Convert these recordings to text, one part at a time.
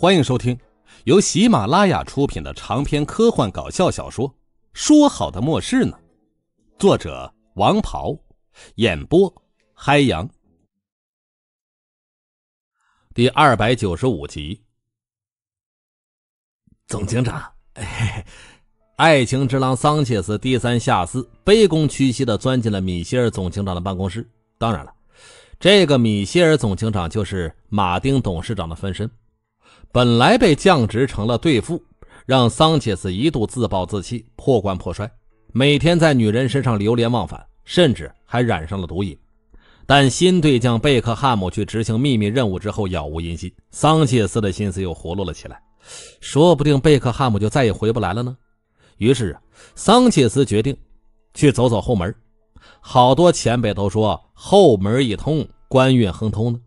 欢迎收听由喜马拉雅出品的长篇科幻搞笑小说《说好的末世呢》，作者王袍，演播嗨阳。第二百九十五集，总警长，爱情之狼桑切斯低三下四、卑躬屈膝的钻进了米歇尔总警长的办公室。当然了，这个米歇尔总警长就是马丁董事长的分身。本来被降职成了队副，让桑切斯一度自暴自弃、破罐破摔，每天在女人身上流连忘返，甚至还染上了毒瘾。但新队将贝克汉姆去执行秘密任务之后杳无音信，桑切斯的心思又活络了起来，说不定贝克汉姆就再也回不来了呢。于是，桑切斯决定去走走后门。好多前辈都说，后门一通，官运亨通呢。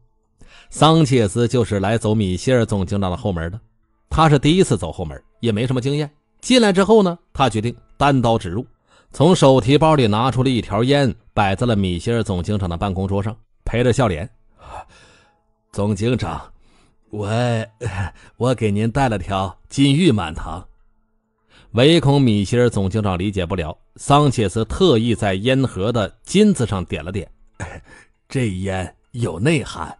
桑切斯就是来走米歇尔总警长的后门的，他是第一次走后门，也没什么经验。进来之后呢，他决定单刀直入，从手提包里拿出了一条烟，摆在了米歇尔总警长的办公桌上，陪着笑脸。总警长，我我给您带了条金玉满堂，唯恐米歇尔总警长理解不了，桑切斯特意在烟盒的金子上点了点，这烟有内涵。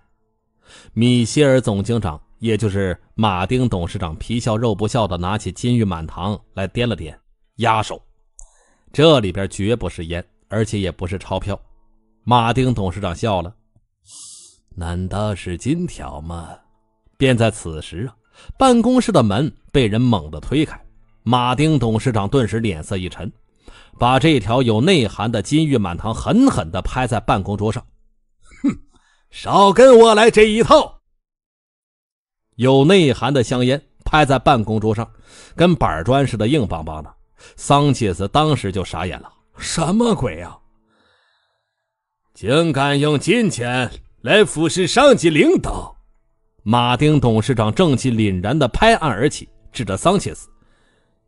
米歇尔总经长，也就是马丁董事长，皮笑肉不笑的拿起金玉满堂来掂了掂，压手，这里边绝不是烟，而且也不是钞票。马丁董事长笑了，难道是金条吗？便在此时啊，办公室的门被人猛地推开，马丁董事长顿时脸色一沉，把这条有内涵的金玉满堂狠狠地拍在办公桌上。少跟我来这一套！有内涵的香烟拍在办公桌上，跟板砖似的硬邦邦的。桑切斯当时就傻眼了，什么鬼呀？竟敢用金钱来腐蚀上级领导！马丁董事长正气凛然的拍案而起，指着桑切斯：“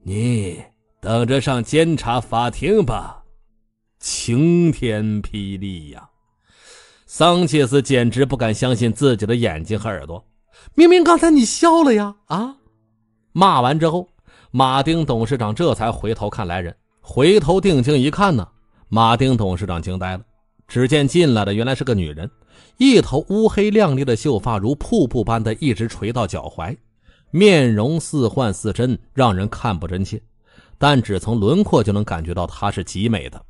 你等着上监察法庭吧！”晴天霹雳呀！桑切斯简直不敢相信自己的眼睛和耳朵，明明刚才你笑了呀！啊，骂完之后，马丁董事长这才回头看来人，回头定睛一看呢，马丁董事长惊呆了。只见进来的原来是个女人，一头乌黑亮丽的秀发如瀑布般的一直垂到脚踝，面容似幻似真，让人看不真切，但只从轮廓就能感觉到她是极美的。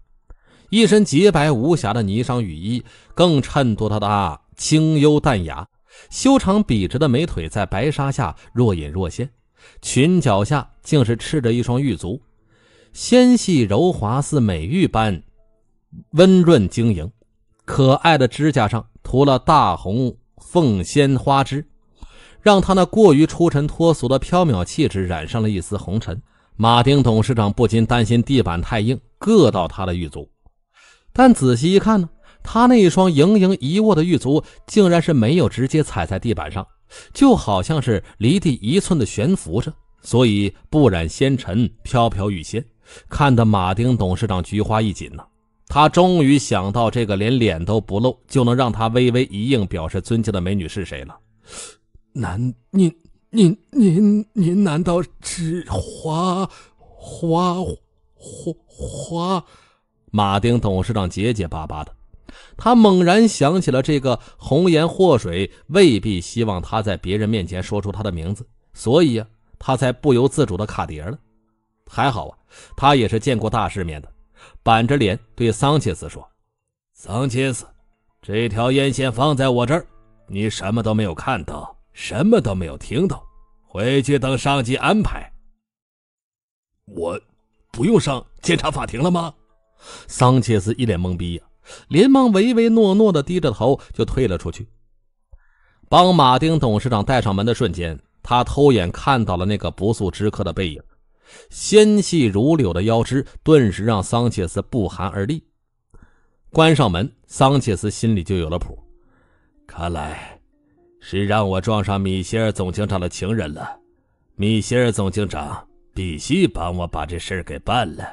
一身洁白无瑕的霓裳羽衣，更衬托她清幽淡雅。修长笔直的美腿在白纱下若隐若现，裙脚下竟是赤着一双玉足，纤细柔滑似美玉般温润晶莹。可爱的指甲上涂了大红凤仙花枝，让她那过于出尘脱俗的飘渺气质染上了一丝红尘。马丁董事长不禁担心地板太硬，硌到他的玉足。但仔细一看呢，他那一双盈盈一握的玉足，竟然是没有直接踩在地板上，就好像是离地一寸的悬浮着，所以不染纤尘，飘飘欲仙。看得马丁董事长菊花一紧呢。他终于想到这个连脸都不露就能让他微微一应表示尊敬的美女是谁了。难您您您您难道是花花花花？马丁董事长结结巴巴的，他猛然想起了这个红颜祸水未必希望他在别人面前说出他的名字，所以呀，他才不由自主的卡碟了。还好啊，他也是见过大世面的，板着脸对桑切斯说：“桑切斯，这条烟线放在我这儿，你什么都没有看到，什么都没有听到，回去等上级安排。我，不用上监察法庭了吗？”桑切斯一脸懵逼呀，连忙唯唯诺诺的低着头就退了出去。帮马丁董事长带上门的瞬间，他偷眼看到了那个不速之客的背影，纤细如柳的腰肢顿时让桑切斯不寒而栗。关上门，桑切斯心里就有了谱。看来，是让我撞上米歇尔总经长的情人了。米歇尔总经长必须帮我把这事儿给办了。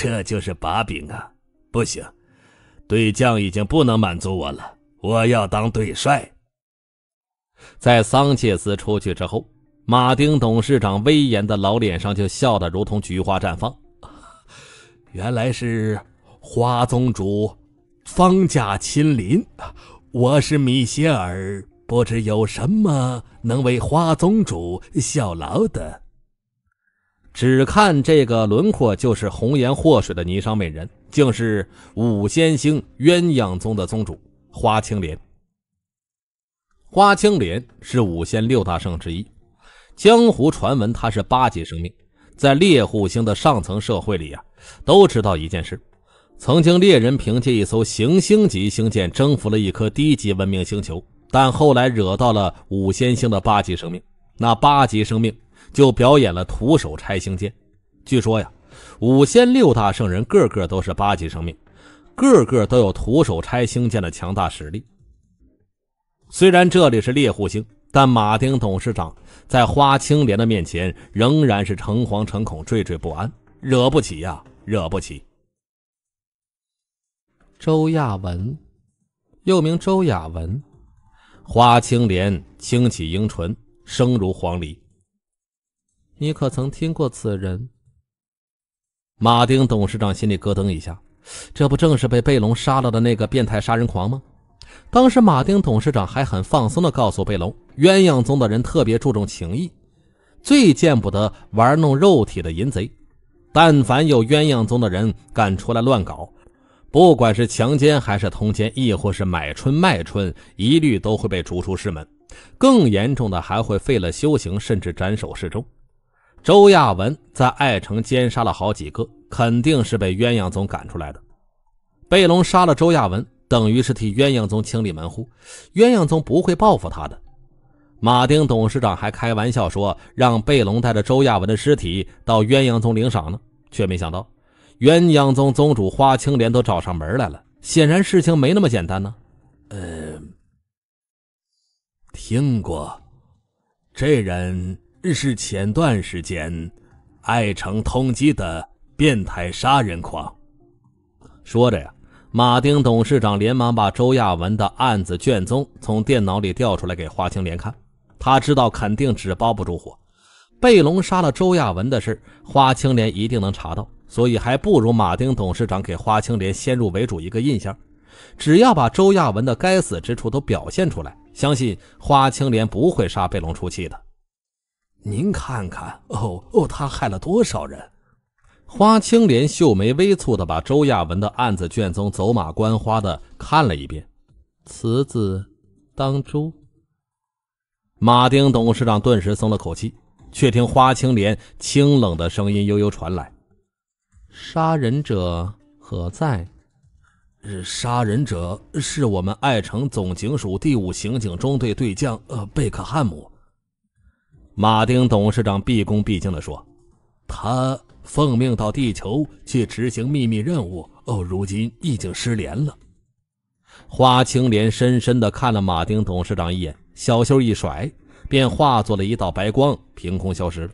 这就是把柄啊！不行，队将已经不能满足我了，我要当队帅。在桑切斯出去之后，马丁董事长威严的老脸上就笑得如同菊花绽放。原来是花宗主方家亲临，我是米歇尔，不知有什么能为花宗主效劳的。只看这个轮廓，就是红颜祸水的霓裳美人，竟是五仙星鸳鸯宗的宗主花青莲。花青莲是五仙六大圣之一，江湖传闻他是八级生命，在猎户星的上层社会里呀，都知道一件事：曾经猎人凭借一艘行星级星舰征服了一颗低级文明星球，但后来惹到了五仙星的八级生命，那八级生命。就表演了徒手拆星剑。据说呀，五仙六大圣人个个都是八级生命，个个都有徒手拆星剑的强大实力。虽然这里是猎户星，但马丁董事长在花青莲的面前仍然是诚惶诚恐、惴惴不安，惹不起呀，惹不起。周亚文，又名周亚文，花青莲轻启樱唇，声如黄鹂。你可曾听过此人？马丁董事长心里咯噔一下，这不正是被贝隆杀了的那个变态杀人狂吗？当时马丁董事长还很放松的告诉贝隆，鸳鸯宗的人特别注重情义，最见不得玩弄肉体的淫贼。但凡有鸳鸯宗的人敢出来乱搞，不管是强奸还是通奸，亦或是买春卖春，一律都会被逐出师门。更严重的还会废了修行，甚至斩首示众。周亚文在爱城奸杀了好几个，肯定是被鸳鸯宗赶出来的。贝隆杀了周亚文，等于是替鸳鸯宗清理门户，鸳鸯宗不会报复他的。马丁董事长还开玩笑说，让贝隆带着周亚文的尸体到鸳鸯宗领赏呢，却没想到鸳鸯宗宗主花青莲都找上门来了。显然事情没那么简单呢。呃，听过，这人。是前段时间，爱城通缉的变态杀人狂。说着呀，马丁董事长连忙把周亚文的案子卷宗从电脑里调出来给花青莲看。他知道肯定纸包不住火，贝隆杀了周亚文的事，花青莲一定能查到。所以还不如马丁董事长给花青莲先入为主一个印象，只要把周亚文的该死之处都表现出来，相信花青莲不会杀贝隆出气的。您看看，哦哦，他害了多少人？花青莲秀眉微蹙的把周亚文的案子卷宗走马观花的看了一遍。此子当诛。马丁董事长顿时松了口气，却听花青莲清冷的声音悠悠传来：“杀人者何在？”“杀人者是我们爱城总警署第五刑警中队队将，呃，贝克汉姆。”马丁董事长毕恭毕敬地说：“他奉命到地球去执行秘密任务，哦，如今已经失联了。”花青莲深深地看了马丁董事长一眼，小袖一甩，便化作了一道白光，凭空消失。了。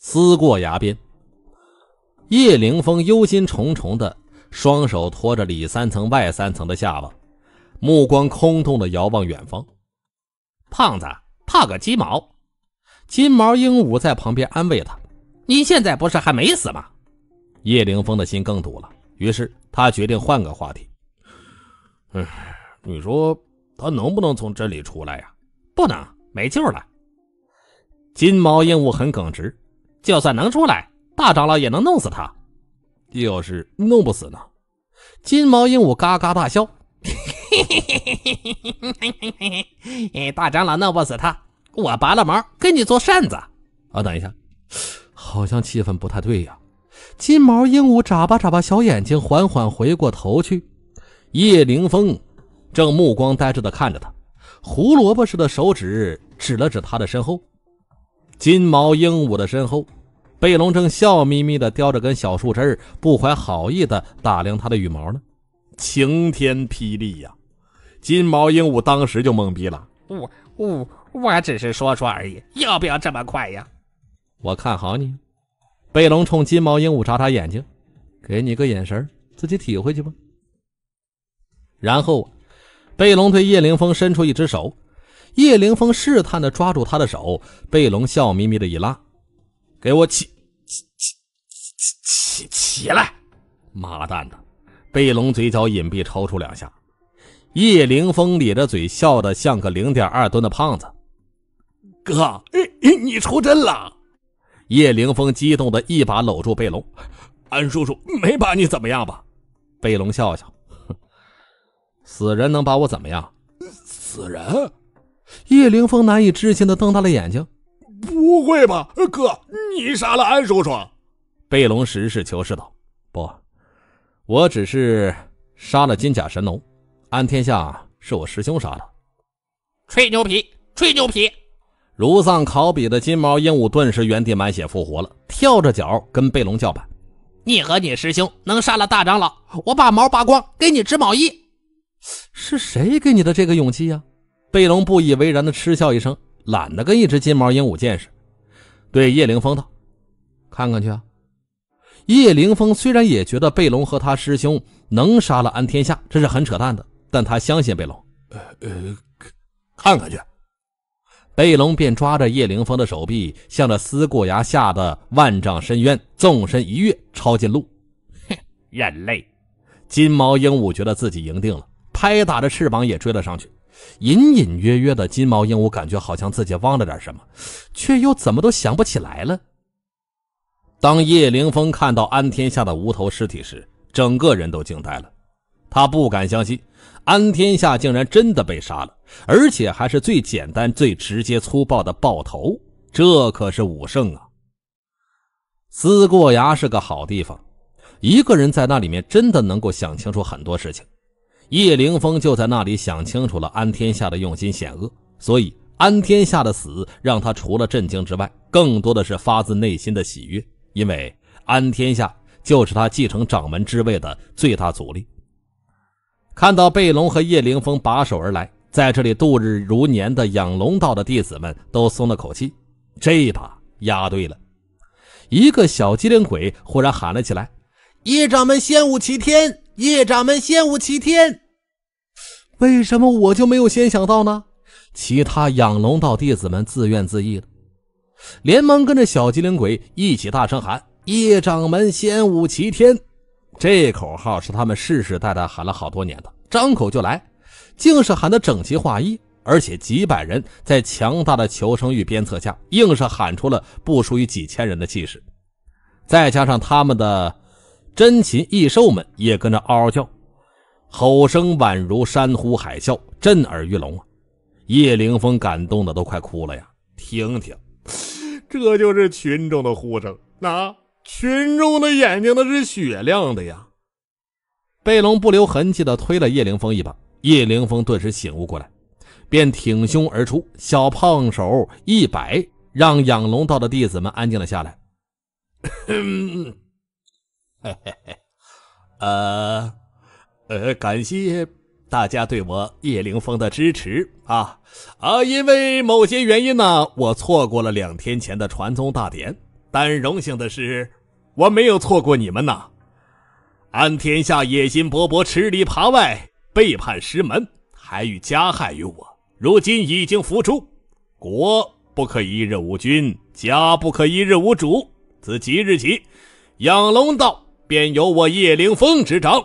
思过崖边，叶凌峰忧心忡忡地双手托着里三层外三层的下巴，目光空洞地遥望远方。胖子。怕个鸡毛！金毛鹦鹉在旁边安慰他：“你现在不是还没死吗？”叶凌峰的心更堵了，于是他决定换个话题。“哎，你说他能不能从这里出来呀？”“不能，没救了。”金毛鹦鹉很耿直：“就算能出来，大长老也能弄死他。要是弄不死呢？”金毛鹦鹉嘎嘎大笑。嘿嘿嘿嘿嘿嘿大长老弄不死他，我拔了毛给你做扇子。啊，等一下，好像气氛不太对呀。金毛鹦鹉眨巴眨巴小眼睛，缓缓回过头去。叶凌风正目光呆滞的看着他，胡萝卜似的手指指了指他的身后。金毛鹦鹉的身后，贝龙正笑眯眯的叼着根小树枝不怀好意的打量他的羽毛呢。晴天霹雳呀！金毛鹦鹉当时就懵逼了，我我我只是说说而已，要不要这么快呀？我看好你。贝龙冲金毛鹦鹉眨眨眼睛，给你个眼神，自己体会去吧。然后，贝龙对叶凌峰伸出一只手，叶凌峰试探的抓住他的手，贝龙笑眯眯的一拉，给我起起起起起来！妈蛋的，贝龙嘴角隐蔽抽搐两下。叶凌峰咧着嘴笑得像个零点二吨的胖子。哥，你出针了！叶凌峰激动的一把搂住贝龙：“安叔叔没把你怎么样吧？”贝龙笑笑：“ 死人能把我怎么样？死人？”叶凌峰难以置信的瞪大了眼睛：“不会吧，哥，你杀了安叔叔？”贝龙实事求是道：“不，我只是杀了金甲神农。”安天下是我师兄杀的，吹牛皮！吹牛皮！如丧考妣的金毛鹦鹉顿时原地满血复活了，跳着脚跟贝隆叫板：“你和你师兄能杀了大长老，我把毛拔光给你织毛衣。”是谁给你的这个勇气啊？贝隆不以为然的嗤笑一声，懒得跟一只金毛鹦鹉见识，对叶凌风道：“看看去啊。”叶凌风虽然也觉得贝隆和他师兄能杀了安天下，这是很扯淡的。但他相信贝龙，呃呃，看看去。贝龙便抓着叶凌峰的手臂，向着思过崖下的万丈深渊纵身一跃，抄近路。哼，人类！金毛鹦鹉觉得自己赢定了，拍打着翅膀也追了上去。隐隐约约的，金毛鹦鹉感觉好像自己忘了点什么，却又怎么都想不起来了。当叶凌峰看到安天下的无头尸体时，整个人都惊呆了，他不敢相信。安天下竟然真的被杀了，而且还是最简单、最直接、粗暴的爆头。这可是武圣啊！思过崖是个好地方，一个人在那里面真的能够想清楚很多事情。叶凌峰就在那里想清楚了安天下的用心险恶，所以安天下的死让他除了震惊之外，更多的是发自内心的喜悦，因为安天下就是他继承掌门之位的最大阻力。看到贝隆和叶凌风把手而来，在这里度日如年的养龙道的弟子们都松了口气，这一把押对了。一个小机灵鬼忽然喊了起来：“叶掌门仙武齐天！叶掌门仙武齐天！”为什么我就没有先想到呢？其他养龙道弟子们自怨自艾了，连忙跟着小机灵鬼一起大声喊：“叶掌门仙武齐天！”这口号是他们世世代代喊了好多年的，张口就来，竟是喊得整齐划一，而且几百人在强大的求生欲鞭策下，硬是喊出了不输于几千人的气势。再加上他们的珍禽异兽们也跟着嗷嗷叫，吼声宛如山呼海啸，震耳欲聋啊！叶凌风感动的都快哭了呀，听听，这就是群众的呼声，那。群众的眼睛那是雪亮的呀！贝龙不留痕迹的推了叶凌风一把，叶凌风顿时醒悟过来，便挺胸而出，小胖手一摆，让养龙道的弟子们安静了下来。嘿 嘿嘿，呃，呃，感谢大家对我叶凌风的支持啊啊！因为某些原因呢，我错过了两天前的传宗大典，但荣幸的是。我没有错过你们呐！安天下，野心勃勃，吃里扒外，背叛师门，还欲加害于我。如今已经伏出，国不可一日无君，家不可一日无主。自即日起，养龙道便由我叶凌风执掌。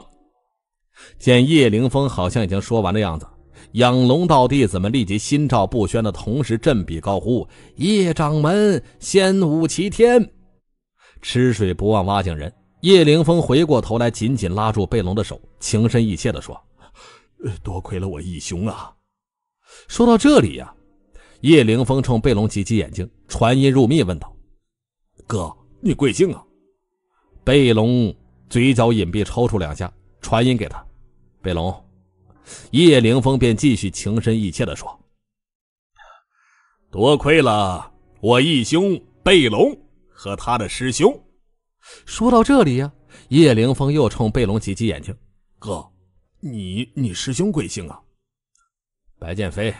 见叶凌风好像已经说完的样子，养龙道弟子们立即心照不宣的同时振臂高呼：“叶掌门，仙武齐天！”吃水不忘挖井人。叶凌峰回过头来，紧紧拉住贝龙的手，情深意切地说：“多亏了我义兄啊！”说到这里呀，叶凌峰冲贝龙挤挤眼睛，传音入密问道：“哥，你贵姓啊？”贝龙嘴角隐蔽抽搐两下，传音给他：“贝龙。”叶凌峰便继续情深意切地说：“多亏了我义兄贝龙。”和他的师兄，说到这里呀，叶凌峰又冲贝龙挤挤眼睛：“哥，你你师兄贵姓啊？”白剑飞。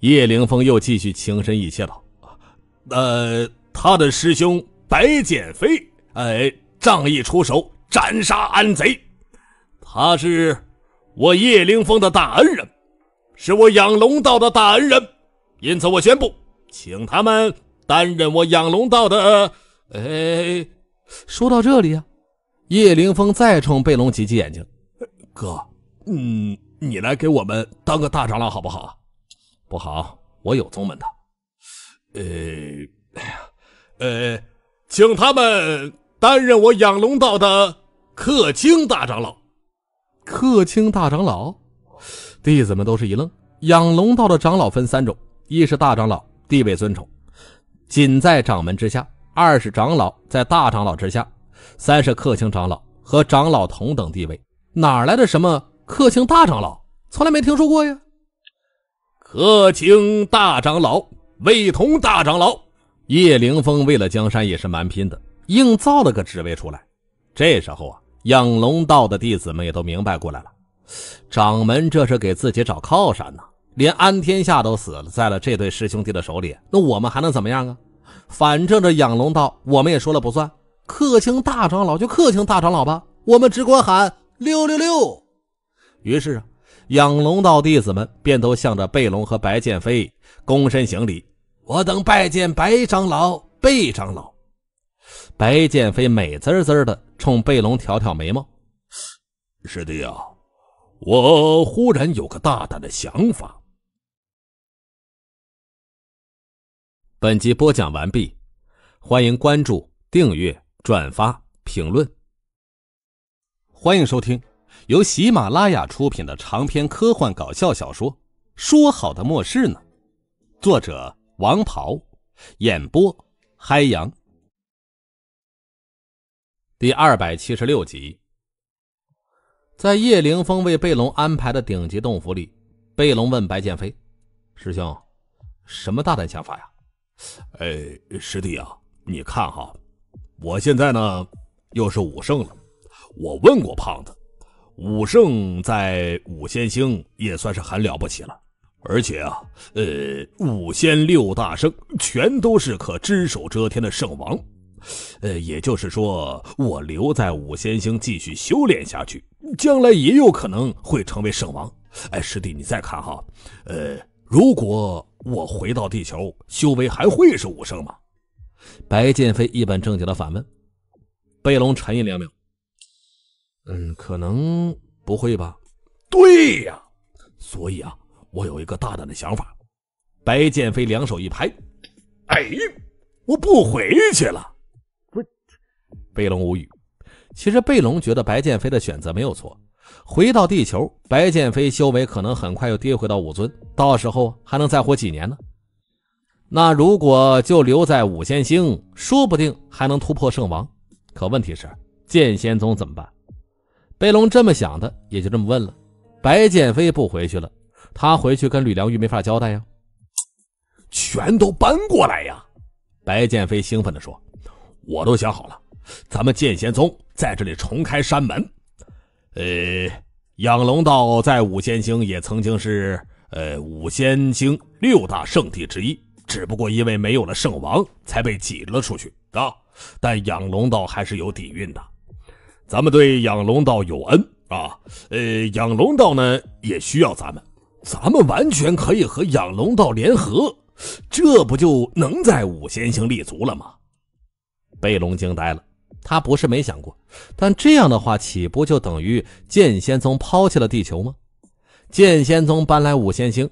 叶凌峰又继续情深意切道：“呃，他的师兄白剑飞，哎，仗义出手斩杀安贼，他是我叶凌峰的大恩人，是我养龙道的大恩人，因此我宣布，请他们。”担任我养龙道的，哎，说到这里啊，叶凌风再冲贝龙挤挤眼睛，哥，嗯，你来给我们当个大长老好不好？不好，我有宗门的，呃，哎呀，呃，请他们担任我养龙道的客卿大长老。客卿大长老，弟子们都是一愣。养龙道的长老分三种，一是大长老，地位尊崇。仅在掌门之下，二是长老在大长老之下，三是客卿长老和长老同等地位。哪来的什么客卿大长老？从来没听说过呀！客卿大长老，魏同大长老。叶凌峰为了江山也是蛮拼的，硬造了个职位出来。这时候啊，养龙道的弟子们也都明白过来了，掌门这是给自己找靠山呢。连安天下都死了在了这对师兄弟的手里，那我们还能怎么样啊？反正这养龙道我们也说了不算，客卿大长老就客卿大长老吧，我们只管喊六六六。于是啊，养龙道弟子们便都向着贝龙和白剑飞躬身行礼：“我等拜见白长老、贝长老。”白剑飞美滋滋的冲贝龙挑挑眉毛：“师弟啊，我忽然有个大胆的想法。”本集播讲完毕，欢迎关注、订阅、转发、评论。欢迎收听由喜马拉雅出品的长篇科幻搞笑小说《说好的末世呢》，作者王袍，演播嗨阳。第二百七十六集，在叶凌峰为贝隆安排的顶级洞府里，贝隆问白剑飞：“师兄，什么大胆想法呀？”哎，师弟啊，你看哈，我现在呢又是武圣了。我问过胖子，武圣在五仙星也算是很了不起了。而且啊，呃，五仙六大圣全都是可只手遮天的圣王。呃，也就是说，我留在五仙星继续修炼下去，将来也有可能会成为圣王。哎，师弟，你再看哈，呃，如果。我回到地球，修为还会是武圣吗？白剑飞一本正经的反问。贝龙沉吟两秒，嗯，可能不会吧。对呀，所以啊，我有一个大胆的想法。白剑飞两手一拍，哎，我不回去了。我。贝龙无语。其实贝龙觉得白剑飞的选择没有错。回到地球，白剑飞修为可能很快又跌回到武尊，到时候还能再活几年呢？那如果就留在五仙星，说不定还能突破圣王。可问题是，剑仙宗怎么办？贝龙这么想的，也就这么问了。白剑飞不回去了，他回去跟吕良玉没法交代呀。全都搬过来呀！白剑飞兴奋地说：“我都想好了，咱们剑仙宗在这里重开山门。”呃，养龙道在五仙星也曾经是呃五仙星六大圣地之一，只不过因为没有了圣王，才被挤了出去啊。但养龙道还是有底蕴的，咱们对养龙道有恩啊。呃，养龙道呢也需要咱们，咱们完全可以和养龙道联合，这不就能在五仙星立足了吗？贝龙惊呆了。他不是没想过，但这样的话，岂不就等于剑仙宗抛弃了地球吗？剑仙宗搬来五仙星，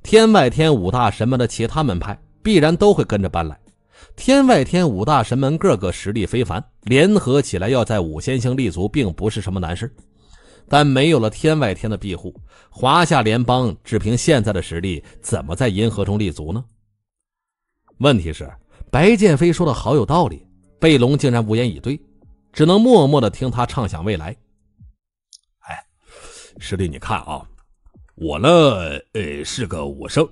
天外天五大神门的其他门派必然都会跟着搬来。天外天五大神门个个实力非凡，联合起来要在五仙星立足，并不是什么难事。但没有了天外天的庇护，华夏联邦只凭现在的实力，怎么在银河中立足呢？问题是，白剑飞说的好有道理。贝龙竟然无言以对，只能默默的听他畅想未来。哎，师弟，你看啊，我呢，呃，是个武圣，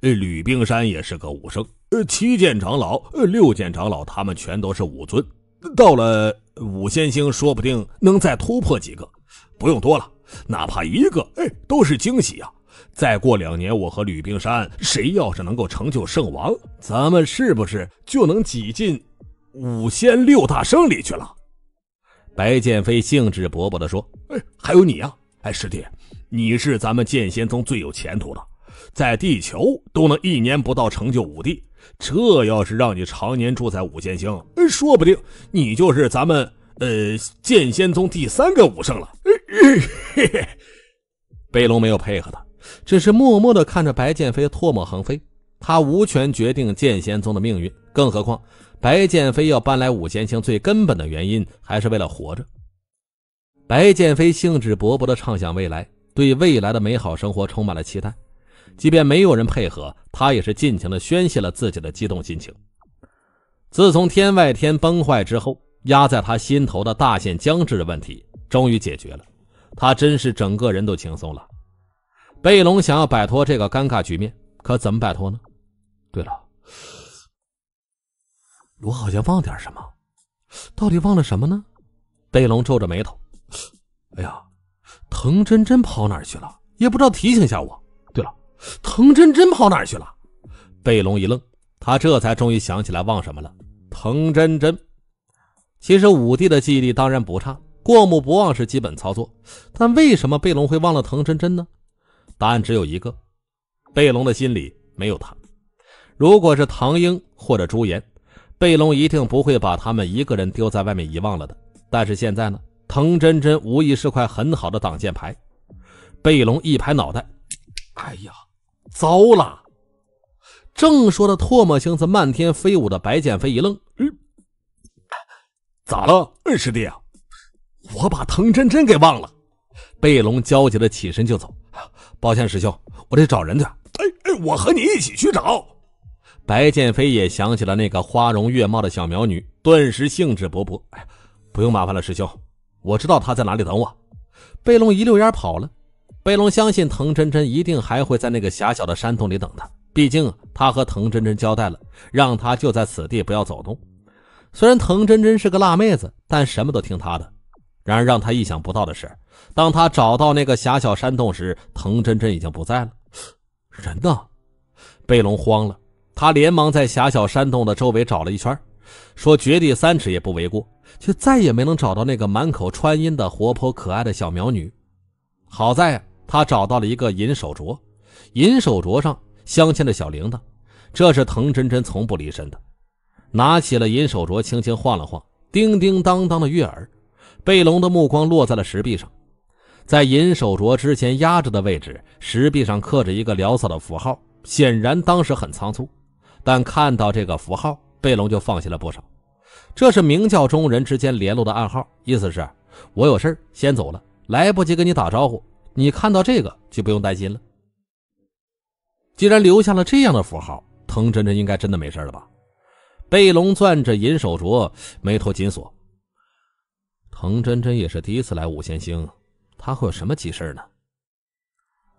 呃，吕冰山也是个武圣，呃，七剑长老，呃，六剑长老，他们全都是武尊，到了五仙星，说不定能再突破几个，不用多了，哪怕一个，哎，都是惊喜啊！再过两年，我和吕冰山，谁要是能够成就圣王，咱们是不是就能挤进？五仙六大圣里去了。白剑飞兴致勃勃地说：“哎，还有你啊，哎，师弟，你是咱们剑仙宗最有前途的，在地球都能一年不到成就五帝，这要是让你常年住在五剑星，说不定你就是咱们呃剑仙宗第三个武圣了。”嘿嘿。贝龙没有配合他，只是默默地看着白剑飞唾沫横飞。他无权决定剑仙宗的命运，更何况……白剑飞要搬来五贤星最根本的原因还是为了活着。白剑飞兴致勃勃地畅想未来，对未来的美好生活充满了期待。即便没有人配合，他也是尽情地宣泄了自己的激动心情。自从天外天崩坏之后，压在他心头的大限将至的问题终于解决了，他真是整个人都轻松了。贝隆想要摆脱这个尴尬局面，可怎么摆脱呢？对了。我好像忘点什么，到底忘了什么呢？贝龙皱着眉头。哎呀，滕真真跑哪去了？也不知道提醒一下我。对了，滕真真跑哪去了？贝龙一愣，他这才终于想起来忘什么了。滕真真，其实五帝的记忆力当然不差，过目不忘是基本操作。但为什么贝龙会忘了滕真真呢？答案只有一个：贝龙的心里没有他。如果是唐英或者朱颜，贝龙一定不会把他们一个人丢在外面遗忘了的，但是现在呢，滕真真无疑是块很好的挡箭牌。贝龙一拍脑袋：“哎呀，糟了！”正说的唾沫星子漫天飞舞的白剑飞一愣：“嗯，咋了？嗯，师弟啊，我把藤真真给忘了。”贝龙焦急的起身就走：“抱歉，师兄，我得找人去。”“哎哎，我和你一起去找。”白剑飞也想起了那个花容月貌的小苗女，顿时兴致勃勃。哎呀，不用麻烦了，师兄，我知道她在哪里等我。贝龙一溜烟跑了。贝龙相信滕真真一定还会在那个狭小的山洞里等他，毕竟他和滕真真交代了，让她就在此地不要走动。虽然滕真真是个辣妹子，但什么都听他的。然而让他意想不到的是，当他找到那个狭小山洞时，滕真真已经不在了。人呢？贝龙慌了。他连忙在狭小山洞的周围找了一圈，说掘地三尺也不为过，却再也没能找到那个满口川音的活泼可爱的小苗女。好在，他找到了一个银手镯，银手镯上镶嵌着小铃铛，这是滕真真从不离身的。拿起了银手镯，轻轻晃了晃，叮叮当当的悦耳。贝隆的目光落在了石壁上，在银手镯之前压着的位置，石壁上刻着一个潦草的符号，显然当时很仓促。但看到这个符号，贝龙就放心了不少。这是明教中人之间联络的暗号，意思是“我有事先走了，来不及跟你打招呼”。你看到这个就不用担心了。既然留下了这样的符号，滕真真应该真的没事了吧？贝龙攥着银手镯，眉头紧锁。滕真真也是第一次来五仙星，他会有什么急事呢？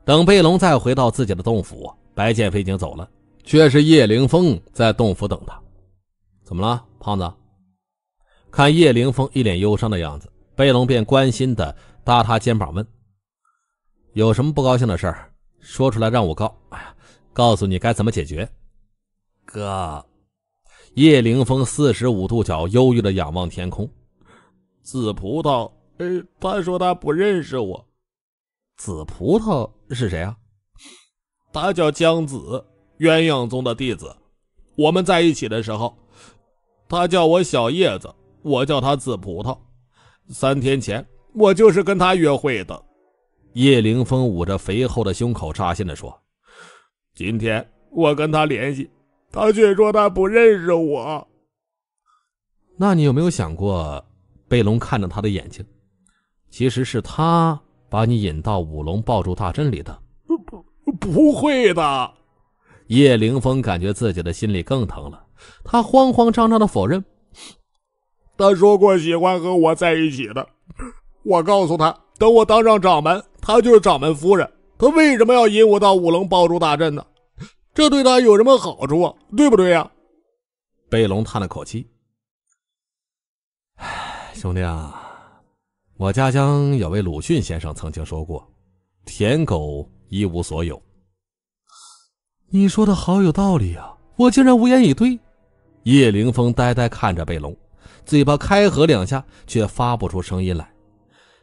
等贝龙再回到自己的洞府，白剑飞已经走了。却是叶凌峰在洞府等他，怎么了，胖子？看叶凌峰一脸忧伤的样子，贝龙便关心的搭他肩膀问：“有什么不高兴的事儿？说出来让我告，哎呀，告诉你该怎么解决。”哥，叶凌峰四十五度角忧郁的仰望天空，紫葡萄，呃，他说他不认识我。紫葡萄是谁啊？他叫江紫。鸳鸯宗的弟子，我们在一起的时候，他叫我小叶子，我叫他紫葡萄。三天前，我就是跟他约会的。叶凌风捂着肥厚的胸口，扎心地说：“今天我跟他联系，他却说他不认识我。”那你有没有想过？贝龙看着他的眼睛，其实是他把你引到五龙抱住大阵里的。不不，不会的。叶凌峰感觉自己的心里更疼了，他慌慌张张的否认：“他说过喜欢和我在一起的，我告诉他，等我当上掌门，他就是掌门夫人。他为什么要引我到五龙抱柱大阵呢？这对他有什么好处啊？对不对呀？”贝龙叹了口气：“唉，兄弟啊，我家乡有位鲁迅先生曾经说过，舔狗一无所有。”你说的好有道理啊！我竟然无言以对。叶凌峰呆呆看着贝龙，嘴巴开合两下，却发不出声音来。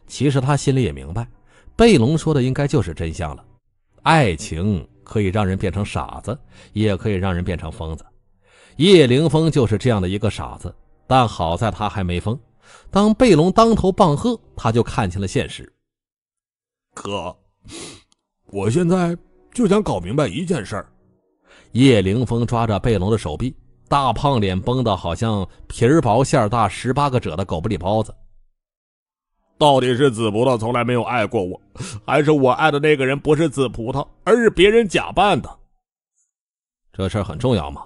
其实他心里也明白，贝龙说的应该就是真相了。爱情可以让人变成傻子，也可以让人变成疯子。叶凌峰就是这样的一个傻子，但好在他还没疯。当贝龙当头棒喝，他就看清了现实。哥，我现在就想搞明白一件事儿。叶凌峰抓着贝龙的手臂，大胖脸绷得好像皮儿薄馅儿大、十八个褶的狗不理包子。到底是紫葡萄从来没有爱过我，还是我爱的那个人不是紫葡萄，而是别人假扮的？这事儿很重要吗？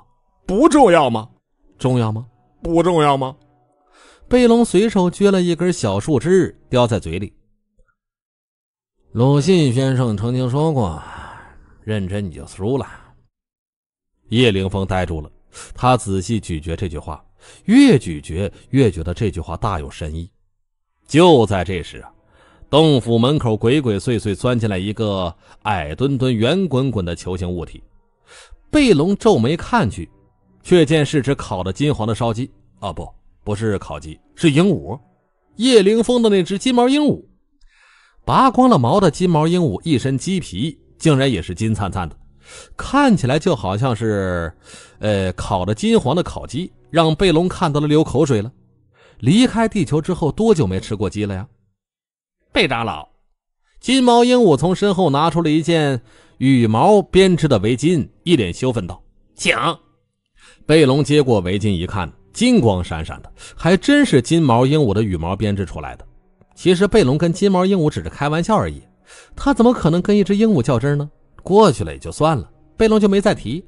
不重要吗？重要吗？不重要吗？贝龙随手撅了一根小树枝，叼在嘴里。鲁迅先生曾经说过：“认真你就输了。”叶凌峰呆住了，他仔细咀嚼这句话，越咀嚼越觉得这句话大有深意。就在这时啊，洞府门口鬼鬼祟祟钻进来一个矮墩墩、圆滚滚的球形物体。贝龙皱眉看去，却见是只烤得金黄的烧鸡啊，不，不是烤鸡，是鹦鹉。叶凌峰的那只金毛鹦鹉，拔光了毛的金毛鹦鹉，一身鸡皮竟然也是金灿灿的。看起来就好像是，呃，烤的金黄的烤鸡，让贝隆看到了流口水了。离开地球之后多久没吃过鸡了呀？贝长老，金毛鹦鹉从身后拿出了一件羽毛编织的围巾，一脸羞愤道：“请。”贝隆接过围巾一看，金光闪闪的，还真是金毛鹦鹉的羽毛编织出来的。其实贝隆跟金毛鹦鹉只是开玩笑而已，他怎么可能跟一只鹦鹉较真呢？过去了也就算了，贝龙就没再提。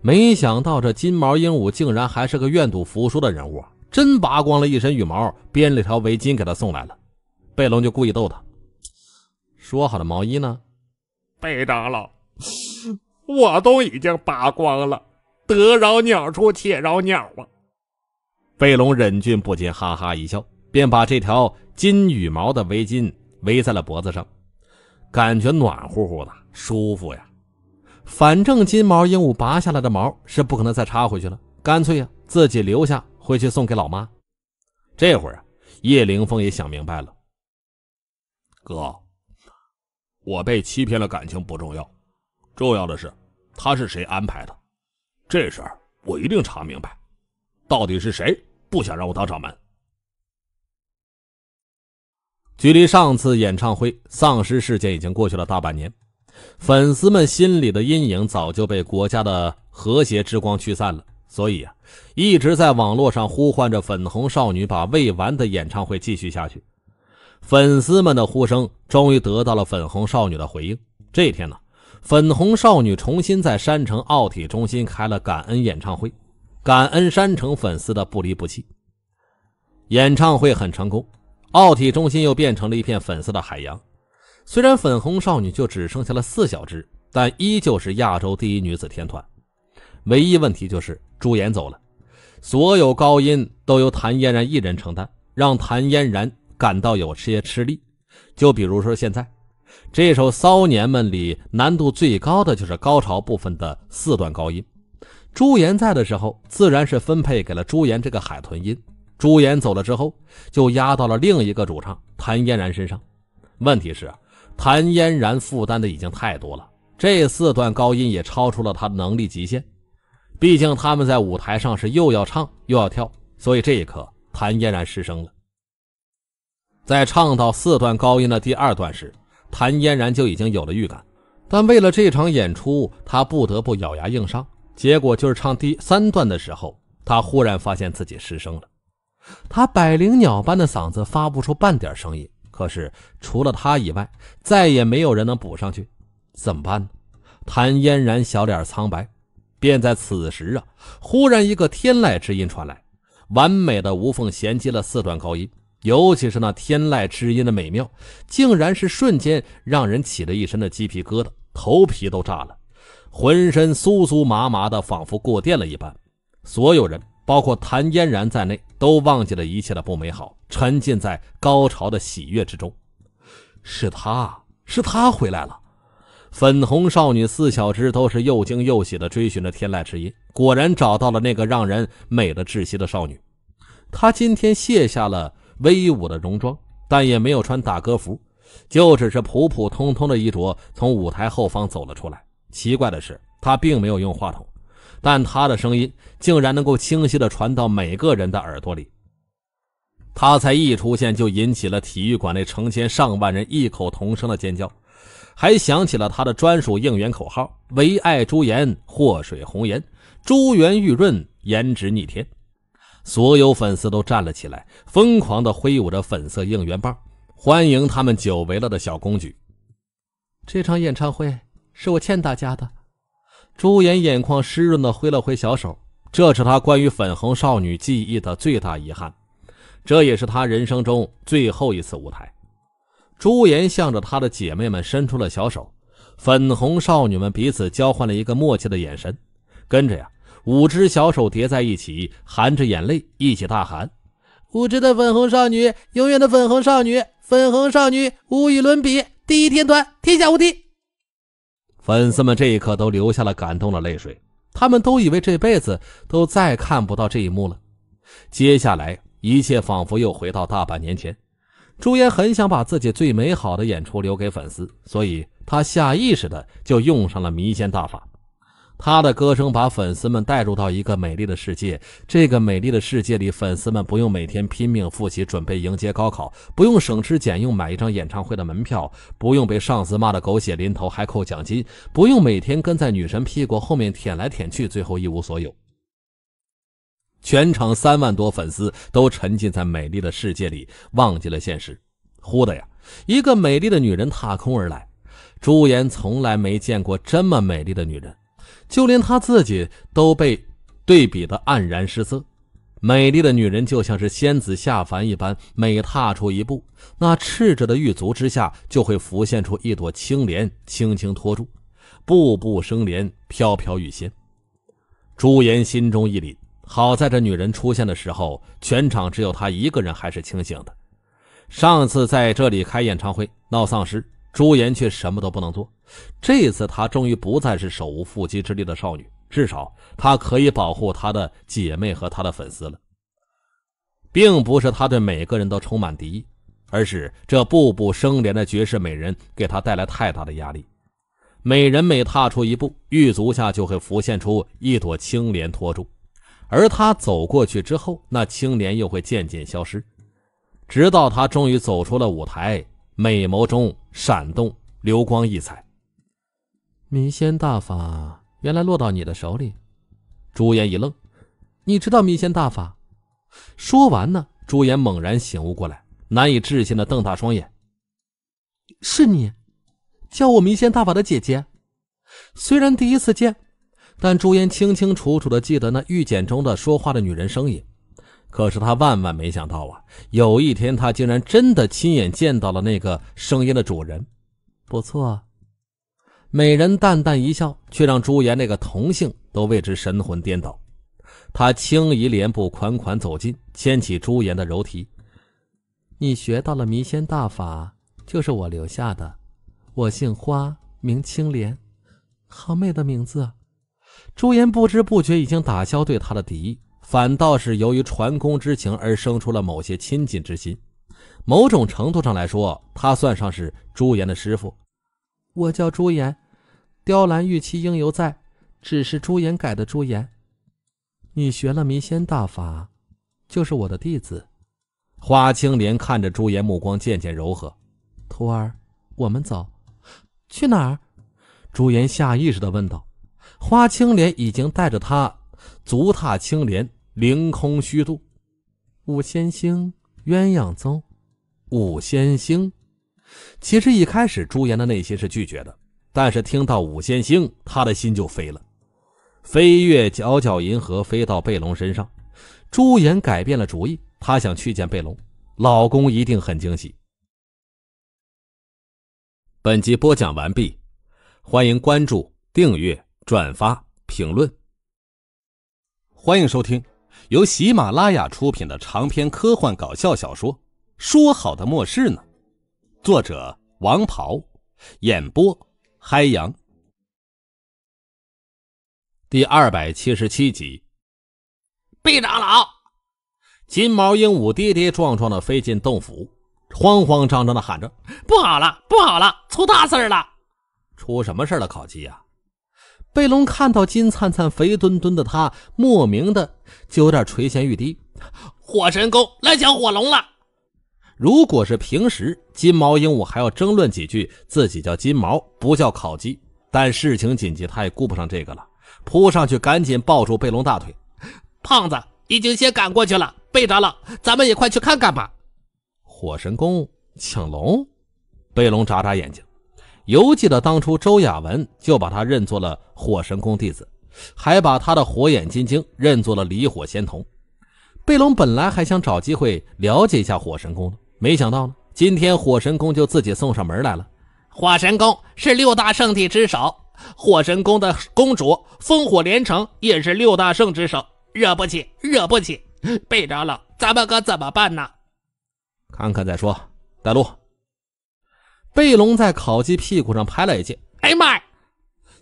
没想到这金毛鹦鹉竟然还是个愿赌服输的人物，真拔光了一身羽毛，编了条围巾给他送来了。贝龙就故意逗他：“说好的毛衣呢？” 贝长老，我都已经拔光了，得饶鸟处且饶鸟啊。贝龙忍俊不禁，哈哈一笑，便把这条金羽毛的围巾围在了脖子上，感觉暖乎乎的。舒服呀，反正金毛鹦鹉拔下来的毛是不可能再插回去了，干脆呀自己留下回去送给老妈。这会儿啊，叶凌峰也想明白了，哥，我被欺骗了，感情不重要，重要的是他是谁安排的，这事儿我一定查明白，到底是谁不想让我当掌门。距离上次演唱会丧尸事件已经过去了大半年。粉丝们心里的阴影早就被国家的和谐之光驱散了，所以啊，一直在网络上呼唤着粉红少女把未完的演唱会继续下去。粉丝们的呼声终于得到了粉红少女的回应。这天呢，粉红少女重新在山城奥体中心开了感恩演唱会，感恩山城粉丝的不离不弃。演唱会很成功，奥体中心又变成了一片粉色的海洋。虽然粉红少女就只剩下了四小只，但依旧是亚洲第一女子天团。唯一问题就是朱颜走了，所有高音都由谭嫣然一人承担，让谭嫣然感到有些吃力。就比如说现在这首《骚年们》里难度最高的就是高潮部分的四段高音。朱颜在的时候，自然是分配给了朱颜这个海豚音。朱颜走了之后，就压到了另一个主唱谭嫣然身上。问题是啊。谭嫣然负担的已经太多了，这四段高音也超出了她的能力极限。毕竟他们在舞台上是又要唱又要跳，所以这一刻，谭嫣然失声了。在唱到四段高音的第二段时，谭嫣然就已经有了预感，但为了这场演出，她不得不咬牙硬上。结果就是唱第三段的时候，她忽然发现自己失声了，她百灵鸟般的嗓子发不出半点声音。可是除了他以外，再也没有人能补上去，怎么办呢？谭嫣然小脸苍白，便在此时啊，忽然一个天籁之音传来，完美的无缝衔接了四段高音，尤其是那天籁之音的美妙，竟然是瞬间让人起了一身的鸡皮疙瘩，头皮都炸了，浑身酥酥麻麻的，仿佛过电了一般。所有人，包括谭嫣然在内。都忘记了一切的不美好，沉浸在高潮的喜悦之中。是她，是她回来了！粉红少女四小只都是又惊又喜地追寻着天籁之音，果然找到了那个让人美得窒息的少女。她今天卸下了威武的戎装，但也没有穿打歌服，就只是普普通通的衣着从舞台后方走了出来。奇怪的是，她并没有用话筒。但他的声音竟然能够清晰地传到每个人的耳朵里。他才一出现，就引起了体育馆内成千上万人异口同声的尖叫，还响起了他的专属应援口号：“唯爱朱颜，祸水红颜，珠圆玉润，颜值逆天。”所有粉丝都站了起来，疯狂地挥舞着粉色应援棒，欢迎他们久违了的小公举。这场演唱会是我欠大家的。朱颜眼眶湿润的挥了挥小手，这是他关于粉红少女记忆的最大遗憾，这也是他人生中最后一次舞台。朱颜向着他的姐妹们伸出了小手，粉红少女们彼此交换了一个默契的眼神，跟着呀，五只小手叠在一起，含着眼泪一起大喊：“无知的粉红少女，永远的粉红少女，粉红少女无与伦比，第一天团天下无敌。”粉丝们这一刻都流下了感动的泪水，他们都以为这辈子都再看不到这一幕了。接下来一切仿佛又回到大半年前，朱颜很想把自己最美好的演出留给粉丝，所以他下意识的就用上了迷仙大法。他的歌声把粉丝们带入到一个美丽的世界。这个美丽的世界里，粉丝们不用每天拼命复习准备迎接高考，不用省吃俭用买一张演唱会的门票，不用被上司骂的狗血淋头还扣奖金，不用每天跟在女神屁股后面舔来舔去，最后一无所有。全场三万多粉丝都沉浸在美丽的世界里，忘记了现实。忽的呀，一个美丽的女人踏空而来。朱颜从来没见过这么美丽的女人。就连他自己都被对比的黯然失色。美丽的女人就像是仙子下凡一般，每踏出一步，那赤着的玉足之下就会浮现出一朵青莲，轻轻托住，步步生莲，飘飘欲仙。朱颜心中一凛，好在这女人出现的时候，全场只有她一个人还是清醒的。上次在这里开演唱会闹丧尸。朱颜却什么都不能做。这次，她终于不再是手无缚鸡之力的少女，至少她可以保护她的姐妹和她的粉丝了。并不是他对每个人都充满敌意，而是这步步生莲的绝世美人给他带来太大的压力。美人每踏出一步，玉足下就会浮现出一朵青莲托住，而他走过去之后，那青莲又会渐渐消失，直到他终于走出了舞台。美眸中闪动流光溢彩，迷仙大法原来落到你的手里。朱颜一愣：“你知道迷仙大法？”说完呢，朱颜猛然醒悟过来，难以置信的瞪大双眼：“是你，叫我迷仙大法的姐姐。虽然第一次见，但朱颜清清楚楚的记得那玉简中的说话的女人声音。”可是他万万没想到啊，有一天他竟然真的亲眼见到了那个声音的主人。不错，美人淡淡一笑，却让朱颜那个同性都为之神魂颠倒。他轻移莲步，款款走近，牵起朱颜的柔体：“你学到了迷仙大法，就是我留下的。我姓花，名青莲，好美的名字。”朱颜不知不觉已经打消对他的敌意。反倒是由于传功之情而生出了某些亲近之心，某种程度上来说，他算上是朱颜的师傅。我叫朱颜，雕栏玉砌应犹在，只是朱颜改的朱颜。你学了迷仙大法，就是我的弟子。花青莲看着朱颜，目光渐渐柔和。徒儿，我们走去哪儿？朱颜下意识地问道。花青莲已经带着他，足踏青莲。凌空虚度，五仙星鸳鸯宗，五仙星。其实一开始朱颜的内心是拒绝的，但是听到五仙星，他的心就飞了，飞越皎皎银河，飞到贝龙身上。朱颜改变了主意，他想去见贝龙，老公一定很惊喜。本集播讲完毕，欢迎关注、订阅、转发、评论，欢迎收听。由喜马拉雅出品的长篇科幻搞笑小说，《说好的末世呢》，作者王袍，演播嗨阳。第二百七十七集。毕长老，金毛鹦鹉跌跌撞撞的飞进洞府，慌慌张张的喊着：“不好了，不好了，出大事了！出什么事了，烤鸡呀？”贝龙看到金灿灿、肥墩墩的他，莫名的就有点垂涎欲滴。火神宫来抢火龙了！如果是平时，金毛鹦鹉还要争论几句，自己叫金毛不叫烤鸡。但事情紧急，他也顾不上这个了，扑上去赶紧抱住贝龙大腿。胖子已经先赶过去了，贝长老，咱们也快去看看吧。火神宫抢龙？贝龙眨眨眼睛。犹记得当初周亚文就把他认作了火神宫弟子，还把他的火眼金睛认作了离火仙童。贝龙本来还想找机会了解一下火神宫没想到呢，今天火神宫就自己送上门来了。火神宫是六大圣地之首，火神宫的公主烽火连城也是六大圣之首，惹不起，惹不起。贝长老，咱们可怎么办呢？看看再说，带路。贝龙在烤鸡屁股上拍了一记，“哎妈！”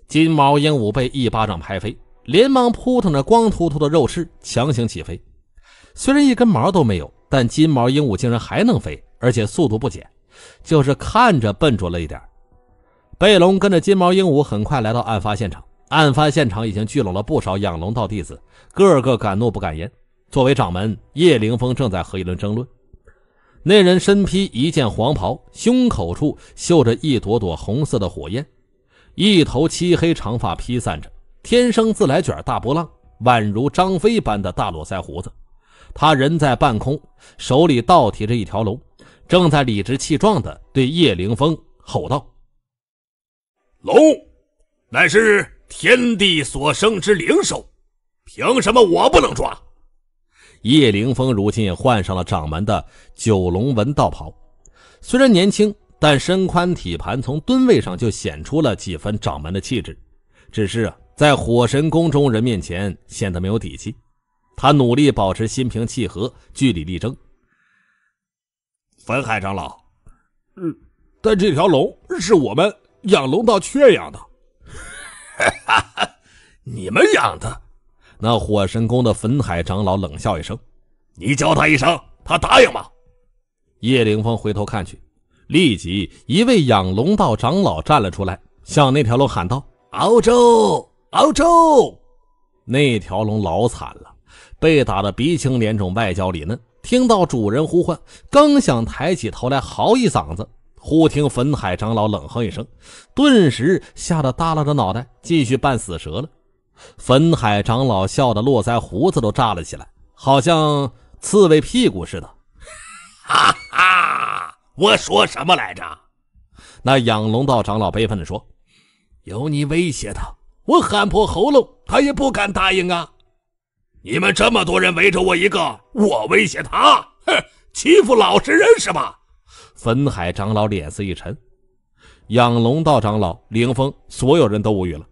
金毛鹦鹉被一巴掌拍飞，连忙扑腾着光秃秃的肉翅强行起飞。虽然一根毛都没有，但金毛鹦鹉竟然还能飞，而且速度不减，就是看着笨拙了一点。贝龙跟着金毛鹦鹉很快来到案发现场，案发现场已经聚拢了不少养龙道弟子，个个敢怒不敢言。作为掌门，叶凌峰正在和一轮争论。那人身披一件黄袍，胸口处绣着一朵朵红色的火焰，一头漆黑长发披散着，天生自来卷大波浪，宛如张飞般的大络腮胡子。他人在半空，手里倒提着一条龙，正在理直气壮地对叶凌风吼道：“龙，乃是天地所生之灵兽，凭什么我不能抓？”叶凌峰如今也换上了掌门的九龙纹道袍，虽然年轻，但身宽体盘，从吨位上就显出了几分掌门的气质。只是在火神宫中人面前，显得没有底气。他努力保持心平气和，据理力争。粉海长老，嗯，但这条龙是我们养龙道圈养的，哈哈，你们养的。那火神宫的焚海长老冷笑一声：“你叫他一声，他答应吗？”叶凌峰回头看去，立即一位养龙道长老站了出来，向那条龙喊道：“熬粥。熬粥。那条龙老惨了，被打得鼻青脸肿，外焦里嫩。听到主人呼唤，刚想抬起头来嚎一嗓子，忽听粉海长老冷哼一声，顿时吓得耷拉着脑袋，继续扮死蛇了。焚海长老笑得络腮胡子都炸了起来，好像刺猬屁股似的。哈哈，我说什么来着？那养龙道长老悲愤地说：“有你威胁他，我喊破喉咙他也不敢答应啊！你们这么多人围着我一个，我威胁他，哼，欺负老实人是吧？”焚海长老脸色一沉，养龙道长老凌风，所有人都无语了。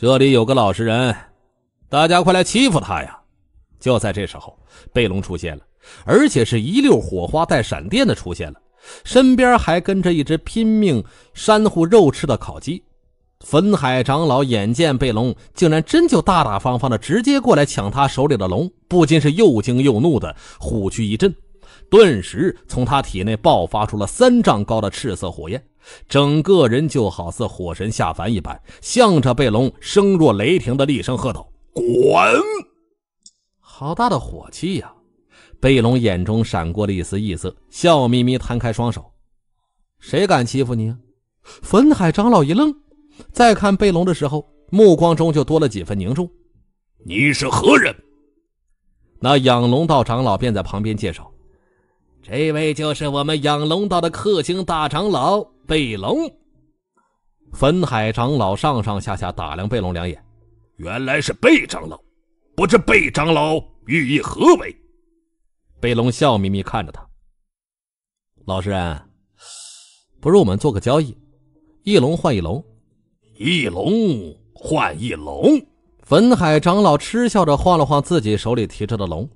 这里有个老实人，大家快来欺负他呀！就在这时候，贝隆出现了，而且是一溜火花带闪电的出现了，身边还跟着一只拼命扇呼肉翅的烤鸡。焚海长老眼见贝隆竟然真就大大方方的直接过来抢他手里的龙，不禁是又惊又怒的虎躯一震。顿时从他体内爆发出了三丈高的赤色火焰，整个人就好似火神下凡一般，向着贝龙声若雷霆的厉声喝道：“滚！”好大的火气呀！贝龙眼中闪过了一丝异色，笑眯眯摊开双手：“谁敢欺负你？”焚海长老一愣，再看贝龙的时候，目光中就多了几分凝重。“你是何人？”那养龙道长老便在旁边介绍。这位就是我们养龙道的克星大长老贝龙。粉海长老上上下下打量贝龙两眼，原来是贝长老，不知贝长老寓意何为？贝龙笑眯眯看着他，老实人，不如我们做个交易，一龙换一龙。一龙换一龙。粉海长老嗤笑着晃了晃自己手里提着的龙，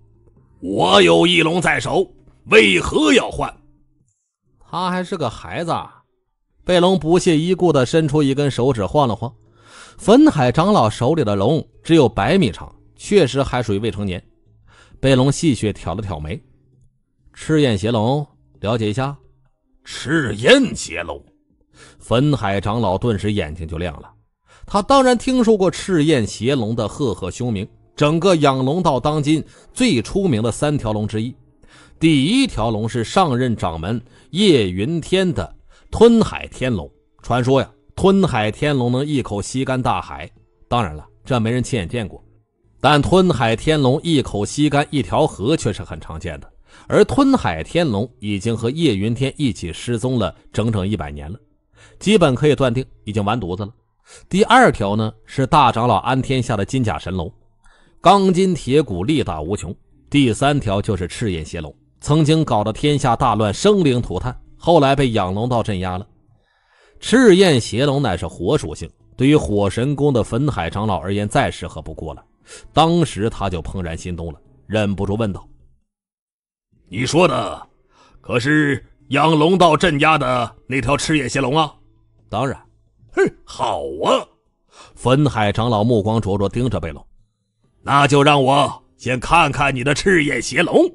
我有一龙在手。为何要换？他还是个孩子。贝龙不屑一顾地伸出一根手指晃了晃。焚海长老手里的龙只有百米长，确实还属于未成年。贝龙戏谑挑了挑眉：“赤焰邪龙，了解一下。”赤焰邪龙，焚海长老顿时眼睛就亮了。他当然听说过赤焰邪龙的赫赫凶名，整个养龙道当今最出名的三条龙之一。第一条龙是上任掌门叶云天的吞海天龙，传说呀，吞海天龙能一口吸干大海。当然了，这没人亲眼见过，但吞海天龙一口吸干一条河却是很常见的。而吞海天龙已经和叶云天一起失踪了整整一百年了，基本可以断定已经完犊子了。第二条呢是大长老安天下的金甲神龙，钢筋铁骨，力大无穷。第三条就是赤焰邪龙。曾经搞得天下大乱，生灵涂炭，后来被养龙道镇压了。赤焰邪龙乃是火属性，对于火神宫的焚海长老而言，再适合不过了。当时他就怦然心动了，忍不住问道：“你说的可是养龙道镇压的那条赤焰邪龙啊？”“当然。”“嘿，好啊！”焚海长老目光灼灼盯着贝龙，“那就让我先看看你的赤焰邪龙。”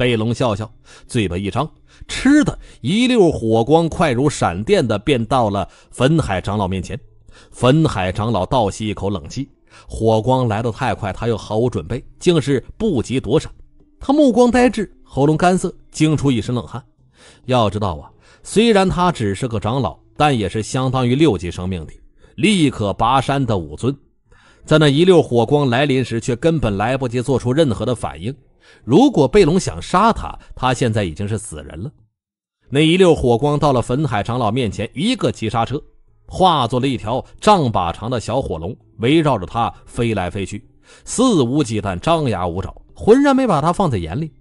贝龙笑笑，嘴巴一张，吃的一溜火光，快如闪电的便到了焚海长老面前。焚海长老倒吸一口冷气，火光来得太快，他又毫无准备，竟是不及躲闪。他目光呆滞，喉咙干涩，惊出一身冷汗。要知道啊，虽然他只是个长老，但也是相当于六级生命体，力可拔山的武尊，在那一溜火光来临时，却根本来不及做出任何的反应。如果贝隆想杀他，他现在已经是死人了。那一溜火光到了焚海长老面前，一个急刹车，化作了一条丈把长的小火龙，围绕着他飞来飞去，肆无忌惮，张牙舞爪，浑然没把他放在眼里。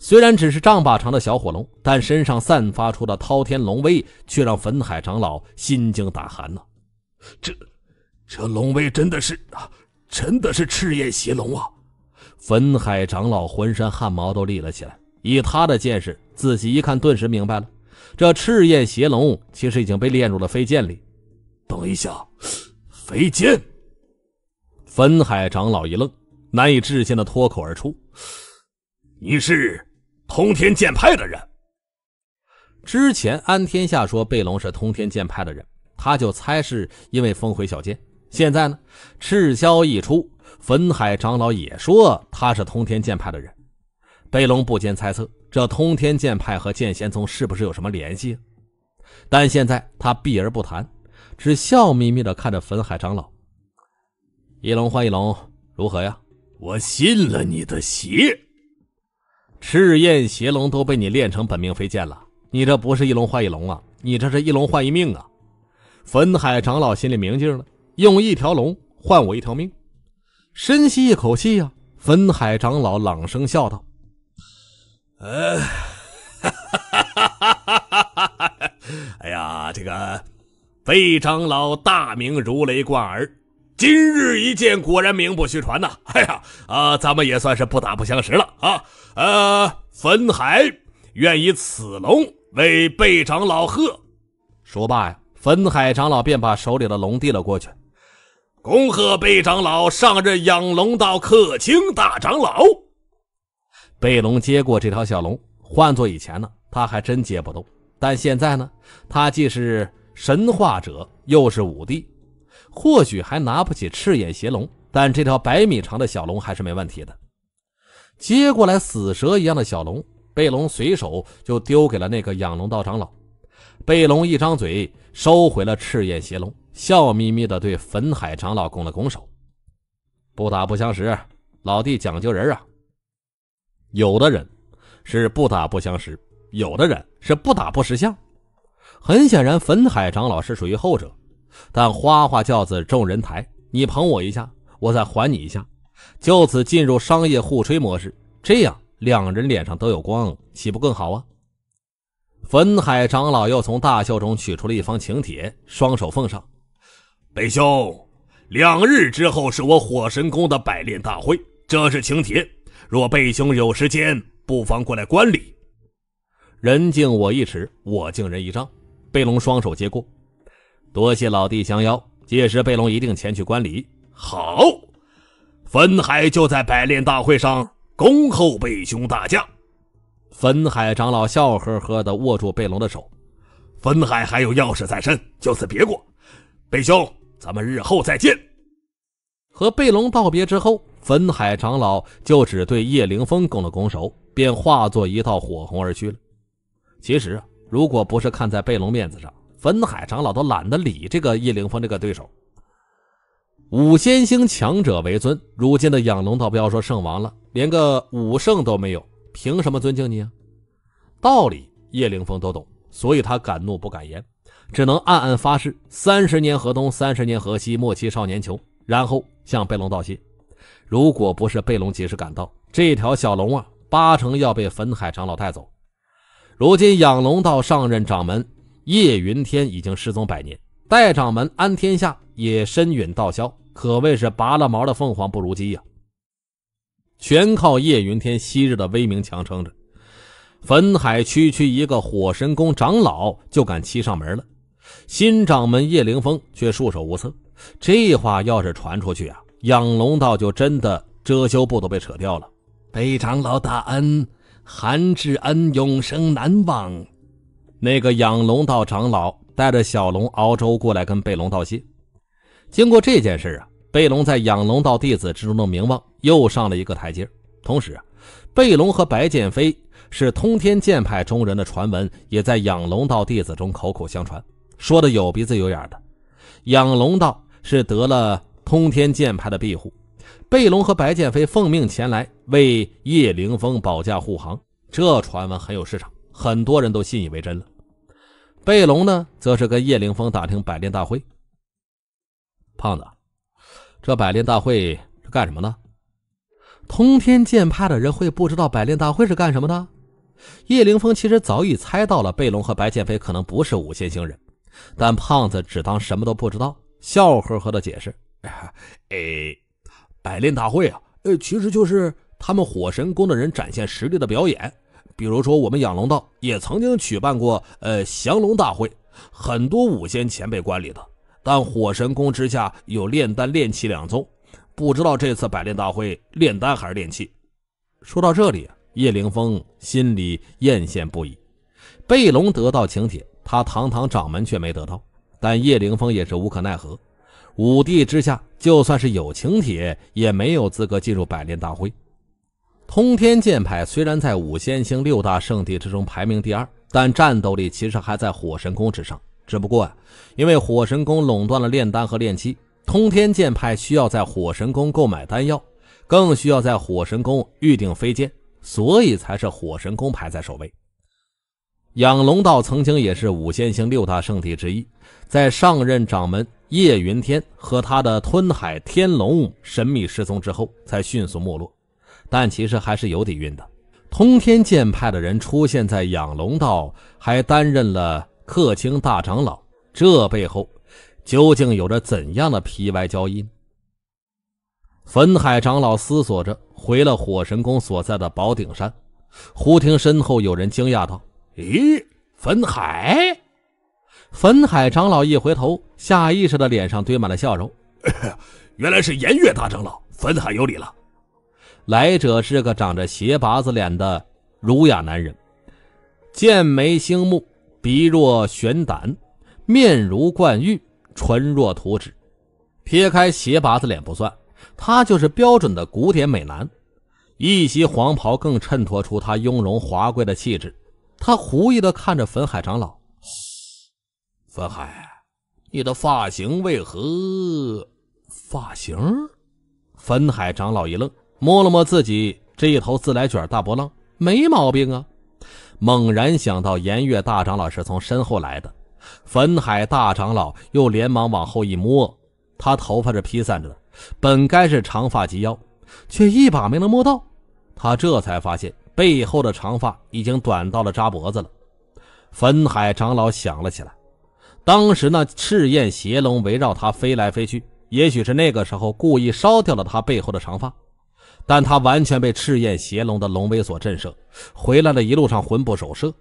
虽然只是丈把长的小火龙，但身上散发出的滔天龙威却让焚海长老心惊胆寒呐。这，这龙威真的是，真的是赤焰邪龙啊！焚海长老浑身汗毛都立了起来，以他的见识，仔细一看顿时明白了，这赤焰邪龙其实已经被炼入了飞剑里。等一下，飞剑！焚海长老一愣，难以置信的脱口而出：“你是通天剑派的人？”之前安天下说贝龙是通天剑派的人，他就猜是因为峰回小剑。现在呢，赤霄一出。焚海长老也说他是通天剑派的人。贝龙不禁猜测，这通天剑派和剑仙宗是不是有什么联系？但现在他避而不谈，只笑眯眯的看着焚海长老。一龙换一龙，如何呀？我信了你的邪！赤焰邪龙都被你练成本命飞剑了，你这不是一龙换一龙啊，你这是一龙换一命啊！焚海长老心里明镜了，用一条龙换我一条命。深吸一口气呀，焚海长老朗声笑道：“哎，哈哈哈哈哈哈！哎呀，这个贝长老大名如雷贯耳，今日一见，果然名不虚传呐！哎呀，啊，咱们也算是不打不相识了啊！呃，焚海愿以此龙为贝长老贺。”说罢呀，焚海长老便把手里的龙递了过去。恭贺贝长老上任养龙道客卿大长老。贝龙接过这条小龙，换做以前呢，他还真接不动。但现在呢，他既是神话者，又是武帝，或许还拿不起赤眼邪龙，但这条百米长的小龙还是没问题的。接过来死蛇一样的小龙，贝龙随手就丢给了那个养龙道长老。贝龙一张嘴。收回了赤焰邪龙，笑眯眯地对焚海长老拱了拱手：“不打不相识，老弟讲究人啊。有的人是不打不相识，有的人是不打不识相。很显然，粉海长老是属于后者。但花花轿子众人抬，你捧我一下，我再还你一下，就此进入商业互吹模式，这样两人脸上都有光，岂不更好啊？”焚海长老又从大袖中取出了一方请帖，双手奉上：“北兄，两日之后是我火神宫的百炼大会，这是请帖。若贝兄有时间，不妨过来观礼。人敬我一尺，我敬人一丈。”贝龙双手接过，多谢老弟相邀，届时贝龙一定前去观礼。好，焚海就在百炼大会上恭候贝兄大驾。焚海长老笑呵呵地握住贝隆的手，焚海还有要事在身，就此别过，贝兄，咱们日后再见。和贝隆道别之后，焚海长老就只对叶凌风拱了拱手，便化作一道火红而去了。其实啊，如果不是看在贝隆面子上，焚海长老都懒得理这个叶凌风这个对手。五仙星强者为尊，如今的养龙倒不要说圣王了，连个武圣都没有。凭什么尊敬你啊？道理叶凌峰都懂，所以他敢怒不敢言，只能暗暗发誓：三十年河东，三十年河西，莫欺少年穷。然后向贝龙道谢。如果不是贝龙及时赶到，这条小龙啊，八成要被焚海长老带走。如今养龙道上任掌门叶云天已经失踪百年，代掌门安天下也身陨道消，可谓是拔了毛的凤凰不如鸡呀。全靠叶云天昔日的威名强撑着，焚海区区一个火神宫长老就敢欺上门了。新掌门叶凌风却束手无策。这话要是传出去啊，养龙道就真的遮羞布都被扯掉了。北长老大恩，韩志恩永生难忘。那个养龙道长老带着小龙熬粥过来跟贝龙道谢。经过这件事啊，贝龙在养龙道弟子之中的名望。又上了一个台阶同时，贝龙和白剑飞是通天剑派中人的传闻，也在养龙道弟子中口口相传，说的有鼻子有眼的。养龙道是得了通天剑派的庇护，贝龙和白剑飞奉命前来为叶凌峰保驾护航，这传闻很有市场，很多人都信以为真了。贝龙呢，则是跟叶凌峰打听百炼大会，胖子，这百炼大会是干什么的？通天剑派的人会不知道百炼大会是干什么的？叶凌峰其实早已猜到了，贝龙和白剑飞可能不是五仙星人，但胖子只当什么都不知道，笑呵呵的解释：“ 哎，百炼大会啊，呃，其实就是他们火神宫的人展现实力的表演。比如说我们养龙道也曾经举办过，呃，降龙大会，很多五仙前辈管理的。但火神宫之下有炼丹、炼器两宗。”不知道这次百炼大会炼丹还是炼器。说到这里，叶凌峰心里艳羡不已。贝隆得到请帖，他堂堂掌门却没得到。但叶凌峰也是无可奈何。五帝之下，就算是有请帖，也没有资格进入百炼大会。通天剑派虽然在五仙星六大圣地之中排名第二，但战斗力其实还在火神宫之上。只不过，因为火神宫垄断了炼丹和炼器。通天剑派需要在火神宫购买丹药，更需要在火神宫预定飞剑，所以才是火神宫排在首位。养龙道曾经也是五仙星六大圣地之一，在上任掌门叶云天和他的吞海天龙神秘失踪之后，才迅速没落，但其实还是有底蕴的。通天剑派的人出现在养龙道，还担任了客卿大长老，这背后。究竟有着怎样的皮外交音？焚海长老思索着，回了火神宫所在的宝顶山，忽听身后有人惊讶道：“咦，焚海！”焚海长老一回头，下意识的脸上堆满了笑容：“ 原来是颜月大长老，焚海有礼了。”来者是个长着斜拔子脸的儒雅男人，剑眉星目，鼻若悬胆，面如冠玉。唇若涂脂，撇开鞋拔子脸不算，他就是标准的古典美男。一袭黄袍更衬托出他雍容华贵的气质。他狐疑地看着粉海长老：“粉海，你的发型为何？发型？”粉海长老一愣，摸了摸自己这一头自来卷大波浪，没毛病啊。猛然想到颜月大长老是从身后来的。粉海大长老又连忙往后一摸，他头发是披散着的，本该是长发及腰，却一把没能摸到。他这才发现背后的长发已经短到了扎脖子了。粉海长老想了起来，当时那赤焰邪龙围绕他飞来飞去，也许是那个时候故意烧掉了他背后的长发，但他完全被赤焰邪龙的龙威所震慑，回来的一路上魂不守舍，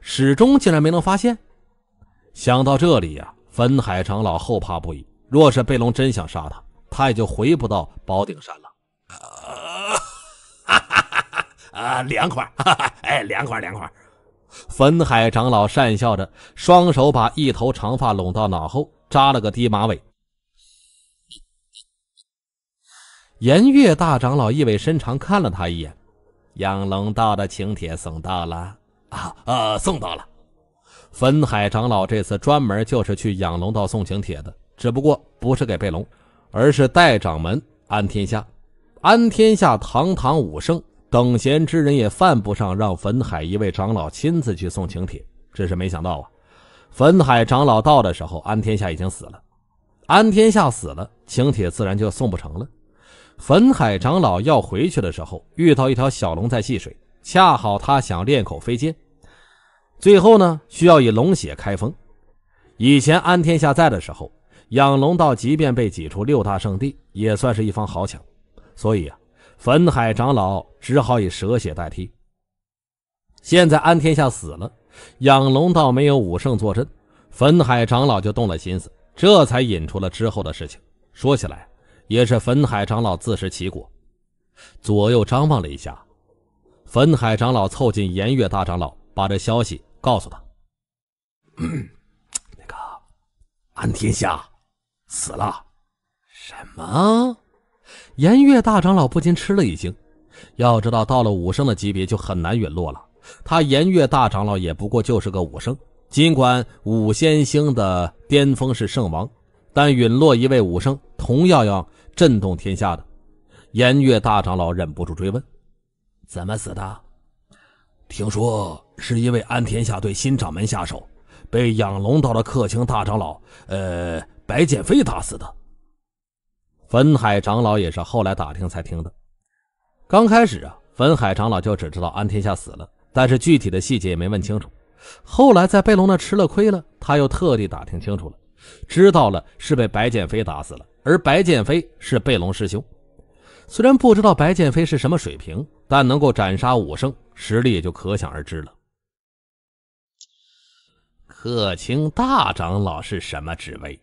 始终竟然没能发现。想到这里呀，焚海长老后怕不已。若是贝隆真想杀他，他也就回不到宝鼎山了。啊，哈哈哈哈啊，凉快，哎，凉快，凉快。焚海长老讪笑着，双手把一头长发拢到脑后，扎了个低马尾。颜月大长老意味深长看了他一眼：“养龙道的请帖送到了？”啊，呃，送到了。焚海长老这次专门就是去养龙道送请帖的，只不过不是给贝龙，而是代掌门安天下。安天下堂堂武圣，等闲之人也犯不上让焚海一位长老亲自去送请帖。只是没想到啊，焚海长老到的时候，安天下已经死了。安天下死了，请帖自然就送不成了。焚海长老要回去的时候，遇到一条小龙在戏水，恰好他想练口飞剑。最后呢，需要以龙血开封。以前安天下在的时候，养龙道即便被挤出六大圣地，也算是一方豪强。所以啊，焚海长老只好以蛇血代替。现在安天下死了，养龙道没有武圣坐镇，焚海长老就动了心思，这才引出了之后的事情。说起来，也是焚海长老自食其果。左右张望了一下，焚海长老凑近炎月大长老，把这消息。告诉他，那个安天下死了。什么？颜月大长老不禁吃了一惊。要知道，到了武圣的级别就很难陨落了。他颜月大长老也不过就是个武圣，尽管五仙星的巅峰是圣王，但陨落一位武圣同样要震动天下的。颜月大长老忍不住追问：怎么死的？听说是因为安天下对新掌门下手，被养龙道的客卿大长老，呃，白剑飞打死的。焚海长老也是后来打听才听的。刚开始啊，焚海长老就只知道安天下死了，但是具体的细节也没问清楚。后来在贝龙那吃了亏了，他又特地打听清楚了，知道了是被白剑飞打死了，而白剑飞是贝龙师兄。虽然不知道白剑飞是什么水平，但能够斩杀武圣，实力也就可想而知了。客卿大长老是什么职位？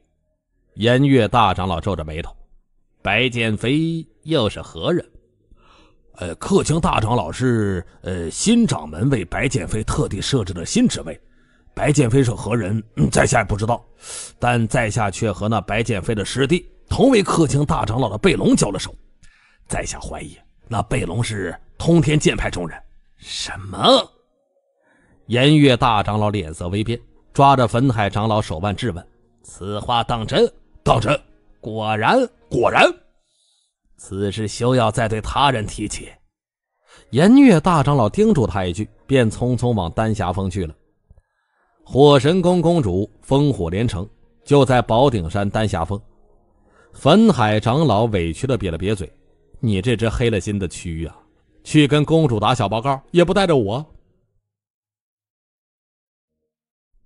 烟月大长老皱着眉头。白剑飞又是何人？呃，客卿大长老是呃新掌门为白剑飞特地设置的新职位。白剑飞是何人，在下也不知道，但在下却和那白剑飞的师弟，同为客卿大长老的贝龙交了手。在下怀疑那贝龙是通天剑派中人。什么？颜月大长老脸色微变，抓着焚海长老手腕质问：“此话当真？当真？果然，果然！此事休要再对他人提起。”颜月大长老叮嘱他一句，便匆匆往丹霞峰去了。火神宫宫主烽火连城就在宝顶山丹霞峰。焚海长老委屈的瘪了瘪嘴。你这只黑了心的蛆啊，去跟公主打小报告也不带着我。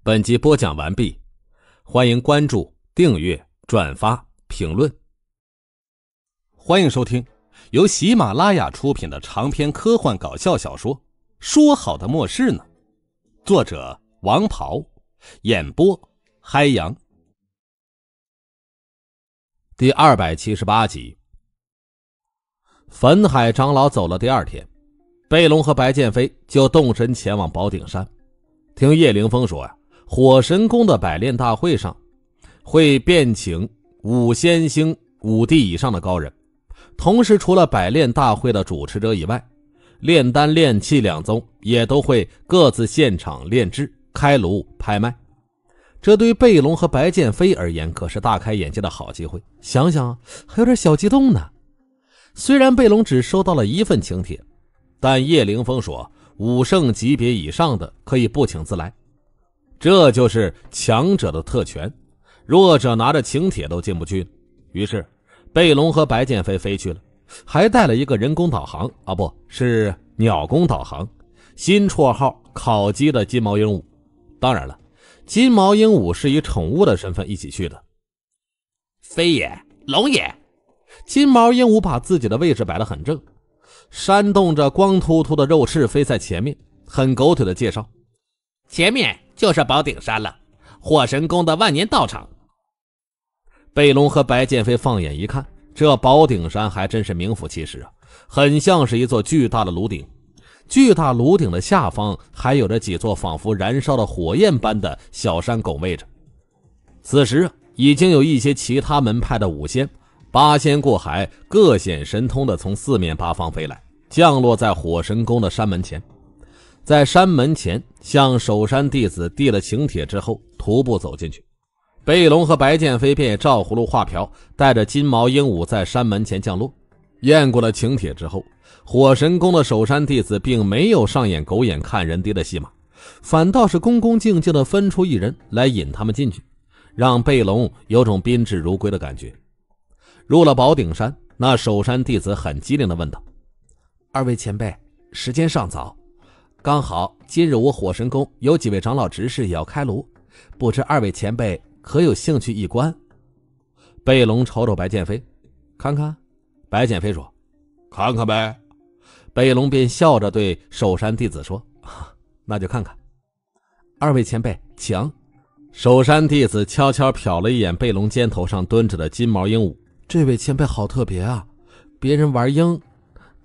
本集播讲完毕，欢迎关注、订阅、转发、评论。欢迎收听由喜马拉雅出品的长篇科幻搞笑小说《说好的末世呢》，作者王袍，演播嗨阳。第二百七十八集。焚海长老走了。第二天，贝龙和白剑飞就动身前往宝顶山。听叶凌峰说呀，火神宫的百炼大会上，会遍请五仙星、五帝以上的高人。同时，除了百炼大会的主持者以外，炼丹、炼器两宗也都会各自现场炼制、开炉拍卖。这对贝龙和白剑飞而言，可是大开眼界的好机会。想想还有点小激动呢。虽然贝隆只收到了一份请帖，但叶凌峰说，武圣级别以上的可以不请自来，这就是强者的特权，弱者拿着请帖都进不去。于是，贝隆和白剑飞飞去了，还带了一个人工导航啊，不是鸟工导航，新绰号“烤鸡”的金毛鹦鹉。当然了，金毛鹦鹉是以宠物的身份一起去的。飞也，龙也。金毛鹦鹉把自己的位置摆得很正，扇动着光秃秃的肉翅飞在前面，很狗腿的介绍：“前面就是宝顶山了，火神宫的万年道场。”贝隆和白剑飞放眼一看，这宝顶山还真是名副其实啊，很像是一座巨大的炉顶。巨大炉顶的下方还有着几座仿佛燃烧的火焰般的小山狗偎着。此时已经有一些其他门派的武仙。八仙过海，各显神通的从四面八方飞来，降落在火神宫的山门前，在山门前向守山弟子递了请帖之后，徒步走进去。贝龙和白剑飞便也照葫芦画瓢，带着金毛鹦鹉在山门前降落，验过了请帖之后，火神宫的守山弟子并没有上演狗眼看人低的戏码，反倒是恭恭敬敬的分出一人来引他们进去，让贝龙有种宾至如归的感觉。入了宝顶山，那守山弟子很机灵的问道：“二位前辈，时间尚早，刚好今日我火神宫有几位长老执事也要开炉，不知二位前辈可有兴趣一观？”贝龙瞅瞅白剑飞，看看，白剑飞说：“看看呗。”贝龙便笑着对守山弟子说：“那就看看。”二位前辈，请。守山弟子悄悄瞟了一眼贝龙肩头上蹲着的金毛鹦鹉。这位前辈好特别啊，别人玩鹰，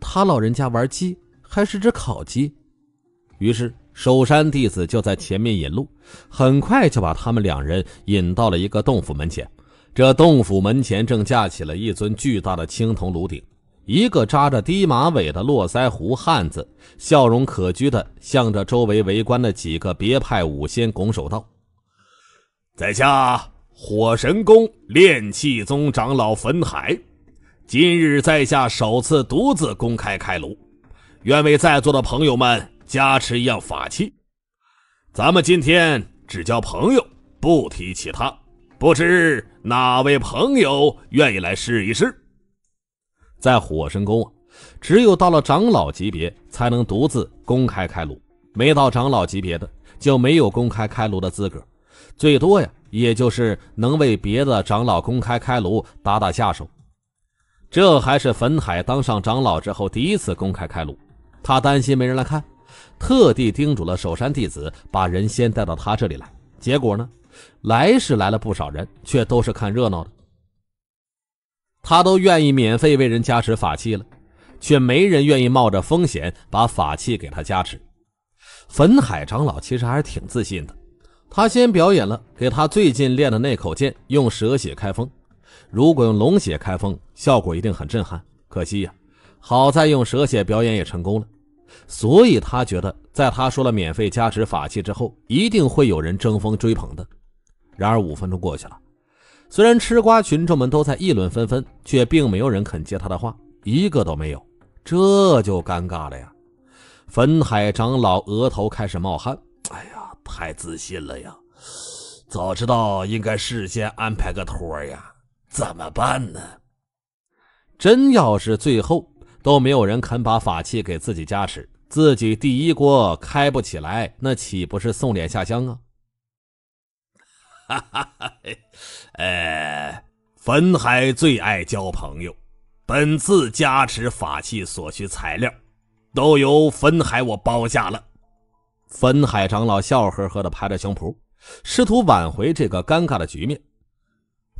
他老人家玩鸡，还是只烤鸡。于是守山弟子就在前面引路，很快就把他们两人引到了一个洞府门前。这洞府门前正架起了一尊巨大的青铜炉顶，一个扎着低马尾的络腮胡汉子，笑容可掬的向着周围围观的几个别派武仙拱手道：“在下。”火神宫炼气宗长老焚海，今日在下首次独自公开开炉，愿为在座的朋友们加持一样法器。咱们今天只交朋友，不提其他。不知哪位朋友愿意来试一试？在火神宫，只有到了长老级别才能独自公开开炉，没到长老级别的就没有公开开炉的资格，最多呀。也就是能为别的长老公开开颅打打下手，这还是焚海当上长老之后第一次公开开颅。他担心没人来看，特地叮嘱了守山弟子把人先带到他这里来。结果呢，来是来了不少人，却都是看热闹的。他都愿意免费为人加持法器了，却没人愿意冒着风险把法器给他加持。焚海长老其实还是挺自信的。他先表演了，给他最近练的那口剑用蛇血开封，如果用龙血开封，效果一定很震撼。可惜呀，好在用蛇血表演也成功了，所以他觉得在他说了免费加持法器之后，一定会有人争风追捧的。然而五分钟过去了，虽然吃瓜群众们都在议论纷纷，却并没有人肯接他的话，一个都没有，这就尴尬了呀！焚海长老额头开始冒汗，哎呀。太自信了呀！早知道应该事先安排个托呀！怎么办呢？真要是最后都没有人肯把法器给自己加持，自己第一锅开不起来，那岂不是送脸下乡啊？哈哈！哎，焚海最爱交朋友，本次加持法器所需材料，都由焚海我包下了。焚海长老笑呵呵地拍着胸脯，试图挽回这个尴尬的局面。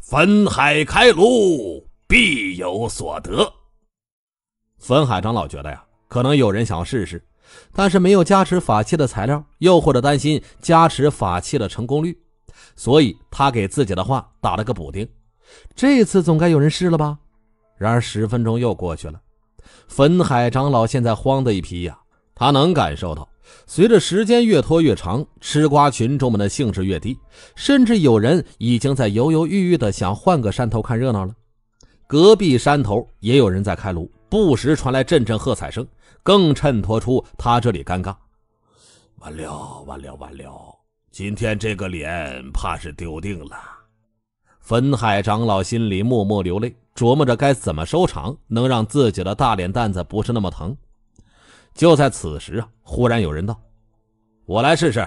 焚海开炉必有所得。焚海长老觉得呀，可能有人想试试，但是没有加持法器的材料，又或者担心加持法器的成功率，所以他给自己的话打了个补丁。这次总该有人试了吧？然而十分钟又过去了，焚海长老现在慌得一批呀，他能感受到。随着时间越拖越长，吃瓜群众们的兴致越低，甚至有人已经在犹犹豫豫的想换个山头看热闹了。隔壁山头也有人在开炉，不时传来阵阵喝彩声，更衬托出他这里尴尬。完了，完了，完了！今天这个脸怕是丢定了。粉海长老心里默默流泪，琢磨着该怎么收场，能让自己的大脸蛋子不是那么疼。就在此时啊，忽然有人道：“我来试试。”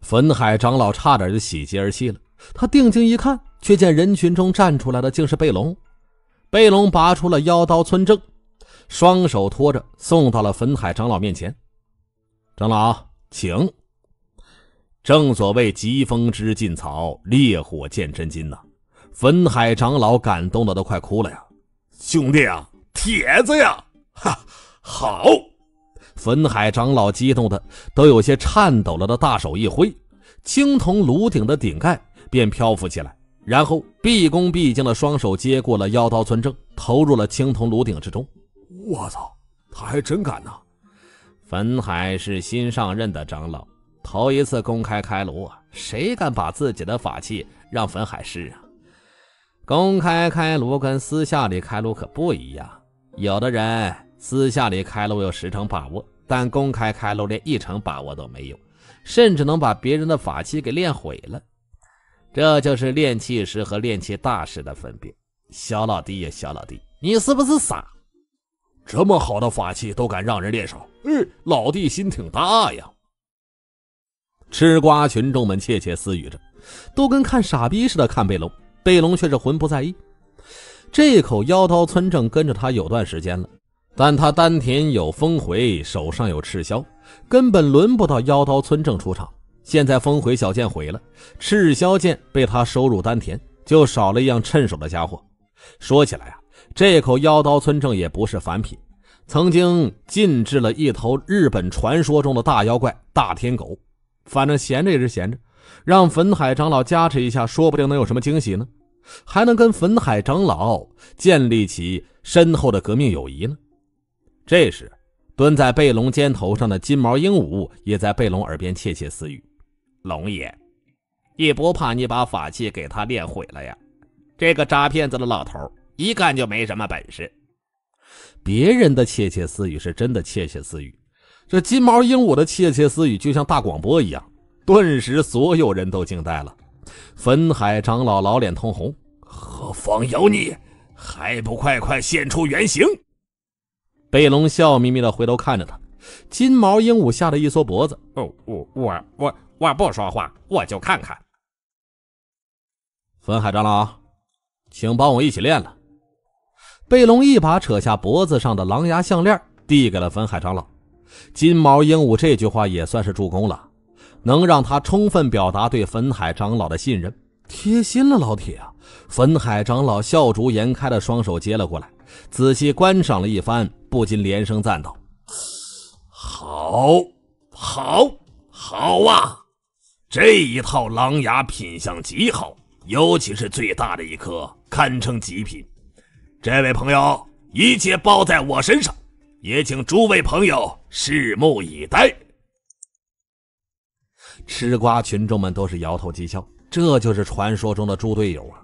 焚海长老差点就喜极而泣了。他定睛一看，却见人群中站出来的竟是贝龙。贝龙拔出了妖刀村正，双手托着送到了焚海长老面前：“长老，请。”正所谓“疾风知劲草，烈火见真金”呐。焚海长老感动的都快哭了呀！兄弟啊，铁子呀，哈，好！焚海长老激动的都有些颤抖了，的大手一挥，青铜炉顶的顶盖便漂浮起来，然后毕恭毕敬的双手接过了妖刀村正，投入了青铜炉顶之中。我操，他还真敢呐！焚海是新上任的长老，头一次公开开炉啊，谁敢把自己的法器让焚海试啊？公开开炉跟私下里开炉可不一样，有的人。私下里开我有十成把握，但公开开炉连一成把握都没有，甚至能把别人的法器给练毁了。这就是练气师和练气大师的分别。小老弟呀，小老弟，你是不是傻？这么好的法器都敢让人练手？嗯，老弟心挺大呀。吃瓜群众们窃窃私语着，都跟看傻逼似的看贝龙，贝龙却是浑不在意。这口妖刀村正跟着他有段时间了。但他丹田有风回，手上有赤霄，根本轮不到妖刀村正出场。现在风回小剑毁了，赤霄剑被他收入丹田，就少了一样趁手的家伙。说起来啊，这口妖刀村正也不是凡品，曾经禁制了一头日本传说中的大妖怪大天狗。反正闲着也是闲着，让焚海长老加持一下，说不定能有什么惊喜呢，还能跟焚海长老建立起深厚的革命友谊呢。这时，蹲在贝龙肩头上的金毛鹦鹉也在贝龙耳边窃窃私语：“龙爷，也不怕你把法器给他练毁了呀？这个扎骗子的老头，一干就没什么本事。”别人的窃窃私语是真的窃窃私语，这金毛鹦鹉的窃窃私语就像大广播一样，顿时所有人都惊呆了。焚海长老老脸通红：“何方妖孽，还不快快现出原形！”贝龙笑眯眯的回头看着他，金毛鹦鹉吓得一缩脖子：“哦，我我我我不说话，我就看看。”粉海长老，请帮我一起练了。贝龙一把扯下脖子上的狼牙项链，递给了粉海长老。金毛鹦鹉这句话也算是助攻了，能让他充分表达对粉海长老的信任，贴心了老铁啊！粉海长老笑逐颜开的双手接了过来，仔细观赏了一番。不禁连声赞道：“好，好，好啊！这一套狼牙品相极好，尤其是最大的一颗，堪称极品。这位朋友，一切包在我身上，也请诸位朋友拭目以待。”吃瓜群众们都是摇头讥笑：“这就是传说中的猪队友啊！”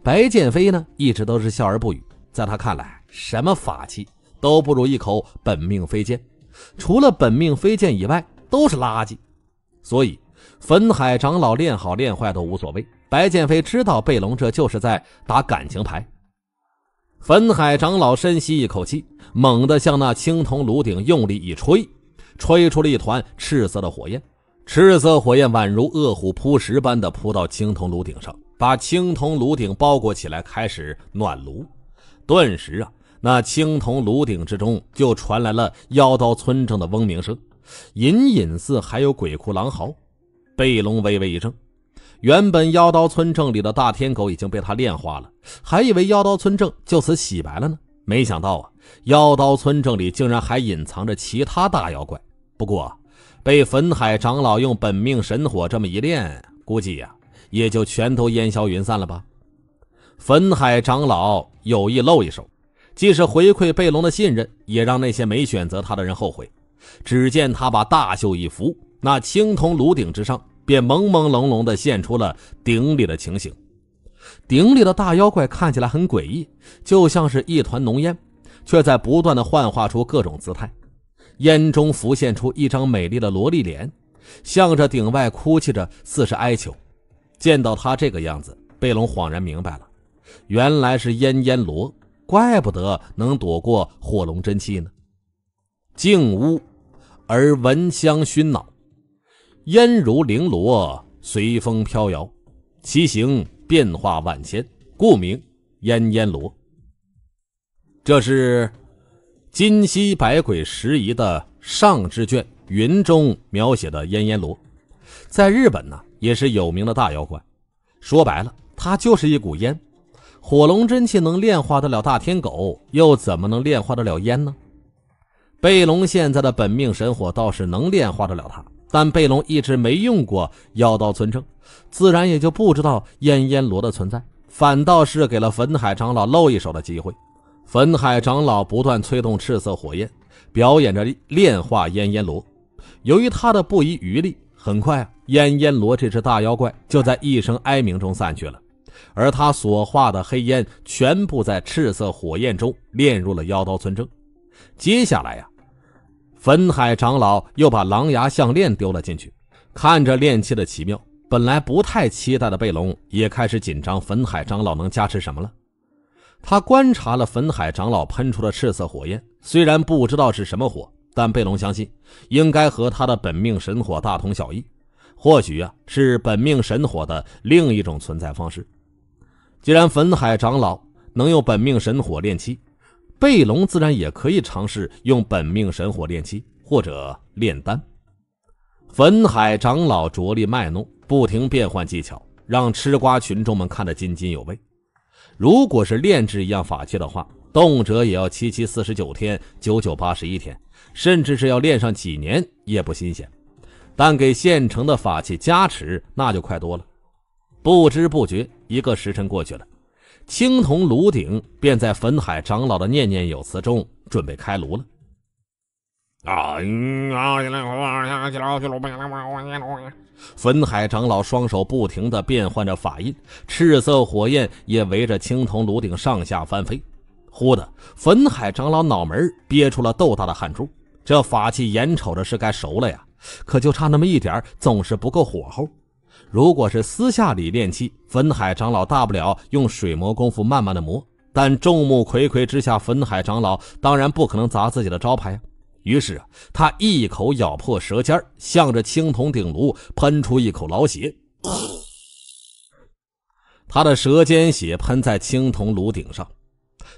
白剑飞呢，一直都是笑而不语。在他看来，什么法器？都不如一口本命飞剑，除了本命飞剑以外，都是垃圾。所以，焚海长老练好练坏都无所谓。白剑飞知道贝龙这就是在打感情牌。焚海长老深吸一口气，猛地向那青铜炉顶用力一吹，吹出了一团赤色的火焰。赤色火焰宛如饿虎扑食般的扑到青铜炉顶上，把青铜炉顶包裹起来，开始暖炉。顿时啊！那青铜炉鼎之中就传来了妖刀村正的嗡鸣声，隐隐似还有鬼哭狼嚎。贝龙微微一怔，原本妖刀村正里的大天狗已经被他炼化了，还以为妖刀村正就此洗白了呢，没想到啊，妖刀村正里竟然还隐藏着其他大妖怪。不过，被焚海长老用本命神火这么一炼，估计呀也就全都烟消云散了吧。焚海长老有意露一手。既是回馈贝龙的信任，也让那些没选择他的人后悔。只见他把大袖一拂，那青铜炉顶之上便朦朦胧胧地现出了顶里的情形。顶里的大妖怪看起来很诡异，就像是一团浓烟，却在不断地幻化出各种姿态。烟中浮现出一张美丽的萝莉脸，向着顶外哭泣着，似是哀求。见到他这个样子，贝龙恍然明白了，原来是烟烟罗。怪不得能躲过火龙真气呢。静屋而闻香熏脑，烟如绫罗随风飘摇，其形变化万千，故名烟烟罗。这是《金溪百鬼拾遗》的上之卷《云》中描写的烟烟罗，在日本呢也是有名的大妖怪。说白了，它就是一股烟。火龙真气能炼化得了大天狗，又怎么能炼化得了烟呢？贝龙现在的本命神火倒是能炼化得了他，但贝龙一直没用过妖道存证，自然也就不知道烟烟罗的存在，反倒是给了焚海长老露一手的机会。焚海长老不断催动赤色火焰，表演着炼化烟烟罗。由于他的不遗余力，很快啊，烟烟罗这只大妖怪就在一声哀鸣中散去了。而他所化的黑烟全部在赤色火焰中炼入了妖刀村正。接下来呀，焚海长老又把狼牙项链丢了进去，看着炼器的奇妙，本来不太期待的贝龙也开始紧张。焚海长老能加持什么了？他观察了焚海长老喷出的赤色火焰，虽然不知道是什么火，但贝龙相信，应该和他的本命神火大同小异，或许啊是本命神火的另一种存在方式。既然焚海长老能用本命神火炼器，贝龙自然也可以尝试用本命神火炼器或者炼丹。焚海长老着力卖弄，不停变换技巧，让吃瓜群众们看得津津有味。如果是炼制一样法器的话，动辄也要七七四十九天、九九八十一天，甚至是要练上几年也不新鲜。但给现成的法器加持，那就快多了。不知不觉。一个时辰过去了，青铜炉鼎便在焚海长老的念念有词中准备开炉了。啊！焚海长老双手不停地变换着法印，赤色火焰也围着青铜炉顶上下翻飞。忽的，焚海长老脑门憋出了豆大的汗珠。这法器眼瞅着是该熟了呀，可就差那么一点，总是不够火候。如果是私下里练气，焚海长老大不了用水磨功夫慢慢的磨。但众目睽睽之下，焚海长老当然不可能砸自己的招牌。于是他一口咬破舌尖，向着青铜鼎炉喷出一口老血。他的舌尖血喷在青铜炉顶上，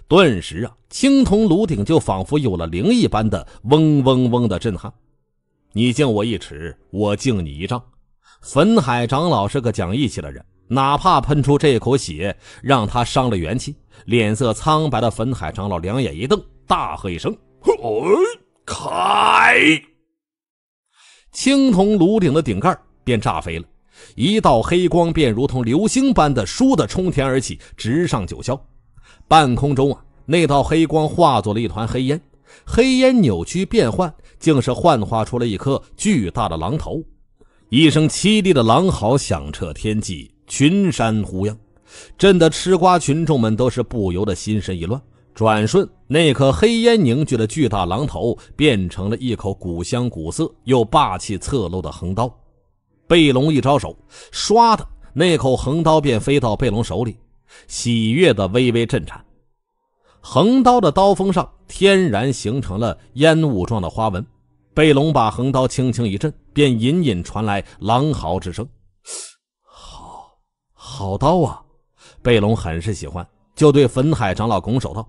顿时啊，青铜炉顶就仿佛有了灵一般的嗡嗡嗡的震撼。你敬我一尺，我敬你一丈。焚海长老是个讲义气的人，哪怕喷出这口血，让他伤了元气，脸色苍白的焚海长老两眼一瞪，大喝一声：“开！”青铜炉顶的顶盖便炸飞了，一道黑光便如同流星般的倏地冲天而起，直上九霄。半空中啊，那道黑光化作了一团黑烟，黑烟扭曲变幻，竟是幻化出了一颗巨大的狼头。一声凄厉的狼嚎响彻天际，群山呼应，震得吃瓜群众们都是不由得心神一乱。转瞬，那颗黑烟凝聚的巨大狼头变成了一口古香古色又霸气侧漏的横刀。贝龙一招手，唰的，那口横刀便飞到贝龙手里，喜悦的微微震颤。横刀的刀锋上天然形成了烟雾状的花纹。贝龙把横刀轻轻一震，便隐隐传来狼嚎之声。好，好刀啊！贝龙很是喜欢，就对粉海长老拱手道：“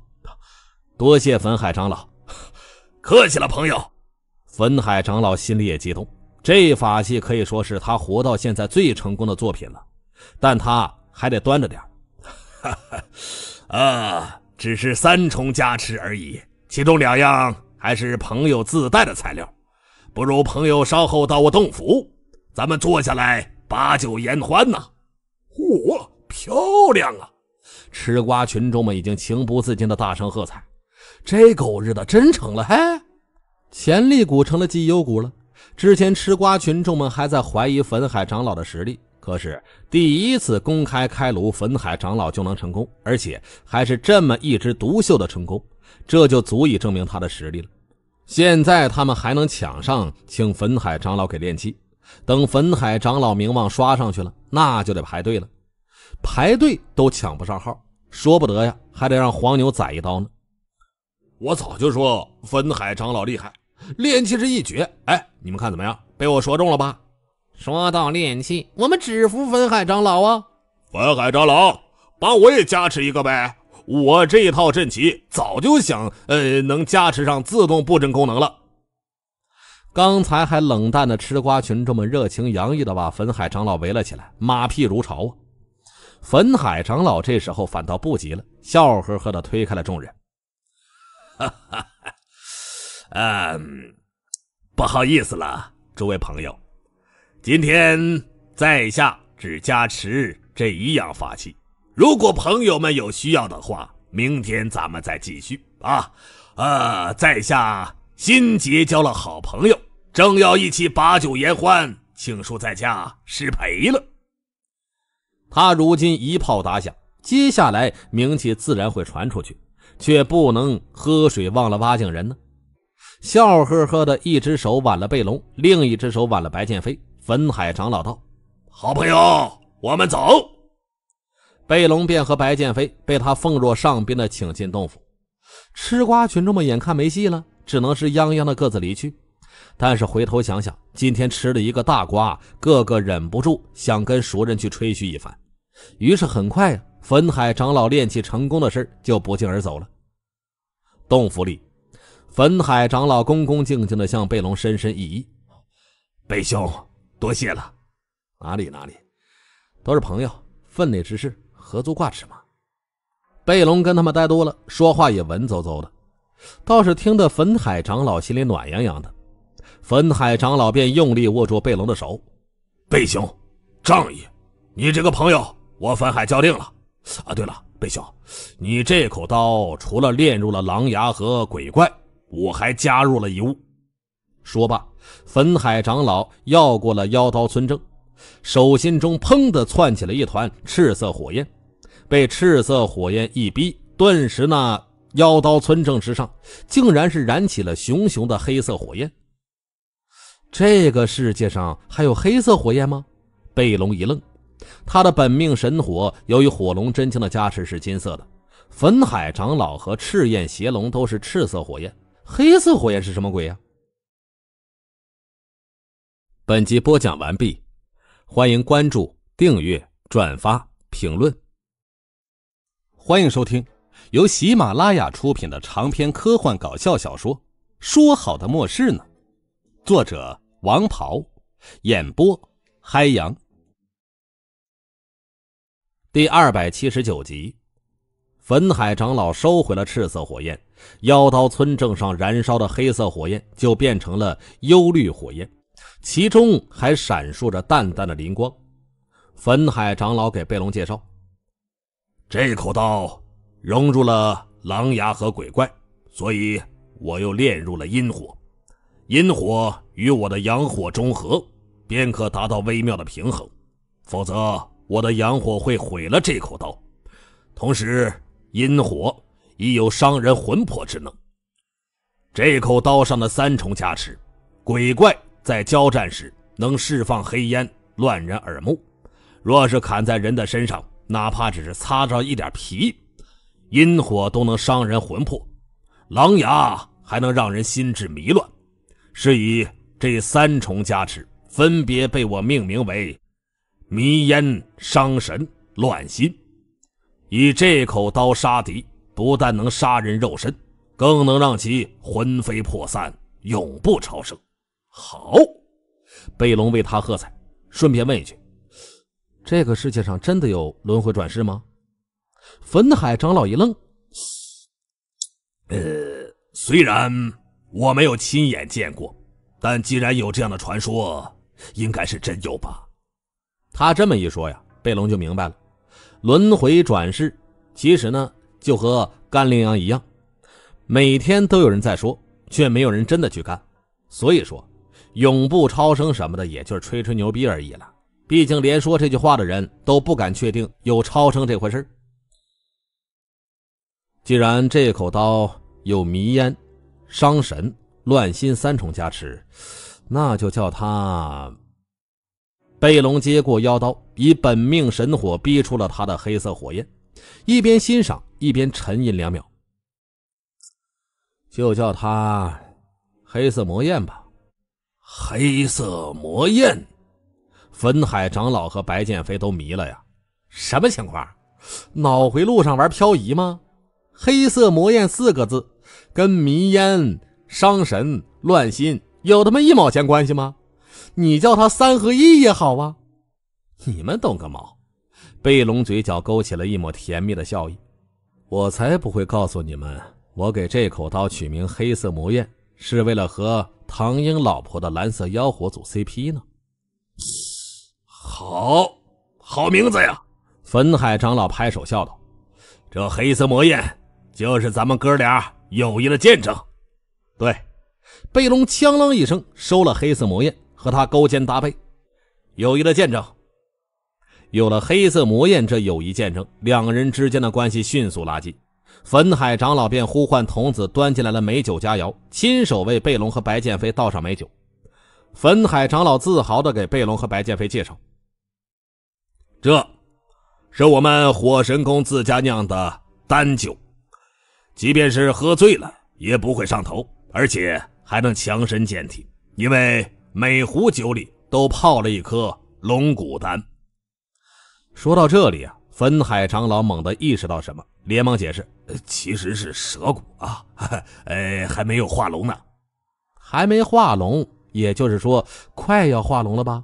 多谢粉海长老，客气了，朋友。”粉海长老心里也激动，这法器可以说是他活到现在最成功的作品了，但他还得端着点哈哈，啊，只是三重加持而已，其中两样还是朋友自带的材料。不如朋友稍后到我洞府，咱们坐下来把酒言欢呐！嚯，漂亮啊！吃瓜群众们已经情不自禁的大声喝彩。这狗日的真成了嘿，潜力股成了绩优股了。之前吃瓜群众们还在怀疑粉海长老的实力，可是第一次公开开颅，粉海长老就能成功，而且还是这么一枝独秀的成功，这就足以证明他的实力了。现在他们还能抢上，请焚海长老给炼气。等焚海长老名望刷上去了，那就得排队了。排队都抢不上号，说不得呀，还得让黄牛宰一刀呢。我早就说焚海长老厉害，炼气是一绝。哎，你们看怎么样？被我说中了吧？说到炼气，我们只服焚海长老啊！焚海长老，把我也加持一个呗！我这套阵旗早就想，呃，能加持上自动布阵功能了。刚才还冷淡的吃瓜群众们热情洋溢的把焚海长老围了起来，马屁如潮啊！焚海长老这时候反倒不急了，笑呵呵的推开了众人。哈哈哈，嗯，不好意思了，诸位朋友，今天在下只加持这一样法器。如果朋友们有需要的话，明天咱们再继续啊！呃，在下新结交了好朋友，正要一起把酒言欢，请恕在下失陪了。他如今一炮打响，接下来名气自然会传出去，却不能喝水忘了挖井人呢。笑呵呵的一只手挽了贝隆，另一只手挽了白剑飞。焚海长老道：“好朋友，我们走。”贝龙便和白剑飞被他奉若上宾的请进洞府，吃瓜群众们眼看没戏了，只能是泱泱的各自离去。但是回头想想，今天吃了一个大瓜，个个忍不住想跟熟人去吹嘘一番。于是很快，焚海长老练气成功的事就不胫而走了。洞府里，焚海长老恭恭敬敬的向贝龙深深一揖：“贝兄，多谢了。”“哪里哪里，都是朋友，分内之事。”合租挂齿么？贝龙跟他们呆多了，说话也文绉绉的，倒是听得粉海长老心里暖洋洋的。粉海长老便用力握住贝龙的手：“贝兄，仗义，你这个朋友我粉海交定了。”啊，对了，贝兄，你这口刀除了炼入了狼牙和鬼怪，我还加入了遗物。说罢，粉海长老要过了妖刀村正，手心中砰的窜起了一团赤色火焰。被赤色火焰一逼，顿时那妖刀村正之上，竟然是燃起了熊熊的黑色火焰。这个世界上还有黑色火焰吗？贝隆一愣，他的本命神火由于火龙真经的加持是金色的，焚海长老和赤焰邪龙都是赤色火焰，黑色火焰是什么鬼呀？本集播讲完毕，欢迎关注、订阅、转发、评论。欢迎收听由喜马拉雅出品的长篇科幻搞笑小说《说好的末世呢》，作者王袍，演播嗨阳。第二百七十九集，焚海长老收回了赤色火焰，妖刀村正上燃烧的黑色火焰就变成了幽绿火焰，其中还闪烁着淡淡的灵光。焚海长老给贝隆介绍。这口刀融入了狼牙和鬼怪，所以我又炼入了阴火。阴火与我的阳火中和，便可达到微妙的平衡。否则，我的阳火会毁了这口刀。同时，阴火亦有伤人魂魄之能。这口刀上的三重加持，鬼怪在交战时能释放黑烟，乱人耳目。若是砍在人的身上，哪怕只是擦着一点皮，阴火都能伤人魂魄；狼牙还能让人心智迷乱。是以这三重加持，分别被我命名为“迷烟伤神乱心”。以这口刀杀敌，不但能杀人肉身，更能让其魂飞魄散，永不超生。好，贝龙为他喝彩，顺便问一句。这个世界上真的有轮回转世吗？焚海长老一愣，呃，虽然我没有亲眼见过，但既然有这样的传说，应该是真有吧？他这么一说呀，贝龙就明白了，轮回转世其实呢，就和干羚羊一样，每天都有人在说，却没有人真的去干。所以说，永不超生什么的，也就是吹吹牛逼而已了。毕竟，连说这句话的人都不敢确定有超生这回事既然这口刀有迷烟、伤神、乱心三重加持，那就叫他。贝隆接过妖刀，以本命神火逼出了他的黑色火焰，一边欣赏一边沉吟两秒，就叫他黑色魔焰吧。黑色魔焰。焚海长老和白剑飞都迷了呀，什么情况？脑回路上玩漂移吗？“黑色魔焰”四个字，跟迷烟伤神乱心有他妈一毛钱关系吗？你叫他三合一也好啊！你们懂个毛！贝隆嘴角勾起了一抹甜蜜的笑意，我才不会告诉你们，我给这口刀取名“黑色魔焰”，是为了和唐英老婆的蓝色妖火组 CP 呢。好，好名字呀！焚海长老拍手笑道：“这黑色魔焰，就是咱们哥俩友谊的见证。”对，贝龙锵啷一声收了黑色魔焰，和他勾肩搭背，友谊的见证。有了黑色魔焰这友谊见证，两人之间的关系迅速拉近。焚海长老便呼唤童子端进来了美酒佳肴，亲手为贝龙和白剑飞倒上美酒。焚海长老自豪地给贝龙和白剑飞介绍。这，是我们火神宫自家酿的丹酒，即便是喝醉了也不会上头，而且还能强身健体，因为每壶酒里都泡了一颗龙骨丹。说到这里啊，焚海长老猛地意识到什么，连忙解释：“其实是蛇骨啊，哎，还没有化龙呢，还没化龙，也就是说快要化龙了吧。”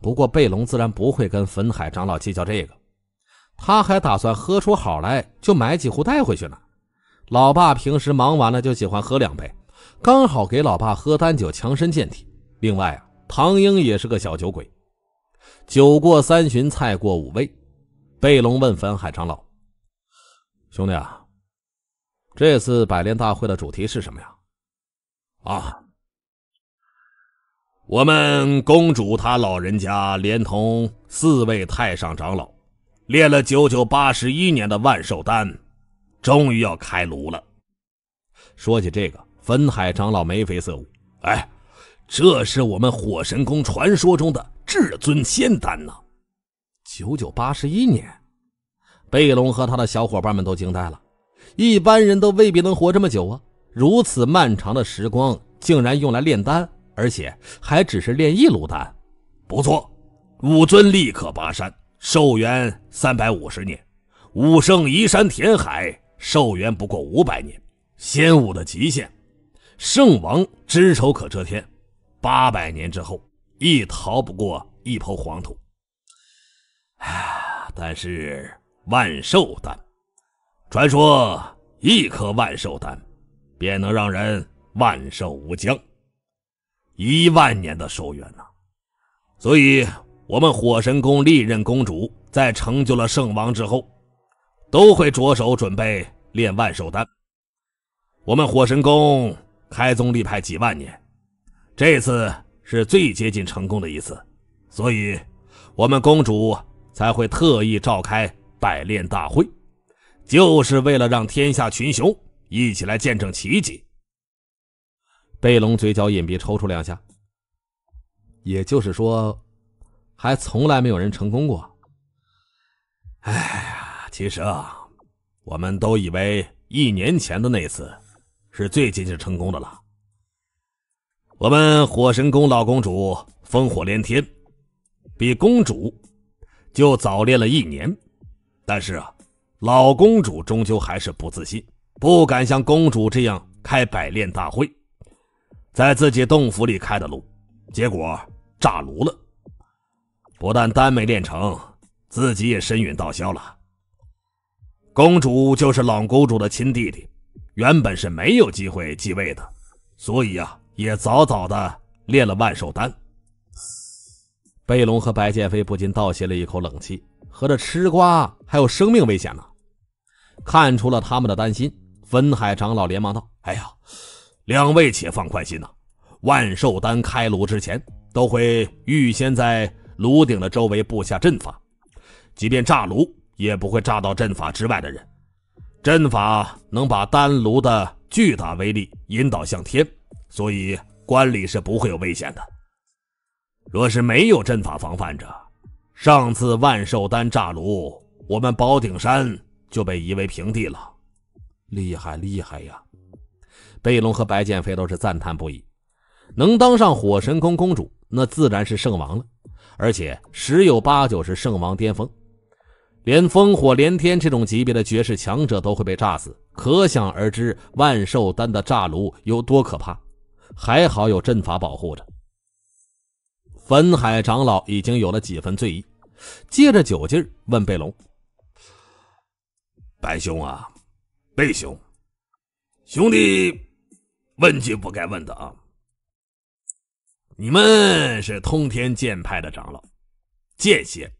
不过贝龙自然不会跟粉海长老计较这个，他还打算喝出好来，就买几壶带回去呢。老爸平时忙完了就喜欢喝两杯，刚好给老爸喝单酒强身健体。另外啊，唐英也是个小酒鬼，酒过三巡菜过五味。贝龙问粉海长老：“兄弟啊，这次百炼大会的主题是什么呀？”啊。我们公主她老人家连同四位太上长老，练了九九八十一年的万寿丹，终于要开炉了。说起这个，焚海长老眉飞色舞：“哎，这是我们火神宫传说中的至尊仙丹呢！九九八十一年，贝隆和他的小伙伴们都惊呆了。一般人都未必能活这么久啊！如此漫长的时光，竟然用来炼丹？”而且还只是炼一炉丹，不错。武尊立刻拔山，寿元三百五十年；武圣移山填海，寿元不过五百年。仙武的极限，圣王之手可遮天，八百年之后亦逃不过一抔黄土。但是万寿丹，传说一颗万寿丹，便能让人万寿无疆。一万年的寿元呢，所以我们火神宫历任公主在成就了圣王之后，都会着手准备炼万寿丹。我们火神宫开宗立派几万年，这次是最接近成功的一次，所以我们公主才会特意召开百炼大会，就是为了让天下群雄一起来见证奇迹。贝龙嘴角隐蔽抽搐两下，也就是说，还从来没有人成功过。哎呀，其实啊，我们都以为一年前的那次是最接近成功的了。我们火神宫老公主烽火连天，比公主就早练了一年，但是啊，老公主终究还是不自信，不敢像公主这样开百炼大会。在自己洞府里开的炉，结果炸炉了，不但丹没炼成，自己也身陨道消了。公主就是老公主的亲弟弟，原本是没有机会继位的，所以啊，也早早的练了万寿丹。贝龙和白剑飞不禁倒吸了一口冷气，合着吃瓜还有生命危险呢？看出了他们的担心，分海长老连忙道：“哎呀！”两位且放宽心呐，万寿丹开炉之前都会预先在炉顶的周围布下阵法，即便炸炉也不会炸到阵法之外的人。阵法能把丹炉的巨大威力引导向天，所以关里是不会有危险的。若是没有阵法防范着，上次万寿丹炸炉，我们宝顶山就被夷为平地了，厉害厉害呀！贝龙和白剑飞都是赞叹不已，能当上火神宫宫主，那自然是圣王了，而且十有八九是圣王巅峰，连烽火连天这种级别的绝世强者都会被炸死，可想而知万寿丹的炸炉有多可怕。还好有阵法保护着。焚海长老已经有了几分醉意，借着酒劲问贝龙：“白兄啊，贝兄，兄弟。”问句不该问的啊！你们是通天剑派的长老，剑仙，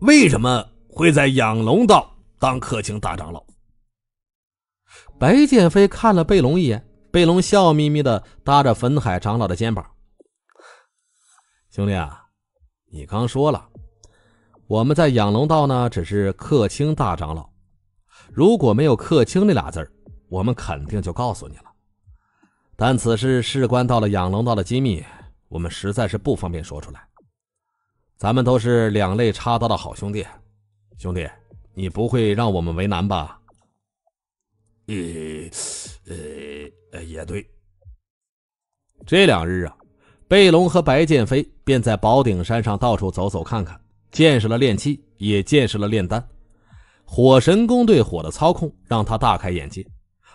为什么会在养龙道当客卿大长老？白剑飞看了贝龙一眼，贝龙笑眯眯的搭着焚海长老的肩膀：“兄弟啊，你刚说了，我们在养龙道呢，只是客卿大长老，如果没有‘客卿’那俩字儿。”我们肯定就告诉你了，但此事事关到了养龙道的机密，我们实在是不方便说出来。咱们都是两肋插刀的好兄弟，兄弟，你不会让我们为难吧？呃呃，也对。这两日啊，贝龙和白剑飞便在宝顶山上到处走走看看，见识了炼器，也见识了炼丹。火神功对火的操控让他大开眼界。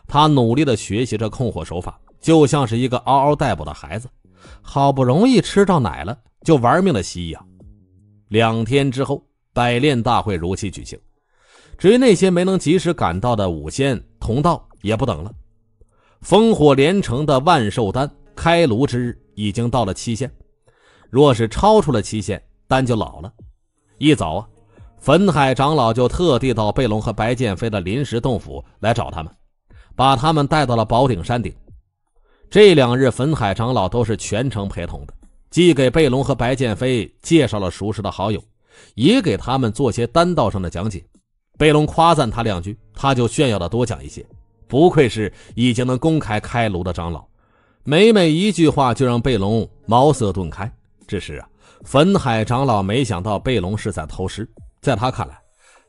他努力的学习着控火手法，就像是一个嗷嗷待哺的孩子，好不容易吃到奶了，就玩命的吸呀。两天之后，百炼大会如期举行。至于那些没能及时赶到的五仙同道，也不等了。烽火连城的万寿丹开炉之日已经到了期限，若是超出了期限，丹就老了。一早啊，焚海长老就特地到贝隆和白剑飞的临时洞府来找他们。把他们带到了宝顶山顶。这两日，粉海长老都是全程陪同的，既给贝龙和白剑飞介绍了熟识的好友，也给他们做些丹道上的讲解。贝龙夸赞他两句，他就炫耀的多讲一些。不愧是已经能公开开颅的长老，每每一句话就让贝龙茅塞顿开。只是啊，粉海长老没想到贝龙是在偷师，在他看来，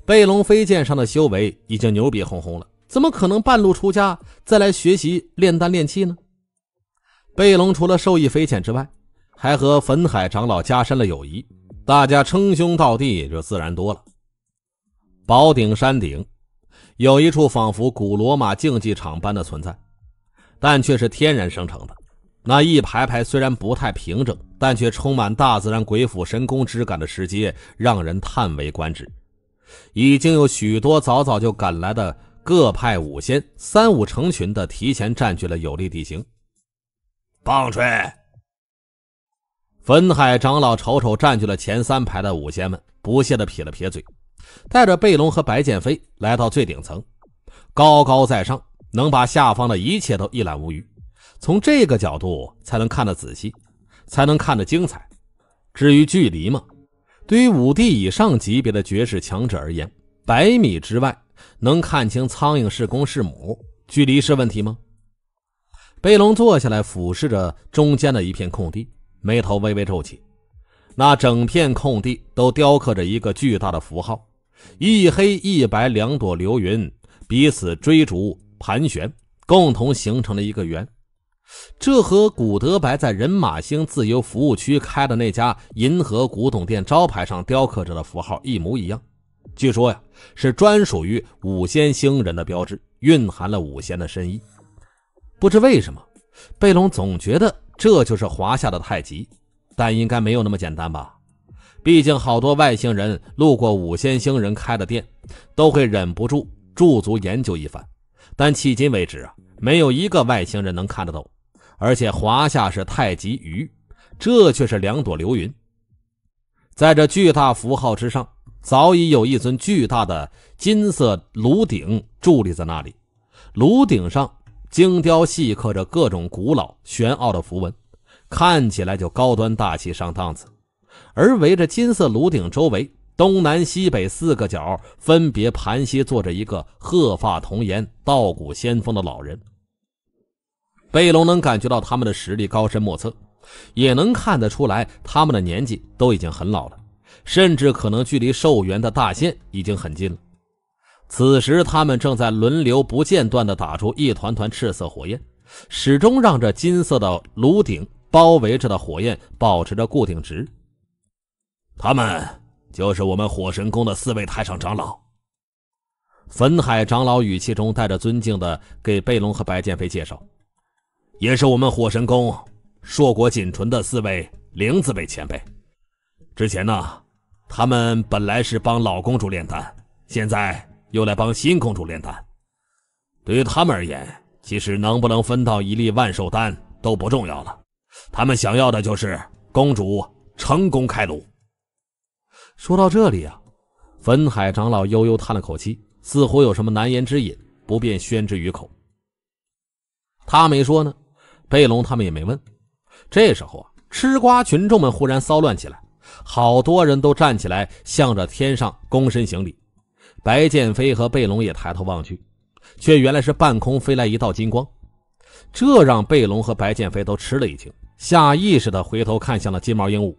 贝龙飞剑上的修为已经牛逼哄哄了。怎么可能半路出家再来学习炼丹炼器呢？贝隆除了受益匪浅之外，还和焚海长老加深了友谊，大家称兄道弟也就自然多了。宝顶山顶有一处仿佛古罗马竞技场般的存在，但却是天然生成的。那一排排虽然不太平整，但却充满大自然鬼斧神工之感的石阶，让人叹为观止。已经有许多早早就赶来的。各派五仙三五成群的提前占据了有利地形。棒槌，粉海长老瞅瞅占据了前三排的五仙们，不屑的撇了撇嘴，带着贝龙和白剑飞来到最顶层，高高在上，能把下方的一切都一览无余。从这个角度才能看得仔细，才能看得精彩。至于距离嘛，对于五帝以上级别的绝世强者而言，百米之外。能看清苍蝇是公是母？距离是问题吗？贝龙坐下来俯视着中间的一片空地，眉头微微皱起。那整片空地都雕刻着一个巨大的符号，一黑一白两朵流云彼此追逐、盘旋，共同形成了一个圆。这和古德白在人马星自由服务区开的那家银河古董店招牌上雕刻着的符号一模一样。据说呀，是专属于五仙星人的标志，蕴含了五仙的深意。不知为什么，贝隆总觉得这就是华夏的太极，但应该没有那么简单吧？毕竟好多外星人路过五仙星人开的店，都会忍不住驻足研究一番。但迄今为止啊，没有一个外星人能看得懂。而且华夏是太极鱼，这却是两朵流云，在这巨大符号之上。早已有一尊巨大的金色炉鼎伫立在那里，炉顶上精雕细刻着各种古老玄奥的符文，看起来就高端大气上档次。而围着金色炉鼎周围，东南西北四个角分别盘膝坐着一个鹤发童颜、道骨仙风的老人。贝隆能感觉到他们的实力高深莫测，也能看得出来他们的年纪都已经很老了。甚至可能距离寿元的大限已经很近了。此时，他们正在轮流不间断地打出一团团赤色火焰，始终让这金色的炉顶包围着的火焰保持着固定值。他们就是我们火神宫的四位太上长老。焚海长老语气中带着尊敬的给贝隆和白剑飞介绍，也是我们火神宫硕果仅存的四位灵字辈前辈。之前呢。他们本来是帮老公主炼丹，现在又来帮新公主炼丹。对于他们而言，其实能不能分到一粒万寿丹都不重要了，他们想要的就是公主成功开炉。说到这里啊，焚海长老悠悠叹了口气，似乎有什么难言之隐，不便宣之于口。他没说呢，贝龙他们也没问。这时候啊，吃瓜群众们忽然骚乱起来。好多人都站起来，向着天上躬身行礼。白剑飞和贝龙也抬头望去，却原来是半空飞来一道金光，这让贝龙和白剑飞都吃了一惊，下意识的回头看向了金毛鹦鹉。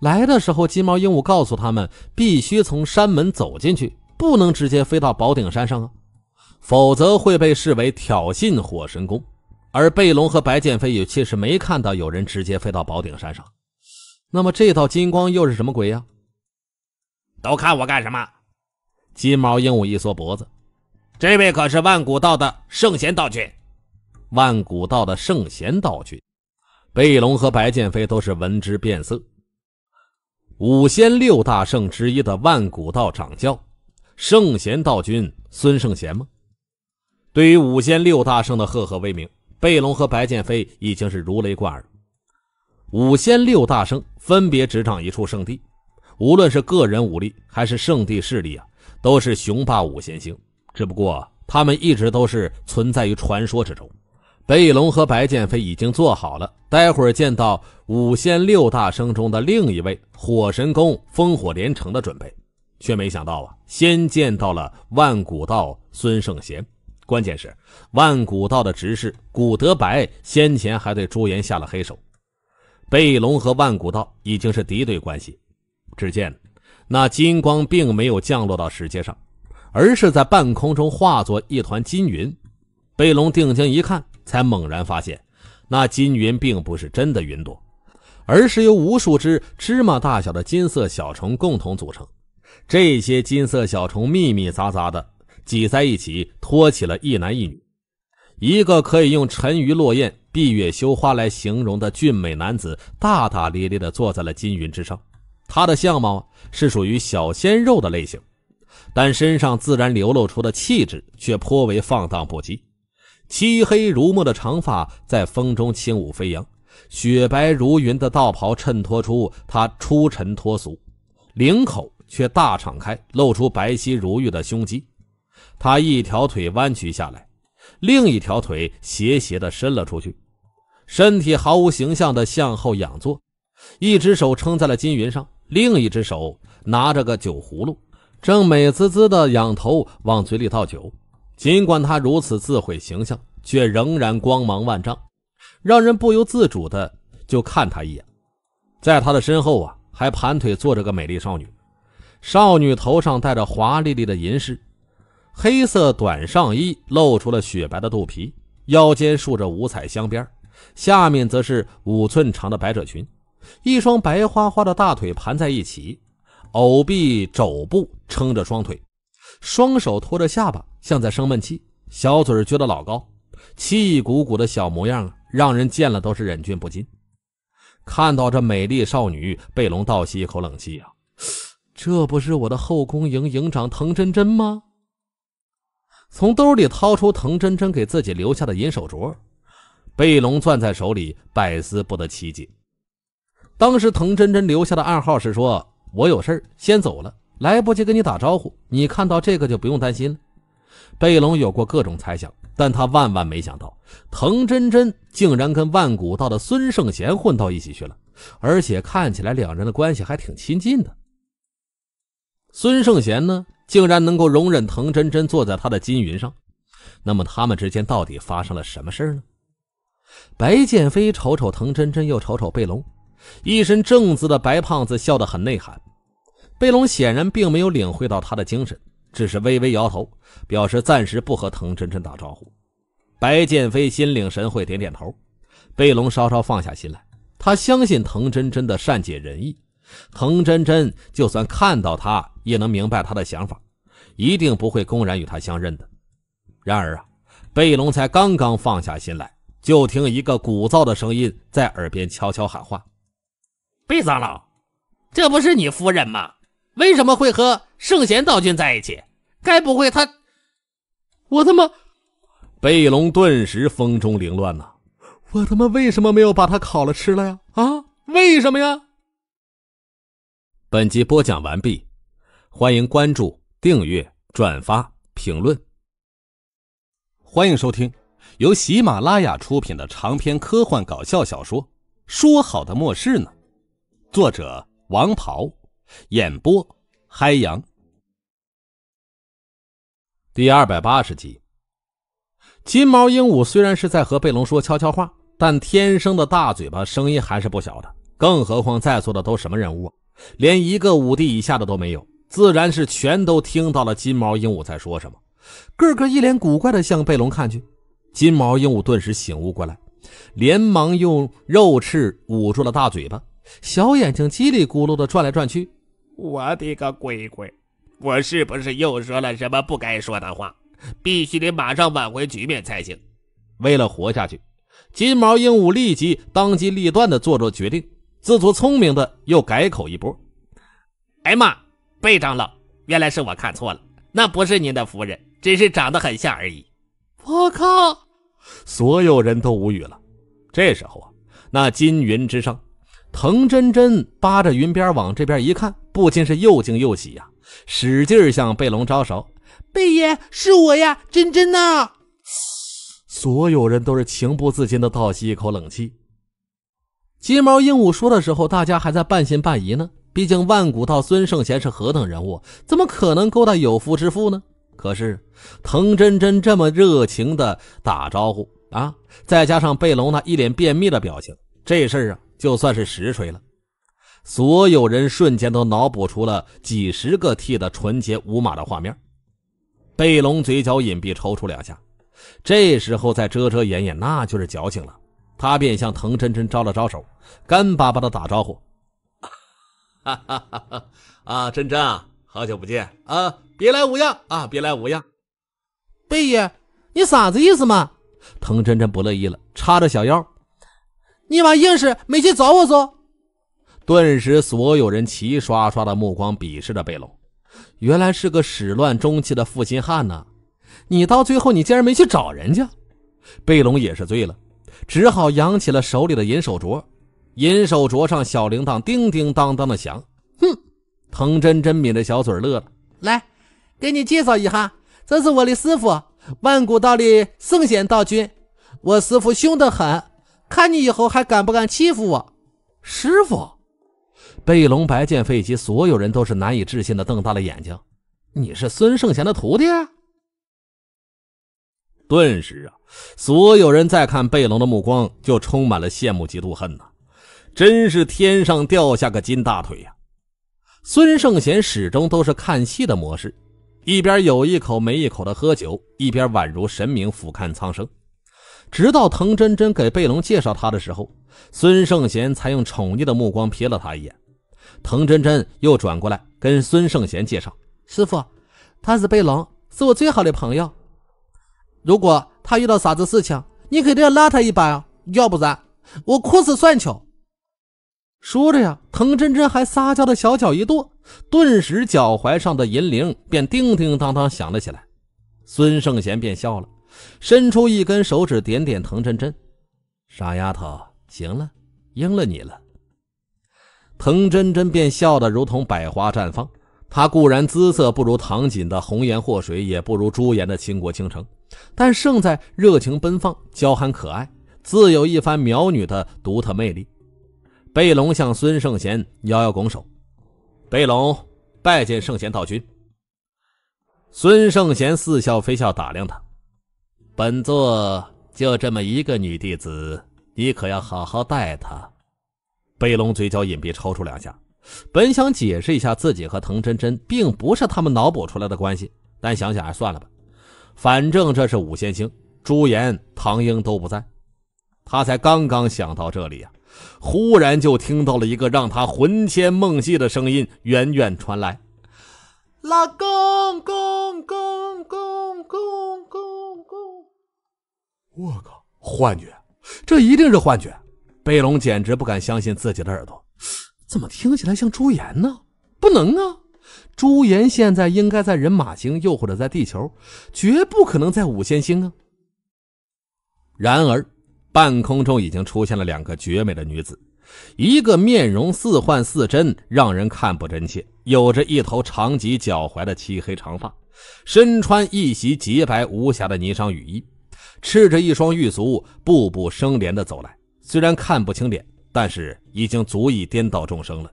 来的时候，金毛鹦鹉告诉他们，必须从山门走进去，不能直接飞到宝顶山上啊，否则会被视为挑衅火神宫。而贝龙和白剑飞也确实没看到有人直接飞到宝顶山上。那么这道金光又是什么鬼呀？都看我干什么？金毛鹦鹉一缩脖子。这位可是万古道的圣贤道君，万古道的圣贤道君。贝隆和白剑飞都是闻之变色。五仙六大圣之一的万古道掌教，圣贤道君孙圣贤吗？对于五仙六大圣的赫赫威名，贝隆和白剑飞已经是如雷贯耳。五仙六大圣分别执掌一处圣地，无论是个人武力还是圣地势力啊，都是雄霸五仙星。只不过他们一直都是存在于传说之中。北龙和白剑飞已经做好了待会儿见到五仙六大圣中的另一位火神宫烽火连城的准备，却没想到啊，先见到了万古道孙圣贤。关键是万古道的执事古德白先前还对朱颜下了黑手。贝隆和万古道已经是敌对关系。只见那金光并没有降落到石阶上，而是在半空中化作一团金云。贝隆定睛一看，才猛然发现，那金云并不是真的云朵，而是由无数只芝麻大小的金色小虫共同组成。这些金色小虫密密匝匝的挤在一起，托起了一男一女，一个可以用沉鱼落雁。闭月羞花来形容的俊美男子，大大咧咧地坐在了金云之上。他的相貌是属于小鲜肉的类型，但身上自然流露出的气质却颇为放荡不羁。漆黑如墨的长发在风中轻舞飞扬，雪白如云的道袍衬托出他出尘脱俗，领口却大敞开，露出白皙如玉的胸肌。他一条腿弯曲下来，另一条腿斜斜地伸了出去。身体毫无形象的向后仰坐，一只手撑在了金云上，另一只手拿着个酒葫芦，正美滋滋的仰头往嘴里倒酒。尽管他如此自毁形象，却仍然光芒万丈，让人不由自主的就看他一眼。在他的身后啊，还盘腿坐着个美丽少女，少女头上戴着华丽丽的银饰，黑色短上衣露出了雪白的肚皮，腰间束着五彩镶边儿。下面则是五寸长的百褶裙，一双白花花的大腿盘在一起，藕臂肘部撑着双腿，双手托着下巴，像在生闷气，小嘴撅得老高，气鼓鼓的小模样啊，让人见了都是忍俊不禁。看到这美丽少女，贝龙倒吸一口冷气呀，这不是我的后宫营营长滕真真吗？从兜里掏出滕真真给自己留下的银手镯。贝龙攥在手里，百思不得其解。当时滕真真留下的暗号是说：“我有事先走了，来不及跟你打招呼，你看到这个就不用担心了。”贝龙有过各种猜想，但他万万没想到，滕真真竟然跟万古道的孙圣贤混到一起去了，而且看起来两人的关系还挺亲近的。孙圣贤呢，竟然能够容忍滕真真坐在他的金云上，那么他们之间到底发生了什么事呢？白剑飞瞅瞅滕真真，又瞅瞅贝龙，一身正姿的白胖子笑得很内涵。贝龙显然并没有领会到他的精神，只是微微摇头，表示暂时不和滕真真打招呼。白剑飞心领神会，点点头。贝龙稍稍放下心来，他相信滕真真的善解人意，滕真真就算看到他，也能明白他的想法，一定不会公然与他相认的。然而啊，贝龙才刚刚放下心来。就听一个鼓噪的声音在耳边悄悄喊话：“贝长老，这不是你夫人吗？为什么会和圣贤道君在一起？该不会他……我他妈！”贝隆顿时风中凌乱呐，我他妈为什么没有把他烤了吃了呀？啊，为什么呀？本集播讲完毕，欢迎关注、订阅、转发、评论，欢迎收听。由喜马拉雅出品的长篇科幻搞笑小说，《说好的末世呢》，作者王袍，演播嗨羊。第二百八十集，金毛鹦鹉虽然是在和贝隆说悄悄话，但天生的大嘴巴声音还是不小的。更何况在座的都什么人物，连一个五帝以下的都没有，自然是全都听到了金毛鹦鹉在说什么，个个一脸古怪的向贝隆看去。金毛鹦鹉顿时醒悟过来，连忙用肉翅捂住了大嘴巴，小眼睛叽里咕噜的转来转去。我的个乖乖，我是不是又说了什么不该说的话？必须得马上挽回局面才行。为了活下去，金毛鹦鹉立即当机立断地做出决定，自作聪明的又改口一波：“哎妈，贝长老，原来是我看错了，那不是您的夫人，只是长得很像而已。”我靠！所有人都无语了。这时候啊，那金云之上，滕真真扒着云边往这边一看，不禁是又惊又喜呀，使劲向贝龙招手：“贝爷，是我呀，真真呐！”所有人都是情不自禁的倒吸一口冷气。金毛鹦鹉说的时候，大家还在半信半疑呢。毕竟万古道孙圣贤是何等人物，怎么可能勾搭有夫之妇呢？可是，滕真真这么热情的打招呼啊，再加上贝龙那一脸便秘的表情，这事儿啊就算是实锤了。所有人瞬间都脑补出了几十个 T 的纯洁无码的画面。贝龙嘴角隐蔽抽搐两下，这时候再遮遮掩掩那就是矫情了。他便向滕真真招了招手，干巴巴的打招呼：“啊，真真啊，好久不见啊。”别来无恙啊！别来无恙，贝爷，你啥子意思嘛？滕真真不乐意了，叉着小腰，你妈硬是没去找我说。顿时，所有人齐刷刷的目光鄙视着贝龙。原来是个始乱终弃的负心汉呐！你到最后，你竟然没去找人家。贝龙也是醉了，只好扬起了手里的银手镯，银手镯上小铃铛叮叮当当的响。哼！滕真真抿着小嘴乐了，来。给你介绍一下，这是我的师傅，万古道的圣贤道君。我师傅凶得很，看你以后还敢不敢欺负我？师傅，贝龙、白剑、费奇，所有人都是难以置信的瞪大了眼睛。你是孙圣贤的徒弟？顿时啊，所有人再看贝龙的目光就充满了羡慕、嫉妒、恨呐！真是天上掉下个金大腿呀！孙圣贤始终都是看戏的模式。一边有一口没一口的喝酒，一边宛如神明俯瞰苍生。直到滕真真给贝龙介绍他的时候，孙圣贤才用宠溺的目光瞥了他一眼。滕真真又转过来跟孙圣贤介绍：“师傅，他是贝龙，是我最好的朋友。如果他遇到啥子事情，你可定要拉他一把啊，要不然我哭死算球。”说着呀，滕真真还撒娇的小脚一跺，顿时脚踝上的银铃便叮叮当当响了起来。孙圣贤便笑了，伸出一根手指点点滕真真：“傻丫头，行了，应了你了。”滕真真便笑得如同百花绽放。她固然姿色不如唐锦的红颜祸水，也不如朱颜的倾国倾城，但胜在热情奔放、娇憨可爱，自有一番苗女的独特魅力。贝龙向孙圣贤摇摇拱手：“贝龙拜见圣贤道君。”孙圣贤似笑非笑打量他：“本座就这么一个女弟子，你可要好好待她。”贝龙嘴角隐蔽抽搐两下，本想解释一下自己和滕真真并不是他们脑补出来的关系，但想想还是算了吧。反正这是五仙星，朱颜、唐英都不在，他才刚刚想到这里呀。忽然就听到了一个让他魂牵梦系的声音，远远传来：“老公公公公公公公！”我靠，幻觉！这一定是幻觉！贝隆简直不敢相信自己的耳朵，怎么听起来像朱颜呢？不能啊！朱颜现在应该在人马星，又或者在地球，绝不可能在五仙星啊！然而。半空中已经出现了两个绝美的女子，一个面容似幻似真，让人看不真切，有着一头长及脚踝的漆黑长发，身穿一袭洁白无瑕的霓裳雨衣，赤着一双玉足，步步生莲的走来。虽然看不清脸，但是已经足以颠倒众生了。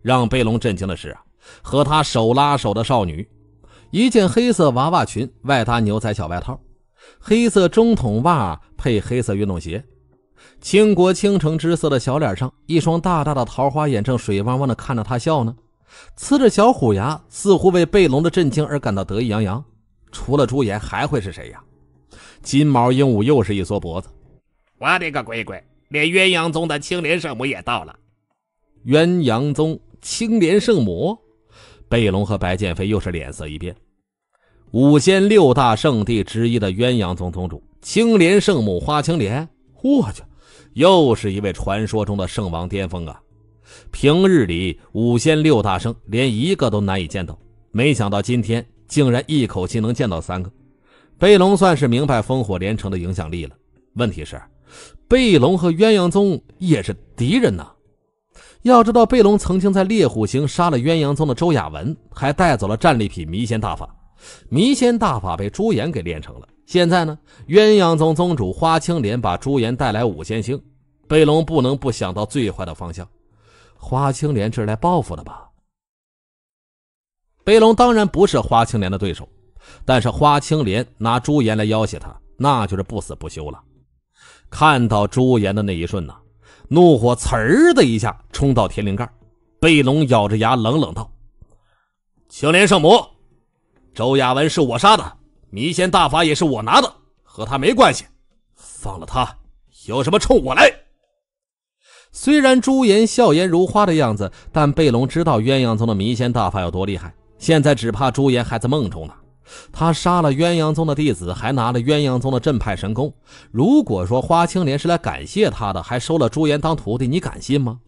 让贝隆震惊的是啊，和他手拉手的少女，一件黑色娃娃裙外搭牛仔小外套。黑色中筒袜配黑色运动鞋，倾国倾城之色的小脸上，一双大大的桃花眼正水汪汪的看着他笑呢，呲着小虎牙，似乎为贝龙的震惊而感到得意洋洋。除了朱颜，还会是谁呀？金毛鹦鹉又是一缩脖子。我的个乖乖，连鸳鸯宗的青莲圣母也到了！鸳鸯宗青莲圣母，贝龙和白剑飞又是脸色一变。五仙六大圣地之一的鸳鸯宗宗主青莲圣母花青莲，我去，又是一位传说中的圣王巅峰啊！平日里五仙六大圣连一个都难以见到，没想到今天竟然一口气能见到三个。贝龙算是明白烽火连城的影响力了。问题是，贝龙和鸳鸯宗也是敌人呐。要知道，贝龙曾经在猎虎行杀了鸳鸯宗的周雅文，还带走了战利品迷仙大法。迷仙大法被朱颜给练成了。现在呢，鸳鸯宗宗主花青莲把朱颜带来五仙星，贝龙不能不想到最坏的方向。花青莲是来报复的吧？贝龙当然不是花青莲的对手，但是花青莲拿朱颜来要挟他，那就是不死不休了。看到朱颜的那一瞬呢，怒火呲儿的一下冲到天灵盖。贝龙咬着牙冷冷道：“青莲圣母。”周亚文是我杀的，迷仙大法也是我拿的，和他没关系。放了他，有什么冲我来？虽然朱颜笑颜如花的样子，但贝龙知道鸳鸯宗的迷仙大法有多厉害，现在只怕朱颜还在梦中呢。他杀了鸳鸯宗的弟子，还拿了鸳鸯宗的镇派神功。如果说花青莲是来感谢他的，还收了朱颜当徒弟，你敢信吗？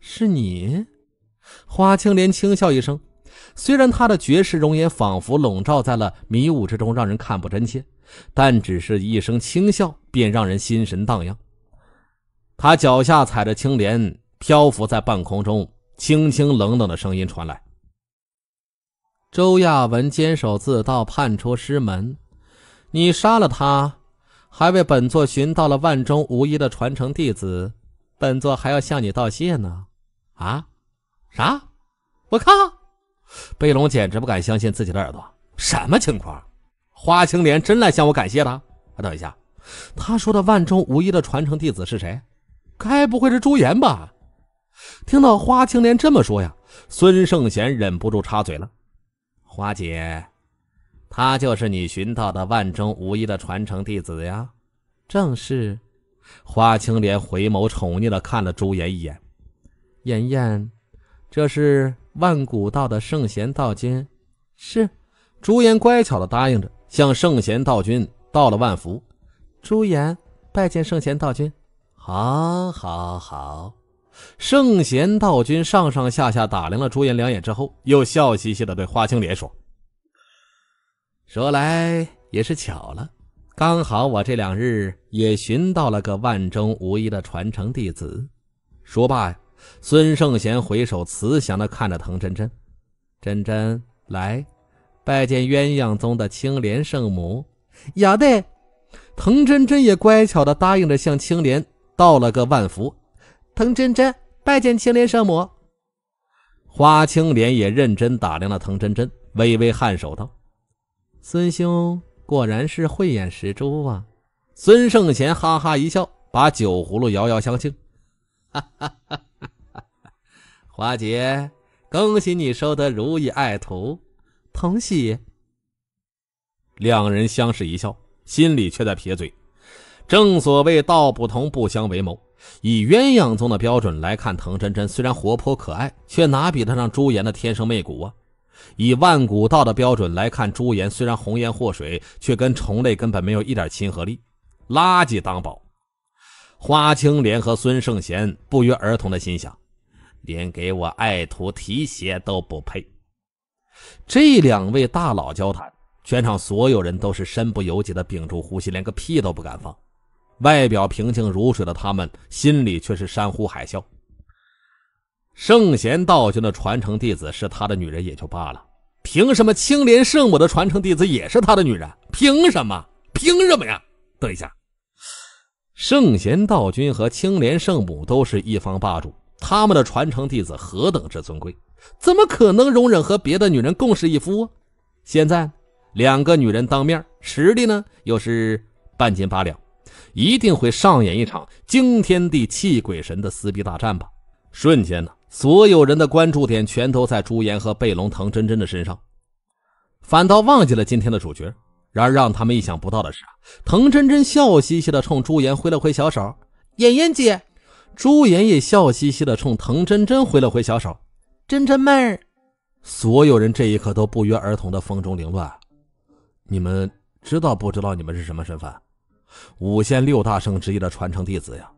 是你？花青莲轻笑一声。虽然他的绝世容颜仿佛笼罩在了迷雾之中，让人看不真切，但只是一声轻笑，便让人心神荡漾。他脚下踩着青莲，漂浮在半空中，清清冷冷的声音传来：“周亚文坚守自道，叛出师门，你杀了他，还为本座寻到了万中无一的传承弟子，本座还要向你道谢呢。”啊？啥？我靠！贝龙简直不敢相信自己的耳朵，什么情况？花青莲真来向我感谢了？啊，等一下，他说的万中无一的传承弟子是谁？该不会是朱颜吧？听到花青莲这么说呀，孙圣贤忍不住插嘴了：“花姐，他就是你寻到的万中无一的传承弟子呀。”正是。花青莲回眸宠溺的看了朱颜一眼：“颜颜，这是。”万古道的圣贤道君，是，朱颜乖巧的答应着，向圣贤道君道了万福。朱颜拜见圣贤道君，好，好，好。圣贤道君上上下下打量了朱颜两眼之后，又笑嘻嘻的对花青莲说：“说来也是巧了，刚好我这两日也寻到了个万中无一的传承弟子。”说罢。孙胜贤回首慈祥地看着滕真真，真真来，拜见鸳鸯宗的青莲圣母。要得。”滕真真也乖巧地答应着，向青莲道了个万福。滕真真拜见青莲圣母。花青莲也认真打量了滕真真，微微颔首道：“孙兄果然是慧眼识珠啊。”孙胜贤哈哈一笑，把酒葫芦遥遥相庆，哈哈。华姐，恭喜你收得如意爱徒，同喜。两人相视一笑，心里却在撇嘴。正所谓道不同不相为谋。以鸳鸯宗的标准来看，藤真真虽然活泼可爱，却哪比得上朱颜的天生媚骨啊！以万古道的标准来看，朱颜虽然红颜祸水，却跟虫类根本没有一点亲和力，垃圾当宝。花青莲和孙圣贤不约而同的心想。连给我爱徒提鞋都不配。这两位大佬交谈，全场所有人都是身不由己的屏住呼吸，连个屁都不敢放。外表平静如水的他们，心里却是山呼海啸。圣贤道君的传承弟子是他的女人也就罢了，凭什么青莲圣母的传承弟子也是他的女人？凭什么？凭什么呀？等一下，圣贤道君和青莲圣母都是一方霸主。他们的传承弟子何等之尊贵，怎么可能容忍和别的女人共侍一夫？现在两个女人当面，实力呢又是半斤八两，一定会上演一场惊天地泣鬼神的撕逼大战吧？瞬间呢，所有人的关注点全都在朱颜和贝隆、滕真真的身上，反倒忘记了今天的主角。然而让他们意想不到的是，滕真真笑嘻嘻地冲朱颜挥了挥小手：“妍妍姐。”朱爷爷笑嘻嘻的冲滕真真挥了挥小手，真真妹儿。所有人这一刻都不约而同的风中凌乱。你们知道不知道你们是什么身份？五仙六大圣之一的传承弟子呀。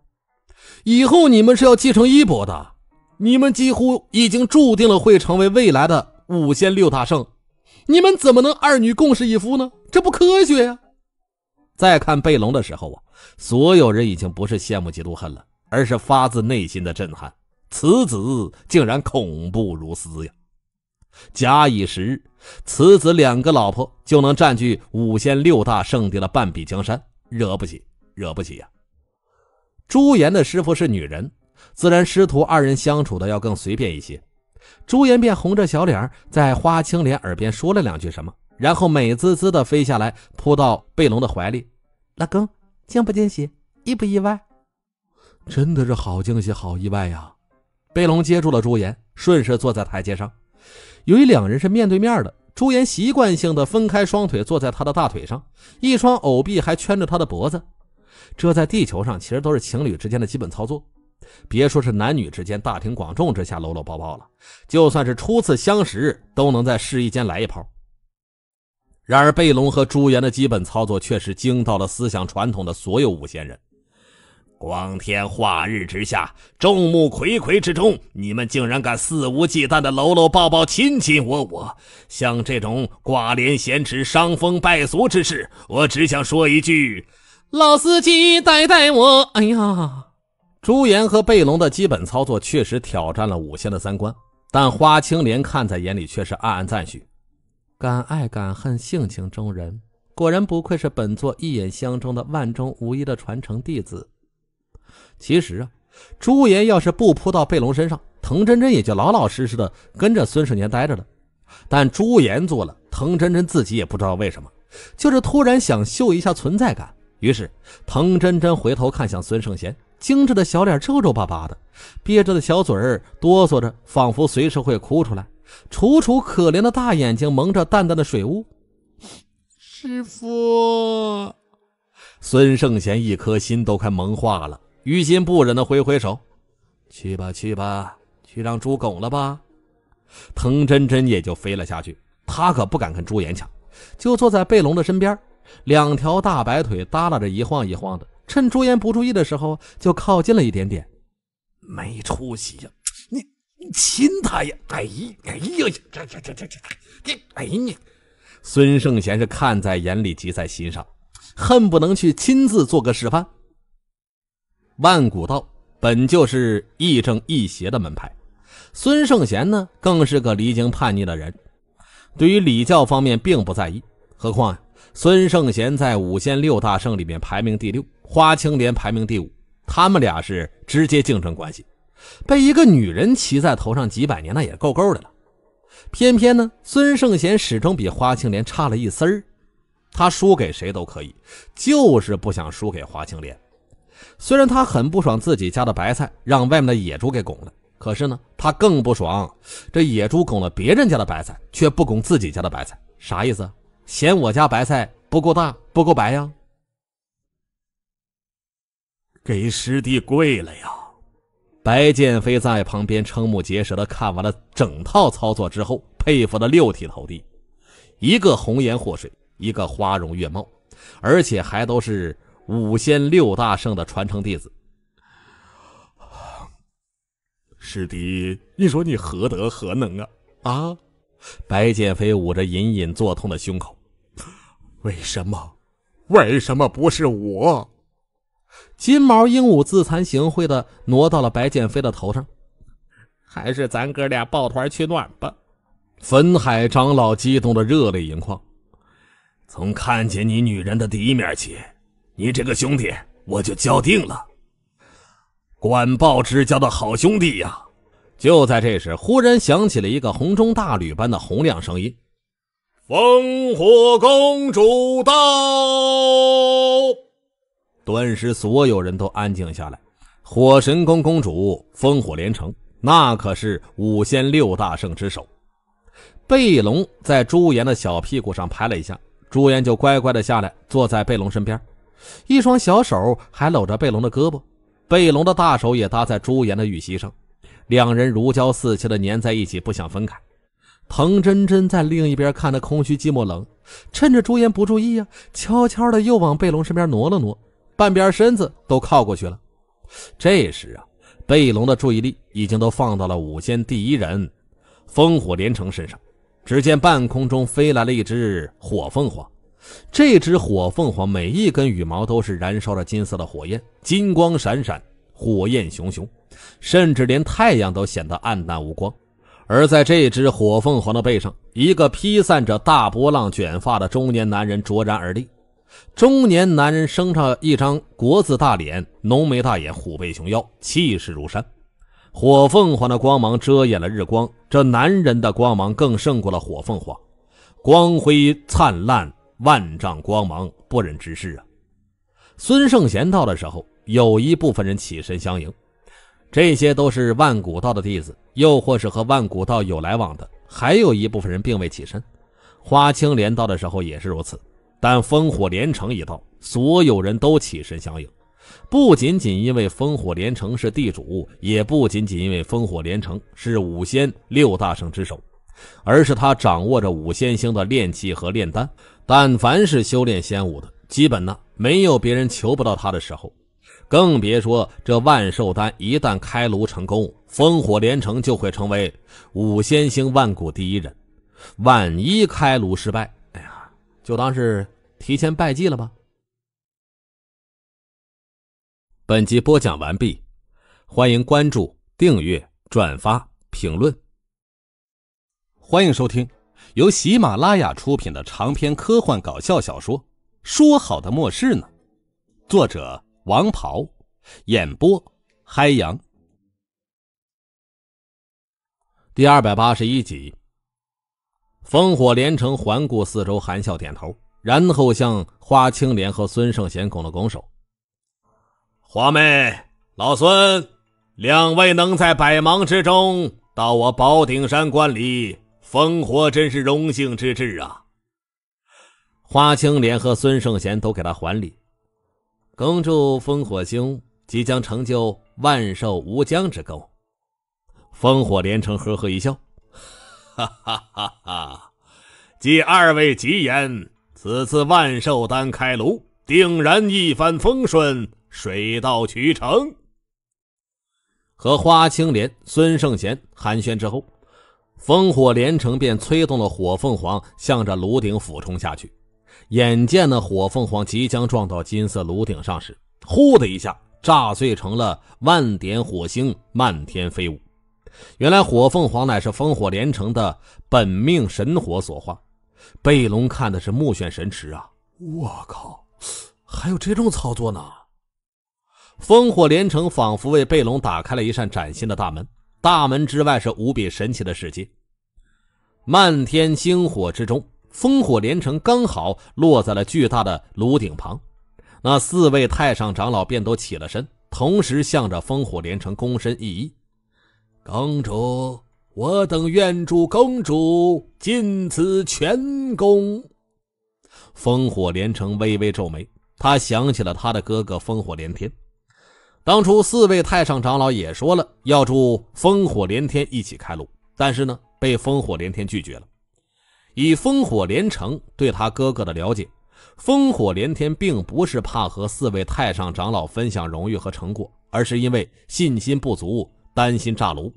以后你们是要继承衣钵的，你们几乎已经注定了会成为未来的五仙六大圣。你们怎么能二女共侍一夫呢？这不科学呀。再看贝龙的时候啊，所有人已经不是羡慕嫉妒恨了。而是发自内心的震撼，此子竟然恐怖如斯呀！假以时日，此子两个老婆就能占据五仙六大圣地的半壁江山，惹不起，惹不起呀！朱颜的师傅是女人，自然师徒二人相处的要更随便一些。朱颜便红着小脸，在花青莲耳边说了两句什么，然后美滋滋的飞下来，扑到贝龙的怀里。老公，惊不惊喜，意不意外？真的是好惊喜，好意外呀！贝隆接住了朱颜，顺势坐在台阶上。由于两人是面对面的，朱颜习惯性的分开双腿坐在他的大腿上，一双藕臂还圈着他的脖子。这在地球上其实都是情侣之间的基本操作，别说是男女之间大庭广众之下搂搂抱抱了，就算是初次相识都能在试衣间来一炮。然而，贝隆和朱颜的基本操作却是惊到了思想传统的所有武仙人。光天化日之下，众目睽睽之中，你们竟然敢肆无忌惮的搂搂抱抱、亲亲我我，像这种寡廉鲜耻、伤风败俗之事，我只想说一句：老司机带带我！哎呀，朱颜和贝龙的基本操作确实挑战了五仙的三观，但花青莲看在眼里却是暗暗赞许：敢爱敢恨、性情中人，果然不愧是本座一眼相中的万中无一的传承弟子。其实啊，朱颜要是不扑到贝龙身上，滕真真也就老老实实的跟着孙世贤待着了。但朱颜做了，滕真真自己也不知道为什么，就是突然想秀一下存在感。于是滕真真回头看向孙圣贤，精致的小脸皱皱巴巴的，憋着的小嘴儿哆嗦着，仿佛随时会哭出来，楚楚可怜的大眼睛蒙着淡淡的水雾。师傅，孙圣贤一颗心都快萌化了。于心不忍的挥挥手：“去吧，去吧，去让猪拱了吧。”滕真真也就飞了下去。她可不敢跟朱颜抢，就坐在贝龙的身边，两条大白腿耷拉着，一晃一晃的。趁朱颜不注意的时候，就靠近了一点点。没出息呀！你你亲他呀！哎哎呀呀这这这这你哎你！孙胜贤是看在眼里，急在心上，恨不能去亲自做个示范。万古道本就是亦正亦邪的门派，孙圣贤呢更是个离经叛逆的人，对于礼教方面并不在意。何况孙圣贤在五仙六大圣里面排名第六，花青莲排名第五，他们俩是直接竞争关系。被一个女人骑在头上几百年，那也够够的了。偏偏呢，孙圣贤始终比花青莲差了一丝儿，他输给谁都可以，就是不想输给花青莲。虽然他很不爽自己家的白菜让外面的野猪给拱了，可是呢，他更不爽这野猪拱了别人家的白菜，却不拱自己家的白菜，啥意思？嫌我家白菜不够大，不够白呀？给师弟跪了呀！白剑飞在旁边瞠目结舌的看完了整套操作之后，佩服的六体投地，一个红颜祸水，一个花容月貌，而且还都是。五仙六大圣的传承弟子，师弟，你说你何德何能啊？啊！白剑飞捂着隐隐作痛的胸口，为什么？为什么不是我？金毛鹦鹉自惭形秽的挪到了白剑飞的头上，还是咱哥俩抱团取暖吧！粉海长老激动的热泪盈眶，从看见你女人的第一面起。你这个兄弟，我就交定了，管鲍之交的好兄弟呀！就在这时，忽然响起了一个红中大吕般的洪亮声音：“烽火公主到！”顿时，所有人都安静下来。火神宫公主烽火连城，那可是五仙六大圣之首。贝龙在朱颜的小屁股上拍了一下，朱颜就乖乖的下来，坐在贝龙身边。一双小手还搂着贝隆的胳膊，贝隆的大手也搭在朱颜的玉膝上，两人如胶似漆的粘在一起，不想分开。滕真真在另一边看得空虚寂寞冷，趁着朱颜不注意啊，悄悄的又往贝隆身边挪了挪，半边身子都靠过去了。这时啊，贝隆的注意力已经都放到了五仙第一人，烽火连城身上。只见半空中飞来了一只火凤凰。这只火凤凰每一根羽毛都是燃烧着金色的火焰，金光闪闪，火焰熊熊，甚至连太阳都显得黯淡无光。而在这只火凤凰的背上，一个披散着大波浪卷发的中年男人卓然而立。中年男人生上一张国字大脸，浓眉大眼，虎背熊腰，气势如山。火凤凰的光芒遮掩了日光，这男人的光芒更胜过了火凤凰，光辉灿烂。万丈光芒，不忍直视啊！孙圣贤到的时候，有一部分人起身相迎，这些都是万古道的弟子，又或是和万古道有来往的。还有一部分人并未起身。花青莲到的时候也是如此，但烽火连城一到，所有人都起身相迎。不仅仅因为烽火连城是地主，也不仅仅因为烽火连城是五仙六大圣之首，而是他掌握着五仙星的炼器和炼丹。但凡是修炼仙武的，基本呢没有别人求不到他的时候，更别说这万寿丹一旦开炉成功，烽火连城就会成为五仙星万古第一人。万一开炉失败，哎呀，就当是提前拜祭了吧。本集播讲完毕，欢迎关注、订阅、转发、评论，欢迎收听。由喜马拉雅出品的长篇科幻搞笑小说《说好的末世呢》，作者王袍，演播嗨阳。第二百八十一集。烽火连城环顾四周，含笑点头，然后向花青莲和孙圣贤拱了拱手：“花妹，老孙，两位能在百忙之中到我宝顶山观礼。”烽火真是荣幸之至啊！花青莲和孙圣贤都给他还礼，恭祝烽火兄即将成就万寿无疆之功。烽火连城呵呵一笑，哈哈哈哈！借二位吉言，此次万寿丹开炉定然一帆风顺，水到渠成。和花青莲、孙圣贤寒暄之后。烽火连城便催动了火凤凰，向着炉顶俯冲下去。眼见那火凤凰即将撞到金色炉顶上时，呼的一下炸碎成了万点火星，漫天飞舞。原来火凤凰乃是烽火连城的本命神火所化。贝龙看的是目眩神驰啊！我靠，还有这种操作呢！烽火连城仿佛为贝龙打开了一扇崭新的大门。大门之外是无比神奇的世界，漫天星火之中，烽火连城刚好落在了巨大的炉顶旁。那四位太上长老便都起了身，同时向着烽火连城躬身一揖：“公主，我等愿助公主尽此全功。”烽火连城微微皱眉，他想起了他的哥哥烽火连天。当初四位太上长老也说了要助烽火连天一起开路，但是呢，被烽火连天拒绝了。以烽火连城对他哥哥的了解，烽火连天并不是怕和四位太上长老分享荣誉和成果，而是因为信心不足，担心炸炉。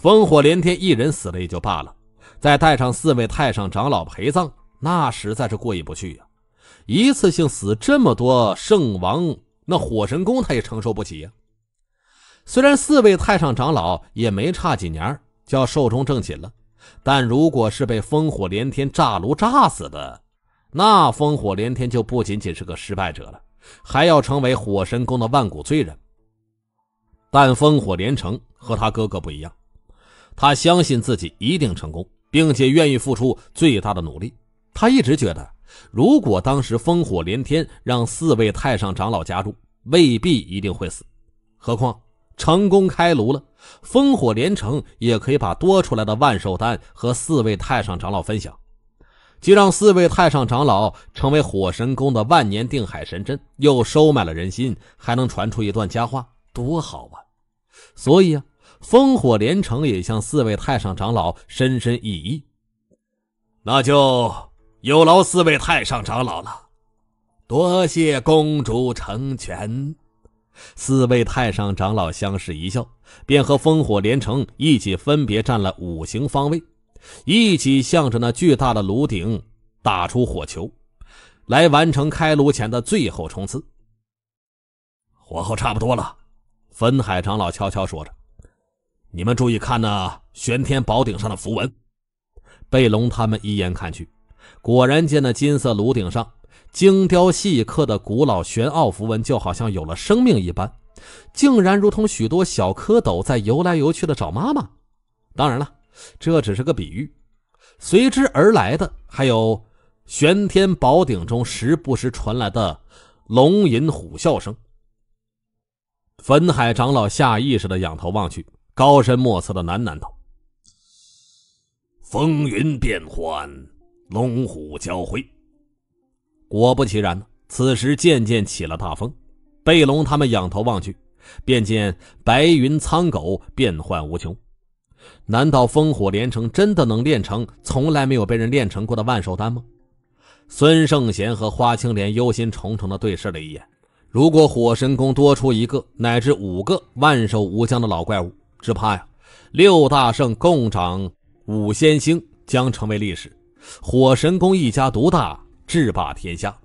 烽火连天一人死了也就罢了，再带上四位太上长老陪葬，那实在是过意不去呀！一次性死这么多圣王。那火神宫他也承受不起呀。虽然四位太上长老也没差几年，就要寿终正寝了，但如果是被烽火连天炸炉炸死的，那烽火连天就不仅仅是个失败者了，还要成为火神宫的万古罪人。但烽火连城和他哥哥不一样，他相信自己一定成功，并且愿意付出最大的努力。他一直觉得。如果当时烽火连天，让四位太上长老加入，未必一定会死。何况成功开颅了，烽火连城也可以把多出来的万寿丹和四位太上长老分享，既让四位太上长老成为火神宫的万年定海神针，又收买了人心，还能传出一段佳话，多好啊！所以啊，烽火连城也向四位太上长老深深一义。那就。有劳四位太上长老了，多谢公主成全。四位太上长老相视一笑，便和烽火连城一起分别占了五行方位，一起向着那巨大的炉顶打出火球，来完成开炉前的最后冲刺。火候差不多了，分海长老悄悄说着：“你们注意看那玄天宝鼎上的符文。”贝龙他们一眼看去。果然见那金色炉顶上精雕细刻的古老玄奥符文，就好像有了生命一般，竟然如同许多小蝌蚪在游来游去的找妈妈。当然了，这只是个比喻。随之而来的还有玄天宝鼎中时不时传来的龙吟虎啸声。粉海长老下意识的仰头望去，高深莫测的喃喃道：“风云变幻。”龙虎交辉，果不其然，此时渐渐起了大风。贝龙他们仰头望去，便见白云苍狗，变幻无穷。难道烽火连城真的能练成从来没有被人练成过的万寿丹吗？孙圣贤和花青莲忧心忡忡地对视了一眼。如果火神宫多出一个乃至五个万寿无疆的老怪物，只怕呀，六大圣共掌五仙星将成为历史。火神宫一家独大，制霸天下。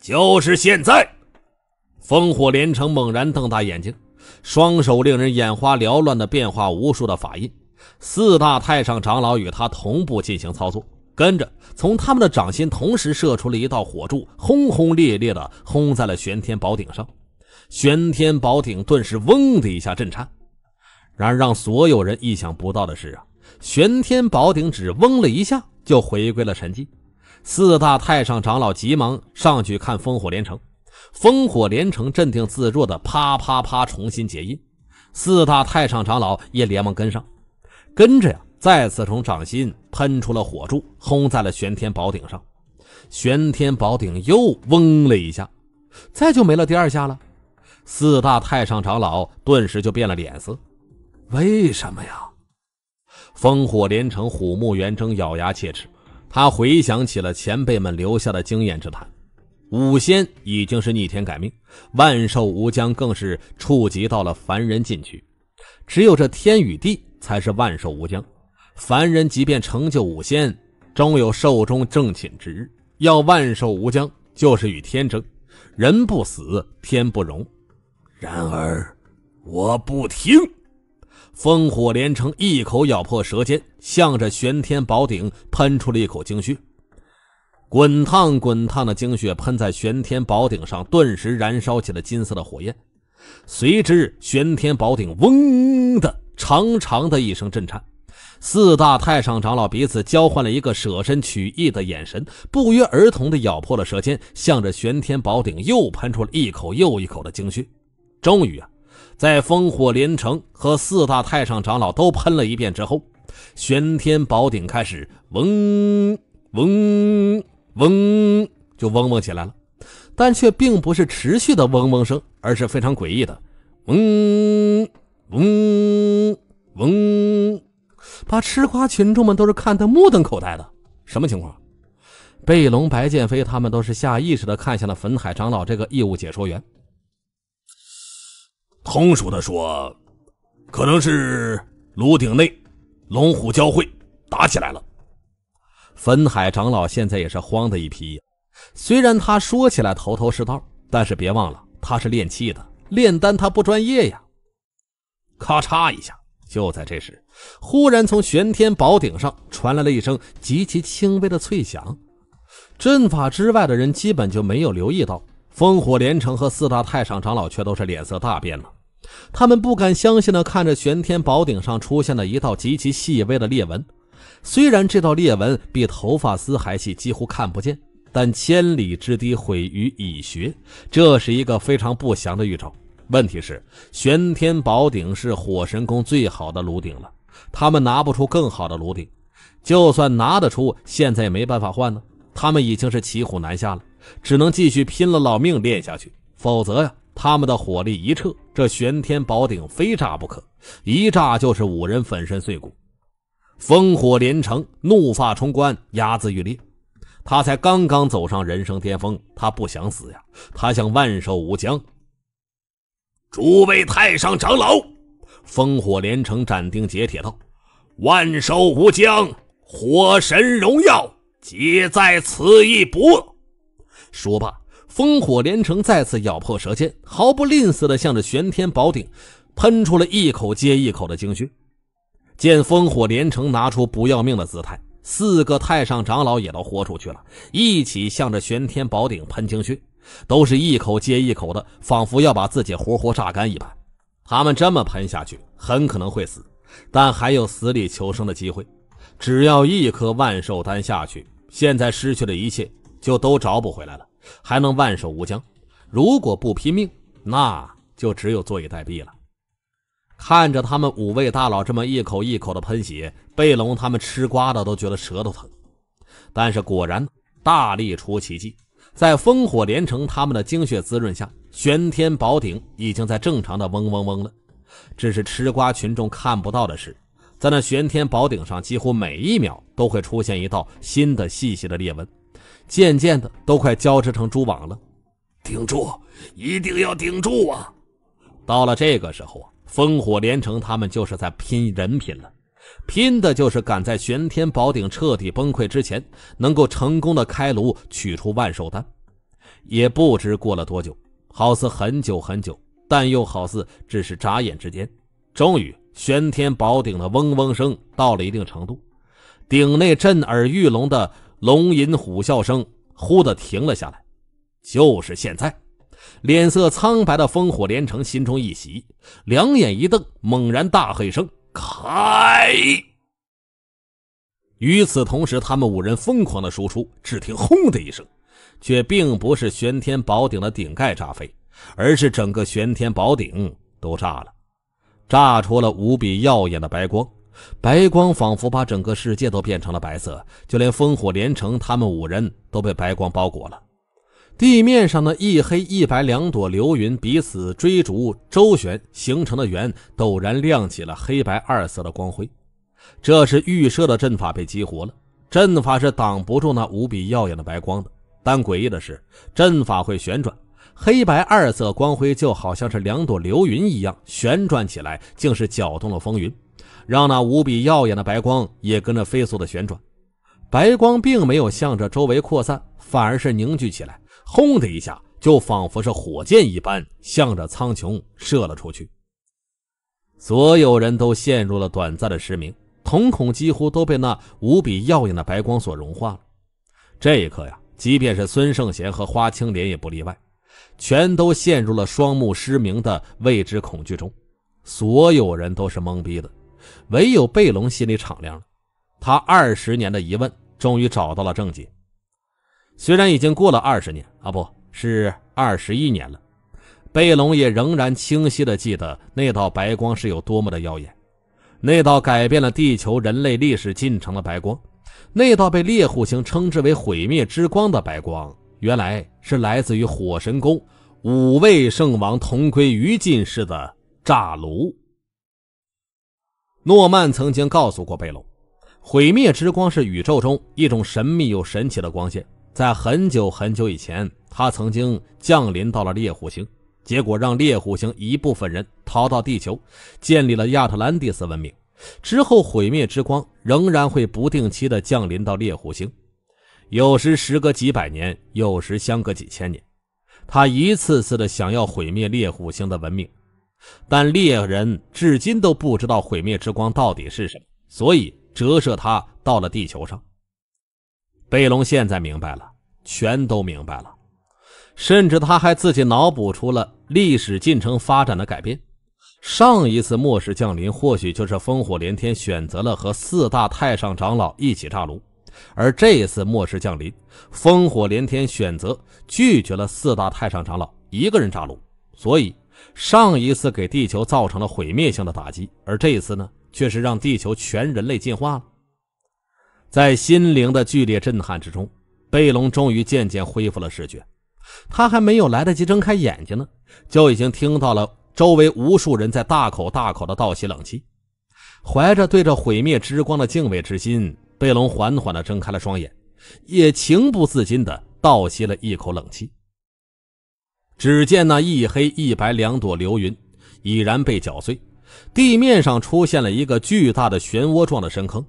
就是现在！烽火连城猛然瞪大眼睛，双手令人眼花缭乱的变化无数的法印。四大太上长老与他同步进行操作，跟着从他们的掌心同时射出了一道火柱，轰轰烈烈的轰在了玄天宝顶上。玄天宝顶顿时嗡的一下震颤。然而让所有人意想不到的是啊，玄天宝顶只嗡了一下。就回归了沉寂。四大太上长老急忙上去看烽火连城，烽火连城镇定自若的啪啪啪重新结印，四大太上长老也连忙跟上，跟着呀，再次从掌心喷出了火柱，轰在了玄天宝顶上，玄天宝顶又嗡了一下，再就没了第二下了。四大太上长老顿时就变了脸色，为什么呀？烽火连城，虎目圆睁，咬牙切齿。他回想起了前辈们留下的经验之谈：五仙已经是逆天改命，万寿无疆更是触及到了凡人禁区。只有这天与地才是万寿无疆。凡人即便成就五仙，终有寿终正寝之日。要万寿无疆，就是与天争。人不死，天不容。然而，我不听。烽火连城一口咬破舌尖，向着玄天宝顶喷出了一口精血，滚烫滚烫的精血喷在玄天宝顶上，顿时燃烧起了金色的火焰。随之，玄天宝顶嗡的长长的一声震颤。四大太上长老彼此交换了一个舍身取义的眼神，不约而同的咬破了舌尖，向着玄天宝顶又喷出了一口又一口的精血。终于啊！在烽火连城和四大太上长老都喷了一遍之后，玄天宝鼎开始嗡嗡嗡，就嗡嗡起来了，但却并不是持续的嗡嗡声，而是非常诡异的嗡嗡嗡，把吃瓜群众们都是看得目瞪口呆的。什么情况？贝龙、白剑飞他们都是下意识地看向了焚海长老这个义务解说员。通俗的说，可能是炉顶内龙虎交汇，打起来了。焚海长老现在也是慌的一批虽然他说起来头头是道，但是别忘了他是炼气的，炼丹他不专业呀。咔嚓一下，就在这时，忽然从玄天宝顶上传来了一声极其轻微的脆响，阵法之外的人基本就没有留意到。烽火连城和四大太上长老却都是脸色大变了，他们不敢相信地看着玄天宝顶上出现的一道极其细微的裂纹。虽然这道裂纹比头发丝还细，几乎看不见，但千里之堤毁于蚁穴，这是一个非常不祥的预兆。问题是，玄天宝顶是火神宫最好的炉鼎了，他们拿不出更好的炉鼎，就算拿得出现，在也没办法换呢。他们已经是骑虎难下了。只能继续拼了老命练下去，否则呀，他们的火力一撤，这玄天宝鼎非炸不可，一炸就是五人粉身碎骨。烽火连城怒发冲冠，压子欲裂。他才刚刚走上人生巅峰，他不想死呀，他想万寿无疆。诸位太上长老，烽火连城斩钉截铁道：“万寿无疆，火神荣耀，皆在此一搏。”说罢，烽火连城再次咬破舌尖，毫不吝啬地向着玄天宝鼎喷出了一口接一口的精血。见烽火连城拿出不要命的姿态，四个太上长老也都豁出去了，一起向着玄天宝鼎喷精血，都是一口接一口的，仿佛要把自己活活榨干一般。他们这么喷下去，很可能会死，但还有死里求生的机会。只要一颗万寿丹下去，现在失去的一切。就都找不回来了，还能万寿无疆？如果不拼命，那就只有坐以待毙了。看着他们五位大佬这么一口一口的喷血，贝隆他们吃瓜的都觉得舌头疼。但是果然，大力出奇迹，在烽火连城他们的精血滋润下，玄天宝鼎已经在正常的嗡嗡嗡了。只是吃瓜群众看不到的是，在那玄天宝鼎上，几乎每一秒都会出现一道新的细细的裂纹。渐渐的，都快交织成蛛网了。顶住，一定要顶住啊！到了这个时候啊，烽火连城他们就是在拼人品了，拼的就是赶在玄天宝鼎彻底崩溃之前，能够成功的开炉取出万寿丹。也不知过了多久，好似很久很久，但又好似只是眨眼之间。终于，玄天宝鼎的嗡嗡声到了一定程度，鼎内震耳欲聋的。龙吟虎啸声忽地停了下来，就是现在！脸色苍白的烽火连城心中一喜，两眼一瞪，猛然大喝一声：“开！”与此同时，他们五人疯狂的输出，只听“轰”的一声，却并不是玄天宝鼎的顶盖炸飞，而是整个玄天宝鼎都炸了，炸出了无比耀眼的白光。白光仿佛把整个世界都变成了白色，就连烽火连城他们五人都被白光包裹了。地面上的一黑一白两朵流云彼此追逐周旋形成的圆，陡然亮起了黑白二色的光辉。这是预设的阵法被激活了，阵法是挡不住那无比耀眼的白光的。但诡异的是，阵法会旋转，黑白二色光辉就好像是两朵流云一样旋转起来，竟是搅动了风云。让那无比耀眼的白光也跟着飞速的旋转，白光并没有向着周围扩散，反而是凝聚起来，轰的一下，就仿佛是火箭一般，向着苍穹射了出去。所有人都陷入了短暂的失明，瞳孔几乎都被那无比耀眼的白光所融化了。这一刻呀，即便是孙圣贤和花青莲也不例外，全都陷入了双目失明的未知恐惧中。所有人都是懵逼的。唯有贝隆心里敞亮了，他二十年的疑问终于找到了症结。虽然已经过了二十年啊，不是二十一年了，贝隆也仍然清晰的记得那道白光是有多么的耀眼，那道改变了地球人类历史进程的白光，那道被猎户星称之为毁灭之光的白光，原来是来自于火神宫五位圣王同归于尽式的炸炉。诺曼曾经告诉过贝隆，毁灭之光是宇宙中一种神秘又神奇的光线。在很久很久以前，它曾经降临到了猎户星，结果让猎户星一部分人逃到地球，建立了亚特兰蒂斯文明。之后，毁灭之光仍然会不定期的降临到猎户星，有时时隔几百年，有时相隔几千年，它一次次的想要毁灭猎户星的文明。但猎人至今都不知道毁灭之光到底是什么，所以折射它到了地球上。贝隆现在明白了，全都明白了，甚至他还自己脑补出了历史进程发展的改变。上一次末世降临，或许就是烽火连天选择了和四大太上长老一起炸炉，而这一次末世降临，烽火连天选择拒绝了四大太上长老，一个人炸炉，所以。上一次给地球造成了毁灭性的打击，而这一次呢，却是让地球全人类进化了。在心灵的剧烈震撼之中，贝隆终于渐渐恢复了视觉。他还没有来得及睁开眼睛呢，就已经听到了周围无数人在大口大口的倒吸冷气。怀着对这毁灭之光的敬畏之心，贝隆缓缓的睁开了双眼，也情不自禁的倒吸了一口冷气。只见那一黑一白两朵流云已然被搅碎，地面上出现了一个巨大的漩涡状的深坑。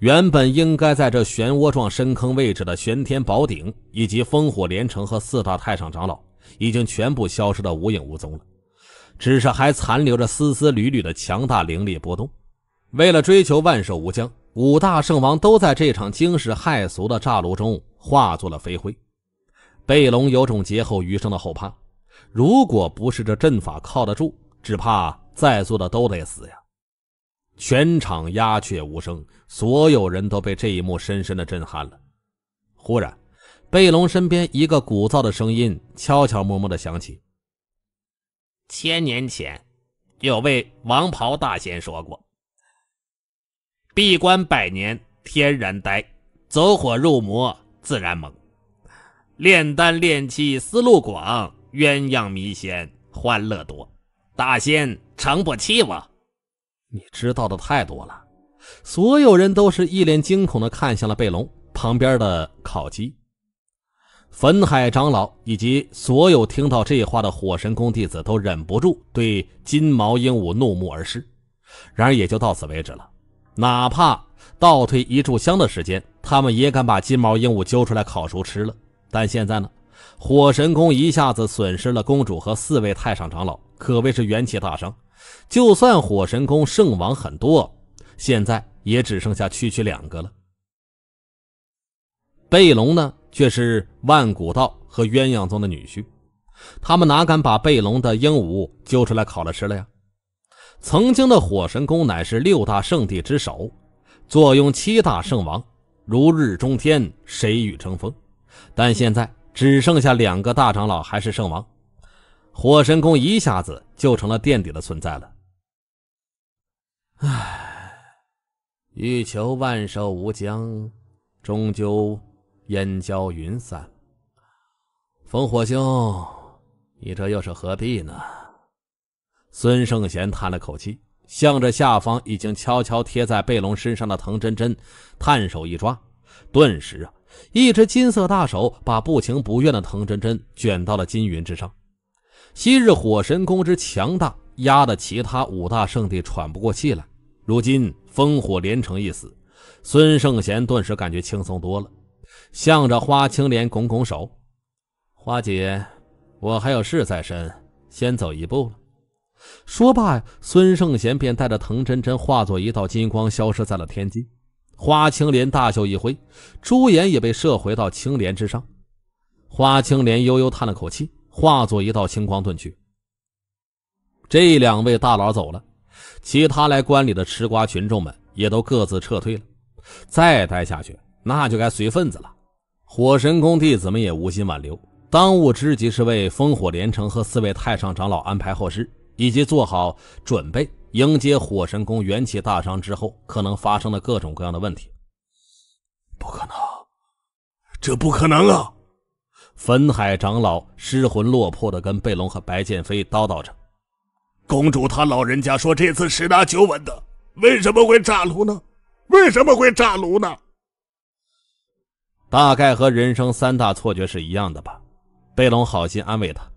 原本应该在这漩涡状深坑位置的玄天宝鼎以及烽火连城和四大太上长老，已经全部消失得无影无踪了。只是还残留着丝丝缕缕的强大灵力波动。为了追求万寿无疆，五大圣王都在这场惊世骇俗的炸炉中化作了飞灰。贝隆有种劫后余生的后怕，如果不是这阵法靠得住，只怕在座的都得死呀！全场鸦雀无声，所有人都被这一幕深深的震撼了。忽然，贝隆身边一个鼓噪的声音悄悄摸摸的响起：“千年前，有位王袍大仙说过，闭关百年，天然呆；走火入魔，自然猛。”炼丹炼气思路广，鸳鸯迷仙欢乐多。大仙成不欺我？你知道的太多了！所有人都是一脸惊恐的看向了贝隆旁边的烤鸡、焚海长老以及所有听到这话的火神宫弟子，都忍不住对金毛鹦鹉怒目而视。然而，也就到此为止了。哪怕倒退一炷香的时间，他们也敢把金毛鹦鹉揪出来烤熟吃了。但现在呢，火神宫一下子损失了公主和四位太上长老，可谓是元气大伤。就算火神宫圣王很多，现在也只剩下区区两个了。贝龙呢，却是万古道和鸳鸯宗的女婿，他们哪敢把贝龙的鹦鹉揪出来烤了吃了呀？曾经的火神宫乃是六大圣地之首，坐拥七大圣王，如日中天，谁与争锋？但现在只剩下两个大长老还是圣王，火神宫一下子就成了垫底的存在了。唉，欲求万寿无疆，终究烟消云散。烽火兄，你这又是何必呢？孙圣贤叹了口气，向着下方已经悄悄贴在贝龙身上的滕真真探手一抓，顿时啊。一只金色大手把不情不愿的滕真真卷到了金云之上。昔日火神宫之强大，压得其他五大圣地喘不过气来。如今烽火连城一死，孙圣贤顿时感觉轻松多了，向着花青莲拱拱手：“花姐，我还有事在身，先走一步了。”说罢，孙圣贤便带着滕真真化作一道金光，消失在了天际。花青莲大袖一挥，朱颜也被射回到青莲之上。花青莲悠悠叹了口气，化作一道青光遁去。这两位大佬走了，其他来观礼的吃瓜群众们也都各自撤退了。再待下去，那就该随份子了。火神宫弟子们也无心挽留，当务之急是为烽火连城和四位太上长老安排后事，以及做好准备。迎接火神宫元气大伤之后，可能发生的各种各样的问题。不可能，这不可能啊！焚海长老失魂落魄的跟贝龙和白剑飞叨叨着：“公主她老人家说这次十拿九稳的，为什么会炸炉呢？为什么会炸炉呢？”大概和人生三大错觉是一样的吧。贝龙好心安慰他：“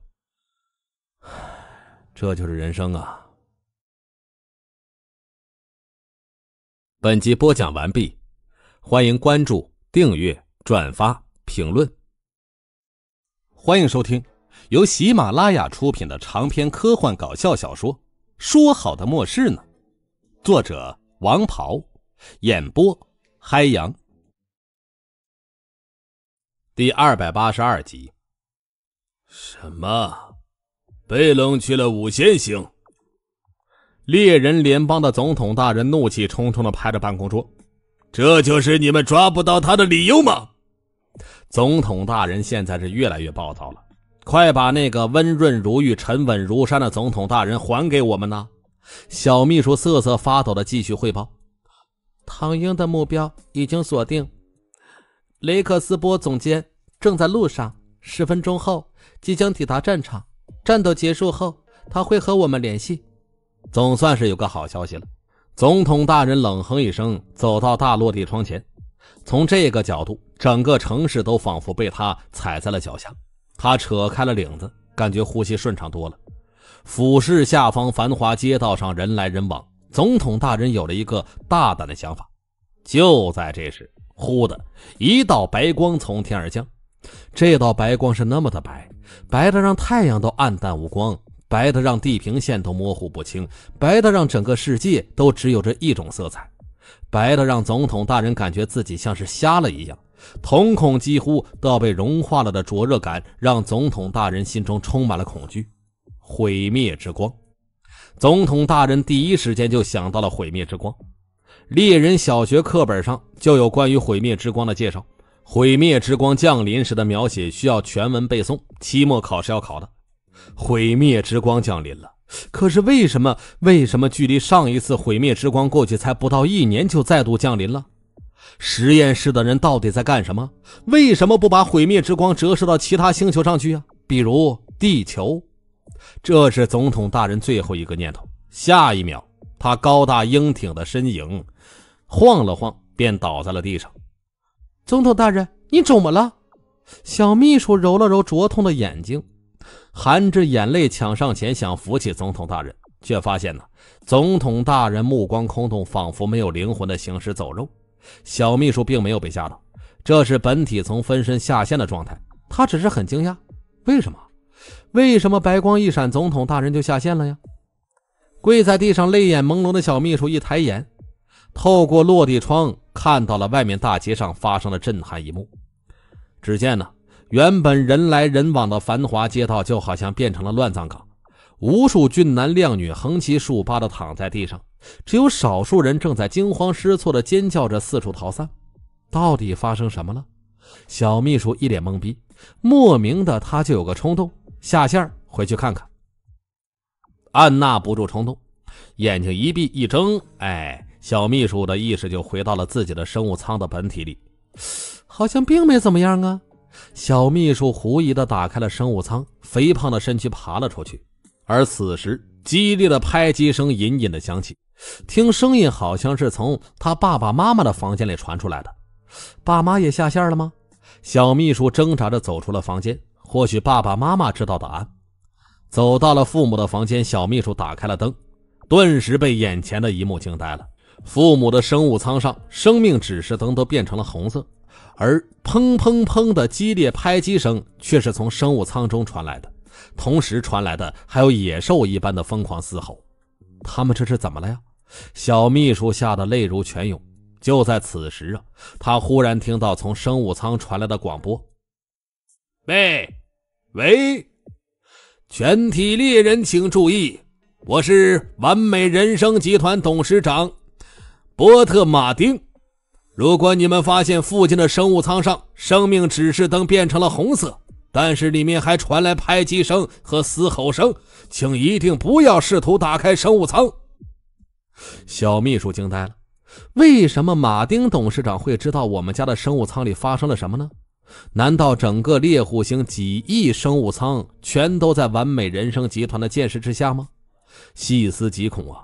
这就是人生啊。”本集播讲完毕，欢迎关注、订阅、转发、评论。欢迎收听由喜马拉雅出品的长篇科幻搞笑小说《说好的末世呢》，作者王袍，演播嗨阳。第二百八十二集，什么？被隆去了五线星。猎人联邦的总统大人怒气冲冲地拍着办公桌：“这就是你们抓不到他的理由吗？”总统大人现在是越来越暴躁了。快把那个温润如玉、沉稳如山的总统大人还给我们呐！小秘书瑟瑟发抖地继续汇报：“唐英的目标已经锁定，雷克斯波总监正在路上，十分钟后即将抵达战场。战斗结束后，他会和我们联系。”总算是有个好消息了，总统大人冷哼一声，走到大落地窗前。从这个角度，整个城市都仿佛被他踩在了脚下。他扯开了领子，感觉呼吸顺畅多了。俯视下方繁华街道上人来人往，总统大人有了一个大胆的想法。就在这时，忽的一道白光从天而降。这道白光是那么的白，白的让太阳都黯淡无光。白的让地平线都模糊不清，白的让整个世界都只有这一种色彩，白的让总统大人感觉自己像是瞎了一样，瞳孔几乎都要被融化了的灼热感让总统大人心中充满了恐惧。毁灭之光，总统大人第一时间就想到了毁灭之光。猎人小学课本上就有关于毁灭之光的介绍，毁灭之光降临时的描写需要全文背诵，期末考试要考的。毁灭之光降临了，可是为什么？为什么距离上一次毁灭之光过去才不到一年，就再度降临了？实验室的人到底在干什么？为什么不把毁灭之光折射到其他星球上去啊？比如地球？这是总统大人最后一个念头。下一秒，他高大英挺的身影晃了晃，便倒在了地上。总统大人，你怎么了？小秘书揉了揉灼痛的眼睛。含着眼泪抢上前想扶起总统大人，却发现呢，总统大人目光空洞，仿佛没有灵魂的行尸走肉。小秘书并没有被吓到，这是本体从分身下线的状态。他只是很惊讶，为什么？为什么白光一闪，总统大人就下线了呀？跪在地上泪眼朦胧的小秘书一抬眼，透过落地窗看到了外面大街上发生的震撼一幕。只见呢。原本人来人往的繁华街道就好像变成了乱葬岗，无数俊男靓女横七竖八地躺在地上，只有少数人正在惊慌失措地尖叫着四处逃散。到底发生什么了？小秘书一脸懵逼，莫名的他就有个冲动，下线回去看看。按捺不住冲动，眼睛一闭一睁，哎，小秘书的意识就回到了自己的生物舱的本体里，好像并没怎么样啊。小秘书狐疑地打开了生物舱，肥胖的身躯爬了出去。而此时，激烈的拍击声隐隐地响起，听声音好像是从他爸爸妈妈的房间里传出来的。爸妈也下线了吗？小秘书挣扎着走出了房间。或许爸爸妈妈知道答案。走到了父母的房间，小秘书打开了灯，顿时被眼前的一幕惊呆了。父母的生物舱上，生命指示灯都变成了红色。而砰砰砰的激烈拍击声却是从生物舱中传来的，同时传来的还有野兽一般的疯狂嘶吼。他们这是怎么了呀？小秘书吓得泪如泉涌。就在此时啊，他忽然听到从生物舱传来的广播：“喂，喂，全体猎人请注意，我是完美人生集团董事长波特马丁。”如果你们发现附近的生物舱上生命指示灯变成了红色，但是里面还传来拍击声和嘶吼声，请一定不要试图打开生物舱。小秘书惊呆了，为什么马丁董事长会知道我们家的生物舱里发生了什么呢？难道整个猎户星几亿生物舱全都在完美人生集团的监视之下吗？细思极恐啊！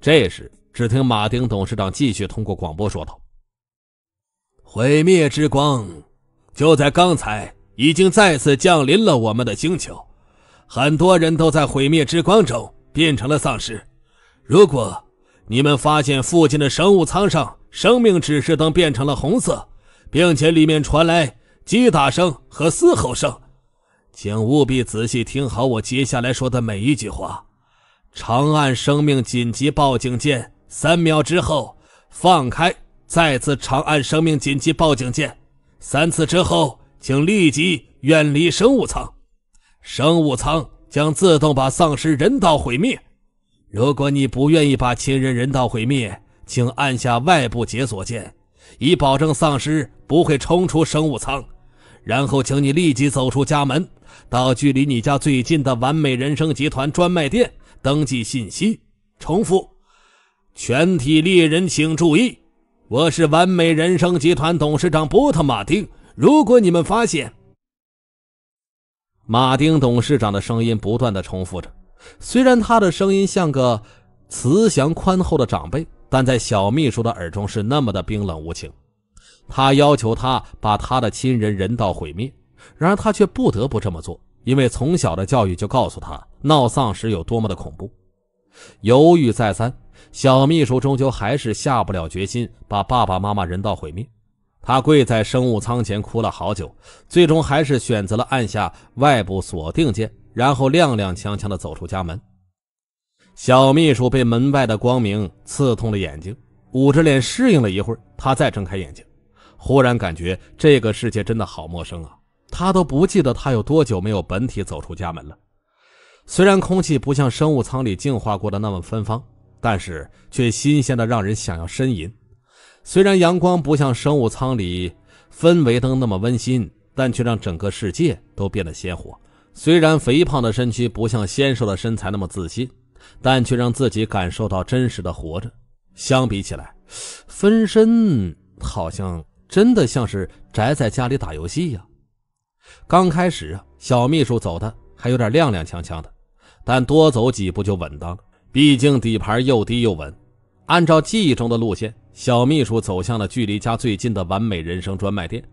这时，只听马丁董事长继续通过广播说道。毁灭之光就在刚才，已经再次降临了我们的星球。很多人都在毁灭之光中变成了丧尸。如果你们发现附近的生物舱上生命指示灯变成了红色，并且里面传来击打声和嘶吼声，请务必仔细听好我接下来说的每一句话。长按生命紧急报警键三秒之后，放开。再次长按生命紧急报警键，三次之后，请立即远离生物舱，生物舱将自动把丧尸人道毁灭。如果你不愿意把亲人人道毁灭，请按下外部解锁键，以保证丧尸不会冲出生物舱。然后，请你立即走出家门，到距离你家最近的完美人生集团专卖店登记信息。重复，全体猎人请注意。我是完美人生集团董事长波特马丁。如果你们发现，马丁董事长的声音不断的重复着。虽然他的声音像个慈祥宽厚的长辈，但在小秘书的耳中是那么的冰冷无情。他要求他把他的亲人人道毁灭，然而他却不得不这么做，因为从小的教育就告诉他闹丧尸有多么的恐怖。犹豫再三。小秘书终究还是下不了决心，把爸爸妈妈人道毁灭。他跪在生物舱前哭了好久，最终还是选择了按下外部锁定键，然后踉踉跄跄地走出家门。小秘书被门外的光明刺痛了眼睛，捂着脸适应了一会儿，他再睁开眼睛，忽然感觉这个世界真的好陌生啊！他都不记得他有多久没有本体走出家门了。虽然空气不像生物舱里净化过的那么芬芳。但是却新鲜的让人想要呻吟。虽然阳光不像生物舱里氛围灯那么温馨，但却让整个世界都变得鲜活。虽然肥胖的身躯不像纤瘦的身材那么自信，但却让自己感受到真实的活着。相比起来，分身好像真的像是宅在家里打游戏呀。刚开始啊，小秘书走的还有点踉踉跄跄的，但多走几步就稳当了。毕竟底盘又低又稳。按照记忆中的路线，小秘书走向了距离家最近的完美人生专卖店。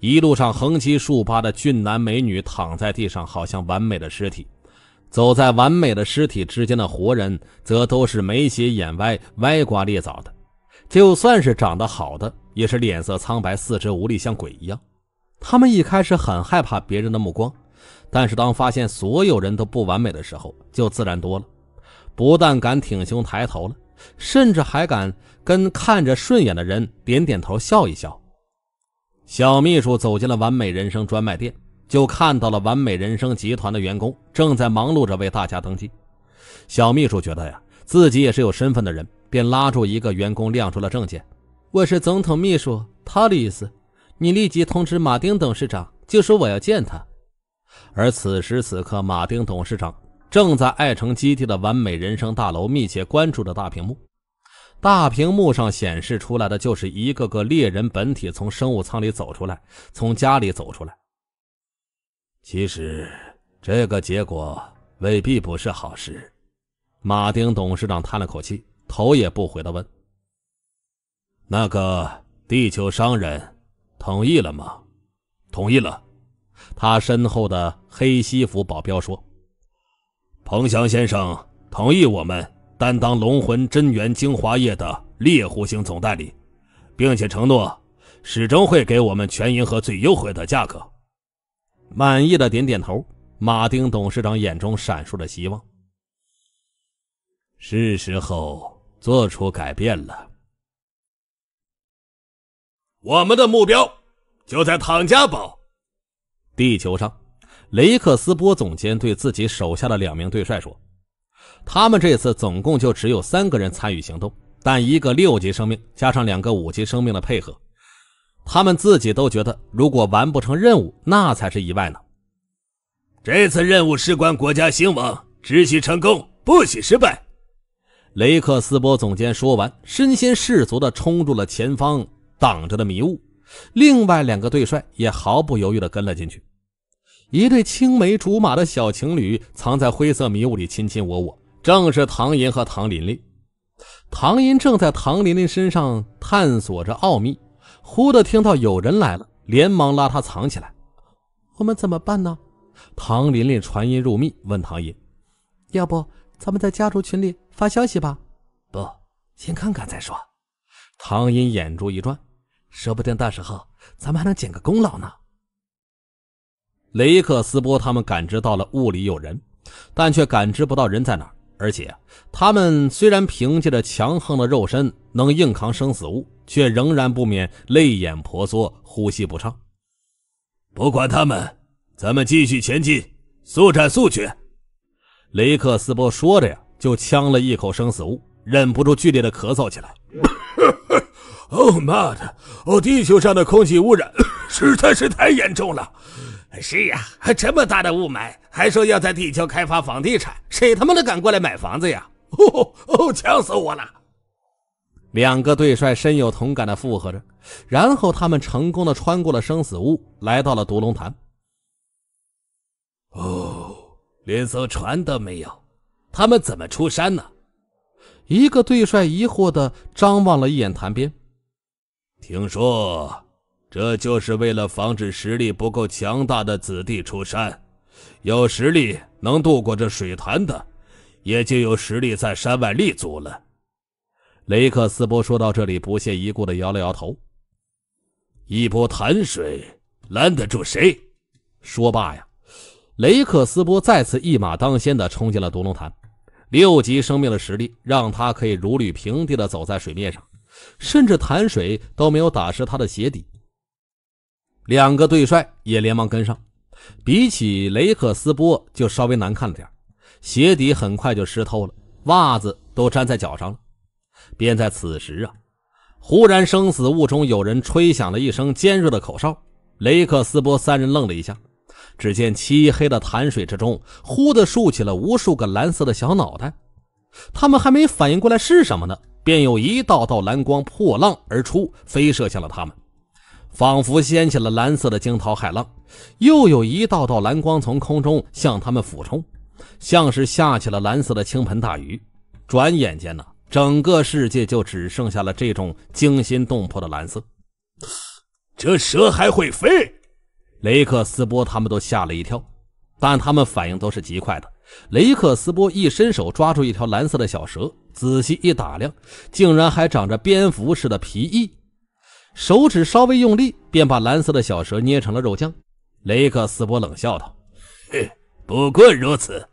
一路上横七竖八的俊男美女躺在地上，好像完美的尸体。走在完美的尸体之间的活人，则都是眉斜眼歪、歪瓜裂枣的。就算是长得好的，也是脸色苍白、四肢无力，像鬼一样。他们一开始很害怕别人的目光，但是当发现所有人都不完美的时候，就自然多了。不但敢挺胸抬头了，甚至还敢跟看着顺眼的人点点头、笑一笑。小秘书走进了完美人生专卖店，就看到了完美人生集团的员工正在忙碌着为大家登记。小秘书觉得呀，自己也是有身份的人，便拉住一个员工，亮出了证件：“我是总统秘书，他的意思，你立即通知马丁董事长，就说我要见他。”而此时此刻，马丁董事长。正在爱城基地的完美人生大楼密切关注着大屏幕，大屏幕上显示出来的就是一个个猎人本体从生物舱里走出来，从家里走出来。其实这个结果未必不是好事。马丁董事长叹了口气，头也不回的问：“那个地球商人，同意了吗？”“同意了。”他身后的黑西服保镖说。彭翔先生同意我们担当龙魂真元精华液的猎户型总代理，并且承诺始终会给我们全银河最优惠的价格。满意的点点头，马丁董事长眼中闪烁着希望。是时候做出改变了。我们的目标就在唐家堡，地球上。雷克斯波总监对自己手下的两名队帅说：“他们这次总共就只有三个人参与行动，但一个六级生命加上两个五级生命的配合，他们自己都觉得如果完不成任务，那才是意外呢。这次任务事关国家兴亡，只许成功，不许失败。”雷克斯波总监说完，身先士卒地冲入了前方挡着的迷雾，另外两个队帅也毫不犹豫地跟了进去。一对青梅竹马的小情侣藏在灰色迷雾里亲亲我我，正是唐寅和唐琳琳。唐寅正在唐琳琳身上探索着奥秘，忽的听到有人来了，连忙拉她藏起来。我们怎么办呢？唐琳琳传音入密问唐寅：“要不咱们在家族群里发消息吧？”“不，先看看再说。”唐寅眼珠一转，说不定到时候咱们还能捡个功劳呢。雷克斯波他们感知到了雾里有人，但却感知不到人在哪。而且，他们虽然凭借着强横的肉身能硬扛生死物，却仍然不免泪眼婆娑，呼吸不畅。不管他们，咱们继续前进，速战速决。雷克斯波说着呀，就呛了一口生死雾，忍不住剧烈的咳嗽起来。哦妈的！哦，地球上的空气污染 实在是太严重了。是呀，这么大的雾霾，还说要在地球开发房地产，谁他妈的敢过来买房子呀？哦哦，呛死我了！两个队帅深有同感的附和着，然后他们成功的穿过了生死雾，来到了独龙潭。哦，连艘船都没有，他们怎么出山呢？一个队帅疑惑的张望了一眼潭边，听说。这就是为了防止实力不够强大的子弟出山，有实力能渡过这水潭的，也就有实力在山外立足了。雷克斯波说到这里，不屑一顾的摇了摇头。一波潭水拦得住谁？说罢呀，雷克斯波再次一马当先的冲进了独龙潭。六级生命的实力让他可以如履平地的走在水面上，甚至潭水都没有打湿他的鞋底。两个队帅也连忙跟上，比起雷克斯波就稍微难看了点，鞋底很快就湿透了，袜子都粘在脚上了。便在此时啊，忽然生死雾中有人吹响了一声尖锐的口哨，雷克斯波三人愣了一下。只见漆黑的潭水之中，忽地竖起了无数个蓝色的小脑袋，他们还没反应过来是什么呢，便有一道道蓝光破浪而出，飞射向了他们。仿佛掀起了蓝色的惊涛骇浪，又有一道道蓝光从空中向他们俯冲，像是下起了蓝色的倾盆大雨。转眼间呢，整个世界就只剩下了这种惊心动魄的蓝色。这蛇还会飞？雷克斯波他们都吓了一跳，但他们反应都是极快的。雷克斯波一伸手抓住一条蓝色的小蛇，仔细一打量，竟然还长着蝙蝠似的皮翼。手指稍微用力，便把蓝色的小蛇捏成了肉酱。雷克斯伯冷笑道：“不过如此。”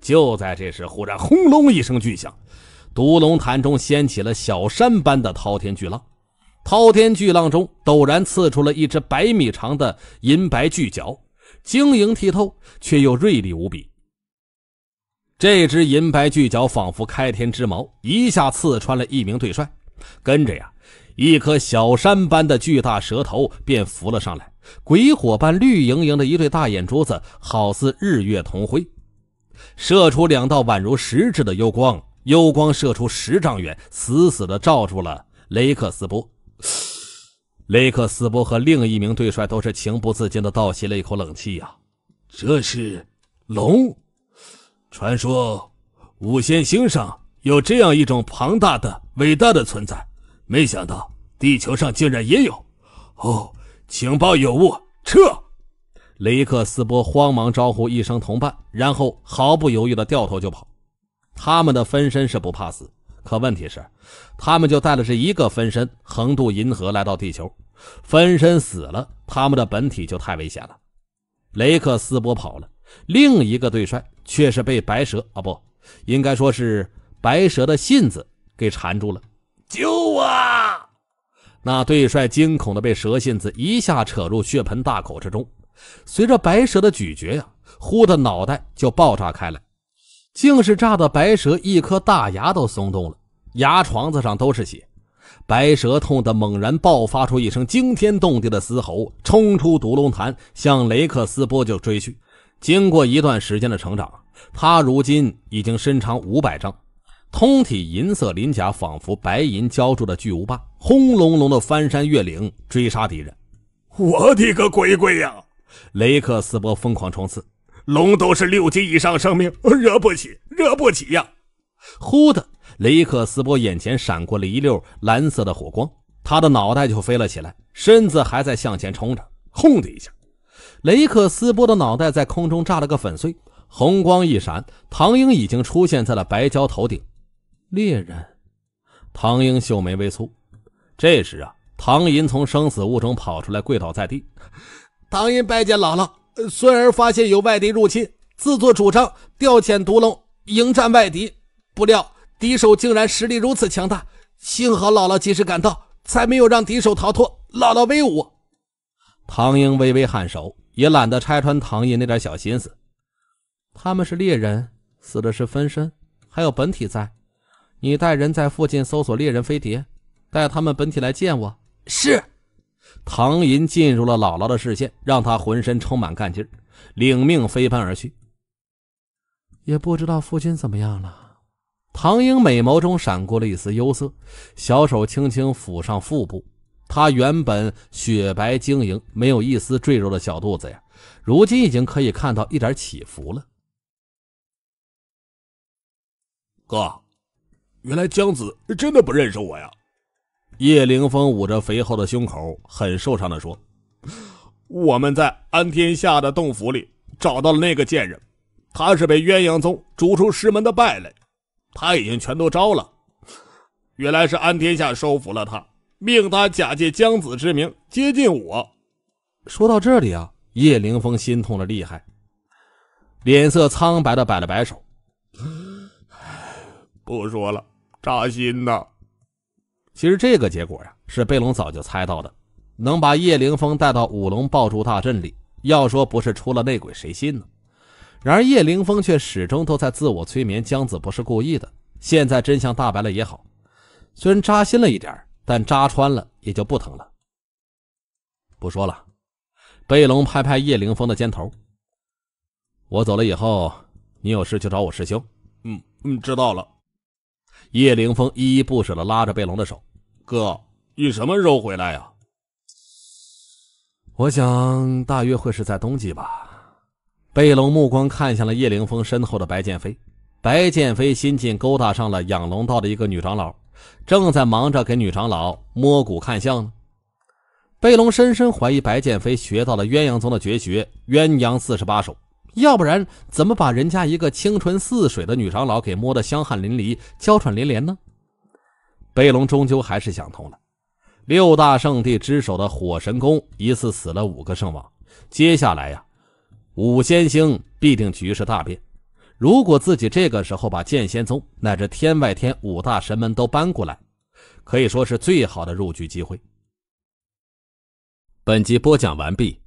就在这时，忽然轰隆一声巨响，毒龙潭中掀起了小山般的滔天巨浪。滔天巨浪中，陡然刺出了一只百米长的银白巨角，晶莹剔透却又锐利无比。这只银白巨角仿佛开天之矛，一下刺穿了一名对帅，跟着呀。一颗小山般的巨大蛇头便浮了上来，鬼火般绿莹莹的一对大眼珠子，好似日月同辉，射出两道宛如实质的幽光，幽光射出十丈远，死死地罩住了雷克斯波。雷克斯波和另一名队帅都是情不自禁地倒吸了一口冷气呀！这是龙，传说五仙星上有这样一种庞大的、伟大的存在。没想到地球上竟然也有，哦，情报有误，撤！雷克斯波慌忙招呼一声同伴，然后毫不犹豫地掉头就跑。他们的分身是不怕死，可问题是，他们就带了这一个分身横渡银河来到地球，分身死了，他们的本体就太危险了。雷克斯波跑了，另一个队帅却是被白蛇啊不应该说是白蛇的信子给缠住了。救我！那对帅惊恐的被蛇信子一下扯入血盆大口之中，随着白蛇的咀嚼呀，忽的脑袋就爆炸开来，竟是炸的白蛇一颗大牙都松动了，牙床子上都是血。白蛇痛的猛然爆发出一声惊天动地的嘶吼，冲出毒龙潭，向雷克斯波就追去。经过一段时间的成长，他如今已经身长五百丈。通体银色鳞甲，仿佛白银浇筑的巨无霸，轰隆隆的翻山越岭，追杀敌人。我的个乖乖呀！雷克斯波疯狂冲刺，龙都是六级以上生命，惹不起，惹不起呀！忽的，雷克斯波眼前闪过了一溜蓝色的火光，他的脑袋就飞了起来，身子还在向前冲着。轰的一下，雷克斯波的脑袋在空中炸了个粉碎，红光一闪，唐英已经出现在了白蛟头顶。猎人，唐英秀眉微蹙。这时啊，唐寅从生死屋中跑出来，跪倒在地：“唐寅拜见姥姥，孙儿发现有外敌入侵，自作主张调遣毒龙迎战外敌。不料敌手竟然实力如此强大，幸好姥姥及时赶到，才没有让敌手逃脱。姥姥威武！”唐英微微颔首，也懒得拆穿唐寅那点小心思。他们是猎人，死的是分身，还有本体在。你带人在附近搜索猎人飞碟，带他们本体来见我。是。唐寅进入了姥姥的视线，让他浑身充满干劲儿，领命飞奔而去。也不知道父亲怎么样了。唐英美眸中闪过了一丝忧色，小手轻轻抚上腹部。她原本雪白晶莹、没有一丝赘肉的小肚子呀，如今已经可以看到一点起伏了。哥。原来江子真的不认识我呀！叶凌峰捂着肥厚的胸口，很受伤地说：“我们在安天下的洞府里找到了那个贱人，他是被鸳鸯宗逐出师门的败类，他已经全都招了。原来是安天下收服了他，命他假借江子之名接近我。”说到这里啊，叶凌峰心痛的厉害，脸色苍白的摆了摆手：“ 不说了。”扎心呐！其实这个结果呀，是贝龙早就猜到的。能把叶凌峰带到五龙爆竹大阵里，要说不是出了内鬼，谁信呢？然而叶凌峰却始终都在自我催眠，姜子不是故意的。现在真相大白了也好，虽然扎心了一点，但扎穿了也就不疼了。不说了，贝龙拍拍叶凌峰的肩头：“我走了以后，你有事就找我师兄。”“嗯嗯，知道了。”叶凌峰依依不舍地拉着贝龙的手：“哥，你什么时候回来呀？”“我想大约会是在冬季吧。”贝龙目光看向了叶凌峰身后的白剑飞。白剑飞新近勾搭上了养龙道的一个女长老，正在忙着给女长老摸骨看相呢。贝龙深深怀疑白剑飞学到了鸳鸯宗的绝学《鸳鸯四十八手》。要不然怎么把人家一个清纯似水的女长老给摸得香汗淋漓、娇喘连连呢？贝隆终究还是想通了。六大圣地之首的火神宫，一次死了五个圣王，接下来呀，五仙星必定局势大变。如果自己这个时候把剑仙宗乃至天外天五大神门都搬过来，可以说是最好的入局机会。本集播讲完毕，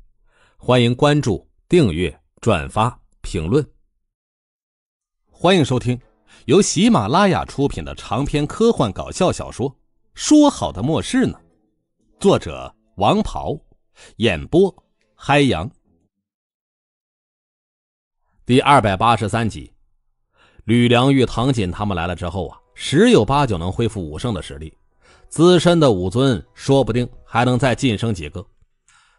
欢迎关注订阅。转发评论，欢迎收听由喜马拉雅出品的长篇科幻搞笑小说《说好的末世呢》，作者王袍，演播嗨阳。第二百八十三集，吕梁玉、唐锦他们来了之后啊，十有八九能恢复武圣的实力，资深的武尊说不定还能再晋升几个。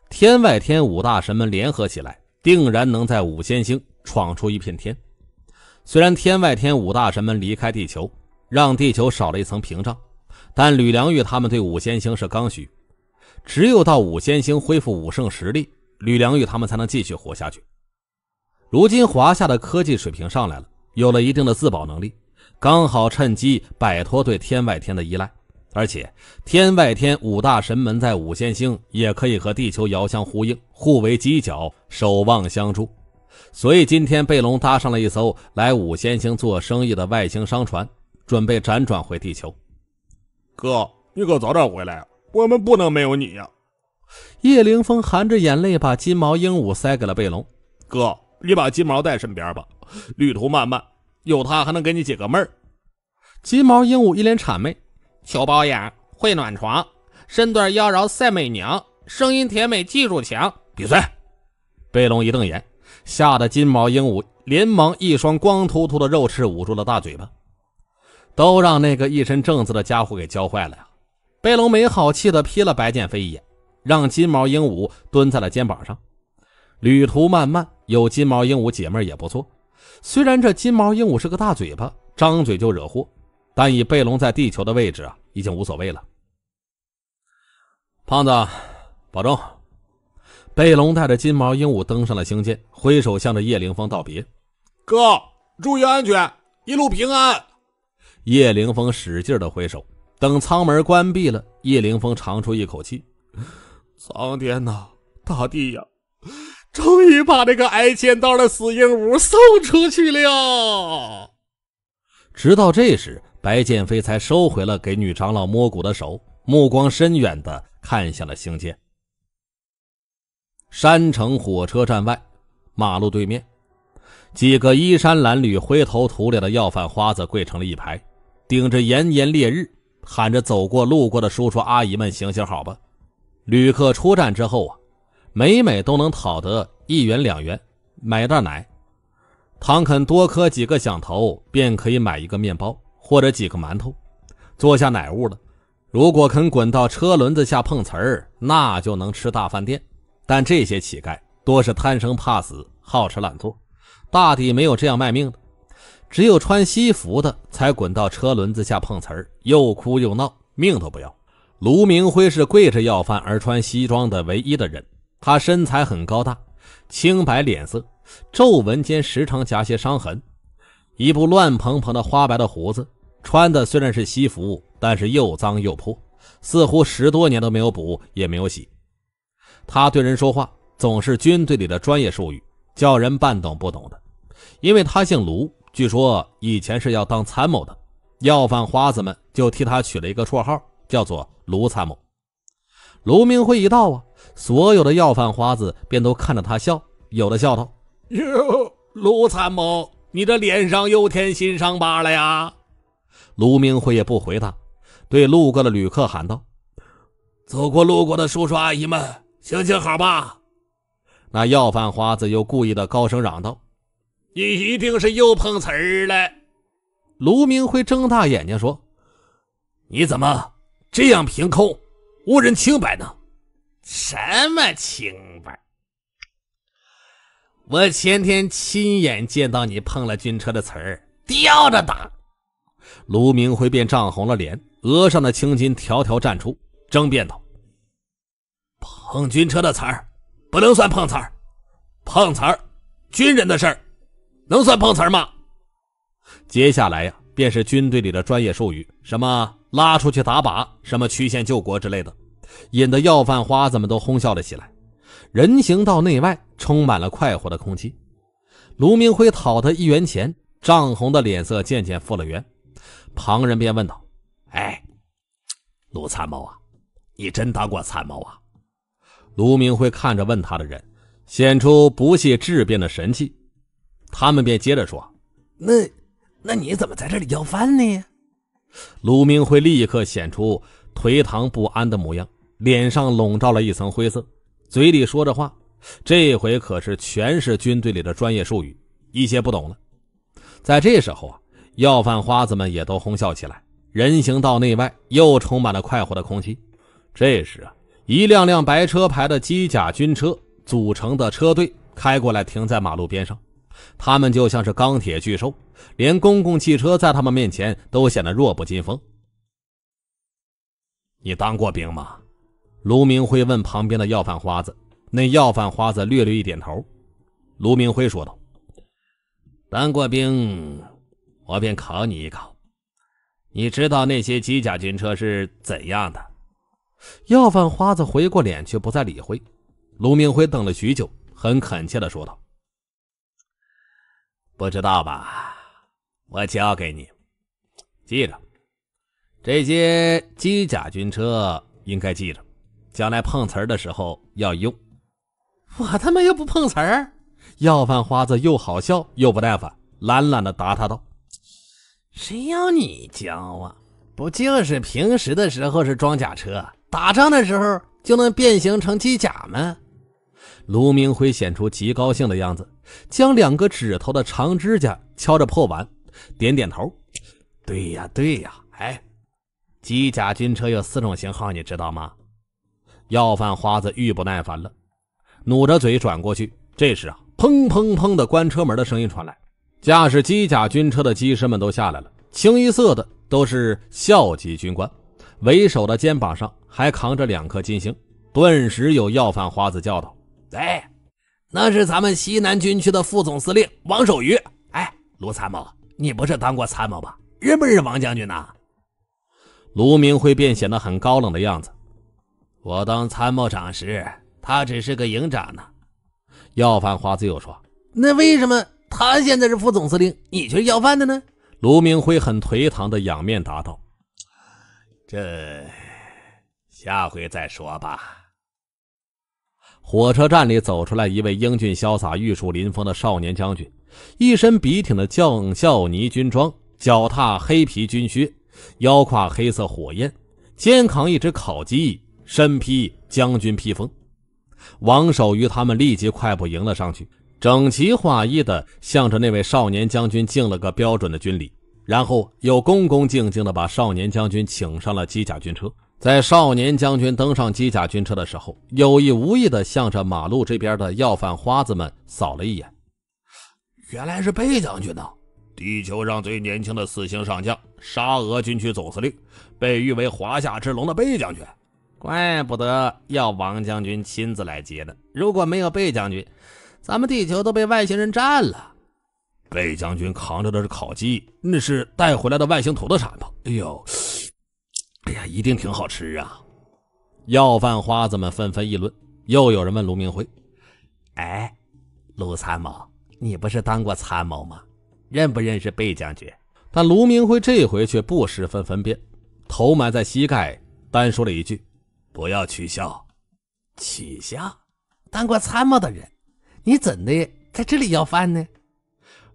天外天五大神们联合起来。定然能在五仙星闯出一片天。虽然天外天五大神们离开地球，让地球少了一层屏障，但吕良玉他们对五仙星是刚需。只有到五仙星恢复武圣实力，吕良玉他们才能继续活下去。如今华夏的科技水平上来了，有了一定的自保能力，刚好趁机摆脱对天外天的依赖。而且，天外天五大神门在五仙星也可以和地球遥相呼应，互为犄角，守望相助。所以今天贝隆搭上了一艘来五仙星做生意的外星商船，准备辗转回地球。哥，你可早点回来啊！我们不能没有你呀！叶凌峰含着眼泪把金毛鹦鹉塞给了贝隆。哥，你把金毛带身边吧，旅途漫漫，有它还能给你解个闷儿。金毛鹦鹉一脸谄媚。求包养，会暖床，身段妖娆赛美娘，声音甜美技术强。闭嘴！贝龙一瞪眼，吓得金毛鹦鹉连忙一双光秃秃的肉翅捂住了大嘴巴。都让那个一身正字的家伙给教坏了呀！贝龙没好气的瞥了白剑飞一眼，让金毛鹦鹉蹲在了肩膀上。旅途漫漫，有金毛鹦鹉姐妹也不错。虽然这金毛鹦鹉是个大嘴巴，张嘴就惹祸。但以贝隆在地球的位置啊，已经无所谓了。胖子，保重！贝隆带着金毛鹦鹉登上了星舰，挥手向着叶凌峰道别：“哥，注意安全，一路平安！”叶凌峰使劲的挥手。等舱门关闭了，叶凌峰长出一口气：“苍天呐，大地呀，终于把这个挨千刀的死鹦鹉送出去了！”直到这时。白剑飞才收回了给女长老摸骨的手，目光深远的看向了星剑。山城火车站外，马路对面，几个衣衫褴褛、灰头土脸的要饭花子跪成了一排，顶着炎炎烈日，喊着走过路过的叔叔阿姨们：“行行好吧！”旅客出站之后啊，每每都能讨得一元两元，买袋奶；唐肯多磕几个响头，便可以买一个面包。或者几个馒头，坐下奶屋了。如果肯滚到车轮子下碰瓷儿，那就能吃大饭店。但这些乞丐多是贪生怕死、好吃懒做，大抵没有这样卖命的。只有穿西服的才滚到车轮子下碰瓷儿，又哭又闹，命都不要。卢明辉是跪着要饭而穿西装的唯一的人。他身材很高大，清白脸色，皱纹间时常夹些伤痕，一部乱蓬蓬的花白的胡子。穿的虽然是西服，但是又脏又破，似乎十多年都没有补也没有洗。他对人说话总是军队里的专业术语，叫人半懂不懂的。因为他姓卢，据说以前是要当参谋的，要饭花子们就替他取了一个绰号，叫做卢参谋。卢明辉一到啊，所有的要饭花子便都看着他笑，有的笑道：“哟，卢参谋，你的脸上又添新伤疤了呀？”卢明辉也不回答，对路过的旅客喊道：“走过路过的叔叔阿姨们，行行好吧。”那要饭花子又故意的高声嚷道：“你一定是又碰瓷儿了。”卢明辉睁大眼睛说：“你怎么这样凭空污人清白呢？”“什么清白？我前天亲眼见到你碰了军车的瓷儿，吊着打。”卢明辉便涨红了脸，额上的青筋条条绽出，争辩道：“碰军车的词儿，不能算碰瓷儿，碰瓷儿，军人的事儿，能算碰瓷儿吗？”接下来呀，便是军队里的专业术语，什么拉出去打靶，什么曲线救国之类的，引得要饭花子们都哄笑了起来。人行道内外充满了快活的空气。卢明辉讨他一元钱，涨红的脸色渐渐复了原。旁人便问道：“哎，卢参谋啊，你真当过参谋啊？”卢明辉看着问他的人，显出不屑质辩的神气。他们便接着说：“那，那你怎么在这里要饭呢？”卢明辉立刻显出颓唐不安的模样，脸上笼罩了一层灰色，嘴里说着话，这回可是全是军队里的专业术语，一些不懂了。在这时候啊。要饭花子们也都哄笑起来，人行道内外又充满了快活的空气。这时啊，一辆辆白车牌的机甲军车组成的车队开过来，停在马路边上。他们就像是钢铁巨兽，连公共汽车在他们面前都显得弱不禁风。你当过兵吗？卢明辉问旁边的要饭花子。那要饭花子略略一点头。卢明辉说道：“当过兵。”我便考你一考，你知道那些机甲军车是怎样的？要饭花子回过脸去，不再理会。卢明辉等了许久，很恳切的说道：“不知道吧？我教给你，记着，这些机甲军车应该记着，将来碰瓷儿的时候要用。我他妈又不碰瓷儿！”要饭花子又好笑又不耐烦，懒懒的答他道。谁要你教啊？不就是平时的时候是装甲车，打仗的时候就能变形成机甲吗？卢明辉显出极高兴的样子，将两个指头的长指甲敲着破碗，点点头：“对呀，对呀。”哎，机甲军车有四种型号，你知道吗？要饭花子愈不耐烦了，努着嘴转过去。这时啊，砰砰砰的关车门的声音传来。驾驶机甲军车的机师们都下来了，清一色的都是校级军官，为首的肩膀上还扛着两颗金星。顿时有要饭花子叫道：“哎，那是咱们西南军区的副总司令王守愚。”“哎，卢参谋，你不是当过参谋吧？认不认王将军呢？”卢明辉便显得很高冷的样子：“我当参谋长时，他只是个营长呢。”要饭花子又说：“那为什么？”他现在是副总司令，你却是要饭的呢。卢明辉很颓唐的仰面答道：“这下回再说吧。”火车站里走出来一位英俊潇洒、玉树临风的少年将军，一身笔挺的将校呢军装，脚踏黑皮军靴，腰挎黑色火焰，肩扛一只烤鸡，身披将军披风。王守愚他们立即快步迎了上去。整齐划一的向着那位少年将军敬了个标准的军礼，然后又恭恭敬敬的把少年将军请上了机甲军车。在少年将军登上机甲军车的时候，有意无意的向着马路这边的要饭花子们扫了一眼。原来是贝将军呢！地球上最年轻的四星上将、沙俄军区总司令，被誉为华夏之龙的贝将军，怪不得要王将军亲自来接呢。如果没有贝将军，咱们地球都被外星人占了。贝将军扛着的是烤鸡，那是带回来的外星土特产吧？哎呦，哎呀，一定挺好吃啊！要饭花子们纷纷议论。又有人问卢明辉：“哎，卢参谋，你不是当过参谋吗？认不认识贝将军？”但卢明辉这回却不十分分辨，头埋在膝盖，单说了一句：“不要取笑。”取笑？当过参谋的人。你怎的在这里要饭呢？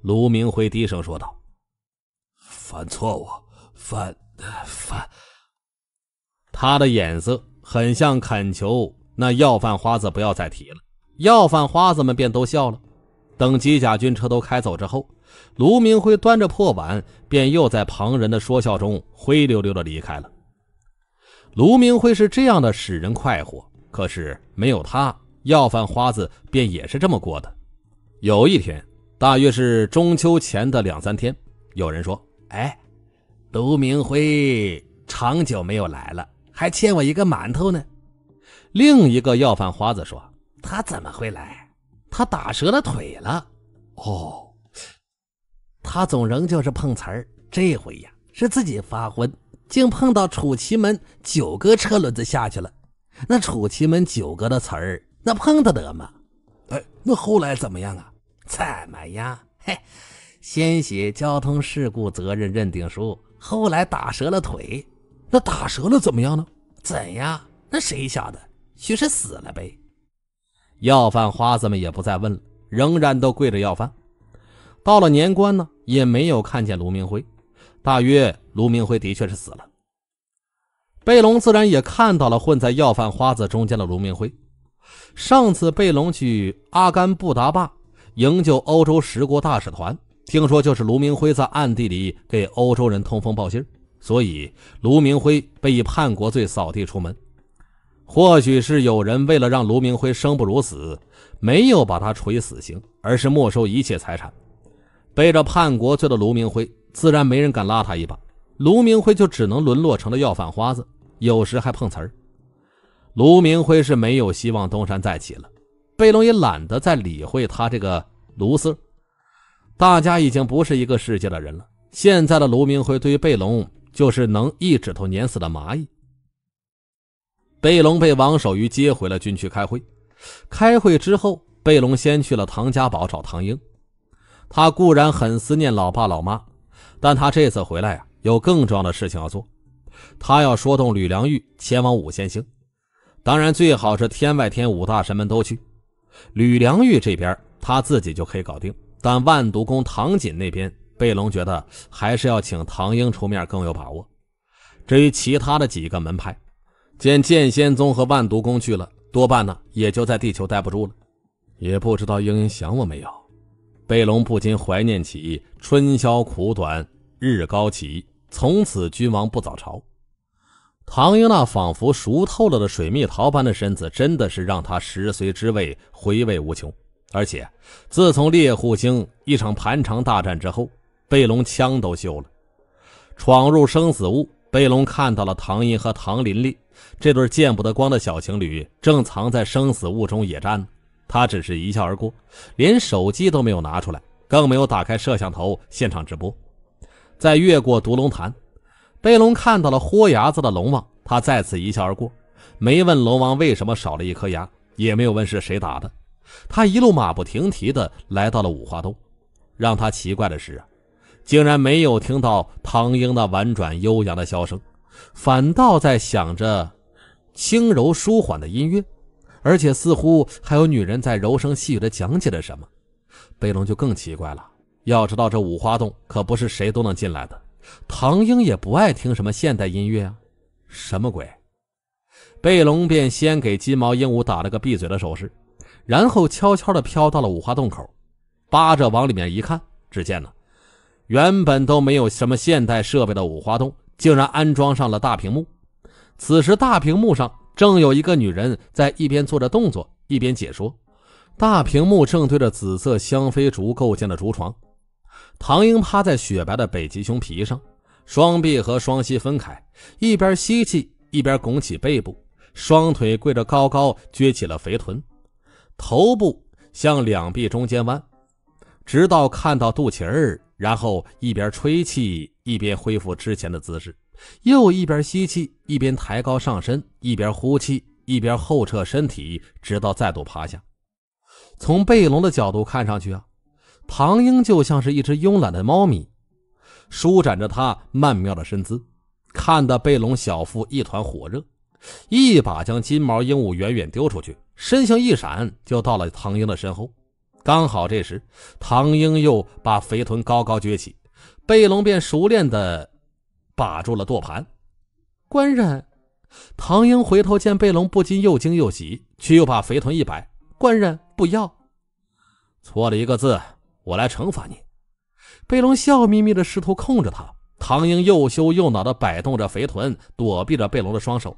卢明辉低声说道：“犯错误，犯犯。”他的眼色很像恳求那要饭花子不要再提了。要饭花子们便都笑了。等机甲军车都开走之后，卢明辉端着破碗，便又在旁人的说笑中灰溜溜的离开了。卢明辉是这样的使人快活，可是没有他。要饭花子便也是这么过的。有一天，大约是中秋前的两三天，有人说：“哎，卢明辉长久没有来了，还欠我一个馒头呢。”另一个要饭花子说：“他怎么会来？他打折了腿了。”哦，他总仍旧是碰瓷儿。这回呀，是自己发昏，竟碰到楚奇门九哥车轮子下去了。那楚奇门九哥的词儿。那碰得得吗？哎，那后来怎么样啊？怎么样？嘿，先写交通事故责任认定书，后来打折了腿。那打折了怎么样呢？怎样？那谁晓得？许是死了呗。要饭花子们也不再问了，仍然都跪着要饭。到了年关呢，也没有看见卢明辉。大约卢明辉的确是死了。贝龙自然也看到了混在要饭花子中间的卢明辉。上次贝隆去阿甘布达坝营救欧洲十国大使团，听说就是卢明辉在暗地里给欧洲人通风报信，所以卢明辉被以叛国罪扫地出门。或许是有人为了让卢明辉生不如死，没有把他处以死刑，而是没收一切财产。背着叛国罪的卢明辉，自然没人敢拉他一把，卢明辉就只能沦落成了要饭花子，有时还碰瓷儿。卢明辉是没有希望东山再起了，贝龙也懒得再理会他这个卢四，大家已经不是一个世界的人了。现在的卢明辉对于贝龙就是能一指头碾死的蚂蚁。贝龙被王守愚接回了军区开会，开会之后，贝龙先去了唐家堡找唐英。他固然很思念老爸老妈，但他这次回来啊，有更重要的事情要做。他要说动吕良玉前往五仙星。当然，最好是天外天五大神门都去。吕良玉这边他自己就可以搞定，但万毒宫唐锦那边，贝龙觉得还是要请唐英出面更有把握。至于其他的几个门派，见剑仙宗和万毒宫去了，多半呢也就在地球待不住了。也不知道英英想我没有，贝龙不禁怀念起“春宵苦短日高起，从此君王不早朝”。唐英那仿佛熟透了的水蜜桃般的身子，真的是让他食髓知味，回味无穷。而且，自从猎户星一场盘肠大战之后，贝隆枪都锈了。闯入生死屋，贝隆看到了唐英和唐林丽这对见不得光的小情侣正藏在生死屋中野战呢。他只是一笑而过，连手机都没有拿出来，更没有打开摄像头现场直播。在越过独龙潭。飞龙看到了豁牙子的龙王，他再次一笑而过，没问龙王为什么少了一颗牙，也没有问是谁打的。他一路马不停蹄地来到了五花洞。让他奇怪的是啊，竟然没有听到唐英那婉转悠扬的箫声，反倒在想着轻柔舒缓的音乐，而且似乎还有女人在柔声细语地讲解着什么。飞龙就更奇怪了，要知道这五花洞可不是谁都能进来的。唐英也不爱听什么现代音乐啊，什么鬼？贝龙便先给金毛鹦鹉打了个闭嘴的手势，然后悄悄地飘到了五花洞口，扒着往里面一看，只见呢，原本都没有什么现代设备的五花洞，竟然安装上了大屏幕。此时大屏幕上正有一个女人在一边做着动作，一边解说。大屏幕正对着紫色香妃竹构建的竹床。唐英趴在雪白的北极熊皮上，双臂和双膝分开，一边吸气一边拱起背部，双腿跪着高高撅起了肥臀，头部向两臂中间弯，直到看到肚脐儿，然后一边吹气一边恢复之前的姿势，又一边吸气一边抬高上身，一边呼气一边后撤身体，直到再度趴下。从背龙的角度看上去啊。唐英就像是一只慵懒的猫咪，舒展着她曼妙的身姿，看得贝隆小腹一团火热，一把将金毛鹦鹉远远丢出去，身形一闪就到了唐英的身后。刚好这时，唐英又把肥臀高高撅起，贝隆便熟练地把住了舵盘。官人，唐英回头见贝隆，不禁又惊又喜，却又把肥臀一摆：“官人不要，错了一个字。”我来惩罚你，贝龙笑眯眯的试图控制他。唐英又羞又恼的摆动着肥臀，躲避着贝龙的双手。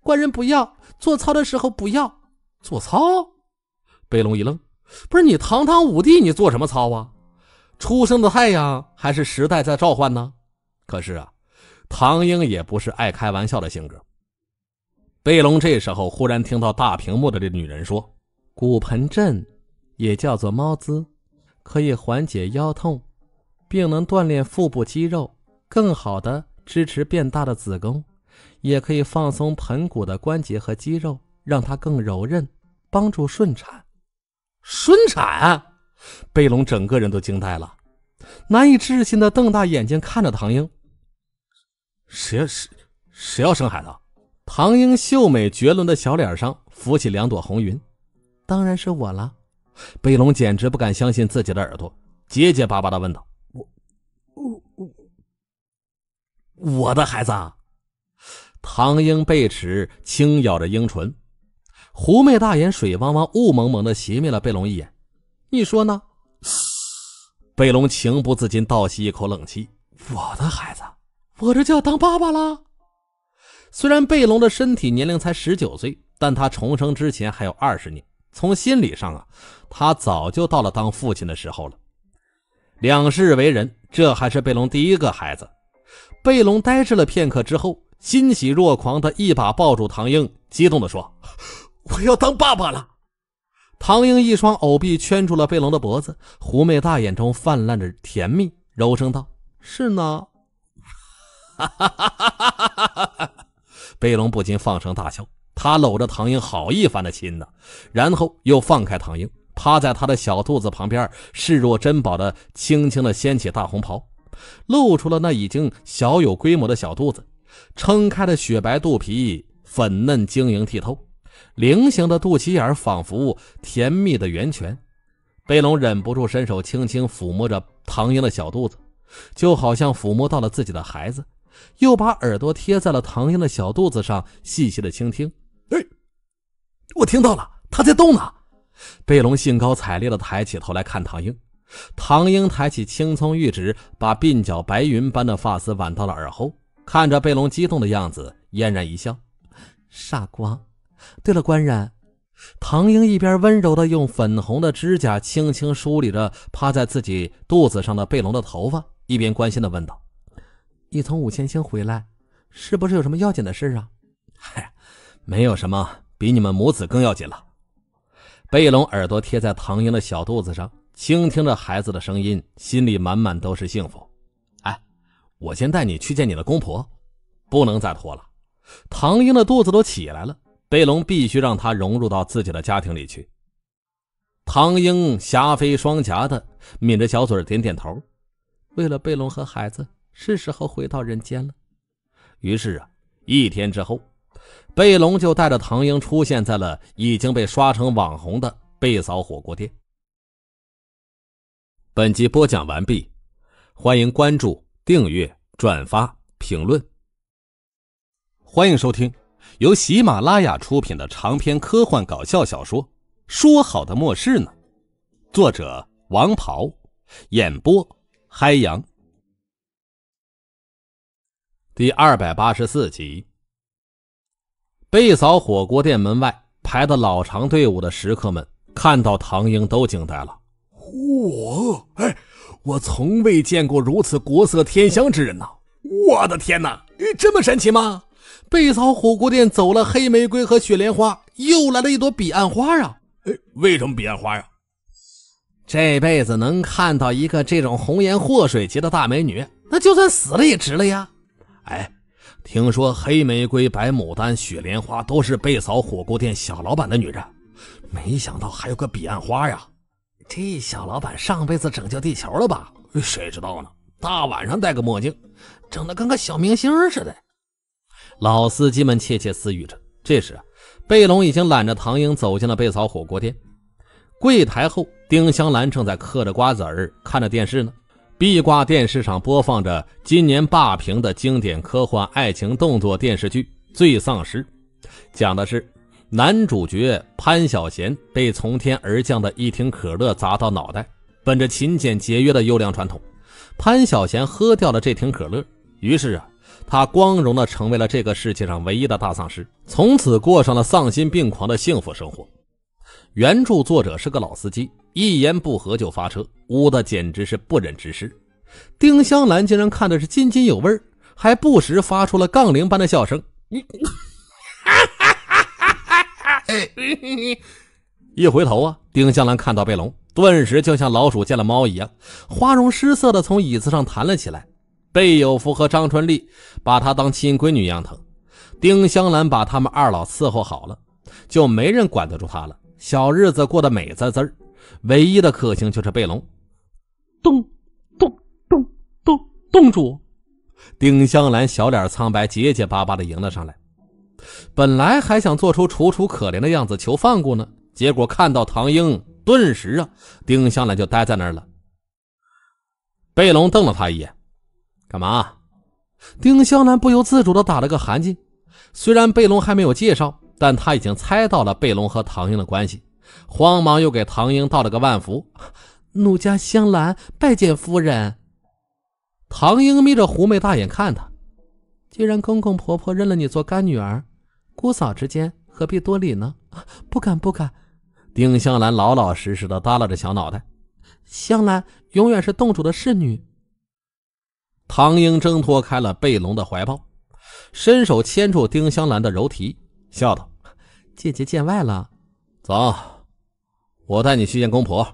官人不要做操的时候不要做操。贝龙一愣：“不是你堂堂武帝，你做什么操啊？初升的太阳还是时代在召唤呢？”可是啊，唐英也不是爱开玩笑的性格。贝龙这时候忽然听到大屏幕的这女人说：“骨盆阵，也叫做猫姿。”可以缓解腰痛，并能锻炼腹部肌肉，更好的支持变大的子宫，也可以放松盆骨的关节和肌肉，让它更柔韧，帮助顺产。顺产？贝龙整个人都惊呆了，难以置信的瞪大眼睛看着唐英。谁？谁？谁要生孩子？唐英秀美绝伦的小脸上浮起两朵红云。当然是我了。贝龙简直不敢相信自己的耳朵，结结巴巴的问道：“我，我，我，我的孩子？”啊。唐英被齿轻咬着樱唇，狐媚大眼水汪汪、雾蒙蒙的斜睨了贝龙一眼：“你说呢？”贝龙情不自禁倒吸一口冷气：“我的孩子，我这就要当爸爸了。”虽然贝龙的身体年龄才十九岁，但他重生之前还有二十年。从心理上啊，他早就到了当父亲的时候了。两世为人，这还是贝隆第一个孩子。贝隆呆滞了片刻之后，欣喜若狂的一把抱住唐英，激动地说：“我要当爸爸了！”唐英一双藕臂圈住了贝隆的脖子，狐媚大眼中泛滥着甜蜜，柔声道：“是呢。”哈哈哈哈哈哈！贝隆不禁放声大笑。他搂着唐英好一番的亲呢，然后又放开唐英，趴在他的小肚子旁边，视若珍宝的轻轻的掀起大红袍，露出了那已经小有规模的小肚子，撑开的雪白肚皮粉嫩晶莹剔透，菱形的肚脐眼仿佛甜蜜的源泉。贝龙忍不住伸手轻轻抚摸着唐英的小肚子，就好像抚摸到了自己的孩子，又把耳朵贴在了唐英的小肚子上，细细的倾听。我听到了，他在动呢。贝龙兴高采烈地抬起头来看唐英，唐英抬起青葱玉指，把鬓角白云般的发丝挽到了耳后，看着贝龙激动的样子，嫣然一笑：“傻瓜。”对了，官人。唐英一边温柔地用粉红的指甲轻轻梳理着趴在自己肚子上的贝龙的头发，一边关心地问道：“你从五千星回来，是不是有什么要紧的事啊？”“嗨，没有什么。”比你们母子更要紧了。贝隆耳朵贴在唐英的小肚子上，倾听着孩子的声音，心里满满都是幸福。哎，我先带你去见你的公婆，不能再拖了。唐英的肚子都起来了，贝隆必须让她融入到自己的家庭里去。唐英霞飞双颊的抿着小嘴儿，点点头。为了贝隆和孩子，是时候回到人间了。于是啊，一天之后。贝龙就带着唐英出现在了已经被刷成网红的贝嫂火锅店。本集播讲完毕，欢迎关注、订阅、转发、评论。欢迎收听由喜马拉雅出品的长篇科幻搞笑小说《说好的末世呢》，作者王袍，演播嗨阳，第二百八十四集。贝嫂火锅店门外排的老长队伍的食客们看到唐英都惊呆了。嚯，哎，我从未见过如此国色天香之人呐！我的天哪，这么神奇吗？贝嫂火锅店走了黑玫瑰和雪莲花，又来了一朵彼岸花啊！哎，为什么彼岸花呀？这辈子能看到一个这种红颜祸水级的大美女，那就算死了也值了呀！哎。听说黑玫瑰、白牡丹、雪莲花都是贝嫂火锅店小老板的女人，没想到还有个彼岸花呀！这小老板上辈子拯救地球了吧？谁知道呢？大晚上戴个墨镜，整得跟个小明星似的。老司机们窃窃私语着。这时，贝龙已经揽着唐英走进了贝嫂火锅店。柜台后，丁香兰正在嗑着瓜子儿，看着电视呢。壁挂电视上播放着今年霸屏的经典科幻爱情动作电视剧《最丧尸》，讲的是男主角潘晓贤被从天而降的一瓶可乐砸到脑袋。本着勤俭节约的优良传统，潘晓贤喝掉了这瓶可乐。于是啊，他光荣地成为了这个世界上唯一的大丧尸，从此过上了丧心病狂的幸福生活。原著作者是个老司机，一言不合就发车，污的简直是不忍直视。丁香兰竟然看的是津津有味儿，还不时发出了杠铃般的笑声。一回头啊，丁香兰看到贝龙，顿时就像老鼠见了猫一样，花容失色的从椅子上弹了起来。贝有福和张春丽把她当亲闺女一样疼，丁香兰把他们二老伺候好了，就没人管得住她了。小日子过得美滋滋唯一的克星就是贝隆。冻冻冻冻洞主，丁香兰小脸苍白，结结巴巴的迎了上来。本来还想做出楚楚可怜的样子求放过呢，结果看到唐英，顿时啊，丁香兰就呆在那儿了。贝隆瞪了他一眼，干嘛？丁香兰不由自主的打了个寒噤。虽然贝隆还没有介绍。但他已经猜到了贝隆和唐英的关系，慌忙又给唐英道了个万福：“奴家香兰拜见夫人。”唐英眯着狐媚大眼看他：“既然公公婆婆认了你做干女儿，姑嫂之间何必多礼呢？”“不敢不敢。”丁香兰老老实实的耷拉着小脑袋：“香兰永远是洞主的侍女。”唐英挣脱开了贝隆的怀抱，伸手牵住丁香兰的柔蹄，笑道。姐姐见外了，走，我带你去见公婆。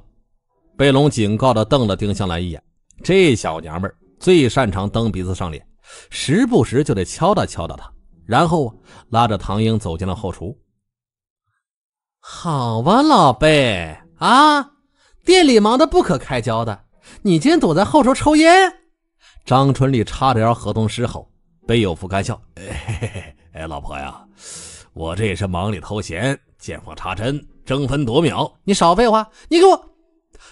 贝龙警告的瞪了丁香兰一眼，这小娘们最擅长蹬鼻子上脸，时不时就得敲打敲打她，然后拉着唐英走进了后厨。好吧，老贝啊，店里忙得不可开交的，你竟躲在后厨抽烟！张春丽差点河东狮吼，贝有福干笑，哎，老婆呀。我这也是忙里偷闲，见缝插针，争分夺秒。你少废话，你给我！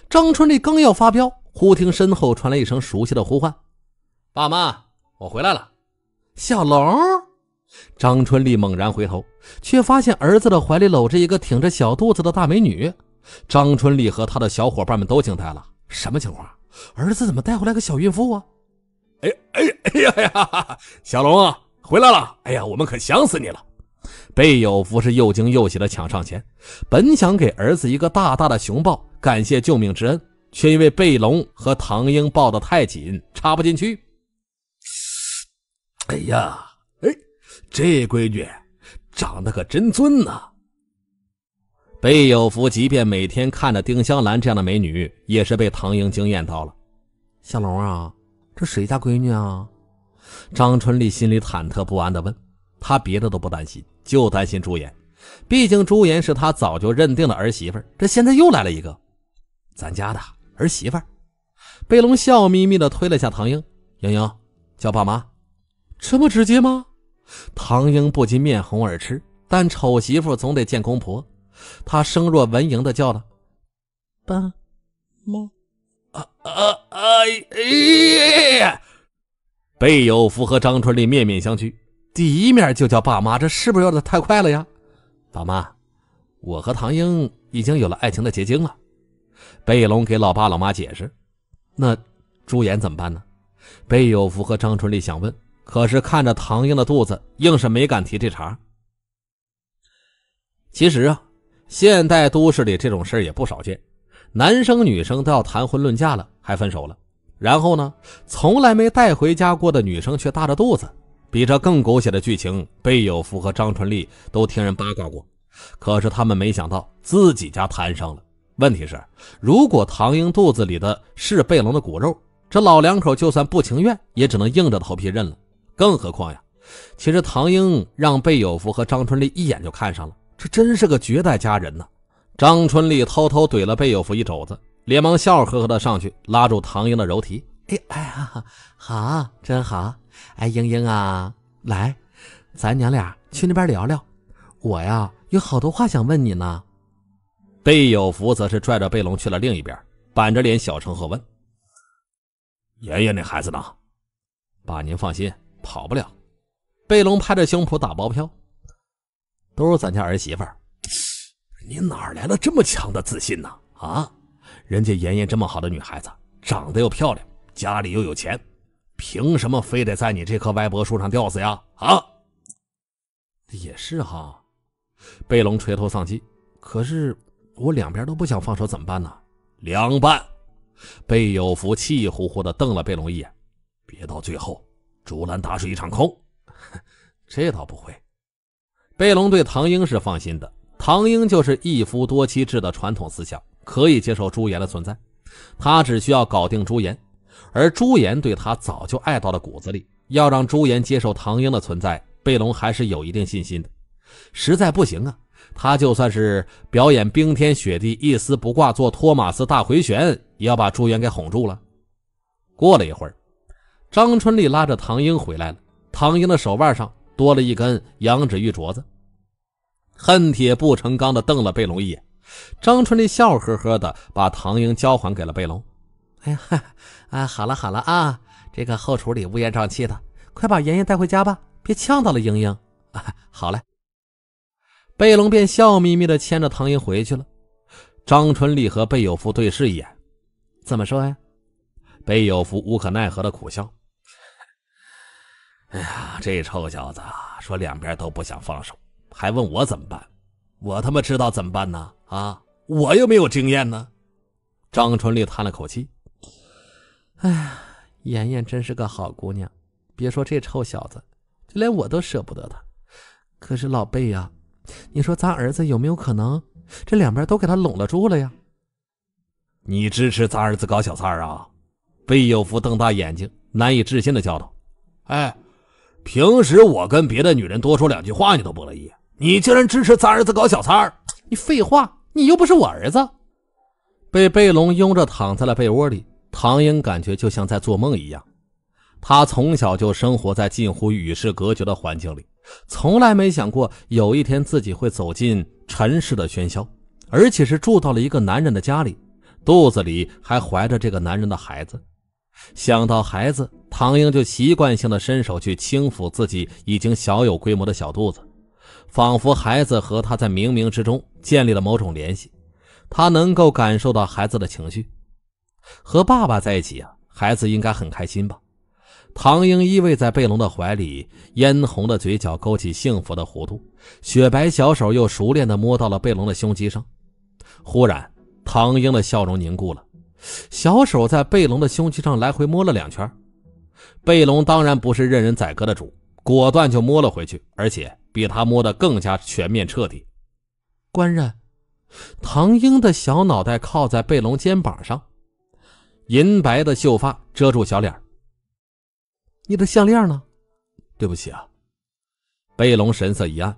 张春丽刚要发飙，忽听身后传来一声熟悉的呼唤：“爸妈，我回来了。”小龙！张春丽猛然回头，却发现儿子的怀里搂着一个挺着小肚子的大美女。张春丽和他的小伙伴们都惊呆了：什么情况？儿子怎么带回来个小孕妇啊？哎哎哎呀呀！小龙啊，回来了！哎呀，我们可想死你了。贝有福是又惊又喜的抢上前，本想给儿子一个大大的熊抱，感谢救命之恩，却因为贝龙和唐英抱得太紧，插不进去。哎呀，哎，这闺女长得可真俊呐！贝有福即便每天看着丁香兰这样的美女，也是被唐英惊艳到了。小龙啊，这谁家闺女啊？张春丽心里忐忑不安地问。他别的都不担心。就担心朱颜，毕竟朱颜是他早就认定的儿媳妇这现在又来了一个咱家的儿媳妇儿。贝隆笑眯眯地推了下唐英，英英叫爸妈，这么直接吗？唐英不禁面红耳赤，但丑媳妇总得见公婆，她声若蚊蝇地叫道：“爸妈，啊啊啊！贝有福和张春丽面面相觑。第一面就叫爸妈，这是不是有点太快了呀？爸妈，我和唐英已经有了爱情的结晶了。贝龙给老爸老妈解释。那朱颜怎么办呢？贝有福和张春丽想问，可是看着唐英的肚子，硬是没敢提这茬。其实啊，现代都市里这种事也不少见，男生女生都要谈婚论嫁了，还分手了，然后呢，从来没带回家过的女生却大着肚子。比这更狗血的剧情，贝友福和张春丽都听人八卦过，可是他们没想到自己家摊上了。问题是，如果唐英肚子里的是贝龙的骨肉，这老两口就算不情愿，也只能硬着头皮认了。更何况呀，其实唐英让贝友福和张春丽一眼就看上了，这真是个绝代佳人呐！张春丽偷偷怼了贝友福一肘子，连忙笑呵呵的上去拉住唐英的柔蹄：“哎哎，好，好，真好。”哎，英英啊，来，咱娘俩去那边聊聊。我呀，有好多话想问你呢。贝有福则是拽着贝龙去了另一边，板着脸小声喝问：“妍妍那孩子呢？”爸，您放心，跑不了。贝龙拍着胸脯打包票：“都是咱家儿媳妇儿。”你哪来了这么强的自信呢？啊，人家妍妍这么好的女孩子，长得又漂亮，家里又有钱。凭什么非得在你这棵歪脖树上吊死呀？啊，也是哈。贝龙垂头丧气。可是我两边都不想放手，怎么办呢？两办。贝有福气呼呼地瞪了贝龙一眼。别到最后竹篮打水一场空。这倒不会。贝龙对唐英是放心的。唐英就是一夫多妻制的传统思想，可以接受朱颜的存在。他只需要搞定朱颜。而朱颜对他早就爱到了骨子里，要让朱颜接受唐英的存在，贝龙还是有一定信心的。实在不行啊，他就算是表演冰天雪地、一丝不挂做托马斯大回旋，也要把朱颜给哄住了。过了一会儿，张春丽拉着唐英回来了，唐英的手腕上多了一根羊脂玉镯子，恨铁不成钢的瞪了贝龙一眼。张春丽笑呵呵的把唐英交还给了贝龙。哎呀。啊，好了好了啊！这个后厨里乌烟瘴气的，快把妍妍带回家吧，别呛到了。莹莹。啊，好嘞。贝龙便笑眯眯的牵着唐英回去了。张春丽和贝有福对视一眼，怎么说呀？贝有福无可奈何的苦笑。哎呀，这臭小子说两边都不想放手，还问我怎么办？我他妈知道怎么办呢？啊，我又没有经验呢。张春丽叹了口气。哎呀，妍妍真是个好姑娘，别说这臭小子，就连我都舍不得他。可是老贝呀，你说咱儿子有没有可能，这两边都给他拢了住了呀？你支持咱儿子搞小三啊？贝有福瞪大眼睛，难以置信的叫道：“哎，平时我跟别的女人多说两句话，你都不乐意，你竟然支持咱儿子搞小三你废话，你又不是我儿子。”被贝龙拥着躺在了被窝里。唐英感觉就像在做梦一样，她从小就生活在近乎与世隔绝的环境里，从来没想过有一天自己会走进尘世的喧嚣，而且是住到了一个男人的家里，肚子里还怀着这个男人的孩子。想到孩子，唐英就习惯性的伸手去轻抚自己已经小有规模的小肚子，仿佛孩子和她在冥冥之中建立了某种联系，她能够感受到孩子的情绪。和爸爸在一起啊，孩子应该很开心吧？唐英依偎在贝龙的怀里，嫣红的嘴角勾起幸福的弧度，雪白小手又熟练地摸到了贝龙的胸肌上。忽然，唐英的笑容凝固了，小手在贝龙的胸肌上来回摸了两圈。贝龙当然不是任人宰割的主，果断就摸了回去，而且比他摸得更加全面彻底。官人，唐英的小脑袋靠在贝龙肩膀上。银白的秀发遮住小脸儿。你的项链呢？对不起啊，贝龙神色一暗，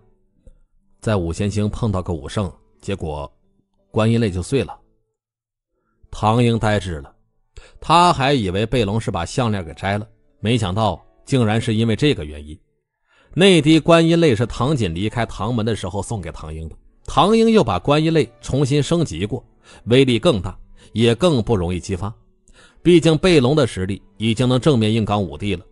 在五仙星碰到个武圣，结果观音泪就碎了。唐英呆滞了，他还以为贝龙是把项链给摘了，没想到竟然是因为这个原因。那滴观音泪是唐锦离开唐门的时候送给唐英的，唐英又把观音泪重新升级过，威力更大，也更不容易激发。毕竟贝隆的实力已经能正面硬刚五帝了，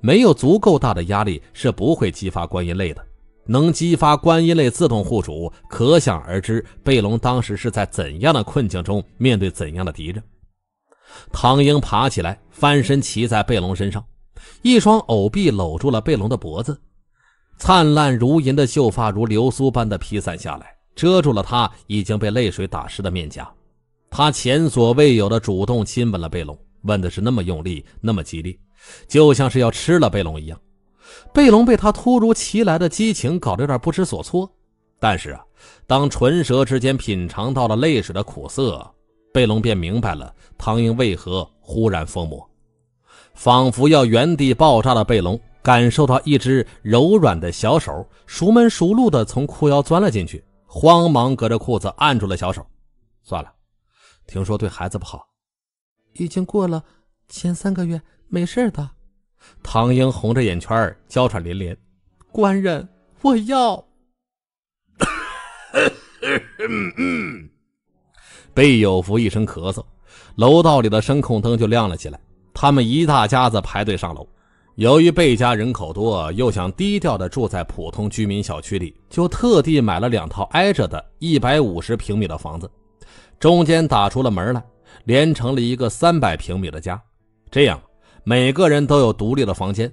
没有足够大的压力是不会激发观音泪的。能激发观音泪自动护主，可想而知贝隆当时是在怎样的困境中，面对怎样的敌人。唐英爬起来，翻身骑在贝隆身上，一双藕臂搂住了贝隆的脖子，灿烂如银的秀发如流苏般的披散下来，遮住了他已经被泪水打湿的面颊。他前所未有的主动亲吻了贝隆，吻的是那么用力，那么激烈，就像是要吃了贝隆一样。贝隆被他突如其来的激情搞得有点不知所措，但是啊，当唇舌之间品尝到了泪水的苦涩，贝隆便明白了唐英为何忽然疯魔。仿佛要原地爆炸的贝隆，感受到一只柔软的小手熟门熟路地从裤腰钻了进去，慌忙隔着裤子按住了小手。算了。听说对孩子不好，已经过了前三个月，没事的。唐英红着眼圈，娇喘连连。官人，我要。贝有福一声咳嗽，楼道里的声控灯就亮了起来。他们一大家子排队上楼。由于贝家人口多，又想低调的住在普通居民小区里，就特地买了两套挨着的一百五十平米的房子。中间打出了门来，连成了一个三百平米的家，这样每个人都有独立的房间，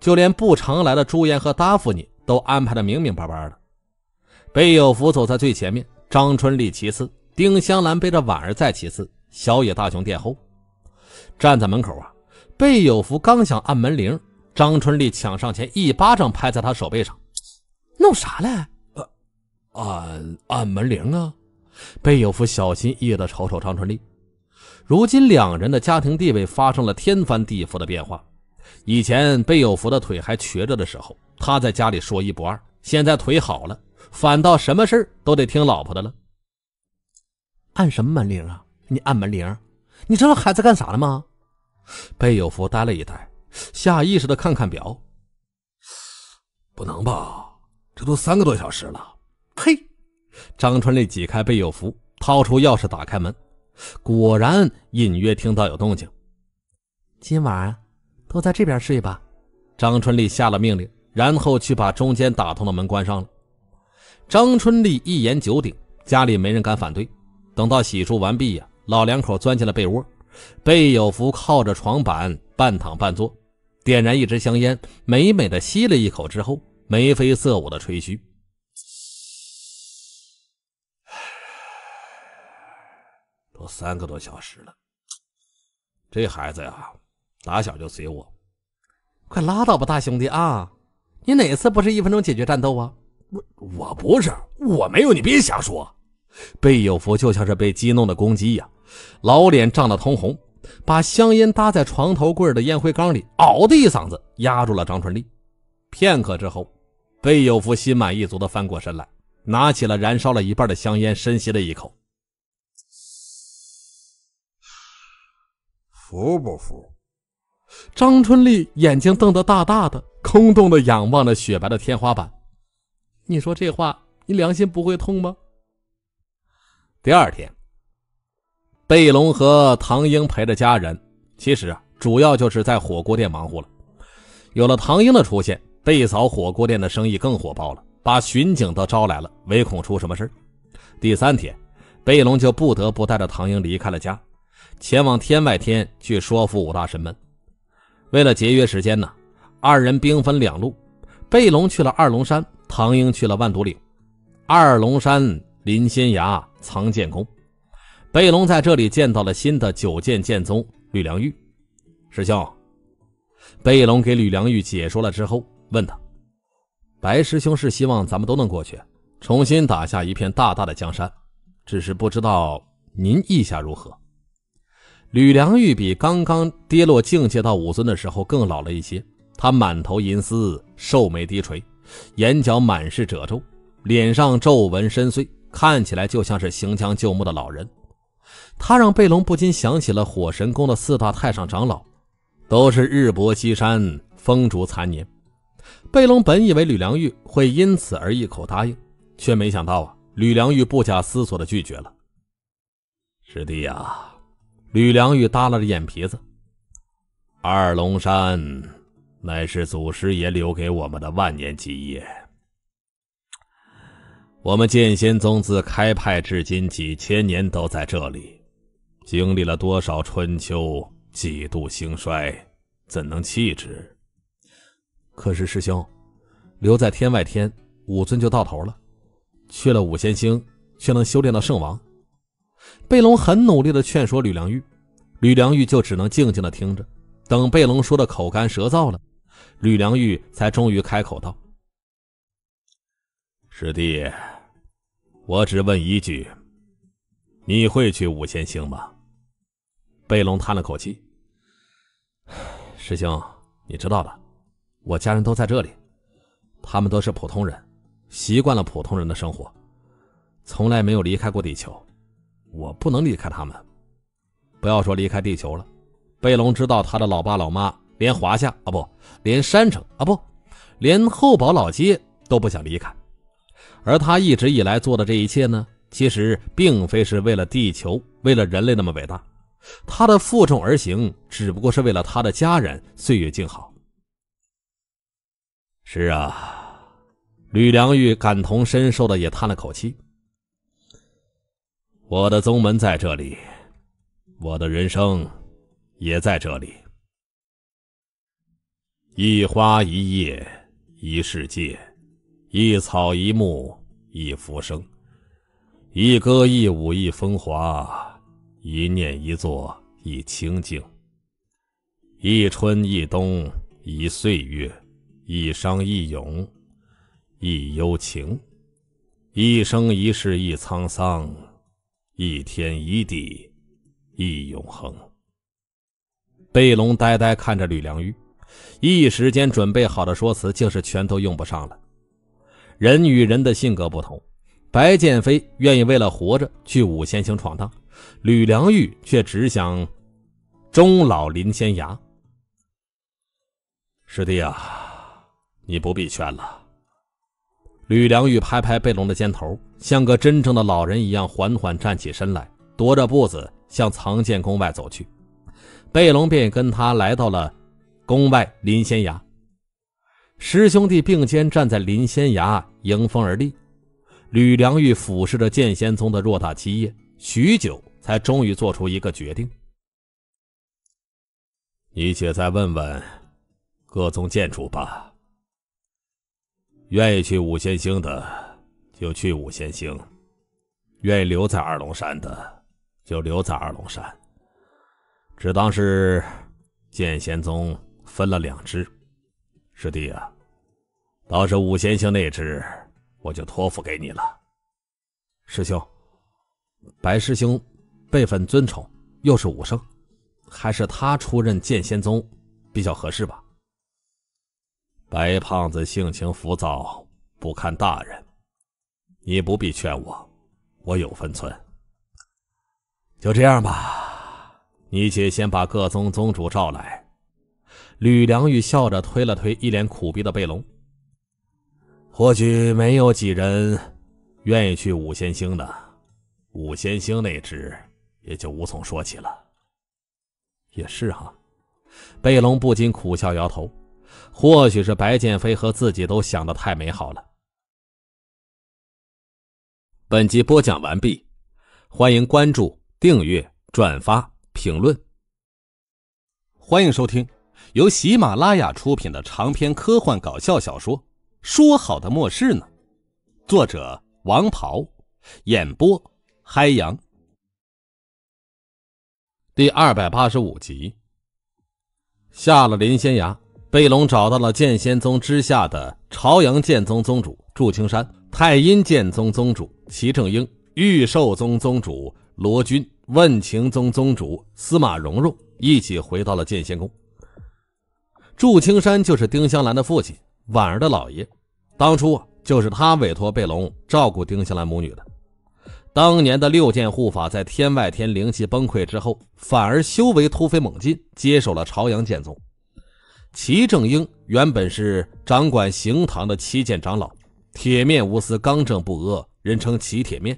就连不常来的朱颜和达芙妮都安排的明明白白的。贝有福走在最前面，张春丽其次，丁香兰背着婉儿在其次，小野大雄殿后。站在门口啊，贝有福刚想按门铃，张春丽抢上前一巴掌拍在他手背上，弄啥嘞？呃，按按门铃啊。贝有福小心翼翼地瞅瞅张春丽。如今两人的家庭地位发生了天翻地覆的变化。以前贝有福的腿还瘸着的时候，他在家里说一不二；现在腿好了，反倒什么事都得听老婆的了。按什么门铃啊？你按门铃？你知道孩子干啥了吗？贝有福呆了一呆，下意识地看看表，不能吧？这都三个多小时了。呸！张春丽挤开贝有福，掏出钥匙打开门，果然隐约听到有动静。今晚都在这边睡吧，张春丽下了命令，然后去把中间打通的门关上了。张春丽一言九鼎，家里没人敢反对。等到洗漱完毕呀，老两口钻进了被窝，贝有福靠着床板半躺半坐，点燃一支香烟，美美的吸了一口之后，眉飞色舞的吹嘘。三个多小时了，这孩子呀，打小就随我。快拉倒吧，大兄弟啊！你哪次不是一分钟解决战斗啊？我我不是，我没有，你别瞎说。贝有福就像是被激怒的公鸡呀，老脸涨得通红，把香烟搭在床头柜的烟灰缸里，嗷的一嗓子压住了张春丽。片刻之后，贝有福心满意足地翻过身来，拿起了燃烧了一半的香烟，深吸了一口。服不服？张春丽眼睛瞪得大大的，空洞的仰望着雪白的天花板。你说这话，你良心不会痛吗？第二天，贝龙和唐英陪着家人，其实主要就是在火锅店忙活了。有了唐英的出现，贝嫂火锅店的生意更火爆了，把巡警都招来了，唯恐出什么事第三天，贝龙就不得不带着唐英离开了家。前往天外天去说服五大神门。为了节约时间呢，二人兵分两路，贝龙去了二龙山，唐英去了万毒岭。二龙山林仙崖藏剑宫，贝龙在这里见到了新的九剑剑宗吕良玉师兄。贝龙给吕良玉解说了之后，问他：“白师兄是希望咱们都能过去，重新打下一片大大的江山，只是不知道您意下如何？”吕良玉比刚刚跌落境界到武尊的时候更老了一些，他满头银丝，瘦眉低垂，眼角满是褶皱，脸上皱纹深邃，看起来就像是行将就木的老人。他让贝龙不禁想起了火神宫的四大太上长老，都是日薄西山，风烛残年。贝龙本以为吕良玉会因此而一口答应，却没想到啊，吕良玉不假思索地拒绝了。师弟呀。吕良玉耷拉着眼皮子，二龙山乃是祖师爷留给我们的万年基业。我们剑仙宗自开派至今几千年都在这里，经历了多少春秋，几度兴衰，怎能弃之？可是师兄，留在天外天，武尊就到头了；去了五仙星，却能修炼到圣王。贝隆很努力地劝说吕良玉，吕良玉就只能静静地听着。等贝隆说的口干舌燥了，吕良玉才终于开口道：“师弟，我只问一句，你会去五仙星吗？”贝隆叹了口气：“师兄，你知道的，我家人都在这里，他们都是普通人，习惯了普通人的生活，从来没有离开过地球。”我不能离开他们，不要说离开地球了。贝隆知道他的老爸老妈，连华夏啊不，连山城啊不，连厚宝老街都不想离开。而他一直以来做的这一切呢，其实并非是为了地球，为了人类那么伟大。他的负重而行，只不过是为了他的家人，岁月静好。是啊，吕良玉感同身受的也叹了口气。我的宗门在这里，我的人生也在这里。一花一叶一世界，一草一木一浮生，一歌一舞一风华，一念一坐一清净。一春一冬一岁月，一伤一勇一幽情，一生一世一沧桑。一天一地，一永恒。贝隆呆呆看着吕良玉，一时间准备好的说辞竟是全都用不上了。人与人的性格不同，白剑飞愿意为了活着去五仙星闯荡，吕良玉却只想终老临仙崖。师弟啊，你不必劝了。吕良玉拍拍贝龙的肩头，像个真正的老人一样缓缓站起身来，踱着步子向藏剑宫外走去。贝龙便跟他来到了宫外林仙崖。师兄弟并肩站在林仙崖，迎风而立。吕良玉俯视着剑仙宗的偌大基业，许久才终于做出一个决定：“你且再问问各宗剑主吧。”愿意去五仙星的就去五仙星，愿意留在二龙山的就留在二龙山。只当是剑仙宗分了两支。师弟啊，倒是五仙星那支，我就托付给你了。师兄，白师兄辈分尊崇，又是武生，还是他出任剑仙宗比较合适吧。白胖子性情浮躁，不看大人，你不必劝我，我有分寸。就这样吧，你且先把各宗宗主召来。吕良玉笑着推了推一脸苦逼的贝龙。或许没有几人愿意去五仙星的，五仙星那支也就无从说起了。也是哈，贝龙不禁苦笑摇头。或许是白剑飞和自己都想的太美好了。本集播讲完毕，欢迎关注、订阅、转发、评论。欢迎收听由喜马拉雅出品的长篇科幻搞笑小说《说好的末世呢》，作者：王袍，演播：嗨阳。第二百八十五集，下了林仙崖。贝龙找到了剑仙宗之下的朝阳剑宗宗主祝青山、太阴剑宗宗主齐正英、玉兽宗宗主罗军、问情宗宗主司马蓉蓉，一起回到了剑仙宫。祝青山就是丁香兰的父亲、婉儿的姥爷，当初就是他委托贝龙照顾丁香兰母女的。当年的六剑护法在天外天灵气崩溃之后，反而修为突飞猛进，接手了朝阳剑宗。齐正英原本是掌管刑堂的七剑长老，铁面无私，刚正不阿，人称齐铁面。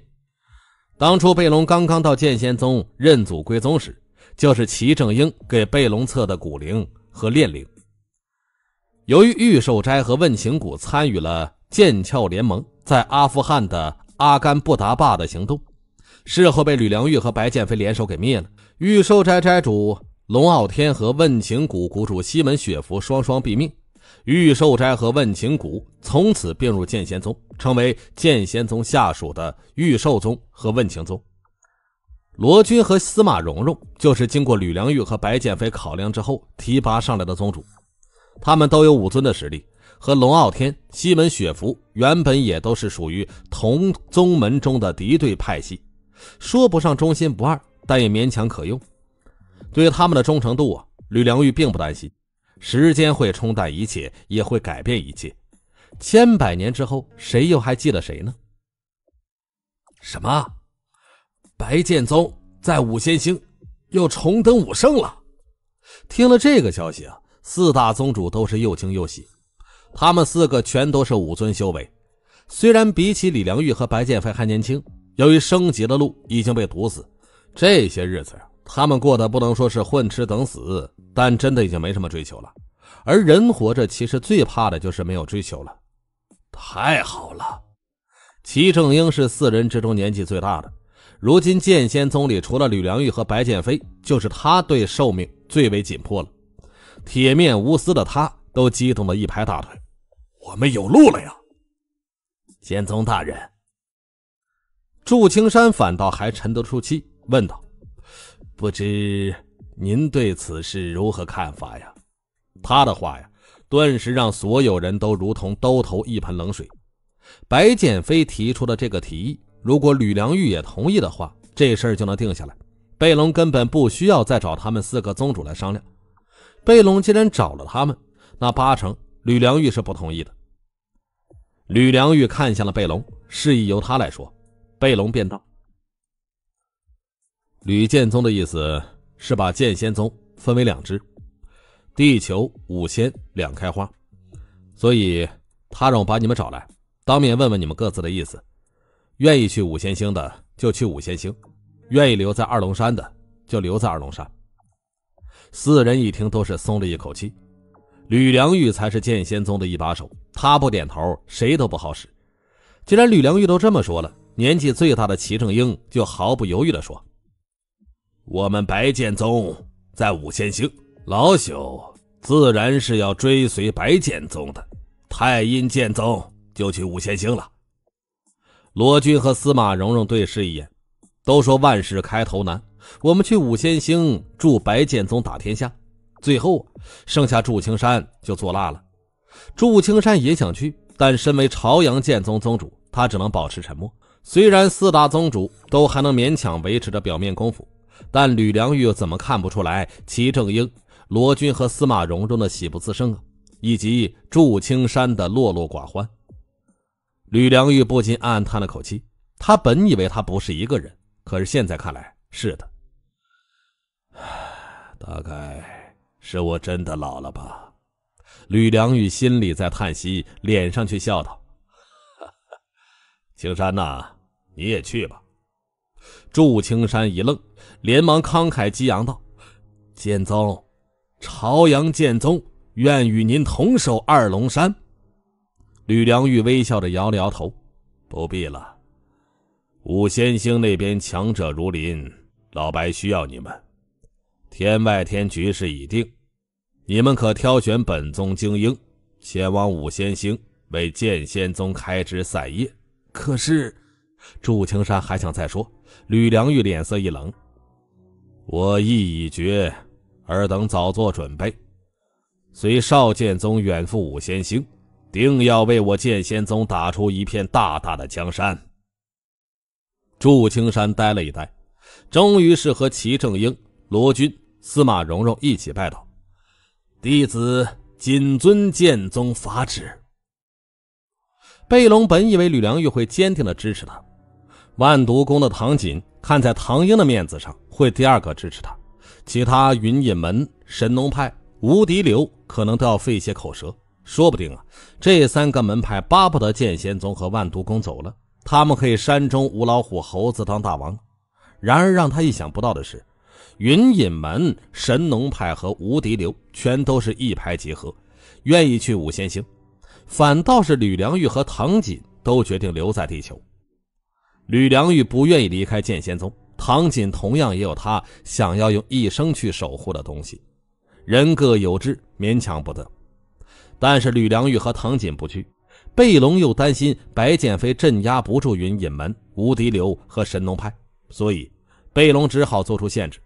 当初贝龙刚刚到剑仙宗认祖归宗时，就是齐正英给贝龙测的骨灵和炼灵。由于玉寿斋和问情谷参与了剑鞘联盟在阿富汗的阿甘布达坝的行动，事后被吕良玉和白剑飞联手给灭了。玉寿斋斋主。龙傲天和问情谷谷主西门雪芙双双毙命，玉寿斋和问情谷从此并入剑仙宗，成为剑仙宗下属的玉寿宗和问情宗。罗军和司马蓉蓉就是经过吕良玉和白剑飞考量之后提拔上来的宗主，他们都有武尊的实力。和龙傲天、西门雪芙原本也都是属于同宗门中的敌对派系，说不上忠心不二，但也勉强可用。对于他们的忠诚度啊，吕良玉并不担心。时间会冲淡一切，也会改变一切。千百年之后，谁又还记得谁呢？什么？白剑宗在五仙星又重登武圣了？听了这个消息啊，四大宗主都是又惊又喜。他们四个全都是武尊修为，虽然比起李良玉和白剑飞还年轻，由于升级的路已经被堵死，这些日子呀。他们过的不能说是混吃等死，但真的已经没什么追求了。而人活着其实最怕的就是没有追求了。太好了，齐正英是四人之中年纪最大的。如今剑仙宗里除了吕良玉和白剑飞，就是他对寿命最为紧迫了。铁面无私的他都激动的一拍大腿：“我们有路了呀！”剑宗大人，祝青山反倒还沉得住气，问道。不知您对此事如何看法呀？他的话呀，顿时让所有人都如同兜头一盆冷水。白剑飞提出了这个提议，如果吕良玉也同意的话，这事儿就能定下来。贝龙根本不需要再找他们四个宗主来商量。贝龙既然找了他们，那八成吕良玉是不同意的。吕良玉看向了贝龙，示意由他来说。贝龙便道。吕剑宗的意思是把剑仙宗分为两支，地球五仙两开花，所以他让我把你们找来，当面问问你们各自的意思。愿意去五仙星的就去五仙星，愿意留在二龙山的就留在二龙山。四人一听都是松了一口气。吕良玉才是剑仙宗的一把手，他不点头谁都不好使。既然吕良玉都这么说了，年纪最大的齐正英就毫不犹豫地说。我们白剑宗在五仙星，老朽自然是要追随白剑宗的。太阴剑宗就去五仙星了。罗军和司马蓉蓉对视一眼，都说万事开头难。我们去五仙星助白剑宗打天下，最后剩下祝青山就作辣了。祝青山也想去，但身为朝阳剑宗宗主，他只能保持沉默。虽然四大宗主都还能勉强维持着表面功夫。但吕良玉又怎么看不出来齐正英、罗军和司马荣中的喜不自胜啊，以及祝青山的落落寡欢。吕良玉不禁暗暗叹了口气。他本以为他不是一个人，可是现在看来是的。唉，大概是我真的老了吧？吕良玉心里在叹息，脸上却笑道：“ 青山呐，你也去吧。”祝青山一愣。连忙慷慨激昂道：“剑宗，朝阳剑宗愿与您同守二龙山。”吕良玉微笑着摇了摇头：“不必了，五仙星那边强者如林，老白需要你们。天外天局势已定，你们可挑选本宗精英前往五仙星，为剑仙宗开枝散叶。”可是，祝青山还想再说，吕良玉脸色一冷。我意已决，尔等早做准备，随少剑宗远赴五仙星，定要为我剑仙宗打出一片大大的江山。祝青山呆了一呆，终于是和齐正英、罗军、司马蓉蓉一起拜道：“弟子谨遵剑宗法旨。”贝龙本以为吕良玉会坚定的支持他，万毒宫的唐锦。看在唐英的面子上，会第二个支持他；其他云隐门、神农派、无敌流可能都要费一些口舌。说不定啊，这三个门派巴不得剑仙宗和万毒宫走了，他们可以山中无老虎，猴子当大王。然而让他意想不到的是，云隐门、神农派和无敌流全都是一拍即合，愿意去五仙星。反倒是吕良玉和唐锦都决定留在地球。吕良玉不愿意离开剑仙宗，唐锦同样也有他想要用一生去守护的东西，人各有志，勉强不得。但是吕良玉和唐锦不去，贝龙又担心白剑飞镇压不住云隐门、无敌流和神农派，所以贝龙只好做出限制：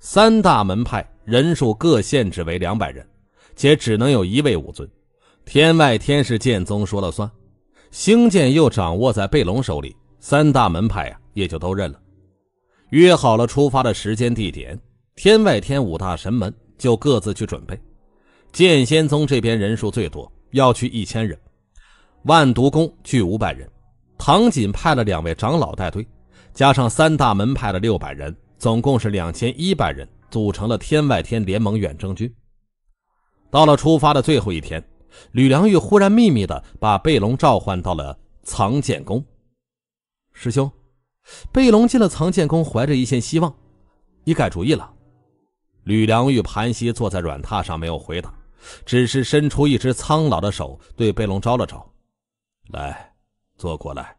三大门派人数各限制为两百人，且只能有一位武尊。天外天是剑宗说了算，星剑又掌握在贝龙手里。三大门派啊也就都认了，约好了出发的时间地点。天外天五大神门就各自去准备。剑仙宗这边人数最多，要去一千人；万毒宫去五百人。唐锦派了两位长老带队，加上三大门派的六百人，总共是两千一百人，组成了天外天联盟远征军。到了出发的最后一天，吕良玉忽然秘密地把贝龙召唤到了藏剑宫。师兄，贝龙进了藏剑宫，怀着一线希望，你改主意了？吕良玉盘膝坐在软榻上，没有回答，只是伸出一只苍老的手，对贝龙招了招：“来，坐过来。”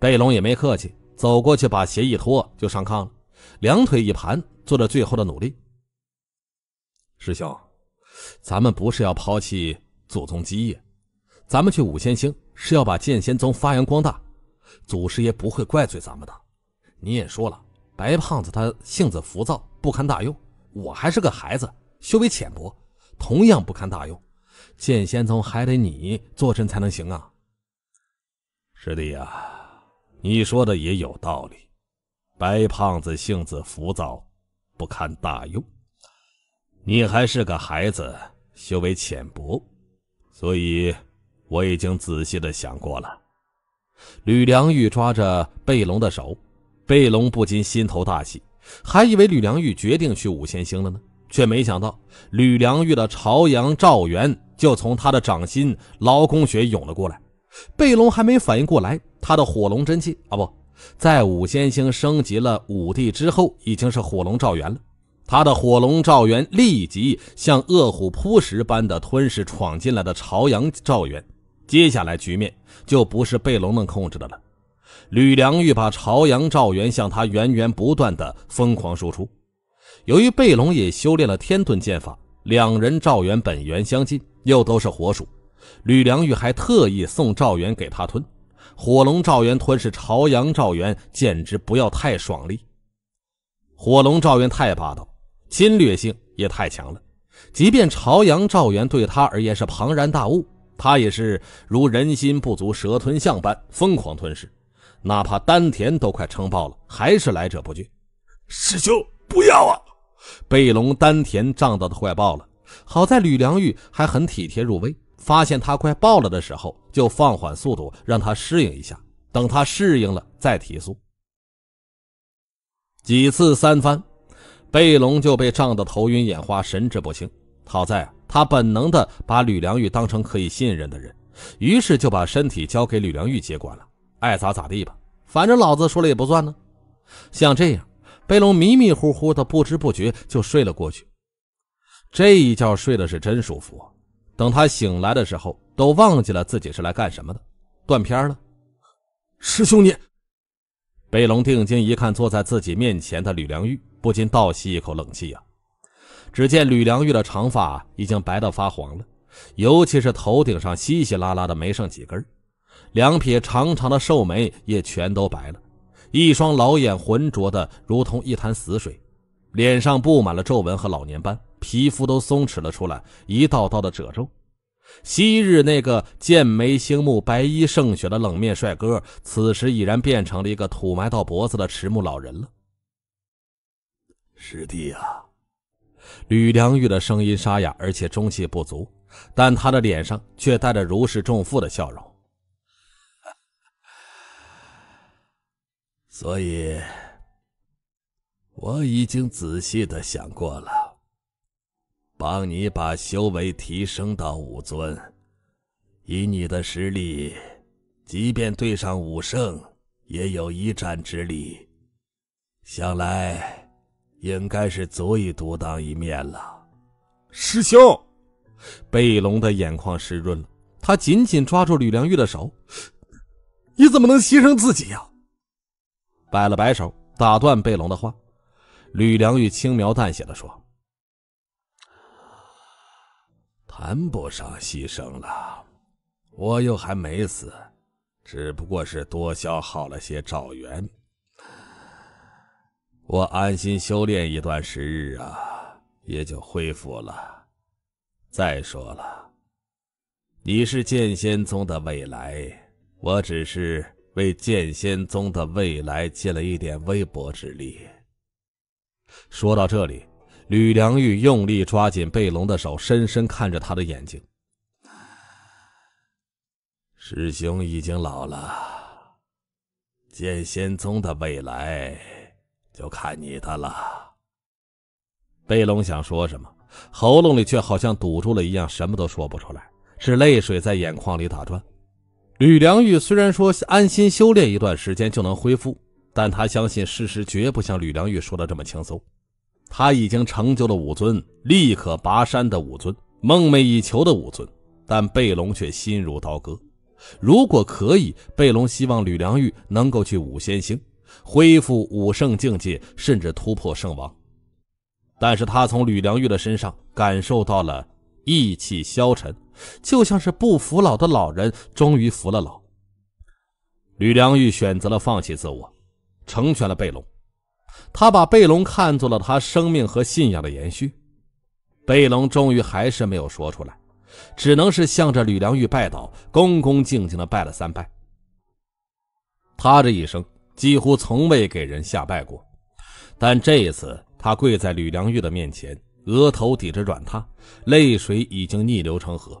贝龙也没客气，走过去把鞋一脱，就上炕了，两腿一盘，做着最后的努力。师兄，咱们不是要抛弃祖宗基业，咱们去五仙星是要把剑仙宗发扬光大。祖师爷不会怪罪咱们的。你也说了，白胖子他性子浮躁，不堪大用。我还是个孩子，修为浅薄，同样不堪大用。剑仙宗还得你坐镇才能行啊，师弟呀，你说的也有道理。白胖子性子浮躁，不堪大用。你还是个孩子，修为浅薄，所以我已经仔细的想过了。吕良玉抓着贝龙的手，贝龙不禁心头大喜，还以为吕良玉决定去五仙星了呢，却没想到吕良玉的朝阳照元就从他的掌心劳宫穴涌了过来。贝龙还没反应过来，他的火龙真气啊，不在五仙星升级了五帝之后，已经是火龙照元了。他的火龙照元立即像饿虎扑食般的吞噬闯进来的朝阳照元。接下来局面就不是贝龙能控制的了。吕良玉把朝阳赵元向他源源不断的疯狂输出。由于贝龙也修炼了天遁剑法，两人赵元本源相近，又都是火属，吕良玉还特意送赵元给他吞。火龙赵元吞噬朝阳赵元，简直不要太爽利。火龙赵元太霸道，侵略性也太强了。即便朝阳赵元对他而言是庞然大物。他也是如人心不足蛇吞象般疯狂吞噬，哪怕丹田都快撑爆了，还是来者不拒。师兄不要啊！贝龙丹田胀到的快爆了，好在吕良玉还很体贴入微，发现他快爆了的时候就放缓速度，让他适应一下，等他适应了再提速。几次三番，贝龙就被胀得头晕眼花，神志不清。好在。他本能的把吕良玉当成可以信任的人，于是就把身体交给吕良玉接管了，爱咋咋地吧，反正老子说了也不算呢。像这样，贝龙迷迷糊糊的，不知不觉就睡了过去。这一觉睡的是真舒服，等他醒来的时候，都忘记了自己是来干什么的。断片了，师兄你！贝龙定睛一看，坐在自己面前的吕良玉，不禁倒吸一口冷气呀。只见吕良玉的长发已经白到发黄了，尤其是头顶上稀稀拉拉的没剩几根两撇长长的瘦眉也全都白了，一双老眼浑浊的如同一潭死水，脸上布满了皱纹和老年斑，皮肤都松弛了出来，一道道的褶皱。昔日那个剑眉星目、白衣胜雪的冷面帅哥，此时已然变成了一个土埋到脖子的迟暮老人了。师弟啊！吕良玉的声音沙哑，而且中气不足，但他的脸上却带着如释重负的笑容。所以，我已经仔细的想过了，帮你把修为提升到武尊，以你的实力，即便对上武圣，也有一战之力。想来。应该是足以独当一面了，师兄。贝隆的眼眶湿润了，他紧紧抓住吕良玉的手：“你怎么能牺牲自己呀？”摆了摆手，打断贝隆的话，吕良玉轻描淡写的说：“谈不上牺牲了，我又还没死，只不过是多消耗了些赵元。”我安心修炼一段时日啊，也就恢复了。再说了，你是剑仙宗的未来，我只是为剑仙宗的未来尽了一点微薄之力。说到这里，吕良玉用力抓紧贝龙的手，深深看着他的眼睛：“师兄已经老了，剑仙宗的未来……”就看你的了。贝龙想说什么，喉咙里却好像堵住了一样，什么都说不出来，是泪水在眼眶里打转。吕良玉虽然说安心修炼一段时间就能恢复，但他相信事实绝不像吕良玉说的这么轻松。他已经成就了武尊，立刻拔山的武尊，梦寐以求的武尊，但贝龙却心如刀割。如果可以，贝龙希望吕良玉能够去五仙星。恢复武圣境界，甚至突破圣王，但是他从吕良玉的身上感受到了意气消沉，就像是不服老的老人终于服了老。吕良玉选择了放弃自我，成全了贝龙。他把贝龙看作了他生命和信仰的延续。贝龙终于还是没有说出来，只能是向着吕良玉拜倒，恭恭敬敬的拜了三拜。他这一生。几乎从未给人下拜过，但这一次，他跪在吕良玉的面前，额头抵着软榻，泪水已经逆流成河。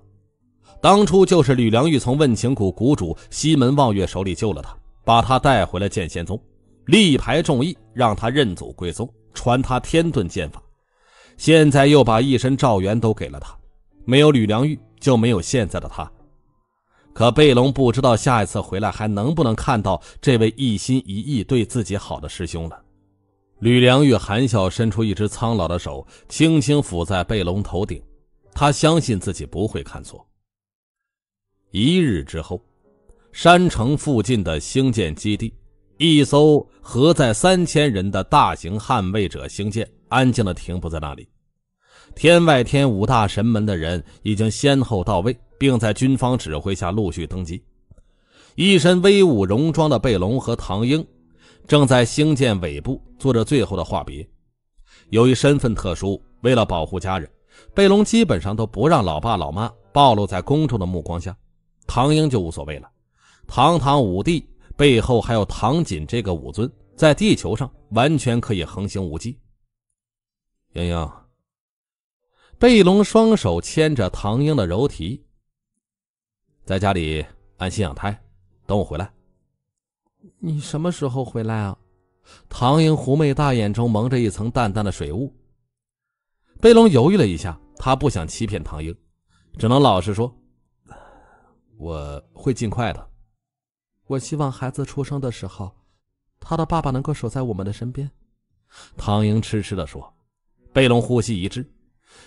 当初就是吕良玉从问情谷谷主西门望月手里救了他，把他带回了剑仙宗，力排众议，让他认祖归宗，传他天遁剑法，现在又把一身赵元都给了他。没有吕良玉，就没有现在的他。可贝隆不知道下一次回来还能不能看到这位一心一意对自己好的师兄了。吕梁玉含笑伸出一只苍老的手，轻轻抚在贝隆头顶。他相信自己不会看错。一日之后，山城附近的星舰基地，一艘合载三千人的大型捍卫者星舰安静的停泊在那里。天外天五大神门的人已经先后到位。并在军方指挥下陆续登机。一身威武戎装的贝隆和唐英，正在星舰尾部做着最后的话别。由于身份特殊，为了保护家人，贝隆基本上都不让老爸老妈暴露在公众的目光下。唐英就无所谓了，堂堂武帝背后还有唐锦这个武尊，在地球上完全可以横行无忌。莹莹，贝隆双手牵着唐英的柔蹄。在家里安心养胎，等我回来。你什么时候回来啊？唐英狐媚大眼中蒙着一层淡淡的水雾。贝龙犹豫了一下，他不想欺骗唐英，只能老实说：“我会尽快的。”我希望孩子出生的时候，他的爸爸能够守在我们的身边。”唐英痴痴地说。贝龙呼吸一滞，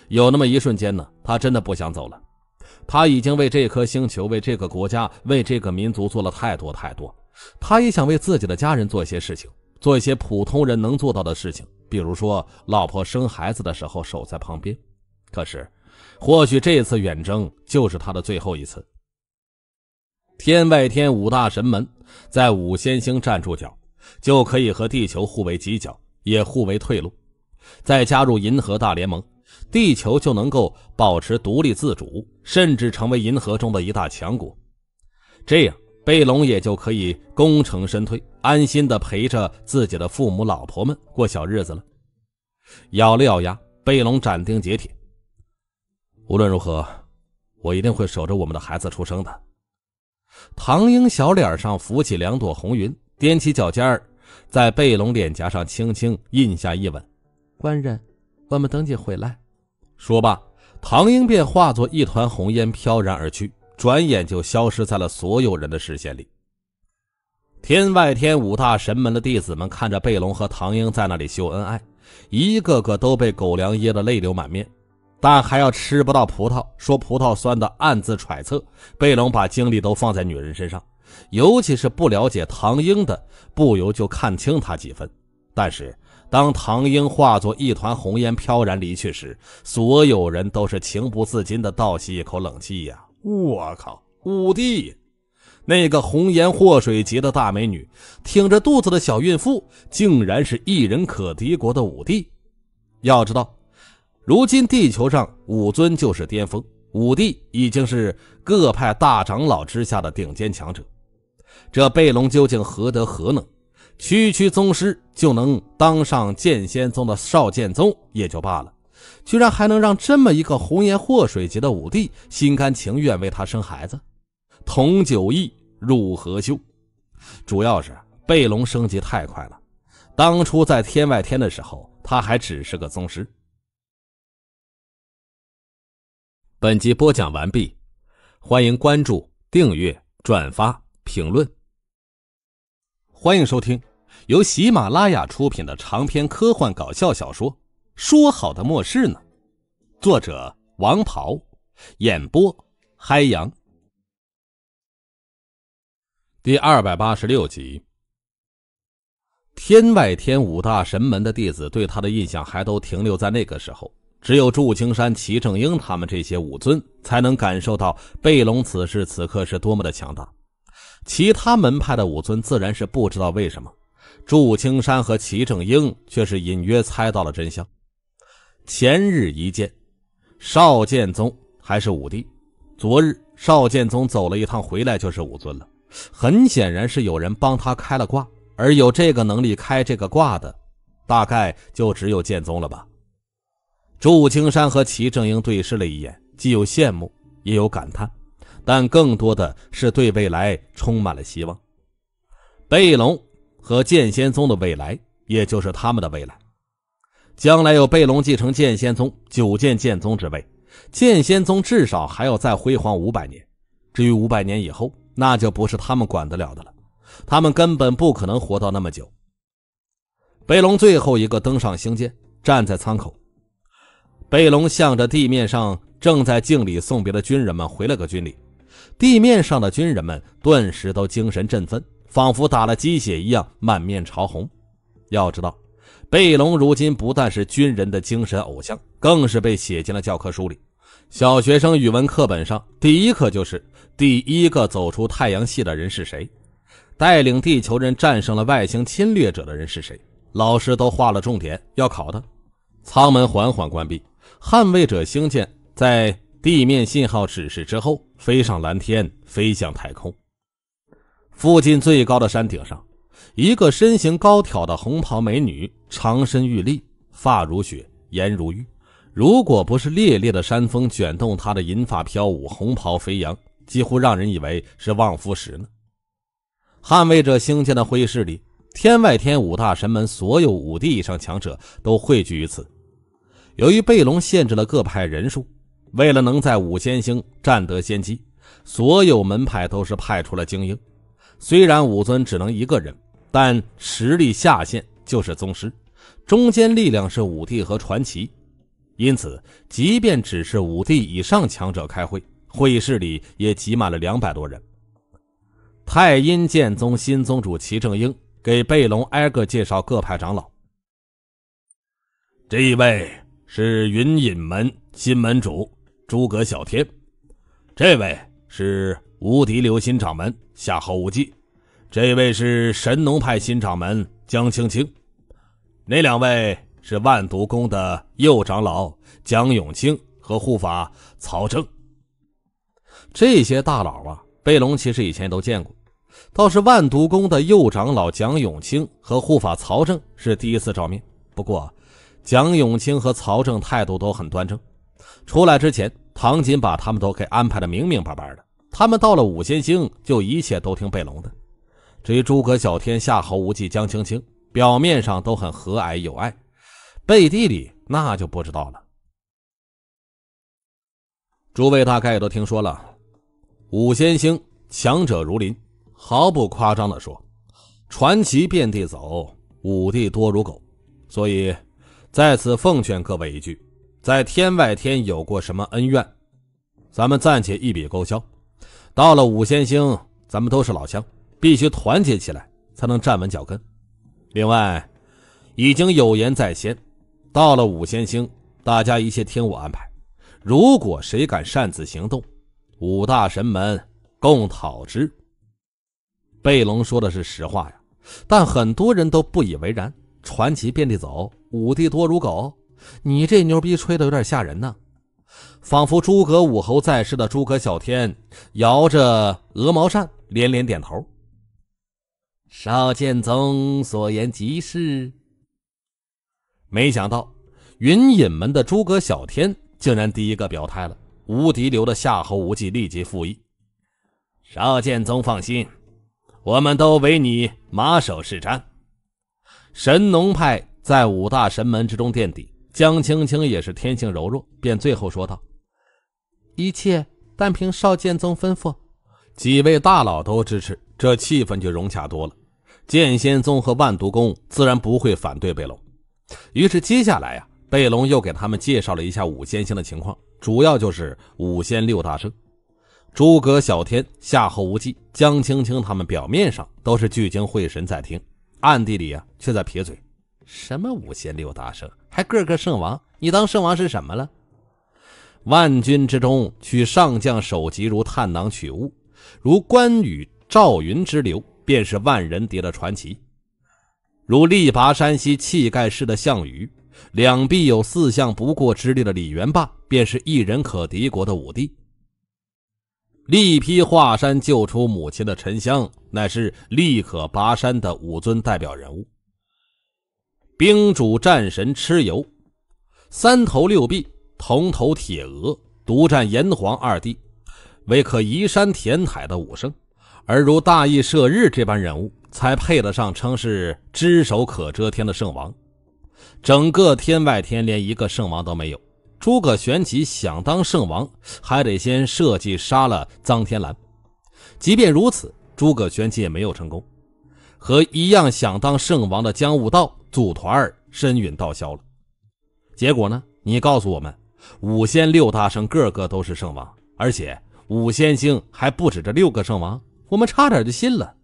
有那么一瞬间呢，他真的不想走了。他已经为这颗星球、为这个国家、为这个民族做了太多太多。他也想为自己的家人做一些事情，做一些普通人能做到的事情，比如说老婆生孩子的时候守在旁边。可是，或许这次远征就是他的最后一次。天外天五大神门，在五仙星站住脚，就可以和地球互为犄角，也互为退路。再加入银河大联盟。地球就能够保持独立自主，甚至成为银河中的一大强国。这样，贝隆也就可以功成身退，安心的陪着自己的父母、老婆们过小日子了。咬了咬牙，贝隆斩钉截铁：“无论如何，我一定会守着我们的孩子出生的。”唐英小脸上浮起两朵红云，踮起脚尖儿，在贝隆脸颊上轻轻印下一吻。“官人，我们等你回来。”说罢，唐英便化作一团红烟飘然而去，转眼就消失在了所有人的视线里。天外天五大神门的弟子们看着贝龙和唐英在那里秀恩爱，一个个都被狗粮噎得泪流满面，但还要吃不到葡萄说葡萄酸的，暗自揣测：贝龙把精力都放在女人身上，尤其是不了解唐英的，不由就看清他几分。但是。当唐英化作一团红烟飘然离去时，所有人都是情不自禁地倒吸一口冷气呀！我靠，五弟，那个红颜祸水级的大美女，挺着肚子的小孕妇，竟然是一人可敌国的五弟。要知道，如今地球上五尊就是巅峰，五帝已经是各派大长老之下的顶尖强者。这贝龙究竟何德何能？区区宗师就能当上剑仙宗的少剑宗也就罢了，居然还能让这么一个红颜祸水级的武帝心甘情愿为他生孩子，同九义入何修？主要是贝龙升级太快了，当初在天外天的时候他还只是个宗师。本集播讲完毕，欢迎关注、订阅、转发、评论，欢迎收听。由喜马拉雅出品的长篇科幻搞笑小说，《说好的末世呢》，作者：王袍，演播：嗨阳。第二百八十六集。天外天五大神门的弟子对他的印象还都停留在那个时候，只有祝青山、齐正英他们这些武尊才能感受到贝隆此时此刻是多么的强大。其他门派的武尊自然是不知道为什么。祝青山和齐正英却是隐约猜到了真相。前日一见，邵剑宗还是武帝；昨日邵剑宗走了一趟，回来就是武尊了。很显然是有人帮他开了挂，而有这个能力开这个挂的，大概就只有剑宗了吧。祝青山和齐正英对视了一眼，既有羡慕，也有感叹，但更多的是对未来充满了希望。贝隆。和剑仙宗的未来，也就是他们的未来。将来有贝隆继承剑仙宗九剑剑宗之位，剑仙宗至少还要再辉煌五百年。至于五百年以后，那就不是他们管得了的了。他们根本不可能活到那么久。贝隆最后一个登上星舰，站在舱口，贝隆向着地面上正在敬礼送别的军人们回了个军礼，地面上的军人们顿时都精神振奋。仿佛打了鸡血一样，满面潮红。要知道，贝隆如今不但是军人的精神偶像，更是被写进了教科书里。小学生语文课本上第一课就是“第一个走出太阳系的人是谁？带领地球人战胜了外星侵略者的人是谁？”老师都划了重点要考的。舱门缓缓关闭，捍卫者星舰在地面信号指示之后，飞上蓝天，飞向太空。附近最高的山顶上，一个身形高挑的红袍美女长身玉立，发如雪，颜如玉。如果不是烈烈的山风卷动她的银发飘舞，红袍飞扬，几乎让人以为是望夫石呢。捍卫者星间的会议室里，天外天五大神门所有五帝以上强者都汇聚于此。由于贝隆限制了各派人数，为了能在五仙星占得先机，所有门派都是派出了精英。虽然武尊只能一个人，但实力下限就是宗师，中间力量是武帝和传奇，因此，即便只是武帝以上强者开会，会议室里也挤满了两百多人。太阴剑宗新宗主齐正英给贝隆挨个介绍各派长老。这一位是云隐门新门主诸葛小天，这位是无敌流星掌门。夏侯无忌，这位是神农派新掌门江青青，那两位是万毒宫的右长老江永清和护法曹正。这些大佬啊，贝龙其实以前都见过，倒是万毒宫的右长老蒋永清和护法曹正是第一次照面。不过，蒋永清和曹正态度都很端正。出来之前，唐锦把他们都给安排的明明白白的。他们到了五仙星，就一切都听贝隆的。至于诸葛小天、夏侯无忌、江青青，表面上都很和蔼友爱，背地里那就不知道了。诸位大概也都听说了，五仙星强者如林，毫不夸张的说，传奇遍地走，武帝多如狗。所以，在此奉劝各位一句：在天外天有过什么恩怨，咱们暂且一笔勾销。到了五仙星，咱们都是老乡，必须团结起来才能站稳脚跟。另外，已经有言在先，到了五仙星，大家一切听我安排。如果谁敢擅自行动，五大神门共讨之。贝龙说的是实话呀，但很多人都不以为然。传奇遍地走，五帝多如狗，你这牛逼吹的有点吓人呢。仿佛诸葛武侯在世的诸葛小天摇着鹅毛扇连连点头。少剑宗所言极是。没想到云隐门的诸葛小天竟然第一个表态了。无敌流的夏侯无忌立即附议。少剑宗放心，我们都为你马首是瞻。神农派在五大神门之中垫底，江青青也是天性柔弱，便最后说道。一切但凭少剑宗吩咐，几位大佬都支持，这气氛就融洽多了。剑仙宗和万毒宫自然不会反对贝龙，于是接下来呀，贝龙又给他们介绍了一下五仙星的情况，主要就是五仙六大圣：诸葛小天、夏侯无忌、江青青。他们表面上都是聚精会神在听，暗地里啊却在撇嘴：什么五仙六大圣，还个个圣王？你当圣王是什么了？万军之中取上将首级如探囊取物，如关羽、赵云之流，便是万人敌的传奇；如力拔山兮气盖世的项羽，两臂有四项不过之力的李元霸，便是一人可敌国的武帝；力劈华山救出母亲的沉香，乃是力可拔山的武尊代表人物。兵主战神蚩尤，三头六臂。铜头铁额，独占炎黄二帝，为可移山填海的武圣，而如大羿射日这般人物，才配得上称是只手可遮天的圣王。整个天外天连一个圣王都没有。诸葛玄奇想当圣王，还得先设计杀了臧天蓝。即便如此，诸葛玄奇也没有成功。和一样想当圣王的江悟道组团儿身陨道消了。结果呢？你告诉我们。五仙六大圣，个个都是圣王，而且五仙星还不止这六个圣王，我们差点就信了。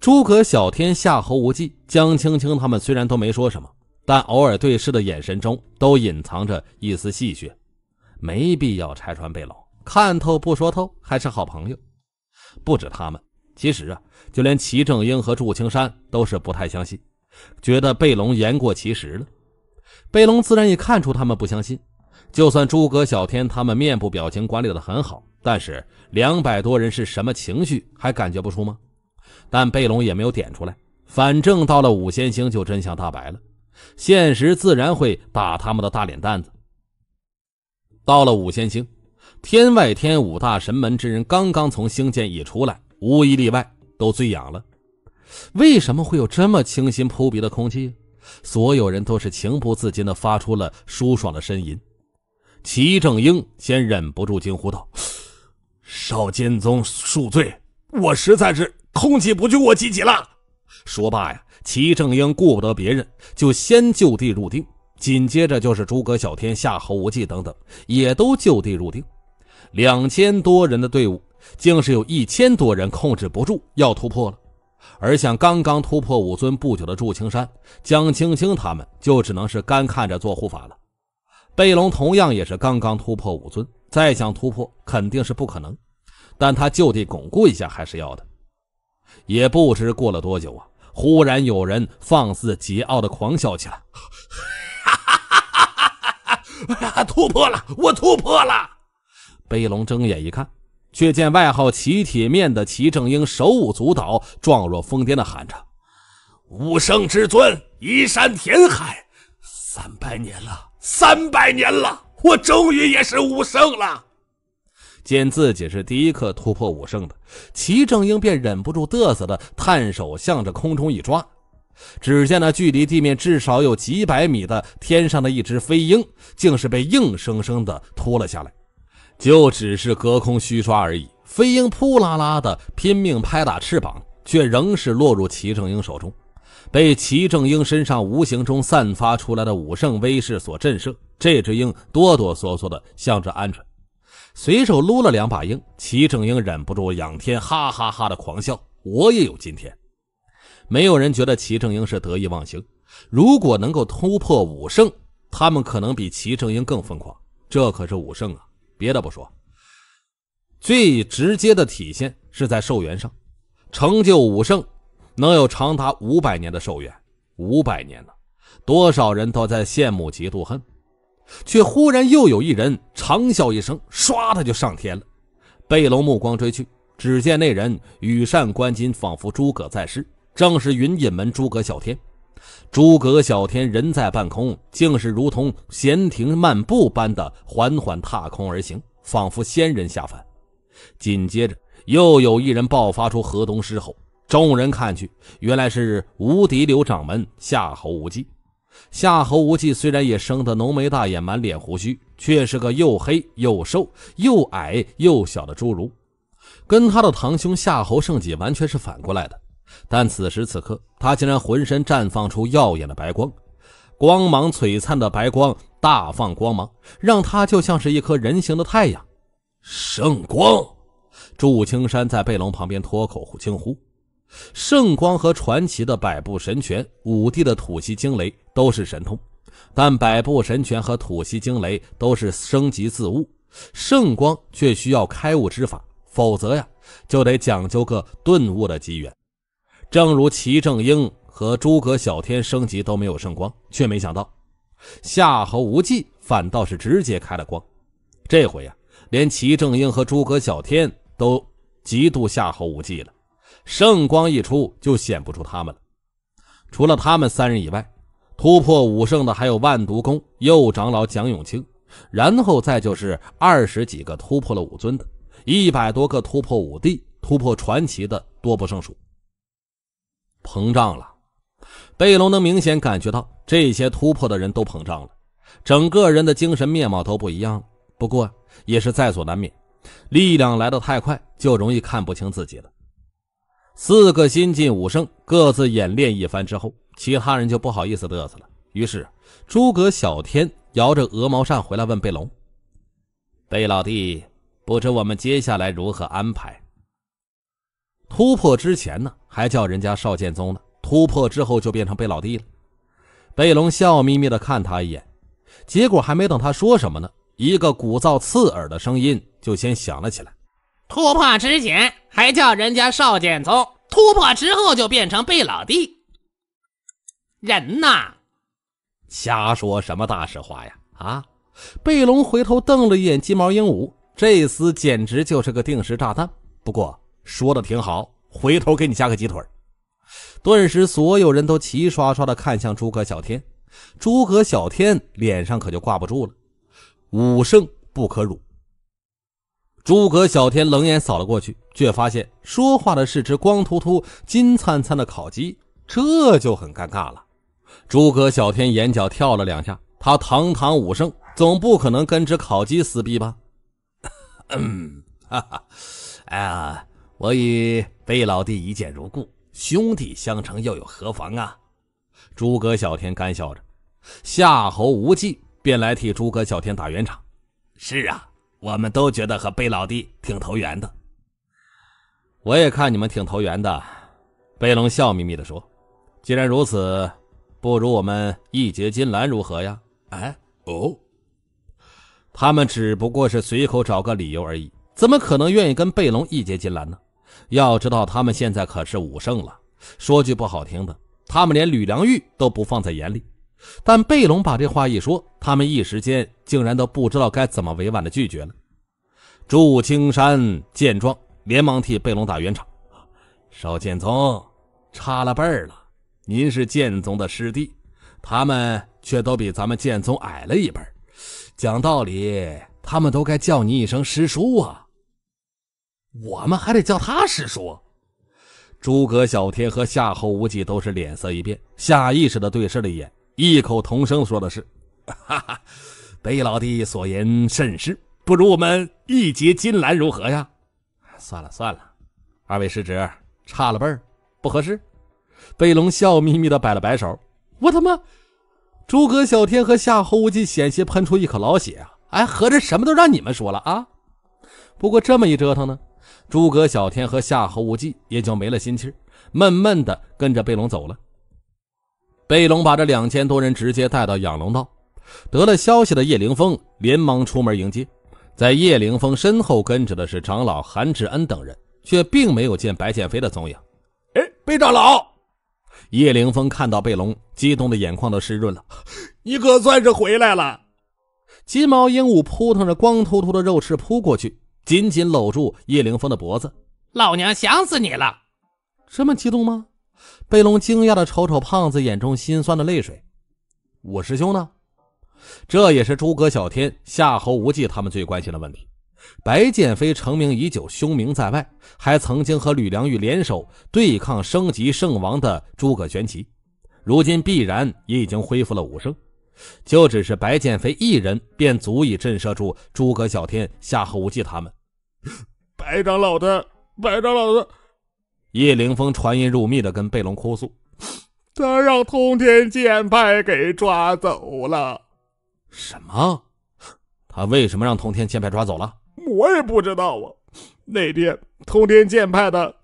诸葛小天、夏侯无忌、江青青他们虽然都没说什么，但偶尔对视的眼神中都隐藏着一丝戏谑。没必要拆穿贝龙，看透不说透，还是好朋友。不止他们，其实啊，就连齐正英和祝青山都是不太相信，觉得贝龙言过其实了。贝隆自然也看出他们不相信，就算诸葛小天他们面部表情管理的很好，但是两百多人是什么情绪还感觉不出吗？但贝隆也没有点出来，反正到了五仙星就真相大白了，现实自然会打他们的大脸蛋子。到了五仙星，天外天五大神门之人刚刚从星舰一出来，无一例外都醉氧了，为什么会有这么清新扑鼻的空气？所有人都是情不自禁地发出了舒爽的呻吟。齐正英先忍不住惊呼道：“少金宗恕罪，我实在是控制不住我自己了。”说罢呀，齐正英顾不得别人，就先就地入定。紧接着就是诸葛小天、夏侯无忌等等，也都就地入定。两千多人的队伍，竟是有一千多人控制不住要突破了。而像刚刚突破武尊不久的祝青山、江青青，他们就只能是干看着做护法了。贝龙同样也是刚刚突破武尊，再想突破肯定是不可能，但他就地巩固一下还是要的。也不知过了多久啊，忽然有人放肆桀骜的狂笑起来：“哈哈哈哈哈！哈！突破了，我突破了！”贝龙睁眼一看。却见外号“齐铁面”的齐正英手舞足蹈，状若疯癫地喊着：“武圣之尊，移山填海，三百年了，三百年了，我终于也是武圣了！”见自己是第一个突破武圣的，齐正英便忍不住嘚瑟地探手向着空中一抓，只见那距离地面至少有几百米的天上的一只飞鹰，竟是被硬生生地拖了下来。就只是隔空虚刷而已。飞鹰扑啦啦的拼命拍打翅膀，却仍是落入齐正英手中，被齐正英身上无形中散发出来的武圣威势所震慑。这只鹰哆哆嗦嗦的向着鹌鹑，随手撸了两把鹰。齐正英忍不住仰天哈哈哈的狂笑：“我也有今天！”没有人觉得齐正英是得意忘形。如果能够突破武圣，他们可能比齐正英更疯狂。这可是武圣啊！别的不说，最直接的体现是在寿元上，成就武圣能有长达五百年的寿元，五百年呢，多少人都在羡慕、嫉妒、恨，却忽然又有一人长啸一声，唰的就上天了。贝龙目光追去，只见那人羽扇纶巾，仿佛诸葛在世，正是云隐门诸葛小天。诸葛小天人在半空，竟是如同闲庭漫步般的缓缓踏空而行，仿佛仙人下凡。紧接着，又有一人爆发出河东狮吼，众人看去，原来是无敌刘掌门夏侯无忌。夏侯无忌虽然也生得浓眉大眼、满脸胡须，却是个又黑又瘦、又矮又小的侏儒，跟他的堂兄夏侯胜己完全是反过来的。但此时此刻，他竟然浑身绽放出耀眼的白光，光芒璀璨的白光大放光芒，让他就像是一颗人形的太阳。圣光，祝青山在贝隆旁边脱口呼惊呼：“圣光和传奇的百步神拳、五帝的吐息惊雷都是神通，但百步神拳和吐息惊雷都是升级自悟，圣光却需要开悟之法，否则呀，就得讲究个顿悟的机缘。”正如齐正英和诸葛小天升级都没有圣光，却没想到夏侯无忌反倒是直接开了光。这回呀，连齐正英和诸葛小天都嫉妒夏侯无忌了。圣光一出，就显不出他们了。除了他们三人以外，突破武圣的还有万毒宫右长老蒋永清，然后再就是二十几个突破了武尊的，一百多个突破武帝、突破传奇的多不胜数。膨胀了，贝隆能明显感觉到这些突破的人都膨胀了，整个人的精神面貌都不一样。了。不过也是在所难免，力量来得太快，就容易看不清自己了。四个新晋武圣各自演练一番之后，其他人就不好意思嘚瑟了。于是诸葛小天摇着鹅毛扇回来问贝隆：“贝老弟，不知我们接下来如何安排？突破之前呢？”还叫人家少剑宗呢，突破之后就变成贝老弟了。贝龙笑眯眯的看他一眼，结果还没等他说什么呢，一个鼓噪刺耳的声音就先响了起来：“突破之前还叫人家少剑宗，突破之后就变成贝老弟。”人呐，瞎说什么大实话呀！啊！贝龙回头瞪了一眼金毛鹦鹉，这厮简直就是个定时炸弹。不过说的挺好。回头给你加个鸡腿顿时，所有人都齐刷刷的看向诸葛小天。诸葛小天脸上可就挂不住了。武圣不可辱。诸葛小天冷眼扫了过去，却发现说话的是只光秃秃、金灿灿的烤鸡，这就很尴尬了。诸葛小天眼角跳了两下，他堂堂武圣，总不可能跟只烤鸡撕逼吧？嗯，哈哈。哎呀，我以。贝老弟一见如故，兄弟相称又有何妨啊？诸葛小天干笑着，夏侯无忌便来替诸葛小天打圆场。是啊，我们都觉得和贝老弟挺投缘的。我也看你们挺投缘的。贝龙笑眯眯地说：“既然如此，不如我们一结金兰如何呀？”哎，哦，他们只不过是随口找个理由而已，怎么可能愿意跟贝龙一结金兰呢？要知道，他们现在可是武圣了。说句不好听的，他们连吕良玉都不放在眼里。但贝龙把这话一说，他们一时间竟然都不知道该怎么委婉的拒绝了。祝青山见状，连忙替贝龙打圆场：“少剑宗，差了辈儿了。您是剑宗的师弟，他们却都比咱们剑宗矮了一辈儿。讲道理，他们都该叫你一声师叔啊。”我们还得叫他师叔。诸葛小天和夏侯无忌都是脸色一变，下意识的对视了一眼，异口同声说的是：“ 哈哈，贝老弟所言甚是，不如我们一结金兰如何呀？”算了算了，二位师侄差了辈儿，不合适。贝龙笑眯眯的摆了摆手：“我他妈！”诸葛小天和夏侯无忌险些喷出一口老血啊！哎，合着什么都让你们说了啊？不过这么一折腾呢？诸葛小天和夏侯无忌也就没了心气儿，闷闷的跟着贝龙走了。贝龙把这两千多人直接带到养龙道，得了消息的叶凌峰连忙出门迎接，在叶凌峰身后跟着的是长老韩志恩等人，却并没有见白剑飞的踪影。哎，贝长老！叶凌峰看到贝龙，激动的眼眶都湿润了。你可算是回来了！金毛鹦鹉扑腾着光秃秃的肉翅扑过去。紧紧搂住叶凌峰的脖子，老娘想死你了！这么激动吗？贝龙惊讶的瞅瞅胖子眼中心酸的泪水。五师兄呢？这也是诸葛小天、夏侯无忌他们最关心的问题。白剑飞成名已久，凶名在外，还曾经和吕良玉联手对抗升级圣王的诸葛玄奇，如今必然也已经恢复了武圣。就只是白剑飞一人，便足以震慑住诸葛小天、夏侯无忌他们。白长老的，白长老的！叶凌风传音入密的跟贝龙哭诉：“他让通天剑派给抓走了。”什么？他为什么让通天剑派抓走了？我也不知道啊。那天，通天剑派的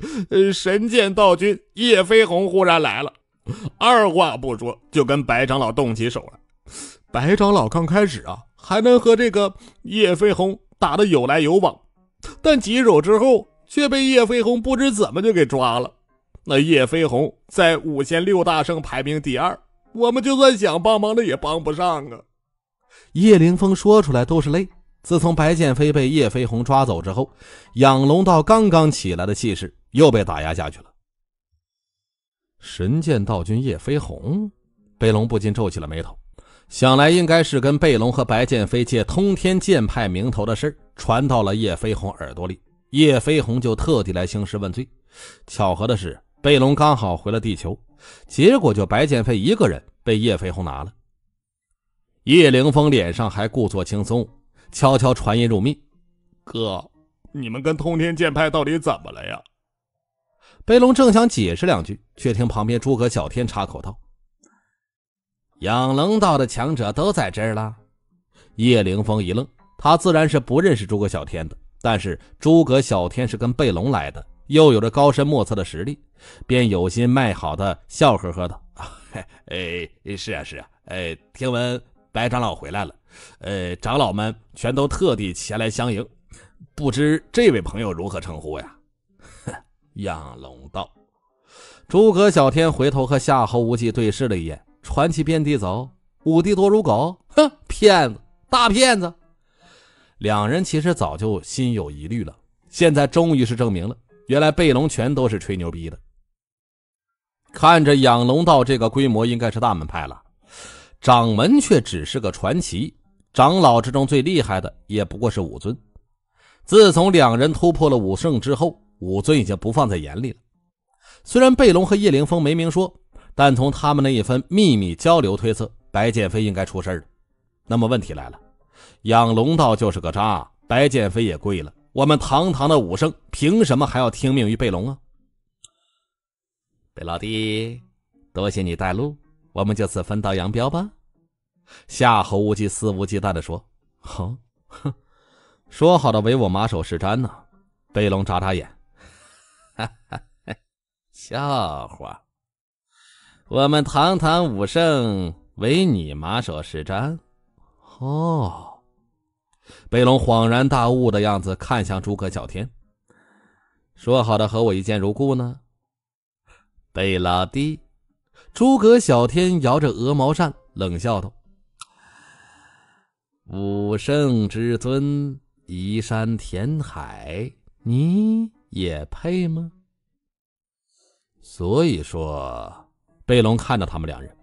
神剑道君叶飞鸿忽然来了，二话不说就跟白长老动起手来。白长老刚开始啊，还能和这个叶飞鸿打得有来有往，但几手之后却被叶飞鸿不知怎么就给抓了。那叶飞鸿在五仙六大圣排名第二，我们就算想帮忙的也帮不上啊。叶凌峰说出来都是泪。自从白剑飞被叶飞鸿抓走之后，养龙道刚刚起来的气势又被打压下去了。神剑道君叶飞鸿，飞龙不禁皱起了眉头。想来应该是跟贝龙和白剑飞借通天剑派名头的事传到了叶飞鸿耳朵里，叶飞鸿就特地来兴师问罪。巧合的是，贝龙刚好回了地球，结果就白剑飞一个人被叶飞鸿拿了。叶凌峰脸上还故作轻松，悄悄传音入密：“哥，你们跟通天剑派到底怎么了呀？”贝龙正想解释两句，却听旁边诸葛小天插口道。养龙道的强者都在这儿了。叶凌风一愣，他自然是不认识诸葛小天的，但是诸葛小天是跟贝龙来的，又有着高深莫测的实力，便有心卖好，的笑呵呵的：“哎，是啊是啊，哎，听闻白长老回来了，呃，长老们全都特地前来相迎，不知这位朋友如何称呼呀？”养 龙道，诸葛小天回头和夏侯无忌对视了一眼。传奇遍地走，武帝多如狗。哼，骗子，大骗子！两人其实早就心有疑虑了，现在终于是证明了，原来贝龙全都是吹牛逼的。看着养龙道这个规模，应该是大门派了，掌门却只是个传奇，长老之中最厉害的也不过是武尊。自从两人突破了武圣之后，武尊已经不放在眼里了。虽然贝龙和叶凌风没明说。但从他们那一分秘密交流推测，白剑飞应该出事了。那么问题来了，养龙道就是个渣，白剑飞也跪了。我们堂堂的武圣，凭什么还要听命于贝龙啊？贝老弟，多谢你带路，我们就此分道扬镳吧。夏侯无忌肆无忌惮地说：“哦，哼，说好的唯我马首是瞻呢？”贝龙眨眨眼：“哈哈，笑话。”我们堂堂武圣，唯你马首是瞻，哦！北龙恍然大悟的样子看向诸葛小天，说：“好的，和我一见如故呢。”贝拉蒂，诸葛小天摇着鹅毛扇，冷笑道：“武圣之尊，移山填海，你也配吗？”所以说。贝隆看着他们两人，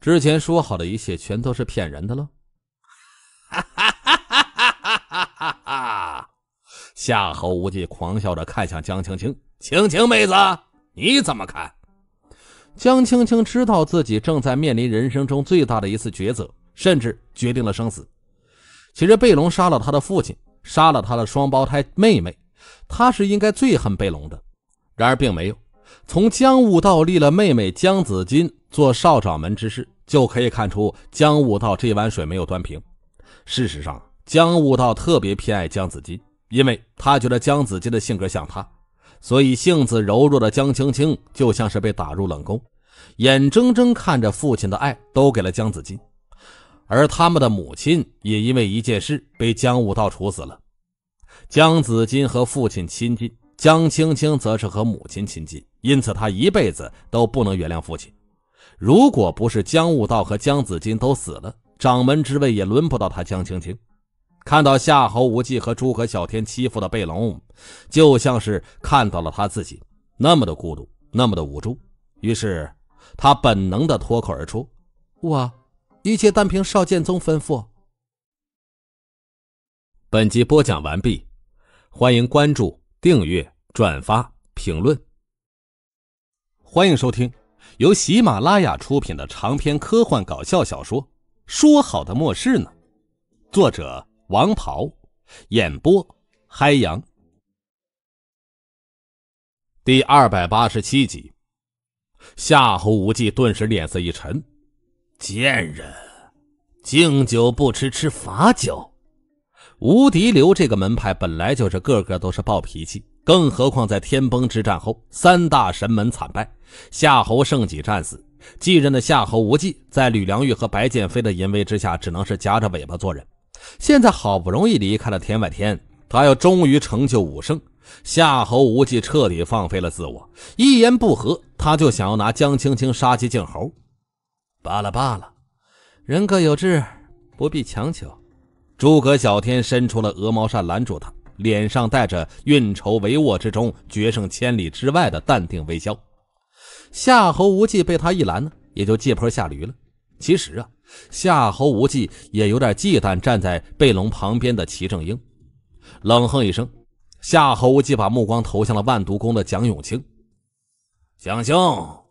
之前说好的一切全都是骗人的了。夏侯无忌狂笑着看向江青青：“青青妹子，你怎么看？”江青青知道自己正在面临人生中最大的一次抉择，甚至决定了生死。其实贝隆杀了他的父亲，杀了他的双胞胎妹妹，他是应该最恨贝隆的，然而并没有。从江武道立了妹妹江子金做少掌门之事，就可以看出江武道这碗水没有端平。事实上，江武道特别偏爱江子金，因为他觉得江子金的性格像他，所以性子柔弱的江青青就像是被打入冷宫，眼睁睁看着父亲的爱都给了江子金，而他们的母亲也因为一件事被江武道处死了。江子金和父亲亲近。江青青则是和母亲亲近，因此她一辈子都不能原谅父亲。如果不是江悟道和江子金都死了，掌门之位也轮不到他江青青。看到夏侯无忌和诸葛小天欺负的贝龙，就像是看到了他自己，那么的孤独，那么的无助。于是，他本能的脱口而出：“我一切单凭少剑宗吩咐。”本集播讲完毕，欢迎关注。订阅、转发、评论，欢迎收听由喜马拉雅出品的长篇科幻搞笑小说《说好的末世呢》，作者：王袍，演播：嗨阳。第二百八十七集，夏侯无忌顿时脸色一沉：“贱人，敬酒不吃吃罚酒。”无敌流这个门派本来就是个个都是暴脾气，更何况在天崩之战后，三大神门惨败，夏侯胜己战死，继任的夏侯无忌在吕良玉和白剑飞的淫威之下，只能是夹着尾巴做人。现在好不容易离开了天外天，他要终于成就武圣，夏侯无忌彻底放飞了自我，一言不合他就想要拿江青青杀鸡儆猴。罢了罢了，人各有志，不必强求。诸葛小天伸出了鹅毛扇拦住他，脸上带着运筹帷幄之中决胜千里之外的淡定微笑。夏侯无忌被他一拦呢，也就借坡下驴了。其实啊，夏侯无忌也有点忌惮站在贝龙旁边的齐正英，冷哼一声。夏侯无忌把目光投向了万毒宫的蒋永清：“蒋兄，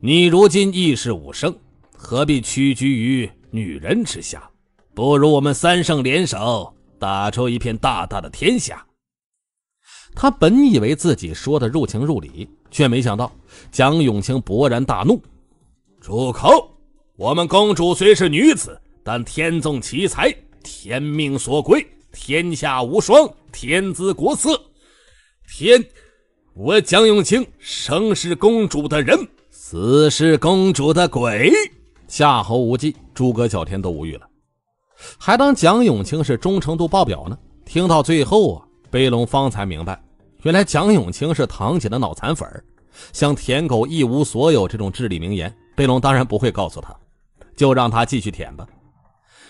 你如今亦是武圣，何必屈居于女人之下？”不如我们三圣联手，打出一片大大的天下。他本以为自己说的入情入理，却没想到蒋永清勃然大怒：“住口！我们公主虽是女子，但天纵奇才，天命所归，天下无双，天资国色。天，我蒋永清生是公主的人，死是公主的鬼。”夏侯无忌、诸葛小天都无语了。还当蒋永清是忠诚度爆表呢，听到最后啊，贝龙方才明白，原来蒋永清是堂姐的脑残粉儿。像“舔狗一无所有”这种至理名言，贝龙当然不会告诉他，就让他继续舔吧。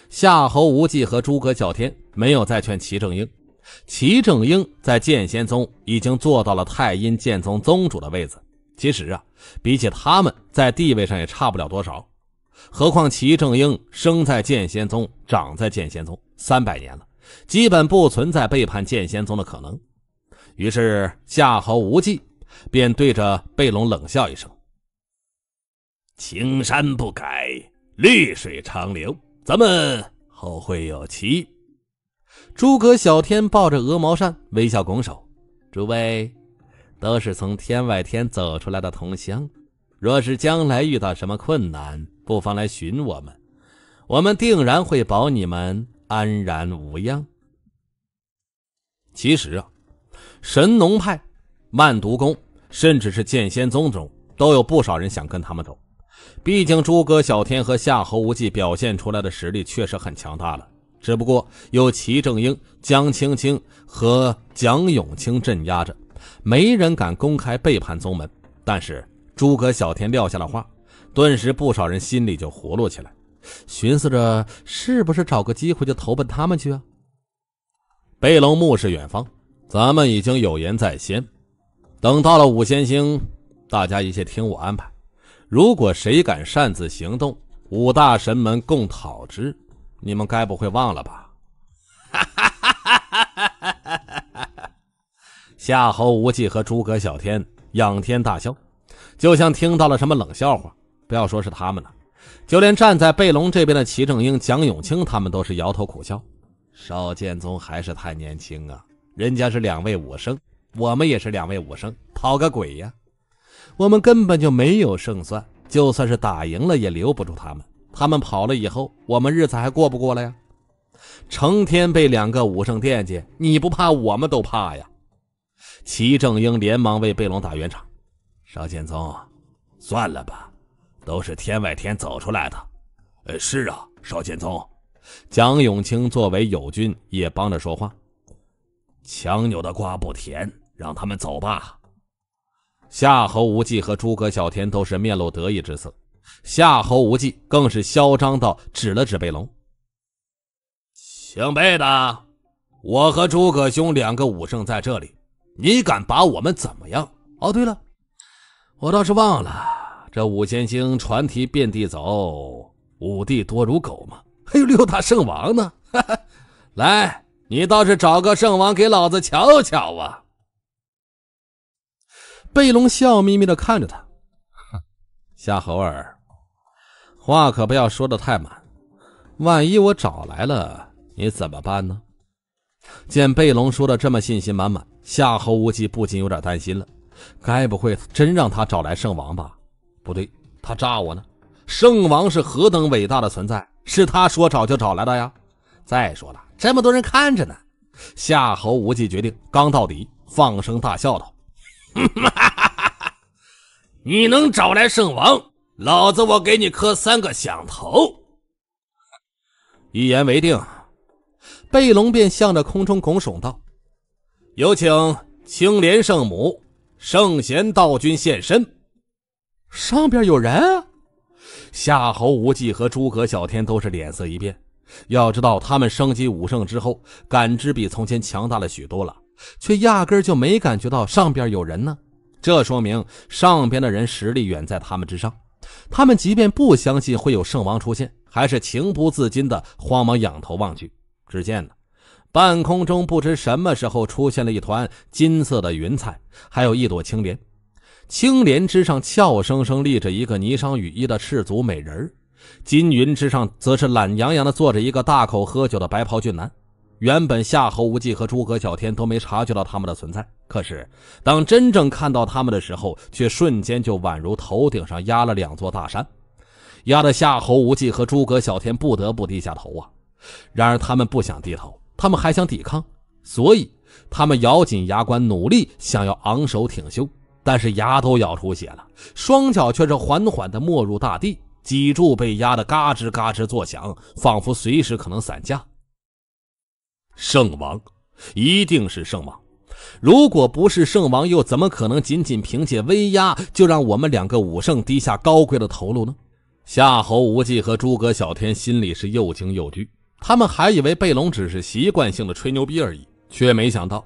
夏侯无忌和诸葛小天没有再劝齐正英，齐正英在剑仙宗已经坐到了太阴剑宗宗主的位子，其实啊，比起他们在地位上也差不了多少。何况齐正英生在剑仙宗，长在剑仙宗，三百年了，基本不存在背叛剑仙宗的可能。于是夏侯无忌便对着贝龙冷笑一声：“青山不改，绿水长流，咱们后会有期。”诸葛小天抱着鹅毛扇，微笑拱手：“诸位，都是从天外天走出来的同乡，若是将来遇到什么困难，”不妨来寻我们，我们定然会保你们安然无恙。其实啊，神农派、曼毒宫，甚至是剑仙宗中，都有不少人想跟他们走。毕竟诸葛小天和夏侯无忌表现出来的实力确实很强大了。只不过有齐正英、江青青和蒋永清镇压着，没人敢公开背叛宗门。但是诸葛小天撂下了话。顿时，不少人心里就活络起来，寻思着是不是找个机会就投奔他们去啊？贝龙目视远方，咱们已经有言在先，等到了五仙星，大家一切听我安排。如果谁敢擅自行动，五大神门共讨之。你们该不会忘了吧？哈哈哈哈哈！夏侯无忌和诸葛小天仰天大笑，就像听到了什么冷笑话。不要说是他们了，就连站在贝隆这边的齐正英、蒋永清，他们都是摇头苦笑。邵剑宗还是太年轻啊，人家是两位武圣，我们也是两位武圣，跑个鬼呀！我们根本就没有胜算，就算是打赢了，也留不住他们。他们跑了以后，我们日子还过不过了呀？成天被两个武圣惦记，你不怕，我们都怕呀。齐正英连忙为贝隆打圆场：“邵剑宗，算了吧。”都是天外天走出来的，呃，是啊，邵剑宗，蒋永清作为友军也帮着说话。强扭的瓜不甜，让他们走吧。夏侯无忌和诸葛小天都是面露得意之色，夏侯无忌更是嚣张到指了指贝龙。姓贝的，我和诸葛兄两个武圣在这里，你敢把我们怎么样？哦，对了，我倒是忘了。这五千星，传题遍地走，五帝多如狗嘛！还有六大圣王呢！哈哈，来，你倒是找个圣王给老子瞧瞧啊！贝隆笑眯眯的看着他，夏侯儿，话可不要说的太满，万一我找来了，你怎么办呢？见贝隆说的这么信心满满，夏侯无忌不禁有点担心了，该不会真让他找来圣王吧？不对，他诈我呢！圣王是何等伟大的存在，是他说找就找来的呀！再说了，这么多人看着呢。夏侯无忌决定刚到底，放声大笑道：“你能找来圣王，老子我给你磕三个响头！”一言为定，贝龙便向着空中拱手道：“有请青莲圣母、圣贤道君现身。”上边有人，夏侯无忌和诸葛小天都是脸色一变。要知道，他们升级武圣之后，感知比从前强大了许多了，却压根就没感觉到上边有人呢。这说明上边的人实力远在他们之上。他们即便不相信会有圣王出现，还是情不自禁的慌忙仰头望去。只见呢，半空中不知什么时候出现了一团金色的云彩，还有一朵青莲。青莲之上，俏生生立着一个霓裳羽衣的赤足美人儿；金云之上，则是懒洋洋的坐着一个大口喝酒的白袍俊男。原本夏侯无忌和诸葛小天都没察觉到他们的存在，可是当真正看到他们的时候，却瞬间就宛如头顶上压了两座大山，压得夏侯无忌和诸葛小天不得不低下头啊！然而他们不想低头，他们还想抵抗，所以他们咬紧牙关，努力想要昂首挺胸。但是牙都咬出血了，双脚却是缓缓的没入大地，脊柱被压得嘎吱嘎吱作响，仿佛随时可能散架。圣王，一定是圣王！如果不是圣王，又怎么可能仅仅凭借威压就让我们两个武圣低下高贵的头颅呢？夏侯无忌和诸葛小天心里是又惊又惧，他们还以为贝隆只是习惯性的吹牛逼而已，却没想到。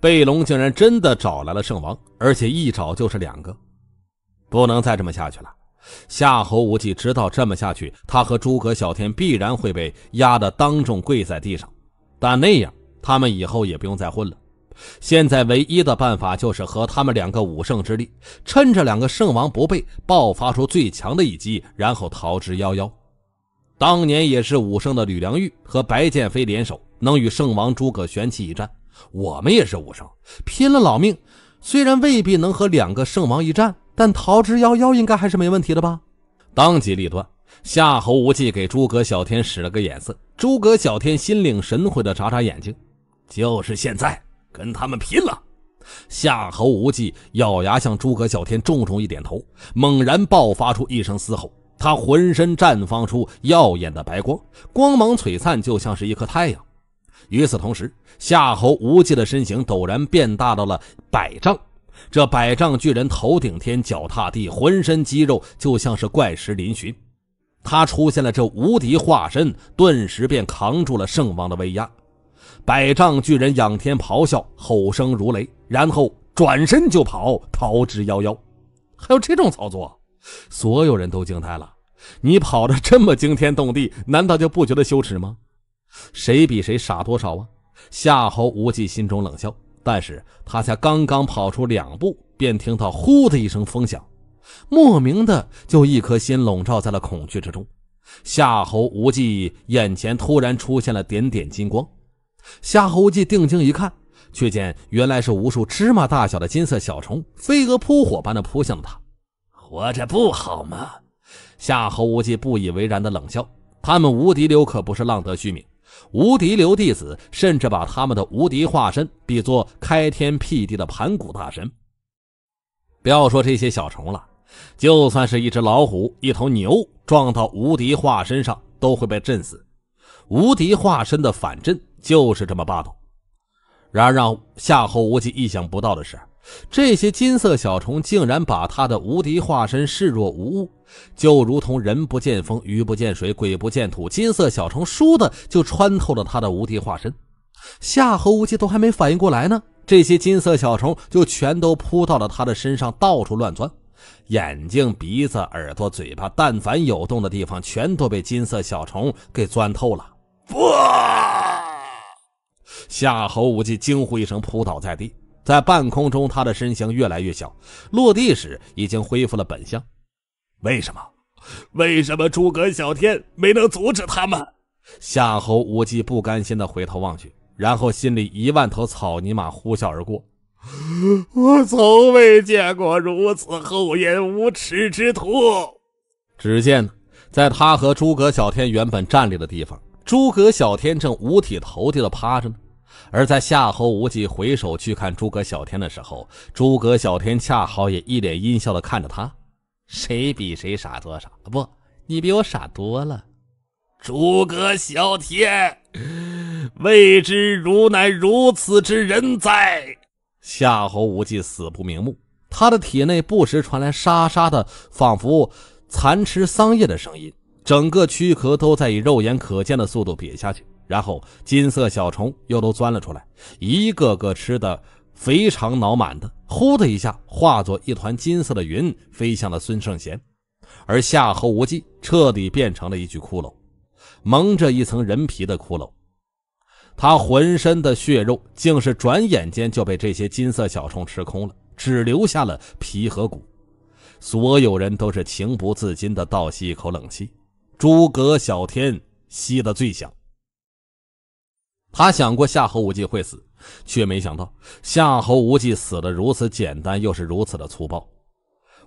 贝隆竟然真的找来了圣王，而且一找就是两个，不能再这么下去了。夏侯无忌知道，这么下去，他和诸葛小天必然会被压得当众跪在地上。但那样，他们以后也不用再混了。现在唯一的办法就是和他们两个武圣之力，趁着两个圣王不备，爆发出最强的一击，然后逃之夭夭。当年也是武圣的吕良玉和白剑飞联手，能与圣王诸葛玄奇一战。我们也是武圣，拼了老命，虽然未必能和两个圣王一战，但逃之夭夭应该还是没问题的吧？当机立断，夏侯无忌给诸葛小天使了个眼色，诸葛小天心领神会的眨眨眼睛，就是现在，跟他们拼了！夏侯无忌咬牙向诸葛小天重重一点头，猛然爆发出一声嘶吼，他浑身绽放出耀眼的白光，光芒璀璨，就像是一颗太阳。与此同时，夏侯无忌的身形陡然变大到了百丈。这百丈巨人头顶天，脚踏地，浑身肌肉就像是怪石嶙峋。他出现了这无敌化身，顿时便扛住了圣王的威压。百丈巨人仰天咆哮，吼声如雷，然后转身就跑，逃之夭夭。还有这种操作？所有人都惊呆了。你跑得这么惊天动地，难道就不觉得羞耻吗？谁比谁傻多少啊？夏侯无忌心中冷笑，但是他才刚刚跑出两步，便听到呼的一声风响，莫名的就一颗心笼罩在了恐惧之中。夏侯无忌眼前突然出现了点点金光，夏侯无忌定睛一看，却见原来是无数芝麻大小的金色小虫，飞蛾扑火般的扑向了他。活着不好吗？夏侯无忌不以为然的冷笑，他们无敌流可不是浪得虚名。无敌流弟子甚至把他们的无敌化身比作开天辟地的盘古大神。不要说这些小虫了，就算是一只老虎、一头牛撞到无敌化身上，都会被震死。无敌化身的反震就是这么霸道。然而，让夏侯无忌意想不到的是。这些金色小虫竟然把他的无敌化身视若无物，就如同人不见风，鱼不见水，鬼不见土。金色小虫倏地就穿透了他的无敌化身，夏侯无忌都还没反应过来呢，这些金色小虫就全都扑到了他的身上，到处乱钻，眼睛、鼻子、耳朵、嘴巴，但凡有洞的地方，全都被金色小虫给钻透了。哇！夏侯无忌惊呼一声，扑倒在地。在半空中，他的身形越来越小，落地时已经恢复了本相。为什么？为什么诸葛小天没能阻止他们？夏侯无忌不甘心的回头望去，然后心里一万头草泥马呼啸而过。我从未见过如此厚颜无耻之徒。只见，在他和诸葛小天原本站立的地方，诸葛小天正五体投地的趴着呢。而在夏侯无忌回首去看诸葛小天的时候，诸葛小天恰好也一脸阴笑的看着他。谁比谁傻多少？不，你比我傻多了。诸葛小天，未知如乃如此之人哉？夏侯无忌死不瞑目，他的体内不时传来沙沙的，仿佛蚕吃桑叶的声音，整个躯壳都在以肉眼可见的速度瘪下去。然后，金色小虫又都钻了出来，一个个吃的肥肠脑满的，呼的一下化作一团金色的云，飞向了孙胜贤。而夏侯无忌彻底变成了一具骷髅，蒙着一层人皮的骷髅，他浑身的血肉竟是转眼间就被这些金色小虫吃空了，只留下了皮和骨。所有人都是情不自禁的倒吸一口冷气，诸葛小天吸得最响。他想过夏侯无忌会死，却没想到夏侯无忌死的如此简单，又是如此的粗暴。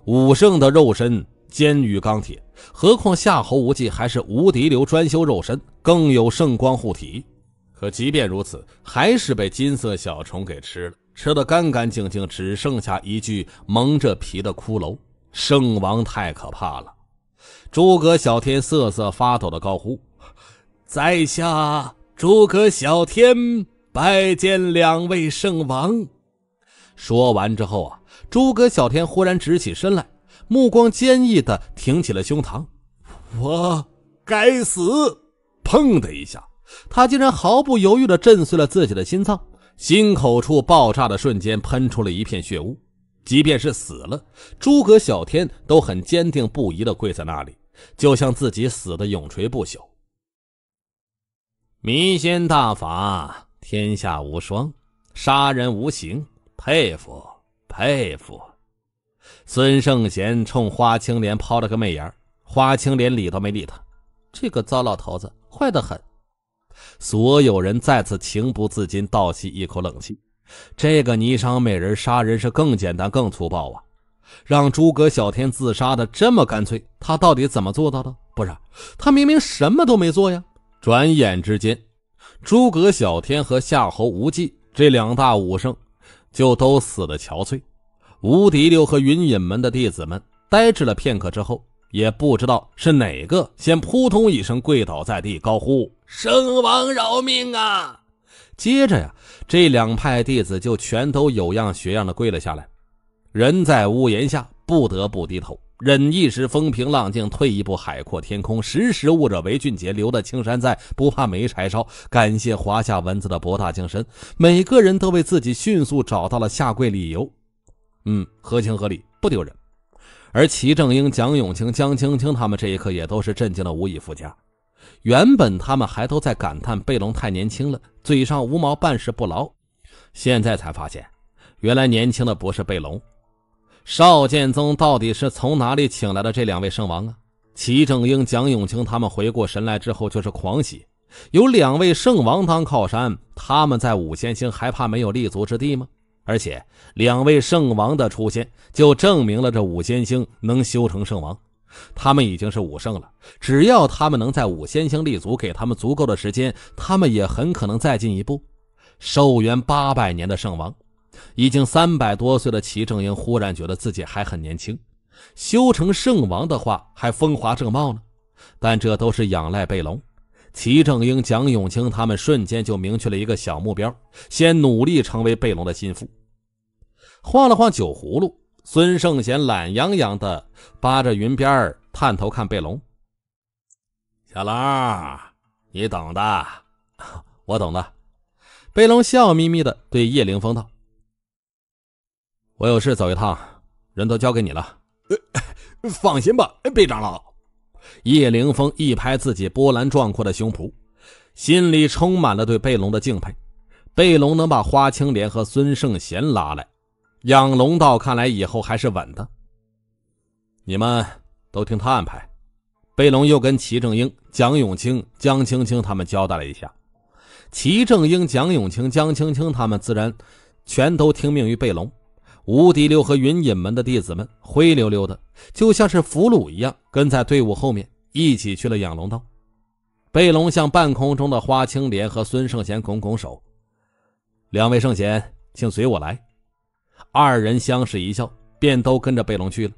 武圣的肉身坚于钢铁，何况夏侯无忌还是无敌流专修肉身，更有圣光护体。可即便如此，还是被金色小虫给吃了，吃得干干净净，只剩下一具蒙着皮的骷髅。圣王太可怕了！诸葛小天瑟瑟发抖的高呼：“在下！”诸葛小天拜见两位圣王。说完之后啊，诸葛小天忽然直起身来，目光坚毅地挺起了胸膛。我该死！砰的一下，他竟然毫不犹豫地震碎了自己的心脏。心口处爆炸的瞬间，喷出了一片血雾。即便是死了，诸葛小天都很坚定不移地跪在那里，就像自己死的永垂不朽。迷仙大法，天下无双，杀人无形，佩服佩服。孙圣贤冲花青莲抛了个媚眼，花青莲理都没理他。这个糟老头子坏得很。所有人再次情不自禁倒吸一口冷气。这个霓裳美人杀人是更简单、更粗暴啊！让诸葛小天自杀的这么干脆，他到底怎么做到的？不是，他明明什么都没做呀！转眼之间，诸葛小天和夏侯无忌这两大武圣就都死得憔悴。无敌六和云隐门的弟子们呆滞了片刻之后，也不知道是哪个先扑通一声跪倒在地，高呼：“圣王饶命啊！”接着呀，这两派弟子就全都有样学样的跪了下来，人在屋檐下，不得不低头。忍一时风平浪静，退一步海阔天空。识时务者为俊杰，留得青山在，不怕没柴烧。感谢华夏文字的博大精深。每个人都为自己迅速找到了下跪理由，嗯，合情合理，不丢人。而齐正英、蒋永清、江青青他们这一刻也都是震惊的无以复加。原本他们还都在感叹贝隆太年轻了，嘴上无毛办事不牢，现在才发现，原来年轻的不是贝隆。邵剑宗到底是从哪里请来的这两位圣王啊？齐正英、蒋永清他们回过神来之后，就是狂喜。有两位圣王当靠山，他们在五仙星还怕没有立足之地吗？而且两位圣王的出现，就证明了这五仙星能修成圣王。他们已经是武圣了，只要他们能在五仙星立足，给他们足够的时间，他们也很可能再进一步，寿元八百年的圣王。已经三百多岁的齐正英忽然觉得自己还很年轻，修成圣王的话还风华正茂呢。但这都是仰赖贝龙。齐正英、蒋永清他们瞬间就明确了一个小目标：先努力成为贝龙的心腹。晃了晃酒葫芦，孙圣贤懒洋洋地扒着云边探头看贝龙：“小狼，你懂的，我懂的。”贝龙笑眯眯地对叶凌峰道。我有事走一趟，人都交给你了。放心吧，贝长老。叶凌峰一拍自己波澜壮阔的胸脯，心里充满了对贝龙的敬佩。贝龙能把花青莲和孙胜贤拉来，养龙道看来以后还是稳的。你们都听他安排。贝龙又跟齐正英、蒋永清、江青青他们交代了一下。齐正英、蒋永清、江青青他们自然全都听命于贝龙。无敌六和云隐门的弟子们灰溜溜的，就像是俘虏一样，跟在队伍后面一起去了养龙道。贝龙向半空中的花青莲和孙圣贤拱拱手：“两位圣贤，请随我来。”二人相视一笑，便都跟着贝龙去了。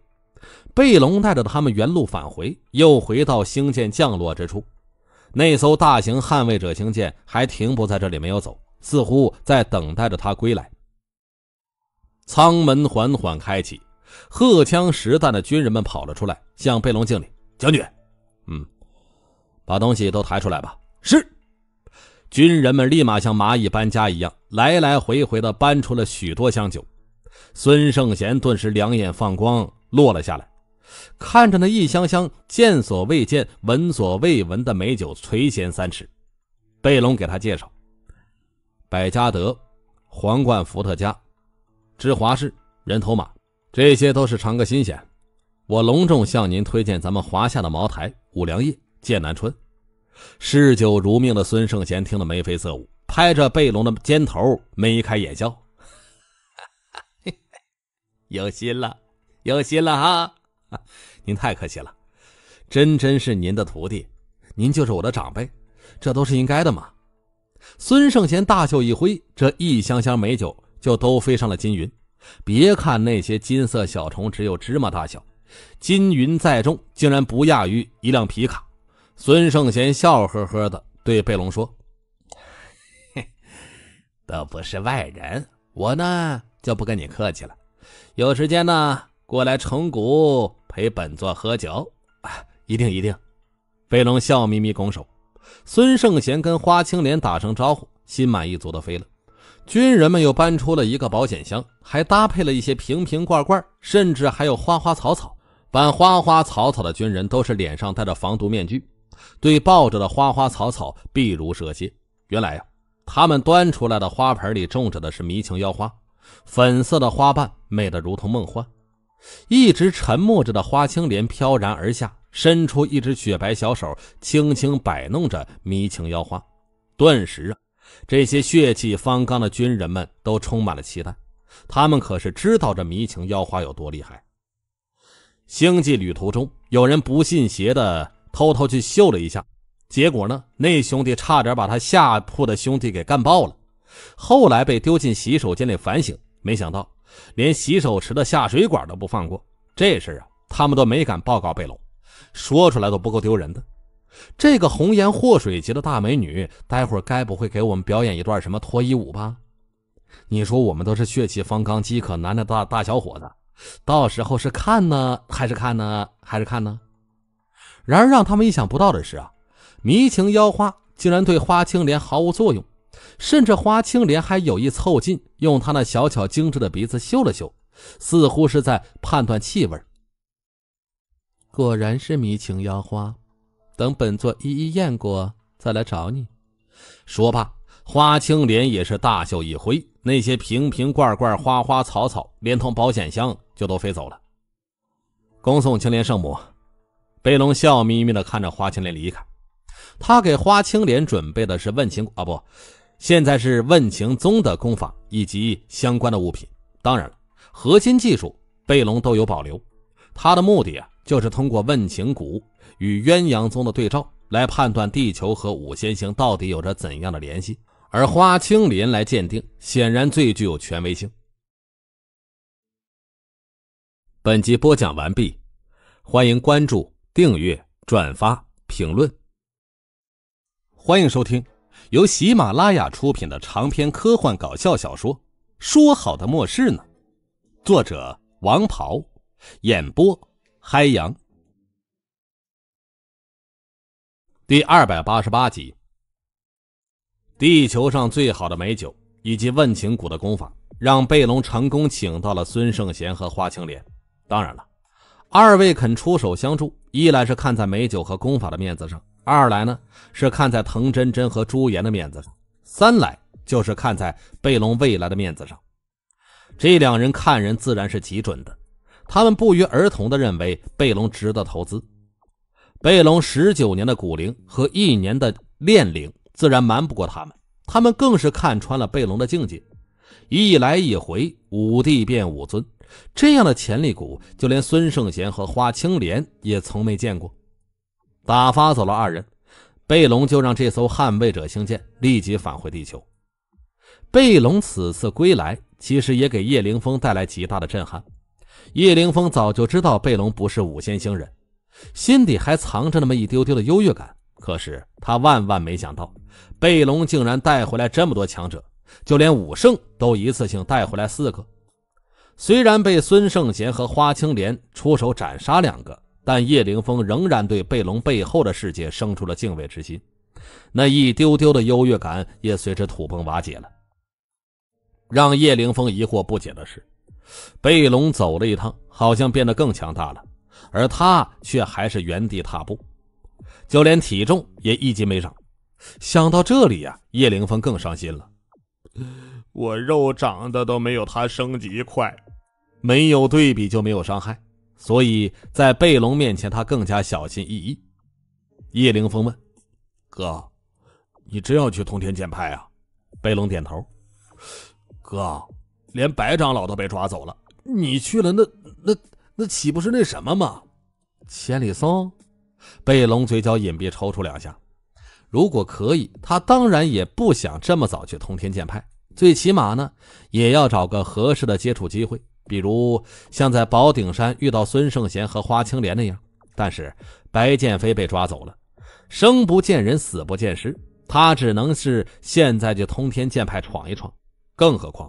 贝龙带着他们原路返回，又回到星舰降落之处。那艘大型捍卫者星舰还停泊在这里，没有走，似乎在等待着他归来。舱门缓缓开启，荷枪实弹的军人们跑了出来，向贝隆敬礼。将军，嗯，把东西都抬出来吧。是，军人们立马像蚂蚁搬家一样，来来回回的搬出了许多箱酒。孙胜贤顿时两眼放光，落了下来，看着那一箱箱见所未见、闻所未闻的美酒，垂涎三尺。贝隆给他介绍：百加德、皇冠伏特加。芝华士、人头马，这些都是尝个新鲜。我隆重向您推荐咱们华夏的茅台、五粮液、剑南春。嗜酒如命的孙圣贤听得眉飞色舞，拍着贝龙的肩头，眉开眼笑：“ 有心了，有心了啊！您太客气了，真真是您的徒弟，您就是我的长辈，这都是应该的嘛。”孙圣贤大袖一挥，这一箱箱美酒。就都飞上了金云。别看那些金色小虫只有芝麻大小，金云载重竟然不亚于一辆皮卡。孙圣贤笑呵呵地对贝龙说：“ 都不是外人，我呢就不跟你客气了。有时间呢，过来城谷陪本座喝酒。”啊，一定一定。贝龙笑眯眯拱手。孙圣贤跟花青莲打声招呼，心满意足地飞了。军人们又搬出了一个保险箱，还搭配了一些瓶瓶罐罐，甚至还有花花草草。搬花花草草的军人都是脸上戴着防毒面具，对抱着的花花草草避如蛇蝎。原来呀，他们端出来的花盆里种着的是迷情妖花，粉色的花瓣美得如同梦幻。一直沉默着的花青莲飘然而下，伸出一只雪白小手，轻轻摆弄着迷情妖花，顿时啊。这些血气方刚的军人们都充满了期待，他们可是知道这迷情妖花有多厉害。星际旅途中，有人不信邪的偷偷去嗅了一下，结果呢，那兄弟差点把他下铺的兄弟给干爆了，后来被丢进洗手间里反省。没想到，连洗手池的下水管都不放过。这事啊，他们都没敢报告贝隆，说出来都不够丢人的。这个红颜祸水级的大美女，待会儿该不会给我们表演一段什么脱衣舞吧？你说我们都是血气方刚、饥渴难耐的大大小伙子，到时候是看呢，还是看呢，还是看呢？然而让他们意想不到的是啊，迷情妖花竟然对花青莲毫无作用，甚至花青莲还有意凑近，用她那小巧精致的鼻子嗅了嗅，似乎是在判断气味。果然是迷情妖花。等本座一一验过，再来找你。说罢，花青莲也是大袖一挥，那些瓶瓶罐罐、花花草草，连同保险箱，就都飞走了。恭送青莲圣母。贝龙笑眯眯的看着花青莲离开。他给花青莲准备的是问情啊不，现在是问情宗的功法以及相关的物品。当然了，核心技术贝龙都有保留。他的目的啊，就是通过问情谷。与鸳鸯宗的对照来判断地球和五仙星到底有着怎样的联系，而花青林来鉴定，显然最具有权威性。本集播讲完毕，欢迎关注、订阅、转发、评论。欢迎收听由喜马拉雅出品的长篇科幻搞笑小说《说好的末世呢》，作者王袍，演播嗨阳。第二百八十八集，地球上最好的美酒以及问情谷的功法，让贝隆成功请到了孙圣贤和花青莲。当然了，二位肯出手相助，一来是看在美酒和功法的面子上，二来呢是看在滕真真和朱颜的面子上，三来就是看在贝隆未来的面子上。这两人看人自然是极准的，他们不约而同地认为贝隆值得投资。贝隆十九年的骨灵和一年的炼灵，自然瞒不过他们。他们更是看穿了贝隆的境界。一来一回，五帝变五尊，这样的潜力股，就连孙圣贤和花青莲也从没见过。打发走了二人，贝隆就让这艘捍卫者星舰立即返回地球。贝隆此次归来，其实也给叶凌峰带来极大的震撼。叶凌峰早就知道贝隆不是五仙星人。心底还藏着那么一丢丢的优越感，可是他万万没想到，贝隆竟然带回来这么多强者，就连武圣都一次性带回来四个。虽然被孙胜贤和花青莲出手斩杀两个，但叶凌峰仍然对贝隆背后的世界生出了敬畏之心，那一丢丢的优越感也随之土崩瓦解了。让叶凌峰疑惑不解的是，贝隆走了一趟，好像变得更强大了。而他却还是原地踏步，就连体重也一斤没长。想到这里呀，叶凌峰更伤心了。我肉长得都没有他升级快，没有对比就没有伤害，所以在贝龙面前，他更加小心翼翼。叶凌峰问：“哥，你真要去通天剑派啊？”贝龙点头。哥，连白长老都被抓走了，你去了那那……那岂不是那什么吗？千里松，贝龙嘴角隐蔽抽搐两下。如果可以，他当然也不想这么早去通天剑派，最起码呢，也要找个合适的接触机会，比如像在宝顶山遇到孙圣贤和花青莲那样。但是白剑飞被抓走了，生不见人，死不见尸，他只能是现在就通天剑派闯一闯。更何况……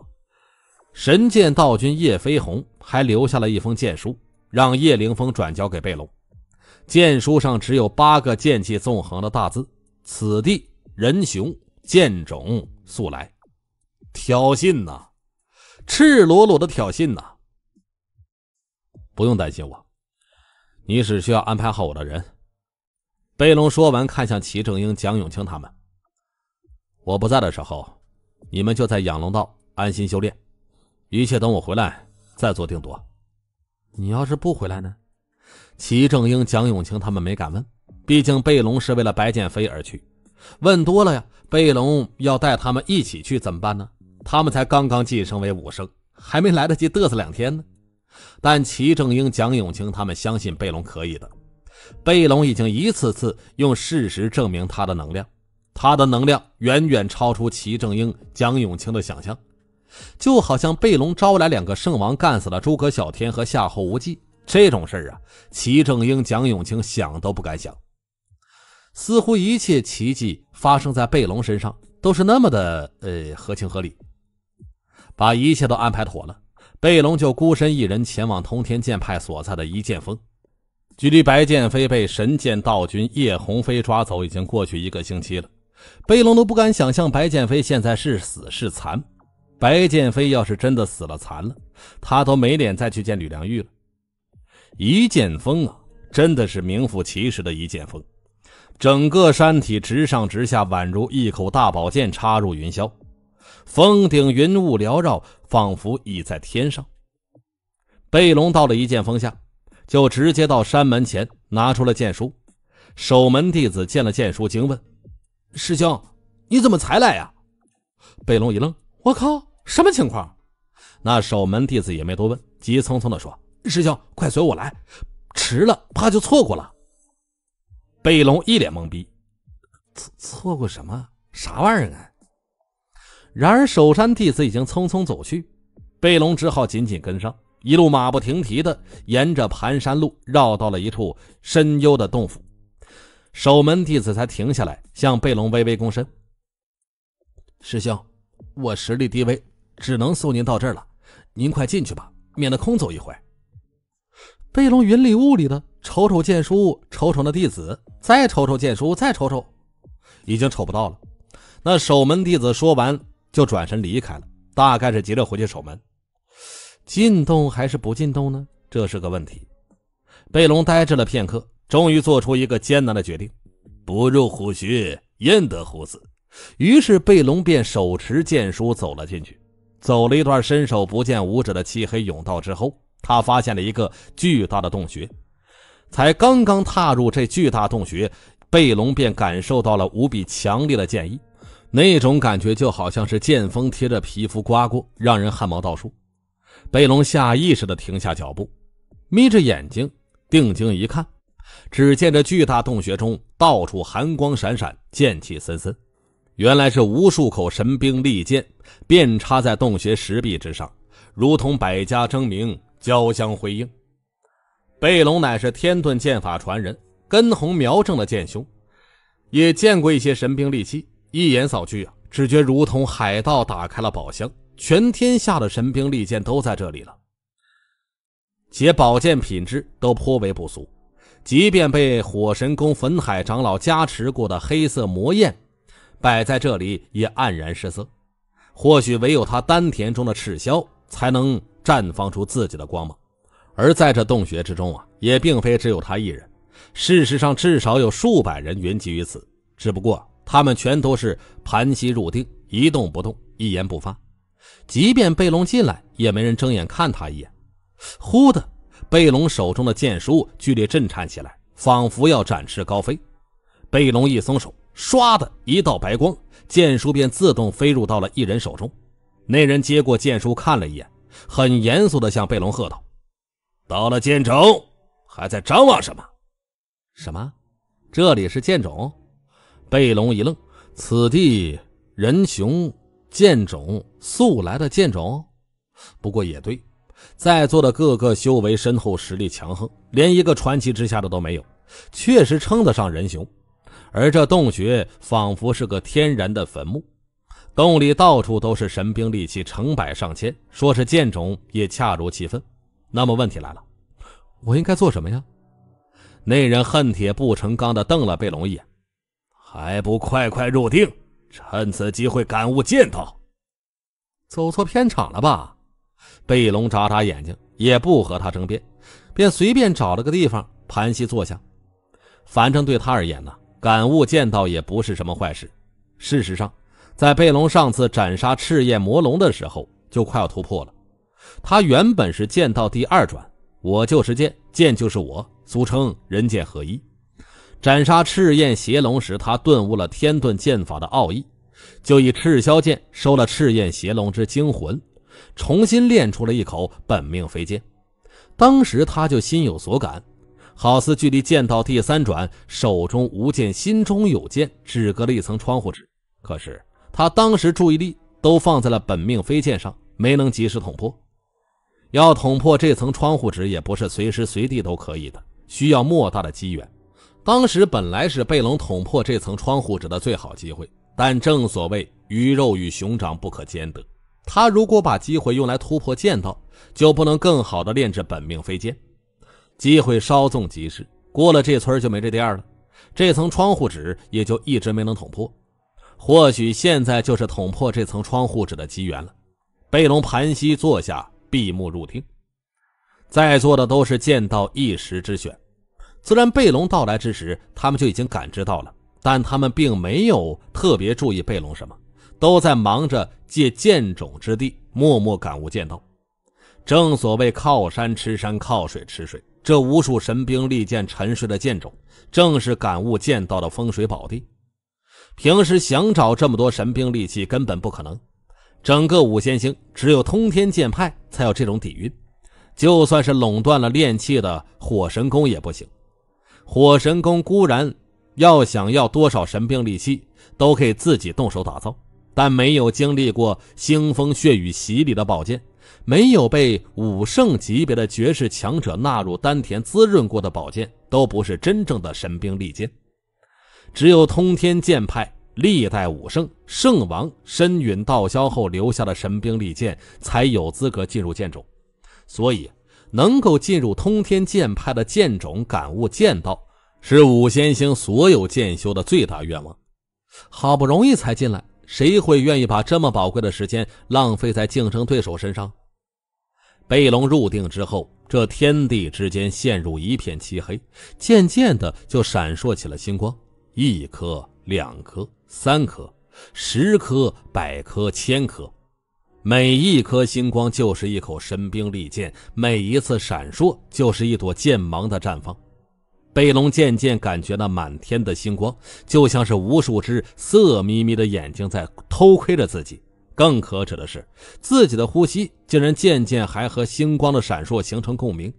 神剑道君叶飞鸿还留下了一封剑书，让叶凌风转交给贝龙。剑书上只有八个剑气纵横的大字：“此地人雄，剑种速来。”挑衅呐！赤裸裸的挑衅呐！不用担心我，你只需要安排好我的人。贝龙说完，看向齐正英、蒋永清他们。我不在的时候，你们就在养龙道安心修炼。一切等我回来再做定夺。你要是不回来呢？齐正英、蒋永清他们没敢问，毕竟贝龙是为了白剑飞而去。问多了呀，贝龙要带他们一起去怎么办呢？他们才刚刚晋升为武生，还没来得及嘚瑟两天呢。但齐正英、蒋永清他们相信贝龙可以的。贝龙已经一次次用事实证明他的能量，他的能量远远超出齐正英、蒋永清的想象。就好像贝隆招来两个圣王干死了诸葛小天和夏侯无忌这种事儿啊，齐正英、蒋永清想都不敢想。似乎一切奇迹发生在贝隆身上都是那么的呃合情合理。把一切都安排妥了，贝隆就孤身一人前往通天剑派所在的一剑峰。距离白剑飞被神剑道君叶鸿飞抓走已经过去一个星期了，贝隆都不敢想象白剑飞现在是死是残。白剑飞要是真的死了残了，他都没脸再去见吕良玉了。一剑峰啊，真的是名副其实的一剑峰，整个山体直上直下，宛如一口大宝剑插入云霄，峰顶云雾缭绕，仿佛已在天上。贝龙到了一剑峰下，就直接到山门前拿出了剑书。守门弟子见了剑书，惊问：“师兄，你怎么才来呀？”贝龙一愣：“我靠！”什么情况？那守门弟子也没多问，急匆匆的说：“师兄，快随我来，迟了怕就错过了。”贝龙一脸懵逼，错错过什么？啥玩意儿啊？然而守山弟子已经匆匆走去，贝龙只好紧紧跟上，一路马不停蹄的沿着盘山路绕到了一处深幽的洞府，守门弟子才停下来，向贝龙微微躬身：“师兄，我实力低微。”只能送您到这儿了，您快进去吧，免得空走一回。贝隆云里雾里的，瞅瞅剑书，瞅瞅那弟子，再瞅瞅剑书，再瞅瞅，已经瞅不到了。那守门弟子说完就转身离开了，大概是急着回去守门。进洞还是不进洞呢？这是个问题。贝隆呆滞了片刻，终于做出一个艰难的决定：不入虎穴，焉得虎子。于是贝隆便手持剑书走了进去。走了一段伸手不见五指的漆黑甬道之后，他发现了一个巨大的洞穴。才刚刚踏入这巨大洞穴，贝龙便感受到了无比强烈的剑意，那种感觉就好像是剑锋贴着皮肤刮过，让人汗毛倒竖。贝龙下意识地停下脚步，眯着眼睛定睛一看，只见这巨大洞穴中到处寒光闪闪，剑气森森，原来是无数口神兵利剑。便插在洞穴石壁之上，如同百家争鸣，交相辉映。贝龙乃是天盾剑法传人，根红苗正的剑兄，也见过一些神兵利器。一眼扫去啊，只觉如同海盗打开了宝箱，全天下的神兵利剑都在这里了。且宝剑品质都颇为不俗，即便被火神宫焚海长老加持过的黑色魔焰摆在这里，也黯然失色。或许唯有他丹田中的赤霄才能绽放出自己的光芒，而在这洞穴之中啊，也并非只有他一人。事实上，至少有数百人云集于此，只不过他们全都是盘膝入定，一动不动，一言不发。即便贝隆进来，也没人睁眼看他一眼。忽的，贝隆手中的剑书剧烈震颤起来，仿佛要展翅高飞。贝隆一松手，唰的一道白光。剑书便自动飞入到了一人手中，那人接过剑书看了一眼，很严肃地向贝隆喝道：“到了剑冢，还在张望什么？”“什么？这里是剑冢？”贝隆一愣：“此地人雄，剑冢素来的剑冢。不过也对，在座的各个修为深厚，实力强横，连一个传奇之下的都没有，确实称得上人雄。”而这洞穴仿佛是个天然的坟墓，洞里到处都是神兵利器，成百上千，说是剑种也恰如其分。那么问题来了，我应该做什么呀？那人恨铁不成钢的瞪了贝龙一眼，还不快快入定，趁此机会感悟剑道？走错片场了吧？贝龙眨眨眼睛，也不和他争辩，便随便找了个地方盘膝坐下。反正对他而言呢。感悟剑道也不是什么坏事。事实上，在贝隆上次斩杀赤焰魔龙的时候，就快要突破了。他原本是剑道第二转，我就是剑，剑就是我，俗称人剑合一。斩杀赤焰邪龙时，他顿悟了天遁剑法的奥义，就以赤霄剑收了赤焰邪龙之精魂，重新练出了一口本命飞剑。当时他就心有所感。好似距离剑道第三转，手中无剑，心中有剑，只隔了一层窗户纸。可是他当时注意力都放在了本命飞剑上，没能及时捅破。要捅破这层窗户纸，也不是随时随地都可以的，需要莫大的机缘。当时本来是贝龙捅破这层窗户纸的最好机会，但正所谓鱼肉与熊掌不可兼得，他如果把机会用来突破剑道，就不能更好的炼制本命飞剑。机会稍纵即逝，过了这村就没这店了。这层窗户纸也就一直没能捅破。或许现在就是捅破这层窗户纸的机缘了。贝隆盘膝坐下，闭目入听。在座的都是剑道一时之选，虽然贝隆到来之时他们就已经感知到了，但他们并没有特别注意贝隆什么，都在忙着借剑冢之地，默默感悟剑道。正所谓靠山吃山，靠水吃水。这无数神兵利剑沉睡的剑冢，正是感悟剑道的风水宝地。平时想找这么多神兵利器，根本不可能。整个五仙星，只有通天剑派才有这种底蕴。就算是垄断了炼器的火神宫也不行。火神宫固然要想要多少神兵利器，都可以自己动手打造，但没有经历过腥风血雨洗礼的宝剑。没有被武圣级别的绝世强者纳入丹田滋润过的宝剑，都不是真正的神兵利剑。只有通天剑派历代武圣、圣王身陨道消后留下的神兵利剑，才有资格进入剑种。所以，能够进入通天剑派的剑种，感悟剑道，是武仙星所有剑修的最大愿望。好不容易才进来，谁会愿意把这么宝贵的时间浪费在竞争对手身上？贝隆入定之后，这天地之间陷入一片漆黑，渐渐的就闪烁起了星光，一颗、两颗、三颗、十颗、百颗、千颗，每一颗星光就是一口神兵利剑，每一次闪烁就是一朵剑芒的绽放。贝隆渐渐感觉那满天的星光，就像是无数只色眯眯的眼睛在偷窥着自己。更可耻的是，自己的呼吸竟然渐渐还和星光的闪烁形成共鸣。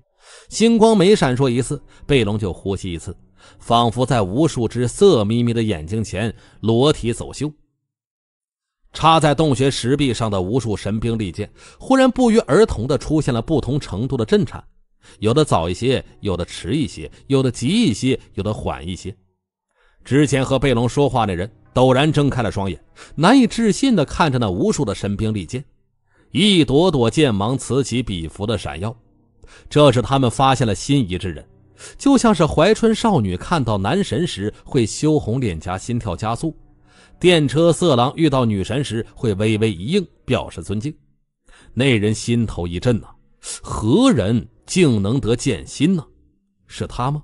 星光每闪烁一次，贝隆就呼吸一次，仿佛在无数只色眯眯的眼睛前裸体走秀。插在洞穴石壁上的无数神兵利剑，忽然不约而同地出现了不同程度的震颤，有的早一些，有的迟一些，有的急一些，有的缓一些。之前和贝隆说话那人。陡然睁开了双眼，难以置信地看着那无数的神兵利剑，一朵朵剑芒此起彼伏的闪耀。这是他们发现了心仪之人，就像是怀春少女看到男神时会羞红脸颊、心跳加速；电车色狼遇到女神时会微微一应，表示尊敬。那人心头一震呐，何人竟能得剑心呢？是他吗？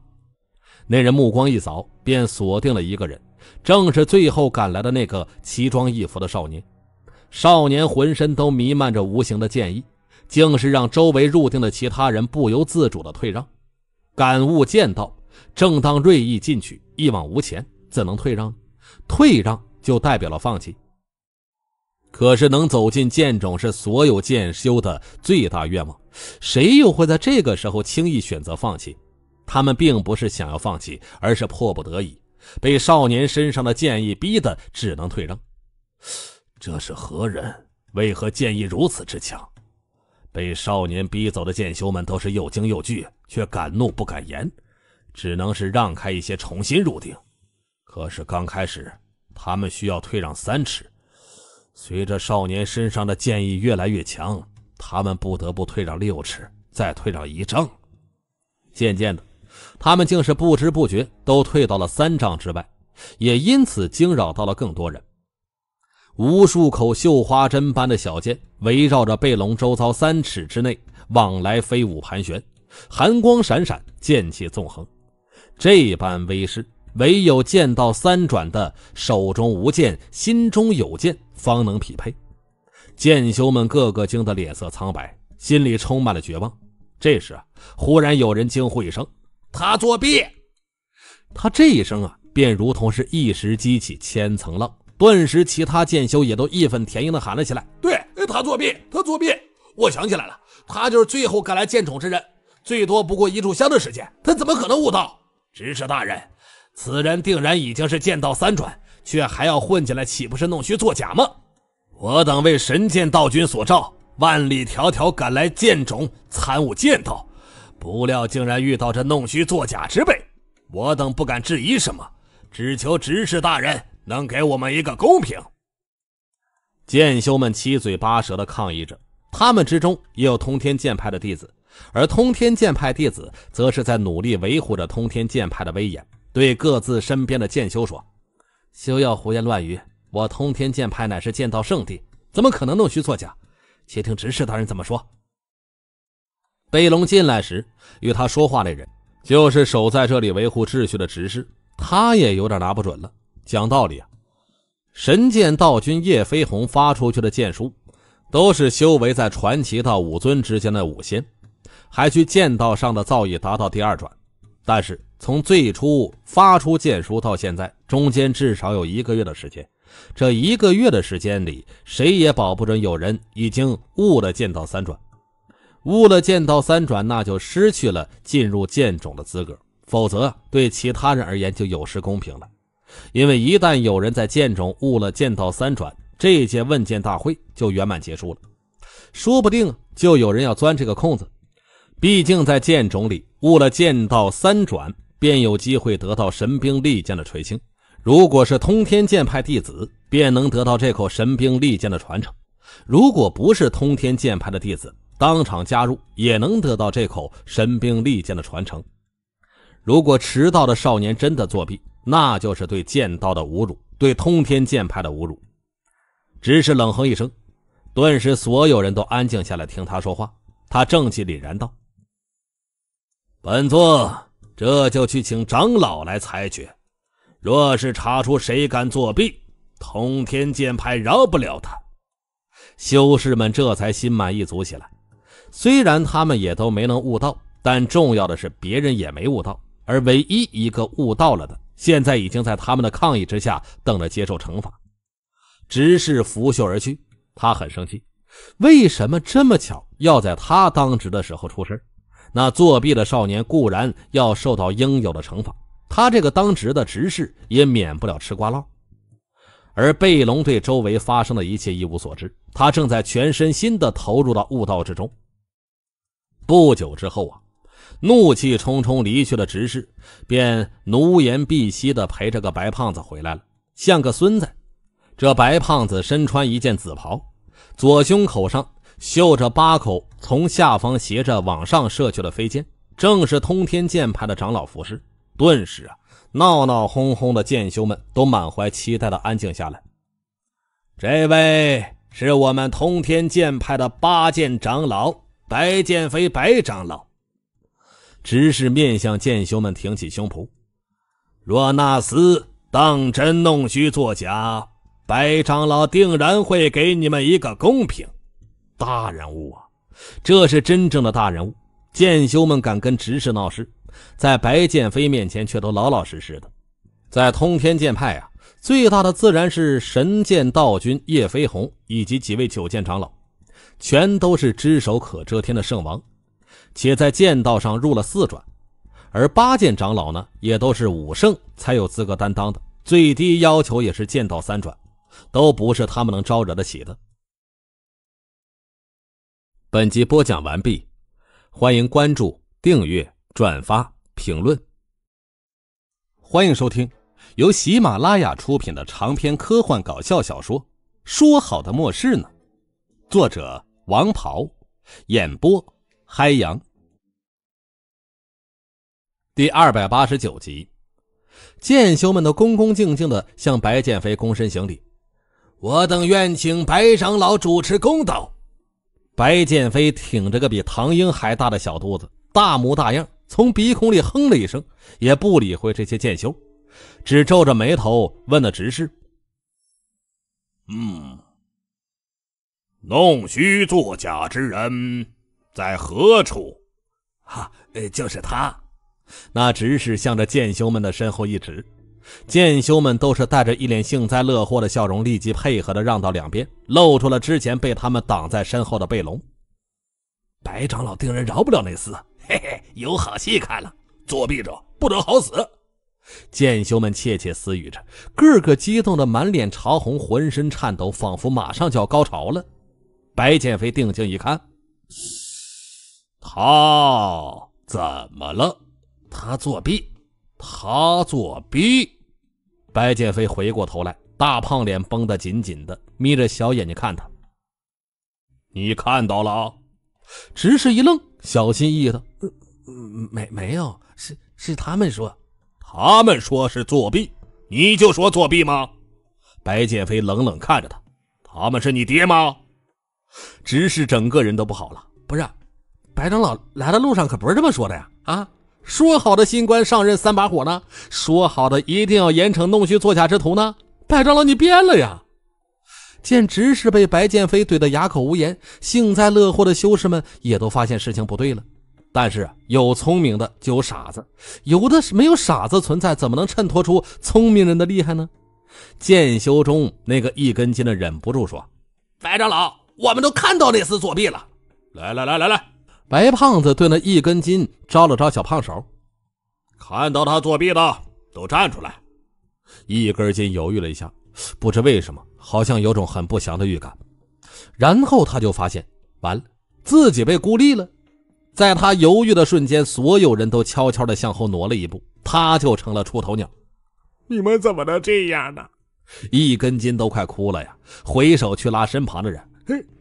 那人目光一扫，便锁定了一个人。正是最后赶来的那个奇装异服的少年，少年浑身都弥漫着无形的剑意，竟是让周围入定的其他人不由自主的退让。感悟剑道，正当锐意进取，一往无前，怎能退让？退让就代表了放弃。可是能走进剑冢是所有剑修的最大愿望，谁又会在这个时候轻易选择放弃？他们并不是想要放弃，而是迫不得已。被少年身上的剑意逼得只能退让，这是何人？为何剑意如此之强？被少年逼走的剑修们都是又惊又惧，却敢怒不敢言，只能是让开一些，重新入定。可是刚开始，他们需要退让三尺，随着少年身上的剑意越来越强，他们不得不退让六尺，再退让一丈，渐渐的。他们竟是不知不觉都退到了三丈之外，也因此惊扰到了更多人。无数口绣花针般的小剑围绕着背龙周遭三尺之内往来飞舞盘旋，寒光闪闪，剑气纵横。这般威势，唯有剑道三转的手中无剑，心中有剑，方能匹配。剑修们个个惊得脸色苍白，心里充满了绝望。这时，忽然有人惊呼一声。他作弊！他这一声啊，便如同是一石激起千层浪，顿时其他剑修也都义愤填膺地喊了起来：“对他作弊！他作弊！”我想起来了，他就是最后赶来剑冢之人，最多不过一炷香的时间，他怎么可能悟道？执事大人，此人定然已经是剑道三转，却还要混进来，岂不是弄虚作假吗？我等为神剑道君所召，万里迢迢赶来剑冢参悟剑道。不料竟然遇到这弄虚作假之辈，我等不敢质疑什么，只求执事大人能给我们一个公平。剑修们七嘴八舌的抗议着，他们之中也有通天剑派的弟子，而通天剑派弟子则是在努力维护着通天剑派的威严，对各自身边的剑修说：“休要胡言乱语，我通天剑派乃是剑道圣地，怎么可能弄虚作假？且听执事大人怎么说。”飞龙进来时，与他说话的人就是守在这里维护秩序的执事。他也有点拿不准了。讲道理啊，神剑道君叶飞鸿发出去的剑书，都是修为在传奇到武尊之间的武仙，还去剑道上的造诣达到第二转。但是从最初发出剑书到现在，中间至少有一个月的时间。这一个月的时间里，谁也保不准有人已经悟了剑道三转。误了剑道三转，那就失去了进入剑种的资格；否则，对其他人而言就有失公平了。因为一旦有人在剑种误了剑道三转，这届问剑大会就圆满结束了。说不定就有人要钻这个空子。毕竟，在剑种里误了剑道三转，便有机会得到神兵利剑的垂青。如果是通天剑派弟子，便能得到这口神兵利剑的传承；如果不是通天剑派的弟子，当场加入也能得到这口神兵利剑的传承。如果迟到的少年真的作弊，那就是对剑道的侮辱，对通天剑派的侮辱。只是冷哼一声，顿时所有人都安静下来听他说话。他正气凛然道：“本座这就去请长老来裁决。若是查出谁敢作弊，通天剑派饶不了他。”修士们这才心满意足起来。虽然他们也都没能悟道，但重要的是别人也没悟道，而唯一一个悟道了的，现在已经在他们的抗议之下等着接受惩罚。执事拂袖而去，他很生气，为什么这么巧要在他当值的时候出事？那作弊的少年固然要受到应有的惩罚，他这个当值的执事也免不了吃瓜烙。而贝隆对周围发生的一切一无所知，他正在全身心地投入到悟道之中。不久之后啊，怒气冲冲离去了。执事便奴颜婢膝的陪着个白胖子回来了，像个孙子。这白胖子身穿一件紫袍，左胸口上绣着八口从下方斜着往上射去的飞剑，正是通天剑派的长老服饰。顿时啊，闹闹哄哄的剑修们都满怀期待的安静下来。这位是我们通天剑派的八剑长老。白剑飞，白长老，执事面向剑修们挺起胸脯。若那厮当真弄虚作假，白长老定然会给你们一个公平。大人物啊，这是真正的大人物。剑修们敢跟执事闹事，在白剑飞面前却都老老实实的。在通天剑派啊，最大的自然是神剑道君叶飞鸿以及几位九剑长老。全都是只手可遮天的圣王，且在剑道上入了四转，而八剑长老呢，也都是武圣才有资格担当的，最低要求也是剑道三转，都不是他们能招惹得起的。本集播讲完毕，欢迎关注、订阅、转发、评论。欢迎收听由喜马拉雅出品的长篇科幻搞笑小说《说好的末世呢》，作者。王袍演播，嗨阳。第二百八十九集，剑修们都恭恭敬敬的向白剑飞躬身行礼，我等愿请白长老主持公道。白剑飞挺着个比唐英还大的小肚子，大模大样，从鼻孔里哼了一声，也不理会这些剑修，只皱着眉头问了执事：“嗯。”弄虚作假之人在何处？哈，就是他！那执事向着剑修们的身后一指，剑修们都是带着一脸幸灾乐祸的笑容，立即配合的让到两边，露出了之前被他们挡在身后的背龙。白长老定然饶不了那厮！嘿嘿，有好戏看了！作弊者不得好死！剑修们窃窃私语着，个个激动的满脸潮红，浑身颤抖，仿佛马上就要高潮了。白剑飞定睛一看，他怎么了？他作弊！他作弊！白剑飞回过头来，大胖脸绷得紧紧的，眯着小眼睛看他。你看到了？执事一愣，小心翼翼的：“没，没有，是是他们说，他们说是作弊，你就说作弊吗？”白剑飞冷冷看着他：“他们是你爹吗？”直视整个人都不好了，不是，白长老来的路上可不是这么说的呀！啊，说好的新官上任三把火呢？说好的一定要严惩弄虚作假之徒呢？白长老，你变了呀！见执事被白剑飞怼得哑口无言，幸灾乐祸的修士们也都发现事情不对了。但是有聪明的就有傻子，有的是没有傻子存在，怎么能衬托出聪明人的厉害呢？剑修中那个一根筋的忍不住说：“白长老。”我们都看到那次作弊了，来来来来来，白胖子对那一根筋招了招小胖手，看到他作弊的都站出来。一根筋犹豫了一下，不知为什么，好像有种很不祥的预感，然后他就发现完了，自己被孤立了。在他犹豫的瞬间，所有人都悄悄地向后挪了一步，他就成了出头鸟。你们怎么能这样呢？一根筋都快哭了呀，回手去拉身旁的人。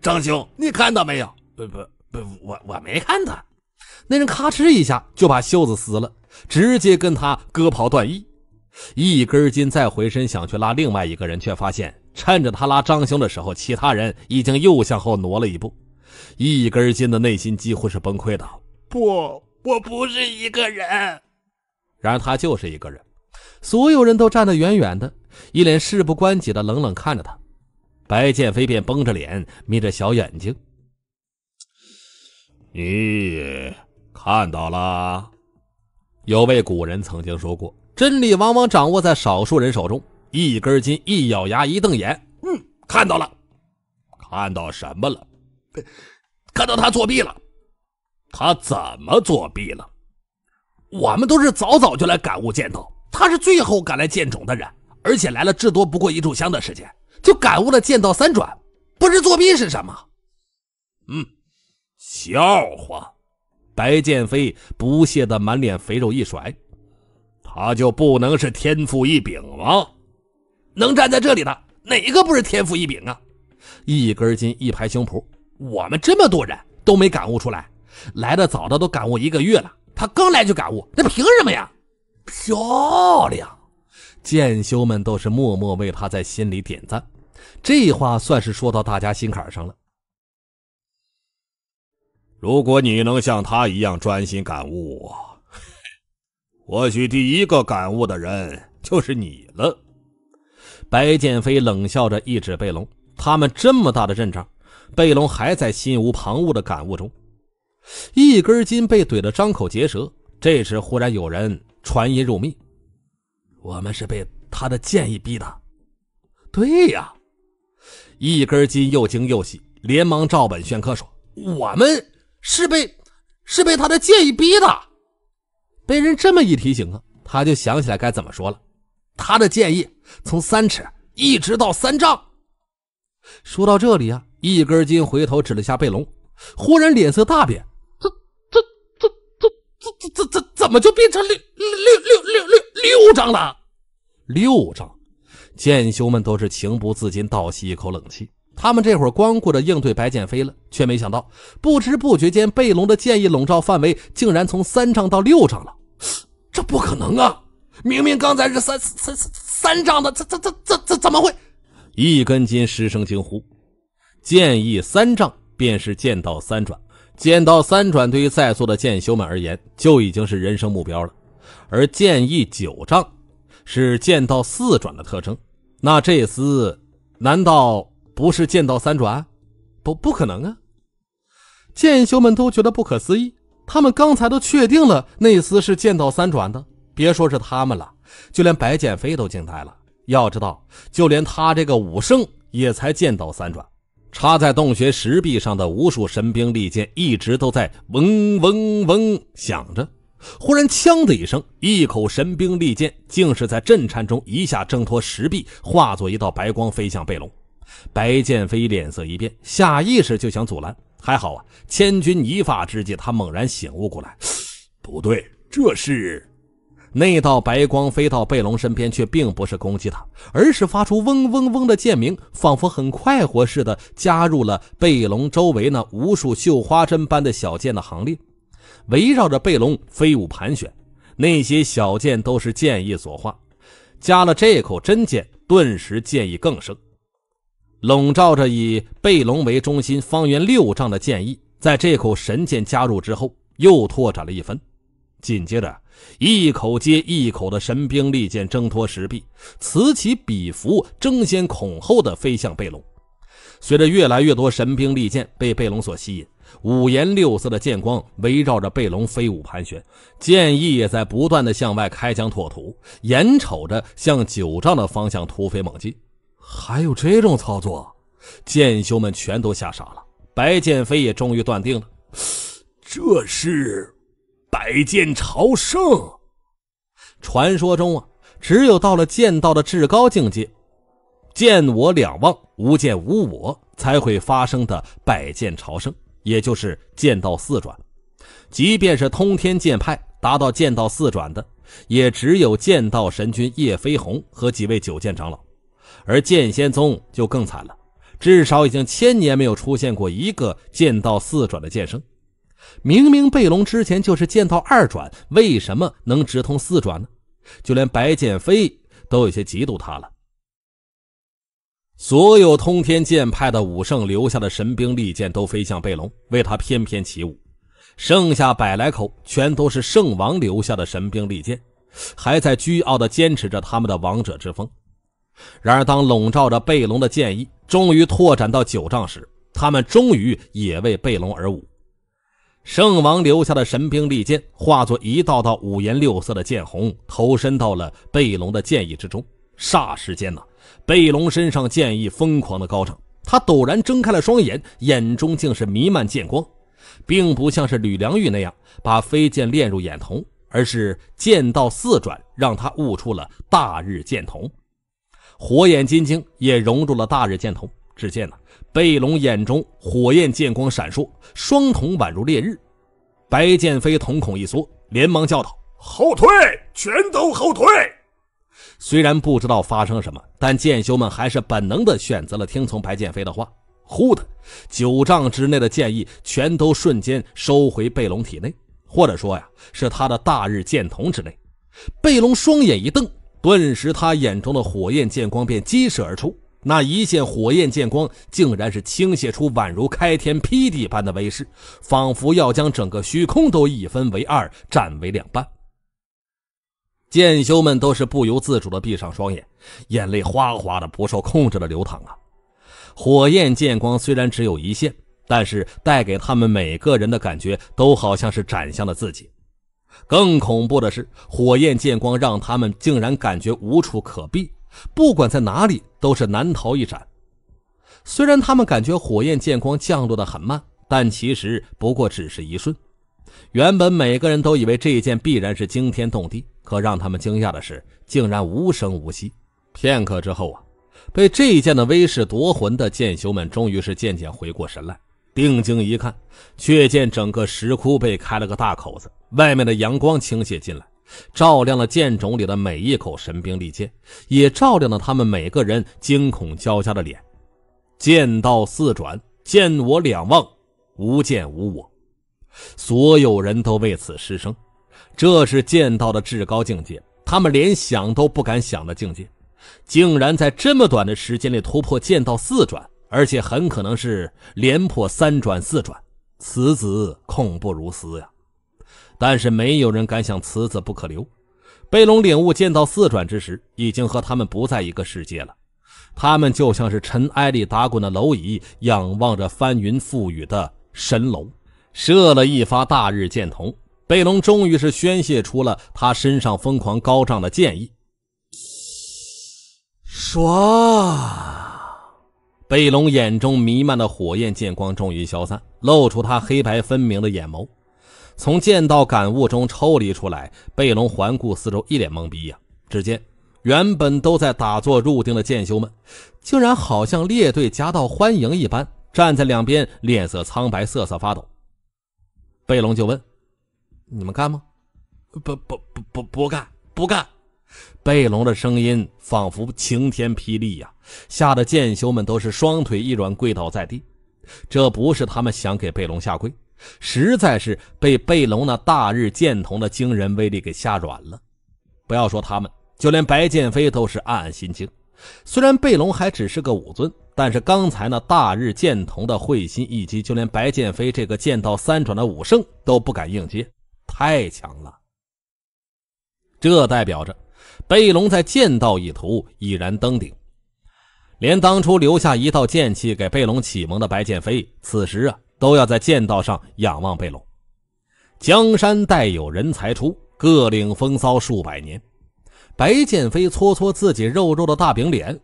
张兄，你看到没有？不不不，我我没看他。那人咔哧一下就把袖子撕了，直接跟他割袍断义。一根筋再回身想去拉另外一个人，却发现趁着他拉张兄的时候，其他人已经又向后挪了一步。一根筋的内心几乎是崩溃的。不，我不是一个人。然而他就是一个人，所有人都站得远远的，一脸事不关己的冷冷看着他。白剑飞便绷着脸，眯着小眼睛。你看到了？有位古人曾经说过：“真理往往掌握在少数人手中。”一根筋，一咬牙，一瞪眼。嗯，看到了，看到什么了？看到他作弊了。他怎么作弊了？我们都是早早就来感悟剑道，他是最后赶来剑冢的人，而且来了，至多不过一炷香的时间。就感悟了剑道三转，不知作弊是什么？嗯，笑话！白剑飞不屑的满脸肥肉一甩，他就不能是天赋异禀吗？能站在这里的哪个不是天赋异禀啊？一根筋一拍胸脯，我们这么多人都没感悟出来，来的早的都感悟一个月了，他刚来就感悟，那凭什么呀？漂亮！剑修们都是默默为他在心里点赞。这话算是说到大家心坎上了。如果你能像他一样专心感悟，或许第一个感悟的人就是你了。白剑飞冷笑着一指贝龙，他们这么大的阵仗，贝龙还在心无旁骛的感悟中，一根筋被怼得张口结舌。这时忽然有人传音入密：“我们是被他的建议逼的。”“对呀。”一根筋又惊又喜，连忙照本宣科说：“我们是被是被他的建议逼的。”被人这么一提醒啊，他就想起来该怎么说了。他的建议从三尺一直到三丈。说到这里啊，一根筋回头指了下贝隆，忽然脸色大变：“这、这、这、这、这、这、这、这怎么就变成六六六六六六六丈了？六丈！”剑修们都是情不自禁倒吸一口冷气。他们这会儿光顾着应对白剑飞了，却没想到不知不觉间，贝龙的剑意笼罩范围竟然从三丈到六丈了。这不可能啊！明明刚才是三三三三丈的，怎怎怎怎怎怎么会？一根筋失声惊呼：“剑意三丈便是剑道三转，剑道三转对于在座的剑修们而言就已经是人生目标了。而剑意九丈是剑道四转的特征。”那这厮难道不是剑道三转？不，不可能啊！剑修们都觉得不可思议。他们刚才都确定了，那厮是剑道三转的。别说是他们了，就连白剑飞都惊呆了。要知道，就连他这个武圣也才剑道三转。插在洞穴石壁上的无数神兵利剑一直都在嗡嗡嗡响着。忽然，枪的一声，一口神兵利剑竟是在震颤中一下挣脱石壁，化作一道白光飞向贝龙。白剑飞脸色一变，下意识就想阻拦，还好啊，千钧一发之际，他猛然醒悟过来，不对，这是那道白光飞到贝龙身边，却并不是攻击他，而是发出嗡嗡嗡的剑鸣，仿佛很快活似的，加入了贝龙周围那无数绣花针般的小剑的行列。围绕着贝隆飞舞盘旋，那些小剑都是剑意所化，加了这口真剑，顿时剑意更盛，笼罩着以贝隆为中心方圆六丈的剑意，在这口神剑加入之后，又拓展了一分。紧接着，一口接一口的神兵利剑挣脱石壁，此起彼伏，争先恐后的飞向贝隆。随着越来越多神兵利剑被贝隆所吸引。五颜六色的剑光围绕着贝龙飞舞盘旋，剑意也在不断的向外开疆拓土，眼瞅着向九丈的方向突飞猛进。还有这种操作？剑修们全都吓傻了。白剑飞也终于断定了，这是百剑朝圣。传说中啊，只有到了剑道的至高境界，剑我两忘，无剑无我，才会发生的百剑朝圣。也就是剑道四转，即便是通天剑派达到剑道四转的，也只有剑道神君叶飞鸿和几位九剑长老，而剑仙宗就更惨了，至少已经千年没有出现过一个剑道四转的剑圣。明明贝龙之前就是剑道二转，为什么能直通四转呢？就连白剑飞都有些嫉妒他了。所有通天剑派的武圣留下的神兵利剑都飞向贝龙，为他翩翩起舞。剩下百来口全都是圣王留下的神兵利剑，还在倨傲地坚持着他们的王者之风。然而，当笼罩着贝龙的剑意终于拓展到九丈时，他们终于也为贝龙而舞。圣王留下的神兵利剑化作一道道五颜六色的剑虹，投身到了贝龙的剑意之中。霎时间呢？贝龙身上剑意疯狂的高涨，他陡然睁开了双眼，眼中竟是弥漫剑光，并不像是吕良玉那样把飞剑练入眼瞳，而是剑道四转让他悟出了大日剑瞳，火眼金睛也融入了大日剑瞳。只见呢，贝龙眼中火焰剑光闪烁，双瞳宛如烈日。白剑飞瞳孔一缩，连忙叫道：“后退，全都后退！”虽然不知道发生什么，但剑修们还是本能的选择了听从白剑飞的话。忽的，九丈之内的剑意全都瞬间收回贝龙体内，或者说呀，是他的大日剑瞳之内。贝龙双眼一瞪，顿时他眼中的火焰剑光便激射而出。那一线火焰剑光竟然是倾泻出宛如开天辟地般的威势，仿佛要将整个虚空都一分为二，斩为两半。剑修们都是不由自主的闭上双眼，眼泪哗哗的不受控制的流淌啊！火焰剑光虽然只有一线，但是带给他们每个人的感觉都好像是斩向了自己。更恐怖的是，火焰剑光让他们竟然感觉无处可避，不管在哪里都是难逃一斩。虽然他们感觉火焰剑光降落的很慢，但其实不过只是一瞬。原本每个人都以为这一剑必然是惊天动地，可让他们惊讶的是，竟然无声无息。片刻之后啊，被这一剑的威势夺魂的剑修们终于是渐渐回过神来，定睛一看，却见整个石窟被开了个大口子，外面的阳光倾泻进来，照亮了剑冢里的每一口神兵利剑，也照亮了他们每个人惊恐交加的脸。剑道四转，剑我两忘，无剑无我。所有人都为此失声，这是剑道的至高境界，他们连想都不敢想的境界，竟然在这么短的时间里突破剑道四转，而且很可能是连破三转四转，此子恐怖如斯呀！但是没有人敢想此子不可留。背龙领悟剑道四转之时，已经和他们不在一个世界了，他们就像是尘埃里打滚的蝼蚁，仰望着翻云覆雨的神龙。射了一发大日箭，瞳贝隆终于是宣泄出了他身上疯狂高涨的剑意，爽！贝隆眼中弥漫的火焰剑光终于消散，露出他黑白分明的眼眸。从剑道感悟中抽离出来，贝隆环顾四周，一脸懵逼呀！只见原本都在打坐入定的剑修们，竟然好像列队夹道欢迎一般，站在两边，脸色苍白，瑟瑟发抖。贝龙就问：“你们干吗？”“不不不不不干不干！”贝龙的声音仿佛晴天霹雳呀，吓得剑修们都是双腿一软，跪倒在地。这不是他们想给贝龙下跪，实在是被贝龙那大日剑瞳的惊人威力给吓软了。不要说他们，就连白剑飞都是暗暗心惊。虽然贝龙还只是个武尊，但是刚才那大日剑童的会心，一击，就连白剑飞这个剑道三转的武圣都不敢硬接，太强了。这代表着贝龙在剑道一途已然登顶，连当初留下一道剑气给贝龙启蒙的白剑飞，此时啊都要在剑道上仰望贝龙。江山代有人才出，各领风骚数百年。白剑飞搓搓自己肉肉的大饼脸，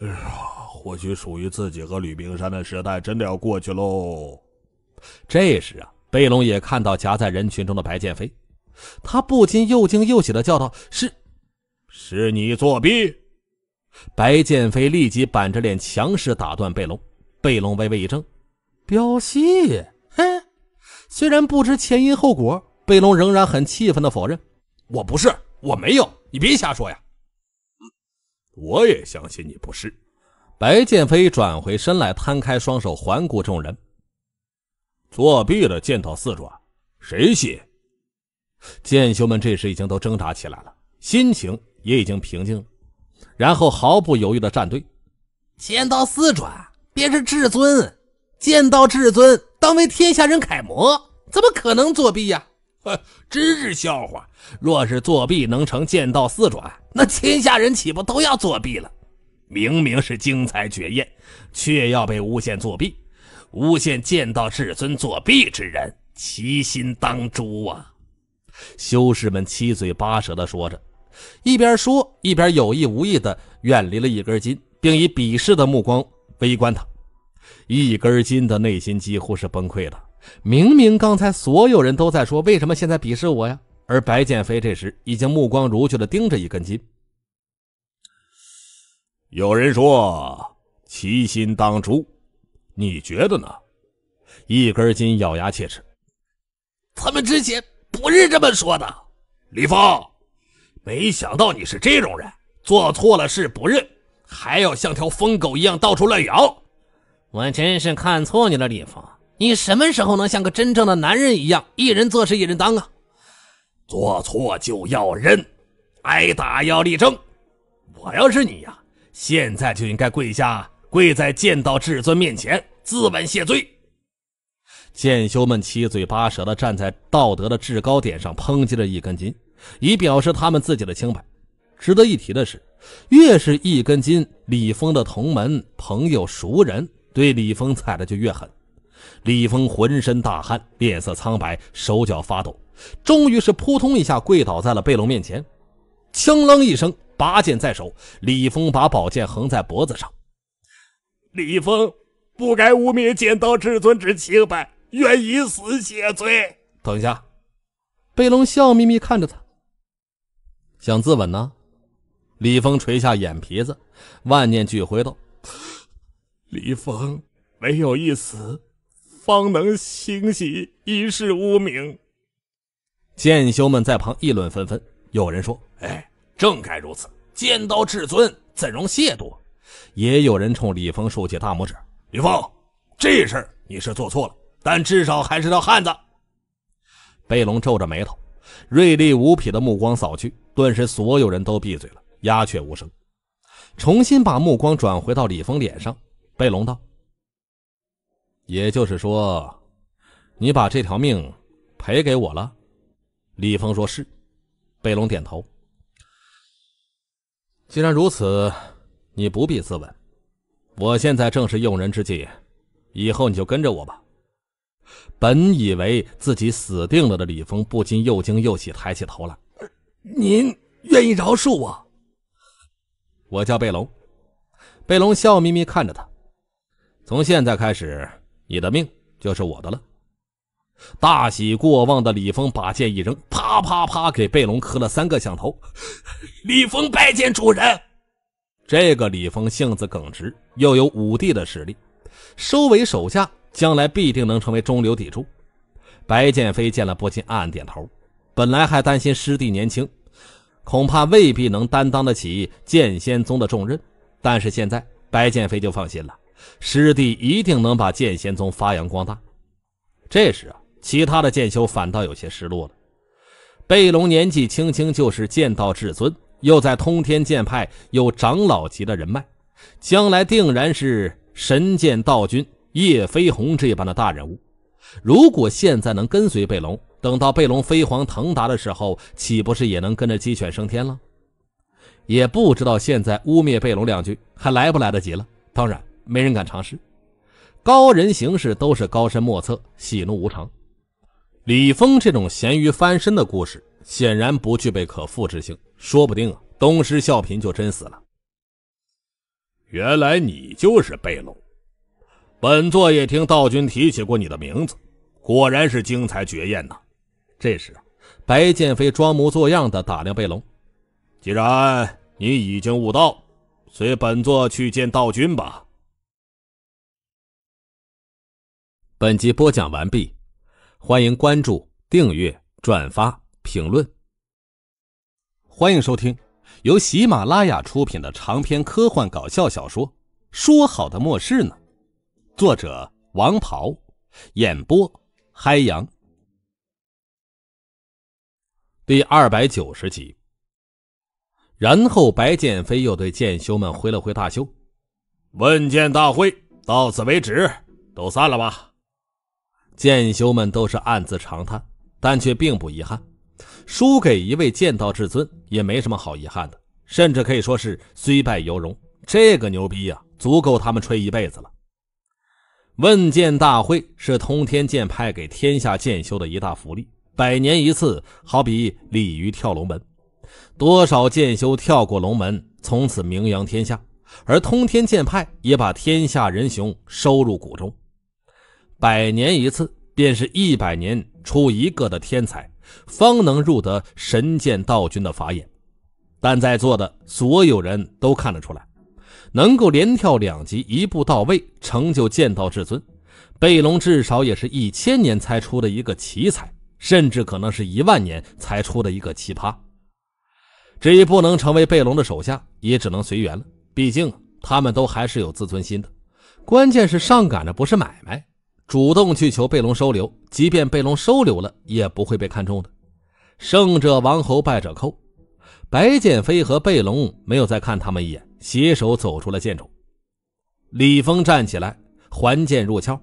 哎呀，或许属于自己和吕冰山的时代真的要过去喽。这时啊，贝龙也看到夹在人群中的白剑飞，他不禁又惊又喜的叫道：“是，是你作弊！”白剑飞立即板着脸强势打断贝龙。贝龙微微一怔，飙戏，嘿，虽然不知前因后果，贝龙仍然很气愤的否认：“我不是。”我没有，你别瞎说呀！我也相信你不是。白剑飞转回身来，摊开双手，环顾众人：“作弊了，剑道四转，谁信？”剑修们这时已经都挣扎起来了，心情也已经平静了，然后毫不犹豫的站队。剑道四转便是至尊，剑道至尊当为天下人楷模，怎么可能作弊呀？呵，真是笑话！若是作弊能成剑道四转，那天下人岂不都要作弊了？明明是精彩绝艳，却要被诬陷作弊，诬陷剑道至尊作弊之人，其心当诛啊！修士们七嘴八舌的说着，一边说一边有意无意的远离了一根筋，并以鄙视的目光围观他。一根筋的内心几乎是崩溃了。明明刚才所有人都在说，为什么现在鄙视我呀？而白剑飞这时已经目光如炬地盯着一根筋。有人说“其心当诛”，你觉得呢？一根筋咬牙切齿：“他们之前不是这么说的。”李峰，没想到你是这种人，做错了事不认，还要像条疯狗一样到处乱咬。我真是看错你了，李峰。你什么时候能像个真正的男人一样，一人做事一人当啊？做错就要认，挨打要力争。我要是你呀，现在就应该跪下，跪在剑道至尊面前自刎谢罪。剑修们七嘴八舌地站在道德的制高点上抨击着一根筋，以表示他们自己的清白。值得一提的是，越是一根筋，李峰的同门、朋友、熟人对李峰踩的就越狠。李峰浑身大汗，脸色苍白，手脚发抖，终于是扑通一下跪倒在了贝龙面前。枪啷一声，拔剑在手，李峰把宝剑横在脖子上。李峰不该污蔑剑道至尊之清白，愿以死谢罪。等一下，贝龙笑眯眯看着他，想自刎呢。李峰垂下眼皮子，万念俱灰道：“李峰唯有一死。”方能兴起一世污名。剑修们在旁议论纷纷，有人说：“哎，正该如此，剑道至尊怎容亵渎？”也有人冲李峰竖起大拇指：“李峰，这事儿你是做错了，但至少还是条汉子。”贝龙皱着眉头，锐利无匹的目光扫去，顿时所有人都闭嘴了，鸦雀无声。重新把目光转回到李峰脸上，贝龙道。也就是说，你把这条命赔给我了。李峰说是，贝龙点头。既然如此，你不必自问。我现在正是用人之际，以后你就跟着我吧。本以为自己死定了的李峰不禁又惊又喜，抬起头来：“您愿意饶恕我？”我叫贝龙。贝龙笑眯眯看着他，从现在开始。你的命就是我的了。大喜过望的李峰把剑一扔，啪啪啪，给贝龙磕了三个响头。李峰拜见主人。这个李峰性子耿直，又有武帝的实力，收为手下，将来必定能成为中流砥柱。白剑飞见了不禁暗暗点头。本来还担心师弟年轻，恐怕未必能担当得起剑仙宗的重任，但是现在白剑飞就放心了。师弟一定能把剑仙宗发扬光大。这时啊，其他的剑修反倒有些失落了。贝龙年纪轻轻就是剑道至尊，又在通天剑派有长老级的人脉，将来定然是神剑道君叶飞鸿这般的大人物。如果现在能跟随贝龙，等到贝龙飞黄腾达的时候，岂不是也能跟着鸡犬升天了？也不知道现在污蔑贝龙两句，还来不来得及了？当然。没人敢尝试，高人行事都是高深莫测、喜怒无常。李峰这种咸鱼翻身的故事显然不具备可复制性，说不定啊，东施效颦就真死了。原来你就是贝龙，本座也听道君提起过你的名字，果然是精彩绝艳呐！这时，白剑飞装模作样的打量贝龙：“既然你已经悟道，随本座去见道君吧。”本集播讲完毕，欢迎关注、订阅、转发、评论。欢迎收听由喜马拉雅出品的长篇科幻搞笑小说《说好的末世呢》，作者：王袍，演播：嗨阳。第二百九十集。然后，白剑飞又对剑修们挥了挥大袖，问剑大会到此为止，都散了吧。剑修们都是暗自长叹，但却并不遗憾，输给一位剑道至尊也没什么好遗憾的，甚至可以说是虽败犹荣。这个牛逼呀，足够他们吹一辈子了。问剑大会是通天剑派给天下剑修的一大福利，百年一次，好比鲤鱼跳龙门，多少剑修跳过龙门，从此名扬天下，而通天剑派也把天下人雄收入谷中。百年一次，便是一百年出一个的天才，方能入得神剑道君的法眼。但在座的所有人都看得出来，能够连跳两级，一步到位，成就剑道至尊，贝龙至少也是一千年才出的一个奇才，甚至可能是一万年才出的一个奇葩。至于不能成为贝龙的手下，也只能随缘了。毕竟他们都还是有自尊心的。关键是上赶着不是买卖。主动去求贝隆收留，即便贝隆收留了，也不会被看中的。胜者王侯，败者寇。白剑飞和贝隆没有再看他们一眼，携手走出了建筑。李峰站起来，还剑入鞘，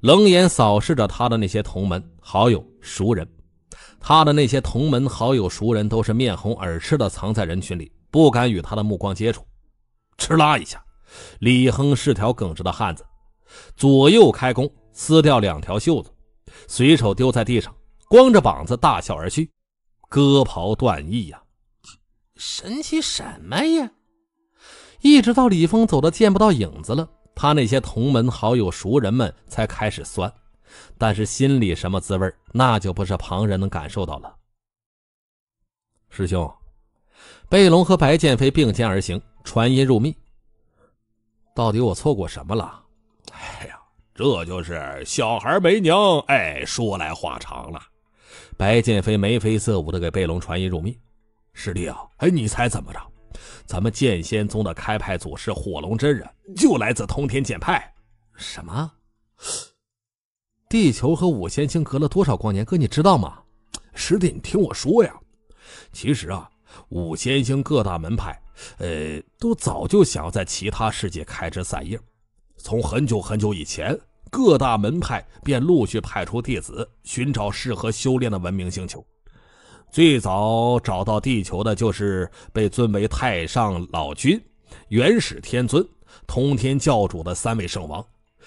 冷眼扫视着他的那些同门、好友、熟人。他的那些同门、好友、熟人都是面红耳赤的，藏在人群里，不敢与他的目光接触。哧啦一下，李亨是条耿直的汉子，左右开弓。撕掉两条袖子，随手丢在地上，光着膀子大笑而去，割袍断义呀！神奇什么呀？一直到李峰走的见不到影子了，他那些同门好友熟人们才开始酸，但是心里什么滋味，那就不是旁人能感受到了。师兄，贝龙和白剑飞并肩而行，传音入密。到底我错过什么了？哎呀！这就是小孩没娘，哎，说来话长了。白剑飞眉飞色舞的给贝龙传音入密：“师弟啊，哎，你猜怎么着？咱们剑仙宗的开派祖师火龙真人，就来自通天剑派。什么？地球和五仙星隔了多少光年？哥，你知道吗？师弟，你听我说呀，其实啊，五仙星各大门派，呃，都早就想要在其他世界开枝散叶。”从很久很久以前，各大门派便陆续派出弟子寻找适合修炼的文明星球。最早找到地球的就是被尊为太上老君、元始天尊、通天教主的三位圣王。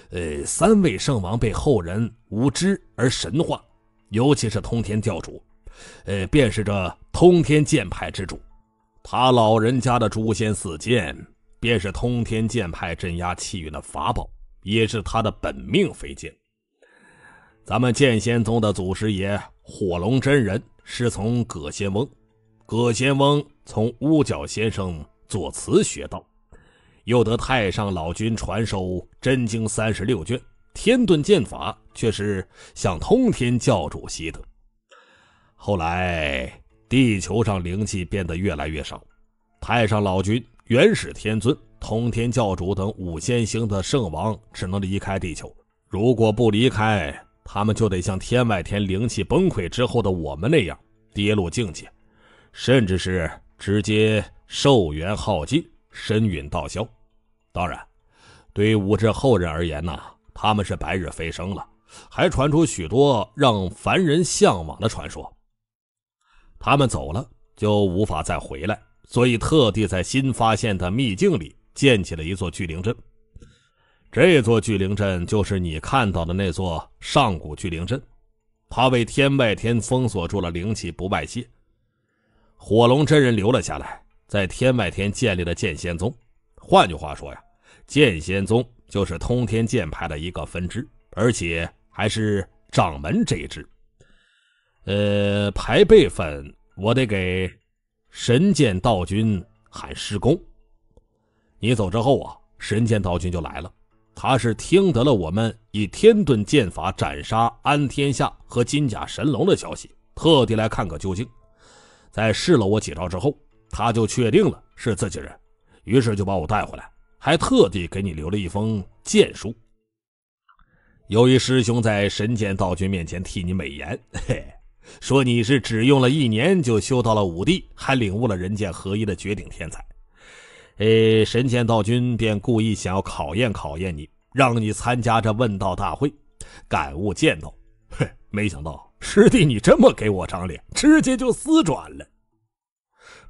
呃，三位圣王被后人无知而神话，尤其是通天教主，呃，便是这通天剑派之主，他老人家的诛仙四剑。便是通天剑派镇压气运的法宝，也是他的本命飞剑。咱们剑仙宗的祖师爷火龙真人，师从葛仙翁，葛仙翁从乌角先生作词学道，又得太上老君传授真经三十六卷。天遁剑法却是向通天教主习得。后来，地球上灵气变得越来越少，太上老君。元始天尊、通天教主等五仙星的圣王只能离开地球，如果不离开，他们就得像天外天灵气崩溃之后的我们那样跌落境界，甚至是直接寿元耗尽、身陨道消。当然，对武志后人而言呐，他们是白日飞升了，还传出许多让凡人向往的传说。他们走了，就无法再回来。所以，特地在新发现的秘境里建起了一座聚灵阵。这座聚灵阵就是你看到的那座上古聚灵阵，它为天外天封锁住了灵气不外泄。火龙真人留了下来，在天外天建立了剑仙宗。换句话说呀，剑仙宗就是通天剑派的一个分支，而且还是掌门这一支。呃，排辈分，我得给。神剑道君喊师公，你走之后啊，神剑道君就来了。他是听得了我们以天遁剑法斩杀安天下和金甲神龙的消息，特地来看个究竟。在试了我几招之后，他就确定了是自己人，于是就把我带回来，还特地给你留了一封剑书。由于师兄在神剑道君面前替你美言，嘿。说你是只用了一年就修到了五帝，还领悟了人剑合一的绝顶天才。诶，神剑道君便故意想要考验考验你，让你参加这问道大会，感悟剑道。哼，没想到师弟你这么给我长脸，直接就撕转了。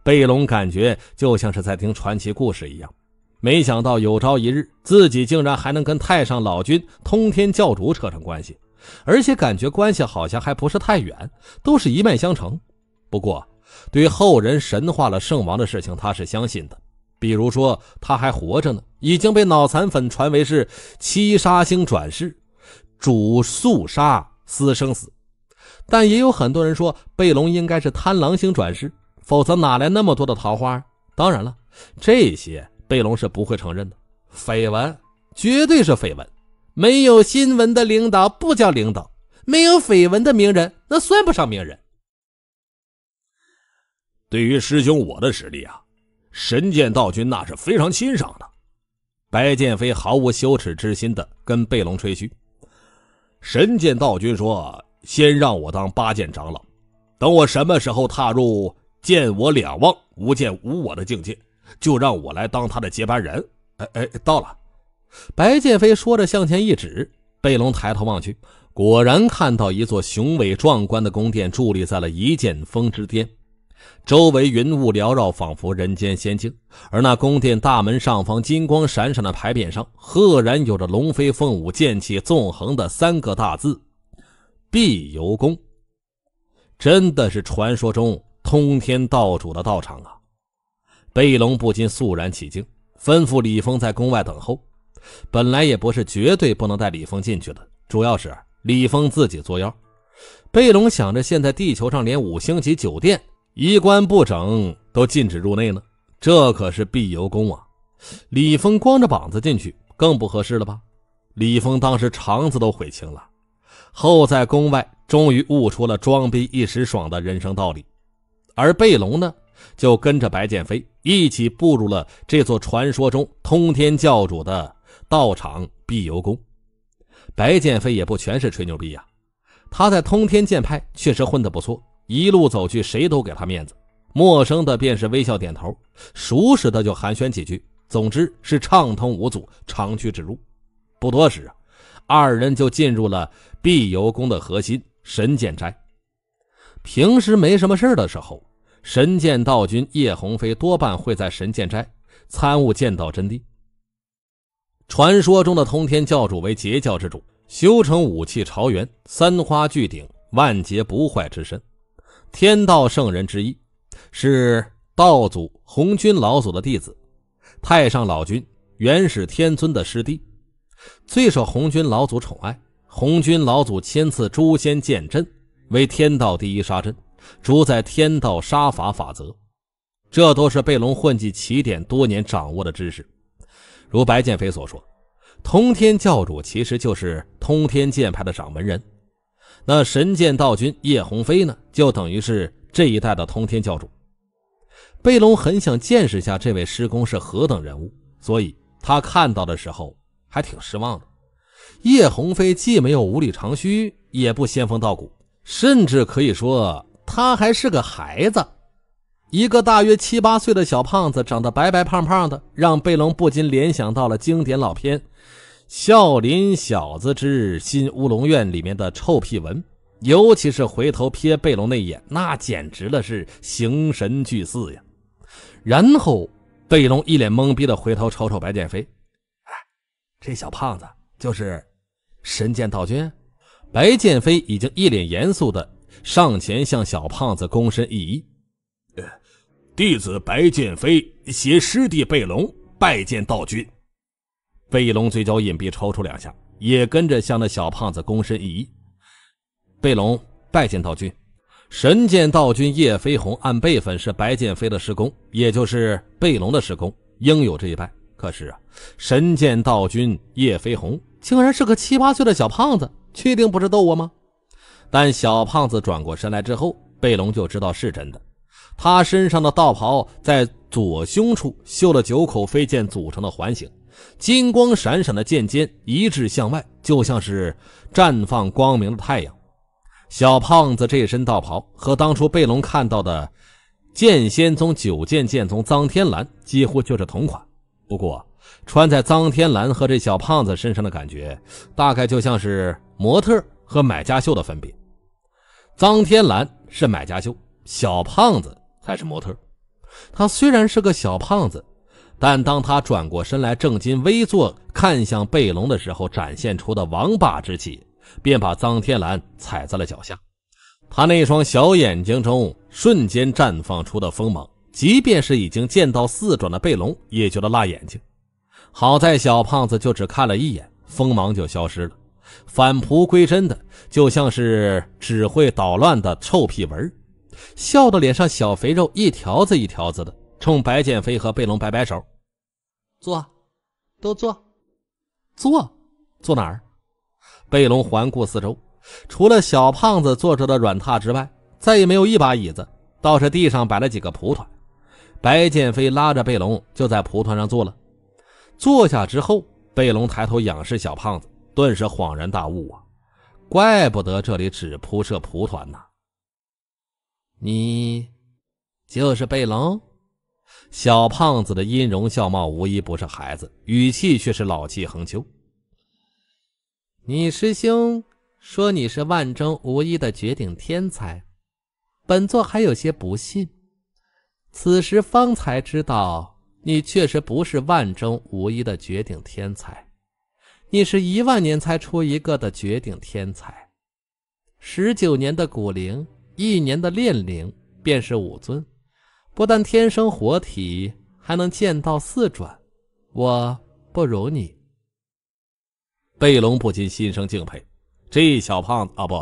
贝龙感觉就像是在听传奇故事一样，没想到有朝一日自己竟然还能跟太上老君、通天教主扯上关系。而且感觉关系好像还不是太远，都是一脉相承。不过，对后人神化了圣王的事情，他是相信的。比如说，他还活着呢，已经被脑残粉传为是七杀星转世，主宿杀私生死。但也有很多人说，贝隆应该是贪狼星转世，否则哪来那么多的桃花？当然了，这些贝隆是不会承认的，绯闻绝对是绯闻。没有新闻的领导不叫领导，没有绯闻的名人那算不上名人。对于师兄我的实力啊，神剑道君那是非常欣赏的。白剑飞毫无羞耻之心的跟贝隆吹嘘。神剑道君说：“先让我当八剑长老，等我什么时候踏入剑我两忘无剑无我的境界，就让我来当他的接班人。”哎哎，到了。白剑飞说着，向前一指，贝隆抬头望去，果然看到一座雄伟壮观的宫殿伫立在了一剑峰之巅，周围云雾缭绕，仿佛人间仙境。而那宫殿大门上方金光闪闪的牌匾上，赫然有着龙飞凤舞、剑气纵横的三个大字——碧游宫。真的是传说中通天道主的道场啊！贝隆不禁肃然起敬，吩咐李峰在宫外等候。本来也不是绝对不能带李峰进去的，主要是李峰自己作妖。贝龙想着，现在地球上连五星级酒店衣冠不整都禁止入内呢，这可是必由宫啊！李峰光着膀子进去更不合适了吧？李峰当时肠子都悔青了。后在宫外，终于悟出了“装逼一时爽”的人生道理。而贝龙呢，就跟着白剑飞一起步入了这座传说中通天教主的。道场必有宫，白剑飞也不全是吹牛逼呀。他在通天剑派确实混得不错，一路走去谁都给他面子，陌生的便是微笑点头，熟识的就寒暄几句，总之是畅通无阻，长驱直入。不多时，二人就进入了碧游宫的核心神剑斋。平时没什么事的时候，神剑道君叶鸿飞多半会在神剑斋参悟剑道真谛。传说中的通天教主为截教之主，修成武器朝元三花聚顶，万劫不坏之身，天道圣人之一，是道祖红军老祖的弟子，太上老君、元始天尊的师弟，最受红军老祖宠爱。红军老祖亲赐诛仙剑阵，为天道第一杀阵，主宰天道杀伐法则。这都是贝龙混迹起点多年掌握的知识。如白剑飞所说，通天教主其实就是通天剑派的掌门人。那神剑道君叶鸿飞呢，就等于是这一代的通天教主。贝龙很想见识下这位师公是何等人物，所以他看到的时候还挺失望的。叶鸿飞既没有五里长须，也不仙风道骨，甚至可以说他还是个孩子。一个大约七八岁的小胖子，长得白白胖胖的，让贝隆不禁联想到了经典老片《笑林小子之新乌龙院》里面的臭屁文。尤其是回头瞥贝隆那眼，那简直了，是形神俱似呀！然后贝隆一脸懵逼的回头瞅瞅白剑飞，哎，这小胖子就是神剑道君。白剑飞已经一脸严肃的上前向小胖子躬身一揖。弟子白剑飞携师弟贝龙拜见道君。贝龙嘴角隐蔽抽搐两下，也跟着向那小胖子躬身一揖：“贝龙拜见道君。”神剑道君叶飞鸿按辈分是白剑飞的师公，也就是贝龙的师公，应有这一拜。可是啊，神剑道君叶飞鸿竟然是个七八岁的小胖子，确定不是逗我吗？但小胖子转过身来之后，贝龙就知道是真的。他身上的道袍在左胸处绣了九口飞剑组成的环形，金光闪闪的剑尖一致向外，就像是绽放光明的太阳。小胖子这身道袍和当初贝隆看到的剑仙宗九剑剑宗臧天蓝几乎就是同款，不过穿在臧天蓝和这小胖子身上的感觉，大概就像是模特和买家秀的分别。臧天蓝是买家秀，小胖子。还是模特，他虽然是个小胖子，但当他转过身来正襟危坐，看向贝隆的时候，展现出的王霸之气，便把臧天蓝踩在了脚下。他那双小眼睛中瞬间绽放出的锋芒，即便是已经见到四转的贝隆，也觉得辣眼睛。好在小胖子就只看了一眼，锋芒就消失了，返璞归真的，就像是只会捣乱的臭屁蚊儿。笑得脸上小肥肉一条子一条子的，冲白剑飞和贝隆摆摆手：“坐，都坐，坐，坐哪儿？”贝隆环顾四周，除了小胖子坐着的软榻之外，再也没有一把椅子，倒是地上摆了几个蒲团。白剑飞拉着贝隆就在蒲团上坐了。坐下之后，贝隆抬头仰视小胖子，顿时恍然大悟啊，怪不得这里只铺设蒲团呢。你，就是贝龙，小胖子的音容笑貌无一不是孩子，语气却是老气横秋。你师兄说你是万中无一的绝顶天才，本座还有些不信。此时方才知道，你确实不是万中无一的绝顶天才，你是一万年才出一个的绝顶天才，十九年的骨龄。一年的炼灵便是武尊，不但天生活体，还能剑道四转。我不如你，贝隆不禁心生敬佩。这小胖子啊，不，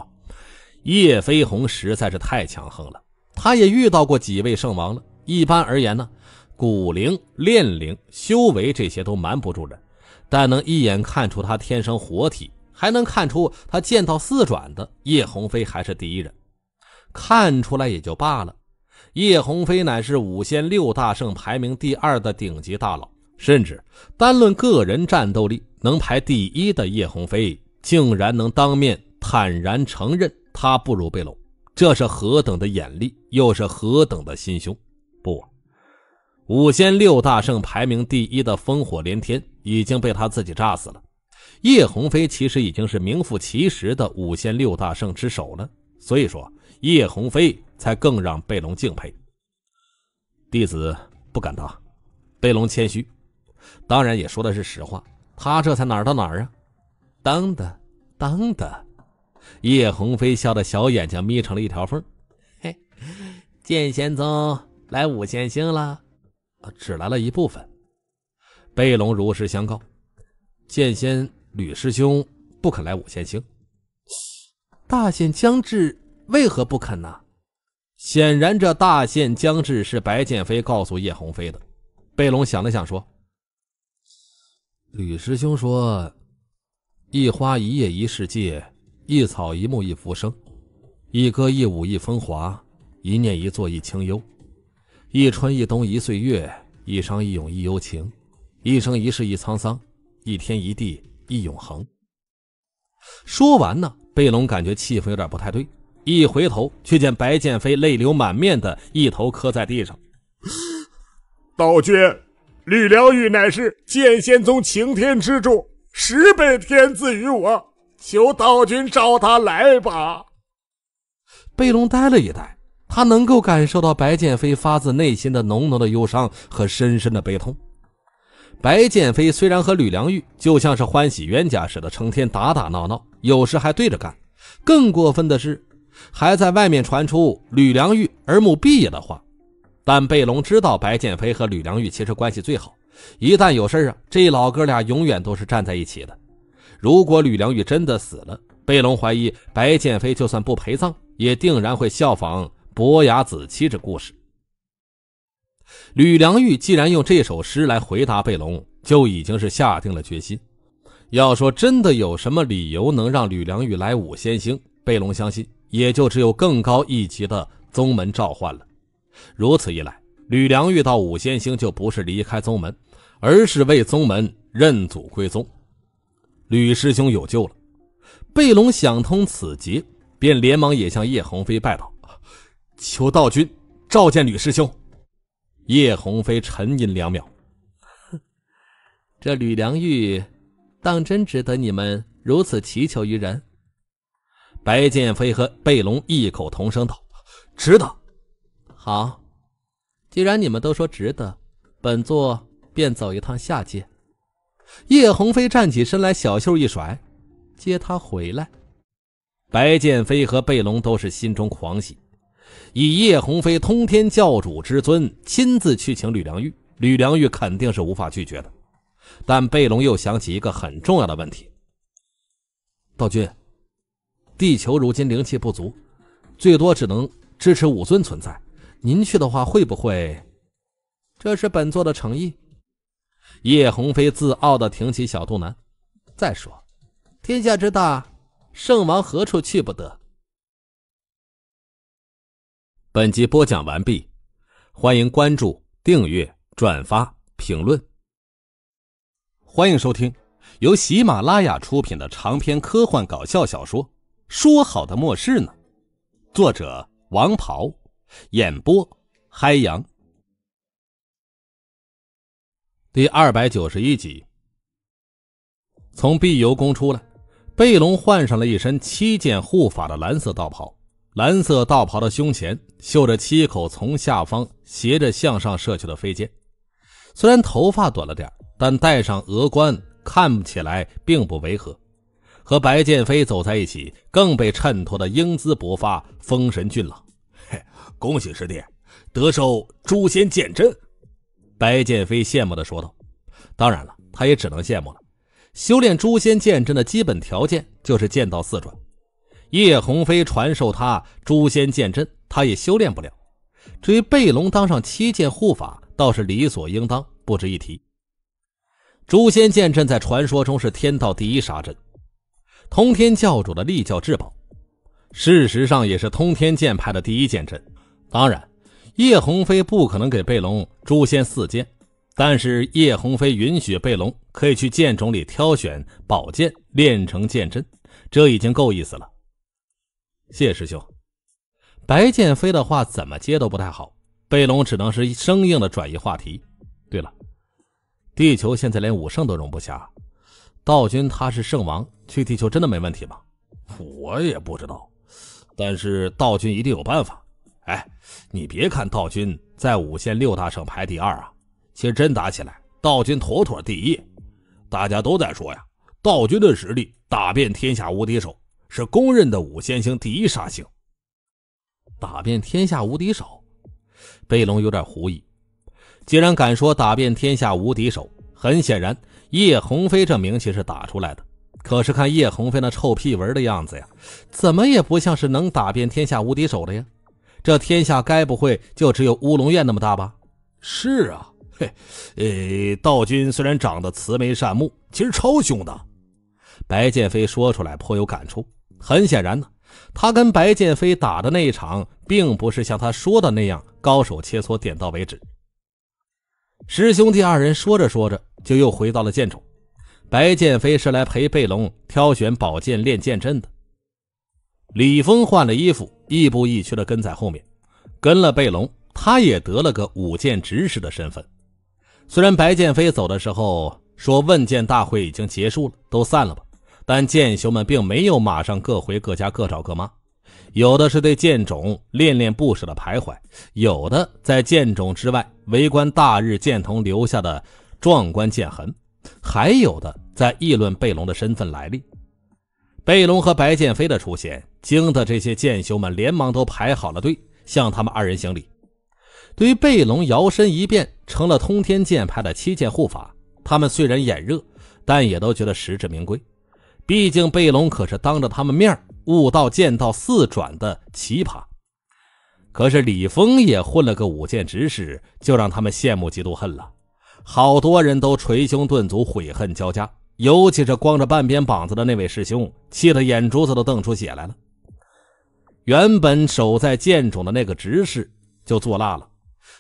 叶飞鸿实在是太强横了。他也遇到过几位圣王了。一般而言呢，古灵、炼灵、修为这些都瞒不住人，但能一眼看出他天生活体，还能看出他剑道四转的叶鸿飞还是第一人。看出来也就罢了，叶鸿飞乃是五仙六大圣排名第二的顶级大佬，甚至单论个人战斗力能排第一的叶鸿飞，竟然能当面坦然承认他不如贝隆，这是何等的眼力，又是何等的心胸？不，五仙六大圣排名第一的烽火连天已经被他自己炸死了，叶鸿飞其实已经是名副其实的五仙六大圣之首了，所以说。叶鸿飞才更让贝龙敬佩。弟子不敢当，贝龙谦虚，当然也说的是实话。他这才哪儿到哪儿啊？当的，当的。叶鸿飞笑得小眼睛眯成了一条缝。嘿，剑仙宗来五仙星了，只来了一部分。贝龙如实相告。剑仙吕师兄不肯来五仙星，大限将至。为何不肯呢？显然，这大限将至是白剑飞告诉叶鸿飞的。贝龙想了想说：“吕师兄说，一花一叶一世界，一草一木一浮生，一歌一舞一风华，一念一作一清幽，一春一冬一岁月，一伤一勇一幽情，一生一世一沧桑，一天一地一永恒。”说完呢，贝龙感觉气氛有点不太对。一回头，却见白剑飞泪流满面的一头磕在地上。道君，吕良玉乃是剑仙宗擎天之柱，十倍天赐于我，求道君召他来吧。贝龙呆了一呆，他能够感受到白剑飞发自内心的浓浓的忧伤和深深的悲痛。白剑飞虽然和吕良玉就像是欢喜冤家似的，成天打打闹闹，有时还对着干，更过分的是。还在外面传出吕良玉耳目闭也的话，但贝龙知道白剑飞和吕良玉其实关系最好，一旦有事啊，这老哥俩永远都是站在一起的。如果吕良玉真的死了，贝龙怀疑白剑飞就算不陪葬，也定然会效仿伯牙子期这故事。吕良玉既然用这首诗来回答贝龙，就已经是下定了决心。要说真的有什么理由能让吕良玉来五仙星，贝龙相信。也就只有更高一级的宗门召唤了。如此一来，吕梁玉到五仙星就不是离开宗门，而是为宗门认祖归宗。吕师兄有救了！贝龙想通此劫，便连忙也向叶鸿飞拜道：“求道君召见吕师兄。”叶鸿飞沉吟两秒：“这吕梁玉，当真值得你们如此祈求于人？”白剑飞和贝龙异口同声道：“值得。”“好，既然你们都说值得，本座便走一趟下界。”叶鸿飞站起身来，小袖一甩：“接他回来。”白剑飞和贝龙都是心中狂喜。以叶鸿飞通天教主之尊，亲自去请吕良玉，吕良玉肯定是无法拒绝的。但贝龙又想起一个很重要的问题：“道君。”地球如今灵气不足，最多只能支持武尊存在。您去的话会不会？这是本座的诚意。叶鸿飞自傲的挺起小肚腩。再说，天下之大，圣王何处去不得？本集播讲完毕，欢迎关注、订阅、转发、评论。欢迎收听由喜马拉雅出品的长篇科幻搞笑小说。说好的末世呢？作者：王袍，演播：嗨阳。第二百九十一集，从碧游宫出来，贝龙换上了一身七剑护法的蓝色道袍，蓝色道袍的胸前绣着七口从下方斜着向上射去的飞剑。虽然头发短了点，但戴上额冠看起来并不违和。和白剑飞走在一起，更被衬托的英姿勃发、风神俊朗。嘿，恭喜师弟，得受诛仙剑阵！白剑飞羡慕地说道。当然了，他也只能羡慕了。修炼诛仙剑阵的基本条件就是剑道四转。叶鸿飞传授他诛仙剑阵，他也修炼不了。至于贝龙当上七剑护法，倒是理所应当，不值一提。诛仙剑阵在传说中是天道第一杀阵。通天教主的立教至宝，事实上也是通天剑派的第一剑阵。当然，叶鸿飞不可能给贝龙诛仙四剑，但是叶鸿飞允许贝龙可以去剑冢里挑选宝剑，练成剑阵，这已经够意思了。谢师兄，白剑飞的话怎么接都不太好，贝龙只能是生硬的转移话题。对了，地球现在连武圣都容不下，道君他是圣王。去地球真的没问题吗？我也不知道，但是道君一定有办法。哎，你别看道君在五仙六大省排第二啊，其实真打起来，道君妥妥第一。大家都在说呀，道君的实力打遍天下无敌手，是公认的五仙星第一杀星。打遍天下无敌手，贝龙有点狐疑。既然敢说打遍天下无敌手，很显然叶鸿飞这名气是打出来的。可是看叶鸿飞那臭屁文的样子呀，怎么也不像是能打遍天下无敌手的呀。这天下该不会就只有乌龙院那么大吧？是啊，嘿，呃，道君虽然长得慈眉善目，其实超凶的。白剑飞说出来颇有感触。很显然呢，他跟白剑飞打的那一场，并不是像他说的那样高手切磋，点到为止。师兄弟二人说着说着，就又回到了剑冢。白剑飞是来陪贝龙挑选宝剑、练剑阵的。李峰换了衣服，亦步亦趋地跟在后面。跟了贝龙，他也得了个舞剑执事的身份。虽然白剑飞走的时候说问剑大会已经结束了，都散了吧，但剑修们并没有马上各回各家、各找各妈，有的是对剑冢恋恋不舍的徘徊，有的在剑冢之外围观大日剑童留下的壮观剑痕。还有的在议论贝龙的身份来历，贝龙和白剑飞的出现，惊得这些剑修们连忙都排好了队，向他们二人行礼。对于贝龙摇身一变成了通天剑派的七剑护法，他们虽然眼热，但也都觉得实至名归。毕竟贝龙可是当着他们面悟道剑道四转的奇葩。可是李峰也混了个五剑执事，就让他们羡慕嫉妒恨了。好多人都捶胸顿足，悔恨交加。尤其是光着半边膀子的那位师兄，气得眼珠子都瞪出血来了。原本守在剑冢的那个执事就坐蜡了，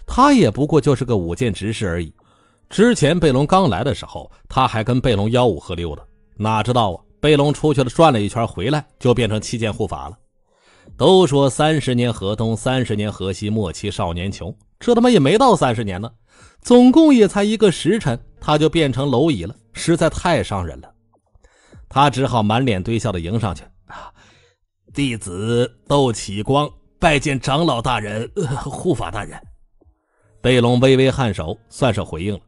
他也不过就是个五剑执事而已。之前贝隆刚来的时候，他还跟贝隆吆五喝六的，哪知道啊，贝隆出去了转了一圈，回来就变成七剑护法了。都说三十年河东，三十年河西，莫欺少年穷，这他妈也没到三十年呢。总共也才一个时辰，他就变成蝼蚁了，实在太伤人了。他只好满脸堆笑的迎上去：“弟子窦启光拜见长老大人、护法大人。”贝龙微微颔首，算是回应了。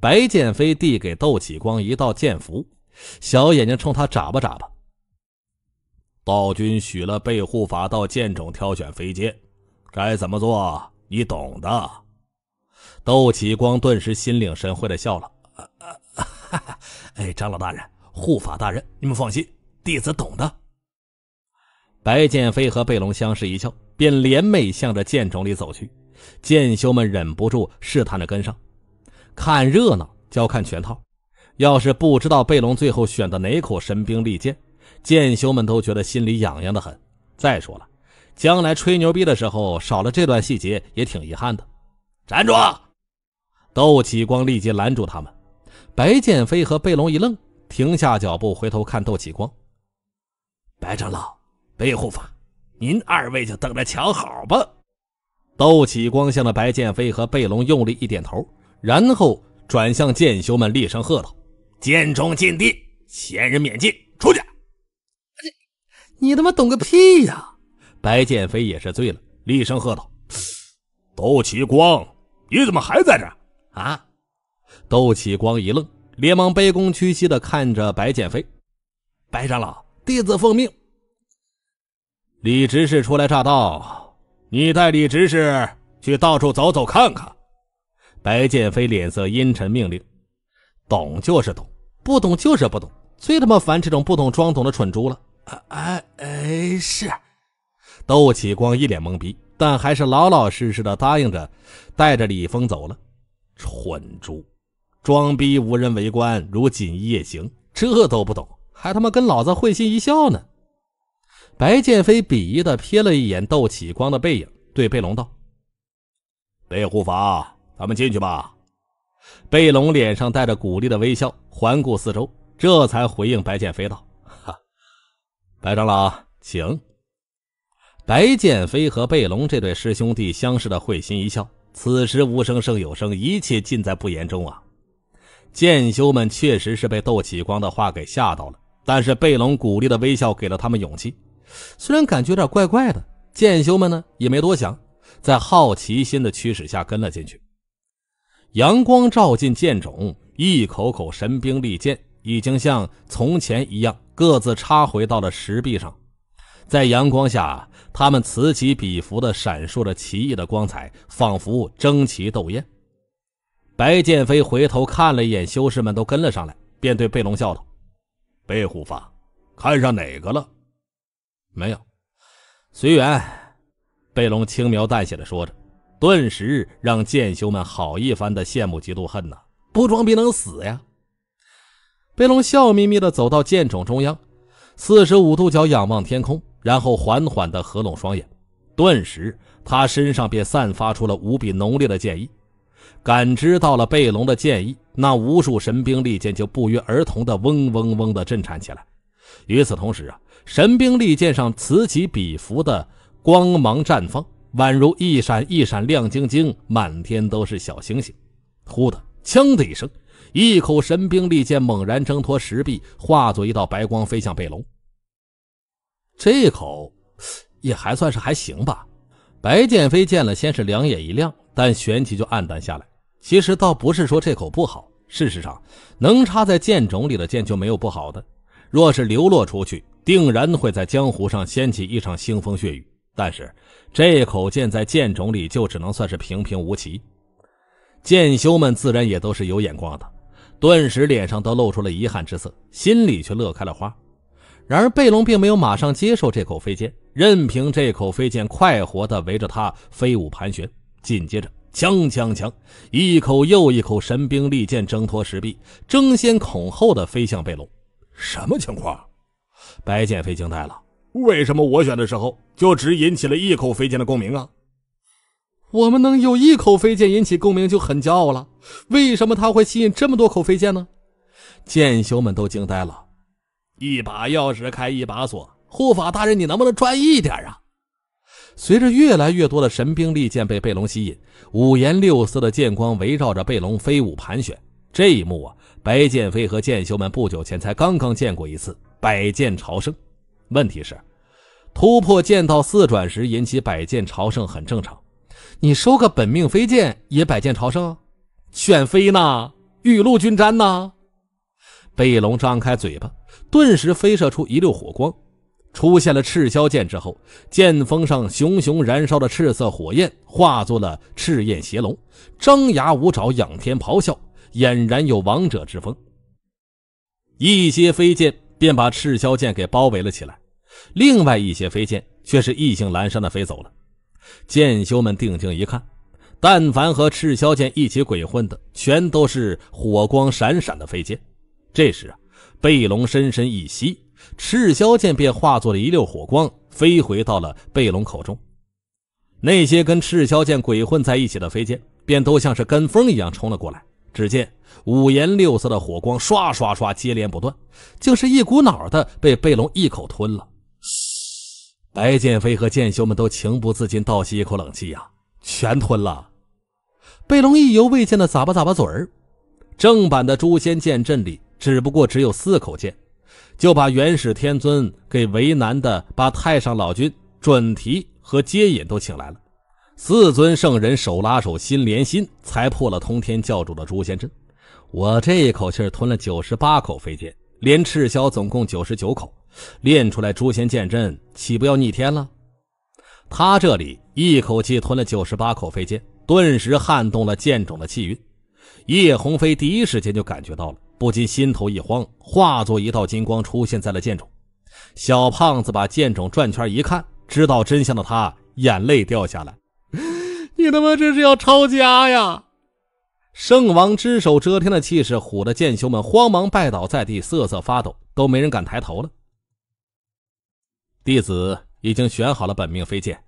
白剑飞递给窦启光一道剑符，小眼睛冲他眨巴眨巴。道君许了贝护法到剑冢挑选飞剑，该怎么做，你懂的。窦启光顿时心领神会的笑了，哈哈！哎，长老大人、护法大人，你们放心，弟子懂的。白剑飞和贝龙相视一笑，便联袂向着剑冢里走去。剑修们忍不住试探着跟上，看热闹就要看全套。要是不知道贝龙最后选的哪口神兵利剑，剑修们都觉得心里痒痒的很。再说了，将来吹牛逼的时候少了这段细节也挺遗憾的。站住！窦启光立即拦住他们，白剑飞和贝龙一愣，停下脚步，回头看窦启光。白长老、贝护法，您二位就等着瞧好吧！窦启光向着白剑飞和贝龙用力一点头，然后转向剑修们，厉声喝道：“剑中禁地，闲人免进，出去！”你你他妈懂个屁呀！白剑飞也是醉了，厉声喝道：“窦启光，你怎么还在这？”啊！窦启光一愣，连忙卑躬屈膝的看着白剑飞：“白长老，弟子奉命。”李执事初来乍到，你带李执事去到处走走看看。”白剑飞脸色阴沉，命令：“懂就是懂，不懂就是不懂，最他妈烦这种不懂装懂的蠢猪了！”啊啊哎，是。窦启光一脸懵逼，但还是老老实实的答应着，带着李峰走了。蠢猪，装逼无人围观，如锦衣夜行，这都不懂，还他妈跟老子会心一笑呢！白剑飞鄙夷的瞥了一眼窦启光的背影，对贝龙道：“贝护法，咱们进去吧。”贝龙脸上带着鼓励的微笑，环顾四周，这才回应白剑飞道：“哈，白长老，请。”白剑飞和贝龙这对师兄弟相视的会心一笑。此时无声胜有声，一切尽在不言中啊！剑修们确实是被窦启光的话给吓到了，但是贝隆鼓励的微笑给了他们勇气。虽然感觉有点怪怪的，剑修们呢也没多想，在好奇心的驱使下跟了进去。阳光照进剑冢，一口口神兵利剑已经像从前一样，各自插回到了石壁上，在阳光下。他们此起彼伏的闪烁着奇异的光彩，仿佛争奇斗艳。白剑飞回头看了一眼，修士们都跟了上来，便对贝龙笑道：“贝护法，看上哪个了？”“没有，随缘。”贝龙轻描淡写的说着，顿时让剑修们好一番的羡慕嫉妒恨呐！不装逼能死呀？贝龙笑眯眯的走到剑冢中央，四十五度角仰望天空。然后缓缓地合拢双眼，顿时他身上便散发出了无比浓烈的剑意。感知到了贝隆的剑意，那无数神兵利剑就不约而同地嗡嗡嗡地震颤起来。与此同时啊，神兵利剑上此起彼伏的光芒绽放，宛如一闪一闪亮晶晶，满天都是小星星。忽的，枪的一声，一口神兵利剑猛然挣脱石壁，化作一道白光飞向贝隆。这口也还算是还行吧。白剑飞见了，先是两眼一亮，但旋即就黯淡下来。其实倒不是说这口不好，事实上，能插在剑冢里的剑就没有不好的。若是流落出去，定然会在江湖上掀起一场腥风血雨。但是，这口剑在剑冢里就只能算是平平无奇。剑修们自然也都是有眼光的，顿时脸上都露出了遗憾之色，心里却乐开了花。然而贝隆并没有马上接受这口飞剑，任凭这口飞剑快活的围着他飞舞盘旋。紧接着，枪枪枪，一口又一口神兵利剑挣脱石壁，争先恐后的飞向贝隆。什么情况？白剑飞惊呆了。为什么我选的时候就只引起了一口飞剑的共鸣啊？我们能有一口飞剑引起共鸣就很骄傲了，为什么他会吸引这么多口飞剑呢？剑修们都惊呆了。一把钥匙开一把锁，护法大人，你能不能专一点啊？随着越来越多的神兵利剑被贝隆吸引，五颜六色的剑光围绕着贝隆飞舞盘旋。这一幕啊，白剑飞和剑修们不久前才刚刚见过一次百剑朝圣。问题是，突破剑道四转时引起百剑朝圣很正常，你收个本命飞剑也百剑朝圣，炫飞呢？雨露均沾呢？贝龙张开嘴巴。顿时飞射出一溜火光，出现了赤霄剑之后，剑锋上熊熊燃烧的赤色火焰化作了赤焰邪龙，张牙舞爪，仰天咆哮，俨然有王者之风。一些飞剑便把赤霄剑给包围了起来，另外一些飞剑却是意兴阑珊的飞走了。剑修们定睛一看，但凡和赤霄剑一起鬼混的，全都是火光闪闪的飞剑。这时啊。贝龙深深一吸，赤霄剑便化作了一溜火光，飞回到了贝龙口中。那些跟赤霄剑鬼混在一起的飞剑，便都像是跟风一样冲了过来。只见五颜六色的火光刷刷刷接连不断，竟是一股脑的被贝龙一口吞了。白剑飞和剑修们都情不自禁倒吸一口冷气呀！全吞了！贝龙意犹未尽的咂巴咂巴嘴儿。正版的诛仙剑阵里。只不过只有四口剑，就把元始天尊给为难的，把太上老君、准提和接引都请来了。四尊圣人手拉手，心连心，才破了通天教主的诛仙阵。我这一口气吞了九十八口飞剑，连赤霄总共九十九口，练出来诛仙剑阵，岂不要逆天了？他这里一口气吞了九十八口飞剑，顿时撼动了剑种的气运。叶鸿飞第一时间就感觉到了。不禁心头一慌，化作一道金光出现在了剑冢。小胖子把剑冢转圈一看，知道真相的他眼泪掉下来：“ 你他妈这是要抄家呀！”圣王只手遮天的气势，唬得剑修们慌忙拜倒在地，瑟瑟发抖，都没人敢抬头了。弟子已经选好了本命飞剑，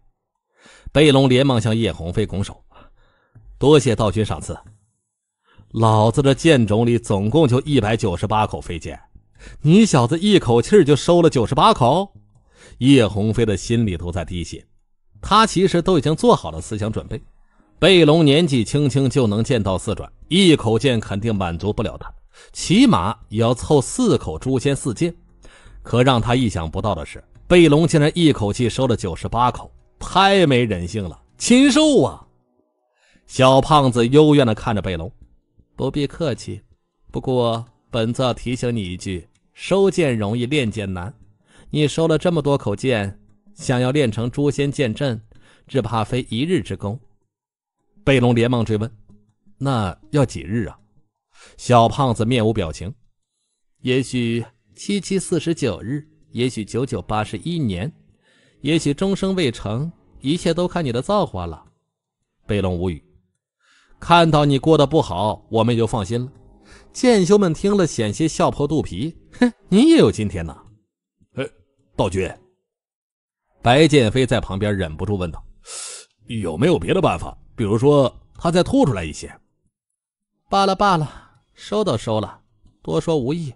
贝龙连忙向叶鸿飞拱手：“多谢道君赏赐。”老子的剑冢里总共就一百九十八口飞剑，你小子一口气就收了九十八口，叶鸿飞的心里都在滴血。他其实都已经做好了思想准备，贝龙年纪轻轻就能见到四转，一口剑肯定满足不了他，起码也要凑四口诛仙四剑。可让他意想不到的是，贝龙竟然一口气收了九十八口，太没人性了，禽兽啊！小胖子幽怨地看着贝龙。不必客气，不过本座要提醒你一句：收剑容易，练剑难。你收了这么多口剑，想要练成诛仙剑阵，只怕非一日之功。贝龙连忙追问：“那要几日啊？”小胖子面无表情：“也许七七四十九日，也许九九八十一年，也许终生未成，一切都看你的造化了。”贝龙无语。看到你过得不好，我们就放心了。剑修们听了，险些笑破肚皮。哼，你也有今天呐！哎，道君，白剑飞在旁边忍不住问道：“有没有别的办法？比如说，他再吐出来一些？”罢了罢了，收都收了，多说无益。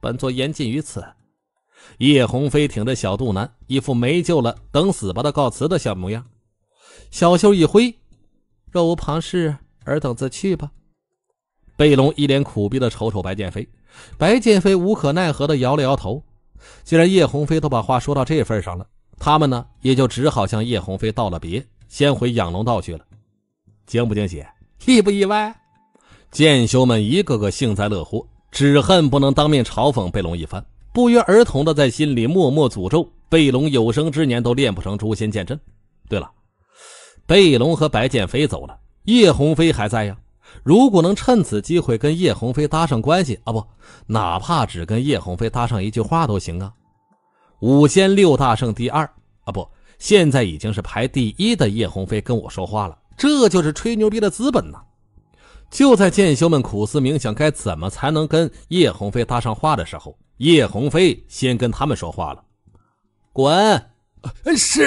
本座言尽于此。叶鸿飞挺着小肚腩，一副没救了，等死吧的告辞的小模样。小袖一挥，若无旁事。尔等自去吧。贝龙一脸苦逼的瞅瞅白剑飞，白剑飞无可奈何的摇了摇头。既然叶鸿飞都把话说到这份上了，他们呢也就只好向叶鸿飞道了别，先回养龙道去了。惊不惊喜？意不意外？剑修们一个个幸灾乐祸，只恨不能当面嘲讽贝龙一番。不约而同的在心里默默诅咒：贝龙有生之年都练不成诛仙剑阵。对了，贝龙和白剑飞走了。叶鸿飞还在呀，如果能趁此机会跟叶鸿飞搭上关系啊，不，哪怕只跟叶鸿飞搭上一句话都行啊。五仙六大圣第二啊，不，现在已经是排第一的叶鸿飞跟我说话了，这就是吹牛逼的资本呐。就在剑修们苦思冥想该怎么才能跟叶鸿飞搭上话的时候，叶鸿飞先跟他们说话了。滚！是，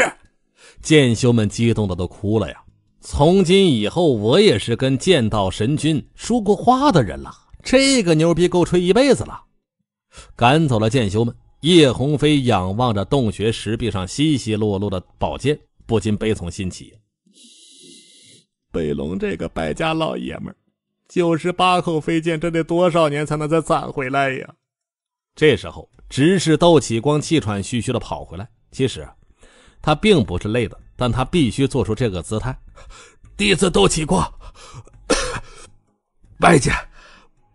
剑修们激动的都哭了呀。从今以后，我也是跟剑道神君说过话的人了。这个牛逼够吹一辈子了。赶走了剑修们，叶鸿飞仰望着洞穴石壁上稀稀落落的宝剑，不禁悲从心起。北龙这个败家老爷们，九十八口飞剑，这得多少年才能再攒回来呀？这时候，执事窦启光气喘吁吁地跑回来。其实他并不是累的，但他必须做出这个姿态。弟子窦启光，拜见，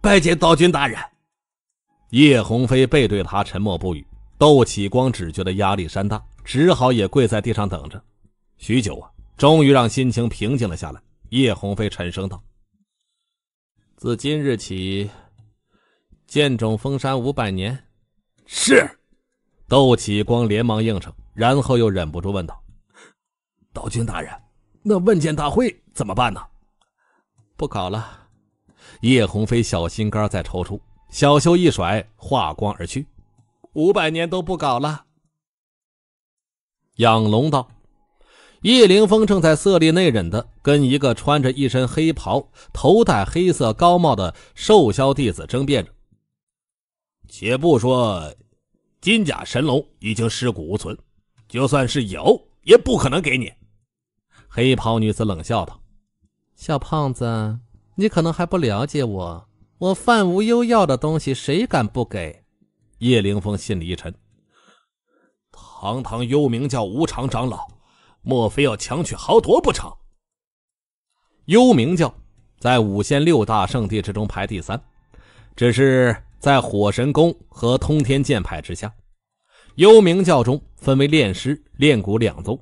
拜见道君大人。叶鸿飞背对他沉默不语，窦启光只觉得压力山大，只好也跪在地上等着。许久啊，终于让心情平静了下来。叶鸿飞沉声道：“自今日起，剑冢封山五百年。”是，窦启光连忙应承，然后又忍不住问道：“道君大人。”那问剑大会怎么办呢？不搞了。叶鸿飞小心肝在抽搐，小袖一甩，化光而去。五百年都不搞了。养龙道，叶凌峰正在色厉内荏的跟一个穿着一身黑袍、头戴黑色高帽的瘦削弟子争辩着。且不说金甲神龙已经尸骨无存，就算是有，也不可能给你。黑袍女子冷笑道：“小胖子，你可能还不了解我。我范无忧要的东西，谁敢不给？”叶凌峰心里一沉：“堂堂幽冥教无常长老，莫非要强取豪夺不成？”幽冥教在五仙六大圣地之中排第三，只是在火神宫和通天剑派之下。幽冥教中分为炼尸、炼骨两宗。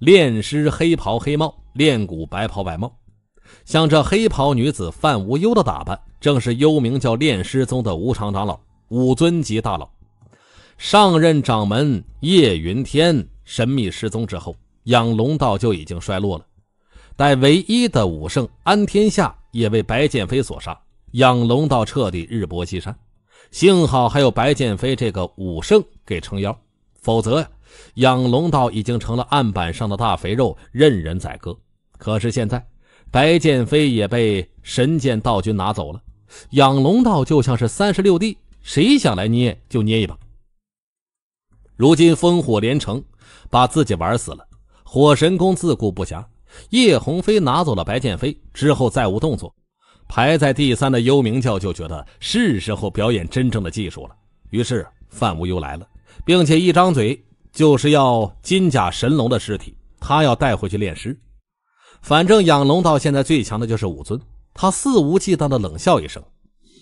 炼师黑袍黑帽，炼骨白袍白帽。像这黑袍女子范无忧的打扮，正是幽冥教炼师宗的无常长老，武尊级大佬。上任掌门叶云天神秘失踪之后，养龙道就已经衰落了。待唯一的武圣安天下也被白剑飞所杀，养龙道彻底日薄西山。幸好还有白剑飞这个武圣给撑腰，否则呀。养龙道已经成了案板上的大肥肉，任人宰割。可是现在，白剑飞也被神剑道君拿走了。养龙道就像是三十六帝，谁想来捏就捏一把。如今烽火连城，把自己玩死了。火神宫自顾不暇。叶鸿飞拿走了白剑飞之后再无动作。排在第三的幽冥教就觉得是时候表演真正的技术了，于是范无忧来了，并且一张嘴。就是要金甲神龙的尸体，他要带回去炼尸。反正养龙到现在最强的就是武尊，他肆无忌惮的冷笑一声：“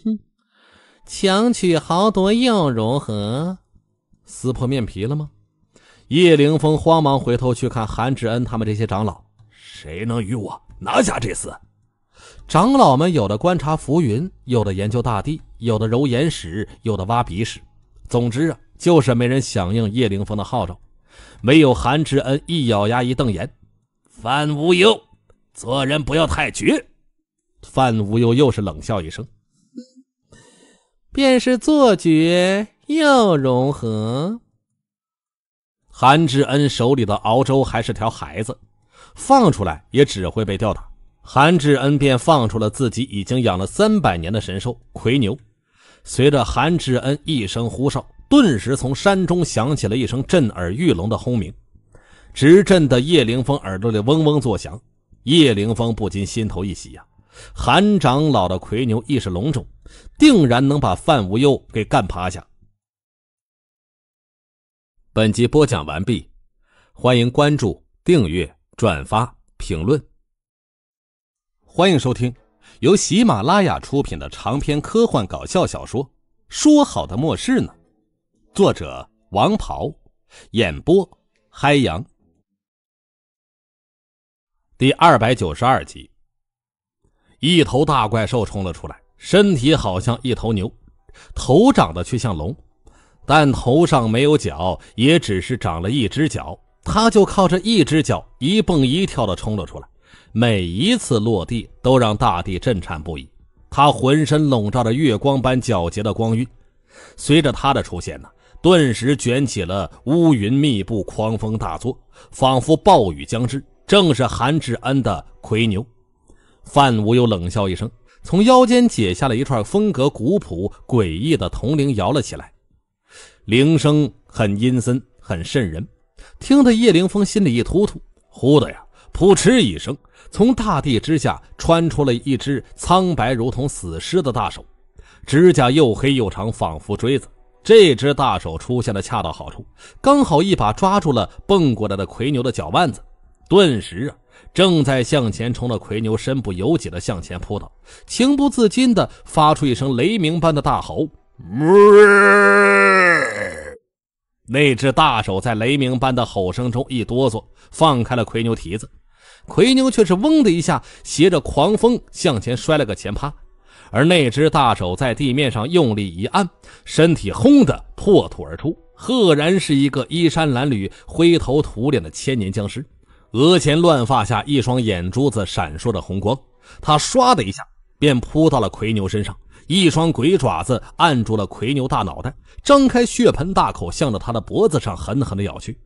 哼，强取豪夺又如何？撕破面皮了吗？”叶凌峰慌忙回头去看韩志恩他们这些长老，谁能与我拿下这厮？长老们有的观察浮云，有的研究大地，有的揉眼屎，有的挖鼻屎。总之啊。就是没人响应叶凌风的号召，唯有韩志恩一咬牙一瞪眼，范无忧，做人不要太绝。范无忧又是冷笑一声，便是做绝又如何？韩志恩手里的熬粥还是条孩子，放出来也只会被吊打。韩志恩便放出了自己已经养了三百年的神兽奎牛，随着韩志恩一声呼哨。顿时从山中响起了一声震耳欲聋的轰鸣，直震的叶凌峰耳朵里嗡嗡作响。叶凌峰不禁心头一喜呀，韩长老的魁牛亦是龙种，定然能把范无忧给干趴下。本集播讲完毕，欢迎关注、订阅、转发、评论。欢迎收听由喜马拉雅出品的长篇科幻搞笑小说《说好的末世呢》。作者王袍，演播嗨羊。第二百九十二集，一头大怪兽冲了出来，身体好像一头牛，头长得却像龙，但头上没有角，也只是长了一只脚。他就靠着一只脚一蹦一跳的冲了出来，每一次落地都让大地震颤不已。他浑身笼罩着月光般皎洁的光晕，随着他的出现呢。顿时卷起了乌云密布，狂风大作，仿佛暴雨将至。正是韩志恩的奎牛。范无忧冷笑一声，从腰间解下了一串风格古朴、诡异的铜铃，摇了起来。铃声很阴森，很瘆人，听得叶凌峰心里一突突。忽的呀，扑哧一声，从大地之下穿出了一只苍白如同死尸的大手，指甲又黑又长，仿佛锥子。这只大手出现的恰到好处，刚好一把抓住了蹦过来的奎牛的脚腕子。顿时啊，正在向前冲的奎牛身不由己的向前扑倒，情不自禁的发出一声雷鸣般的大吼。那只大手在雷鸣般的吼声中一哆嗦，放开了奎牛蹄子。奎牛却是“嗡”的一下，携着狂风向前摔了个前趴。而那只大手在地面上用力一按，身体轰的破土而出，赫然是一个衣衫褴褛、灰头土脸的千年僵尸。额前乱发下，一双眼珠子闪烁着红光。他唰的一下便扑到了奎牛身上，一双鬼爪子按住了奎牛大脑袋，张开血盆大口，向着他的脖子上狠狠地咬去。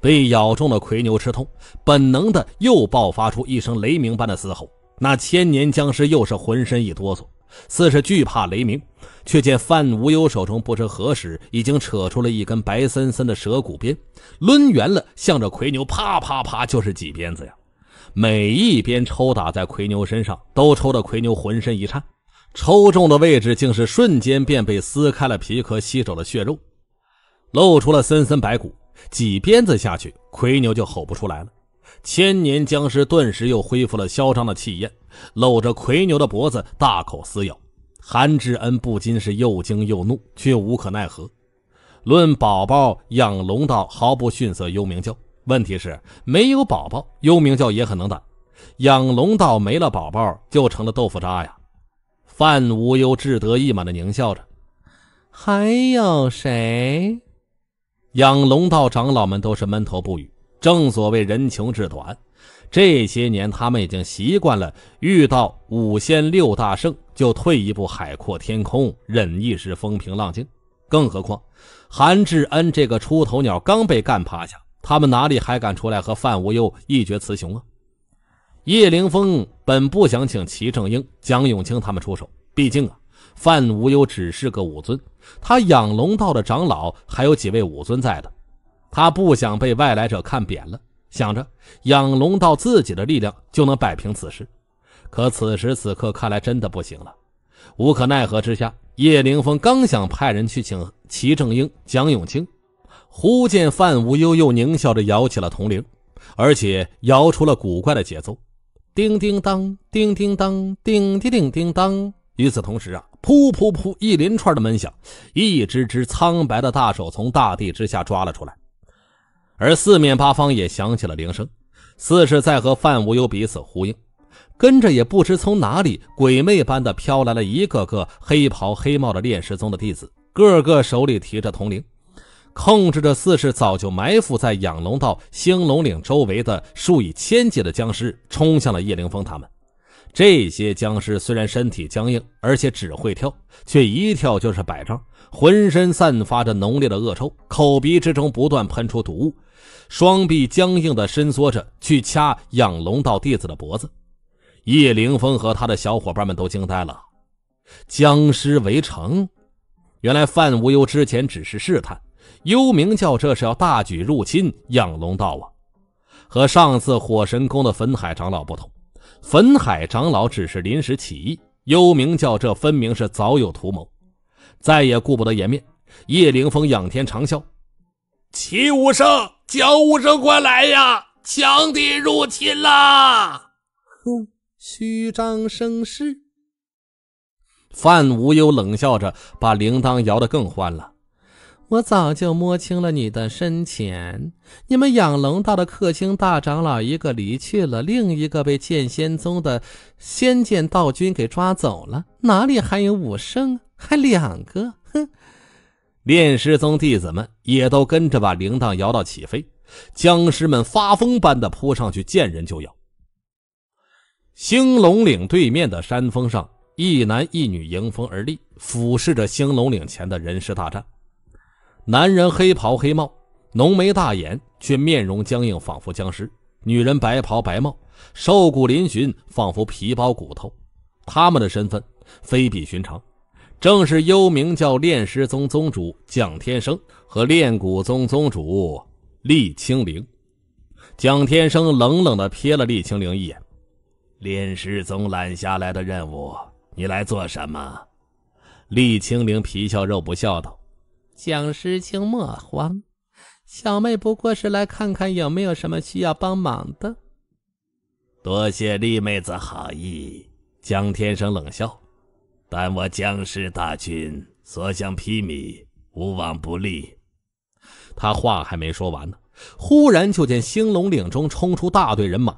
被咬中的奎牛吃痛，本能的又爆发出一声雷鸣般的嘶吼。那千年僵尸又是浑身一哆嗦。似是惧怕雷鸣，却见范无忧手中不知何时已经扯出了一根白森森的蛇骨鞭，抡圆了，向着奎牛啪啪啪就是几鞭子呀！每一鞭抽打在奎牛身上，都抽得奎牛浑身一颤，抽中的位置竟是瞬间便被撕开了皮壳，吸走了血肉，露出了森森白骨。几鞭子下去，奎牛就吼不出来了。千年僵尸顿时又恢复了嚣张的气焰，搂着魁牛的脖子大口撕咬。韩志恩不禁是又惊又怒，却无可奈何。论宝宝，养龙道毫不逊色幽冥教。问题是没有宝宝，幽冥教也能打。养龙道没了宝宝，就成了豆腐渣呀。范无忧志得意满的狞笑着。还有谁？养龙道长老们都是闷头不语。正所谓人穷志短，这些年他们已经习惯了遇到五仙六大圣就退一步，海阔天空，忍一时风平浪静。更何况韩志恩这个出头鸟刚被干趴下，他们哪里还敢出来和范无忧一决雌雄啊？叶凌峰本不想请齐正英、蒋永清他们出手，毕竟啊，范无忧只是个武尊，他养龙道的长老还有几位武尊在的。他不想被外来者看扁了，想着养龙到自己的力量就能摆平此事，可此时此刻看来真的不行了。无可奈何之下，叶凌峰刚想派人去请齐正英、蒋永清，忽见范无忧又狞笑着摇起了铜铃，而且摇出了古怪的节奏：叮叮当、叮叮当、叮叮叮叮当。与此同时啊，噗噗噗一连串的闷响，一只只苍白的大手从大地之下抓了出来。而四面八方也响起了铃声，似是在和范无忧彼此呼应。跟着，也不知从哪里鬼魅般的飘来了一个个黑袍黑帽的炼石宗的弟子，个个手里提着铜铃，控制着四是早就埋伏在养龙道兴龙岭周围的数以千计的僵尸，冲向了叶凌峰他们。这些僵尸虽然身体僵硬，而且只会跳，却一跳就是百丈，浑身散发着浓烈的恶臭，口鼻之中不断喷出毒雾。双臂僵硬地伸缩着去掐养龙道弟子的脖子，叶凌峰和他的小伙伴们都惊呆了。僵尸围城，原来范无忧之前只是试探，幽冥教这是要大举入侵养龙道啊！和上次火神宫的焚海长老不同，焚海长老只是临时起意，幽冥教这分明是早有图谋。再也顾不得颜面，叶凌峰仰天长啸：“齐无圣，小武生，过来呀！强敌入侵啦！哼，虚张声势。范无忧冷笑着，把铃铛摇得更欢了。我早就摸清了你的深浅。你们养龙道的客卿大长老一个离去了，另一个被剑仙宗的仙剑道君给抓走了。哪里还有武圣？还两个？哼！炼师宗弟子们。也都跟着把铃铛摇到起飞，僵尸们发疯般的扑上去，见人就咬。兴隆岭对面的山峰上，一男一女迎风而立，俯视着兴隆岭前的人尸大战。男人黑袍黑帽，浓眉大眼，却面容僵硬，仿佛僵尸；女人白袍白帽，瘦骨嶙峋，仿佛皮包骨头。他们的身份非比寻常。正是幽冥教炼师宗宗主蒋天生和炼蛊宗宗主厉青灵。蒋天生冷冷地瞥了厉青灵一眼：“炼师宗揽下来的任务，你来做什么？”厉青灵皮笑肉不笑道：“蒋师兄莫慌，小妹不过是来看看有没有什么需要帮忙的。”多谢厉妹子好意。蒋天生冷笑。但我僵尸大军所向披靡，无往不利。他话还没说完呢，忽然就见兴隆岭中冲出大队人马，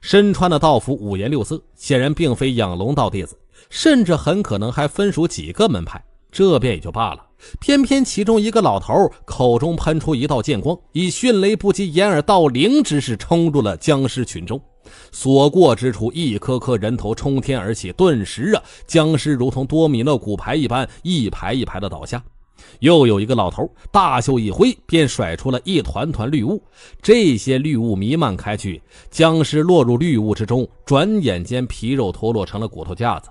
身穿的道服五颜六色，显然并非养龙道弟子，甚至很可能还分属几个门派。这便也就罢了，偏偏其中一个老头口中喷出一道剑光，以迅雷不及掩耳盗铃之势冲入了僵尸群中。所过之处，一颗颗人头冲天而起，顿时啊，僵尸如同多米诺骨牌一般，一排一排的倒下。又有一个老头大袖一挥，便甩出了一团团绿雾，这些绿雾弥漫开去，僵尸落入绿雾之中，转眼间皮肉脱落，成了骨头架子。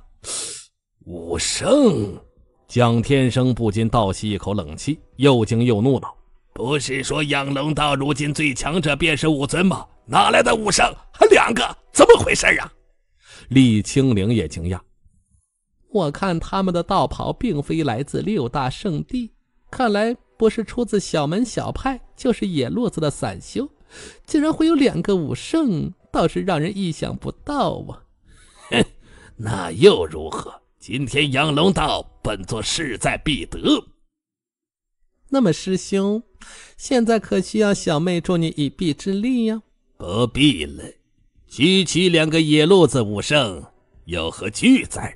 武圣蒋天生不禁倒吸一口冷气，又惊又怒道：“不是说养龙道如今最强者便是武尊吗？”哪来的武圣？还两个？怎么回事啊？李青陵也惊讶。我看他们的道袍并非来自六大圣地，看来不是出自小门小派，就是野路子的散修。竟然会有两个武圣，倒是让人意想不到啊！哼，那又如何？今天杨龙道，本座势在必得。那么师兄，现在可需要小妹助你一臂之力呀？不必了，区区两个野路子武圣，有何惧哉？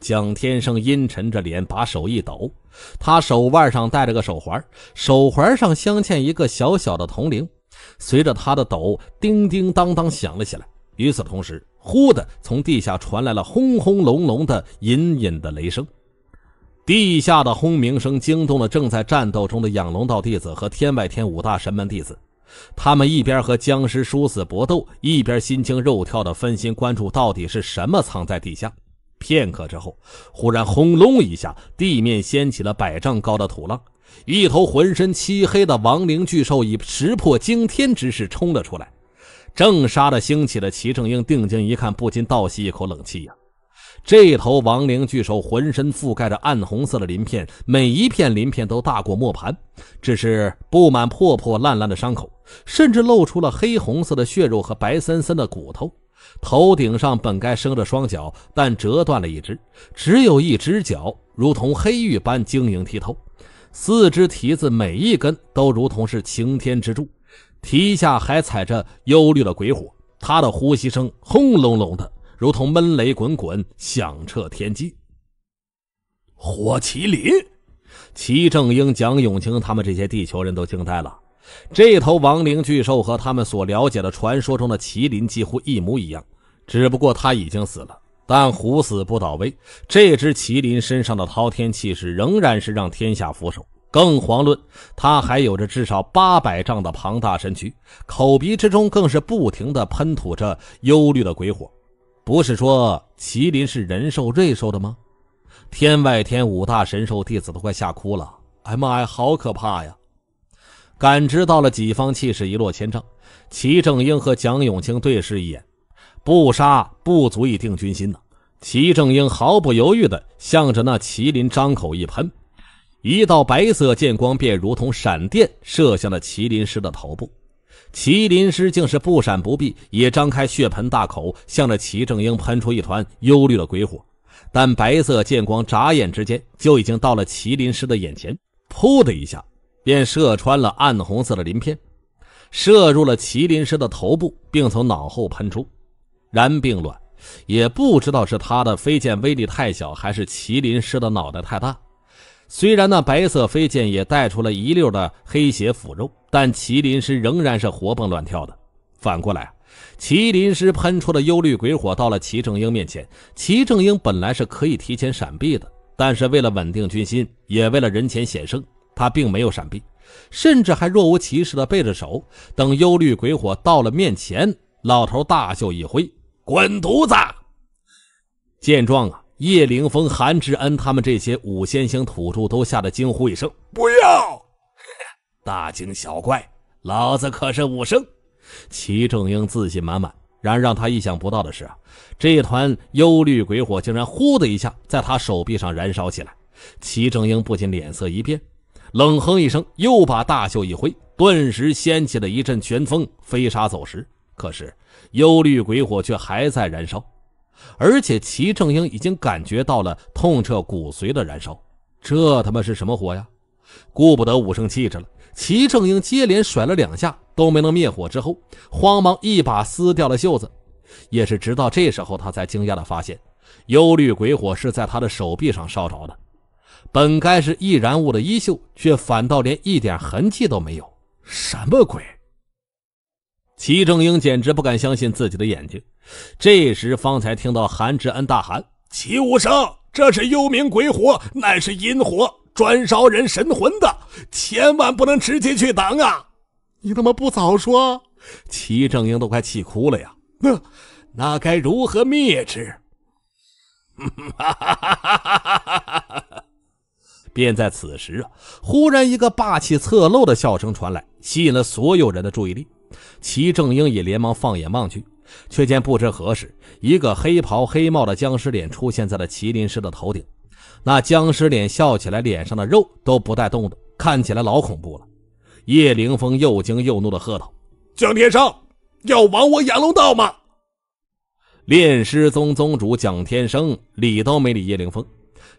蒋天生阴沉着脸，把手一抖，他手腕上戴着个手环，手环上镶嵌一个小小的铜铃，随着他的抖，叮叮当当响了起来。与此同时，忽的从地下传来了轰轰隆隆的隐隐的雷声。地下的轰鸣声惊动了正在战斗中的养龙道弟子和天外天五大神门弟子。他们一边和僵尸殊死搏斗，一边心惊肉跳的分心关注到底是什么藏在地下。片刻之后，忽然轰隆一下，地面掀起了百丈高的土浪，一头浑身漆黑的亡灵巨兽以石破惊天之势冲了出来，正杀的兴起的齐正英定睛一看，不禁倒吸一口冷气呀！这头亡灵巨兽浑身覆盖着暗红色的鳞片，每一片鳞片都大过磨盘，只是布满破破烂烂的伤口，甚至露出了黑红色的血肉和白森森的骨头。头顶上本该生着双脚，但折断了一只，只有一只脚，如同黑玉般晶莹剔透。四只蹄子，每一根都如同是擎天之柱，蹄下还踩着忧绿的鬼火。他的呼吸声轰隆隆的。如同闷雷滚滚，响彻天际。火麒麟，齐正英、蒋永清他们这些地球人都惊呆了。这头亡灵巨兽和他们所了解的传说中的麒麟几乎一模一样，只不过它已经死了。但虎死不倒威，这只麒麟身上的滔天气势仍然是让天下俯首。更遑论它还有着至少八百丈的庞大身躯，口鼻之中更是不停的喷吐着幽绿的鬼火。不是说麒麟是人兽瑞兽的吗？天外天五大神兽弟子都快吓哭了！哎妈呀，好可怕呀！感知到了己方气势一落千丈，齐正英和蒋永清对视一眼，不杀不足以定军心呐！齐正英毫不犹豫的向着那麒麟张口一喷，一道白色剑光便如同闪电射向了麒麟师的头部。麒麟师竟是不闪不避，也张开血盆大口，向着齐正英喷出一团幽绿的鬼火。但白色剑光眨眼之间就已经到了麒麟师的眼前，噗的一下，便射穿了暗红色的鳞片，射入了麒麟师的头部，并从脑后喷出。然并卵，也不知道是他的飞剑威力太小，还是麒麟师的脑袋太大。虽然那白色飞剑也带出了一溜的黑血腐肉，但麒麟师仍然是活蹦乱跳的。反过来，麒麟师喷出的幽绿鬼火到了齐正英面前，齐正英本来是可以提前闪避的，但是为了稳定军心，也为了人前显胜，他并没有闪避，甚至还若无其事地背着手，等幽绿鬼火到了面前，老头大袖一挥，滚犊子！见状啊！叶凌峰、韩志恩，他们这些五仙星土著都吓得惊呼一声：“不要！”大惊小怪，老子可是武圣！齐正英自信满满。然而让他意想不到的是，啊，这团幽绿鬼火竟然“呼”的一下在他手臂上燃烧起来。齐正英不禁脸色一变，冷哼一声，又把大袖一挥，顿时掀起了一阵旋风，飞沙走石。可是，幽绿鬼火却还在燃烧。而且齐正英已经感觉到了痛彻骨髓的燃烧，这他妈是什么火呀？顾不得武生气质了，齐正英接连甩了两下都没能灭火，之后慌忙一把撕掉了袖子。也是直到这时候，他才惊讶地发现，幽绿鬼火是在他的手臂上烧着的，本该是易燃物的衣袖，却反倒连一点痕迹都没有，什么鬼？齐正英简直不敢相信自己的眼睛。这时方才听到韩志恩大喊：“齐无声，这是幽冥鬼火，乃是阴火，专烧人神魂的，千万不能直接去挡啊！”你他妈不早说！齐正英都快气哭了呀！那，那该如何灭之？便在此时啊，忽然一个霸气侧漏的笑声传来，吸引了所有人的注意力。齐正英也连忙放眼望去，却见不知何时，一个黑袍黑帽的僵尸脸出现在了麒麟师的头顶。那僵尸脸笑起来，脸上的肉都不带动的，看起来老恐怖了。叶凌峰又惊又怒的喝道：“蒋天生，要亡我养龙道吗？”炼尸宗宗主蒋天生理都没理叶凌峰，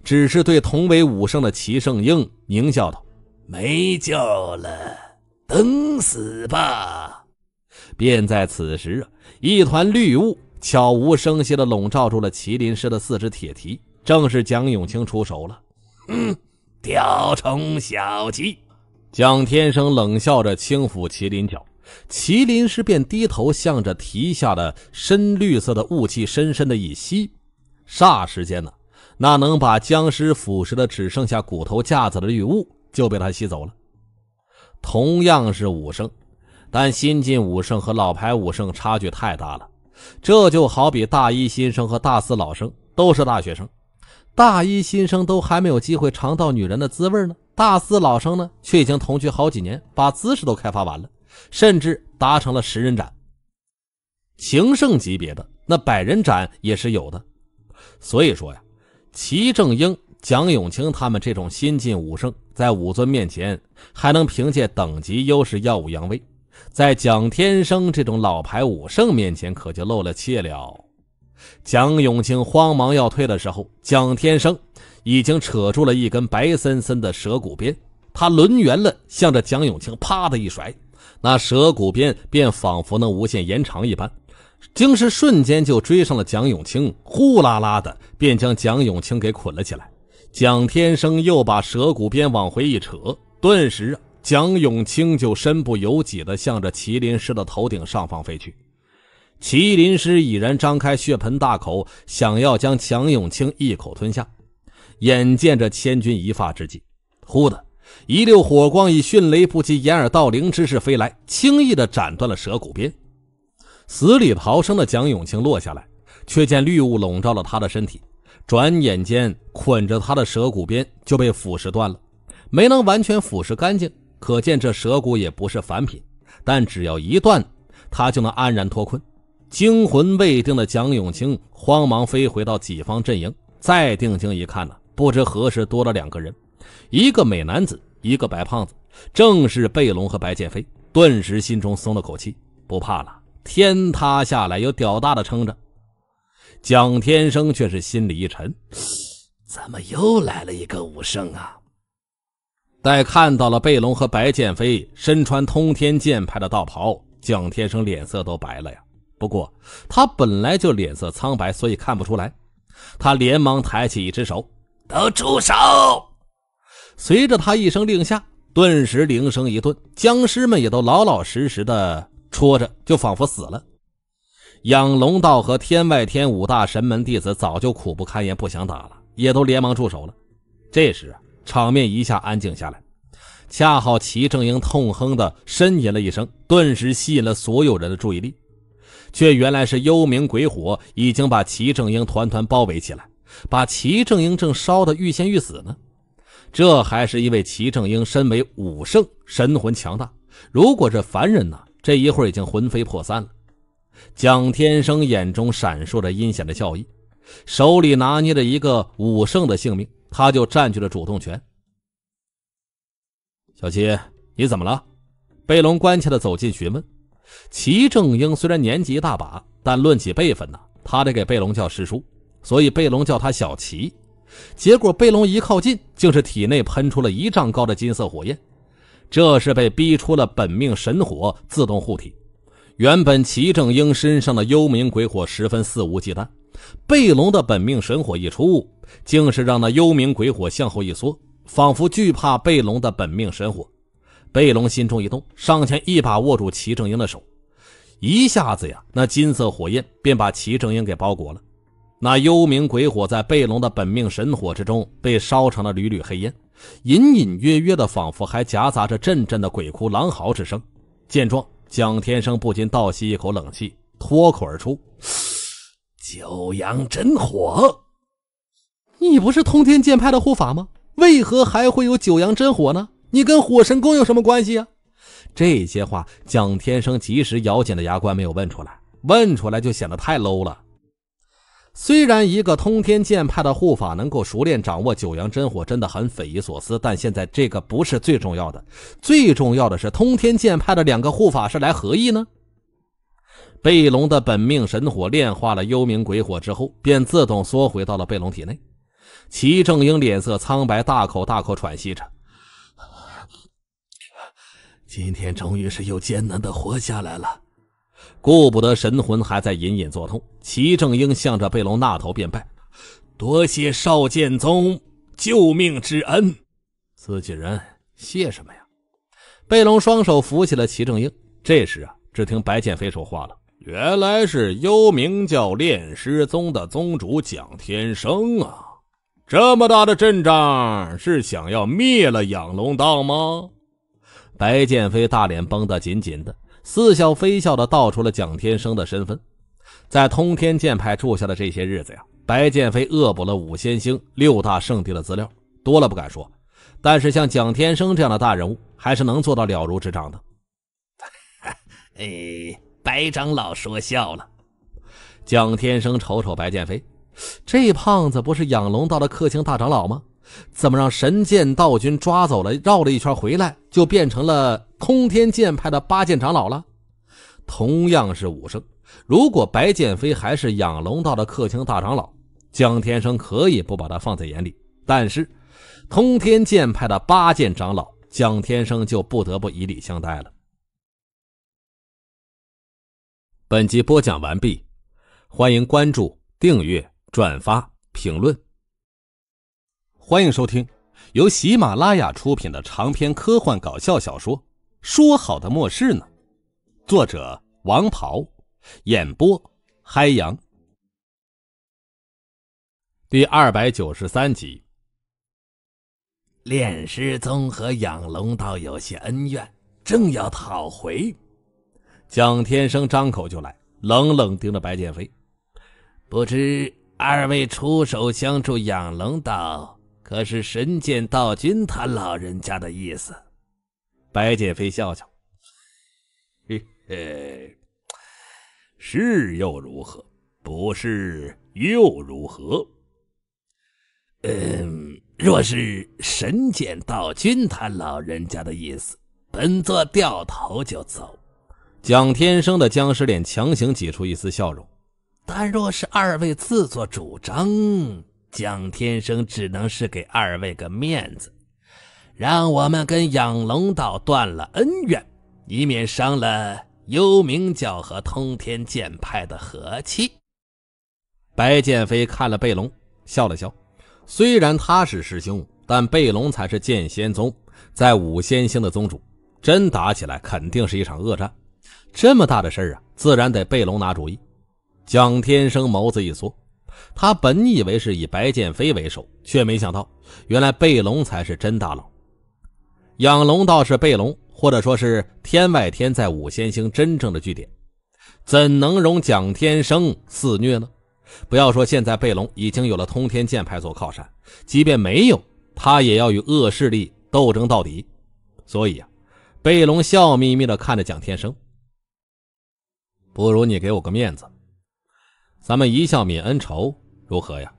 只是对同为武圣的齐圣英狞笑道：“没救了，等死吧。”便在此时啊，一团绿雾悄无声息地笼罩住了麒麟师的四只铁蹄，正是蒋永清出手了。嗯，雕虫小技！蒋天生冷笑着轻抚麒麟角，麒麟师便低头向着蹄下的深绿色的雾气深深的一吸，霎时间呢，那能把僵尸腐蚀的只剩下骨头架子的绿雾就被他吸走了。同样是武生。但新晋武圣和老牌武圣差距太大了，这就好比大一新生和大四老生都是大学生，大一新生都还没有机会尝到女人的滋味呢，大四老生呢却已经同居好几年，把姿势都开发完了，甚至达成了十人斩，情圣级别的那百人斩也是有的。所以说呀，齐正英、蒋永清他们这种新晋武圣，在武尊面前还能凭借等级优势耀武扬威。在蒋天生这种老牌武圣面前，可就露了怯了。蒋永清慌忙要退的时候，蒋天生已经扯住了一根白森森的蛇骨鞭，他抡圆了，向着蒋永清啪的一甩，那蛇骨鞭便仿佛能无限延长一般，竟是瞬间就追上了蒋永清，呼啦啦的便将蒋永清给捆了起来。蒋天生又把蛇骨鞭往回一扯，顿时啊！蒋永清就身不由己地向着麒麟狮的头顶上方飞去，麒麟狮已然张开血盆大口，想要将蒋永清一口吞下。眼见着千钧一发之际，忽的一溜火光以迅雷不及掩耳盗铃之势飞来，轻易地斩断了蛇骨鞭。死里逃生的蒋永清落下来，却见绿雾笼罩了他的身体，转眼间捆着他的蛇骨鞭就被腐蚀断了，没能完全腐蚀干净。可见这蛇骨也不是凡品，但只要一断，他就能安然脱困。惊魂未定的蒋永清慌忙飞回到己方阵营，再定睛一看呢，不知何时多了两个人，一个美男子，一个白胖子，正是贝龙和白剑飞。顿时心中松了口气，不怕了，天塌下来有屌大的撑着。蒋天生却是心里一沉，怎么又来了一个武圣啊？待看到了贝龙和白剑飞身穿通天剑派的道袍，蒋天生脸色都白了呀。不过他本来就脸色苍白，所以看不出来。他连忙抬起一只手：“都住手！”随着他一声令下，顿时铃声一顿，僵尸们也都老老实实的戳着，就仿佛死了。养龙道和天外天五大神门弟子早就苦不堪言，不想打了，也都连忙住手了。这时。场面一下安静下来，恰好齐正英痛哼的呻吟了一声，顿时吸引了所有人的注意力。却原来是幽冥鬼火已经把齐正英团团包围起来，把齐正英正烧得欲仙欲死呢。这还是因为齐正英身为武圣，神魂强大。如果是凡人呢，这一会儿已经魂飞魄散了。蒋天生眼中闪烁着阴险的笑意，手里拿捏着一个武圣的性命。他就占据了主动权。小七，你怎么了？贝龙关切的走近询问。齐正英虽然年纪大把，但论起辈分呢，他得给贝龙叫师叔，所以贝龙叫他小齐。结果贝龙一靠近，竟是体内喷出了一丈高的金色火焰，这是被逼出了本命神火自动护体。原本齐正英身上的幽冥鬼火十分肆无忌惮，贝龙的本命神火一出。竟是让那幽冥鬼火向后一缩，仿佛惧怕贝龙的本命神火。贝龙心中一动，上前一把握住齐正英的手，一下子呀，那金色火焰便把齐正英给包裹了。那幽冥鬼火在贝龙的本命神火之中被烧成了缕缕黑烟，隐隐约约的，仿佛还夹杂着阵阵的鬼哭狼嚎之声。见状，蒋天生不禁倒吸一口冷气，脱口而出：“九阳真火。”你不是通天剑派的护法吗？为何还会有九阳真火呢？你跟火神宫有什么关系啊？”这些话，蒋天生及时咬紧了牙关，没有问出来。问出来就显得太 low 了。虽然一个通天剑派的护法能够熟练掌握九阳真火，真的很匪夷所思。但现在这个不是最重要的，最重要的是通天剑派的两个护法是来何意呢？贝龙的本命神火炼化了幽冥鬼火之后，便自动缩回到了贝龙体内。齐正英脸色苍白，大口大口喘息着。今天终于是又艰难地活下来了。顾不得神魂还在隐隐作痛，齐正英向着贝隆那头便拜：“多谢少剑宗救命之恩。”自己人谢什么呀？贝隆双手扶起了齐正英。这时啊，只听白剑飞说话了：“原来是幽冥教炼师宗的宗主蒋天生啊！”这么大的阵仗，是想要灭了养龙道吗？白剑飞大脸绷得紧紧的，似笑非笑的道出了蒋天生的身份。在通天剑派住下的这些日子呀，白剑飞恶补了五仙星六大圣地的资料，多了不敢说，但是像蒋天生这样的大人物，还是能做到了如指掌的。哎，白长老说笑了。蒋天生瞅瞅白剑飞。这胖子不是养龙道的客卿大长老吗？怎么让神剑道君抓走了？绕了一圈回来，就变成了通天剑派的八剑长老了。同样是武圣，如果白剑飞还是养龙道的客卿大长老，蒋天生可以不把他放在眼里；但是通天剑派的八剑长老，蒋天生就不得不以礼相待了。本集播讲完毕，欢迎关注订阅。转发评论，欢迎收听由喜马拉雅出品的长篇科幻搞笑小说《说好的末世呢》，作者王袍，演播嗨阳。第二百九十三集，炼师宗和养龙道有些恩怨，正要讨回，蒋天生张口就来，冷冷盯着白剑飞，不知。二位出手相助，养龙道可是神剑道君他老人家的意思。白剑飞笑笑，嘿嘿，是又如何？不是又如何？嗯，若是神剑道君他老人家的意思，本座掉头就走。蒋天生的僵尸脸强行挤出一丝笑容。但若是二位自作主张，蒋天生只能是给二位个面子，让我们跟养龙道断了恩怨，以免伤了幽冥教和通天剑派的和气。白剑飞看了贝龙笑了笑，虽然他是师兄，但贝龙才是剑仙宗在五仙星的宗主，真打起来肯定是一场恶战。这么大的事儿啊，自然得贝龙拿主意。蒋天生眸子一缩，他本以为是以白剑飞为首，却没想到原来贝龙才是真大佬。养龙倒是贝龙，或者说是天外天在五仙星真正的据点，怎能容蒋天生肆虐呢？不要说现在贝龙已经有了通天剑派做靠山，即便没有，他也要与恶势力斗争到底。所以啊，贝龙笑眯眯地看着蒋天生：“不如你给我个面子。”咱们一笑泯恩仇，如何呀？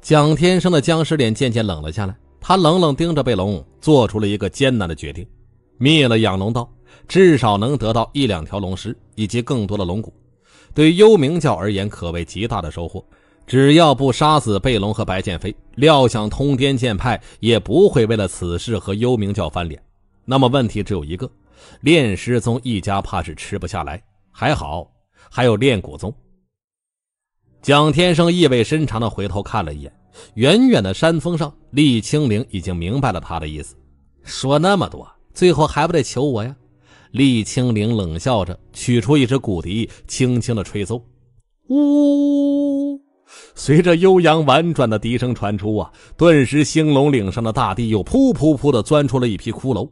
蒋天生的僵尸脸渐渐冷了下来，他冷冷盯着贝龙，做出了一个艰难的决定：灭了养龙道，至少能得到一两条龙尸以及更多的龙骨，对幽冥教而言可谓极大的收获。只要不杀死贝龙和白剑飞，料想通天剑派也不会为了此事和幽冥教翻脸。那么问题只有一个：炼师宗一家怕是吃不下来。还好还有炼骨宗。蒋天生意味深长地回头看了一眼，远远的山峰上，厉青灵已经明白了他的意思。说那么多，最后还不得求我呀？厉青灵冷笑着，取出一支骨笛，轻轻的吹奏。呜！随着悠扬婉转的笛声传出，啊，顿时兴隆岭上的大地又噗噗噗地钻出了一批骷髅。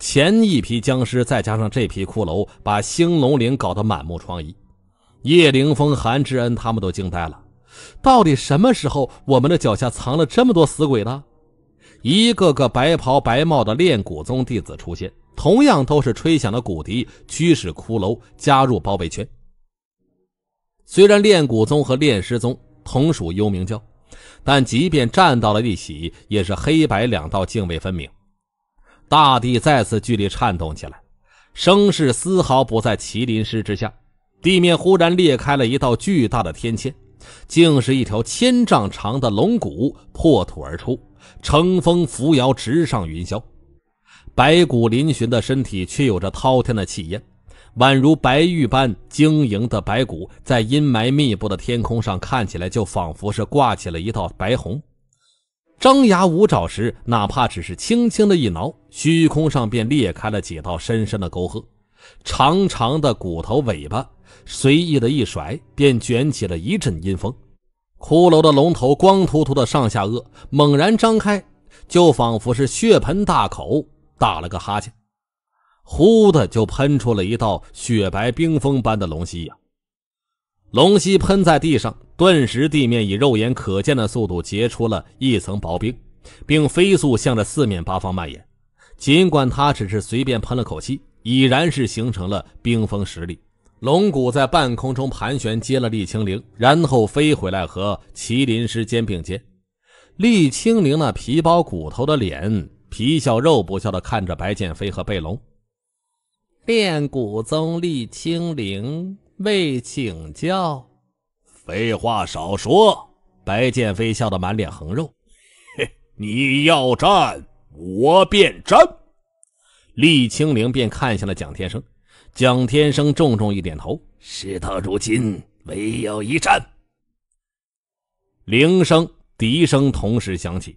前一批僵尸再加上这批骷髅，把兴隆岭搞得满目疮痍。叶凌风、韩知恩他们都惊呆了。到底什么时候，我们的脚下藏了这么多死鬼呢？一个个白袍白帽的炼骨宗弟子出现，同样都是吹响了骨笛，驱使骷髅加入包围圈。虽然炼骨宗和炼尸宗同属幽冥教，但即便站到了一起，也是黑白两道泾渭分明。大地再次剧烈颤动起来，声势丝毫不在麒麟师之下。地面忽然裂开了一道巨大的天堑，竟是一条千丈长的龙骨破土而出，乘风扶摇直上云霄。白骨嶙峋的身体却有着滔天的气焰，宛如白玉般晶莹的白骨，在阴霾密布的天空上看起来就仿佛是挂起了一道白虹。张牙舞爪时，哪怕只是轻轻的一挠，虚空上便裂开了几道深深的沟壑。长长的骨头尾巴。随意的一甩，便卷起了一阵阴风。骷髅的龙头光秃秃的上下颚猛然张开，就仿佛是血盆大口。打了个哈欠，忽的就喷出了一道雪白冰封般的龙息呀！龙息喷在地上，顿时地面以肉眼可见的速度结出了一层薄冰，并飞速向着四面八方蔓延。尽管他只是随便喷了口气，已然是形成了冰封实力。龙骨在半空中盘旋，接了厉青灵，然后飞回来和麒麟师肩并肩。厉青灵那皮包骨头的脸，皮笑肉不笑的看着白剑飞和贝龙。炼骨宗厉青灵未请教。废话少说。白剑飞笑得满脸横肉。嘿，你要战，我便战。厉青灵便看向了蒋天生。蒋天生重重一点头，事到如今，唯有一战。铃声、笛声同时响起，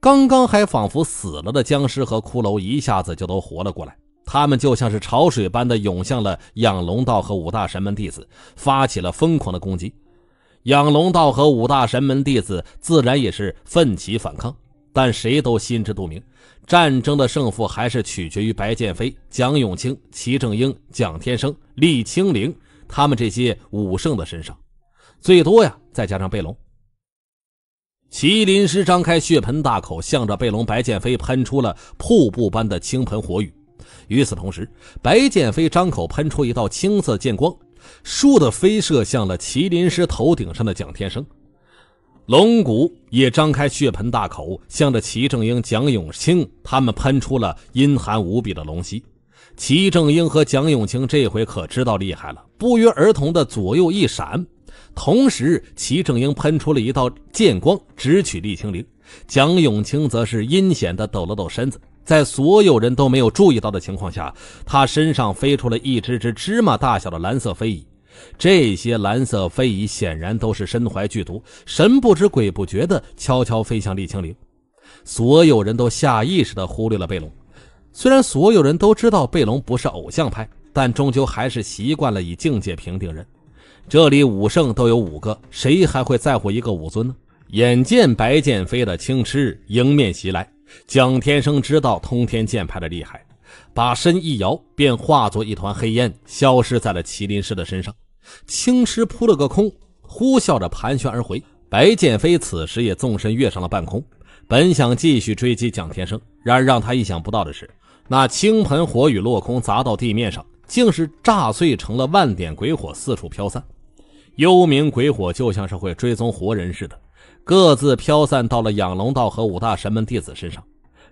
刚刚还仿佛死了的僵尸和骷髅一下子就都活了过来，他们就像是潮水般的涌向了养龙道和五大神门弟子，发起了疯狂的攻击。养龙道和五大神门弟子自然也是奋起反抗，但谁都心知肚明。战争的胜负还是取决于白剑飞、蒋永清、齐正英、蒋天生、厉青灵他们这些武圣的身上，最多呀，再加上贝龙。麒麟师张开血盆大口，向着贝龙、白剑飞喷出了瀑布般的倾盆火雨。与此同时，白剑飞张口喷出一道青色剑光，倏地飞射向了麒麟师头顶上的蒋天生。龙骨也张开血盆大口，向着齐正英、蒋永清他们喷出了阴寒无比的龙息。齐正英和蒋永清这回可知道厉害了，不约而同的左右一闪，同时齐正英喷出了一道剑光直取厉青灵，蒋永清则是阴险的抖了抖身子，在所有人都没有注意到的情况下，他身上飞出了一只只芝麻大小的蓝色飞蚁。这些蓝色飞蚁显然都是身怀剧毒，神不知鬼不觉地悄悄飞向厉青林。所有人都下意识地忽略了贝隆。虽然所有人都知道贝隆不是偶像派，但终究还是习惯了以境界评定人。这里武圣都有五个，谁还会在乎一个武尊呢？眼见白剑飞的青痴迎面袭来，蒋天生知道通天剑派的厉害。把身一摇，便化作一团黑烟，消失在了麒麟师的身上。青狮扑了个空，呼啸着盘旋而回。白剑飞此时也纵身跃上了半空，本想继续追击蒋天生，然而让他意想不到的是，那倾盆火雨落空，砸到地面上，竟是炸碎成了万点鬼火，四处飘散。幽冥鬼火就像是会追踪活人似的，各自飘散到了养龙道和五大神门弟子身上。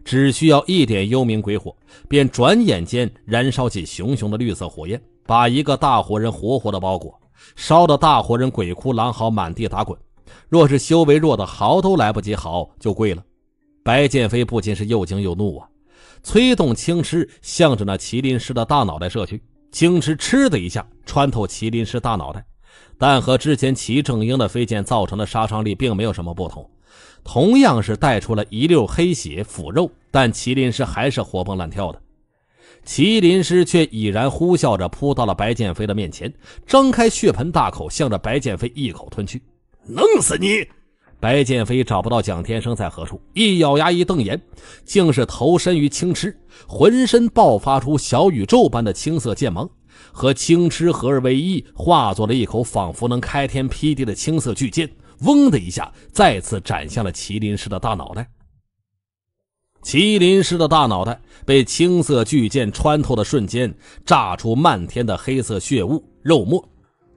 只需要一点幽冥鬼火，便转眼间燃烧起熊熊的绿色火焰，把一个大活人活活的包裹，烧得大活人鬼哭狼嚎，满地打滚。若是修为弱的，嚎都来不及嚎，就跪了。白剑飞不仅是又惊又怒啊，催动青痴，向着那麒麟师的大脑袋射去。青痴嗤的一下穿透麒麟师大脑袋，但和之前齐正英的飞剑造成的杀伤力并没有什么不同。同样是带出了一溜黑血腐肉，但麒麟师还是活蹦乱跳的。麒麟师却已然呼啸着扑到了白剑飞的面前，张开血盆大口，向着白剑飞一口吞去，弄死你！白剑飞找不到蒋天生在何处，一咬牙，一瞪眼，竟是投身于青痴，浑身爆发出小宇宙般的青色剑芒，和青痴合而为一，化作了一口仿佛能开天辟地的青色巨剑。嗡的一下，再次展现了麒麟式的大脑袋。麒麟式的大脑袋被青色巨剑穿透的瞬间，炸出漫天的黑色血雾、肉沫，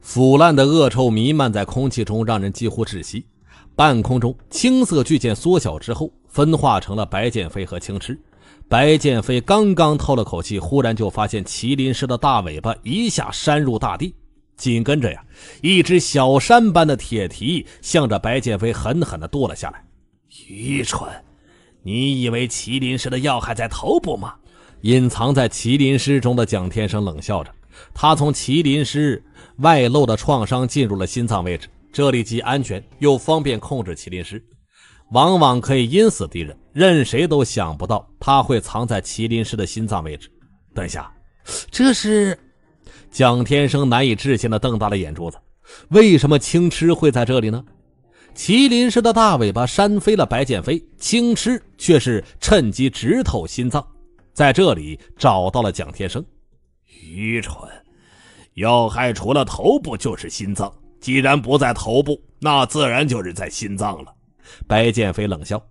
腐烂的恶臭弥漫在空气中，让人几乎窒息。半空中，青色巨剑缩小之后，分化成了白剑飞和青痴。白剑飞刚刚透了口气，忽然就发现麒麟式的大尾巴一下扇入大地。紧跟着呀，一只小山般的铁蹄向着白剑飞狠狠的跺了下来。愚蠢，你以为麒麟师的药还在头部吗？隐藏在麒麟师中的蒋天生冷笑着，他从麒麟师外露的创伤进入了心脏位置，这里既安全又方便控制麒麟师，往往可以阴死敌人。任谁都想不到他会藏在麒麟师的心脏位置。等一下，这是。蒋天生难以置信的瞪大了眼珠子，为什么青痴会在这里呢？麒麟狮的大尾巴扇飞了白剑飞，青痴却是趁机直透心脏，在这里找到了蒋天生。愚蠢，要害除了头部就是心脏，既然不在头部，那自然就是在心脏了。白剑飞冷笑，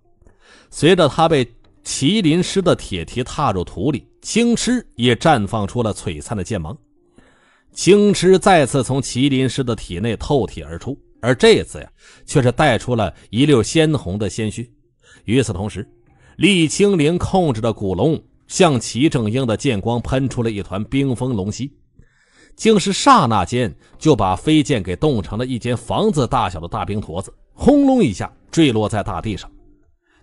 随着他被麒麟师的铁蹄踏入土里，青痴也绽放出了璀璨的剑芒。青痴再次从麒麟师的体内透体而出，而这次呀，却是带出了一溜鲜红的鲜血。与此同时，厉青灵控制的古龙向齐正英的剑光喷出了一团冰封龙息，竟是刹那间就把飞剑给冻成了一间房子大小的大冰坨子，轰隆一下坠落在大地上。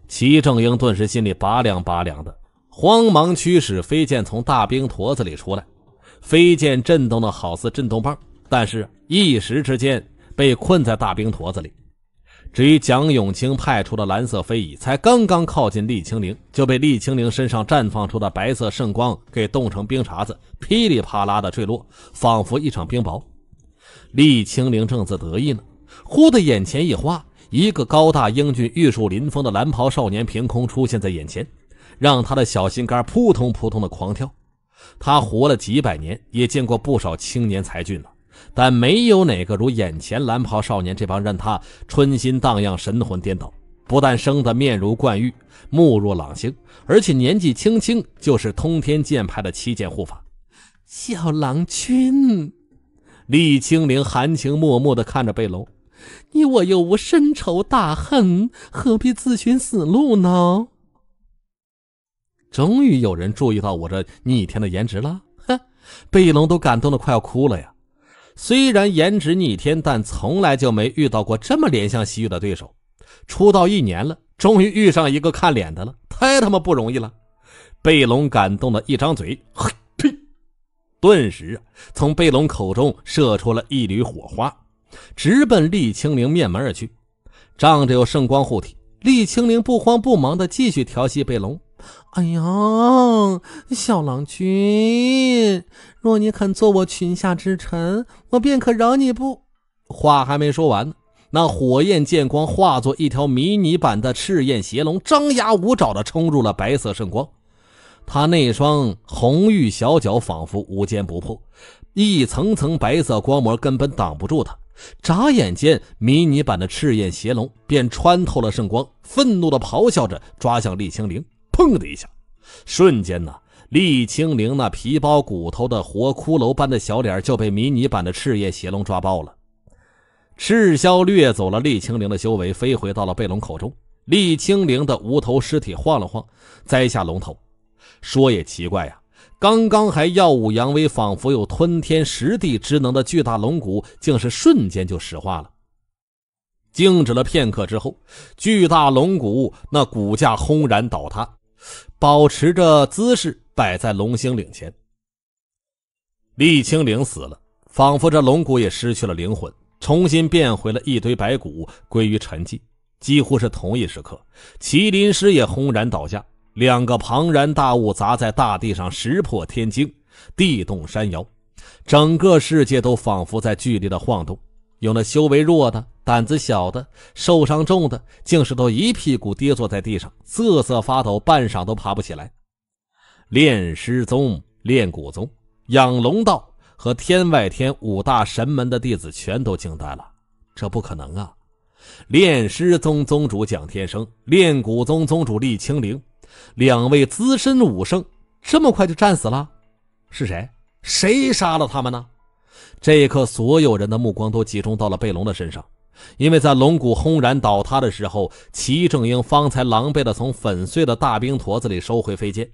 齐正英顿时心里拔凉拔凉的，慌忙驱使飞剑从大冰坨子里出来。飞剑震动的好似震动棒，但是一时之间被困在大冰坨子里。至于蒋永清派出的蓝色飞蚁，才刚刚靠近厉青灵，就被厉青灵身上绽放出的白色圣光给冻成冰碴子，噼里啪啦的坠落，仿佛一场冰雹。厉青灵正在得意呢，忽的眼前一花，一个高大英俊、玉树临风的蓝袍少年凭空出现在眼前，让他的小心肝扑通扑通的狂跳。他活了几百年，也见过不少青年才俊了，但没有哪个如眼前蓝袍少年这般让他春心荡漾、神魂颠倒。不但生得面如冠玉、目若朗星，而且年纪轻轻就是通天剑派的七剑护法。小郎君，厉青灵含情脉脉地看着背楼，你我又无深仇大恨，何必自寻死路呢？终于有人注意到我这逆天的颜值了！哼，贝隆都感动的快要哭了呀。虽然颜值逆天，但从来就没遇到过这么怜香惜玉的对手。出道一年了，终于遇上一个看脸的了，太他妈不容易了！贝隆感动的一张嘴，嘿呸！顿时啊，从贝隆口中射出了一缕火花，直奔厉青灵面门而去。仗着有圣光护体，厉青灵不慌不忙的继续调戏贝隆。哎呦，小郎君，若你肯做我裙下之臣，我便可饶你不。话还没说完那火焰剑光化作一条迷你版的赤焰邪龙，张牙舞爪地冲入了白色圣光。他那双红玉小脚仿佛无坚不破，一层层白色光膜根本挡不住他。眨眼间，迷你版的赤焰邪龙便穿透了圣光，愤怒地咆哮着抓向厉青灵。砰的一下，瞬间呢，厉青灵那皮包骨头的活骷髅般的小脸就被迷你版的赤焰邪龙抓爆了。赤霄掠走了厉青灵的修为，飞回到了贝龙口中。厉青灵的无头尸体晃了晃，摘下龙头。说也奇怪呀，刚刚还耀武扬威，仿佛有吞天食地之能的巨大龙骨，竟是瞬间就石化了。静止了片刻之后，巨大龙骨那骨架轰然倒塌。保持着姿势摆在龙兴岭前，厉青岭死了，仿佛这龙骨也失去了灵魂，重新变回了一堆白骨，归于沉寂。几乎是同一时刻，麒麟师也轰然倒下，两个庞然大物砸在大地上，石破天惊，地动山摇，整个世界都仿佛在剧烈的晃动。有那修为弱的。胆子小的、受伤重的，竟是都一屁股跌坐在地上，瑟瑟发抖，半晌都爬不起来。炼尸宗、炼骨宗、养龙道和天外天五大神门的弟子全都惊呆了。这不可能啊！炼尸宗宗主蒋天生、炼骨宗宗主厉青灵，两位资深武圣，这么快就战死了？是谁？谁杀了他们呢？这一刻，所有人的目光都集中到了贝龙的身上。因为在龙骨轰然倒塌的时候，齐正英方才狼狈地从粉碎的大冰坨子里收回飞剑，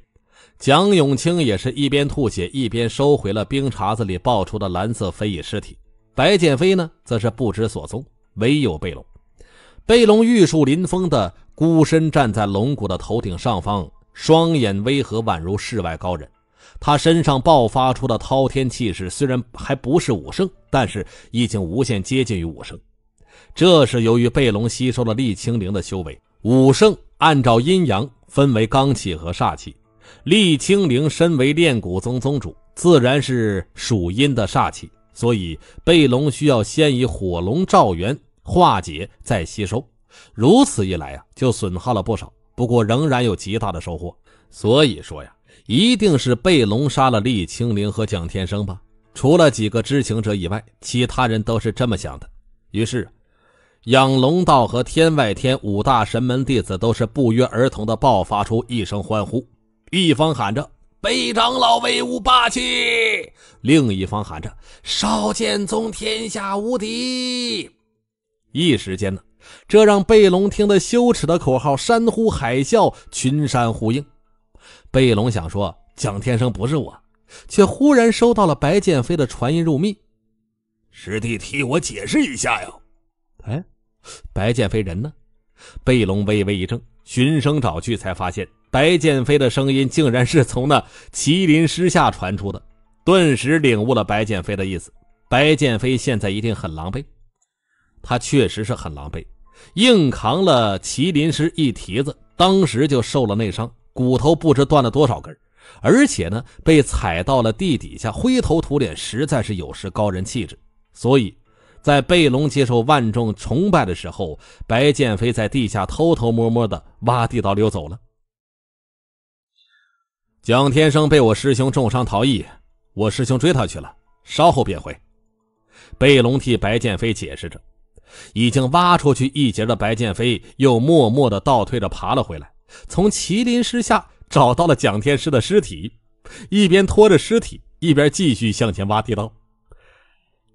蒋永清也是一边吐血一边收回了冰碴子里爆出的蓝色飞翼尸体，白剑飞呢，则是不知所踪。唯有贝龙，贝龙玉树临风的孤身站在龙骨的头顶上方，双眼微合，宛如世外高人。他身上爆发出的滔天气势虽然还不是武圣，但是已经无限接近于武圣。这是由于贝龙吸收了厉青灵的修为。武圣按照阴阳分为罡气和煞气，厉青灵身为炼骨宗宗主，自然是属阴的煞气，所以贝龙需要先以火龙照元化解再吸收。如此一来啊，就损耗了不少，不过仍然有极大的收获。所以说呀，一定是贝龙杀了厉青灵和蒋天生吧？除了几个知情者以外，其他人都是这么想的。于是。养龙道和天外天五大神门弟子都是不约而同地爆发出一声欢呼，一方喊着“贝长老威武霸气”，另一方喊着“少剑宗天下无敌”。一时间呢，这让贝龙听得羞耻的口号山呼海啸，群山呼应。贝龙想说蒋天生不是我，却忽然收到了白剑飞的传音入密：“师弟，替我解释一下呀，哎，白剑飞人呢？贝龙微微一怔，循声找去，才发现白剑飞的声音竟然是从那麒麟尸下传出的，顿时领悟了白剑飞的意思。白剑飞现在一定很狼狈，他确实是很狼狈，硬扛了麒麟尸一蹄子，当时就受了内伤，骨头不知断了多少根，而且呢，被踩到了地底下，灰头土脸，实在是有失高人气质，所以。在贝隆接受万众崇拜的时候，白剑飞在地下偷偷摸摸的挖地道溜走了。蒋天生被我师兄重伤逃逸，我师兄追他去了，稍后便回。贝隆替白剑飞解释着，已经挖出去一截的白剑飞又默默的倒退着爬了回来，从麒麟尸下找到了蒋天师的尸体，一边拖着尸体，一边继续向前挖地道。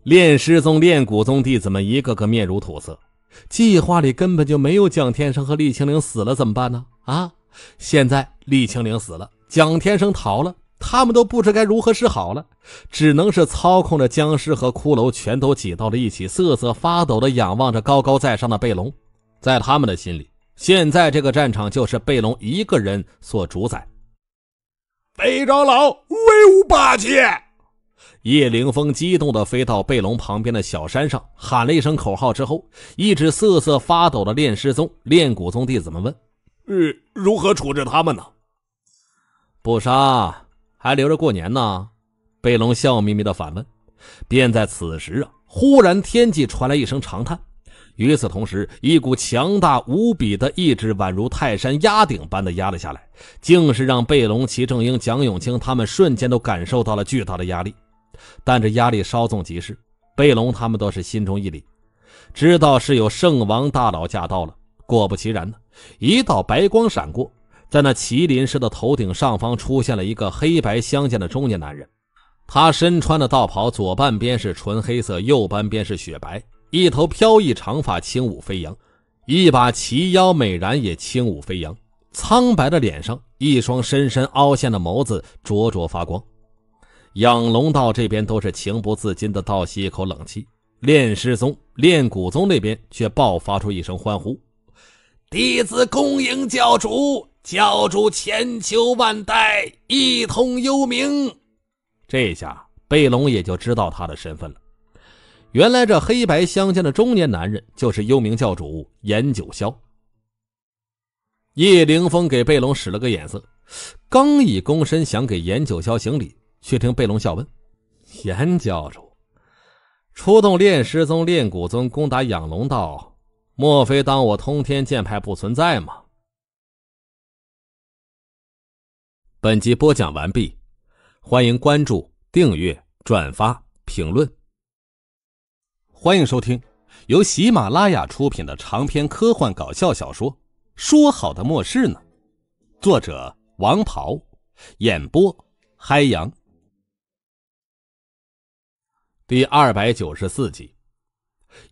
炼尸宗、炼骨宗弟子们一个个面如土色，计划里根本就没有蒋天生和厉青灵死了怎么办呢？啊！现在厉青灵死了，蒋天生逃了，他们都不知该如何是好了，只能是操控着僵尸和骷髅全都挤到了一起，瑟瑟发抖地仰望着高高在上的贝龙。在他们的心里，现在这个战场就是贝龙一个人所主宰。贝长老威武霸气！叶凌风激动的飞到贝龙旁边的小山上，喊了一声口号之后，一直瑟瑟发抖的炼师宗、炼骨宗弟子们问：“呃，如何处置他们呢？”“不杀，还留着过年呢。”贝龙笑眯眯的反问。便在此时啊，忽然天际传来一声长叹，与此同时，一股强大无比的意志宛如泰山压顶般的压了下来，竟是让贝龙、齐正英、蒋永清他们瞬间都感受到了巨大的压力。但这压力稍纵即逝，贝隆他们都是心中一凛，知道是有圣王大佬驾到了。果不其然呢，一道白光闪过，在那麒麟似的头顶上方出现了一个黑白相间的中年男人。他身穿的道袍左半边是纯黑色，右半边是雪白，一头飘逸长发轻舞飞扬，一把齐腰美髯也轻舞飞扬。苍白的脸上，一双深深凹陷的眸子灼灼发光。养龙道这边都是情不自禁的倒吸一口冷气，炼师宗、炼骨宗那边却爆发出一声欢呼：“弟子恭迎教主，教主千秋万代，一统幽冥！”这下贝龙也就知道他的身份了。原来这黑白相间的中年男人就是幽冥教主颜九霄。叶凌峰给贝龙使了个眼色，刚一躬身想给颜九霄行礼。却听贝隆笑问：“严教主，出动炼师宗、炼骨宗攻打养龙道，莫非当我通天剑派不存在吗？”本集播讲完毕，欢迎关注、订阅、转发、评论。欢迎收听由喜马拉雅出品的长篇科幻搞笑小说《说好的末世呢》，作者：王袍，演播：嗨阳。第二百九十四集，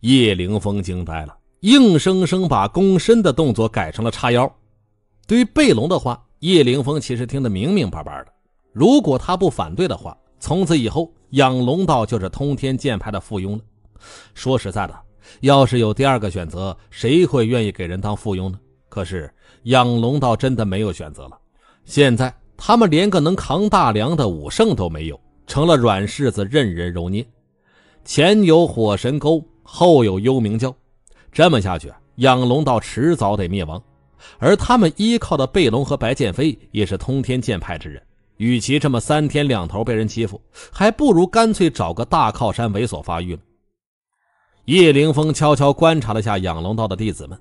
叶凌风惊呆了，硬生生把躬身的动作改成了叉腰。对于贝龙的话，叶凌风其实听得明明白白的。如果他不反对的话，从此以后养龙道就是通天剑派的附庸了。说实在的，要是有第二个选择，谁会愿意给人当附庸呢？可是养龙道真的没有选择了。现在他们连个能扛大梁的武圣都没有，成了软柿子，任人揉捏。前有火神沟，后有幽冥教，这么下去，养龙道迟早得灭亡。而他们依靠的贝龙和白剑飞也是通天剑派之人，与其这么三天两头被人欺负，还不如干脆找个大靠山猥琐发育了。叶凌峰悄悄观察了下养龙道的弟子们，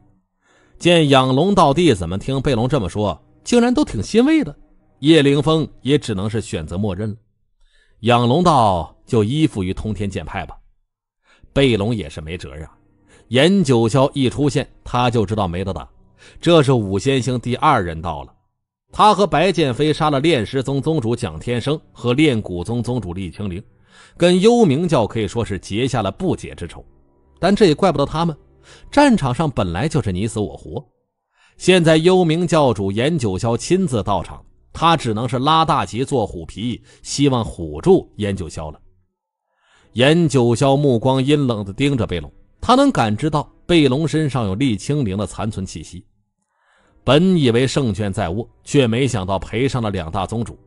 见养龙道弟子们听贝龙这么说，竟然都挺欣慰的，叶凌峰也只能是选择默认了。养龙道。就依附于通天剑派吧。贝龙也是没辙呀。严九霄一出现，他就知道没得打。这是五仙星第二人到了。他和白剑飞杀了炼石宗宗主蒋天生和炼骨宗宗主厉青灵，跟幽冥教可以说是结下了不解之仇。但这也怪不得他们，战场上本来就是你死我活。现在幽冥教主严九霄亲自到场，他只能是拉大旗做虎皮，希望唬住严九霄了。颜九霄目光阴冷地盯着贝龙，他能感知到贝龙身上有厉清灵的残存气息。本以为胜券在握，却没想到赔上了两大宗主。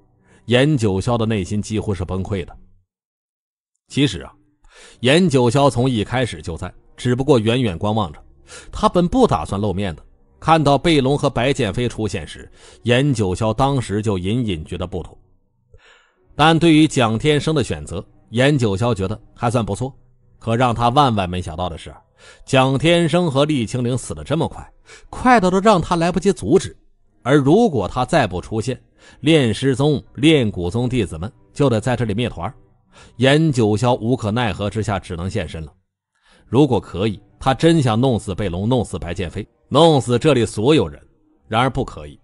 颜九霄的内心几乎是崩溃的。其实啊，颜九霄从一开始就在，只不过远远观望着。他本不打算露面的。看到贝龙和白剑飞出现时，颜九霄当时就隐隐觉得不妥。但对于蒋天生的选择，颜九霄觉得还算不错，可让他万万没想到的是，蒋天生和厉青灵死得这么快，快到都让他来不及阻止。而如果他再不出现，炼师宗、炼骨宗弟子们就得在这里灭团。颜九霄无可奈何之下，只能现身了。如果可以，他真想弄死贝龙、弄死白剑飞、弄死这里所有人。然而不可以，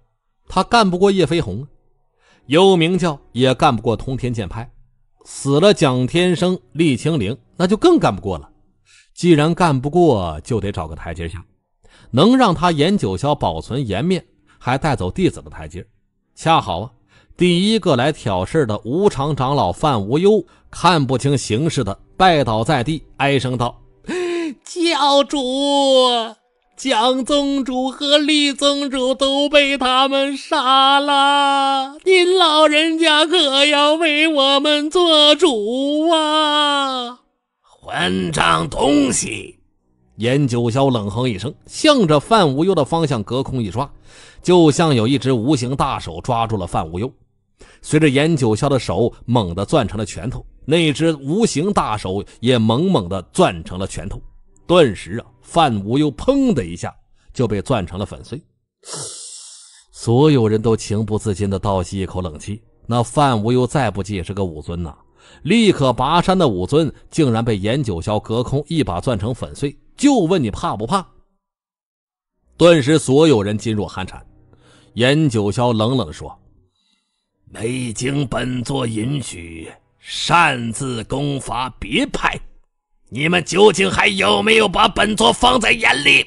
他干不过叶飞鸿幽冥教也干不过通天剑派。死了蒋天生、厉青灵，那就更干不过了。既然干不过，就得找个台阶下，能让他严九霄保存颜面，还带走弟子的台阶。恰好啊，第一个来挑事的无常长老范无忧看不清形势的，拜倒在地，哀声道：“教主。”蒋宗主和李宗主都被他们杀了，您老人家可要为我们做主啊！混账东西！颜九霄冷哼一声，向着范无忧的方向隔空一抓，就像有一只无形大手抓住了范无忧。随着颜九霄的手猛地攥成了拳头，那只无形大手也猛猛地攥成了拳头。顿时啊！范无忧砰的一下就被攥成了粉碎，所有人都情不自禁的倒吸一口冷气。那范无忧再不济也是个武尊呐，立刻拔山的武尊，竟然被颜九霄隔空一把攥成粉碎，就问你怕不怕？顿时所有人噤若寒蝉。颜九霄冷冷的说：“没经本座允许，擅自攻伐别派。”你们究竟还有没有把本座放在眼里？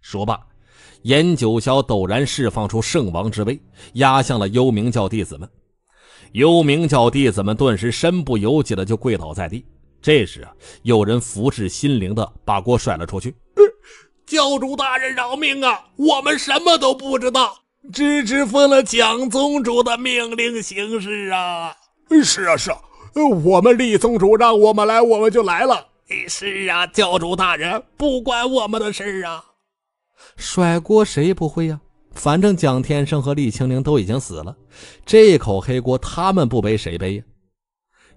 说罢，颜九霄陡然释放出圣王之威，压向了幽冥教弟子们。幽冥教弟子们顿时身不由己的就跪倒在地。这时啊，有人福至心灵的把锅甩了出去：“教主大人饶命啊！我们什么都不知道，只知奉了蒋宗主的命令行事啊！”“是啊，是啊。”呃，我们厉宗主让我们来，我们就来了。是啊，教主大人不关我们的事啊。甩锅谁不会呀？反正蒋天生和厉青灵都已经死了，这口黑锅他们不背谁背呀？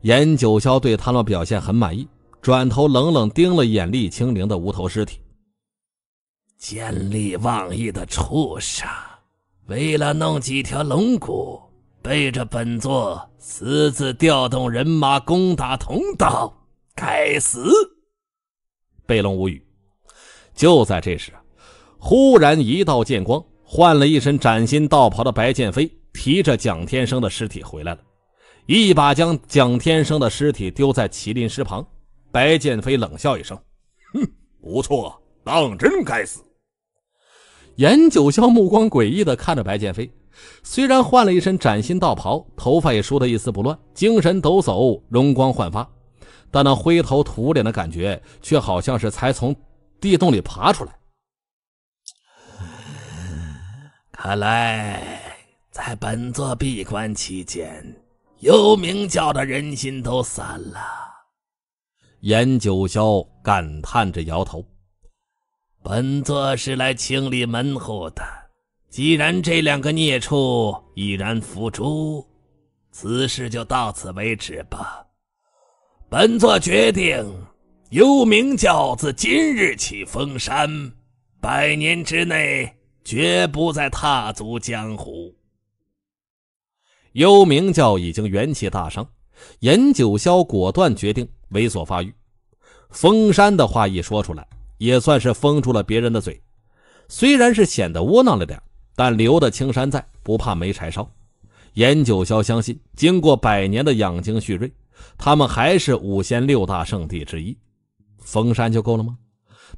严九霄对他们表现很满意，转头冷冷盯了一眼厉青灵的无头尸体。见利忘义的畜生，为了弄几条龙骨。背着本座私自调动人马攻打同道，该死！贝龙无语。就在这时，忽然一道剑光，换了一身崭新道袍的白剑飞提着蒋天生的尸体回来了，一把将蒋天生的尸体丢在麒麟尸旁。白剑飞冷笑一声：“哼，不错，当真该死。”严九霄目光诡异的看着白剑飞。虽然换了一身崭新道袍，头发也梳得一丝不乱，精神抖擞，容光焕发，但那灰头土脸的感觉却好像是才从地洞里爬出来。看来，在本座闭关期间，幽冥教的人心都散了。严九霄感叹着摇头：“本座是来清理门户的。”既然这两个孽畜已然伏诛，此事就到此为止吧。本座决定，幽冥教自今日起封山，百年之内绝不再踏足江湖。幽冥教已经元气大伤，颜九霄果断决定猥琐发育。封山的话一说出来，也算是封住了别人的嘴，虽然是显得窝囊了点。但留得青山在，不怕没柴烧。严九霄相信，经过百年的养精蓄锐，他们还是五仙六大圣地之一。封山就够了吗？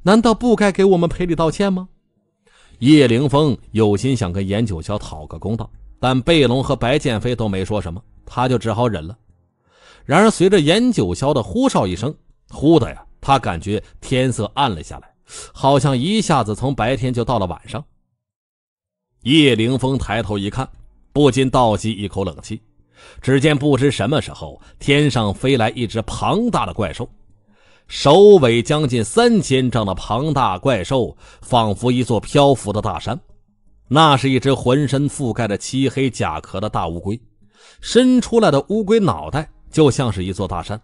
难道不该给我们赔礼道歉吗？叶凌峰有心想跟严九霄讨个公道，但贝龙和白剑飞都没说什么，他就只好忍了。然而，随着严九霄的呼哨一声，呼的呀，他感觉天色暗了下来，好像一下子从白天就到了晚上。叶凌峰抬头一看，不禁倒吸一口冷气。只见不知什么时候，天上飞来一只庞大的怪兽，首尾将近三千丈的庞大怪兽，仿佛一座漂浮的大山。那是一只浑身覆盖着漆黑甲壳的大乌龟，伸出来的乌龟脑袋就像是一座大山，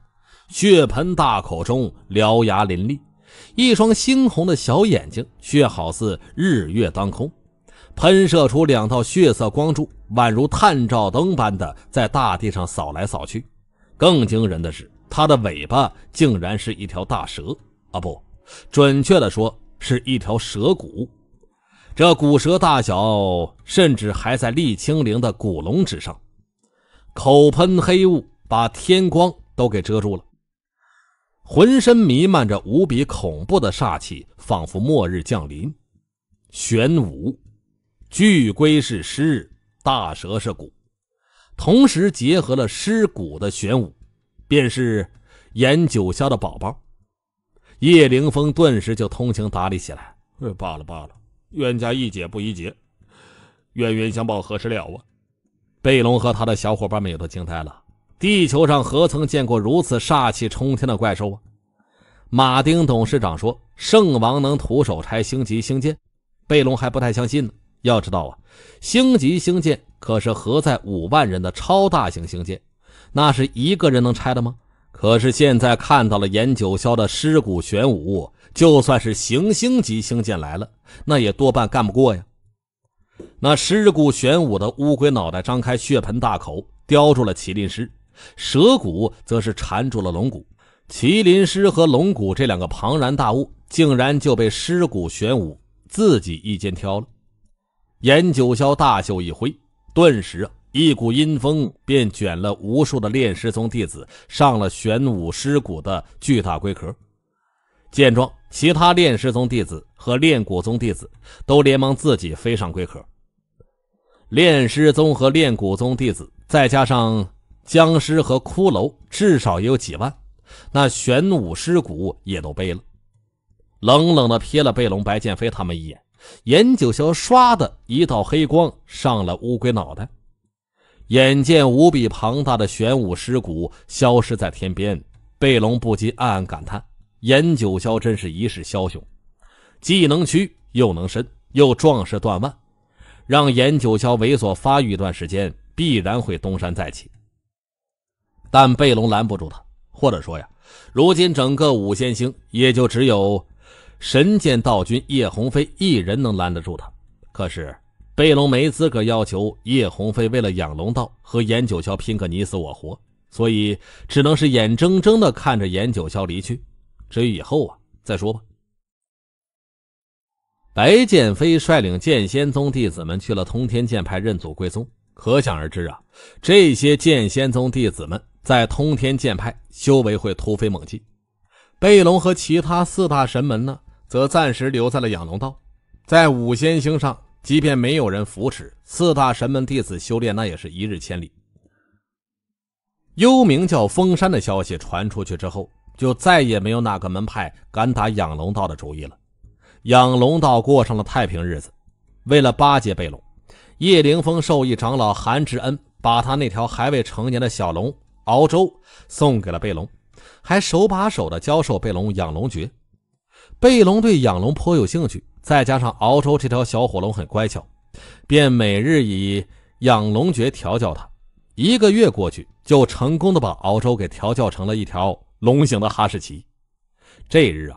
血盆大口中獠牙林立，一双猩红的小眼睛却好似日月当空。喷射出两道血色光柱，宛如探照灯般的在大地上扫来扫去。更惊人的是，它的尾巴竟然是一条大蛇啊！不，准确的说是一条蛇骨。这骨蛇大小，甚至还在厉青灵的骨龙之上。口喷黑雾，把天光都给遮住了，浑身弥漫着无比恐怖的煞气，仿佛末日降临。玄武。巨龟是尸，大蛇是骨，同时结合了尸骨的玄武，便是炎九霄的宝宝。叶凌风顿时就通情达理起来。罢了罢了，冤家宜解不宜结，冤冤相报何时了啊？贝隆和他的小伙伴们也都惊呆了。地球上何曾见过如此煞气冲天的怪兽啊？马丁董事长说：“圣王能徒手拆星级星舰。”贝隆还不太相信呢。要知道啊，星级星舰可是合在五万人的超大型星舰，那是一个人能拆的吗？可是现在看到了颜九霄的尸骨玄武，就算是行星级星舰来了，那也多半干不过呀。那尸骨玄武的乌龟脑袋张开血盆大口，叼住了麒麟狮，蛇骨则是缠住了龙骨。麒麟狮和龙骨这两个庞然大物，竟然就被尸骨玄武自己一肩挑了。严九霄大袖一挥，顿时一股阴风便卷了无数的炼尸宗弟子上了玄武尸骨的巨大龟壳。见状，其他炼尸宗弟子和炼骨宗弟子都连忙自己飞上龟壳。炼尸宗和炼骨宗弟子再加上僵尸和骷髅，至少也有几万。那玄武尸骨也都背了。冷冷的瞥了贝龙、白剑飞他们一眼。颜九霄唰的一道黑光上了乌龟脑袋，眼见无比庞大的玄武尸骨消失在天边，贝隆不禁暗暗感叹：颜九霄真是一世枭雄，既能屈又能伸，又壮士断腕。让颜九霄猥琐发育一段时间，必然会东山再起。但贝隆拦不住他，或者说呀，如今整个五仙星也就只有。神剑道君叶鸿飞一人能拦得住他，可是贝龙没资格要求叶鸿飞为了养龙道和颜九霄拼个你死我活，所以只能是眼睁睁的看着颜九霄离去。至于以后啊，再说吧。白剑飞率领剑仙宗弟子们去了通天剑派认祖归宗，可想而知啊，这些剑仙宗弟子们在通天剑派修为会突飞猛进。贝龙和其他四大神门呢？则暂时留在了养龙道，在五仙星上，即便没有人扶持，四大神门弟子修炼，那也是一日千里。幽冥教封山的消息传出去之后，就再也没有哪个门派敢打养龙道的主意了。养龙道过上了太平日子。为了巴结贝龙，叶凌峰授意长老韩志恩，把他那条还未成年的小龙熬粥送给了贝龙，还手把手的教授贝龙养龙诀。贝龙对养龙颇有兴趣，再加上敖州这条小火龙很乖巧，便每日以养龙诀调教它。一个月过去，就成功的把敖州给调教成了一条龙形的哈士奇。这日啊，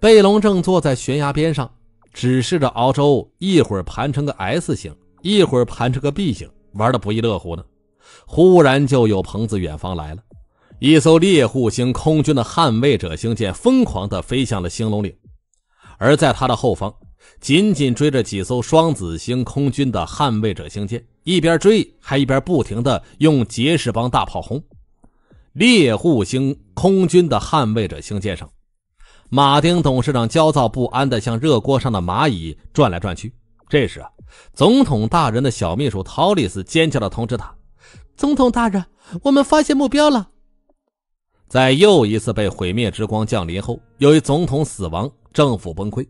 贝龙正坐在悬崖边上，指示着敖州一会儿盘成个 S 型，一会儿盘成个 B 型，玩的不亦乐乎呢。忽然就有朋自远方来了。一艘猎户星空军的捍卫者星舰疯狂地飞向了星龙岭，而在它的后方，紧紧追着几艘双子星空军的捍卫者星舰，一边追还一边不停地用杰士邦大炮轰。猎户星空军的捍卫者星舰上，马丁董事长焦躁不安地向热锅上的蚂蚁转来转去。这时啊，总统大人的小秘书陶丽斯尖叫地通知他：“总统大人，我们发现目标了！”在又一次被毁灭之光降临后，由于总统死亡，政府崩溃，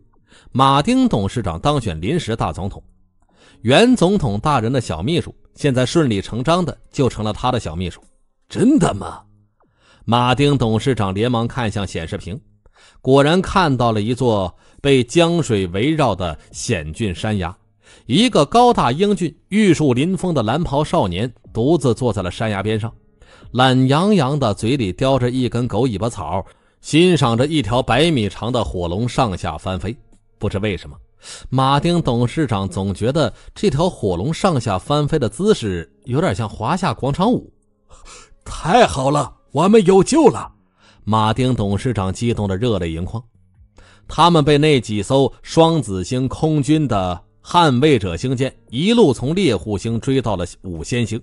马丁董事长当选临时大总统。原总统大人的小秘书，现在顺理成章的就成了他的小秘书。真的吗？马丁董事长连忙看向显示屏，果然看到了一座被江水围绕的险峻山崖，一个高大英俊、玉树临风的蓝袍少年独自坐在了山崖边上。懒洋洋的，嘴里叼着一根狗尾巴草，欣赏着一条百米长的火龙上下翻飞。不知为什么，马丁董事长总觉得这条火龙上下翻飞的姿势有点像华夏广场舞。太好了，我们有救了！马丁董事长激动的热泪盈眶。他们被那几艘双子星空军的捍卫者星舰一路从猎户星追到了五仙星。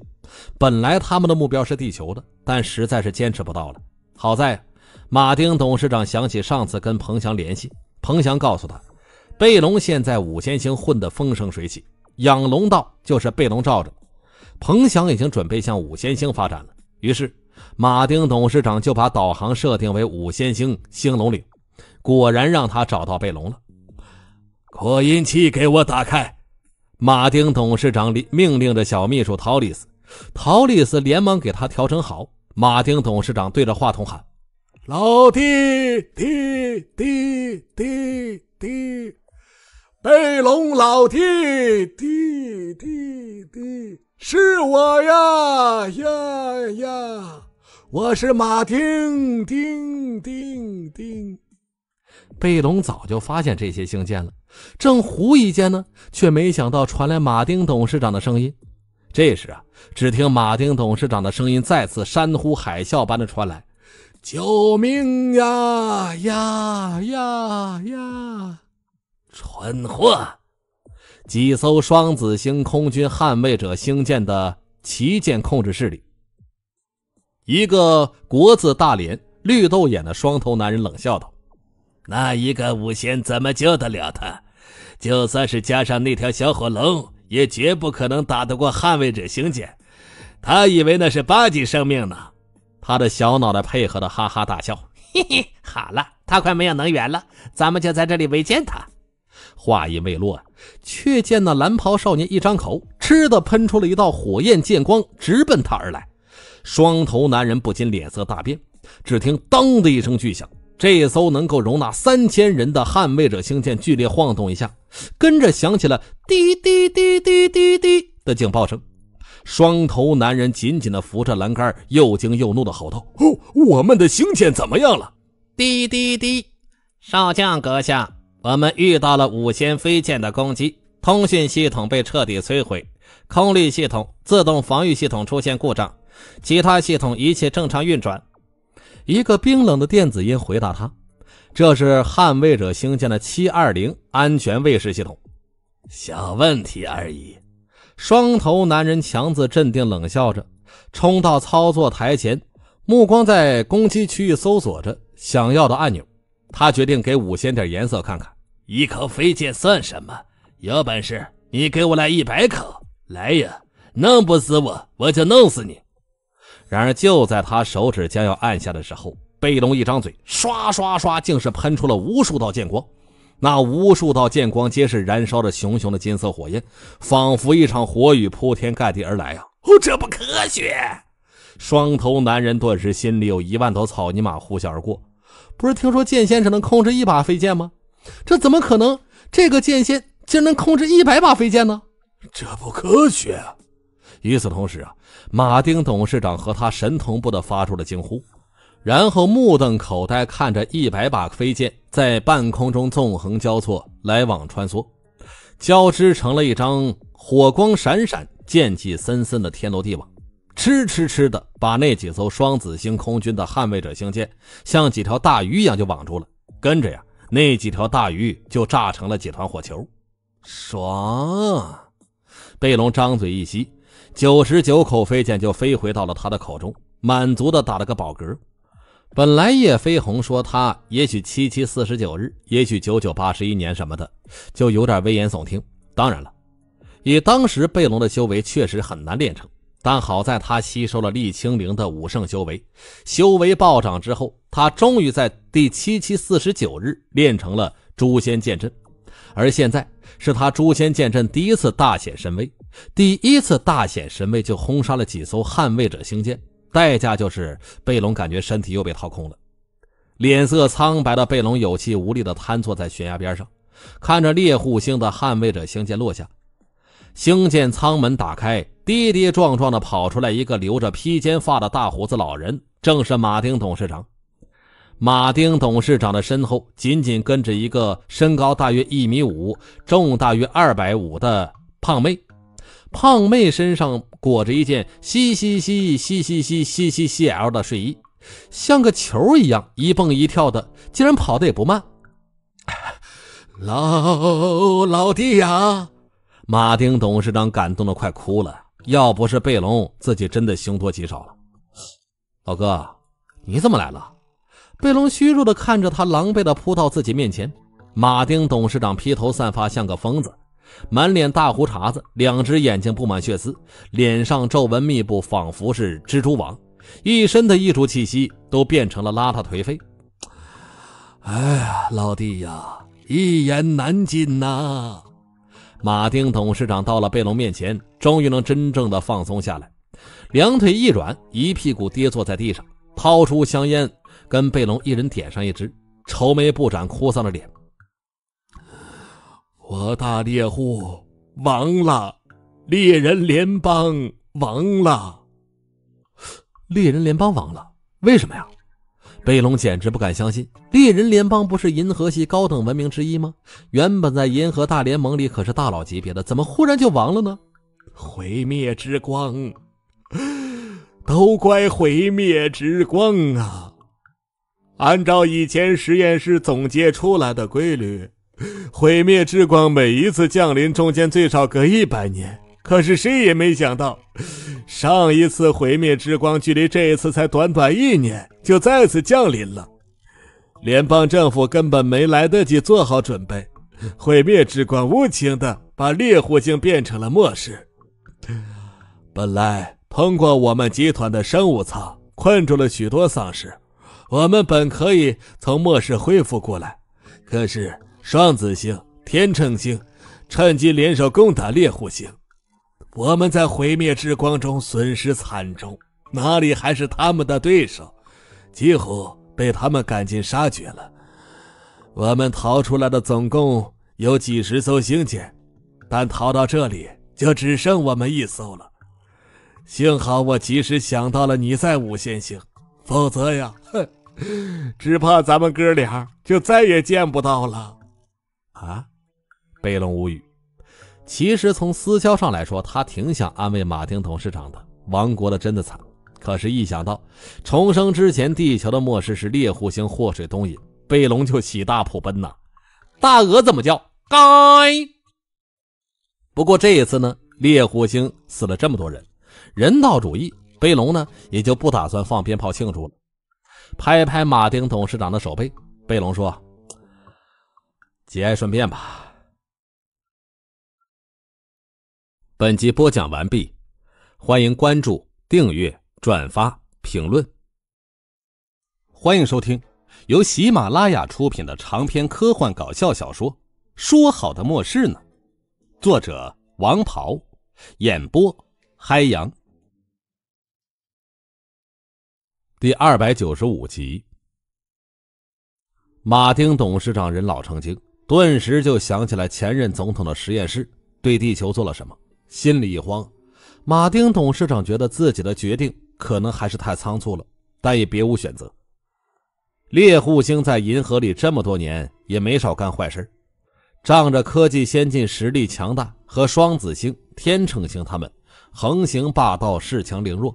本来他们的目标是地球的，但实在是坚持不到了。好在，马丁董事长想起上次跟彭翔联系，彭翔告诉他，贝隆现在五仙星混得风生水起，养龙道就是贝隆罩着。彭翔已经准备向五仙星发展了，于是马丁董事长就把导航设定为五仙星兴龙岭，果然让他找到贝隆了。扩音器给我打开，马丁董事长命令着小秘书陶丽斯。陶丽斯连忙给他调整好。马丁董事长对着话筒喊：“老弟，弟，弟，弟，弟，贝隆老弟，弟，弟，弟，是我呀，呀呀，我是马丁，叮叮叮。”贝隆早就发现这些信件了，正狐疑间呢，却没想到传来马丁董事长的声音。这时啊，只听马丁董事长的声音再次山呼海啸般的传来：“救命呀呀呀呀！”蠢货！几艘双子星空军捍卫者星舰的旗舰控制室里，一个国字大脸、绿豆眼的双头男人冷笑道：“那一个五仙怎么救得了他？就算是加上那条小火龙。”也绝不可能打得过捍卫者星舰，他以为那是八级生命呢。他的小脑袋配合的哈哈大笑，嘿嘿，好了，他快没有能源了，咱们就在这里围歼他。话音未落，却见那蓝袍少年一张口，吃的喷出了一道火焰剑光，直奔他而来。双头男人不禁脸色大变，只听当的一声巨响。这艘能够容纳三千人的捍卫者星舰剧烈晃动一下，跟着响起了滴滴滴滴滴滴的警报声。双头男人紧紧地扶着栏杆，又惊又怒地吼道：“哦，我们的星舰怎么样了？”“滴滴滴，少将阁下，我们遇到了五千飞剑的攻击，通讯系统被彻底摧毁，空力系统、自动防御系统出现故障，其他系统一切正常运转。”一个冰冷的电子音回答他：“这是捍卫者兴建的七二零安全卫士系统，小问题而已。”双头男人强自镇定冷笑着，冲到操作台前，目光在攻击区域搜索着想要的按钮。他决定给五仙点颜色看看，一颗飞剑算什么？有本事你给我来一百颗！来呀，弄不死我，我就弄死你！然而就在他手指将要按下的时候，贝隆一张嘴，刷刷刷，竟是喷出了无数道剑光。那无数道剑光皆是燃烧着熊熊的金色火焰，仿佛一场火雨铺天盖地而来啊！哦，这不科学！双头男人顿时心里有一万头草泥马呼啸而过。不是听说剑仙只能控制一把飞剑吗？这怎么可能？这个剑仙竟能控制一百把飞剑呢？这不科学！与此同时啊，马丁董事长和他神同步的发出了惊呼，然后目瞪口呆看着一百把飞剑在半空中纵横交错、来往穿梭，交织成了一张火光闪闪、剑气森森的天罗地网，吃吃吃的把那几艘双子星空军的捍卫者星舰像几条大鱼一样就网住了，跟着呀，那几条大鱼就炸成了几团火球，爽！贝隆张嘴一吸。九十九口飞剑就飞回到了他的口中，满足的打了个饱嗝。本来叶飞鸿说他也许七七四十九日，也许九九八十一年什么的，就有点危言耸听。当然了，以当时贝隆的修为，确实很难练成。但好在他吸收了厉青灵的武圣修为，修为暴涨之后，他终于在第七七四十九日练成了诛仙剑阵。而现在，是他诛仙剑阵第一次大显神威，第一次大显神威就轰杀了几艘捍卫者星舰，代价就是贝隆感觉身体又被掏空了，脸色苍白的贝隆有气无力地瘫坐在悬崖边上，看着猎户星的捍卫者星舰落下，星舰舱门打开，跌跌撞撞地跑出来一个留着披肩发的大胡子老人，正是马丁董事长。马丁董事长的身后，紧紧跟着一个身高大约一米五、重大约二百五的胖妹。胖妹身上裹着一件“嘻嘻嘻嘻嘻嘻嘻嘻 L” 的睡衣，像个球一样一蹦一跳的，竟然跑得也不慢。老老弟呀！马丁董事长感动的快哭了。要不是贝隆，自己真的凶多吉少了。老哥，你怎么来了？贝隆虚弱的看着他，狼狈的扑到自己面前。马丁董事长披头散发，像个疯子，满脸大胡茬子，两只眼睛布满血丝，脸上皱纹密布，仿佛是蜘蛛网，一身的艺术气息都变成了邋遢颓废。哎呀，老弟呀，一言难尽呐！马丁董事长到了贝隆面前，终于能真正的放松下来，两腿一软，一屁股跌坐在地上，掏出香烟。跟贝隆一人点上一支，愁眉不展、哭丧着脸：“我大猎户亡了，猎人联邦亡了，猎人联邦亡了，为什么呀？”贝隆简直不敢相信，猎人联邦不是银河系高等文明之一吗？原本在银河大联盟里可是大佬级别的，怎么忽然就亡了呢？毁灭之光，都怪毁灭之光啊！按照以前实验室总结出来的规律，毁灭之光每一次降临中间最少隔一百年。可是谁也没想到，上一次毁灭之光距离这一次才短短一年，就再次降临了。联邦政府根本没来得及做好准备，毁灭之光无情的把猎户星变成了末世。本来通过我们集团的生物舱困住了许多丧尸。我们本可以从末世恢复过来，可是双子星、天秤星趁机联手攻打猎户星，我们在毁灭之光中损失惨重，哪里还是他们的对手？几乎被他们赶尽杀绝了。我们逃出来的总共有几十艘星舰，但逃到这里就只剩我们一艘了。幸好我及时想到了你在五线星，否则呀，哼！只怕咱们哥俩就再也见不到了，啊！贝隆无语。其实从私交上来说，他挺想安慰马丁董事长的。亡国的真的惨，可是一想到重生之前地球的末世是猎户星祸水东引，贝隆就喜大普奔呐！大鹅怎么叫？该。不过这一次呢，猎户星死了这么多人，人道主义，贝隆呢也就不打算放鞭炮庆祝了。拍拍马丁董事长的手背，贝隆说：“节哀顺变吧。”本集播讲完毕，欢迎关注、订阅、转发、评论。欢迎收听由喜马拉雅出品的长篇科幻搞笑小说《说好的末世呢》，作者：王袍，演播：嗨阳。第二百九十五集，马丁董事长人老成精，顿时就想起来前任总统的实验室对地球做了什么，心里一慌。马丁董事长觉得自己的决定可能还是太仓促了，但也别无选择。猎户星在银河里这么多年也没少干坏事，仗着科技先进、实力强大和双子星、天秤星他们，横行霸道、恃强凌弱。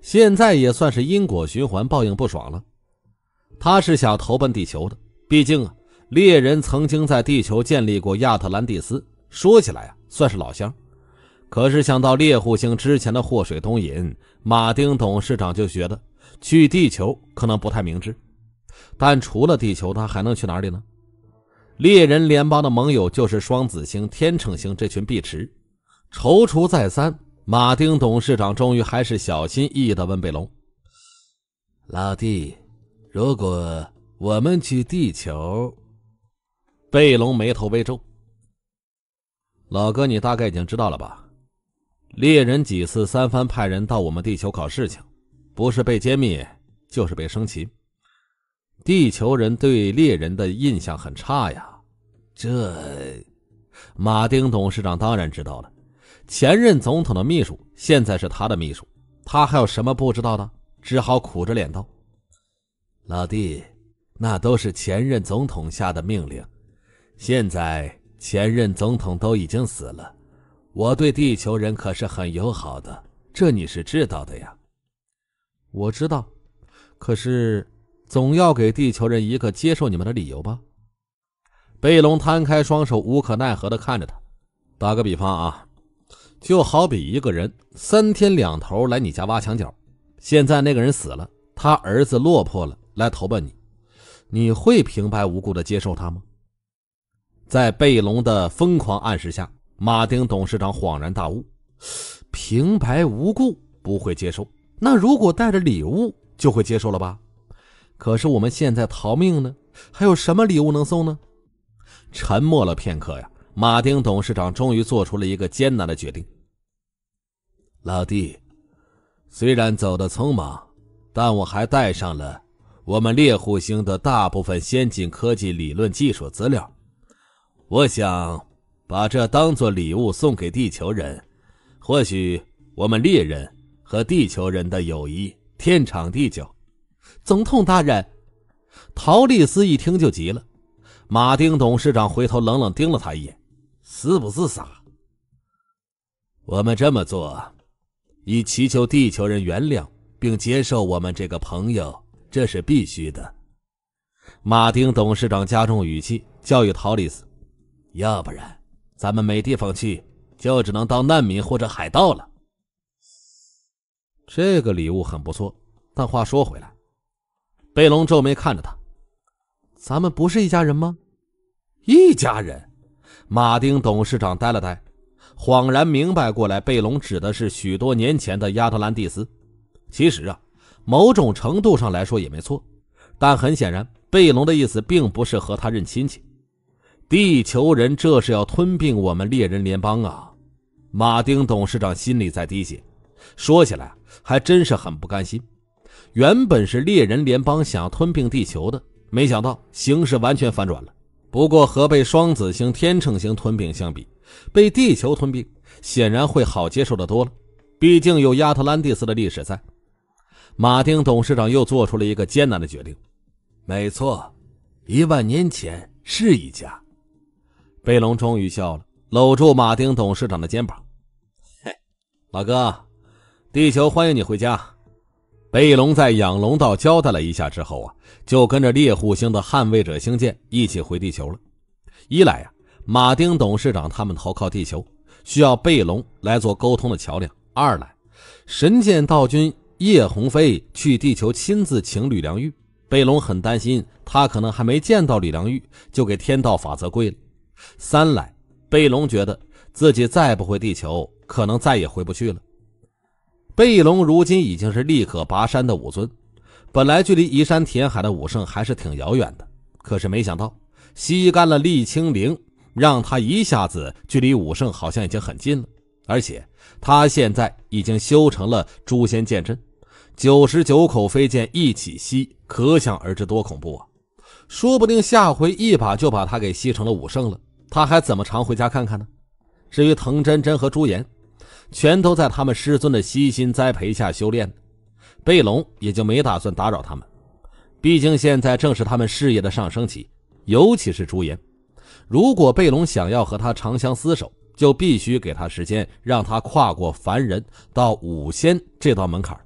现在也算是因果循环，报应不爽了。他是想投奔地球的，毕竟啊，猎人曾经在地球建立过亚特兰蒂斯，说起来啊，算是老乡。可是想到猎户星之前的祸水东引，马丁董事长就觉得去地球可能不太明智。但除了地球，他还能去哪里呢？猎人联邦的盟友就是双子星、天秤星这群碧池，踌躇再三。马丁董事长终于还是小心翼翼的问贝隆：“老弟，如果我们去地球？”贝隆眉头微皱：“老哥，你大概已经知道了吧？猎人几次三番派人到我们地球搞事情，不是被歼灭，就是被生擒。地球人对猎人的印象很差呀。”这，马丁董事长当然知道了。前任总统的秘书，现在是他的秘书，他还有什么不知道的？只好苦着脸道：“老弟，那都是前任总统下的命令。现在前任总统都已经死了，我对地球人可是很友好的，这你是知道的呀。”我知道，可是总要给地球人一个接受你们的理由吧？贝隆摊开双手，无可奈何地看着他。打个比方啊。就好比一个人三天两头来你家挖墙脚，现在那个人死了，他儿子落魄了来投奔你，你会平白无故的接受他吗？在贝隆的疯狂暗示下，马丁董事长恍然大悟：平白无故不会接受，那如果带着礼物就会接受了吧？可是我们现在逃命呢，还有什么礼物能送呢？沉默了片刻呀。马丁董事长终于做出了一个艰难的决定。老弟，虽然走得匆忙，但我还带上了我们猎户星的大部分先进科技理论技术资料。我想把这当做礼物送给地球人，或许我们猎人和地球人的友谊天长地久。总统大人，陶丽斯一听就急了。马丁董事长回头冷冷盯了他一眼。是不是傻？我们这么做，以祈求地球人原谅并接受我们这个朋友，这是必须的。马丁董事长加重语气教育陶丽斯：“要不然，咱们没地方去，就只能当难民或者海盗了。”这个礼物很不错，但话说回来，贝隆皱眉看着他：“咱们不是一家人吗？一家人。”马丁董事长呆了呆，恍然明白过来，贝隆指的是许多年前的亚特兰蒂斯。其实啊，某种程度上来说也没错，但很显然，贝隆的意思并不是和他认亲戚。地球人这是要吞并我们猎人联邦啊！马丁董事长心里在滴血，说起来还真是很不甘心。原本是猎人联邦想吞并地球的，没想到形势完全反转了。不过，和被双子星、天秤星吞并相比，被地球吞并显然会好接受的多了。毕竟有亚特兰蒂斯的历史在。马丁董事长又做出了一个艰难的决定。没错，一万年前是一家。贝隆终于笑了，搂住马丁董事长的肩膀：“嘿，老哥，地球欢迎你回家。”贝隆在养龙道交代了一下之后啊，就跟着猎户星的捍卫者星舰一起回地球了。一来啊，马丁董事长他们投靠地球，需要贝隆来做沟通的桥梁；二来，神剑道君叶鸿飞去地球亲自请吕良玉，贝隆很担心他可能还没见到吕良玉就给天道法则跪了；三来，贝隆觉得自己再不回地球，可能再也回不去了。贝隆如今已经是立刻拔山的武尊，本来距离移山填海的武圣还是挺遥远的。可是没想到吸干了厉青灵，让他一下子距离武圣好像已经很近了。而且他现在已经修成了诛仙剑阵，九十九口飞剑一起吸，可想而知多恐怖啊！说不定下回一把就把他给吸成了武圣了，他还怎么常回家看看呢？至于滕真真和朱颜。全都在他们师尊的悉心栽培下修炼，贝隆也就没打算打扰他们。毕竟现在正是他们事业的上升期，尤其是朱颜。如果贝隆想要和他长相厮守，就必须给他时间，让他跨过凡人到五仙这道门槛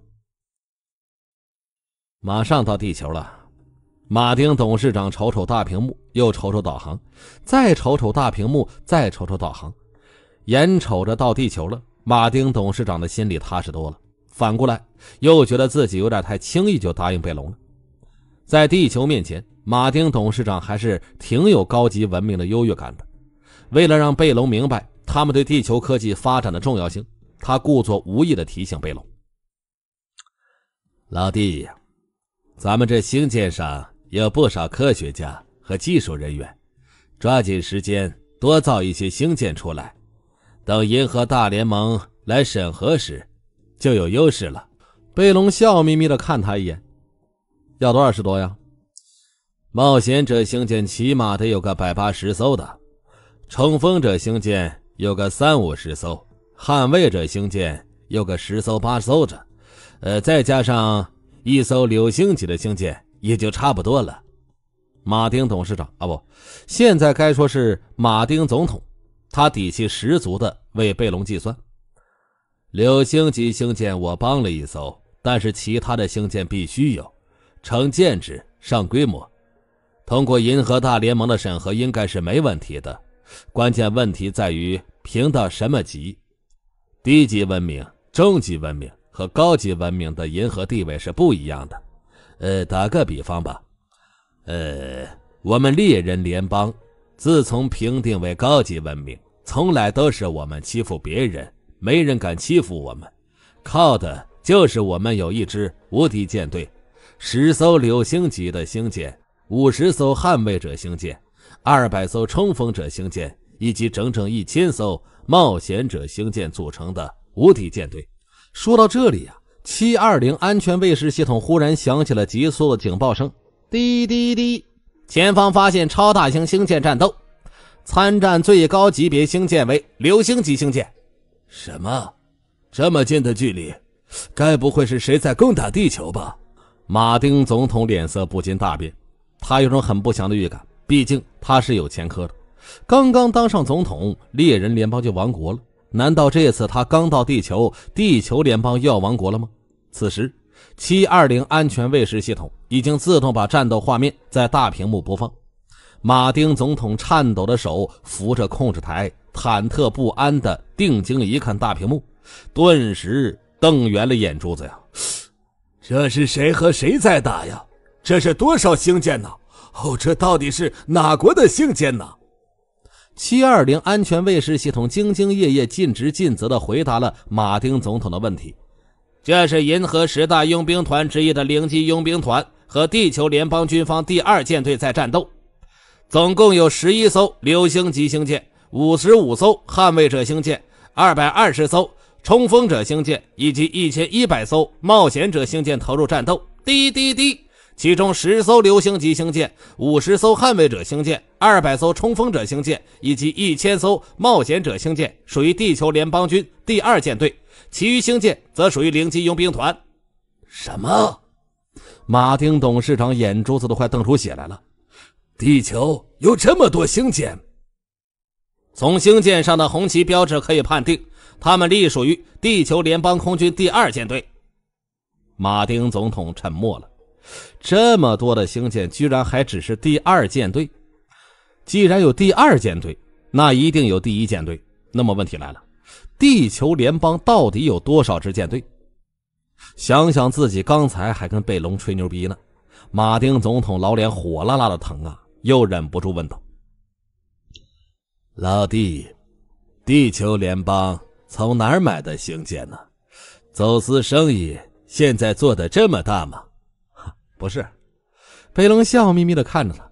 马上到地球了，马丁董事长瞅瞅大屏幕，又瞅瞅导航，再瞅瞅大屏幕，再瞅瞅导航，眼瞅着到地球了。马丁董事长的心里踏实多了，反过来又觉得自己有点太轻易就答应贝隆了。在地球面前，马丁董事长还是挺有高级文明的优越感的。为了让贝隆明白他们对地球科技发展的重要性，他故作无意的提醒贝隆：“老弟，咱们这星舰上有不少科学家和技术人员，抓紧时间多造一些星舰出来。”等银河大联盟来审核时，就有优势了。贝隆笑眯眯地看他一眼：“要多少多呀？冒险者星舰起码得有个百八十艘的，冲锋者星舰有个三五十艘，捍卫者星舰有个十艘八艘的。呃，再加上一艘柳星级的星舰，也就差不多了。”马丁董事长啊，不，现在该说是马丁总统。他底气十足的为贝隆计算，六星级星舰我帮了一艘，但是其他的星舰必须有，成建制、上规模，通过银河大联盟的审核应该是没问题的。关键问题在于评到什么级，低级文明、中级文明和高级文明的银河地位是不一样的。呃，打个比方吧，呃，我们猎人联邦。自从评定为高级文明，从来都是我们欺负别人，没人敢欺负我们，靠的就是我们有一支无敌舰队，十艘柳星级的星舰，五十艘捍卫者星舰，二百艘冲锋者星舰，以及整整一千艘冒险者星舰组成的无敌舰队。说到这里呀，七二零安全卫士系统忽然响起了急速的警报声，滴滴滴。前方发现超大型星舰战斗，参战最高级别星舰为流星级星舰。什么？这么近的距离，该不会是谁在攻打地球吧？马丁总统脸色不禁大变，他有种很不祥的预感。毕竟他是有前科的，刚刚当上总统，猎人联邦就亡国了。难道这次他刚到地球，地球联邦又要亡国了吗？此时。七二零安全卫士系统已经自动把战斗画面在大屏幕播放。马丁总统颤抖的手扶着控制台，忐忑不安地定睛一看大屏幕，顿时瞪圆了眼珠子呀！这是谁和谁在打呀？这是多少星舰呢？哦，这到底是哪国的星舰呢？七二零安全卫士系统兢兢业业、尽职尽责地回答了马丁总统的问题。这是银河十大佣兵团之一的零级佣兵团和地球联邦军方第二舰队在战斗，总共有十一艘流星级星舰、五十五艘捍卫者星舰、二百二十艘冲锋者星舰以及一千一百艘冒险者星舰投入战斗。滴滴滴！其中十艘流星级星舰、五十艘捍卫者星舰、二百艘冲锋者星舰以及一千艘冒险者星舰属于地球联邦军第二舰队。其余星舰则属于零级佣兵团。什么？马丁董事长眼珠子都快瞪出血来了。地球有这么多星舰，从星舰上的红旗标志可以判定，他们隶属于地球联邦空军第二舰队。马丁总统沉默了。这么多的星舰，居然还只是第二舰队？既然有第二舰队，那一定有第一舰队。那么问题来了。地球联邦到底有多少支舰队？想想自己刚才还跟贝隆吹牛逼呢，马丁总统老脸火辣辣的疼啊，又忍不住问道：“老弟，地球联邦从哪儿买的星舰呢？走私生意现在做的这么大吗？”“ 不是。”贝隆笑眯眯地看着他，“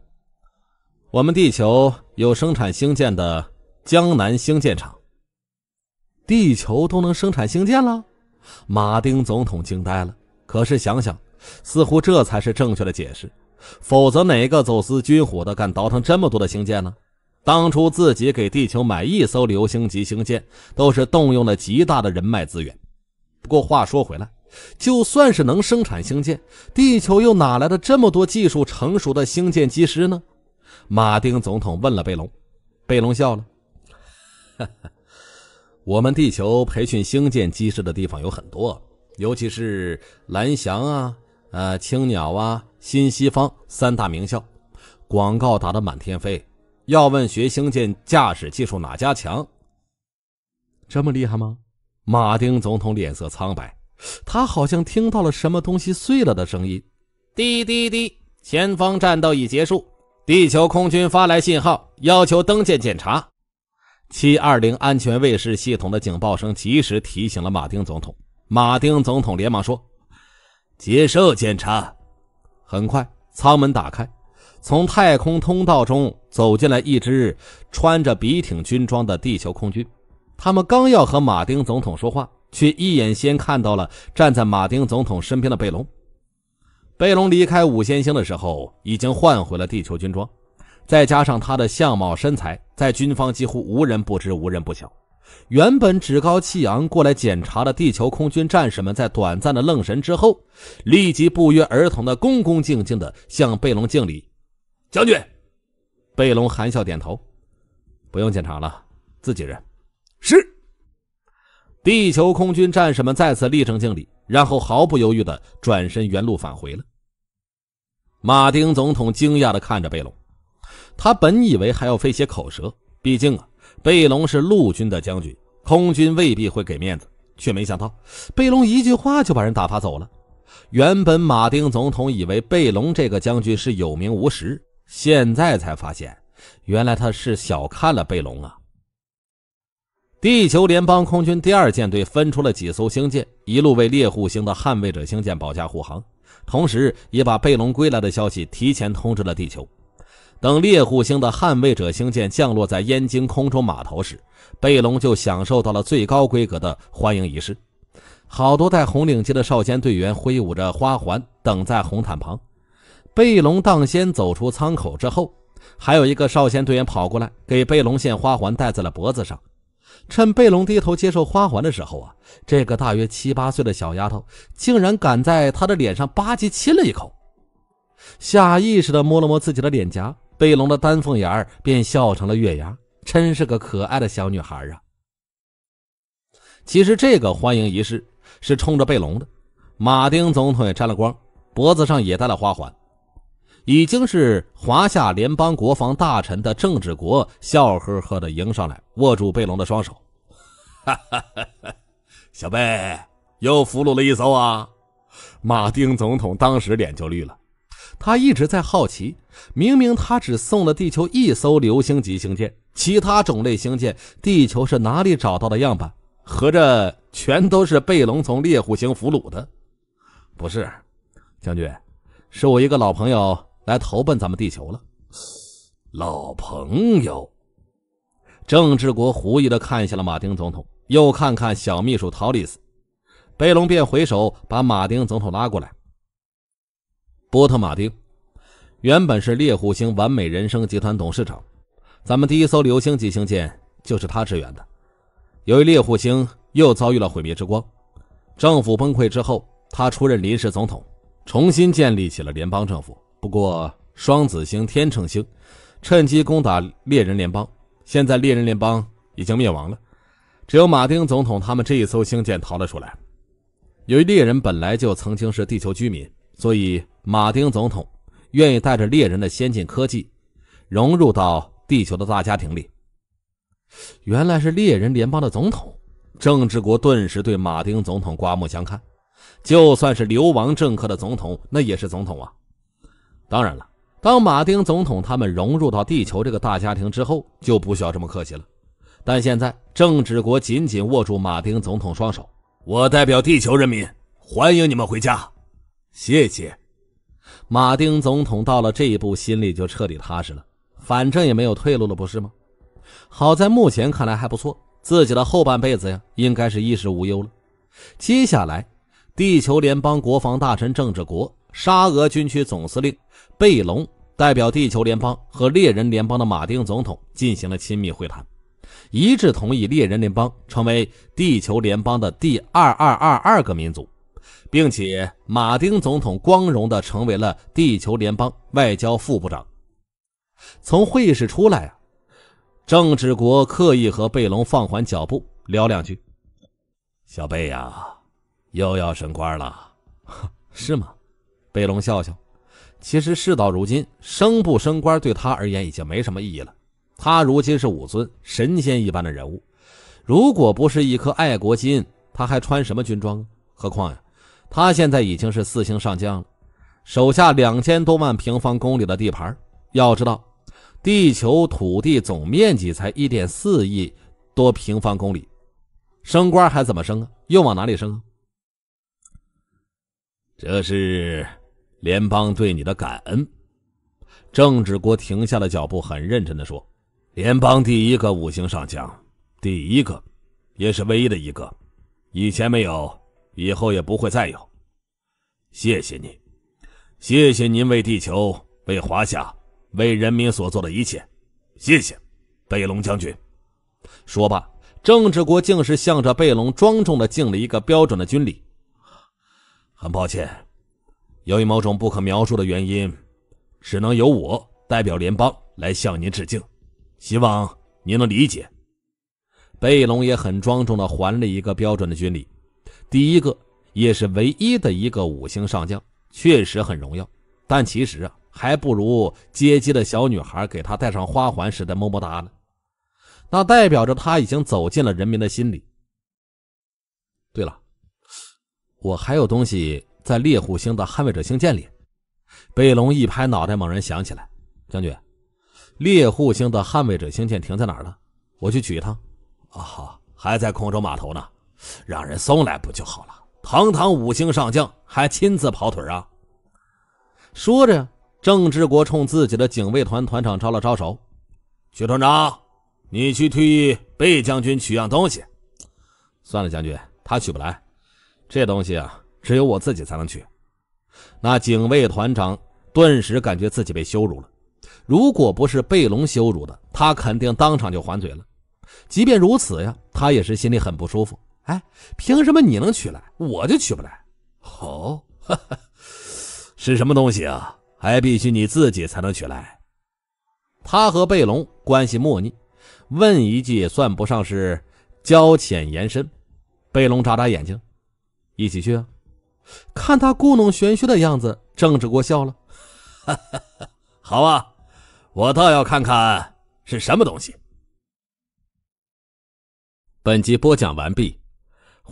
我们地球有生产星舰的江南星舰厂。”地球都能生产星舰了，马丁总统惊呆了。可是想想，似乎这才是正确的解释。否则，哪个走私军火的敢倒腾这么多的星舰呢？当初自己给地球买一艘流星级星舰，都是动用了极大的人脉资源。不过话说回来，就算是能生产星舰，地球又哪来的这么多技术成熟的星舰技师呢？马丁总统问了贝隆，贝隆笑了，哈哈。我们地球培训星舰机师的地方有很多，尤其是蓝翔啊、呃青鸟啊、新西方三大名校，广告打得满天飞。要问学星舰驾驶技术哪家强？这么厉害吗？马丁总统脸色苍白，他好像听到了什么东西碎了的声音。滴滴滴，前方战斗已结束，地球空军发来信号，要求登舰检查。七二零安全卫士系统的警报声及时提醒了马丁总统。马丁总统连忙说：“接受检查。”很快，舱门打开，从太空通道中走进来一支穿着笔挺军装的地球空军。他们刚要和马丁总统说话，却一眼先看到了站在马丁总统身边的贝隆。贝隆离开五仙星的时候，已经换回了地球军装。再加上他的相貌身材，在军方几乎无人不知，无人不晓。原本趾高气扬过来检查的地球空军战士们，在短暂的愣神之后，立即不约而同的恭恭敬敬的向贝隆敬礼。将军，贝隆含笑点头，不用检查了，自己人。是。地球空军战士们再次立正敬礼，然后毫不犹豫的转身原路返回了。马丁总统惊讶的看着贝隆。他本以为还要费些口舌，毕竟啊，贝隆是陆军的将军，空军未必会给面子。却没想到，贝隆一句话就把人打发走了。原本马丁总统以为贝隆这个将军是有名无实，现在才发现，原来他是小看了贝隆啊！地球联邦空军第二舰队分出了几艘星舰，一路为猎户星的捍卫者星舰保驾护航，同时也把贝隆归来的消息提前通知了地球。等猎户星的捍卫者星舰降落在燕京空中码头时，贝隆就享受到了最高规格的欢迎仪式。好多戴红领巾的少先队员挥舞着花环，等在红毯旁。贝隆当先走出舱口之后，还有一个少先队员跑过来给贝隆献花环，戴在了脖子上。趁贝隆低头接受花环的时候啊，这个大约七八岁的小丫头竟然敢在他的脸上吧唧亲了一口，下意识地摸了摸自己的脸颊。贝隆的丹凤眼儿便笑成了月牙，真是个可爱的小女孩啊！其实这个欢迎仪式是冲着贝隆的，马丁总统也沾了光，脖子上也戴了花环。已经是华夏联邦国防大臣的政治国笑呵呵的迎上来，握住贝隆的双手，哈哈，小贝又俘虏了一艘啊！马丁总统当时脸就绿了。他一直在好奇，明明他只送了地球一艘流星级星舰，其他种类星舰，地球是哪里找到的样板？合着全都是贝隆从猎户星俘虏的？不是，将军，是我一个老朋友来投奔咱们地球了。老朋友，郑志国狐疑的看向了马丁总统，又看看小秘书陶丽斯，贝隆便回手把马丁总统拉过来。波特·马丁原本是猎户星完美人生集团董事长，咱们第一艘流星级星舰就是他支援的。由于猎户星又遭遇了毁灭之光，政府崩溃之后，他出任临时总统，重新建立起了联邦政府。不过，双子星、天秤星趁机攻打猎人联邦，现在猎人联邦已经灭亡了，只有马丁总统他们这一艘星舰逃了出来。由于猎人本来就曾经是地球居民。所以，马丁总统愿意带着猎人的先进科技，融入到地球的大家庭里。原来是猎人联邦的总统，郑治国顿时对马丁总统刮目相看。就算是流亡政客的总统，那也是总统啊！当然了，当马丁总统他们融入到地球这个大家庭之后，就不需要这么客气了。但现在，郑治国紧紧握住马丁总统双手：“我代表地球人民，欢迎你们回家。”谢谢，马丁总统到了这一步，心里就彻底踏实了。反正也没有退路了，不是吗？好在目前看来还不错，自己的后半辈子呀，应该是衣食无忧了。接下来，地球联邦国防大臣、政治国沙俄军区总司令贝隆代表地球联邦和猎人联邦的马丁总统进行了亲密会谈，一致同意猎人联邦成为地球联邦的第二二二二个民族。并且，马丁总统光荣地成为了地球联邦外交副部长。从会议室出来啊，郑志国刻意和贝隆放缓脚步，聊两句：“小贝呀，又要升官了，是吗？”贝隆笑笑。其实事到如今，升不升官对他而言已经没什么意义了。他如今是武尊，神仙一般的人物。如果不是一颗爱国心，他还穿什么军装？何况呀。他现在已经是四星上将了，手下两千多万平方公里的地盘。要知道，地球土地总面积才一点四亿多平方公里，升官还怎么升啊？又往哪里升啊？这是联邦对你的感恩。政治国停下了脚步，很认真的说：“联邦第一个五星上将，第一个，也是唯一的一个，以前没有。”以后也不会再有，谢谢你，谢谢您为地球、为华夏、为人民所做的一切，谢谢，贝隆将军。说罢，郑治国竟是向着贝隆庄重的敬了一个标准的军礼。很抱歉，由于某种不可描述的原因，只能由我代表联邦来向您致敬，希望您能理解。贝隆也很庄重的还了一个标准的军礼。第一个也是唯一的一个五星上将，确实很荣耀，但其实啊，还不如接机的小女孩给他戴上花环时的么么哒呢。那代表着他已经走进了人民的心里。对了，我还有东西在猎户星的捍卫者星舰里。贝隆一拍脑袋，猛然想起来：“将军，猎户星的捍卫者星舰停在哪儿了？我去取一趟。”“啊，哈，还在空中码头呢。”让人送来不就好了？堂堂五星上将还亲自跑腿啊！说着，郑志国冲自己的警卫团团长招了招手：“徐团长，你去替贝将军取样东西。”算了，将军他取不来，这东西啊，只有我自己才能取。那警卫团长顿时感觉自己被羞辱了。如果不是贝龙羞辱的，他肯定当场就还嘴了。即便如此呀，他也是心里很不舒服。哎，凭什么你能取来，我就取不来？哦，是什么东西啊？还必须你自己才能取来？他和贝隆关系莫逆，问一句算不上是交浅言深。贝隆眨眨眼睛，一起去啊！看他故弄玄虚的样子，郑志国笑了。好啊，我倒要看看是什么东西。本集播讲完毕。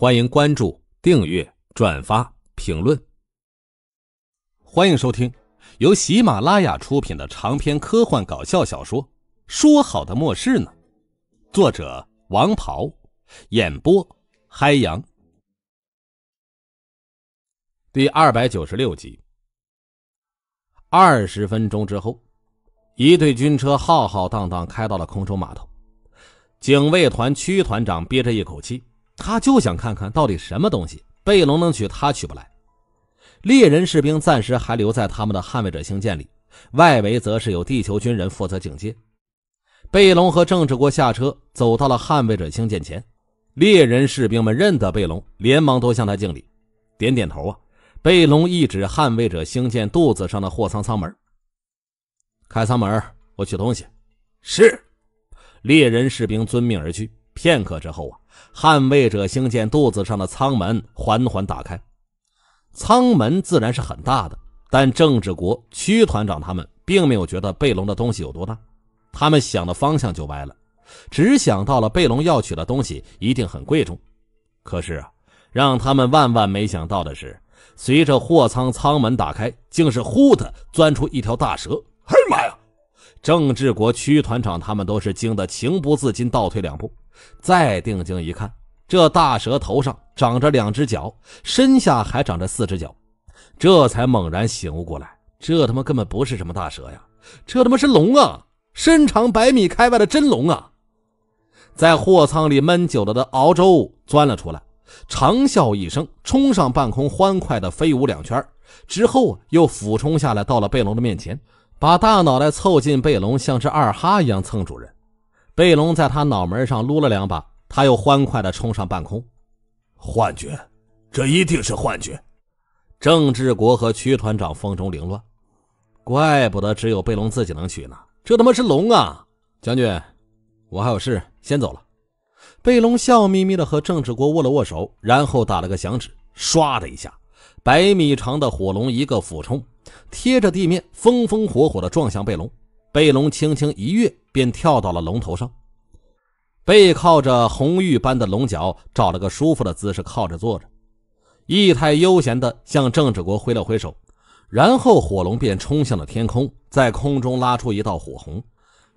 欢迎关注、订阅、转发、评论。欢迎收听由喜马拉雅出品的长篇科幻搞笑小说《说好的末世呢》，作者：王袍，演播：嗨阳。第二百九十六集。二十分钟之后，一队军车浩浩荡荡开到了空中码头。警卫团区团长憋着一口气。他就想看看到底什么东西，贝隆能取，他取不来。猎人士兵暂时还留在他们的捍卫者星舰里，外围则是有地球军人负责警戒。贝隆和郑志国下车，走到了捍卫者星舰前。猎人士兵们认得贝隆，连忙都向他敬礼，点点头啊。贝隆一指捍卫者星舰肚子上的货仓舱门，开舱门，我取东西。是，猎人士兵遵命而去。片刻之后啊。捍卫者星舰肚子上的舱门缓缓打开，舱门自然是很大的，但郑志国、屈团长他们并没有觉得贝隆的东西有多大，他们想的方向就歪了，只想到了贝隆要取的东西一定很贵重。可是啊，让他们万万没想到的是，随着货舱舱门打开，竟是呼的钻出一条大蛇！哎妈呀！郑志国、屈团长他们都是惊得情不自禁倒退两步。再定睛一看，这大蛇头上长着两只脚，身下还长着四只脚，这才猛然醒悟过来，这他妈根本不是什么大蛇呀，这他妈是龙啊！身长百米开外的真龙啊！在货舱里闷久了的敖粥钻了出来，长啸一声，冲上半空，欢快地飞舞两圈，之后又俯冲下来，到了贝龙的面前，把大脑袋凑近贝龙，像只二哈一样蹭主人。贝龙在他脑门上撸了两把，他又欢快地冲上半空。幻觉，这一定是幻觉。郑志国和曲团长风中凌乱，怪不得只有贝龙自己能取呢。这他妈是龙啊！将军，我还有事，先走了。贝龙笑眯眯地和郑志国握了握手，然后打了个响指，唰的一下，百米长的火龙一个俯冲，贴着地面风风火火地撞向贝龙。贝龙轻轻一跃，便跳到了龙头上，背靠着红玉般的龙角，找了个舒服的姿势靠着坐着，意态悠闲地向郑志国挥了挥手，然后火龙便冲向了天空，在空中拉出一道火红。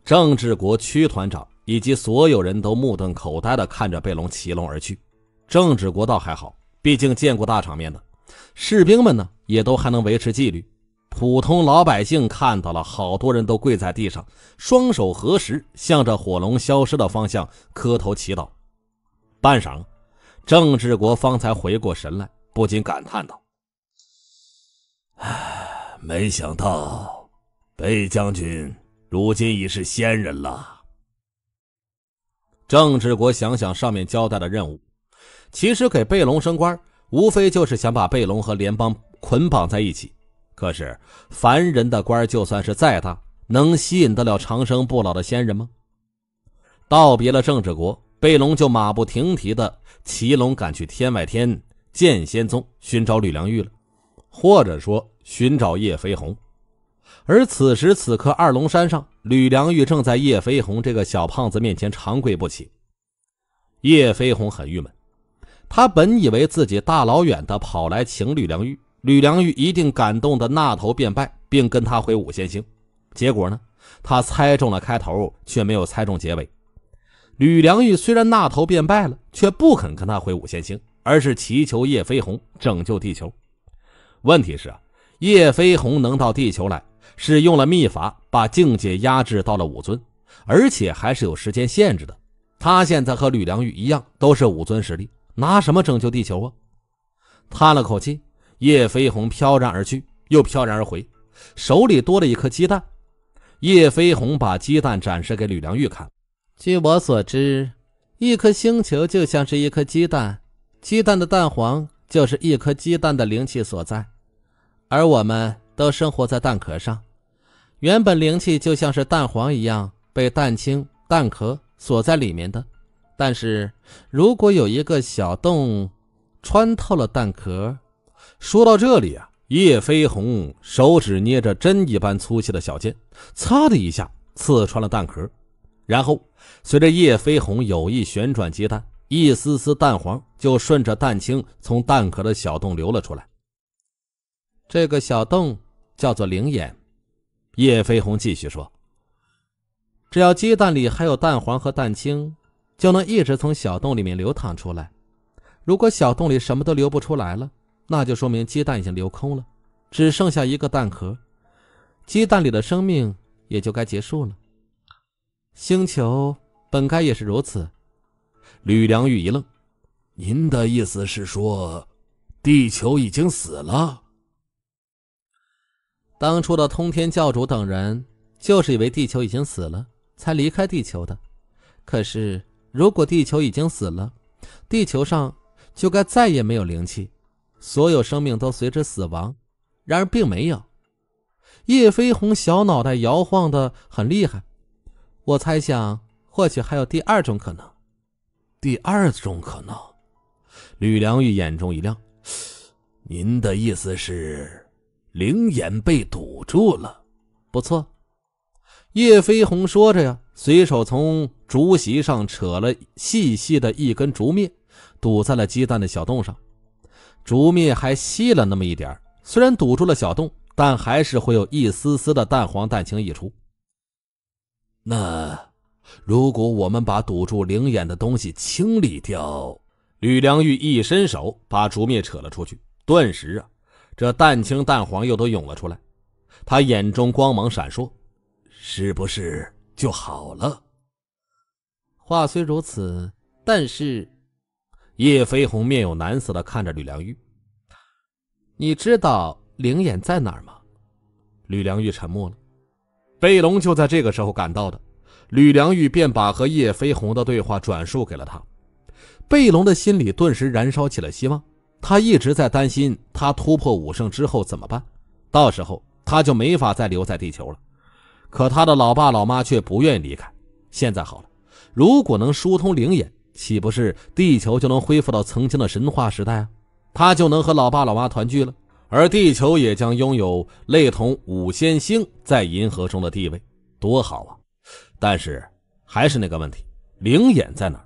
郑志国、屈团长以及所有人都目瞪口呆地看着贝龙骑龙而去。郑志国倒还好，毕竟见过大场面的士兵们呢，也都还能维持纪律。普通老百姓看到了，好多人都跪在地上，双手合十，向着火龙消失的方向磕头祈祷。半晌，郑志国方才回过神来，不禁感叹道：“唉，没想到贝将军如今已是仙人了。”郑志国想想上面交代的任务，其实给贝龙升官，无非就是想把贝龙和联邦捆绑在一起。可是，凡人的官就算是再大，能吸引得了长生不老的仙人吗？道别了郑志国，贝龙就马不停蹄的骑龙赶去天外天剑仙宗寻找吕良玉了，或者说寻找叶飞鸿。而此时此刻，二龙山上，吕良玉正在叶飞鸿这个小胖子面前长跪不起。叶飞鸿很郁闷，他本以为自己大老远的跑来请吕良玉。吕良玉一定感动的纳头便拜，并跟他回五仙星，结果呢，他猜中了开头，却没有猜中结尾。吕良玉虽然纳头便拜了，却不肯跟他回五仙星，而是祈求叶飞鸿拯救地球。问题是啊，叶飞鸿能到地球来，是用了秘法把境界压制到了五尊，而且还是有时间限制的。他现在和吕良玉一样，都是五尊实力，拿什么拯救地球啊？叹了口气。叶飞鸿飘然而去，又飘然而回，手里多了一颗鸡蛋。叶飞鸿把鸡蛋展示给吕良玉看。据我所知，一颗星球就像是一颗鸡蛋，鸡蛋的蛋黄就是一颗鸡蛋的灵气所在，而我们都生活在蛋壳上。原本灵气就像是蛋黄一样，被蛋清、蛋壳锁在里面的。但是如果有一个小洞，穿透了蛋壳。说到这里啊，叶飞鸿手指捏着针一般粗细的小剑，擦的一下刺穿了蛋壳，然后随着叶飞鸿有意旋转鸡蛋，一丝丝蛋黄就顺着蛋清从蛋壳的小洞流了出来。这个小洞叫做灵眼。叶飞鸿继续说：“只要鸡蛋里还有蛋黄和蛋清，就能一直从小洞里面流淌出来。如果小洞里什么都流不出来了。”那就说明鸡蛋已经流空了，只剩下一个蛋壳，鸡蛋里的生命也就该结束了。星球本该也是如此。吕良玉一愣：“您的意思是说，地球已经死了？当初的通天教主等人就是以为地球已经死了，才离开地球的。可是，如果地球已经死了，地球上就该再也没有灵气。”所有生命都随之死亡，然而并没有。叶飞鸿小脑袋摇晃的很厉害。我猜想，或许还有第二种可能。第二种可能，吕良玉眼中一亮。您的意思是，灵眼被堵住了？不错。叶飞鸿说着呀，随手从竹席上扯了细细的一根竹篾，堵在了鸡蛋的小洞上。竹篾还细了那么一点虽然堵住了小洞，但还是会有一丝丝的蛋黄、蛋清溢出。那如果我们把堵住灵眼的东西清理掉，吕良玉一伸手把竹篾扯了出去，顿时啊，这蛋清、蛋黄又都涌了出来。他眼中光芒闪烁，是不是就好了？话虽如此，但是。叶飞鸿面有难色的看着吕良玉：“你知道灵眼在哪儿吗？”吕良玉沉默了。贝隆就在这个时候赶到的，吕良玉便把和叶飞鸿的对话转述给了他。贝隆的心里顿时燃烧起了希望。他一直在担心，他突破武圣之后怎么办？到时候他就没法再留在地球了。可他的老爸老妈却不愿意离开。现在好了，如果能疏通灵眼。岂不是地球就能恢复到曾经的神话时代？他就能和老爸老妈团聚了，而地球也将拥有类同五仙星在银河中的地位，多好啊！但是，还是那个问题，灵眼在哪？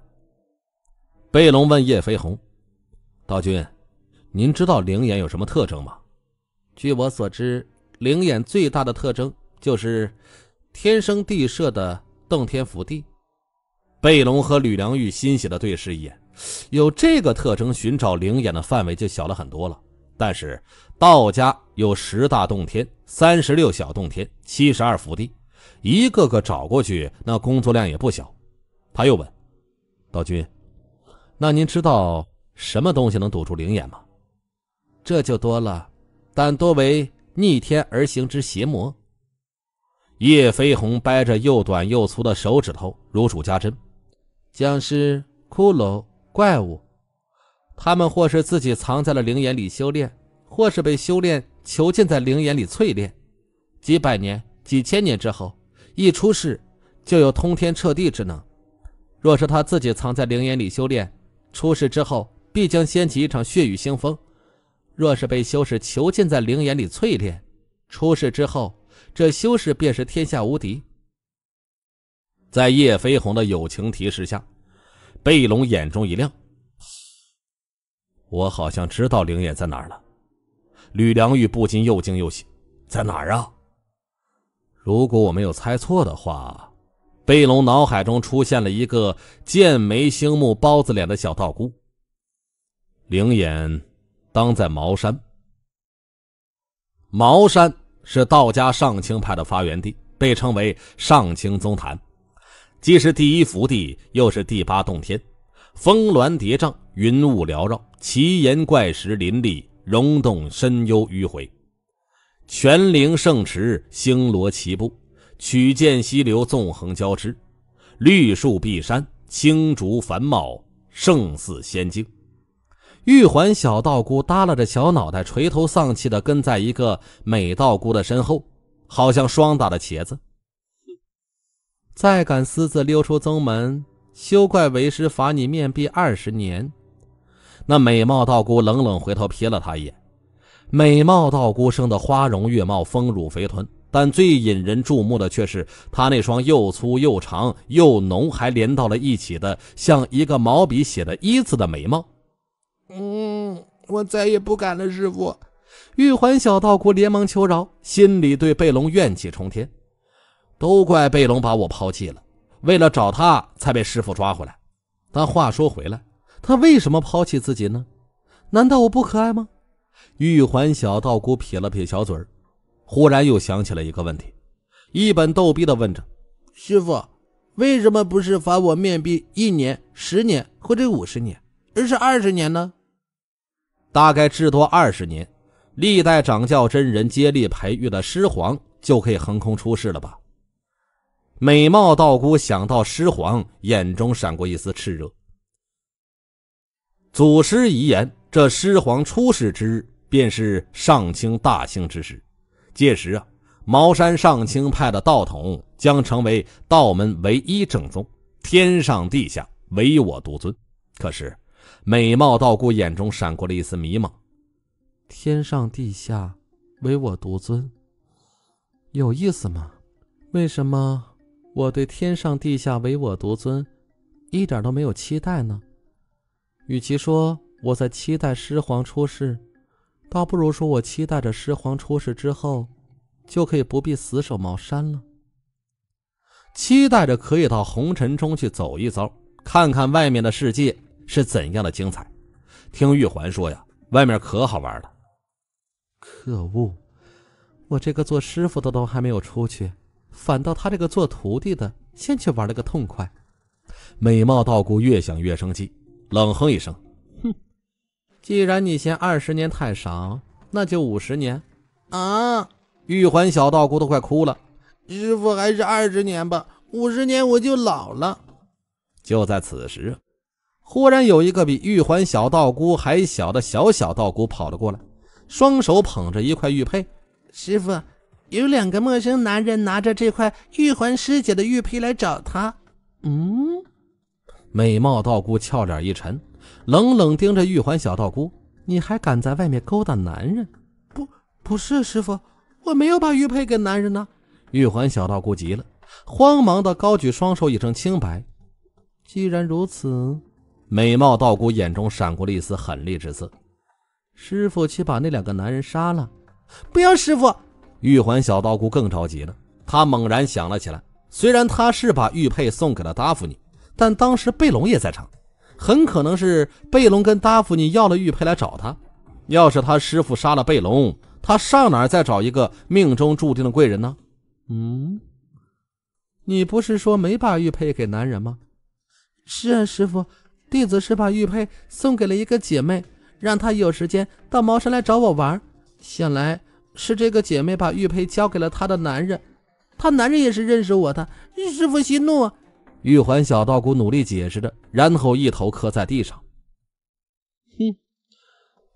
贝隆问叶飞鸿道君：“您知道灵眼有什么特征吗？”“据我所知，灵眼最大的特征就是天生地设的洞天福地。”贝龙和吕良玉欣喜地对视一眼，有这个特征，寻找灵眼的范围就小了很多了。但是道家有十大洞天、三十六小洞天、七十二福地，一个个找过去，那工作量也不小。他又问：“道君，那您知道什么东西能堵住灵眼吗？”这就多了，但多为逆天而行之邪魔。叶飞鸿掰着又短又粗的手指头，如数家珍。僵尸、骷髅、怪物，他们或是自己藏在了灵岩里修炼，或是被修炼囚禁在灵岩里淬炼。几百年、几千年之后，一出世就有通天彻地之能。若是他自己藏在灵岩里修炼，出世之后必将掀起一场血雨腥风；若是被修士囚禁在灵岩里淬炼，出世之后，这修士便是天下无敌。在叶飞鸿的友情提示下，贝龙眼中一亮：“我好像知道灵眼在哪儿了。”吕良玉不禁又惊又喜：“在哪儿啊？”如果我没有猜错的话，贝龙脑海中出现了一个剑眉星目、包子脸的小道姑。灵眼当在茅山。茅山是道家上清派的发源地，被称为上清宗坛。既是第一福地，又是第八洞天，峰峦叠嶂，云雾缭绕，奇岩怪石林立，溶洞深幽迂回，泉灵圣池星罗棋布，曲涧溪流纵横交织，绿树碧山，青竹繁茂，胜似仙境。玉环小道姑耷拉着小脑袋，垂头丧气地跟在一个美道姑的身后，好像霜打的茄子。再敢私自溜出宗门，休怪为师罚你面壁二十年。那美貌道姑冷冷回头瞥了他一眼。美貌道姑生的花容月貌、丰乳肥臀，但最引人注目的却是她那双又粗又长又浓还连到了一起的，像一个毛笔写的一字的眉毛。嗯，我再也不敢了，师傅。玉环小道姑连忙求饶，心里对贝龙怨气冲天。都怪贝龙把我抛弃了，为了找他才被师傅抓回来。但话说回来，他为什么抛弃自己呢？难道我不可爱吗？玉环小道姑撇了撇小嘴儿，忽然又想起了一个问题，一本逗逼的问着：“师傅，为什么不是罚我面壁一年、十年或者五十年，而是二十年呢？”大概至多二十年，历代掌教真人接力培育的尸皇就可以横空出世了吧？美貌道姑想到师皇，眼中闪过一丝炽热。祖师遗言：这师皇出世之日，便是上清大兴之时。届时啊，茅山上清派的道统将成为道门唯一正宗，天上地下唯我独尊。可是，美貌道姑眼中闪过了一丝迷茫：天上地下唯我独尊，有意思吗？为什么？我对天上地下唯我独尊，一点都没有期待呢。与其说我在期待尸皇出世，倒不如说我期待着尸皇出世之后，就可以不必死守茅山了。期待着可以到红尘中去走一遭，看看外面的世界是怎样的精彩。听玉环说呀，外面可好玩了。可恶，我这个做师傅的都还没有出去。反倒他这个做徒弟的先去玩了个痛快，美貌道姑越想越生气，冷哼一声：“哼，既然你嫌二十年太少，那就五十年。”啊！玉环小道姑都快哭了：“师傅，还是二十年吧，五十年我就老了。”就在此时，忽然有一个比玉环小道姑还小的小小道姑跑了过来，双手捧着一块玉佩：“师傅。”有两个陌生男人拿着这块玉环师姐的玉佩来找他。嗯，美貌道姑俏脸一沉，冷冷盯着玉环小道姑：“你还敢在外面勾搭男人？”“不，不是师傅，我没有把玉佩给男人呢。”玉环小道姑急了，慌忙的高举双手以证清白。既然如此，美貌道姑眼中闪过了一丝狠厉之色：“师傅去把那两个男人杀了。”“不要，师傅。”玉环小道姑更着急了，她猛然想了起来。虽然她是把玉佩送给了达芙妮，但当时贝隆也在场，很可能是贝隆跟达芙妮要了玉佩来找她。要是她师傅杀了贝隆，她上哪再找一个命中注定的贵人呢？嗯，你不是说没把玉佩给男人吗？是啊，师傅，弟子是把玉佩送给了一个姐妹，让她有时间到茅山来找我玩。想来。是这个姐妹把玉佩交给了她的男人，她男人也是认识我的。师傅息怒！玉环小道姑努力解释着，然后一头磕在地上。哼，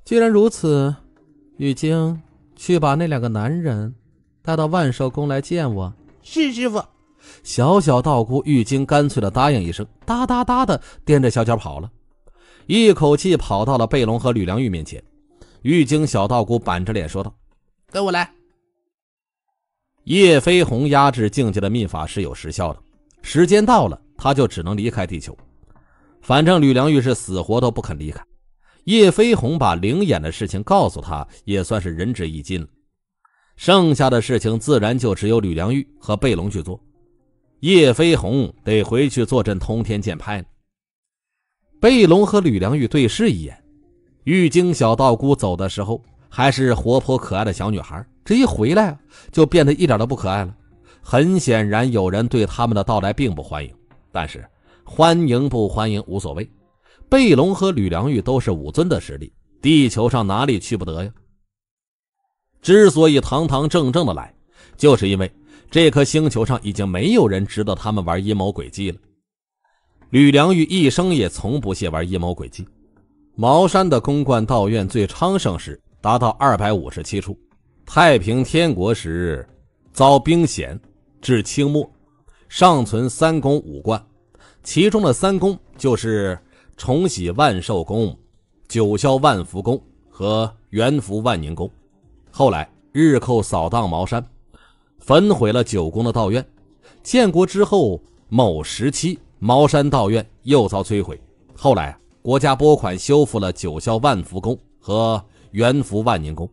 既然如此，玉晶，去把那两个男人带到万寿宫来见我。是师傅。小小道姑玉晶干脆的答应一声，哒哒哒的踮着小脚跑了，一口气跑到了贝龙和吕良玉面前。玉晶小道姑板着脸说道。跟我来。叶飞鸿压制境界的秘法是有时效的，时间到了，他就只能离开地球。反正吕良玉是死活都不肯离开，叶飞鸿把灵眼的事情告诉他，也算是仁至义尽了。剩下的事情自然就只有吕良玉和贝龙去做。叶飞鸿得回去坐镇通天剑派了。贝龙和吕良玉对视一眼，玉京小道姑走的时候。还是活泼可爱的小女孩，这一回来就变得一点都不可爱了。很显然，有人对他们的到来并不欢迎。但是，欢迎不欢迎无所谓。贝隆和吕良玉都是武尊的实力，地球上哪里去不得呀？之所以堂堂正正的来，就是因为这颗星球上已经没有人值得他们玩阴谋诡计了。吕良玉一生也从不屑玩阴谋诡计。茅山的公观道院最昌盛时。达到二百五十七处。太平天国时遭兵险，至清末尚存三宫五观，其中的三宫就是重禧万寿宫、九霄万福宫和元福万宁宫。后来日寇扫荡茅山，焚毁了九宫的道院。建国之后某时期，茅山道院又遭摧毁。后来国家拨款修复了九霄万福宫和。元福万年宫，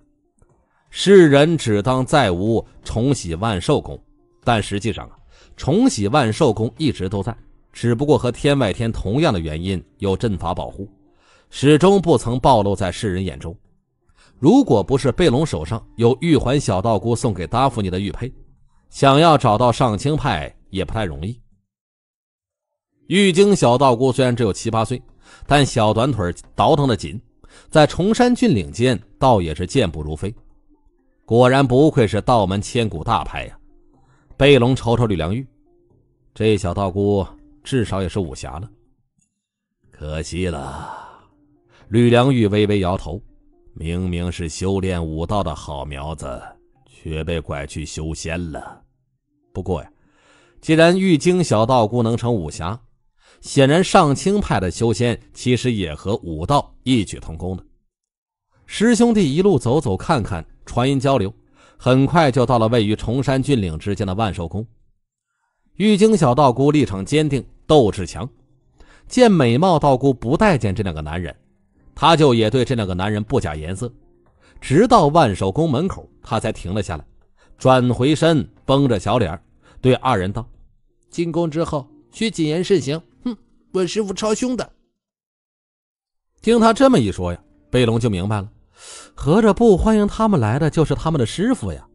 世人只当再无重禧万寿宫，但实际上啊，重禧万寿宫一直都在，只不过和天外天同样的原因，有阵法保护，始终不曾暴露在世人眼中。如果不是贝隆手上有玉环，小道姑送给达芙妮的玉佩，想要找到上清派也不太容易。玉京小道姑虽然只有七八岁，但小短腿倒腾的紧。在崇山峻岭间，倒也是健步如飞。果然不愧是道门千古大派呀！贝龙瞅瞅吕良玉，这小道姑至少也是武侠了。可惜了，吕良玉微微摇头，明明是修炼武道的好苗子，却被拐去修仙了。不过呀，既然玉京小道姑能成武侠，显然，上清派的修仙其实也和武道异曲同工的。师兄弟一路走走看看，传音交流，很快就到了位于崇山峻岭之间的万寿宫。玉京小道姑立场坚定，斗志强，见美貌道姑不待见这两个男人，她就也对这两个男人不假颜色。直到万寿宫门口，她才停了下来，转回身，绷着小脸对二人道：“进宫之后，需谨言慎行。”问师傅超凶的，听他这么一说呀，贝龙就明白了，合着不欢迎他们来的就是他们的师傅呀，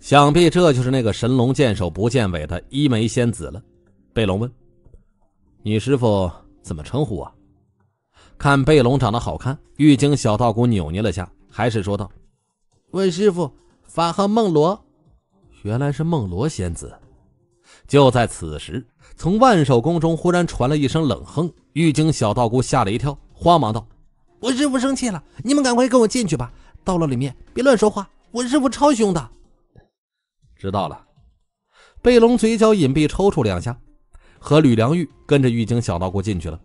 想必这就是那个神龙见首不见尾的一枚仙子了。贝龙问：“你师傅怎么称呼啊？”看贝龙长得好看，玉京小道姑扭捏了下，还是说道：“问师傅，法号梦罗，原来是梦罗仙子。”就在此时。从万寿宫中忽然传了一声冷哼，玉京小道姑吓了一跳，慌忙道：“我师傅生气了，你们赶快跟我进去吧。到了里面别乱说话，我师傅超凶的。”知道了。贝龙嘴角隐蔽抽搐两下，和吕良玉跟着玉京小道姑进去了。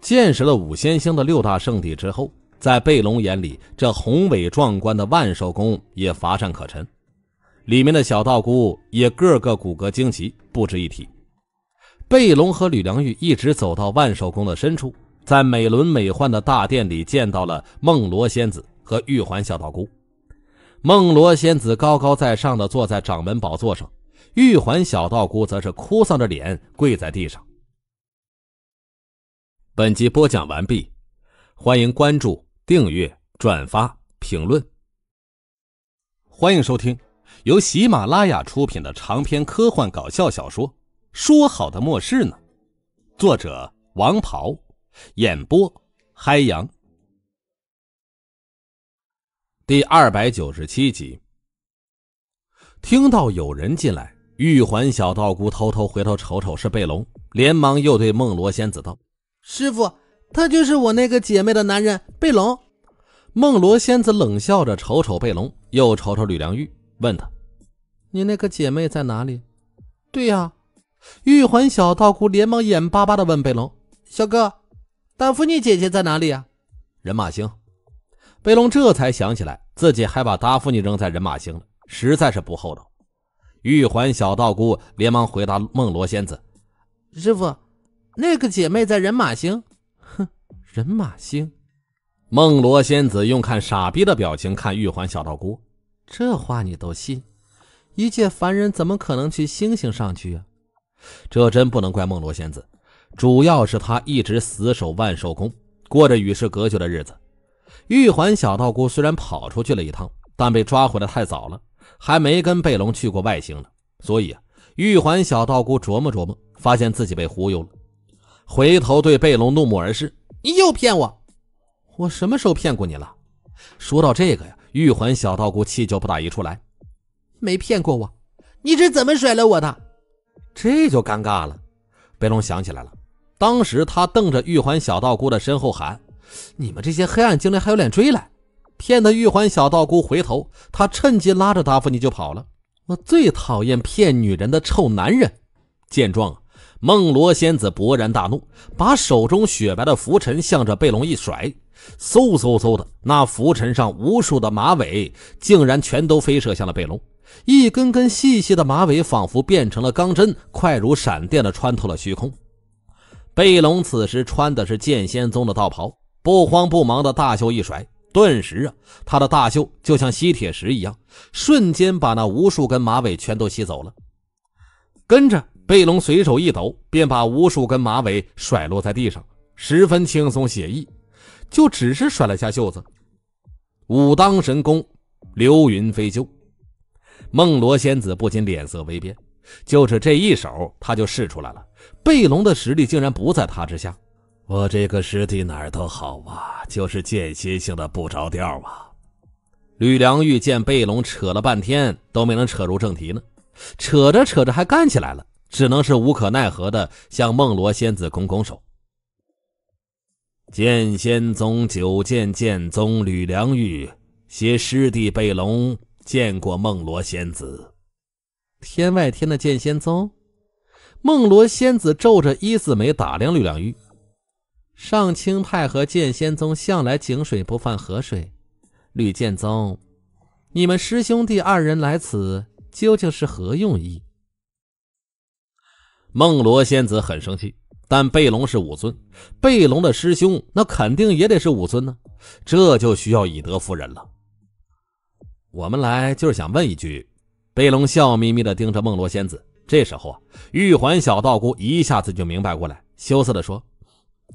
见识了五仙星的六大圣地之后，在贝龙眼里，这宏伟壮观的万寿宫也乏善可陈。里面的小道姑也个个骨骼惊奇，不值一提。贝隆和吕良玉一直走到万寿宫的深处，在美轮美奂的大殿里见到了梦罗仙子和玉环小道姑。梦罗仙子高高在上的坐在掌门宝座上，玉环小道姑则是哭丧着脸跪在地上。本集播讲完毕，欢迎关注、订阅、转发、评论。欢迎收听由喜马拉雅出品的长篇科幻搞笑小说。说好的末世呢？作者：王袍，演播：嗨阳。第二百九十七集。听到有人进来，玉环小道姑偷偷回头瞅瞅，是贝龙，连忙又对梦罗仙子道：“师傅，他就是我那个姐妹的男人，贝龙。”梦罗仙子冷笑着瞅瞅贝龙，又瞅瞅吕良玉，问他：“你那个姐妹在哪里？”“对呀。”玉环小道姑连忙眼巴巴地问贝龙：“小哥，达芙妮姐姐在哪里啊？”人马星。贝龙这才想起来自己还把达芙妮扔在人马星了，实在是不厚道。玉环小道姑连忙回答梦罗仙子：“师傅，那个姐妹在人马星。”哼，人马星。梦罗仙子用看傻逼的表情看玉环小道姑，这话你都信？一介凡人怎么可能去星星上去啊？这真不能怪梦罗仙子，主要是他一直死守万寿宫，过着与世隔绝的日子。玉环小道姑虽然跑出去了一趟，但被抓回来太早了，还没跟贝龙去过外星呢。所以，玉环小道姑琢磨琢磨，发现自己被忽悠了，回头对贝龙怒目而视：“你又骗我！我什么时候骗过你了？”说到这个呀，玉环小道姑气就不打一处来：“没骗过我，你是怎么甩了我的？”这就尴尬了，贝隆想起来了，当时他瞪着玉环小道姑的身后喊：“你们这些黑暗精灵还有脸追来？”骗得玉环小道姑回头，他趁机拉着达芙妮就跑了。我最讨厌骗女人的臭男人！见状，梦罗仙子勃然大怒，把手中雪白的拂尘向着贝隆一甩，嗖嗖嗖的，那拂尘上无数的马尾竟然全都飞射向了贝隆。一根根细细的马尾仿佛变成了钢针，快如闪电的穿透了虚空。贝龙此时穿的是剑仙宗的道袍，不慌不忙的大袖一甩，顿时啊，他的大袖就像吸铁石一样，瞬间把那无数根马尾全都吸走了。跟着，贝龙随手一抖，便把无数根马尾甩落在地上，十分轻松写意，就只是甩了下袖子。武当神功，流云飞袖。梦罗仙子不禁脸色微变，就是这一手，他就试出来了。贝龙的实力竟然不在他之下。我这个师弟哪儿都好啊，就是间歇性的不着调啊。吕良玉见贝龙扯了半天都没能扯入正题呢，扯着扯着还干起来了，只能是无可奈何的向梦罗仙子拱拱手。剑仙宗九剑剑宗吕良玉携师弟贝龙。见过梦罗仙子，天外天的剑仙宗。梦罗仙子皱着一字眉打量吕良玉。上清派和剑仙宗向来井水不犯河水，吕剑宗，你们师兄弟二人来此究竟是何用意？梦罗仙子很生气，但贝龙是武尊，贝龙的师兄那肯定也得是武尊呢，这就需要以德服人了。我们来就是想问一句。贝龙笑眯眯地盯着梦罗仙子。这时候啊，玉环小道姑一下子就明白过来，羞涩地说：“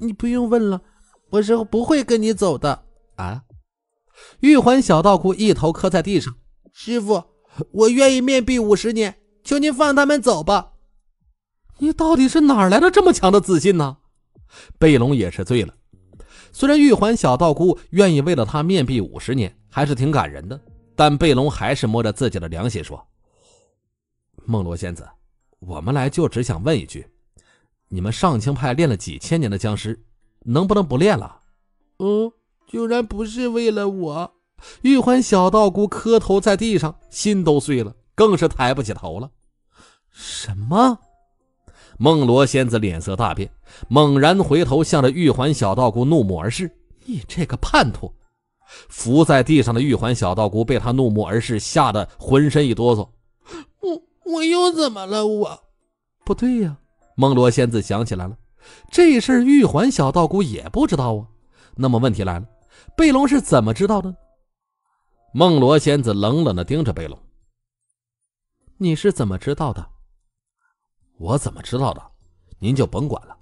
你不用问了，我是不会跟你走的啊！”玉环小道姑一头磕在地上：“师傅，我愿意面壁五十年，求您放他们走吧！”你到底是哪来的这么强的自信呢？贝龙也是醉了。虽然玉环小道姑愿意为了他面壁五十年，还是挺感人的。但贝隆还是摸着自己的良心说：“梦罗仙子，我们来就只想问一句，你们上清派练了几千年的僵尸，能不能不练了？”嗯，竟然不是为了我！玉环小道姑磕头在地上，心都碎了，更是抬不起头了。什么？梦罗仙子脸色大变，猛然回头向着玉环小道姑怒目而视：“你这个叛徒！”伏在地上的玉环小道姑被他怒目而视，吓得浑身一哆嗦。我我又怎么了？我不对呀！梦罗仙子想起来了，这事儿玉环小道姑也不知道啊。那么问题来了，贝龙是怎么知道的？梦罗仙子冷冷的盯着贝龙。你是怎么知道的？我怎么知道的？您就甭管了。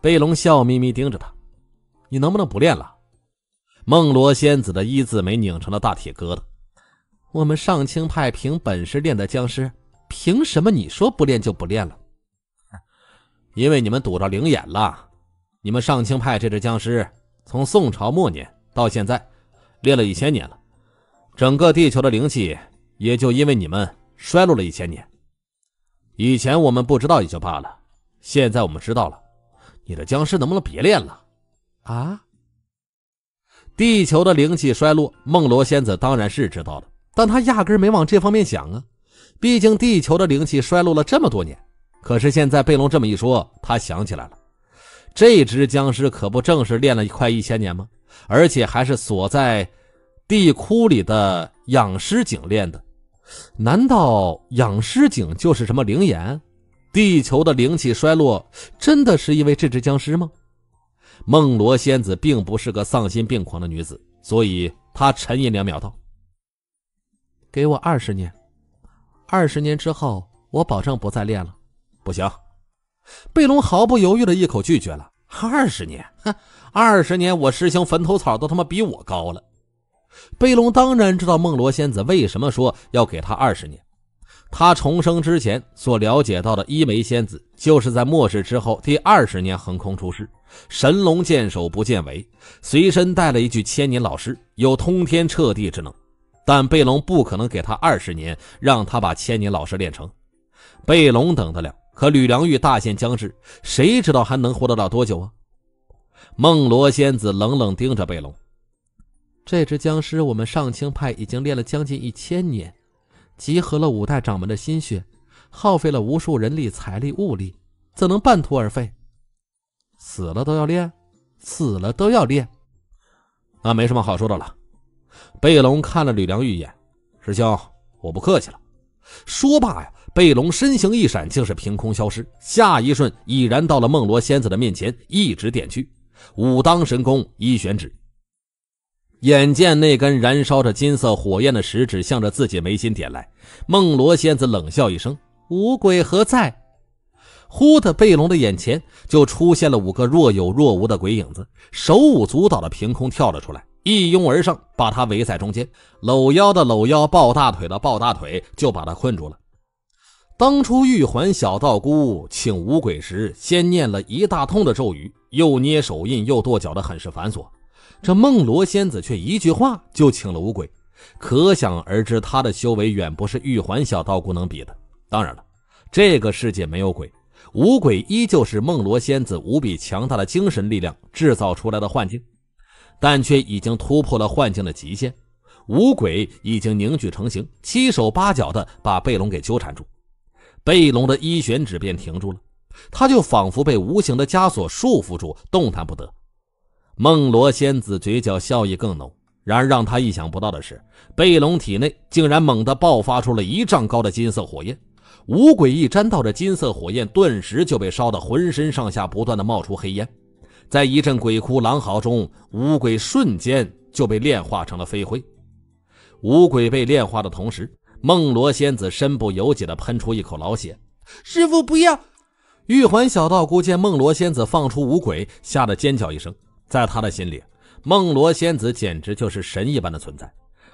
贝龙笑眯眯盯着他。你能不能不练了？梦罗仙子的一字眉拧成了大铁疙瘩。我们上清派凭本事练的僵尸，凭什么你说不练就不练了？因为你们堵着灵眼了。你们上清派这只僵尸，从宋朝末年到现在，练了一千年了。整个地球的灵气，也就因为你们衰落了一千年。以前我们不知道也就罢了，现在我们知道了。你的僵尸能不能别练了？啊？地球的灵气衰落，梦罗仙子当然是知道的，但他压根没往这方面想啊。毕竟地球的灵气衰落了这么多年，可是现在贝隆这么一说，他想起来了。这只僵尸可不正是练了快一千年吗？而且还是锁在地窟里的养尸井练的。难道养尸井就是什么灵岩？地球的灵气衰落真的是因为这只僵尸吗？梦罗仙子并不是个丧心病狂的女子，所以她沉吟两秒道：“给我二十年，二十年之后，我保证不再练了。”不行，贝龙毫不犹豫的一口拒绝了。二十年，哼，二十年，我师兄坟头草都他妈比我高了。贝龙当然知道梦罗仙子为什么说要给他二十年，他重生之前所了解到的一枚仙子，就是在末世之后第二十年横空出世。神龙见首不见尾，随身带了一具千年老尸，有通天彻地之能。但贝龙不可能给他二十年，让他把千年老尸练成。贝龙等得了，可吕良玉大限将至，谁知道还能活得了多久啊？梦罗仙子冷冷盯着贝龙：“这只僵尸，我们上清派已经练了将近一千年，集合了五代掌门的心血，耗费了无数人力、财力、物力，怎能半途而废？”死了都要练，死了都要练，那没什么好说的了。贝龙看了吕良玉一眼，师兄，我不客气了。说罢呀，贝龙身形一闪，竟是凭空消失。下一瞬，已然到了梦罗仙子的面前，一指点去，武当神功一玄指。眼见那根燃烧着金色火焰的食指向着自己眉心点来，梦罗仙子冷笑一声：“五鬼何在？”忽的，贝隆的眼前就出现了五个若有若无的鬼影子，手舞足蹈的凭空跳了出来，一拥而上，把他围在中间，搂腰的搂腰，抱大腿的抱大腿，就把他困住了。当初玉环小道姑请五鬼时，先念了一大通的咒语，又捏手印，又跺脚的，很是繁琐。这梦罗仙子却一句话就请了五鬼，可想而知，她的修为远不是玉环小道姑能比的。当然了，这个世界没有鬼。五鬼依旧是梦罗仙子无比强大的精神力量制造出来的幻境，但却已经突破了幻境的极限。五鬼已经凝聚成型，七手八脚的把贝龙给纠缠住，贝龙的一旋指便停住了，他就仿佛被无形的枷锁束缚住，动弹不得。梦罗仙子嘴角笑意更浓，然而让他意想不到的是，贝龙体内竟然猛地爆发出了一丈高的金色火焰。五鬼一沾到这金色火焰，顿时就被烧得浑身上下不断的冒出黑烟，在一阵鬼哭狼嚎中，五鬼瞬间就被炼化成了飞灰。五鬼被炼化的同时，梦罗仙子身不由己的喷出一口老血：“师傅不要！”玉环小道姑见梦罗仙子放出五鬼，吓得尖叫一声。在他的心里，梦罗仙子简直就是神一般的存在。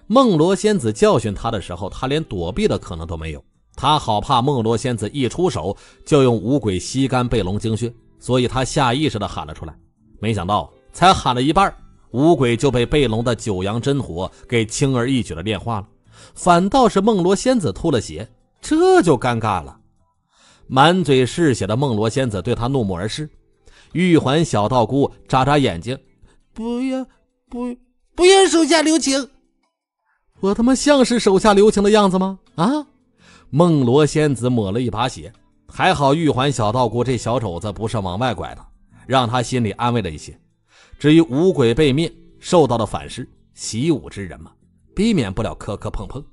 梦罗仙子教训他的时候，他连躲避的可能都没有。他好怕梦罗仙子一出手就用五鬼吸干贝龙精血，所以他下意识地喊了出来。没想到才喊了一半，五鬼就被贝龙的九阳真火给轻而易举地炼化了，反倒是梦罗仙子吐了血，这就尴尬了。满嘴是血的梦罗仙子对他怒目而视，玉环小道姑眨眨眼睛：“不要，不，不要手下留情。”我他妈像是手下留情的样子吗？啊？梦罗仙子抹了一把血，还好玉环小道姑这小肘子不是往外拐的，让她心里安慰了一些。至于五鬼被灭，受到了反噬，习武之人嘛，避免不了磕磕碰碰，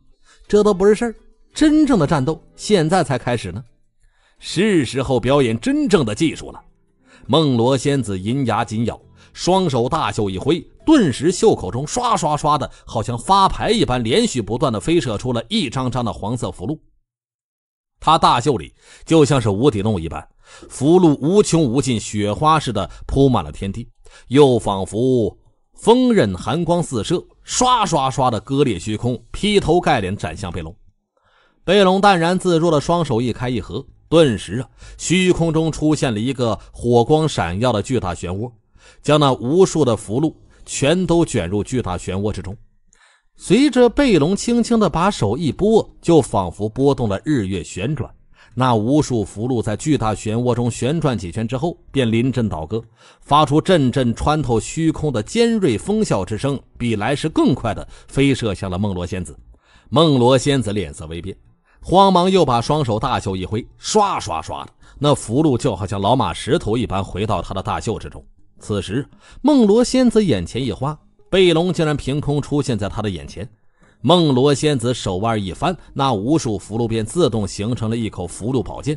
这都不是事儿。真正的战斗现在才开始呢，是时候表演真正的技术了。梦罗仙子银牙紧咬，双手大袖一挥，顿时袖口中刷刷刷的，好像发牌一般，连续不断的飞射出了一张张的黄色符箓。他大袖里就像是无底洞一般，符箓无穷无尽，雪花似的铺满了天地，又仿佛锋刃，寒光四射，唰唰唰的割裂虚空，劈头盖脸斩向贝龙。贝龙淡然自若的双手一开一合，顿时啊，虚空中出现了一个火光闪耀的巨大漩涡，将那无数的符箓全都卷入巨大漩涡之中。随着贝龙轻轻的把手一拨，就仿佛拨动了日月旋转，那无数符箓在巨大漩涡中旋转几圈之后，便临阵倒戈，发出阵阵穿透虚空的尖锐风啸之声，比来时更快的飞射向了梦罗仙子。梦罗仙子脸色微变，慌忙又把双手大袖一挥，刷刷刷的，那符箓就好像老马识途一般回到他的大袖之中。此时，梦罗仙子眼前一花。贝龙竟然凭空出现在他的眼前，梦罗仙子手腕一翻，那无数符箓便自动形成了一口符箓宝剑，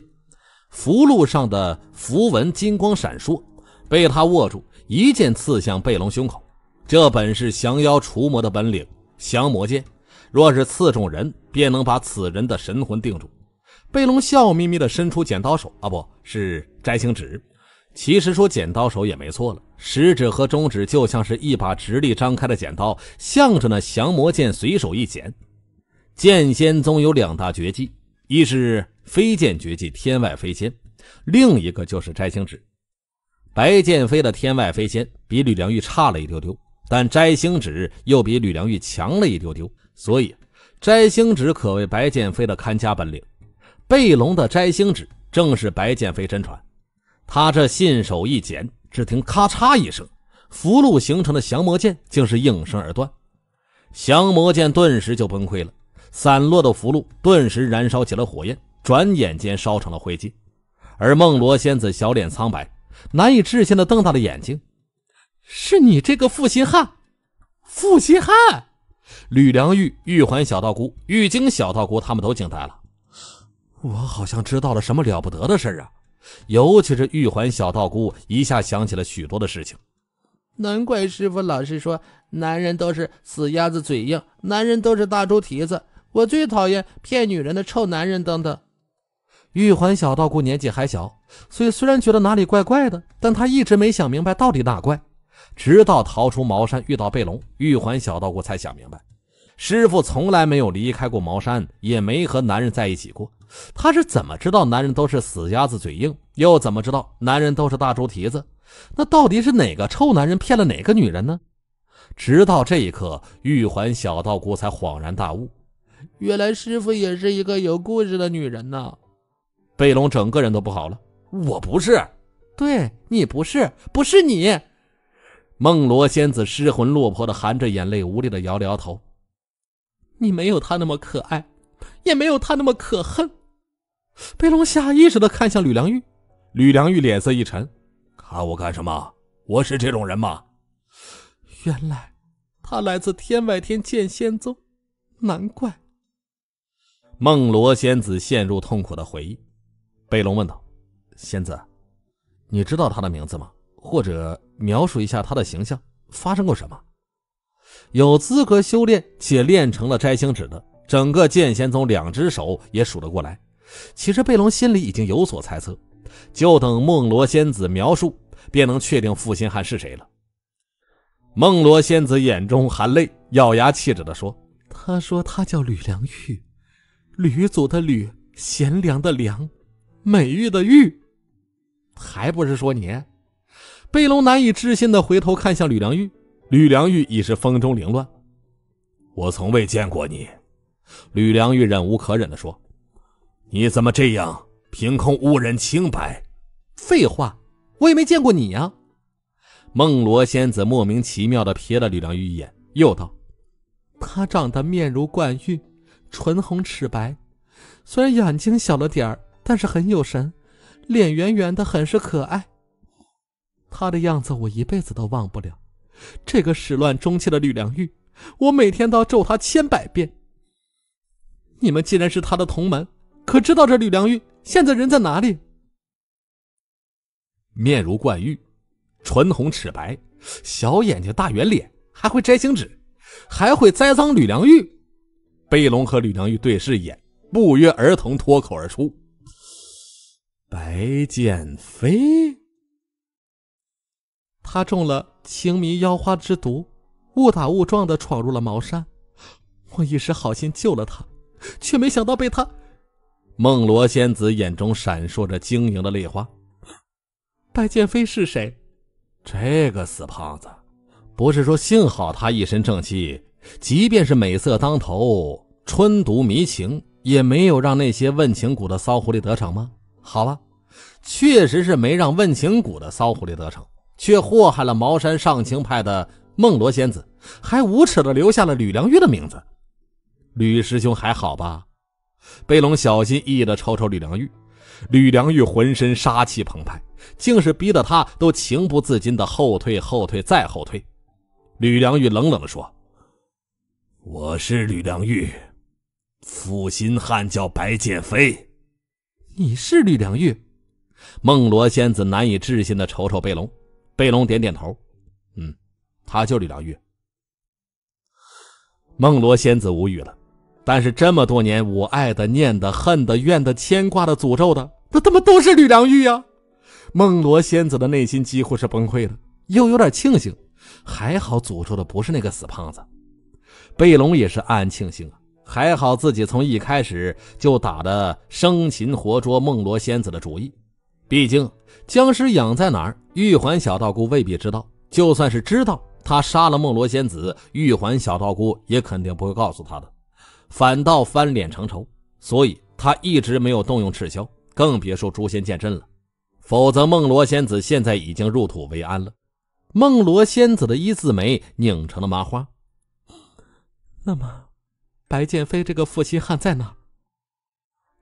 符箓上的符文金光闪烁，被他握住，一剑刺向贝龙胸口。这本是降妖除魔的本领——降魔剑，若是刺中人，便能把此人的神魂定住。贝龙笑眯眯地伸出剪刀手，啊，不是摘星指。其实说剪刀手也没错了，食指和中指就像是一把直立张开的剪刀，向着那降魔剑随手一剪。剑仙宗有两大绝技，一是飞剑绝技天外飞仙，另一个就是摘星指。白剑飞的天外飞仙比吕良玉差了一丢丢，但摘星指又比吕良玉强了一丢丢，所以摘星指可谓白剑飞的看家本领。贝龙的摘星指正是白剑飞真传。他这信手一剪，只听咔嚓一声，符箓形成的降魔剑竟是应声而断，降魔剑顿时就崩溃了，散落的符箓顿时燃烧起了火焰，转眼间烧成了灰烬。而梦罗仙子小脸苍白，难以置信的瞪大了眼睛：“是你这个负心汉！”负心汉！吕良玉、玉环小道姑、玉京小道姑，他们都惊呆了。我好像知道了什么了不得的事儿啊！尤其是玉环小道姑一下想起了许多的事情，难怪师傅老是说男人都是死鸭子嘴硬，男人都是大猪蹄子，我最讨厌骗女人的臭男人等等。玉环小道姑年纪还小，所以虽然觉得哪里怪怪的，但她一直没想明白到底哪怪。直到逃出茅山遇到贝龙，玉环小道姑才想明白，师傅从来没有离开过茅山，也没和男人在一起过。他是怎么知道男人都是死鸭子嘴硬，又怎么知道男人都是大猪蹄子？那到底是哪个臭男人骗了哪个女人呢？直到这一刻，玉环小道姑才恍然大悟，原来师傅也是一个有故事的女人呐！贝龙整个人都不好了，我不是，对你不是，不是你。梦罗仙子失魂落魄的含着眼泪，无力的摇了摇头，你没有他那么可爱，也没有他那么可恨。贝龙下意识地看向吕良玉，吕良玉脸色一沉：“看我干什么？我是这种人吗？”原来他来自天外天剑仙宗，难怪。梦罗仙子陷入痛苦的回忆。贝龙问道：“仙子，你知道他的名字吗？或者描述一下他的形象？发生过什么？有资格修炼且练成了摘星指的，整个剑仙宗两只手也数得过来。”其实贝隆心里已经有所猜测，就等梦罗仙子描述，便能确定负心汉是谁了。梦罗仙子眼中含泪，咬牙切齿的说：“他说他叫吕良玉，吕祖的吕，贤良的良，美玉的玉，还不是说你？”贝隆难以置信的回头看向吕良玉，吕良玉已是风中凌乱。我从未见过你。”吕良玉忍无可忍的说。你怎么这样凭空污人清白？废话，我也没见过你呀！梦罗仙子莫名其妙的瞥了吕良玉一眼，又道：“他长得面如冠玉，唇红齿白，虽然眼睛小了点儿，但是很有神，脸圆圆的，很是可爱。他的样子我一辈子都忘不了。这个始乱终弃的吕良玉，我每天都要咒他千百遍。你们既然是他的同门。”可知道这吕良玉现在人在哪里？面如冠玉，唇红齿白，小眼睛大圆脸，还会摘星指，还会栽赃吕良玉。贝龙和吕良玉对视一眼，不约而同脱口而出：“白剑飞，他中了情迷妖花之毒，误打误撞的闯入了茅山。我一时好心救了他，却没想到被他……”梦罗仙子眼中闪烁着晶莹的泪花。拜剑飞是谁？这个死胖子，不是说幸好他一身正气，即便是美色当头、春毒迷情，也没有让那些问情谷的骚狐狸得逞吗？好吧，确实是没让问情谷的骚狐狸得逞，却祸害了茅山上清派的梦罗仙子，还无耻的留下了吕良玉的名字。吕师兄还好吧？贝龙小心翼翼的瞅瞅吕良玉，吕良玉浑身杀气澎湃，竟是逼得他都情不自禁的后退、后退再后退。吕良玉冷冷的说：“我是吕良玉，负心汉叫白剑飞。你是吕良玉？”梦罗仙子难以置信的瞅瞅贝龙，贝龙点点头：“嗯，他就吕良玉。”梦罗仙子无语了。但是这么多年，我爱的、念的、恨的、怨的、牵挂的、诅咒的，那他妈都是吕良玉呀！梦罗仙子的内心几乎是崩溃的，又有点庆幸，还好诅咒的不是那个死胖子。贝龙也是暗暗庆幸啊，还好自己从一开始就打的生擒活捉梦罗仙子的主意。毕竟僵尸养在哪儿，玉环小道姑未必知道。就算是知道，他杀了梦罗仙子，玉环小道姑也肯定不会告诉他的。反倒翻脸成仇，所以他一直没有动用赤霄，更别说诛仙剑阵了。否则，梦罗仙子现在已经入土为安了。梦罗仙子的一字眉拧成了麻花。那么，白剑飞这个负心汉在哪？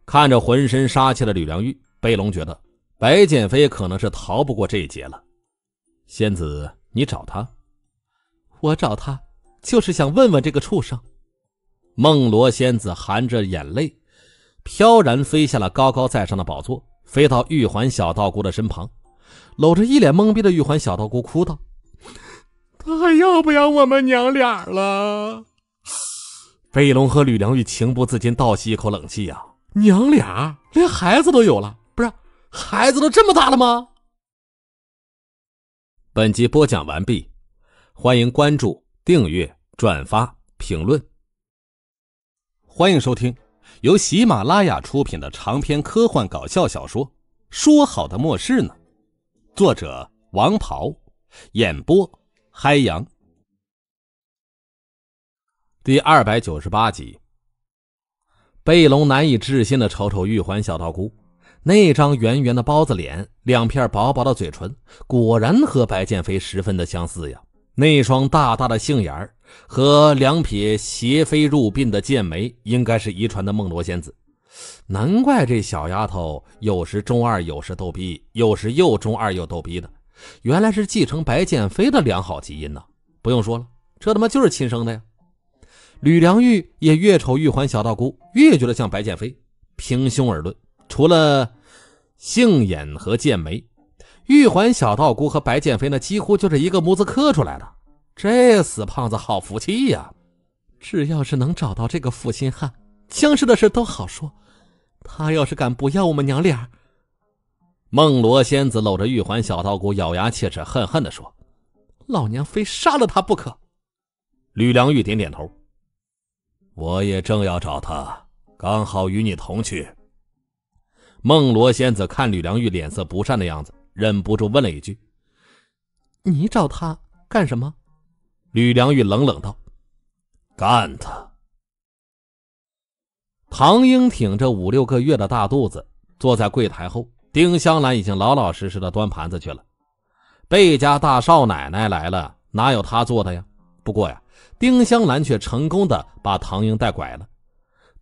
看着浑身杀气的吕良玉，贝龙觉得白剑飞可能是逃不过这一劫了。仙子，你找他？我找他，就是想问问这个畜生。梦罗仙子含着眼泪，飘然飞下了高高在上的宝座，飞到玉环小道姑的身旁，搂着一脸懵逼的玉环小道姑，哭道：“他还要不要我们娘俩了？”飞龙和吕良玉情不自禁倒吸一口冷气呀！娘俩连孩子都有了，不是？孩子都这么大了吗？本集播讲完毕，欢迎关注、订阅、转发、评论。欢迎收听由喜马拉雅出品的长篇科幻搞笑小说《说好的末世呢》，作者王袍，演播嗨阳。第二百九十八集，贝隆难以置信的瞅瞅玉环小道姑，那张圆圆的包子脸，两片薄薄的嘴唇，果然和白剑飞十分的相似呀。那双大大的杏眼儿和两撇斜飞入鬓的剑眉，应该是遗传的。梦罗仙子，难怪这小丫头有时中二，有时逗逼，有时又中二又逗逼的，原来是继承白剑飞的良好基因呢。不用说了，这他妈就是亲生的呀！吕良玉也越瞅玉环小道姑，越觉得像白剑飞。平胸而论，除了杏眼和剑眉。玉环小道姑和白剑飞那几乎就是一个模子刻出来的。这死胖子好福气呀！只要是能找到这个负心汉，僵尸的事都好说。他要是敢不要我们娘俩，梦罗仙子搂着玉环小道姑，咬牙切齿，恨恨地说：“老娘非杀了他不可！”吕良玉点点头：“我也正要找他，刚好与你同去。”梦罗仙子看吕良玉脸色不善的样子。忍不住问了一句：“你找他干什么？”吕良玉冷冷道：“干他！”唐英挺着五六个月的大肚子坐在柜台后，丁香兰已经老老实实的端盘子去了。贝家大少奶奶来了，哪有她做的呀？不过呀，丁香兰却成功的把唐英带拐了。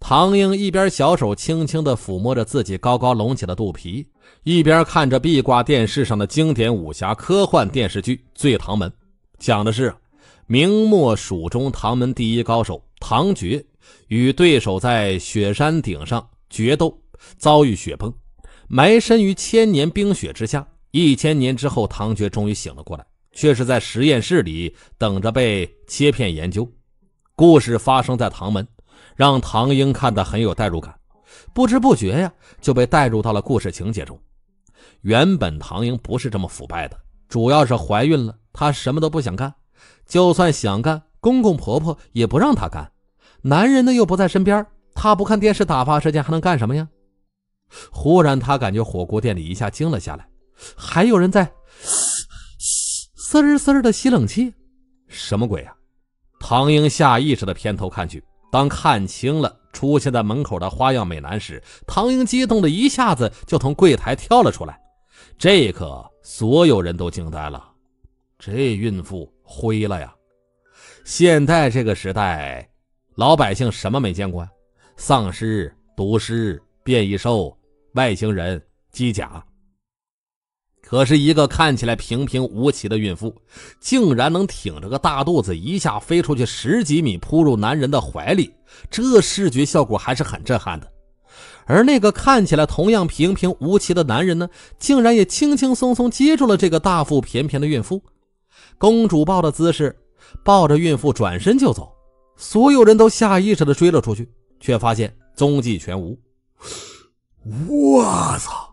唐英一边小手轻轻地抚摸着自己高高隆起的肚皮，一边看着壁挂电视上的经典武侠科幻电视剧《醉唐门》，讲的是明末蜀中唐门第一高手唐觉与对手在雪山顶上决斗，遭遇雪崩，埋身于千年冰雪之下。一千年之后，唐觉终于醒了过来，却是在实验室里等着被切片研究。故事发生在唐门。让唐英看的很有代入感，不知不觉呀就被带入到了故事情节中。原本唐英不是这么腐败的，主要是怀孕了，她什么都不想干，就算想干，公公婆婆也不让她干。男人呢又不在身边，她不看电视打发时间还能干什么呀？忽然，她感觉火锅店里一下静了下来，还有人在嘶嘶嘶的吸冷气，什么鬼呀？唐英下意识的偏头看去。当看清了出现在门口的花样美男时，唐英激动的一下子就从柜台跳了出来。这一刻，所有人都惊呆了，这孕妇灰了呀！现在这个时代，老百姓什么没见过呀？丧尸、毒尸、变异兽、外星人、机甲。可是，一个看起来平平无奇的孕妇，竟然能挺着个大肚子一下飞出去十几米，扑入男人的怀里，这视觉效果还是很震撼的。而那个看起来同样平平无奇的男人呢，竟然也轻轻松松接住了这个大腹便便的孕妇，公主抱的姿势，抱着孕妇转身就走，所有人都下意识的追了出去，却发现踪迹全无。我操！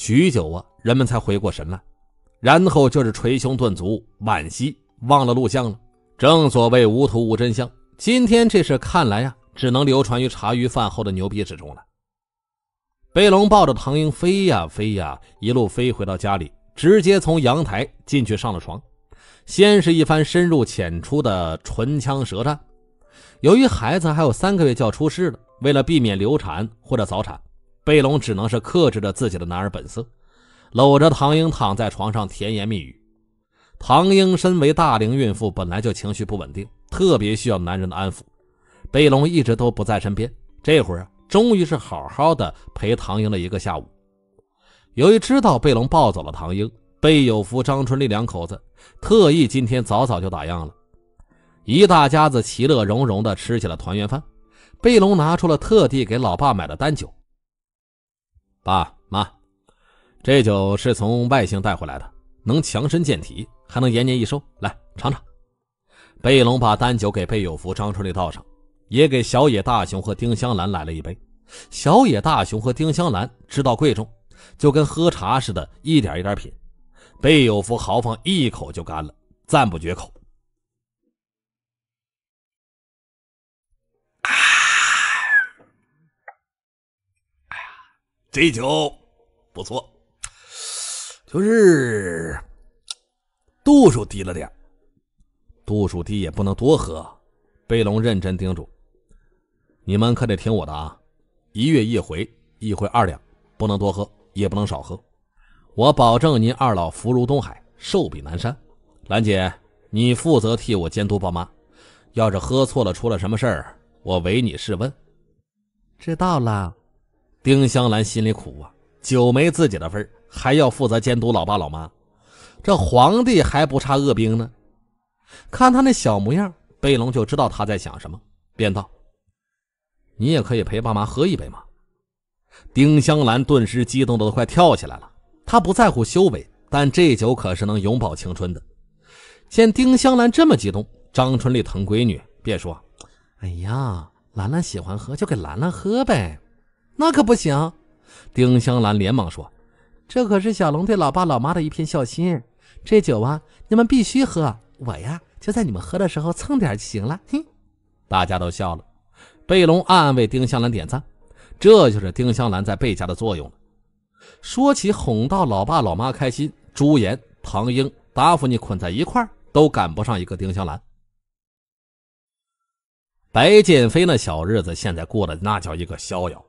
许久啊，人们才回过神来，然后就是捶胸顿足、惋惜，忘了录像了。正所谓无图无真相，今天这事看来呀，只能流传于茶余饭后的牛逼之中了。贝龙抱着唐英飞呀飞呀，一路飞回到家里，直接从阳台进去上了床，先是一番深入浅出的唇枪舌战。由于孩子还有三个月就要出世了，为了避免流产或者早产。贝龙只能是克制着自己的男儿本色，搂着唐英躺在床上甜言蜜语。唐英身为大龄孕妇，本来就情绪不稳定，特别需要男人的安抚。贝龙一直都不在身边，这会儿啊，终于是好好的陪唐英了一个下午。由于知道贝龙抱走了唐英，贝有福、张春丽两口子特意今天早早就打烊了，一大家子其乐融融的吃起了团圆饭。贝龙拿出了特地给老爸买的单酒。爸妈，这酒是从外星带回来的，能强身健体，还能延年益寿。来尝尝。贝隆把丹酒给贝有福、张春丽倒上，也给小野大雄和丁香兰来了一杯。小野大雄和丁香兰知道贵重，就跟喝茶似的，一点一点品。贝有福豪放，一口就干了，赞不绝口。这酒不错，就是度数低了点度数低也不能多喝。贝龙认真叮嘱：“你们可得听我的啊！一月一回，一回二两，不能多喝，也不能少喝。我保证您二老福如东海，寿比南山。”兰姐，你负责替我监督爸妈。要是喝错了，出了什么事儿，我唯你是问。知道了。丁香兰心里苦啊，酒没自己的份儿，还要负责监督老爸老妈。这皇帝还不差恶兵呢。看他那小模样，贝龙就知道他在想什么，便道：“你也可以陪爸妈喝一杯嘛。”丁香兰顿时激动的都快跳起来了。她不在乎修为，但这酒可是能永葆青春的。见丁香兰这么激动，张春丽疼闺女，便说：“哎呀，兰兰喜欢喝，就给兰兰喝呗。”那可不行，丁香兰连忙说：“这可是小龙对老爸老妈的一片孝心，这酒啊，你们必须喝。我呀，就在你们喝的时候蹭点就行了。”哼，大家都笑了。贝隆暗暗为丁香兰点赞，这就是丁香兰在贝家的作用了。说起哄到老爸老妈开心，朱颜、唐英、达芙妮捆在一块儿都赶不上一个丁香兰。白剑飞那小日子现在过得那叫一个逍遥。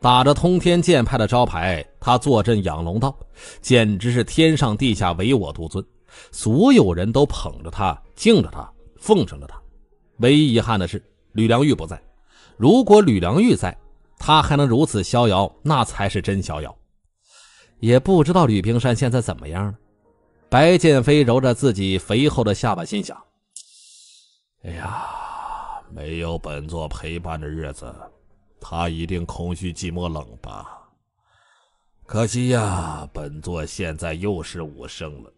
打着通天剑派的招牌，他坐镇养龙道，简直是天上地下唯我独尊，所有人都捧着他，敬着他，奉承着他。唯一遗憾的是吕良玉不在，如果吕良玉在，他还能如此逍遥，那才是真逍遥。也不知道吕平山现在怎么样了。白剑飞揉着自己肥厚的下巴，心想：“哎呀，没有本座陪伴的日子。”他一定空虚、寂寞、冷吧？可惜呀，本座现在又是武圣了。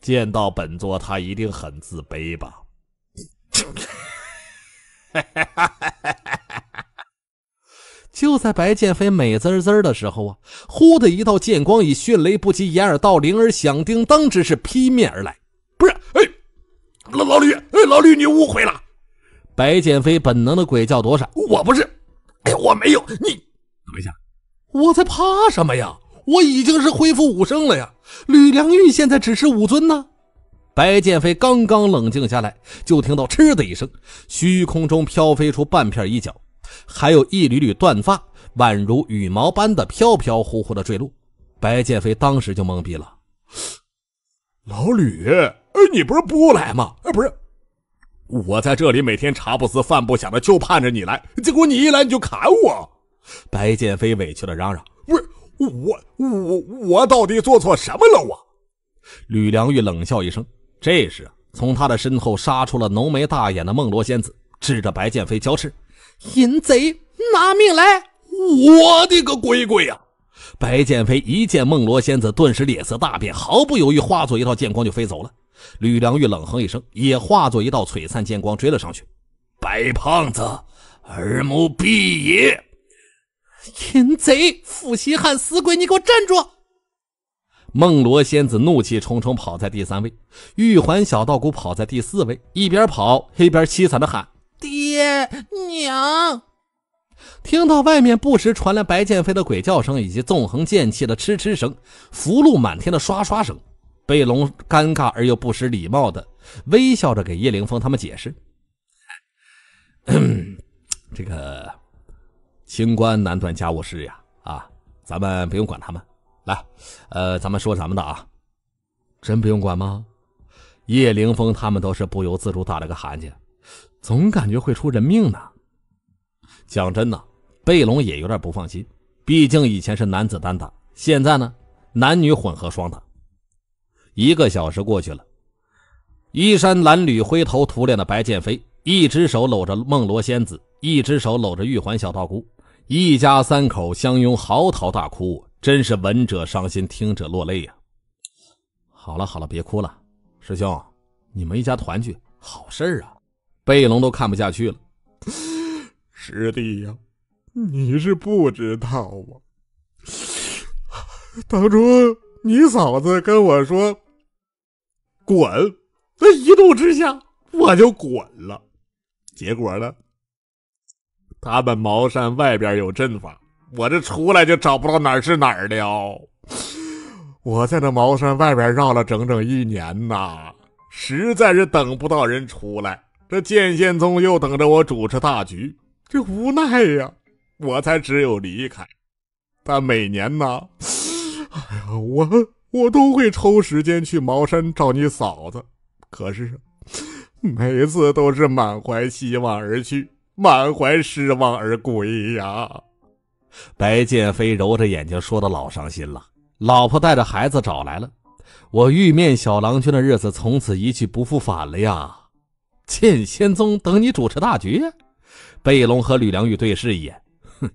见到本座，他一定很自卑吧？哈哈哈就在白剑飞美滋滋的时候啊，忽的一道剑光以迅雷不及掩耳盗铃而响叮当之势劈面而来。不是，哎，老老吕，哎，老吕，你误会了。白剑飞本能的鬼叫躲闪，我不是。哎，我没有你。等一下，我在怕什么呀？我已经是恢复武圣了呀！吕良玉现在只是武尊呢。白剑飞刚刚冷静下来，就听到“嗤”的一声，虚空中飘飞出半片衣角，还有一缕缕断发，宛如羽毛般的飘飘忽忽的坠落。白剑飞当时就懵逼了。老吕，哎，你不是不来吗？哎，不是。我在这里每天茶不思饭不想的，就盼着你来。结果你一来你就砍我！白剑飞委屈的嚷嚷：“不是我，我我到底做错什么了？”我吕良玉冷笑一声。这时，从他的身后杀出了浓眉大眼的梦罗仙子，指着白剑飞娇斥：“淫贼，拿命来！”我的个乖乖呀！白剑飞一见梦罗仙子，顿时脸色大变，毫不犹豫化作一套剑光就飞走了。吕良玉冷哼一声，也化作一道璀璨剑光追了上去。白胖子，尔目必也！淫贼，负心汉，死鬼！你给我站住！梦罗仙子怒气冲冲跑在第三位，玉环小道姑跑在第四位，一边跑一边凄惨的喊：“爹娘！”听到外面不时传来白剑飞的鬼叫声，以及纵横剑气的嗤嗤声，符箓满天的刷刷声。贝龙尴尬而又不失礼貌的微笑着给叶凌峰他们解释：“这个清官难断家务事呀！啊，咱们不用管他们，来，呃，咱们说咱们的啊，真不用管吗？”叶凌峰他们都是不由自主打了个寒颤，总感觉会出人命呢。讲真呢，贝龙也有点不放心，毕竟以前是男子单打，现在呢，男女混合双打。一个小时过去了，衣衫褴褛、灰头土脸的白剑飞，一只手搂着梦罗仙子，一只手搂着玉环小道姑，一家三口相拥，嚎啕大哭，真是闻者伤心，听者落泪呀！好了好了，别哭了，师兄，你们一家团聚，好事儿啊！贝龙都看不下去了，师弟呀，你是不知道啊，当初你嫂子跟我说。滚！那一怒之下，我就滚了。结果呢？他们茅山外边有阵法，我这出来就找不到哪儿是哪儿了。我在那茅山外边绕了整整一年呐，实在是等不到人出来。这剑仙宗又等着我主持大局，这无奈呀，我才只有离开。但每年呢，哎呀，我……我都会抽时间去茅山找你嫂子，可是每次都是满怀希望而去，满怀失望而归呀。白剑飞揉着眼睛说的老伤心了。老婆带着孩子找来了，我玉面小郎君的日子从此一去不复返了呀。剑仙宗等你主持大局。贝隆和吕良玉对视一眼，哼，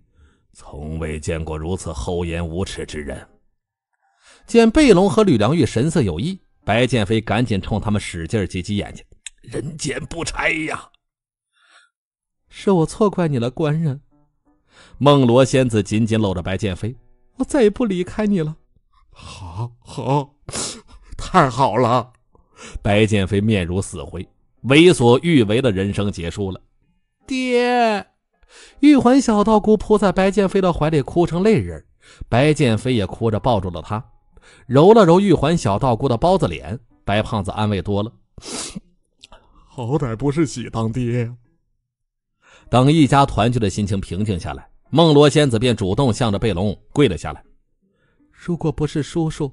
从未见过如此厚颜无耻之人。见贝隆和吕良玉神色有异，白剑飞赶紧冲他们使劲挤挤眼睛：“人间不拆呀，是我错怪你了，官人。”梦罗仙子紧紧搂着白剑飞：“我再也不离开你了。”“好，好，太好了！”白剑飞面如死灰，为所欲为的人生结束了。爹，玉环小道姑扑在白剑飞的怀里哭成泪人，白剑飞也哭着抱住了她。揉了揉玉环小道姑的包子脸，白胖子安慰多了，好歹不是喜当爹。等一家团聚的心情平静下来，梦罗仙子便主动向着贝龙跪了下来：“如果不是叔叔，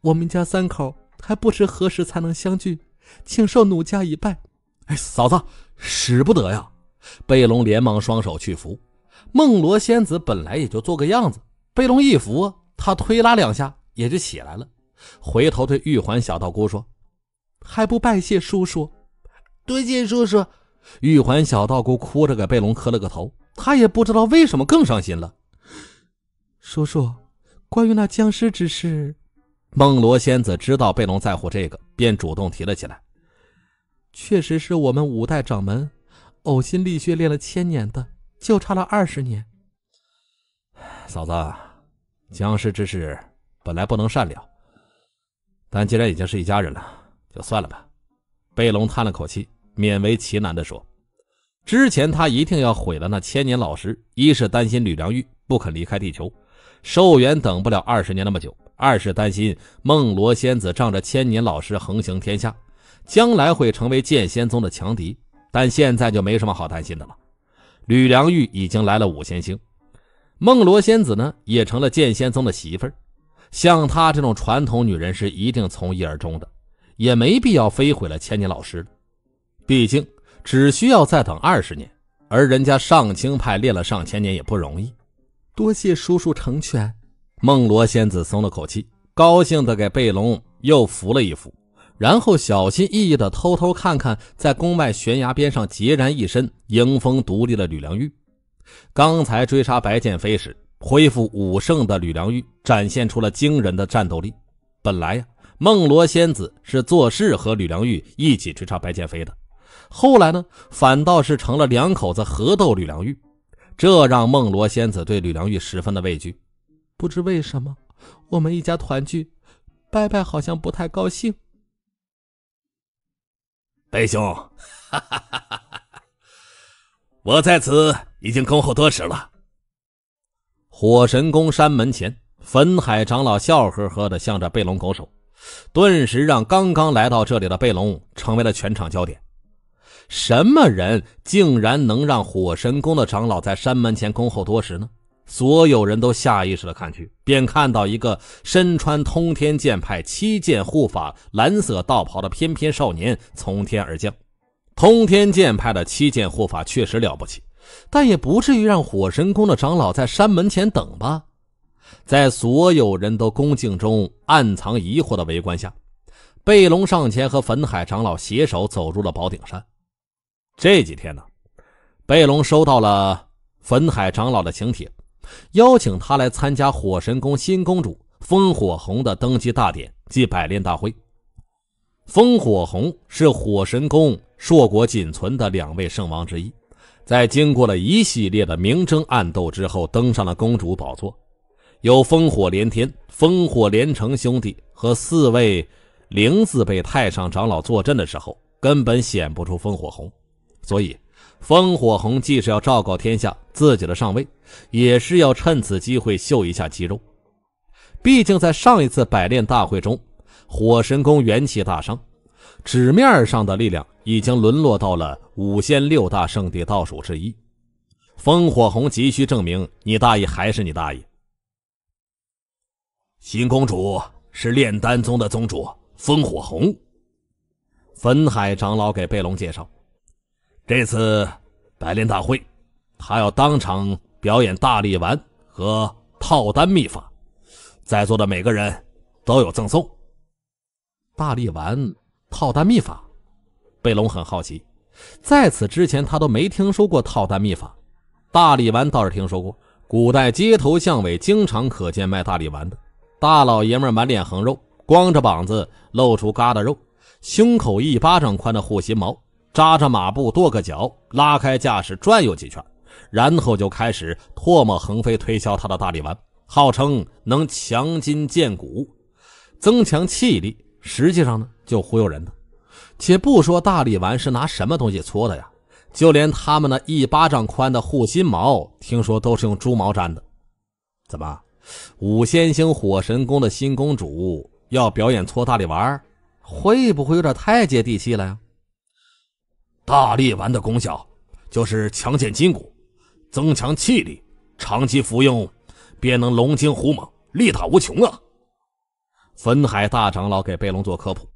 我们家三口还不知何时才能相聚，请受奴家一拜。”哎，嫂子，使不得呀！贝龙连忙双手去扶梦罗仙子，本来也就做个样子，贝龙一扶，他推拉两下。也就起来了，回头对玉环小道姑说：“还不拜谢叔叔！”“多谢叔叔！”玉环小道姑哭着给贝龙磕了个头，他也不知道为什么更伤心了。叔叔，关于那僵尸之事，梦罗仙子知道贝龙在乎这个，便主动提了起来。确实是我们五代掌门呕心沥血练了千年的，就差了二十年。嫂子，僵尸之事。本来不能善了，但既然已经是一家人了，就算了吧。贝龙叹了口气，勉为其难的说：“之前他一定要毁了那千年老石，一是担心吕良玉不肯离开地球，寿元等不了二十年那么久；二是担心梦罗仙子仗着千年老石横行天下，将来会成为剑仙宗的强敌。但现在就没什么好担心的了。吕良玉已经来了五仙星，梦罗仙子呢，也成了剑仙宗的媳妇儿。”像她这种传统女人是一定从一而终的，也没必要飞毁了千年老师。毕竟只需要再等二十年，而人家上清派练了上千年也不容易。多谢叔叔成全，梦罗仙子松了口气，高兴地给贝龙又扶了一扶，然后小心翼翼地偷偷看看在宫外悬崖边上孑然一身、迎风独立的吕良玉。刚才追杀白剑飞时。恢复武圣的吕良玉展现出了惊人的战斗力。本来呀，梦罗仙子是做事和吕良玉一起追杀白剑飞的，后来呢，反倒是成了两口子合斗吕良玉，这让梦罗仙子对吕良玉十分的畏惧。不知为什么，我们一家团聚，拜拜好像不太高兴。白兄，哈哈哈哈我在此已经恭候多时了。火神宫山门前，焚海长老笑呵呵地向着贝龙拱手，顿时让刚刚来到这里的贝龙成为了全场焦点。什么人竟然能让火神宫的长老在山门前恭候多时呢？所有人都下意识地看去，便看到一个身穿通天剑派七剑护法蓝色道袍的翩翩少年从天而降。通天剑派的七剑护法确实了不起。但也不至于让火神宫的长老在山门前等吧。在所有人都恭敬中暗藏疑惑的围观下，贝隆上前和焚海长老携手走入了宝顶山。这几天呢，贝隆收到了焚海长老的请帖，邀请他来参加火神宫新公主风火红的登基大典暨百炼大会。风火红是火神宫硕果仅存的两位圣王之一。在经过了一系列的明争暗斗之后，登上了公主宝座。有烽火连天、烽火连城兄弟和四位灵字辈太上长老坐镇的时候，根本显不出烽火红。所以，烽火红既是要昭告天下自己的上位，也是要趁此机会秀一下肌肉。毕竟，在上一次百炼大会中，火神宫元气大伤。纸面上的力量已经沦落到了五仙六大圣地倒数之一，烽火红急需证明你大爷还是你大爷。新公主是炼丹宗的宗主，烽火红。焚海长老给贝龙介绍，这次百炼大会，他要当场表演大力丸和套丹秘法，在座的每个人都有赠送大力丸。套蛋秘法，贝隆很好奇，在此之前他都没听说过套蛋秘法。大力丸倒是听说过，古代街头巷尾经常可见卖大力丸的，大老爷们满脸横肉，光着膀子露出疙瘩肉，胸口一巴掌宽的护心毛，扎着马步跺个脚，拉开架势转悠几圈，然后就开始唾沫横飞推销他的大力丸，号称能强筋健骨，增强气力。实际上呢？就忽悠人的，且不说大力丸是拿什么东西搓的呀，就连他们那一巴掌宽的护心毛，听说都是用猪毛粘的。怎么，五仙星火神宫的新公主要表演搓大力丸，会不会有点太接地气了呀？大力丸的功效就是强健筋骨，增强气力，长期服用，便能龙精虎猛，力大无穷啊！粉海大长老给贝龙做科普。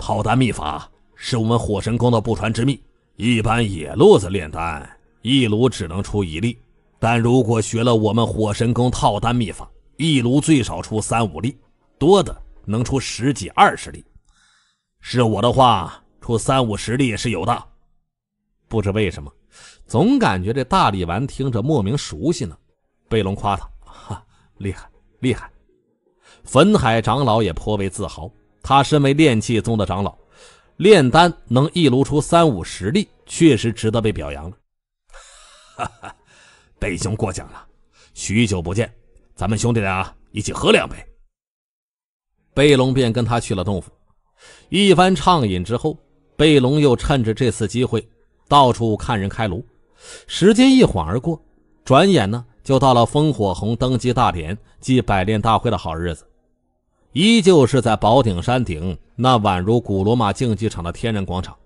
套丹秘法是我们火神宫的不传之秘，一般野路子炼丹一炉只能出一粒，但如果学了我们火神宫套丹秘法，一炉最少出三五粒，多的能出十几二十粒。是我的话，出三五十粒也是有的。不知为什么，总感觉这大力丸听着莫名熟悉呢。贝龙夸他：“哈，厉害，厉害！”焚海长老也颇为自豪。他身为炼气宗的长老，炼丹能一炉出三五十粒，确实值得被表扬了。哈哈，北兄过奖了。许久不见，咱们兄弟俩一起喝两杯。贝龙便跟他去了洞府，一番畅饮之后，贝龙又趁着这次机会，到处看人开炉。时间一晃而过，转眼呢就到了烽火红登基大典祭百炼大会的好日子。依旧是在宝顶山顶那宛如古罗马竞技场的天然广场，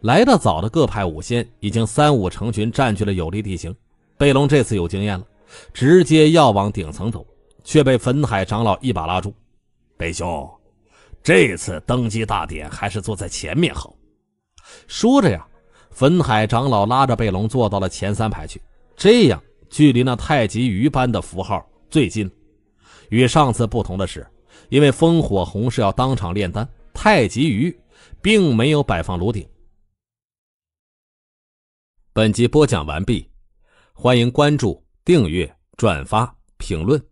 来得早的各派武仙已经三五成群占据了有利地形。贝隆这次有经验了，直接要往顶层走，却被焚海长老一把拉住：“贝兄，这次登基大典还是坐在前面好。”说着呀，焚海长老拉着贝龙坐到了前三排去，这样距离那太极鱼般的符号最近。与上次不同的是。因为烽火红是要当场炼丹，太极鱼并没有摆放炉鼎。本集播讲完毕，欢迎关注、订阅、转发、评论。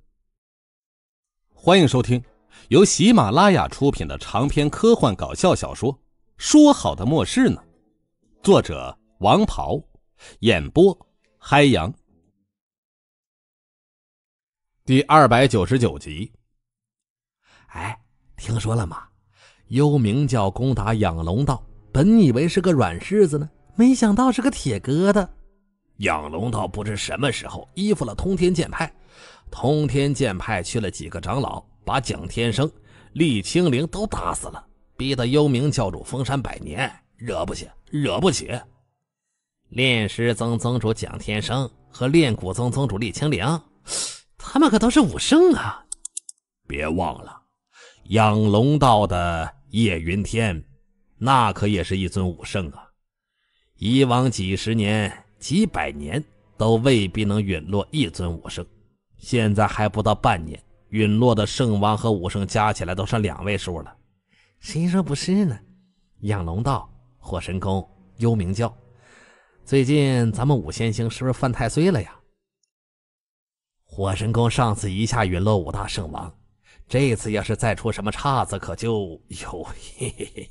欢迎收听由喜马拉雅出品的长篇科幻搞笑小说《说好的末世呢》，作者王袍，演播嗨阳。第二百九十九集。哎，听说了吗？幽冥教攻打养龙道，本以为是个软柿子呢，没想到是个铁疙瘩。养龙道不知什么时候依附了通天剑派，通天剑派去了几个长老，把蒋天生、厉青灵都打死了，逼得幽冥教主封山百年，惹不起，惹不起。炼尸宗宗主蒋天生和炼骨宗宗主厉青灵，他们可都是武圣啊！别忘了。养龙道的叶云天，那可也是一尊武圣啊！以往几十年、几百年都未必能陨落一尊武圣，现在还不到半年，陨落的圣王和武圣加起来都是两位数了，谁说不是呢？养龙道、火神宫、幽冥教，最近咱们五仙星是不是犯太岁了呀？火神宫上次一下陨落五大圣王。这次要是再出什么岔子，可就有……嘿嘿嘿。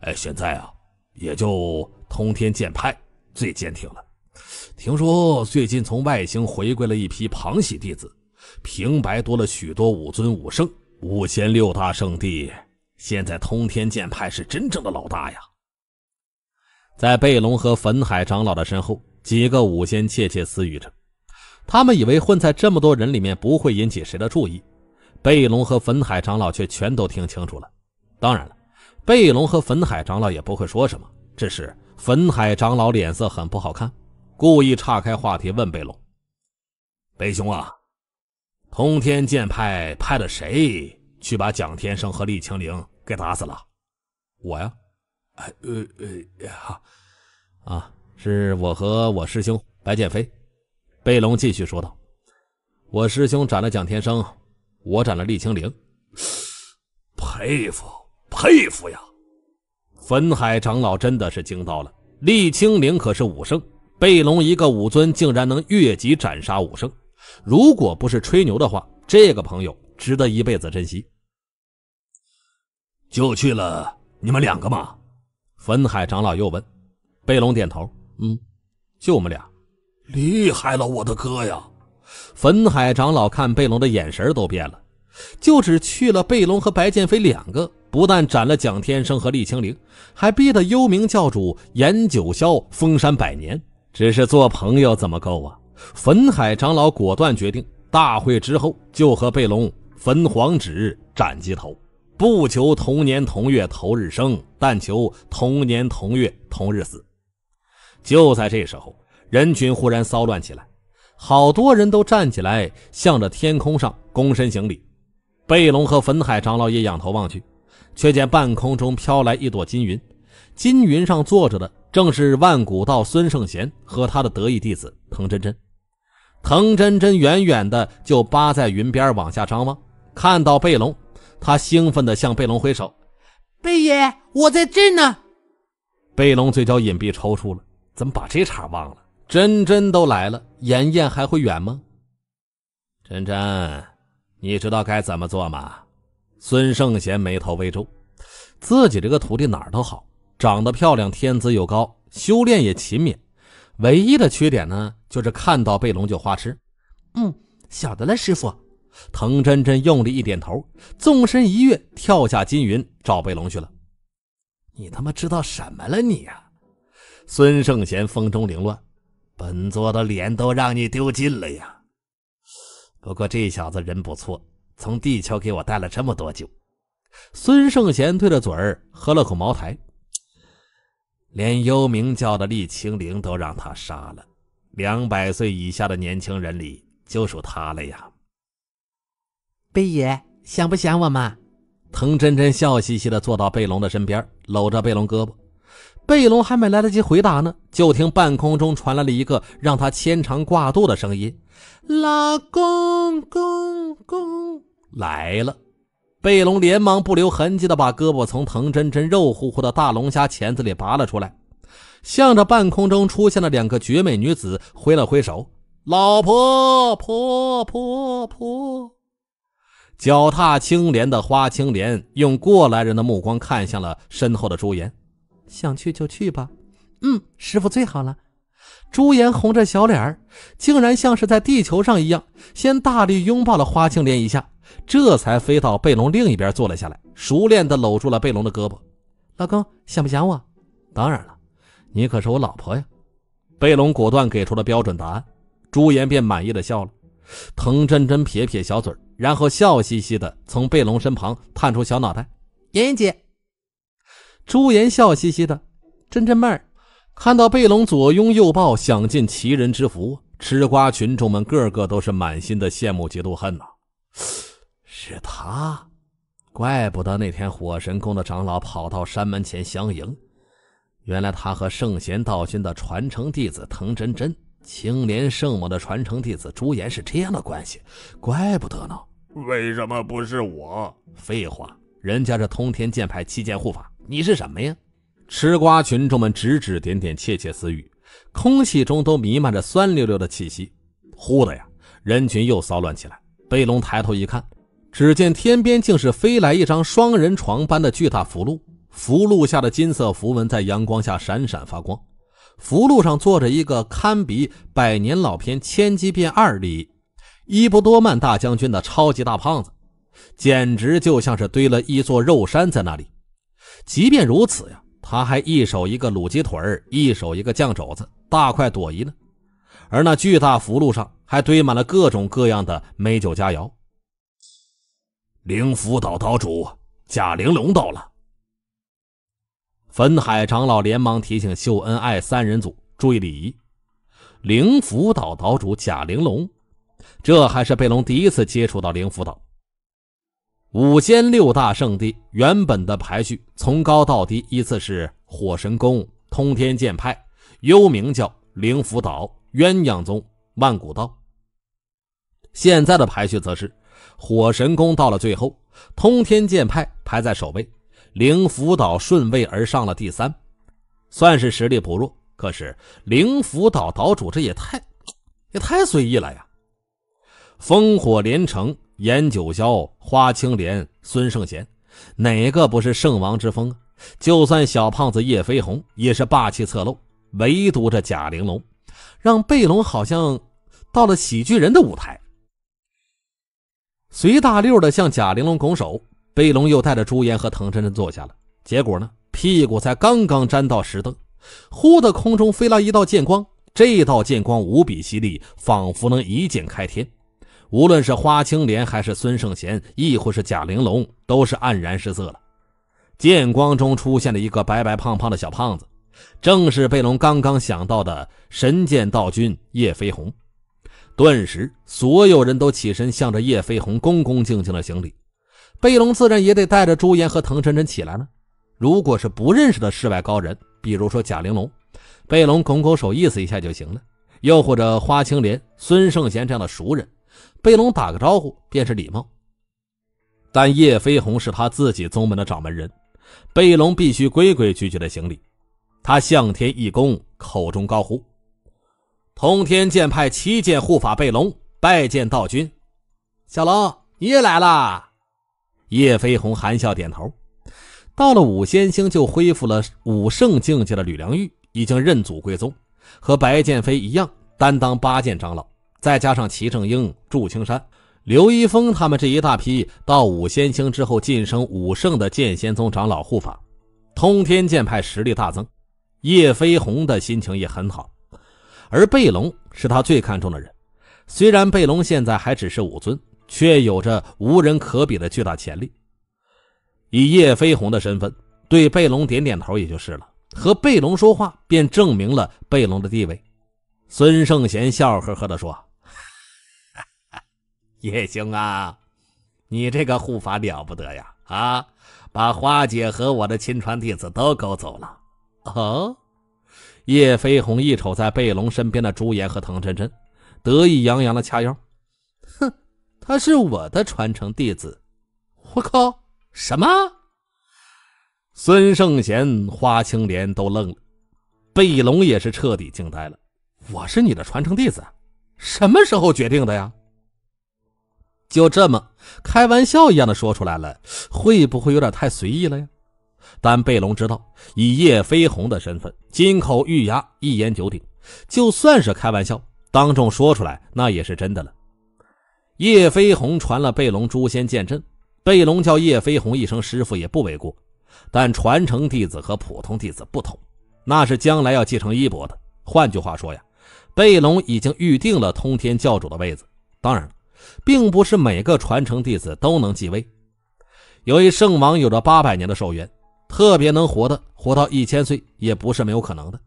哎，现在啊，也就通天剑派最坚挺了。听说最近从外星回归了一批旁系弟子，平白多了许多武尊、武圣、五仙。六大圣地现在通天剑派是真正的老大呀！在贝龙和焚海长老的身后，几个武仙窃窃私语着，他们以为混在这么多人里面不会引起谁的注意。贝龙和焚海长老却全都听清楚了。当然了，贝龙和焚海长老也不会说什么。只是焚海长老脸色很不好看，故意岔开话题问贝龙：“贝兄啊，通天剑派派了谁去把蒋天生和李青灵给打死了？”“我呀，呃呃呀啊，是我和我师兄白剑飞。”贝龙继续说道，“我师兄斩了蒋天生。”我斩了厉青灵，佩服佩服呀！焚海长老真的是惊到了。厉青灵可是武圣，贝龙一个武尊竟然能越级斩杀武圣，如果不是吹牛的话，这个朋友值得一辈子珍惜。就去了你们两个嘛？焚海长老又问。贝龙点头，嗯，就我们俩。厉害了我的哥呀！焚海长老看贝龙的眼神都变了，就只去了贝龙和白剑飞两个，不但斩了蒋天生和厉青灵，还逼得幽冥教主颜九霄封山百年。只是做朋友怎么够啊？焚海长老果断决定，大会之后就和贝龙焚黄纸斩鸡头，不求同年同月同日生，但求同年同月同日死。就在这时候，人群忽然骚乱起来。好多人都站起来，向着天空上躬身行礼。贝龙和焚海长老也仰头望去，却见半空中飘来一朵金云，金云上坐着的正是万古道孙圣贤和他的得意弟子滕真真。滕真真远远的就扒在云边往下张望，看到贝龙，他兴奋地向贝龙挥手：“贝爷，我在这呢。”贝龙嘴角隐蔽抽搐了，怎么把这茬忘了？真真都来了，妍妍还会远吗？真真，你知道该怎么做吗？孙圣贤眉头微皱，自己这个徒弟哪儿都好，长得漂亮，天资又高，修炼也勤勉，唯一的缺点呢，就是看到贝龙就花痴。嗯，晓得了，师傅。滕真真用力一点头，纵身一跃，跳下金云找贝龙去了。你他妈知道什么了你啊！孙圣贤风中凌乱。本座的脸都让你丢尽了呀！不过这小子人不错，从地球给我带了这么多酒。孙胜贤对着嘴儿喝了口茅台，连幽冥教的厉青灵都让他杀了。两百岁以下的年轻人里，就属他了呀。贝爷想不想我嘛？滕真真笑嘻嘻的坐到贝龙的身边，搂着贝龙胳膊。贝隆还没来得及回答呢，就听半空中传来了一个让他牵肠挂肚的声音：“老公公公来了！”贝隆连忙不留痕迹的把胳膊从藤真真肉乎乎的大龙虾钳子里拔了出来，向着半空中出现了两个绝美女子挥了挥手：“老婆婆婆婆！”脚踏青莲的花青莲用过来人的目光看向了身后的朱颜。想去就去吧，嗯，师傅最好了。朱颜红着小脸儿，竟然像是在地球上一样，先大力拥抱了花庆莲一下，这才飞到贝龙另一边坐了下来，熟练地搂住了贝龙的胳膊。老公想不想我？当然了，你可是我老婆呀。贝龙果断给出了标准答案，朱颜便满意的笑了。滕真真撇撇小嘴然后笑嘻嘻的从贝龙身旁探出小脑袋，妍妍姐。朱颜笑嘻嘻的，真真妹儿看到贝龙左拥右抱，享尽其人之福，吃瓜群众们个个都是满心的羡慕嫉妒恨呐。是他，怪不得那天火神宫的长老跑到山门前相迎，原来他和圣贤道君的传承弟子藤真真，青莲圣母的传承弟子朱颜是这样的关系，怪不得呢。为什么不是我？废话，人家是通天剑派七剑护法。你是什么呀？吃瓜群众们指指点点，窃窃私语，空气中都弥漫着酸溜溜的气息。忽的呀，人群又骚乱起来。贝龙抬头一看，只见天边竟是飞来一张双人床般的巨大符箓，符箓下的金色符文在阳光下闪闪发光。符箓上坐着一个堪比百年老片《千机变二》里伊波多曼大将军的超级大胖子，简直就像是堆了一座肉山在那里。即便如此呀，他还一手一个卤鸡腿儿，一手一个酱肘子，大快朵颐呢。而那巨大福禄上还堆满了各种各样的美酒佳肴。灵符岛岛主贾玲珑到了，焚海长老连忙提醒秀恩爱三人组注意礼仪。灵符岛岛主贾玲珑，这还是贝龙第一次接触到灵符岛。五仙六大圣地原本的排序从高到低依次是火神宫、通天剑派、幽冥教、灵符岛、鸳鸯宗、万古道。现在的排序则是火神宫到了最后，通天剑派排在首位，灵符岛顺位而上了第三，算是实力不弱。可是灵符岛岛主这也太也太随意了呀！烽火连城。严九霄、花青莲、孙圣贤，哪个不是圣王之风？就算小胖子叶飞鸿也是霸气侧漏，唯独这贾玲珑，让贝龙好像到了喜剧人的舞台。随大溜的向贾玲珑拱手，贝龙又带着朱颜和滕真真坐下了。结果呢，屁股才刚刚沾到石凳，忽的空中飞来一道剑光，这道剑光无比犀利，仿佛能一剑开天。无论是花青莲还是孙圣贤，亦或是贾玲珑，都是黯然失色了。剑光中出现了一个白白胖胖的小胖子，正是贝龙刚刚想到的神剑道君叶飞鸿。顿时，所有人都起身，向着叶飞鸿恭恭敬敬的行礼。贝龙自然也得带着朱颜和滕晨晨起来了。如果是不认识的世外高人，比如说贾玲珑，贝龙拱拱手，意思一下就行了；又或者花青莲、孙圣贤这样的熟人。贝龙打个招呼便是礼貌，但叶飞鸿是他自己宗门的掌门人，贝龙必须规规矩矩的行礼。他向天一躬，口中高呼：“通天剑派七剑护法贝龙拜见道君。”小龙你也来啦。”叶飞鸿含笑点头。到了五仙星就恢复了武圣境界的吕良玉已经认祖归宗，和白剑飞一样担当八剑长老。再加上齐正英、祝青山、刘一峰他们这一大批到五仙星之后晋升武圣的剑仙宗长老护法，通天剑派实力大增。叶飞鸿的心情也很好，而贝龙是他最看重的人。虽然贝龙现在还只是武尊，却有着无人可比的巨大潜力。以叶飞鸿的身份，对贝龙点点头也就是了。和贝龙说话，便证明了贝龙的地位。孙圣贤笑呵呵地说。叶兄啊，你这个护法了不得呀！啊，把花姐和我的亲传弟子都勾走了。哦，叶飞鸿一瞅在贝龙身边的朱颜和唐真真，得意洋洋的掐腰，哼，他是我的传承弟子。我靠！什么？孙圣贤、花青莲都愣了，贝龙也是彻底惊呆了。我是你的传承弟子？什么时候决定的呀？就这么开玩笑一样的说出来了，会不会有点太随意了呀？但贝龙知道，以叶飞鸿的身份，金口玉牙，一言九鼎，就算是开玩笑，当众说出来那也是真的了。叶飞鸿传了贝龙诛仙剑阵，贝龙叫叶飞鸿一声师傅也不为过。但传承弟子和普通弟子不同，那是将来要继承衣钵的。换句话说呀，贝龙已经预定了通天教主的位子。当然了。并不是每个传承弟子都能继位，由于圣王有着八百年的寿元，特别能活的活到一千岁也不是没有可能的。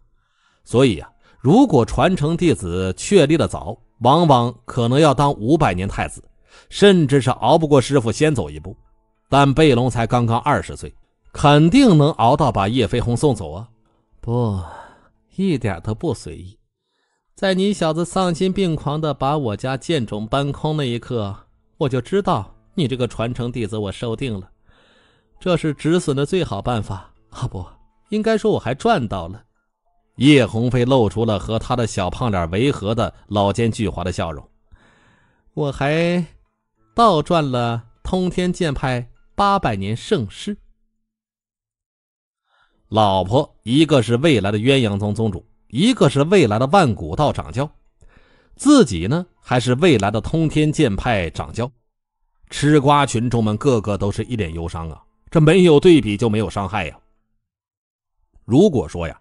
所以啊，如果传承弟子确立的早，往往可能要当五百年太子，甚至是熬不过师傅先走一步。但贝龙才刚刚二十岁，肯定能熬到把叶飞鸿送走啊！不，一点都不随意。在你小子丧心病狂的把我家剑冢搬空那一刻，我就知道你这个传承弟子我受定了。这是止损的最好办法啊！不应该说我还赚到了。叶鸿飞露出了和他的小胖脸违和的老奸巨猾的笑容。我还倒赚了通天剑派八百年盛世。老婆，一个是未来的鸳鸯宗宗主。一个是未来的万古道掌教，自己呢还是未来的通天剑派掌教，吃瓜群众们个个都是一脸忧伤啊！这没有对比就没有伤害呀。如果说呀，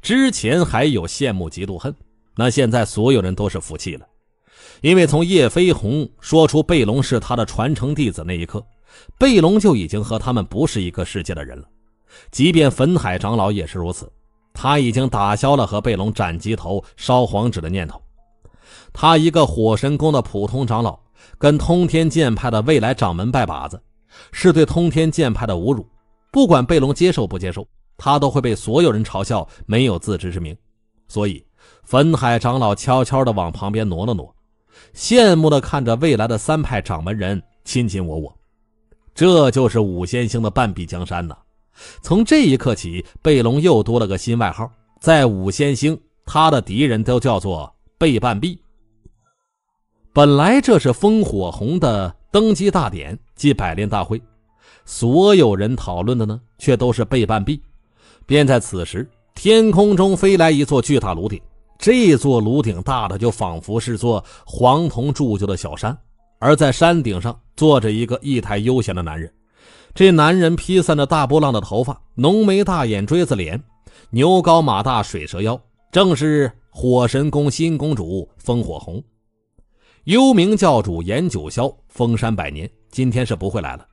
之前还有羡慕、嫉妒、恨，那现在所有人都是服气了，因为从叶飞鸿说出贝龙是他的传承弟子那一刻，贝龙就已经和他们不是一个世界的人了，即便焚海长老也是如此。他已经打消了和贝隆斩鸡头、烧黄纸的念头。他一个火神宫的普通长老，跟通天剑派的未来掌门拜把子，是对通天剑派的侮辱。不管贝隆接受不接受，他都会被所有人嘲笑，没有自知之明。所以，焚海长老悄悄地往旁边挪了挪，羡慕地看着未来的三派掌门人亲亲我我。这就是五仙星的半壁江山呐。从这一刻起，贝隆又多了个新外号。在五仙星，他的敌人都叫做贝半壁。本来这是烽火红的登基大典即百炼大会，所有人讨论的呢，却都是贝半壁。便在此时，天空中飞来一座巨大炉顶，这座炉顶大的就仿佛是座黄铜铸就的小山，而在山顶上坐着一个仪态悠闲的男人。这男人披散着大波浪的头发，浓眉大眼锥子脸，牛高马大水蛇腰，正是火神宫新公主烽火红。幽冥教主颜九霄封山百年，今天是不会来了。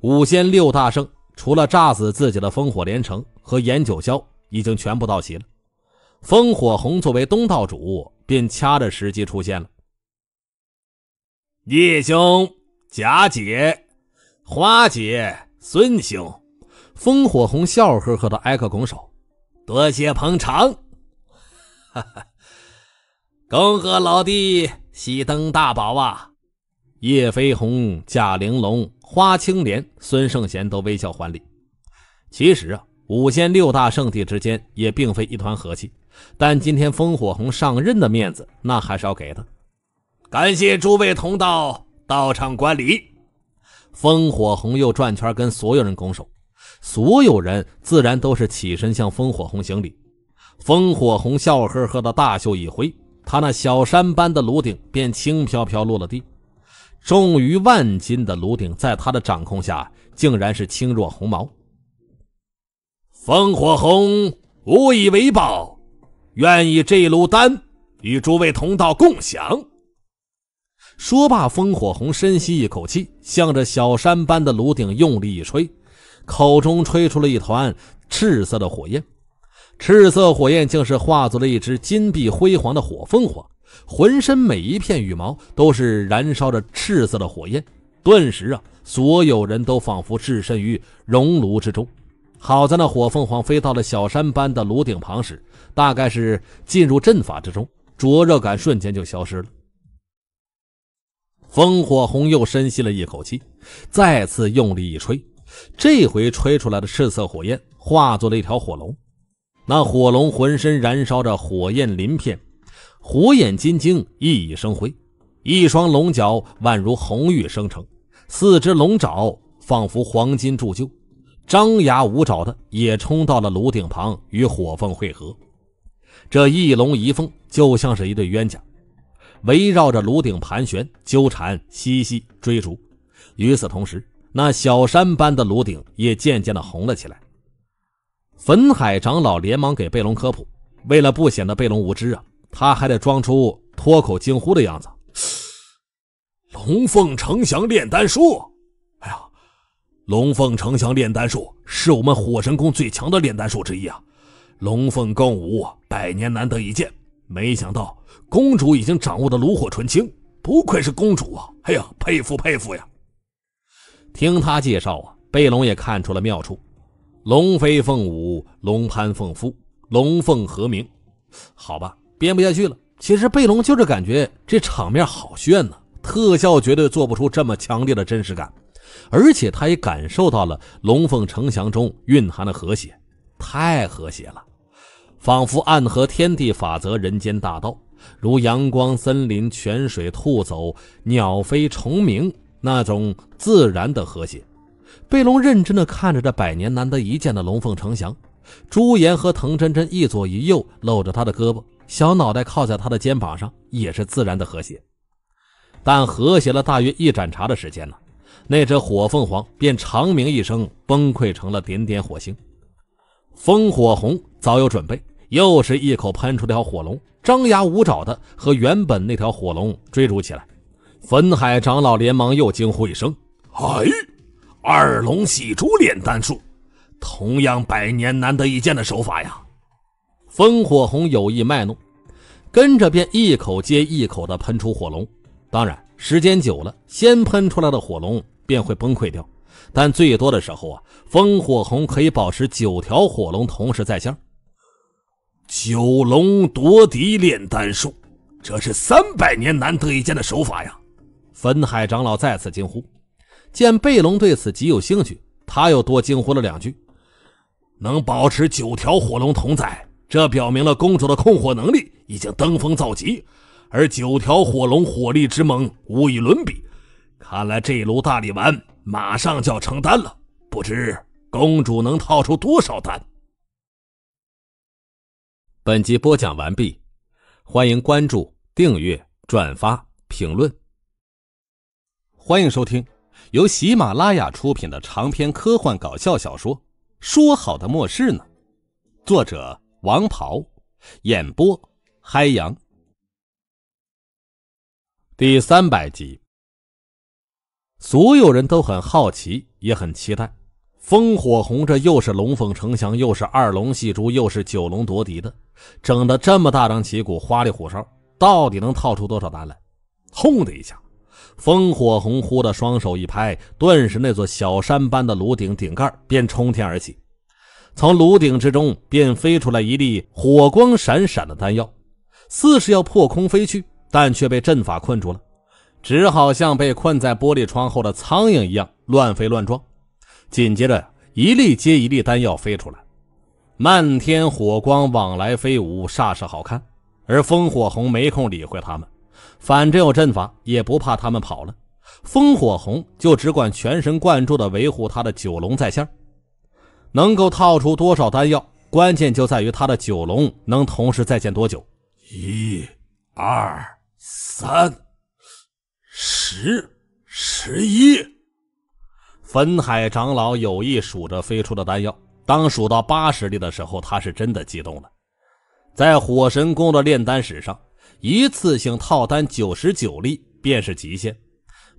五仙六大圣除了炸死自己的烽火连城和颜九霄，已经全部到齐了。烽火红作为东道主，便掐着时机出现了。聂兄，贾姐。花姐、孙兄，风火红笑呵呵的挨个拱手，多谢捧场，哈哈，恭贺老弟喜登大宝啊！叶飞鸿、贾玲珑、花青莲、孙圣贤都微笑还礼。其实啊，五仙六大圣地之间也并非一团和气，但今天风火红上任的面子，那还是要给的。感谢诸位同道到场观礼。烽火红又转圈，跟所有人拱手，所有人自然都是起身向烽火红行礼。烽火红笑呵呵的大袖一挥，他那小山般的炉顶便轻飘飘落了地。重于万斤的炉顶，在他的掌控下，竟然是轻若鸿毛。烽火红无以为报，愿以这炉丹与诸位同道共享。说罢，风火红深吸一口气，向着小山般的炉顶用力一吹，口中吹出了一团赤色的火焰。赤色火焰竟是化作了一只金碧辉煌的火凤凰，浑身每一片羽毛都是燃烧着赤色的火焰。顿时啊，所有人都仿佛置身于熔炉之中。好在那火凤凰飞到了小山般的炉顶旁时，大概是进入阵法之中，灼热感瞬间就消失了。风火红又深吸了一口气，再次用力一吹，这回吹出来的赤色火焰化作了一条火龙。那火龙浑身燃烧着火焰鳞片，火眼金睛熠熠生辉，一双龙角宛如红玉生成，四只龙爪仿佛黄金铸就，张牙舞爪的也冲到了炉顶旁与火凤汇合。这一龙一凤就像是一对冤家。围绕着炉顶盘旋、纠缠、嬉戏、追逐。与此同时，那小山般的炉顶也渐渐的红了起来。焚海长老连忙给贝隆科普，为了不显得贝隆无知啊，他还得装出脱口惊呼的样子：“龙凤呈祥炼丹术！哎呀，龙凤呈祥炼丹术是我们火神宫最强的炼丹术之一啊！龙凤共舞，百年难得一见。没想到……”公主已经掌握的炉火纯青，不愧是公主啊！哎呀，佩服佩服呀！听他介绍啊，贝隆也看出了妙处：龙飞凤舞，龙攀凤夫，龙凤和鸣。好吧，编不下去了。其实贝隆就是感觉这场面好炫呐，特效绝对做不出这么强烈的真实感。而且他也感受到了龙凤呈祥中蕴含的和谐，太和谐了，仿佛暗合天地法则，人间大道。如阳光、森林、泉水、兔走、鸟飞、虫鸣，那种自然的和谐。贝隆认真的看着这百年难得一见的龙凤呈祥，朱颜和滕真真一左一右搂着他的胳膊，小脑袋靠在他的肩膀上，也是自然的和谐。但和谐了大约一盏茶的时间了，那只火凤凰便长鸣一声，崩溃成了点点火星。烽火红早有准备。又是一口喷出条火龙，张牙舞爪的和原本那条火龙追逐起来。焚海长老连忙又惊呼一声：“哎，二龙戏珠炼丹术，同样百年难得一见的手法呀！”风火红有意卖弄，跟着便一口接一口的喷出火龙。当然，时间久了，先喷出来的火龙便会崩溃掉，但最多的时候啊，风火红可以保持九条火龙同时在线。九龙夺嫡炼丹术，这是三百年难得一见的手法呀！粉海长老再次惊呼。见贝龙对此极有兴趣，他又多惊呼了两句。能保持九条火龙同在，这表明了公主的控火能力已经登峰造极。而九条火龙火力之猛，无与伦比。看来这一炉大力丸马上就要成丹了，不知公主能套出多少丹？本集播讲完毕，欢迎关注、订阅、转发、评论。欢迎收听由喜马拉雅出品的长篇科幻搞笑小说《说好的末世呢》，作者王袍，演播嗨阳。第三百集，所有人都很好奇，也很期待。烽火红，这又是龙凤呈祥，又是二龙戏珠，又是九龙夺嫡的，整的这么大张旗鼓、花里胡哨，到底能套出多少单来？轰的一下，烽火红忽的双手一拍，顿时那座小山般的炉顶顶盖便冲天而起，从炉顶之中便飞出来一粒火光闪闪的丹药，似是要破空飞去，但却被阵法困住了，只好像被困在玻璃窗后的苍蝇一样乱飞乱撞。紧接着，一粒接一粒丹药飞出来，漫天火光往来飞舞，煞是好看。而风火红没空理会他们，反正有阵法，也不怕他们跑了。风火红就只管全神贯注的维护他的九龙在线能够套出多少丹药，关键就在于他的九龙能同时在线多久。一、二、三、十、十一。焚海长老有意数着飞出的丹药，当数到八十粒的时候，他是真的激动了。在火神宫的炼丹史上，一次性套丹九十九粒便是极限。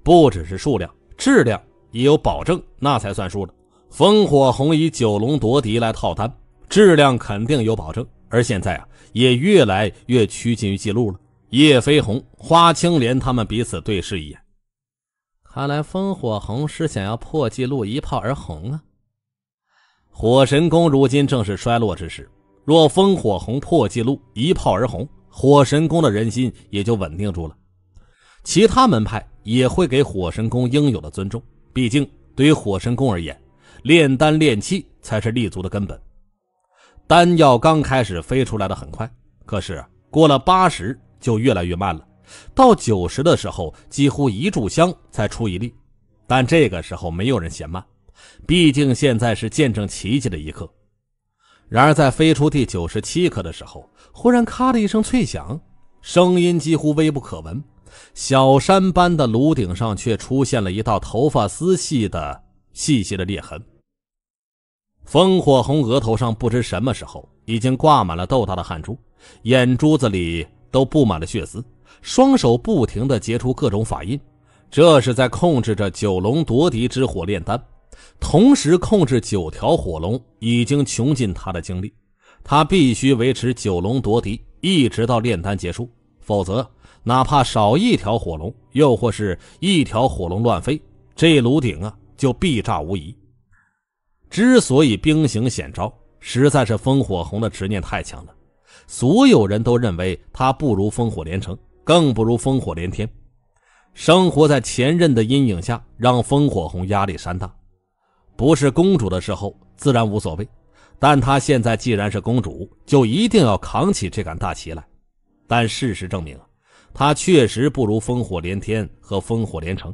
不只是数量，质量也有保证，那才算数的。烽火红以九龙夺嫡来套丹，质量肯定有保证，而现在啊，也越来越趋近于记录了。叶飞鸿、花青莲他们彼此对视一眼。看来烽火红是想要破纪录一炮而红啊！火神宫如今正是衰落之时，若烽火红破纪录一炮而红，火神宫的人心也就稳定住了。其他门派也会给火神宫应有的尊重。毕竟对于火神宫而言，炼丹炼器才是立足的根本。丹药刚开始飞出来的很快，可是过了八十就越来越慢了。到九十的时候，几乎一炷香才出一粒，但这个时候没有人嫌慢，毕竟现在是见证奇迹的一刻。然而，在飞出第九十七颗的时候，忽然咔的一声脆响，声音几乎微不可闻，小山般的颅顶上却出现了一道头发丝细的细细的裂痕。烽火红额头上不知什么时候已经挂满了豆大的汗珠，眼珠子里都布满了血丝。双手不停地结出各种法印，这是在控制着九龙夺嫡之火炼丹，同时控制九条火龙已经穷尽他的精力，他必须维持九龙夺嫡一直到炼丹结束，否则哪怕少一条火龙，又或是一条火龙乱飞，这炉鼎啊就必炸无疑。之所以兵行险招，实在是烽火红的执念太强了，所有人都认为他不如烽火连城。更不如烽火连天，生活在前任的阴影下，让烽火红压力山大。不是公主的时候，自然无所谓，但她现在既然是公主，就一定要扛起这杆大旗来。但事实证明，她确实不如烽火连天和烽火连城。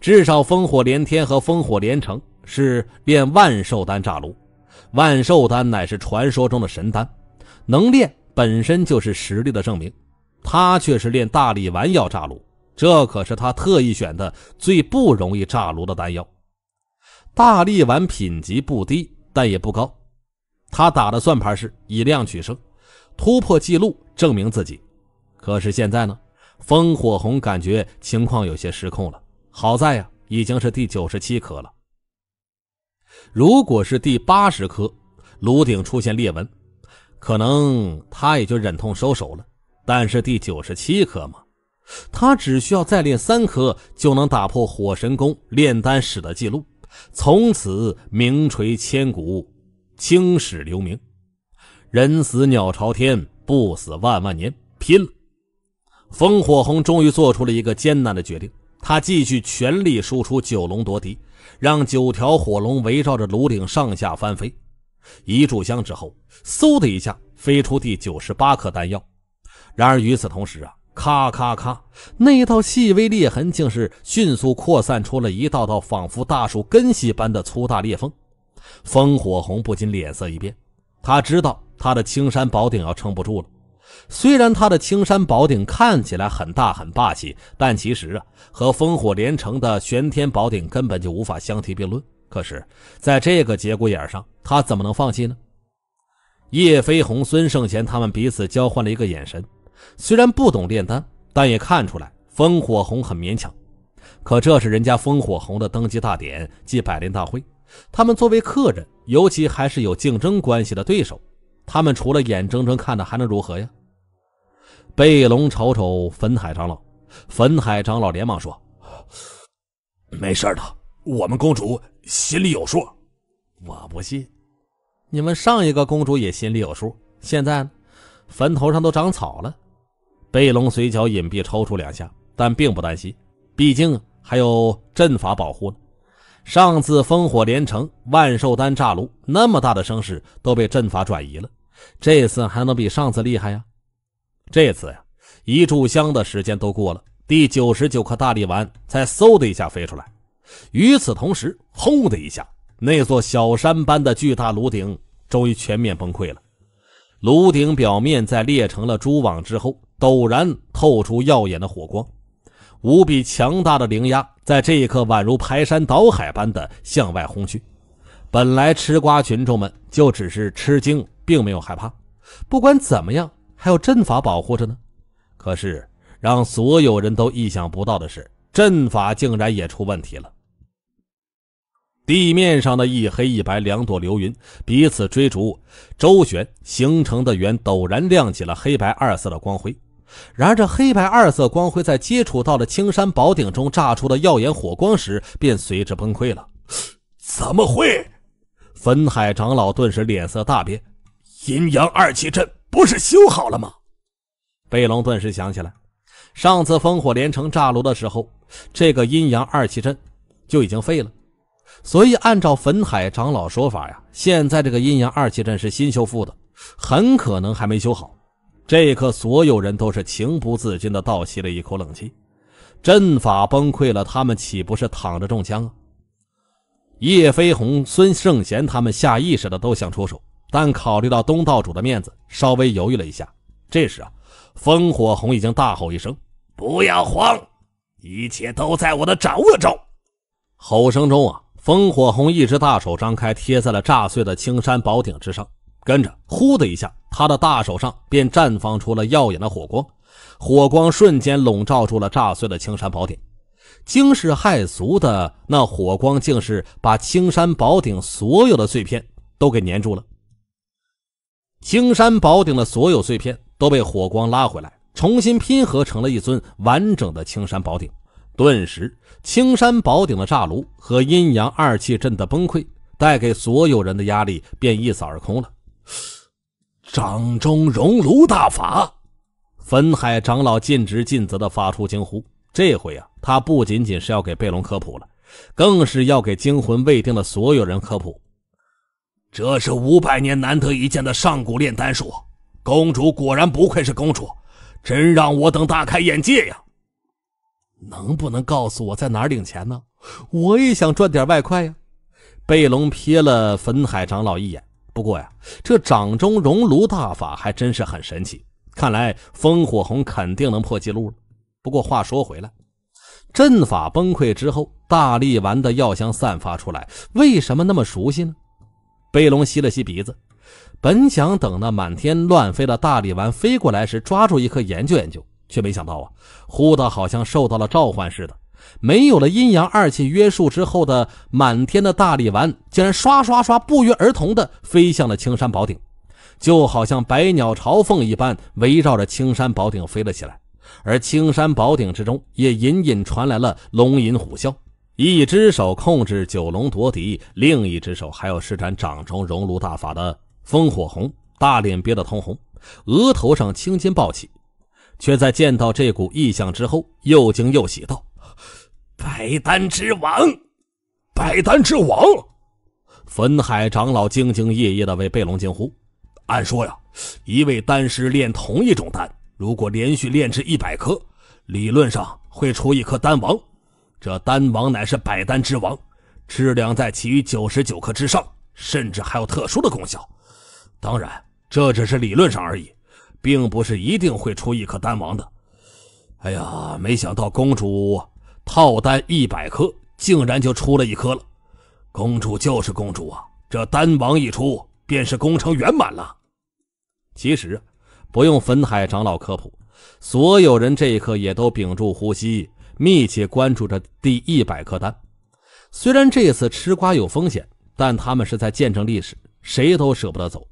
至少烽火连天和烽火连城是炼万寿丹炸炉，万寿丹乃是传说中的神丹，能炼本身就是实力的证明。他却是练大力丸要炸炉，这可是他特意选的最不容易炸炉的丹药。大力丸品级不低，但也不高。他打的算盘是以量取胜，突破记录，证明自己。可是现在呢？风火红感觉情况有些失控了。好在呀，已经是第九十七颗了。如果是第八十颗，炉顶出现裂纹，可能他也就忍痛收手了。但是第九十七颗嘛，他只需要再练三颗就能打破火神功炼丹史的记录，从此名垂千古，青史留名。人死鸟朝天，不死万万年，拼了！烽火红终于做出了一个艰难的决定，他继续全力输出九龙夺嫡，让九条火龙围绕着炉顶上下翻飞。一炷香之后，嗖的一下飞出第九十八颗丹药。然而与此同时啊，咔咔咔，那道细微裂痕竟是迅速扩散出了一道道仿佛大树根系般的粗大裂缝。风火红不禁脸色一变，他知道他的青山宝鼎要撑不住了。虽然他的青山宝鼎看起来很大很霸气，但其实啊，和烽火连城的玄天宝鼎根本就无法相提并论。可是，在这个节骨眼上，他怎么能放弃呢？叶飞鸿、孙胜贤他们彼此交换了一个眼神。虽然不懂炼丹，但也看出来烽火红很勉强。可这是人家烽火红的登基大典暨百炼大会，他们作为客人，尤其还是有竞争关系的对手，他们除了眼睁睁看着，还能如何呀？贝龙瞅瞅粉海长老，粉海长老连忙说：“没事的，我们公主心里有数。”我不信，你们上一个公主也心里有数，现在坟头上都长草了。贝龙嘴角隐蔽抽出两下，但并不担心，毕竟还有阵法保护呢。上次烽火连城、万寿丹炸炉，那么大的声势都被阵法转移了，这次还能比上次厉害呀？这次呀，一炷香的时间都过了，第九十九颗大力丸才嗖的一下飞出来。与此同时，轰的一下，那座小山般的巨大炉顶终于全面崩溃了。炉顶表面在裂成了蛛网之后，陡然透出耀眼的火光，无比强大的灵压在这一刻宛如排山倒海般的向外轰去。本来吃瓜群众们就只是吃惊，并没有害怕，不管怎么样还有阵法保护着呢。可是让所有人都意想不到的是，阵法竟然也出问题了。地面上的一黑一白两朵流云彼此追逐周旋形成的圆，陡然亮起了黑白二色的光辉。然而，这黑白二色光辉在接触到了青山宝鼎中炸出的耀眼火光时，便随之崩溃了。怎么会？焚海长老顿时脸色大变。阴阳二气阵不是修好了吗？贝龙顿时想起来，上次烽火连城炸炉的时候，这个阴阳二气阵就已经废了。所以，按照焚海长老说法呀，现在这个阴阳二气阵是新修复的，很可能还没修好。这一刻，所有人都是情不自禁地倒吸了一口冷气。阵法崩溃了，他们岂不是躺着中枪？叶飞鸿、孙圣贤他们下意识的都想出手，但考虑到东道主的面子，稍微犹豫了一下。这时啊，烽火红已经大吼一声：“不要慌，一切都在我的掌握中！”吼声中啊。烽火红一只大手张开，贴在了炸碎的青山宝顶之上，跟着呼的一下，他的大手上便绽放出了耀眼的火光，火光瞬间笼罩住了炸碎的青山宝顶，惊世骇俗的那火光竟是把青山宝顶所有的碎片都给粘住了，青山宝顶的所有碎片都被火光拉回来，重新拼合成了一尊完整的青山宝顶，顿时。青山宝顶的炸炉和阴阳二气阵的崩溃，带给所有人的压力便一扫而空了。掌中熔炉大法，焚海长老尽职尽责地发出惊呼。这回啊，他不仅仅是要给贝隆科普了，更是要给惊魂未定的所有人科普。这是五百年难得一见的上古炼丹术。公主果然不愧是公主，真让我等大开眼界呀！能不能告诉我在哪领钱呢？我也想赚点外快呀。贝隆瞥了焚海长老一眼，不过呀，这掌中熔炉大法还真是很神奇。看来烽火红肯定能破纪录了。不过话说回来，阵法崩溃之后，大力丸的药香散发出来，为什么那么熟悉呢？贝隆吸了吸鼻子，本想等那满天乱飞的大力丸飞过来时，抓住一颗研究研究。却没想到啊，呼的，好像受到了召唤似的，没有了阴阳二气约束之后的满天的大力丸，竟然刷刷刷不约而同的飞向了青山宝顶，就好像百鸟朝凤一般，围绕着青山宝顶飞了起来。而青山宝顶之中，也隐隐传来了龙吟虎啸。一只手控制九龙夺嫡，另一只手还要施展掌中熔炉大法的烽火红，大脸憋得通红，额头上青筋暴起。却在见到这股异象之后，又惊又喜道：“百丹之王，百丹之王！”焚海长老兢兢业业地为贝隆惊呼：“按说呀，一位丹师炼同一种丹，如果连续炼制一百颗，理论上会出一颗丹王。这丹王乃是百丹之王，质量在其余九十九颗之上，甚至还有特殊的功效。当然，这只是理论上而已。”并不是一定会出一颗丹王的。哎呀，没想到公主套丹一百颗，竟然就出了一颗了。公主就是公主啊！这丹王一出，便是功成圆满了。其实不用粉海长老科普，所有人这一刻也都屏住呼吸，密切关注着第一百颗丹。虽然这次吃瓜有风险，但他们是在见证历史，谁都舍不得走。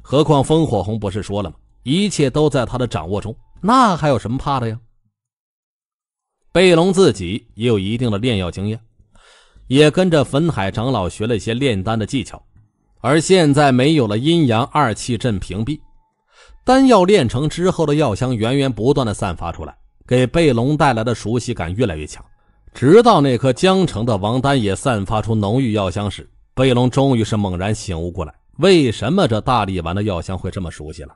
何况烽火红不是说了吗？一切都在他的掌握中，那还有什么怕的呀？贝隆自己也有一定的炼药经验，也跟着焚海长老学了一些炼丹的技巧。而现在没有了阴阳二气阵屏蔽，丹药炼成之后的药香源源不断的散发出来，给贝隆带来的熟悉感越来越强。直到那颗江城的王丹也散发出浓郁药香时，贝隆终于是猛然醒悟过来，为什么这大力丸的药香会这么熟悉了。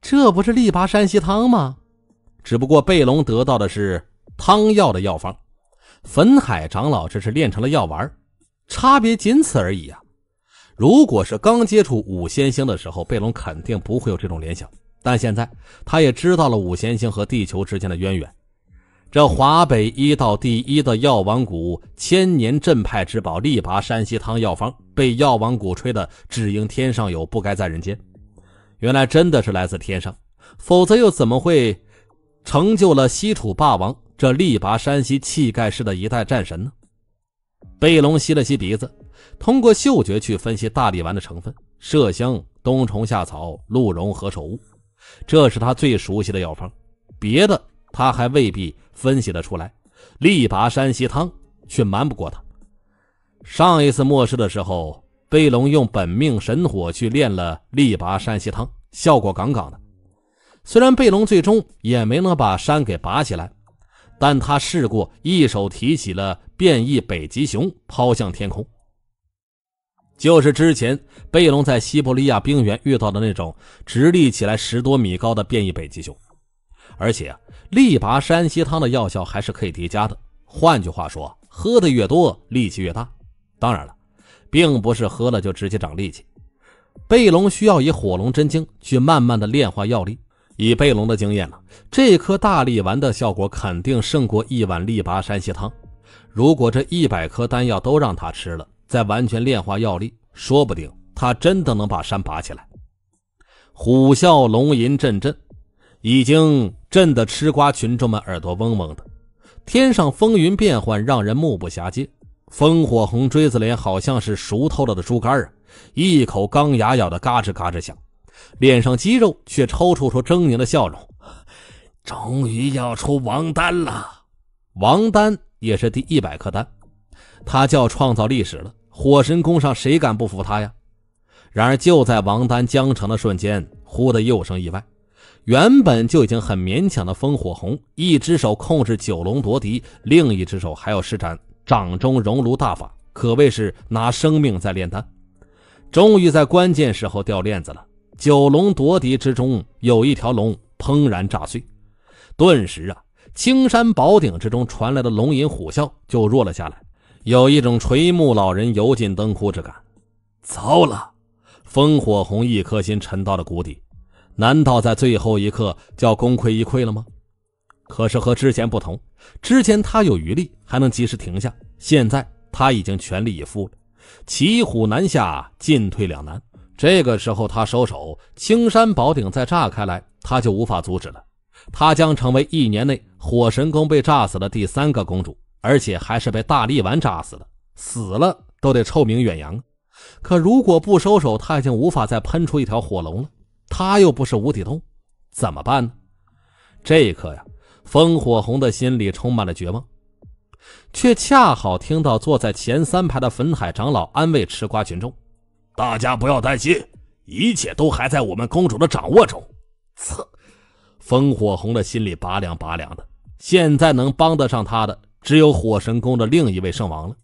这不是力拔山兮汤吗？只不过贝隆得到的是汤药的药方，焚海长老这是炼成了药丸，差别仅此而已啊！如果是刚接触五仙星的时候，贝隆肯定不会有这种联想。但现在他也知道了五仙星和地球之间的渊源，这华北医道第一的药王谷千年镇派之宝力拔山兮汤药方，被药王谷吹的只应天上有，不该在人间。原来真的是来自天上，否则又怎么会成就了西楚霸王这力拔山兮气盖世的一代战神呢？贝隆吸了吸鼻子，通过嗅觉去分析大力丸的成分：麝香、冬虫夏草、鹿茸、何首乌，这是他最熟悉的药方，别的他还未必分析得出来。力拔山兮汤却瞒不过他。上一次末世的时候。贝隆用本命神火去练了力拔山兮汤，效果杠杠的。虽然贝隆最终也没能把山给拔起来，但他试过一手提起了变异北极熊，抛向天空。就是之前贝隆在西伯利亚冰原遇到的那种直立起来十多米高的变异北极熊。而且，力拔山兮汤的药效还是可以叠加的。换句话说，喝的越多，力气越大。当然了。并不是喝了就直接长力气，贝龙需要以火龙真经去慢慢的炼化药力。以贝龙的经验呢，这颗大力丸的效果肯定胜过一碗力拔山兮汤。如果这一百颗丹药都让他吃了，再完全炼化药力，说不定他真的能把山拔起来。虎啸龙吟阵阵，已经震得吃瓜群众们耳朵嗡嗡的。天上风云变幻，让人目不暇接。烽火红锥子脸好像是熟透了的猪肝啊，一口钢牙咬得嘎吱嘎吱响，脸上肌肉却抽搐出狰狞的笑容。终于要出王丹了，王丹也是第一百颗丹，他就要创造历史了。火神宫上谁敢不服他呀？然而就在王丹将成的瞬间，忽的又生意外，原本就已经很勉强的烽火红，一只手控制九龙夺嫡，另一只手还要施展。掌中熔炉大法可谓是拿生命在炼丹，终于在关键时候掉链子了。九龙夺嫡之中有一条龙砰然炸碎，顿时啊，青山宝鼎之中传来的龙吟虎啸就弱了下来，有一种垂暮老人油尽灯枯之感。糟了，烽火红一颗心沉到了谷底，难道在最后一刻就要功亏一篑了吗？可是和之前不同，之前他有余力还能及时停下，现在他已经全力以赴了，骑虎难下，进退两难。这个时候他收手，青山宝鼎再炸开来，他就无法阻止了。他将成为一年内火神宫被炸死的第三个公主，而且还是被大力丸炸死的。死了都得臭名远扬。可如果不收手，他已经无法再喷出一条火龙了。他又不是无底洞，怎么办呢？这一刻呀！风火红的心里充满了绝望，却恰好听到坐在前三排的焚海长老安慰吃瓜群众：“大家不要担心，一切都还在我们公主的掌握中。”操！风火红的心里拔凉拔凉的。现在能帮得上他的，只有火神宫的另一位圣王了。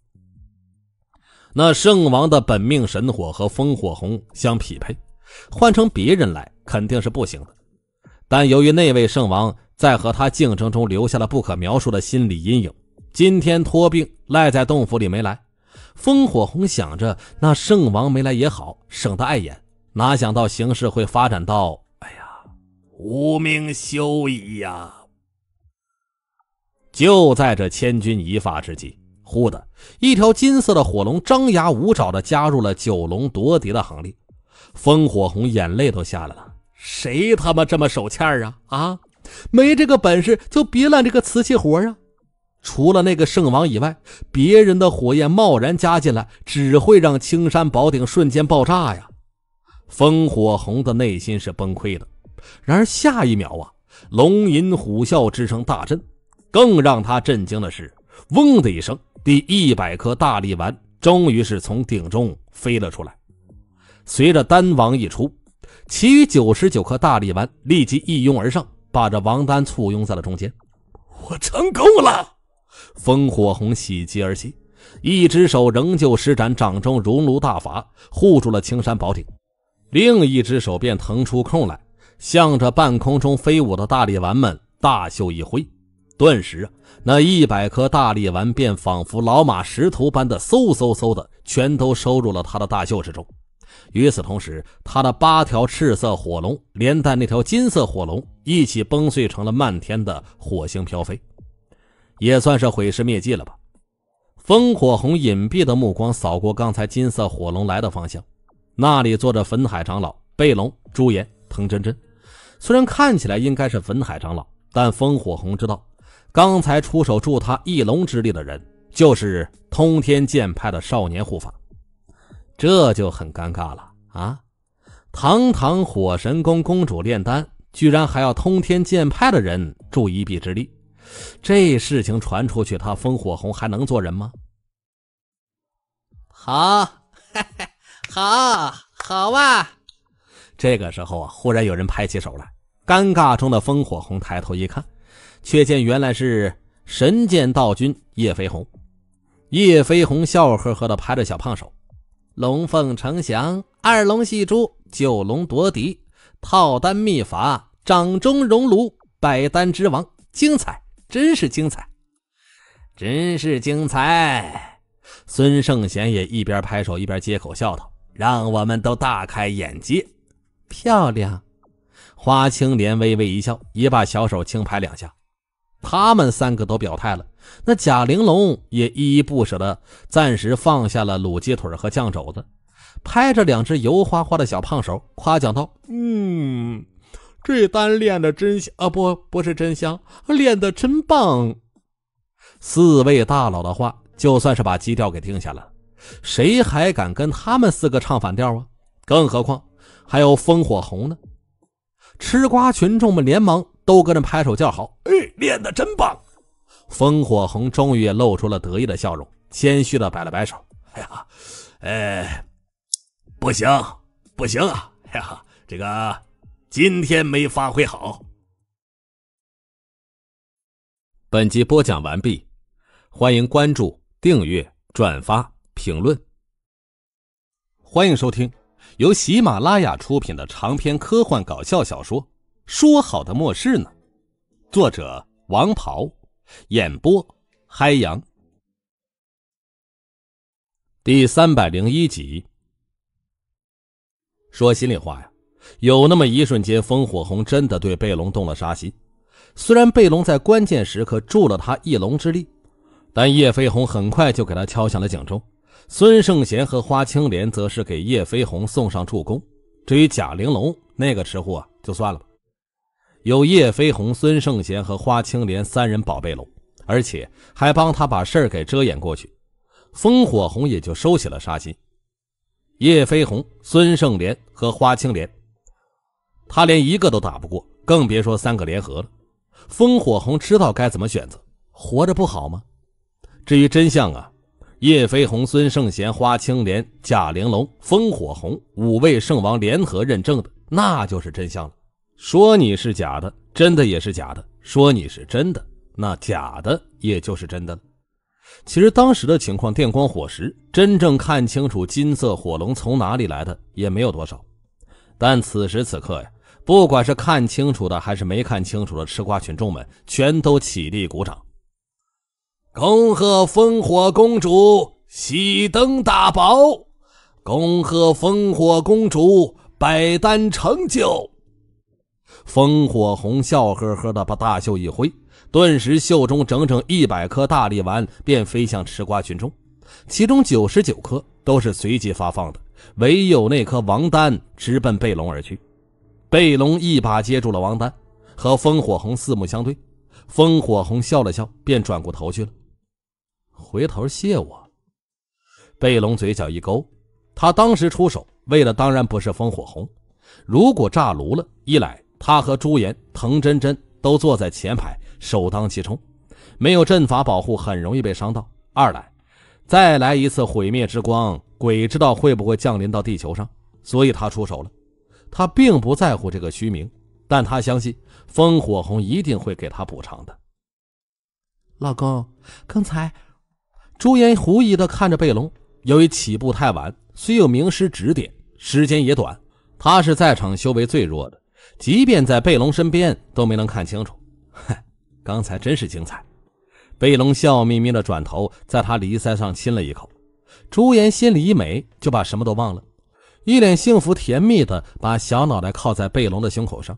那圣王的本命神火和风火红相匹配，换成别人来肯定是不行的。但由于那位圣王……在和他竞争中留下了不可描述的心理阴影。今天托病赖在洞府里没来，风火红想着那圣王没来也好，省得碍眼。哪想到形势会发展到……哎呀，无名休矣呀！就在这千钧一发之际，忽的一条金色的火龙张牙舞爪的加入了九龙夺嫡的行列，风火红眼泪都下来了。谁他妈这么手欠啊？啊！没这个本事就别揽这个瓷器活啊！除了那个圣王以外，别人的火焰贸然加进来，只会让青山宝鼎瞬间爆炸呀！烽火红的内心是崩溃的。然而下一秒啊，龙吟虎啸之声大震，更让他震惊的是，嗡的一声，第一百颗大力丸终于是从鼎中飞了出来。随着丹王一出，其余九十九颗大力丸立即一拥而上。把这王丹簇拥在了中间，我成功了！烽火红喜极而泣，一只手仍旧施展掌中熔炉大法护住了青山宝鼎，另一只手便腾出空来，向着半空中飞舞的大力丸们大袖一挥，顿时，那一百颗大力丸便仿佛老马识途般的嗖嗖嗖的，全都收入了他的大袖之中。与此同时，他的八条赤色火龙连带那条金色火龙一起崩碎成了漫天的火星飘飞，也算是毁尸灭迹了吧。烽火红隐蔽的目光扫过刚才金色火龙来的方向，那里坐着焚海长老贝龙、朱颜、滕真真。虽然看起来应该是焚海长老，但烽火红知道，刚才出手助他一龙之力的人，就是通天剑派的少年护法。这就很尴尬了啊！堂堂火神宫公主炼丹，居然还要通天剑派的人助一臂之力，这事情传出去，他风火红还能做人吗？好，好，好啊！这个时候啊，忽然有人拍起手来。尴尬中的风火红抬头一看，却见原来是神剑道君叶飞鸿。叶飞鸿笑呵呵的拍着小胖手。龙凤呈祥，二龙戏珠，九龙夺嫡，套丹秘法，掌中熔炉，百丹之王，精彩，真是精彩，真是精彩！孙圣贤也一边拍手一边接口笑道：“让我们都大开眼界。”漂亮！花青莲微微一笑，也把小手轻拍两下。他们三个都表态了。那贾玲珑也依依不舍的暂时放下了卤鸡腿和酱肘子，拍着两只油花花的小胖手，夸奖道：“嗯，这单练的真香啊！不，不是真香，练的真棒。”四位大佬的话就算是把基调给定下了，谁还敢跟他们四个唱反调啊？更何况还有烽火红呢？吃瓜群众们连忙都跟着拍手叫好：“哎，练的真棒！”烽火红终于也露出了得意的笑容，谦虚的摆了摆手：“哎呀，哎，不行，不行啊！哎呀，这个今天没发挥好。”本集播讲完毕，欢迎关注、订阅、转发、评论。欢迎收听由喜马拉雅出品的长篇科幻搞笑小说《说好的末世呢》，作者：王袍。演播，嗨阳。第三百零一集。说心里话呀，有那么一瞬间，风火红真的对贝龙动了杀心。虽然贝龙在关键时刻助了他一龙之力，但叶飞鸿很快就给他敲响了警钟。孙圣贤和花青莲则是给叶飞鸿送上助攻。至于贾玲珑那个吃货，就算了吧。有叶飞鸿、孙圣贤和花青莲三人宝贝楼，而且还帮他把事儿给遮掩过去，风火红也就收起了杀心。叶飞鸿、孙圣莲和花青莲，他连一个都打不过，更别说三个联合了。风火红知道该怎么选择，活着不好吗？至于真相啊，叶飞鸿、孙圣贤、花青莲、贾玲珑、风火红五位圣王联合认证的，那就是真相了。说你是假的，真的也是假的；说你是真的，那假的也就是真的了。其实当时的情况电光火石，真正看清楚金色火龙从哪里来的也没有多少。但此时此刻呀，不管是看清楚的还是没看清楚的吃瓜群众们，全都起立鼓掌，恭贺烽火公主喜登大宝，恭贺烽火公主百单成就。风火红笑呵呵的把大袖一挥，顿时袖中整整一百颗大力丸便飞向吃瓜群众，其中九十九颗都是随机发放的，唯有那颗王丹直奔贝隆而去。贝隆一把接住了王丹，和风火红四目相对，风火红笑了笑，便转过头去了。回头谢我，贝隆嘴角一勾，他当时出手为的当然不是风火红，如果炸炉了，一来。他和朱颜、滕真真都坐在前排，首当其冲，没有阵法保护，很容易被伤到。二来，再来一次毁灭之光，鬼知道会不会降临到地球上。所以他出手了。他并不在乎这个虚名，但他相信烽火红一定会给他补偿的。老公，刚才，朱颜狐疑的看着贝隆。由于起步太晚，虽有名师指点，时间也短，他是在场修为最弱的。即便在贝龙身边都没能看清楚，嗨，刚才真是精彩！贝龙笑眯眯的转头，在他离腮上亲了一口。朱颜心里一美，就把什么都忘了，一脸幸福甜蜜的把小脑袋靠在贝龙的胸口上。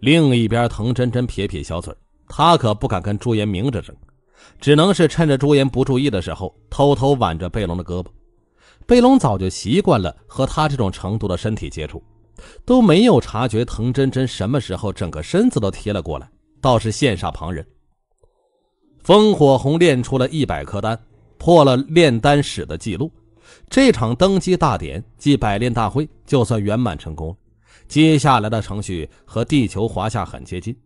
另一边，藤真真撇撇小嘴，她可不敢跟朱颜明着争，只能是趁着朱颜不注意的时候，偷偷挽着贝龙的胳膊。贝龙早就习惯了和他这种程度的身体接触。都没有察觉，滕真真什么时候整个身子都贴了过来，倒是羡煞旁人。烽火红炼出了一百颗丹，破了炼丹史的记录。这场登基大典暨百炼大会就算圆满成功了。接下来的程序和地球华夏很接近，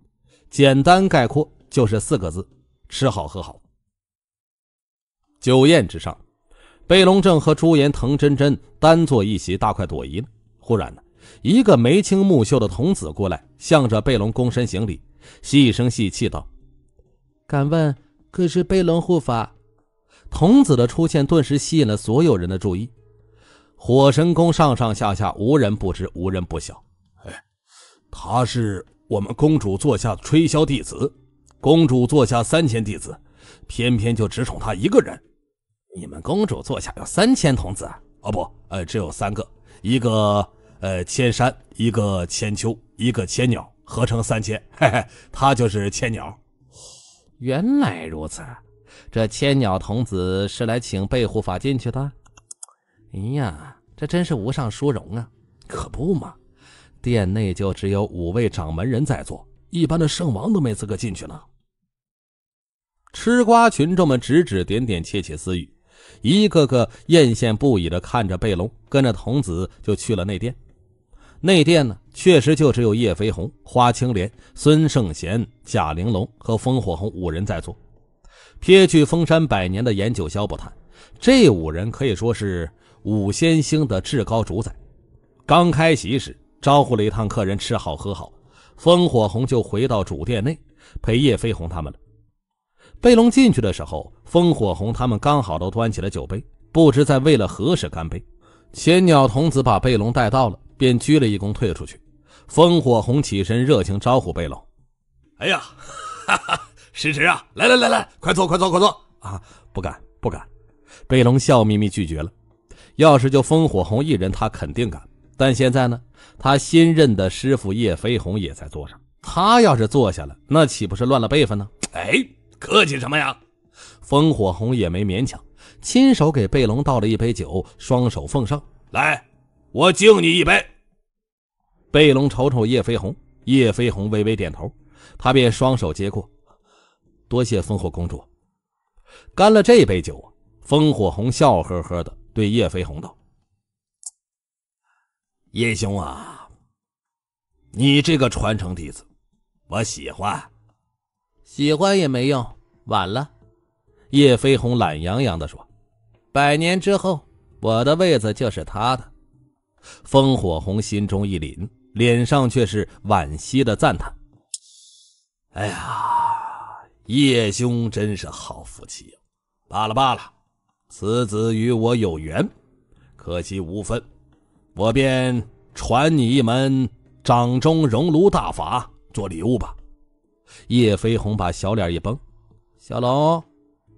简单概括就是四个字：吃好喝好。酒宴之上，贝隆正和朱颜、滕真真单坐一席，大快朵颐呢。忽然呢。一个眉清目秀的童子过来，向着贝隆躬身行礼，细声细气道：“敢问，可是贝隆护法？”童子的出现顿时吸引了所有人的注意。火神宫上上下下无人不知，无人不晓。哎，他是我们公主座下吹箫弟子。公主座下三千弟子，偏偏就只宠他一个人。你们公主座下有三千童子？哦不，呃，只有三个，一个。呃，千山一个，千秋一个，千鸟合成三千，嘿嘿，他就是千鸟。原来如此，这千鸟童子是来请贝护法进去的。哎呀，这真是无上殊荣啊！可不嘛，殿内就只有五位掌门人在座，一般的圣王都没资格进去呢。吃瓜群众们指指点点，窃窃私语，一个个艳羡不已的看着贝龙，跟着童子就去了内殿。内殿呢，确实就只有叶飞鸿、花青莲、孙圣贤、贾玲珑和风火红五人在座。撇去封山百年的严九霄不谈，这五人可以说是五仙星的至高主宰。刚开席时，招呼了一趟客人吃好喝好，风火红就回到主殿内陪叶飞鸿他们了。贝龙进去的时候，风火红他们刚好都端起了酒杯，不知在为了何时干杯。仙鸟童子把贝龙带到了。便鞠了一躬，退了出去。烽火红起身，热情招呼贝龙：“哎呀，是谁啊，来来来来，快坐快坐快坐啊！不敢不敢。”贝龙笑眯眯拒绝了。要是就烽火红一人，他肯定敢。但现在呢，他新任的师傅叶飞鸿也在桌上，他要是坐下了，那岂不是乱了辈分呢？哎，客气什么呀？烽火红也没勉强，亲手给贝龙倒了一杯酒，双手奉上来。我敬你一杯。贝龙瞅瞅叶飞鸿，叶飞鸿微微点头，他便双手接过，多谢烽火公主。干了这杯酒，烽火红笑呵呵的对叶飞鸿道：“叶兄啊，你这个传承弟子，我喜欢。喜欢也没用，晚了。”叶飞鸿懒洋洋的说：“百年之后，我的位子就是他的。”烽火红心中一凛，脸上却是惋惜的赞叹：“哎呀，叶兄真是好福气呀！罢了罢了，此子与我有缘，可惜无分，我便传你一门掌中熔炉大法做礼物吧。”叶飞鸿把小脸一绷：“小龙，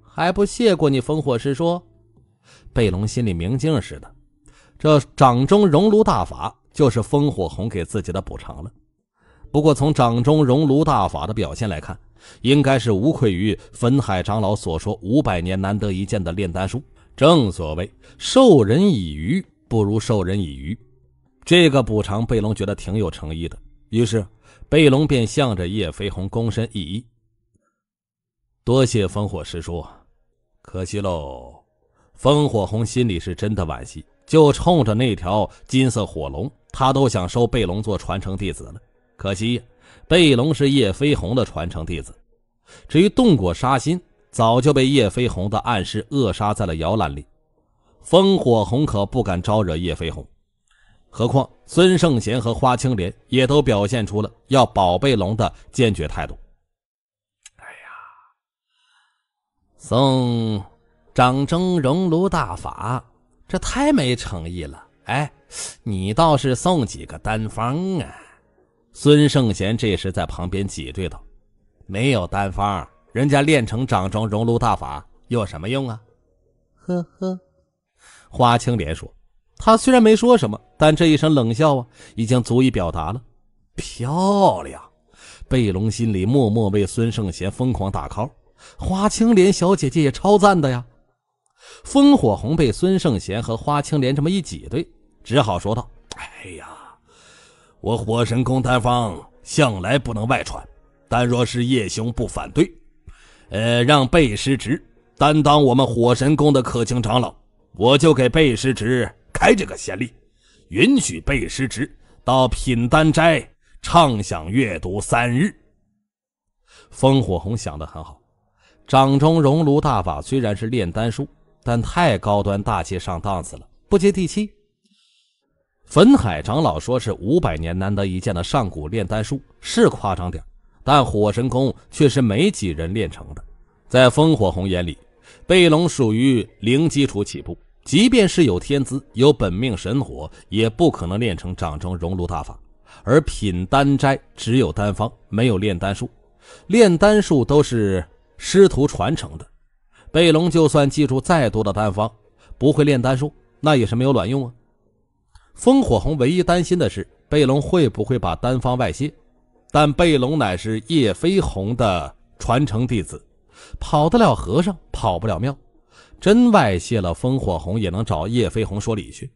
还不谢过你烽火师叔？”贝龙心里明镜似的。这掌中熔炉大法就是烽火红给自己的补偿了，不过从掌中熔炉大法的表现来看，应该是无愧于焚海长老所说五百年难得一见的炼丹术。正所谓授人以鱼不如授人以渔，这个补偿贝隆觉得挺有诚意的。于是，贝隆便向着叶飞鸿躬身一揖：“多谢烽火师叔。”可惜喽，烽火红心里是真的惋惜。就冲着那条金色火龙，他都想收贝龙做传承弟子了。可惜，贝龙是叶飞鸿的传承弟子，至于动过杀心，早就被叶飞鸿的暗示扼杀在了摇篮里。风火红可不敢招惹叶飞鸿，何况孙圣贤和花青莲也都表现出了要保贝龙的坚决态度。哎呀，送掌征熔炉大法。这太没诚意了！哎，你倒是送几个丹方啊？孙圣贤这时在旁边挤兑道：“没有丹方，人家练成掌中熔炉大法有什么用啊？”呵呵，花青莲说：“他虽然没说什么，但这一声冷笑啊，已经足以表达了。”漂亮！贝龙心里默默为孙圣贤疯狂打 call。花青莲小姐姐也超赞的呀！烽火红被孙圣贤和花青莲这么一挤兑，只好说道：“哎呀，我火神宫丹方向来不能外传，但若是叶兄不反对，呃，让贝师侄担当我们火神宫的客卿长老，我就给贝师侄开这个先例，允许贝师侄到品丹斋畅想阅读三日。”烽火红想得很好，掌中熔炉大法虽然是炼丹术。但太高端大气上档次了，不接地气。焚海长老说是五百年难得一见的上古炼丹术，是夸张点但火神功却是没几人练成的。在烽火红眼里，贝龙属于零基础起步，即便是有天资、有本命神火，也不可能练成掌中熔炉大法。而品丹斋只有丹方，没有炼丹术，炼丹术都是师徒传承的。贝龙就算记住再多的丹方，不会炼丹术，那也是没有卵用啊。烽火红唯一担心的是，贝龙会不会把丹方外泄。但贝龙乃是叶飞鸿的传承弟子，跑得了和尚跑不了庙，真外泄了，烽火红也能找叶飞鸿说理去。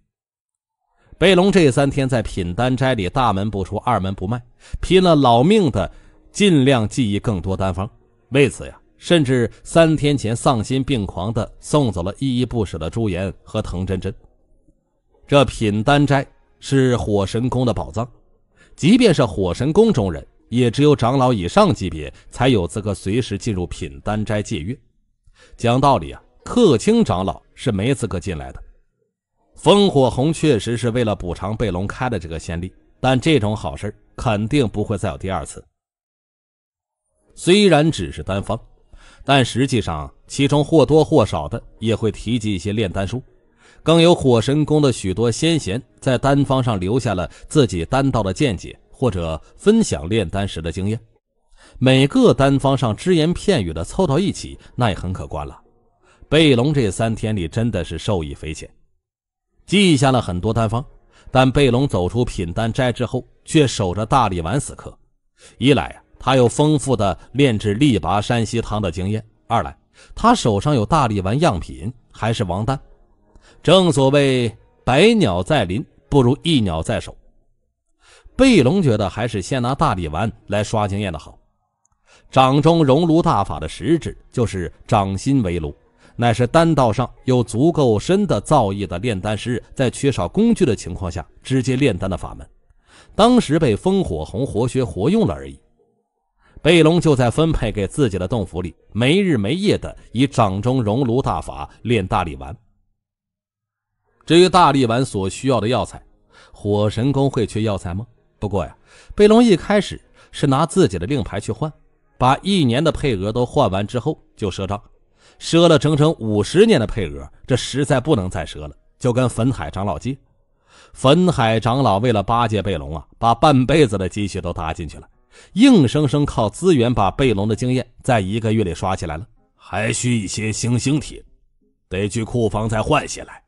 贝龙这三天在品丹斋里大门不出二门不迈，拼了老命的尽量记忆更多丹方。为此呀。甚至三天前丧心病狂地送走了依依不舍的朱颜和滕真真。这品丹斋是火神宫的宝藏，即便是火神宫中人，也只有长老以上级别才有资格随时进入品丹斋借阅。讲道理啊，客卿长老是没资格进来的。烽火红确实是为了补偿贝隆开的这个先例，但这种好事肯定不会再有第二次。虽然只是单方。但实际上，其中或多或少的也会提及一些炼丹书，更有火神宫的许多先贤在丹方上留下了自己丹道的见解，或者分享炼丹时的经验。每个丹方上只言片语的凑到一起，那也很可观了。贝隆这三天里真的是受益匪浅，记下了很多丹方。但贝隆走出品丹斋之后，却守着大力丸死磕，一来呀。他有丰富的炼制力拔山兮汤的经验，二来他手上有大力丸样品，还是王丹。正所谓百鸟在林，不如一鸟在手。贝隆觉得还是先拿大力丸来刷经验的好。掌中熔炉大法的实质就是掌心为炉，乃是丹道上有足够深的造诣的炼丹师在缺少工具的情况下直接炼丹的法门。当时被烽火红活学活用了而已。贝龙就在分配给自己的洞府里，没日没夜的以掌中熔炉大法练大力丸。至于大力丸所需要的药材，火神宫会缺药材吗？不过呀，贝龙一开始是拿自己的令牌去换，把一年的配额都换完之后就赊账，赊了整整五十年的配额，这实在不能再赊了，就跟焚海长老借。焚海长老为了巴结贝龙啊，把半辈子的积蓄都搭进去了。硬生生靠资源把贝隆的经验在一个月里刷起来了，还需一些星星铁，得去库房再换下来。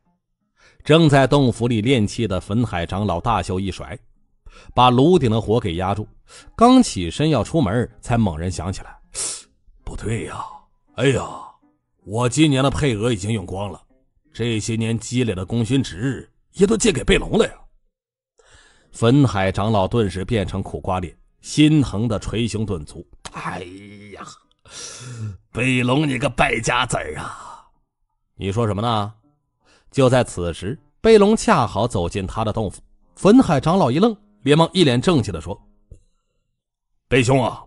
正在洞府里炼气的焚海长老，大袖一甩，把炉顶的火给压住。刚起身要出门，才猛然想起来，不对呀！哎呀，我今年的配额已经用光了，这些年积累的功勋值也都借给贝隆了呀！焚海长老顿时变成苦瓜脸。心疼的捶胸顿足，哎呀，贝龙，你个败家子儿啊！你说什么呢？就在此时，贝龙恰好走进他的洞府。粉海长老一愣，连忙一脸正气的说：“贝兄啊，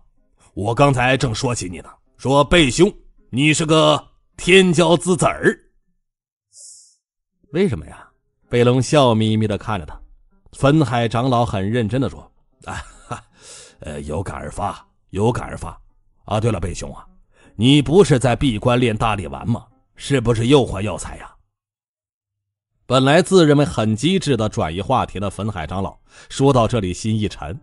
我刚才正说起你呢，说贝兄你是个天骄之子儿。为什么呀？”贝龙笑眯眯的看着他，粉海长老很认真的说：“啊。”呃，有感而发，有感而发，啊，对了，贝兄啊，你不是在闭关练大力丸吗？是不是又换药材呀？本来自认为很机智的转移话题的粉海长老，说到这里心一沉，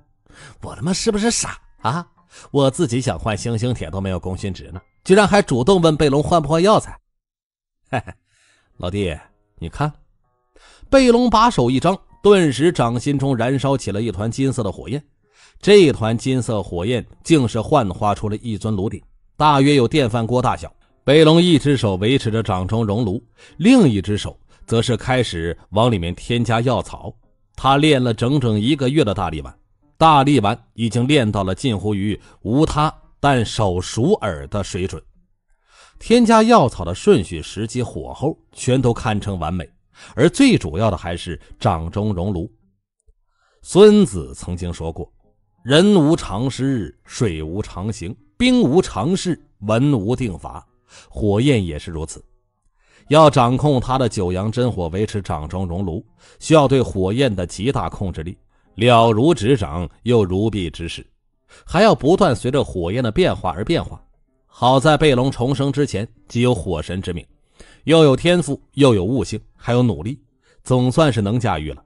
我他妈是不是傻啊？我自己想换星星铁都没有攻心值呢，居然还主动问贝龙换不换药材？嘿嘿，老弟，你看，贝龙把手一张，顿时掌心中燃烧起了一团金色的火焰。这一团金色火焰竟是幻化出了一尊炉鼎，大约有电饭锅大小。北龙一只手维持着掌中熔炉，另一只手则是开始往里面添加药草。他练了整整一个月的大力丸，大力丸已经练到了近乎于无他但手熟耳的水准。添加药草的顺序、时机、火候全都堪称完美，而最主要的还是掌中熔炉。孙子曾经说过。人无常师，水无常形，兵无常势，文无定法，火焰也是如此。要掌控他的九阳真火，维持掌中熔炉，需要对火焰的极大控制力，了如指掌又如臂指使，还要不断随着火焰的变化而变化。好在贝隆重生之前，既有火神之命，又有天赋，又有悟性，还有努力，总算是能驾驭了。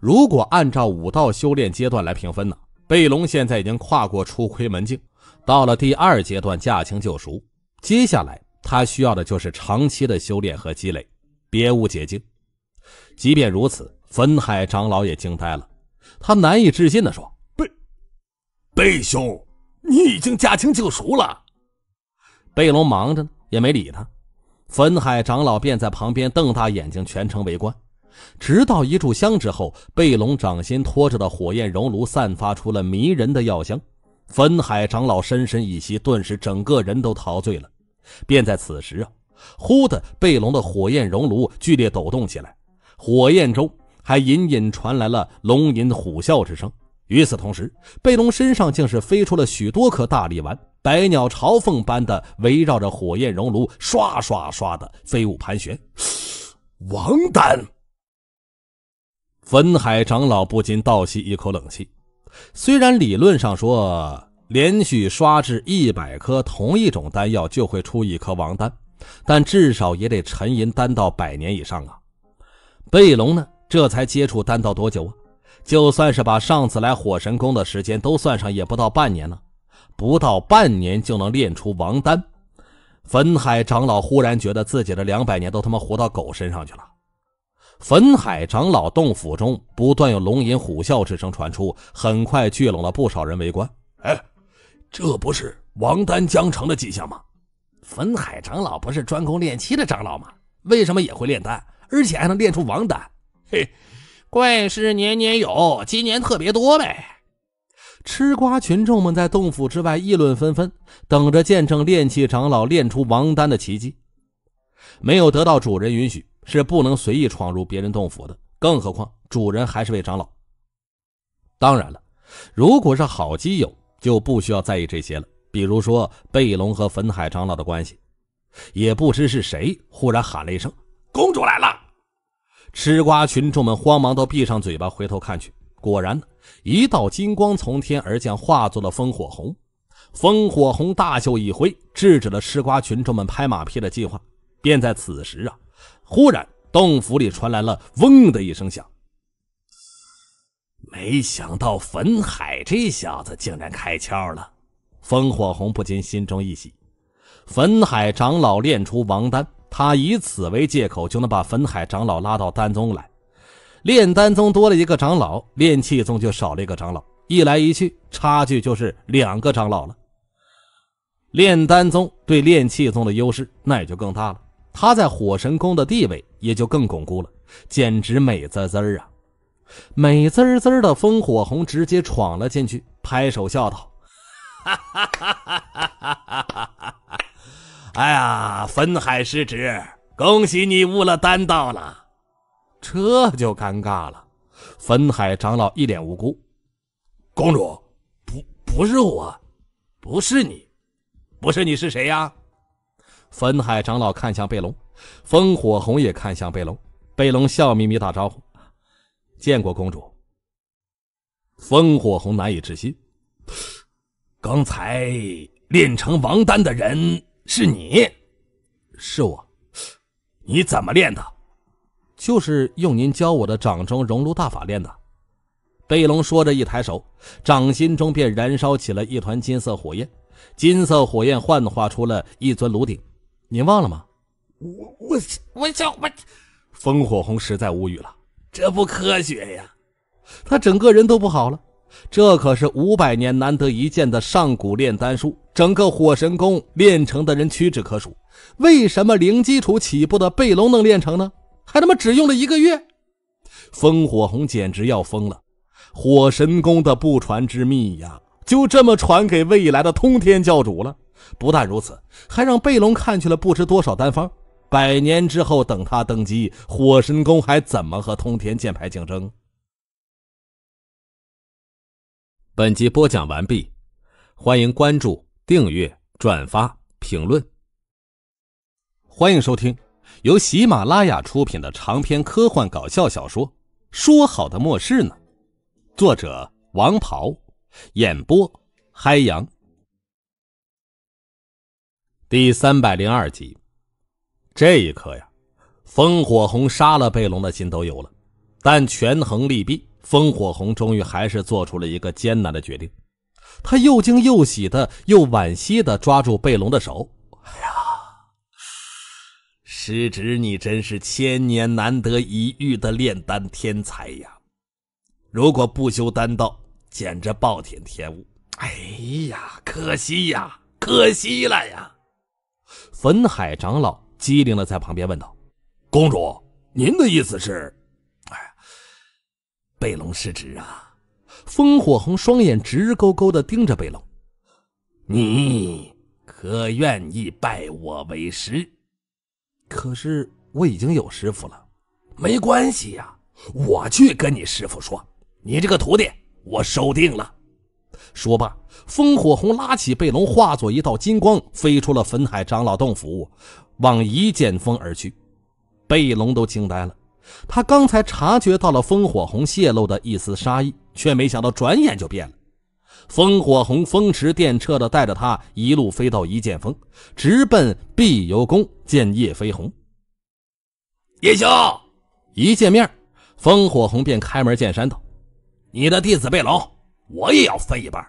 如果按照武道修炼阶段来评分呢？贝隆现在已经跨过出窥门径，到了第二阶段驾轻就熟。接下来他需要的就是长期的修炼和积累，别无捷径。即便如此，焚海长老也惊呆了，他难以置信地说：“贝，贝兄，你已经驾轻就熟了。”贝隆忙着呢，也没理他。焚海长老便在旁边瞪大眼睛，全程围观。直到一炷香之后，贝龙掌心托着的火焰熔炉散发出了迷人的药香，焚海长老深深一吸，顿时整个人都陶醉了。便在此时啊，忽的，贝龙的火焰熔炉剧烈抖动起来，火焰中还隐隐传来了龙吟虎啸之声。与此同时，贝龙身上竟是飞出了许多颗大力丸，百鸟朝凤般的围绕着火焰熔炉，刷刷刷的飞舞盘旋。王丹。焚海长老不禁倒吸一口冷气。虽然理论上说，连续刷制一百颗同一种丹药就会出一颗王丹，但至少也得沉吟丹道百年以上啊。贝隆呢，这才接触丹道多久啊？就算是把上次来火神宫的时间都算上，也不到半年呢。不到半年就能练出王丹？焚海长老忽然觉得自己的两百年都他妈活到狗身上去了。焚海长老洞府中不断有龙吟虎啸之声传出，很快聚拢了不少人围观。哎，这不是王丹将成的迹象吗？焚海长老不是专攻炼气的长老吗？为什么也会炼丹，而且还能炼出王丹？嘿，怪事年年有，今年特别多呗。吃瓜群众们在洞府之外议论纷纷，等着见证炼气长老炼出王丹的奇迹。没有得到主人允许。是不能随意闯入别人洞府的，更何况主人还是位长老。当然了，如果是好基友，就不需要在意这些了。比如说贝隆和焚海长老的关系，也不知是谁忽然喊了一声：“公主来了！”吃瓜群众们慌忙都闭上嘴巴，回头看去。果然，一道金光从天而降，化作了烽火红。烽火红大袖一挥，制止了吃瓜群众们拍马屁的计划。便在此时啊！忽然，洞府里传来了“嗡”的一声响。没想到，焚海这小子竟然开窍了。风火红不禁心中一喜。焚海长老炼出王丹，他以此为借口，就能把焚海长老拉到丹宗来。炼丹宗多了一个长老，炼气宗就少了一个长老，一来一去，差距就是两个长老了。炼丹宗对炼气宗的优势，那也就更大了。他在火神宫的地位也就更巩固了，简直美滋滋啊！美滋滋的烽火红直接闯了进去，拍手笑道：“哈哈哈哈哈哈！”哈哎呀，焚海失职，恭喜你悟了丹道了，这就尴尬了。焚海长老一脸无辜：“公主，不不是我，不是你，不是你，是谁呀？”焚海长老看向贝龙，风火红也看向贝龙。贝龙笑眯眯打招呼：“见过公主。”风火红难以置信：“刚才炼成王丹的人是你？是我？你怎么炼的？就是用您教我的掌中熔炉大法炼的。”贝龙说着，一抬手，掌心中便燃烧起了一团金色火焰，金色火焰幻化出了一尊炉鼎。您忘了吗？我我我叫我……烽火红实在无语了，这不科学呀！他整个人都不好了。这可是五百年难得一见的上古炼丹术，整个火神功炼成的人屈指可数。为什么零基础起步的贝龙能练成呢？还他妈只用了一个月！烽火红简直要疯了！火神功的不传之秘呀，就这么传给未来的通天教主了。不但如此，还让贝隆看去了不知多少单方。百年之后，等他登基，火神宫还怎么和通天剑派竞争？本集播讲完毕，欢迎关注、订阅、转发、评论。欢迎收听由喜马拉雅出品的长篇科幻搞笑小说《说好的末世呢》，作者：王袍，演播：嗨阳。第三百零二集，这一刻呀，风火红杀了贝隆的心都有了，但权衡利弊，风火红终于还是做出了一个艰难的决定。他又惊又喜的，又惋惜的抓住贝隆的手：“哎呀，师侄，你真是千年难得一遇的炼丹天才呀！如果不修丹道，简直暴殄天物。哎呀，可惜呀，可惜了呀！”焚海长老机灵的在旁边问道：“公主，您的意思是？哎，呀，贝龙失职啊！”风火红双眼直勾勾的盯着贝龙：“你可愿意拜我为师？”“可是我已经有师傅了。”“没关系呀，我去跟你师傅说，你这个徒弟我收定了。”说罢，风火红拉起贝龙，化作一道金光，飞出了焚海长老洞府，往一剑峰而去。贝龙都惊呆了，他刚才察觉到了风火红泄露的一丝杀意，却没想到转眼就变了。风火红风驰电掣的带着他一路飞到一剑峰，直奔碧游宫见叶飞鸿。叶兄，一见面，风火红便开门见山道：“你的弟子贝龙。”我也要分一半。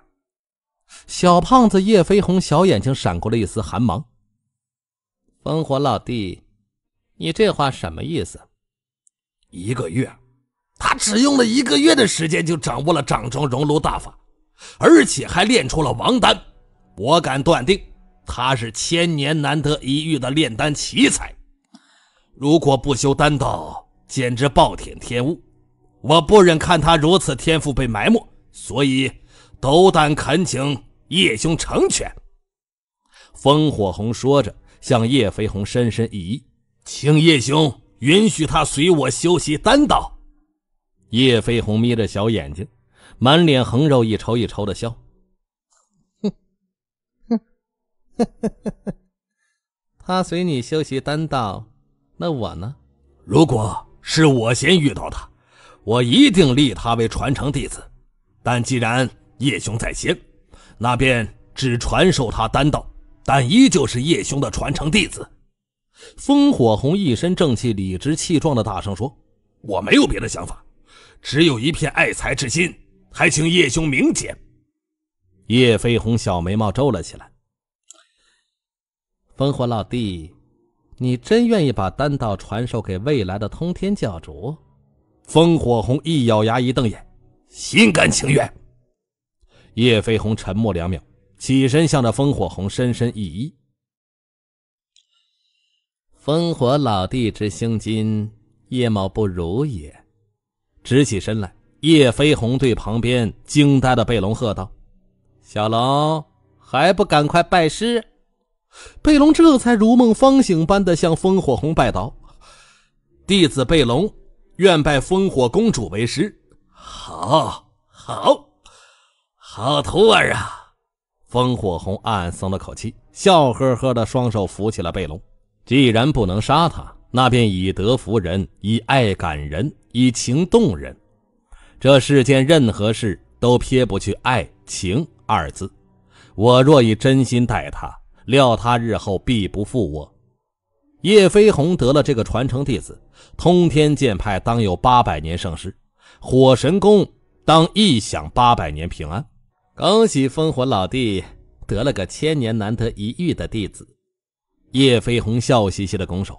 小胖子叶飞鸿小眼睛闪过了一丝寒芒。烽火老弟，你这话什么意思？一个月，他只用了一个月的时间就掌握了掌中熔炉大法，而且还练出了王丹。我敢断定，他是千年难得一遇的炼丹奇才。如果不修丹道，简直暴殄天物。我不忍看他如此天赋被埋没。所以，斗胆恳请叶兄成全。风火红说着，向叶飞鸿深深一揖，请叶兄允许他随我修习丹道。叶飞鸿眯着小眼睛，满脸横肉一抽一抽的笑：“ 他随你修习丹道，那我呢？如果是我先遇到他，我一定立他为传承弟子。”但既然叶兄在先，那便只传授他丹道，但依旧是叶兄的传承弟子。风火红一身正气，理直气壮的大声说：“我没有别的想法，只有一片爱才之心，还请叶兄明鉴。”叶飞鸿小眉毛皱了起来：“风火老弟，你真愿意把丹道传授给未来的通天教主？”风火红一咬牙，一瞪眼。心甘情愿。叶飞鸿沉默两秒，起身向着烽火红深深一揖。烽火老弟之胸襟，叶某不如也。直起身来，叶飞鸿对旁边惊呆的贝龙喝道：“小龙还不赶快拜师？”贝龙这才如梦方醒般的向烽火红拜倒：“弟子贝龙，愿拜烽火公主为师。”好好好，徒儿啊！风火红暗暗松了口气，笑呵呵的双手扶起了贝龙。既然不能杀他，那便以德服人，以爱感人，以情动人。这世间任何事都撇不去“爱情”二字。我若以真心待他，料他日后必不负我。叶飞鸿得了这个传承弟子，通天剑派当有八百年盛世。火神功当一享八百年平安，恭喜烽火老弟得了个千年难得一遇的弟子。叶飞鸿笑嘻嘻的拱手：“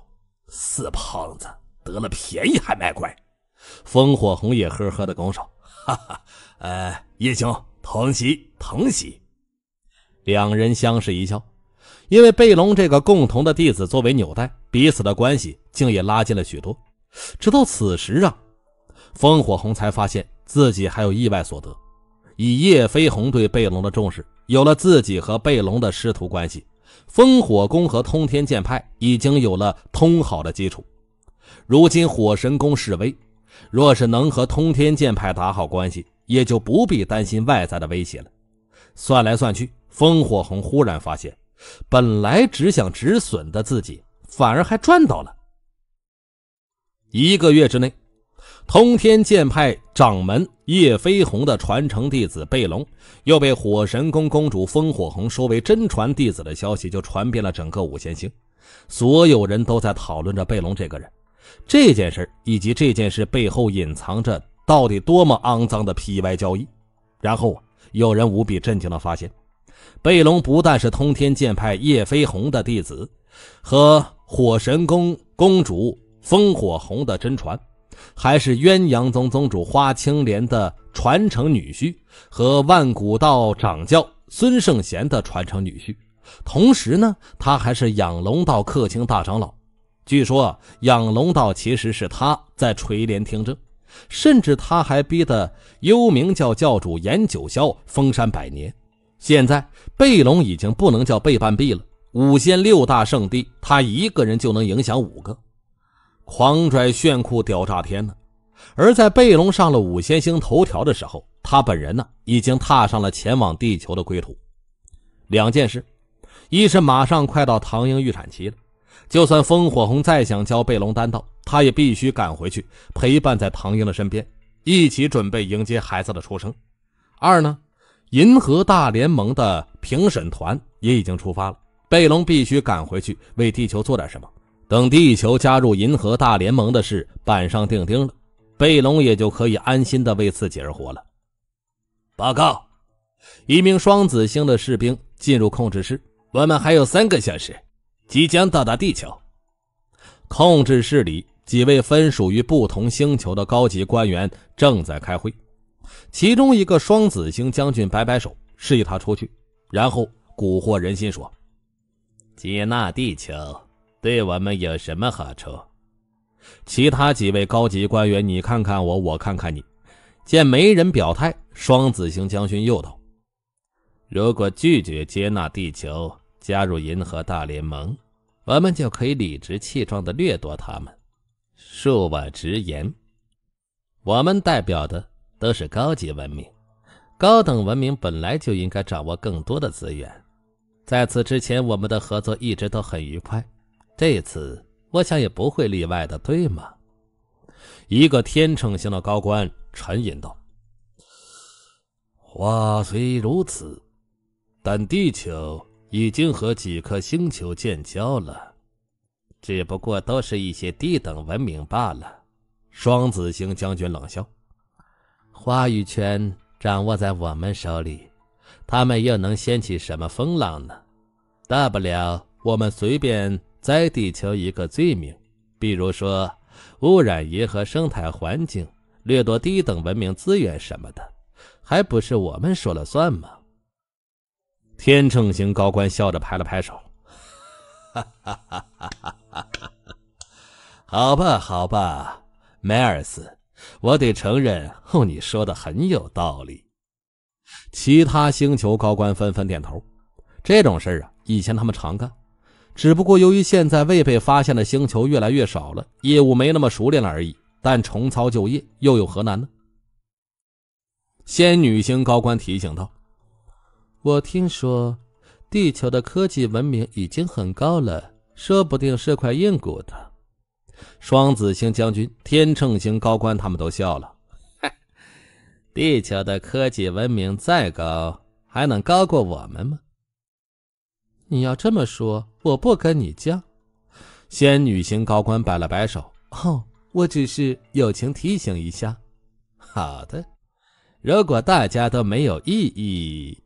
死胖子得了便宜还卖乖。”烽火红也呵呵的拱手：“哈哈，呃，叶兄同喜同喜。”两人相视一笑，因为贝龙这个共同的弟子作为纽带，彼此的关系竟也拉近了许多。直到此时啊。风火红才发现自己还有意外所得。以叶飞鸿对贝龙的重视，有了自己和贝龙的师徒关系，烽火宫和通天剑派已经有了通好的基础。如今火神宫示威，若是能和通天剑派打好关系，也就不必担心外在的威胁了。算来算去，烽火红忽然发现，本来只想止损的自己，反而还赚到了。一个月之内。通天剑派掌门叶飞鸿的传承弟子贝龙，又被火神宫公主烽火红收为真传弟子的消息就传遍了整个五仙星，所有人都在讨论着贝龙这个人，这件事以及这件事背后隐藏着到底多么肮脏的 P Y 交易。然后有人无比震惊地发现，贝龙不但是通天剑派叶飞鸿的弟子，和火神宫公主烽火红的真传。还是鸳鸯宗宗主花青莲的传承女婿，和万古道掌教孙圣贤的传承女婿。同时呢，他还是养龙道客卿大长老。据说养龙道其实是他在垂帘听政，甚至他还逼得幽冥教教主颜九霄封山百年。现在贝龙已经不能叫贝半壁了，五仙六大圣地，他一个人就能影响五个。狂拽炫酷屌炸天呢！而在贝隆上了五仙星头条的时候，他本人呢已经踏上了前往地球的归途。两件事：一是马上快到唐英预产期了，就算风火红再想教贝隆丹道，他也必须赶回去陪伴在唐英的身边，一起准备迎接孩子的出生；二呢，银河大联盟的评审团也已经出发了，贝隆必须赶回去为地球做点什么。等地球加入银河大联盟的事板上钉钉了，贝隆也就可以安心的为自己而活了。报告，一名双子星的士兵进入控制室。我们还有三个小时，即将到达地球。控制室里，几位分属于不同星球的高级官员正在开会。其中一个双子星将军摆摆手，示意他出去，然后蛊惑人心说：“接纳地球。”对我们有什么好处？其他几位高级官员，你看看我，我看看你，见没人表态，双子星将军又道：“如果拒绝接纳地球加入银河大联盟，我们就可以理直气壮地掠夺他们。恕我直言，我们代表的都是高级文明，高等文明本来就应该掌握更多的资源。在此之前，我们的合作一直都很愉快。”这次我想也不会例外的，对吗？一个天秤型的高官沉吟道：“话虽如此，但地球已经和几颗星球建交了，只不过都是一些低等文明罢了。”双子星将军冷笑：“话语权掌握在我们手里，他们又能掀起什么风浪呢？大不了我们随便。”在地球一个罪名，比如说污染银河生态环境、掠夺低等文明资源什么的，还不是我们说了算吗？天秤型高官笑着拍了拍手，哈哈哈哈哈！好吧，好吧，梅尔斯，我得承认，哦，你说的很有道理。其他星球高官纷纷点头。这种事儿啊，以前他们常干。只不过由于现在未被发现的星球越来越少了，业务没那么熟练了而已。但重操旧业又有何难呢？仙女星高官提醒道：“我听说地球的科技文明已经很高了，说不定是块硬骨头。”双子星将军、天秤星高官他们都笑了：“地球的科技文明再高，还能高过我们吗？”你要这么说，我不跟你犟。仙女型高官摆了摆手：“哦，我只是友情提醒一下。”好的，如果大家都没有异议，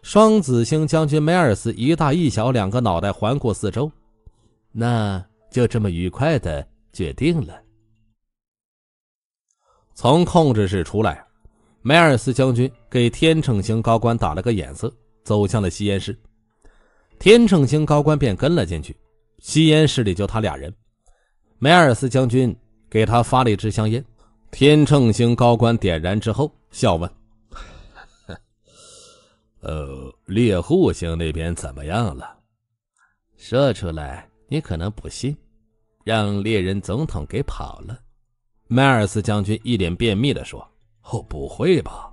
双子星将军梅尔斯一大一小两个脑袋环顾四周，那就这么愉快的决定了。从控制室出来，梅尔斯将军给天秤星高官打了个眼色，走向了吸烟室。天秤星高官便跟了进去，吸烟室里就他俩人。梅尔斯将军给他发了一支香烟，天秤星高官点燃之后，笑问：“ 呃，猎户星那边怎么样了？”说出来你可能不信，让猎人总统给跑了。梅尔斯将军一脸便秘地说：“哦，不会吧？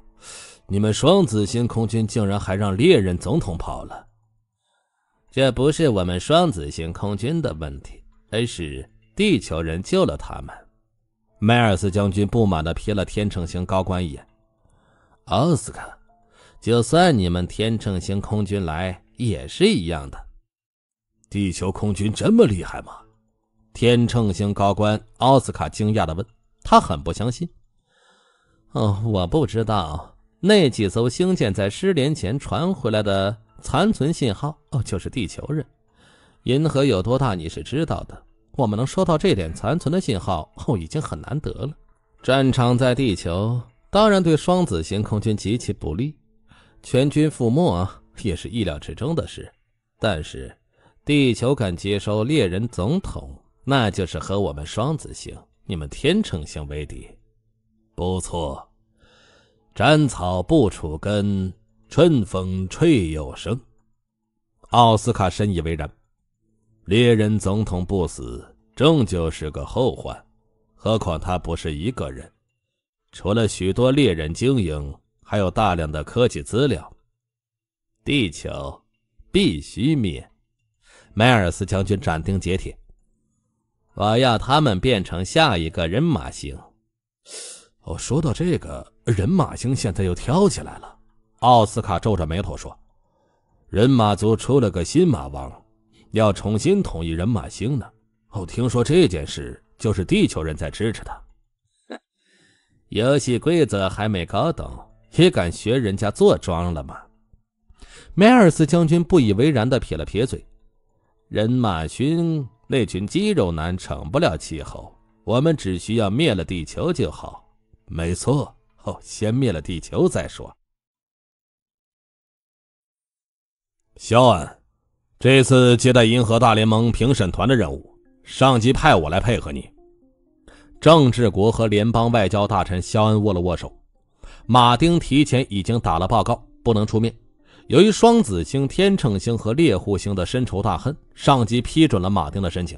你们双子星空军竟然还让猎人总统跑了？”这不是我们双子星空军的问题，而是地球人救了他们。迈尔斯将军不满地瞥了天秤星高官一眼。奥斯卡，就算你们天秤星空军来也是一样的。地球空军这么厉害吗？天秤星高官奥斯卡惊讶地问，他很不相信。哦，我不知道，那几艘星舰在失联前传回来的。残存信号哦，就是地球人。银河有多大你是知道的，我们能收到这点残存的信号哦，已经很难得了。战场在地球，当然对双子星空军极其不利，全军覆没也是意料之中的事。但是，地球敢接收猎人总统，那就是和我们双子星、你们天秤星为敌。不错，斩草不除根。春风吹又生。奥斯卡深以为然。猎人总统不死，终究是个后患。何况他不是一个人，除了许多猎人精英，还有大量的科技资料。地球必须灭！迈尔斯将军斩钉截铁：“我要他们变成下一个人马星。”哦，说到这个，人马星现在又跳起来了。奥斯卡皱着眉头说：“人马族出了个新马王，要重新统一人马星呢。哦，听说这件事就是地球人在支持他。游戏规则还没搞懂，也敢学人家坐庄了吗？”梅尔斯将军不以为然地撇了撇嘴：“人马勋那群肌肉男成不了气候，我们只需要灭了地球就好。没错，哦，先灭了地球再说。”肖恩，这次接待银河大联盟评审团的任务，上级派我来配合你。郑治国和联邦外交大臣肖恩握了握手。马丁提前已经打了报告，不能出面。由于双子星、天秤星和猎户星的深仇大恨，上级批准了马丁的申请，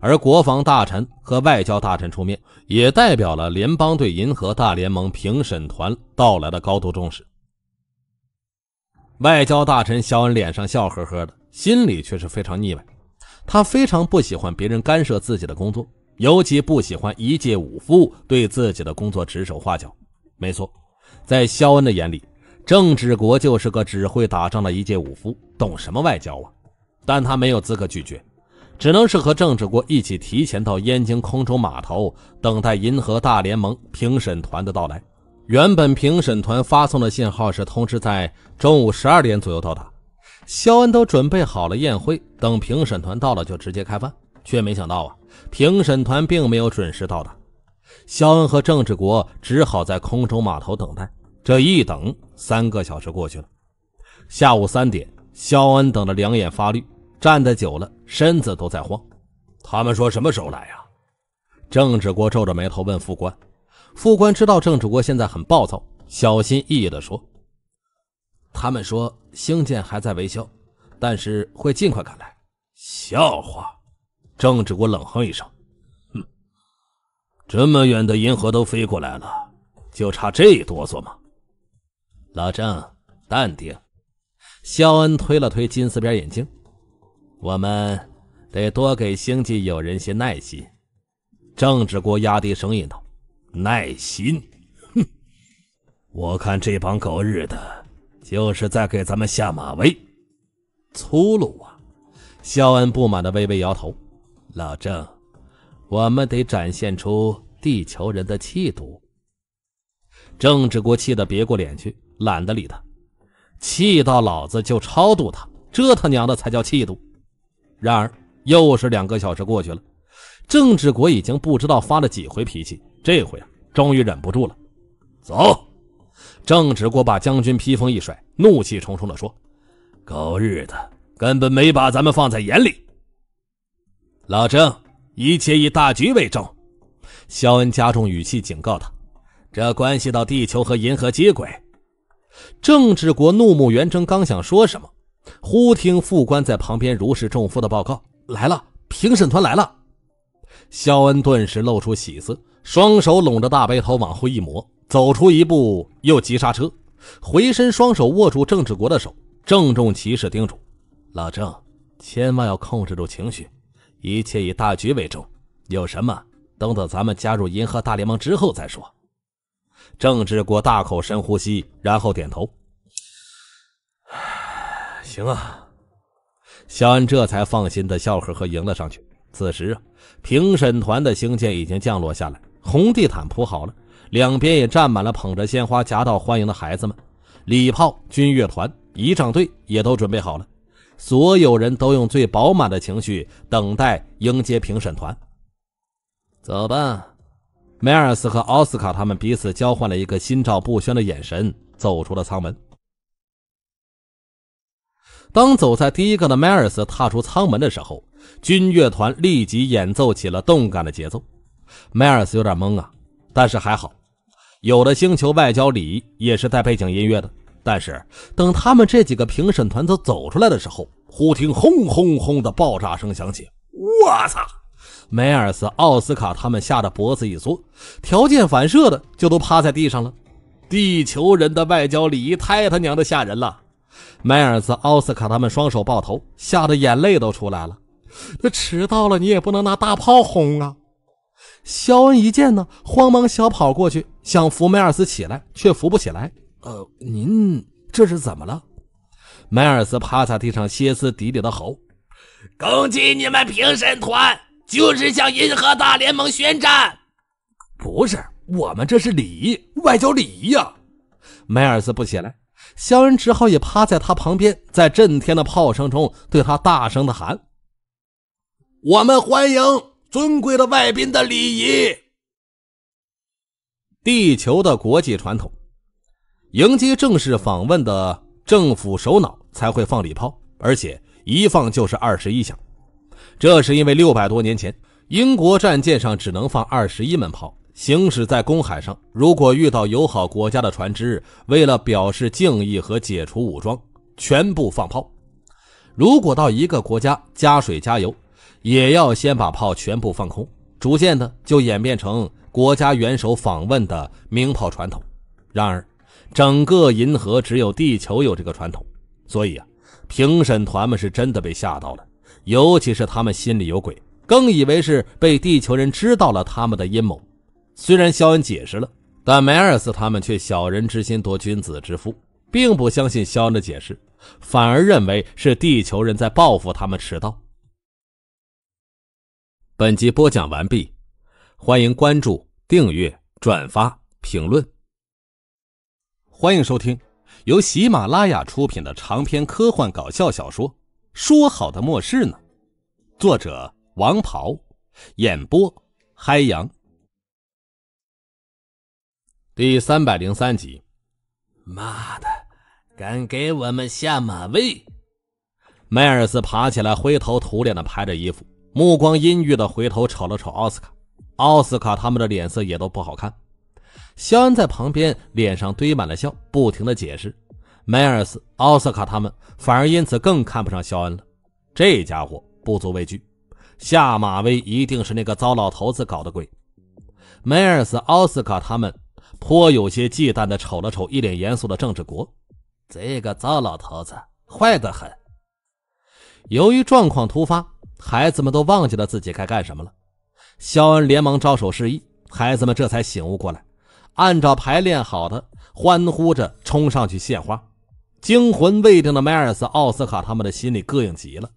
而国防大臣和外交大臣出面，也代表了联邦对银河大联盟评审团到来的高度重视。外交大臣肖恩脸上笑呵呵的，心里却是非常腻歪。他非常不喜欢别人干涉自己的工作，尤其不喜欢一介武夫对自己的工作指手画脚。没错，在肖恩的眼里，郑治国就是个只会打仗的一介武夫，懂什么外交啊？但他没有资格拒绝，只能是和郑治国一起提前到燕京空中码头，等待银河大联盟评审团的到来。原本评审团发送的信号是通知在中午十二点左右到达。肖恩都准备好了宴会，等评审团到了就直接开饭。却没想到啊，评审团并没有准时到达。肖恩和郑志国只好在空中码头等待。这一等，三个小时过去了。下午三点，肖恩等的两眼发绿，站得久了身子都在晃。他们说什么时候来呀？郑志国皱着眉头问副官。副官知道郑志国现在很暴躁，小心翼翼地说：“他们说星舰还在维修，但是会尽快赶来。”笑话！郑志国冷哼一声：“哼，这么远的银河都飞过来了，就差这一哆嗦吗？”老郑，淡定。肖恩推了推金丝边眼镜：“我们得多给星际友人些耐心。”郑志国压低声音道。耐心，哼！我看这帮狗日的，就是在给咱们下马威。粗鲁啊！肖恩不满的微微摇头。老郑，我们得展现出地球人的气度。郑志国气的别过脸去，懒得理他。气到老子就超度他，这他娘的才叫气度。然而，又是两个小时过去了。郑志国已经不知道发了几回脾气，这回啊，终于忍不住了。走！郑志国把将军披风一甩，怒气冲冲地说：“狗日的，根本没把咱们放在眼里。”老郑，一切以大局为重。”肖恩加重语气警告他：“这关系到地球和银河接轨。”郑志国怒目圆睁，刚想说什么，忽听副官在旁边如释重负的报告：“来了，评审团来了。”肖恩顿时露出喜色，双手拢着大背头往后一抹，走出一步又急刹车，回身双手握住郑志国的手，郑重其事叮嘱：“老郑，千万要控制住情绪，一切以大局为重，有什么等等咱们加入银河大联盟之后再说。”郑志国大口深呼吸，然后点头：“ 行啊。”肖恩这才放心的笑呵呵迎了上去。此时，评审团的星舰已经降落下来，红地毯铺好了，两边也站满了捧着鲜花夹道欢迎的孩子们，礼炮、军乐团、仪仗队也都准备好了，所有人都用最饱满的情绪等待迎接评审团。走吧，梅尔斯和奥斯卡他们彼此交换了一个心照不宣的眼神，走出了舱门。当走在第一个的迈尔斯踏出舱门的时候，军乐团立即演奏起了动感的节奏。迈尔斯有点懵啊，但是还好，有的星球外交礼仪也是带背景音乐的。但是等他们这几个评审团都走出来的时候，忽听轰轰轰的爆炸声响起，我操！迈尔斯、奥斯卡他们吓得脖子一缩，条件反射的就都趴在地上了。地球人的外交礼仪太他娘的吓人了。梅尔斯、奥斯卡他们双手抱头，吓得眼泪都出来了。那迟到了，你也不能拿大炮轰啊！肖恩一见呢，慌忙小跑过去，想扶梅尔斯起来，却扶不起来。呃，您这是怎么了？梅尔斯趴在地上歇斯底里的吼：“攻击你们评审团，就是向银河大联盟宣战！”不是，我们这是礼仪，外交礼仪呀。梅尔斯不起来。肖恩只好也趴在他旁边，在震天的炮声中，对他大声的喊：“我们欢迎尊贵的外宾的礼仪，地球的国际传统，迎接正式访问的政府首脑才会放礼炮，而且一放就是二十一响。这是因为六百多年前，英国战舰上只能放二十一门炮。”行驶在公海上，如果遇到友好国家的船只，为了表示敬意和解除武装，全部放炮；如果到一个国家加水加油，也要先把炮全部放空。逐渐的，就演变成国家元首访问的鸣炮传统。然而，整个银河只有地球有这个传统，所以啊，评审团们是真的被吓到了，尤其是他们心里有鬼，更以为是被地球人知道了他们的阴谋。虽然肖恩解释了，但梅尔斯他们却小人之心夺君子之腹，并不相信肖恩的解释，反而认为是地球人在报复他们迟到。本集播讲完毕，欢迎关注、订阅、转发、评论。欢迎收听由喜马拉雅出品的长篇科幻搞笑小说《说好的末世呢》，作者王袍，演播嗨阳。第三百零三集，妈的，敢给我们下马威！梅尔斯爬起来，灰头土脸的拍着衣服，目光阴郁的回头瞅了瞅奥斯卡。奥斯卡他们的脸色也都不好看。肖恩在旁边脸上堆满了笑，不停的解释。梅尔斯、奥斯卡他们反而因此更看不上肖恩了。这家伙不足畏惧，下马威一定是那个糟老头子搞的鬼。梅尔斯、奥斯卡他们。颇有些忌惮的瞅了瞅一脸严肃的政治国，这个糟老头子坏得很。由于状况突发，孩子们都忘记了自己该干什么了。肖恩连忙招手示意，孩子们这才醒悟过来，按照排练好的，欢呼着冲上去献花。惊魂未定的迈尔斯、奥斯卡他们的心里膈应极了，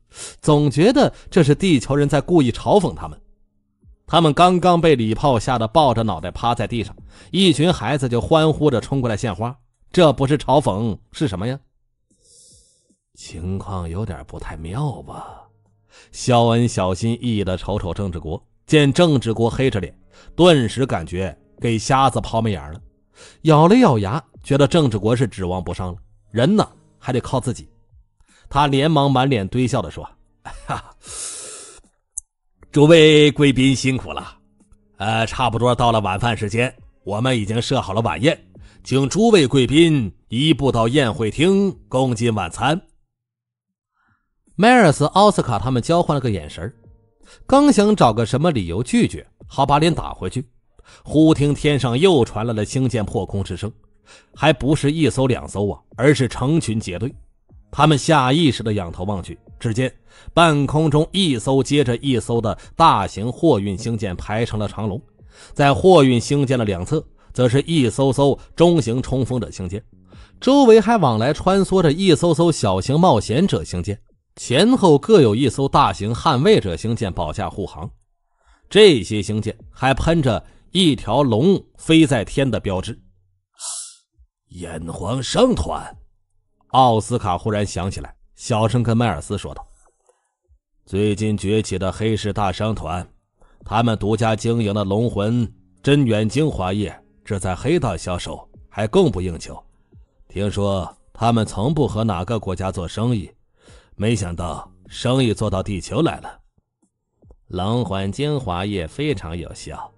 总觉得这是地球人在故意嘲讽他们。他们刚刚被礼炮吓得抱着脑袋趴在地上，一群孩子就欢呼着冲过来献花。这不是嘲讽是什么呀？情况有点不太妙吧？肖恩小心翼翼地瞅瞅郑志国，见郑志国黑着脸，顿时感觉给瞎子抛媚眼了，咬了咬牙，觉得郑志国是指望不上了。人呢，还得靠自己。他连忙满脸堆笑地说：“哈。”诸位贵宾辛苦了，呃，差不多到了晚饭时间，我们已经设好了晚宴，请诸位贵宾移步到宴会厅共进晚餐。迈尔斯、奥斯卡他们交换了个眼神，刚想找个什么理由拒绝，好把脸打回去，忽听天上又传来了星舰破空之声，还不是一艘两艘啊，而是成群结队。他们下意识地仰头望去。只见半空中一艘接着一艘的大型货运星舰排成了长龙，在货运星舰的两侧，则是一艘艘中型冲锋者星舰，周围还往来穿梭着一艘艘小型冒险者星舰，前后各有一艘大型捍卫者星舰保驾护航。这些星舰还喷着一条龙飞在天的标志。炎黄商团，奥斯卡忽然想起来。小声跟迈尔斯说道：“最近崛起的黑市大商团，他们独家经营的龙魂真元精华液只在黑道销售，还供不应求。听说他们从不和哪个国家做生意，没想到生意做到地球来了。龙魂精华液非常有效，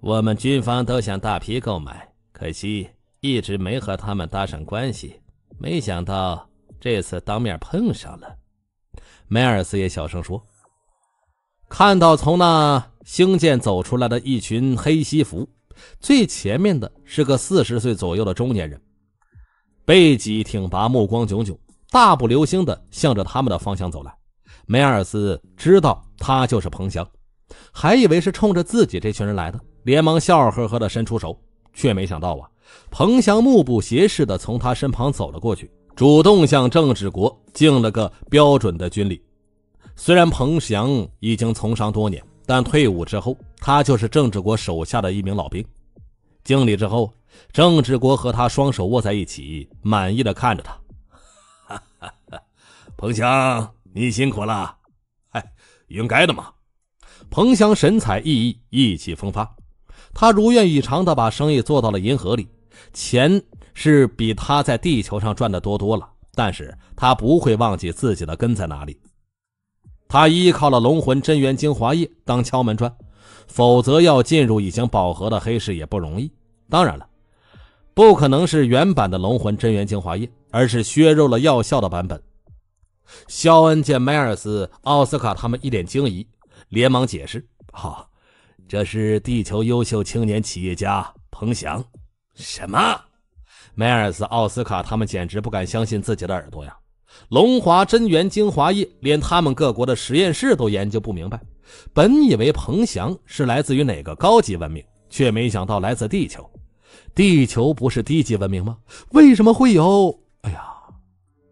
我们军方都想大批购买，可惜一直没和他们搭上关系。没想到。”这次当面碰上了，梅尔斯也小声说：“看到从那星舰走出来的一群黑西服，最前面的是个四十岁左右的中年人，背脊挺拔，目光炯炯，大步流星的向着他们的方向走来。”梅尔斯知道他就是彭翔，还以为是冲着自己这群人来的，连忙笑呵呵的伸出手，却没想到啊，彭翔目不斜视的从他身旁走了过去。主动向郑志国敬了个标准的军礼。虽然彭翔已经从商多年，但退伍之后，他就是郑志国手下的一名老兵。敬礼之后，郑志国和他双手握在一起，满意的看着他：“ 彭翔，你辛苦了。”“哎，应该的嘛。”彭翔神采奕奕，意气风发。他如愿以偿的把生意做到了银河里，钱。是比他在地球上赚的多多了，但是他不会忘记自己的根在哪里。他依靠了龙魂真元精华液当敲门砖，否则要进入已经饱和的黑市也不容易。当然了，不可能是原版的龙魂真元精华液，而是削弱了药效的版本。肖恩见迈尔斯、奥斯卡他们一脸惊疑，连忙解释：“哈，这是地球优秀青年企业家彭翔。”什么？梅尔斯、奥斯卡他们简直不敢相信自己的耳朵呀！龙华真元精华液，连他们各国的实验室都研究不明白。本以为彭翔是来自于哪个高级文明，却没想到来自地球。地球不是低级文明吗？为什么会有……哎呀！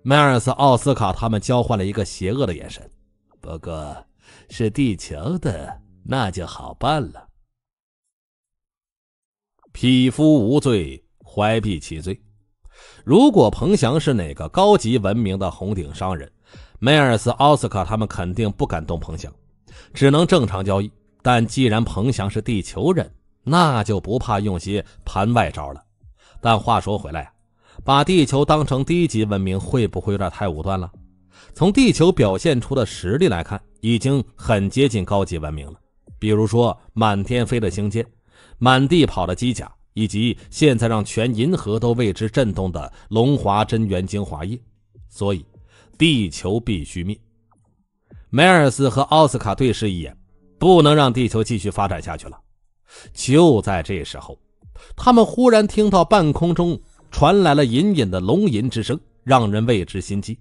梅尔斯、奥斯卡他们交换了一个邪恶的眼神。不过，是地球的，那就好办了。匹夫无罪。怀璧其罪。如果彭翔是哪个高级文明的红顶商人，梅尔斯、奥斯卡他们肯定不敢动彭翔，只能正常交易。但既然彭翔是地球人，那就不怕用些盘外招了。但话说回来，把地球当成低级文明，会不会有点太武断了？从地球表现出的实力来看，已经很接近高级文明了。比如说，满天飞的星舰，满地跑的机甲。以及现在让全银河都为之震动的龙华真元精华液，所以地球必须灭。梅尔斯和奥斯卡对视一眼，不能让地球继续发展下去了。就在这时候，他们忽然听到半空中传来了隐隐的龙吟之声，让人为之心悸。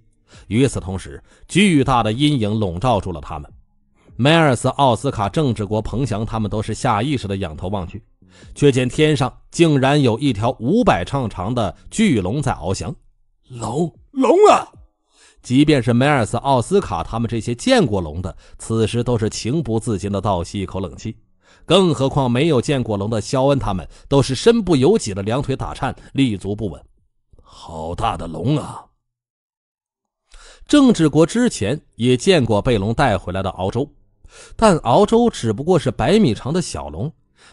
与此同时，巨大的阴影笼罩住了他们。梅尔斯、奥斯卡、郑志国、彭翔，他们都是下意识的仰头望去。却见天上竟然有一条五百丈长的巨龙在翱翔，龙龙啊！即便是梅尔斯、奥斯卡他们这些见过龙的，此时都是情不自禁的倒吸一口冷气，更何况没有见过龙的肖恩他们，都是身不由己的两腿打颤，立足不稳。好大的龙啊！郑志国之前也见过被龙带回来的鳌周，但鳌周只不过是百米长的小龙。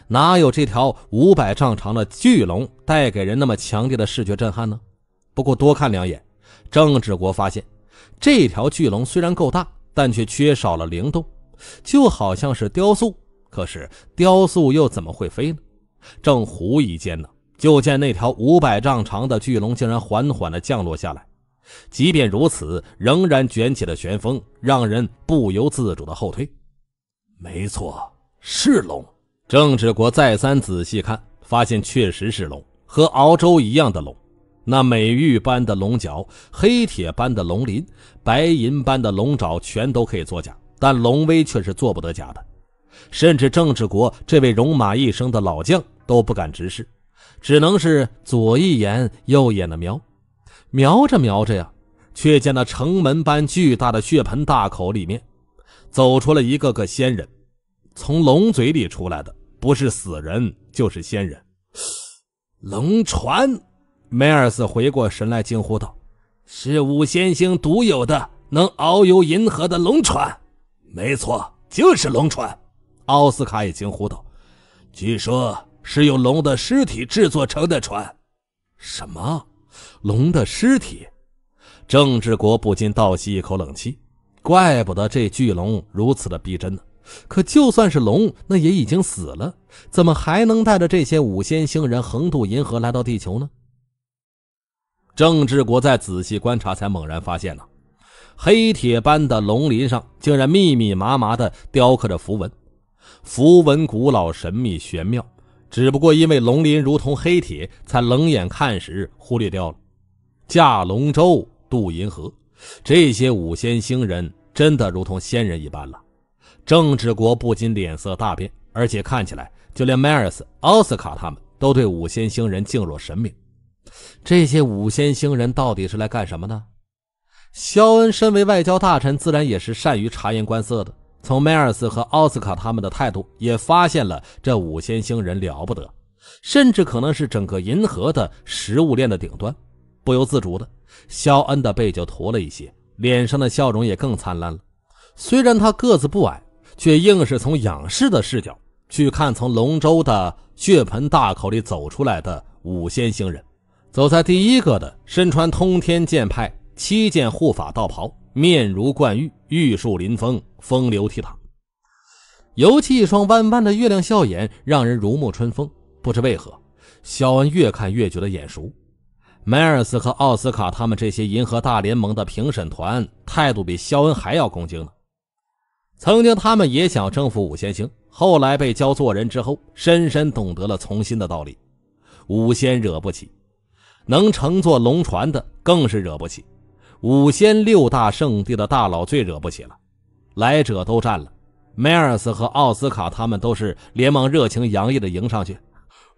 哪有这条五百丈长的巨龙带给人那么强烈的视觉震撼呢？不过多看两眼，郑志国发现这条巨龙虽然够大，但却缺少了灵动，就好像是雕塑。可是雕塑又怎么会飞呢？正狐疑间呢，就见那条五百丈长的巨龙竟然缓缓的降落下来，即便如此，仍然卷起了旋风，让人不由自主的后退。没错，是龙。郑志国再三仔细看，发现确实是龙，和熬粥一样的龙。那美玉般的龙角、黑铁般的龙鳞、白银般的龙爪，全都可以作假，但龙威却是做不得假的。甚至郑志国这位戎马一生的老将都不敢直视，只能是左一眼右眼的瞄。瞄着瞄着呀，却见那城门般巨大的血盆大口里面，走出了一个个仙人。从龙嘴里出来的不是死人，就是仙人。龙船，梅尔斯回过神来，惊呼道：“是五仙星独有的，能遨游银河的龙船。”没错，就是龙船。奥斯卡也惊呼道：“据说是由龙的尸体制作成的船。”什么？龙的尸体？郑志国不禁倒吸一口冷气，怪不得这巨龙如此的逼真呢。可就算是龙，那也已经死了，怎么还能带着这些五仙星人横渡银河来到地球呢？郑志国在仔细观察，才猛然发现：了黑铁般的龙鳞上，竟然密密麻麻的雕刻着符文，符文古老、神秘、玄妙。只不过因为龙鳞如同黑铁，才冷眼看时忽略掉了。驾龙舟渡银河，这些五仙星人真的如同仙人一般了。郑志国不仅脸色大变，而且看起来，就连迈尔斯、奥斯卡他们都对五仙星人敬若神明。这些五仙星人到底是来干什么的？肖恩身为外交大臣，自然也是善于察言观色的。从迈尔斯和奥斯卡他们的态度，也发现了这五仙星人了不得，甚至可能是整个银河的食物链的顶端。不由自主的，肖恩的背就驼了一些，脸上的笑容也更灿烂了。虽然他个子不矮。却硬是从仰视的视角去看从龙舟的血盆大口里走出来的五仙星人。走在第一个的，身穿通天剑派七剑护法道袍，面如冠玉，玉树临风，风流倜傥。尤其一双弯弯的月亮笑眼，让人如沐春风。不知为何，肖恩越看越觉得眼熟。梅尔斯和奥斯卡他们这些银河大联盟的评审团，态度比肖恩还要恭敬呢。曾经他们也想征服五仙星，后来被教做人之后，深深懂得了从心的道理。五仙惹不起，能乘坐龙船的更是惹不起。五仙六大圣地的大佬最惹不起了，来者都占了。梅尔斯和奥斯卡他们都是连忙热情洋溢的迎上去。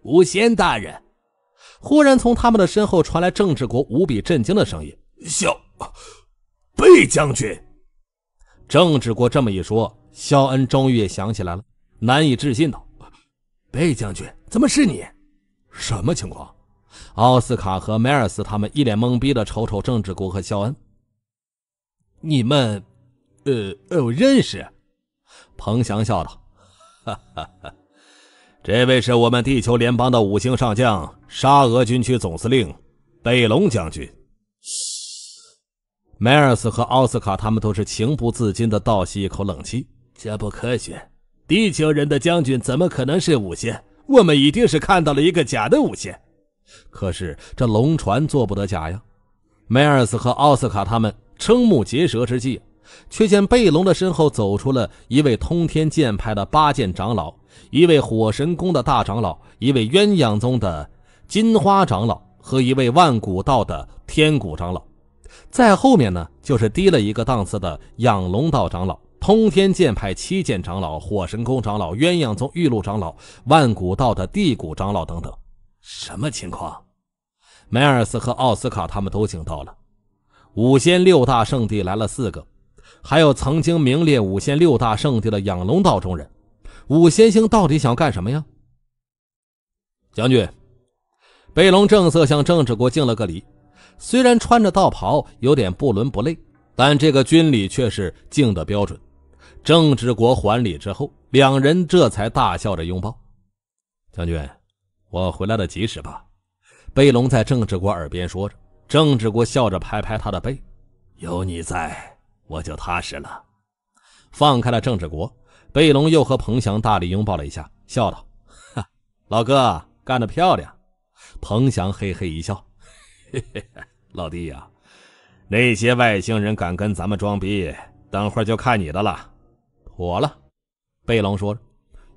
五仙大人，忽然从他们的身后传来郑志国无比震惊的声音：“小贝将军。”郑志国这么一说，肖恩终于也想起来了，难以置信道：“贝将军，怎么是你？什么情况？”奥斯卡和梅尔斯他们一脸懵逼的瞅瞅郑志国和肖恩：“你们，呃，呃，我认识？”彭翔笑道：“哈哈，这位是我们地球联邦的五星上将、沙俄军区总司令，贝隆将军。”梅尔斯和奥斯卡他们都是情不自禁的倒吸一口冷气。这不科学！地球人的将军怎么可能是五仙？我们一定是看到了一个假的五仙。可是这龙船做不得假呀！梅尔斯和奥斯卡他们瞠目结舌之际，却见贝隆的身后走出了一位通天剑派的八剑长老，一位火神宫的大长老，一位鸳鸯宗的金花长老和一位万古道的天古长老。在后面呢，就是低了一个档次的养龙道长老、通天剑派七剑长老、火神宫长老、鸳鸯宗玉露长老、万古道的地谷长老等等。什么情况？梅尔斯和奥斯卡他们都惊到了。五仙六大圣地来了四个，还有曾经名列五仙六大圣地的养龙道中人。五仙星到底想干什么呀？将军，北龙正色向郑志国敬了个礼。虽然穿着道袍有点不伦不类，但这个军礼却是敬的标准。郑治国还礼之后，两人这才大笑着拥抱。将军，我回来的及时吧？贝龙在郑治国耳边说着。郑治国笑着拍拍他的背：“有你在，我就踏实了。”放开了郑治国，贝龙又和彭翔大力拥抱了一下，笑道：“哈，老哥干得漂亮！”彭翔嘿嘿一笑。嘿，老弟呀，那些外星人敢跟咱们装逼，等会儿就看你的了。妥了。贝隆说。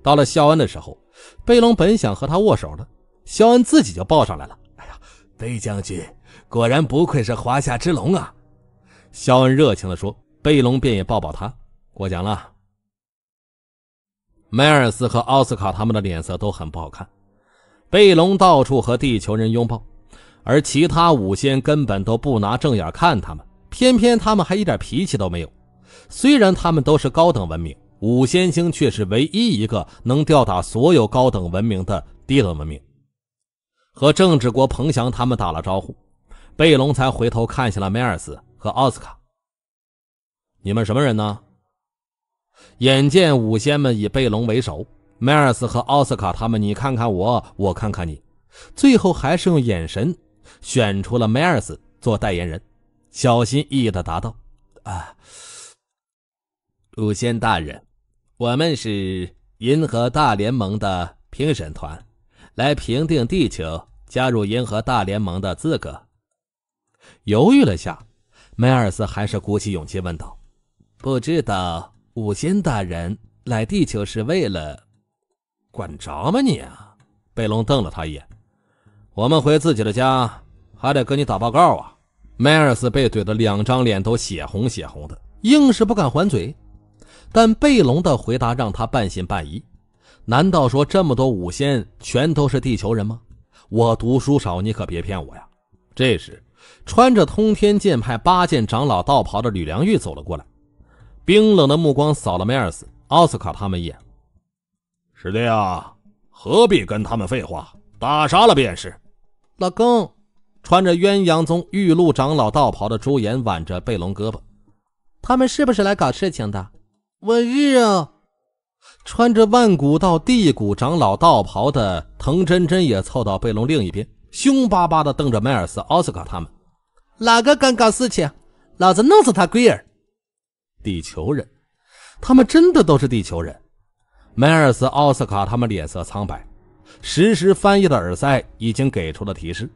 到了肖恩的时候，贝隆本想和他握手的，肖恩自己就抱上来了。哎呀，贝将军，果然不愧是华夏之龙啊！肖恩热情的说。贝隆便也抱抱他。过奖了。迈尔斯和奥斯卡他们的脸色都很不好看。贝隆到处和地球人拥抱。而其他五仙根本都不拿正眼看他们，偏偏他们还一点脾气都没有。虽然他们都是高等文明，五仙星却是唯一一个能吊打所有高等文明的低等文明。和政治国彭翔他们打了招呼，贝隆才回头看向了梅尔斯和奥斯卡：“你们什么人呢？”眼见五仙们以贝隆为首，梅尔斯和奥斯卡他们你看看我，我看看你，最后还是用眼神。选出了梅尔斯做代言人，小心翼翼的答道：“啊，五仙大人，我们是银河大联盟的评审团，来评定地球加入银河大联盟的资格。”犹豫了下，梅尔斯还是鼓起勇气问道：“不知道五仙大人来地球是为了……管着吗你啊？”贝隆瞪了他一眼：“我们回自己的家。”还得跟你打报告啊！迈尔斯被怼得两张脸都血红血红的，硬是不敢还嘴。但贝隆的回答让他半信半疑：难道说这么多武仙全都是地球人吗？我读书少，你可别骗我呀！这时，穿着通天剑派八剑长老道袍的吕良玉走了过来，冰冷的目光扫了迈尔斯、奥斯卡他们一眼：“师弟啊，何必跟他们废话？打杀了便是。”老公。穿着鸳鸯宗玉露长老道袍的朱颜挽着贝隆胳膊，他们是不是来搞事情的？我日啊！穿着万古道地谷长老道袍的藤真真也凑到贝隆另一边，凶巴巴地瞪着迈尔斯·奥斯卡他们。哪个敢搞事情？老子弄死他龟儿！地球人，他们真的都是地球人。迈尔斯·奥斯卡他们脸色苍白，实时翻译的耳塞已经给出了提示。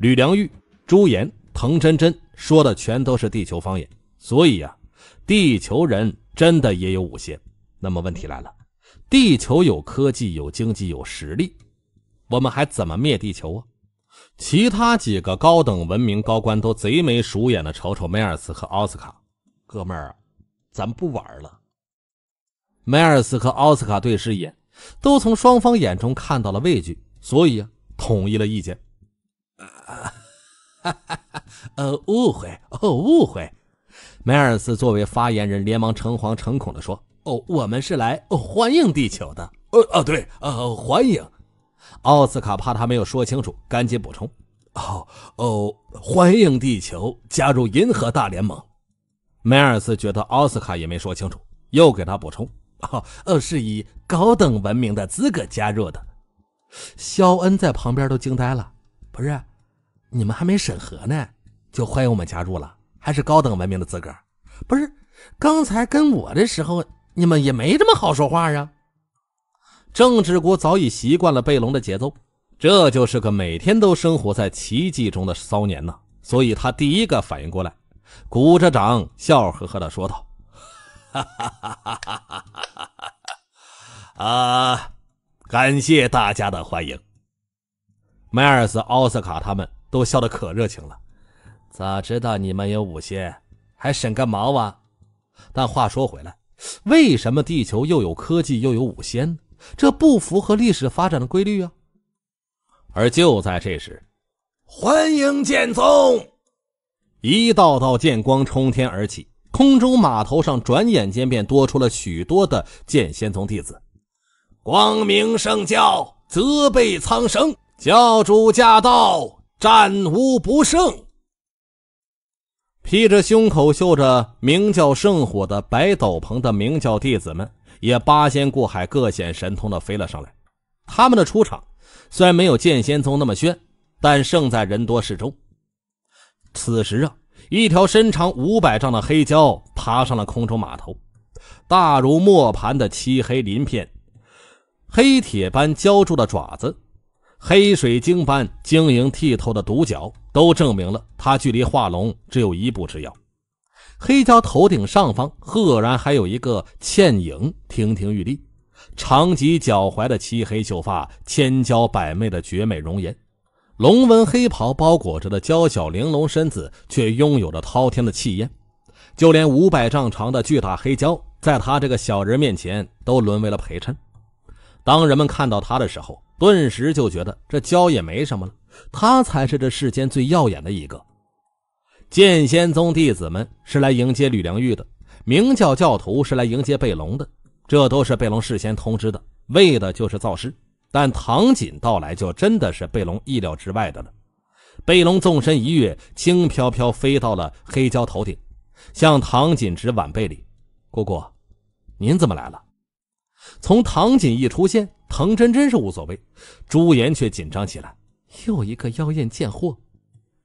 吕良玉、朱岩、滕真真说的全都是地球方言，所以啊，地球人真的也有五仙。那么问题来了，地球有科技、有经济、有实力，我们还怎么灭地球啊？其他几个高等文明高官都贼眉鼠眼的瞅瞅梅尔斯和奥斯卡，哥们儿，咱不玩了。梅尔斯和奥斯卡对视一眼，都从双方眼中看到了畏惧，所以啊，统一了意见。啊哈，呃，误会哦，误会。梅尔斯作为发言人，连忙诚惶诚恐地说：“哦，我们是来欢迎地球的。”呃啊，对，呃，欢迎。奥斯卡怕他没有说清楚，赶紧补充：“哦哦，欢迎地球加入银河大联盟。”梅尔斯觉得奥斯卡也没说清楚，又给他补充：“哦，是以高等文明的资格加入的。”肖恩在旁边都惊呆了，不是？你们还没审核呢，就欢迎我们加入了，还是高等文明的资格？不是，刚才跟我的时候，你们也没这么好说话呀。政治国早已习惯了贝隆的节奏，这就是个每天都生活在奇迹中的骚年呐，所以他第一个反应过来，鼓着掌，笑呵呵的说道：“哈哈哈哈哈啊，感谢大家的欢迎，迈尔斯、奥斯卡他们。”都笑得可热情了，早知道你们有五仙，还审个毛啊！但话说回来，为什么地球又有科技又有五仙？这不符合历史发展的规律啊！而就在这时，欢迎剑宗！一道道剑光冲天而起，空中码头上转眼间便多出了许多的剑仙宗弟子。光明圣教责备苍生，教主驾到！战无不胜。披着胸口绣着“明教圣火”的白斗篷的明教弟子们，也八仙过海，各显神通的飞了上来。他们的出场虽然没有剑仙宗那么炫，但胜在人多势众。此时啊，一条身长五百丈的黑蛟爬上了空中码头，大如磨盘的漆黑鳞片，黑铁般浇铸的爪子。黑水晶般晶莹剔透的独角，都证明了他距离化龙只有一步之遥。黑蛟头顶上方，赫然还有一个倩影，亭亭玉立，长及脚踝的漆黑秀发，千娇百媚的绝美容颜，龙纹黑袍包裹着的娇小玲珑身子，却拥有着滔天的气焰。就连五百丈长的巨大黑蛟，在他这个小人面前都沦为了陪衬。当人们看到他的时候，顿时就觉得这焦也没什么了，他才是这世间最耀眼的一个。剑仙宗弟子们是来迎接吕良玉的，明教教徒是来迎接贝龙的，这都是贝龙事先通知的，为的就是造势。但唐锦到来，就真的是贝龙意料之外的了。贝龙纵身一跃，轻飘飘飞到了黑蛟头顶，向唐锦直晚辈礼：“姑姑，您怎么来了？”从唐锦一出现。唐真真是无所谓，朱颜却紧张起来。又一个妖艳贱货。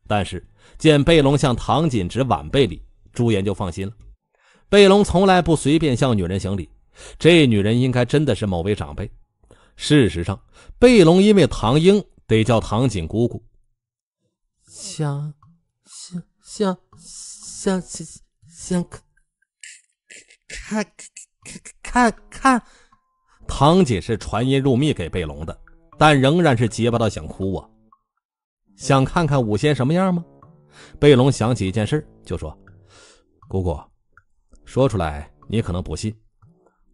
但是见贝龙向唐锦植晚辈礼，朱颜就放心了。贝龙从来不随便向女人行礼，这女人应该真的是某位长辈。事实上，贝龙因为唐英得叫唐锦姑姑。想，想，想，想，想，看，看，看，看，看，看，看。唐姐是传音入密给贝龙的，但仍然是结巴到想哭啊！想看看五仙什么样吗？贝龙想起一件事，就说：“姑姑，说出来你可能不信，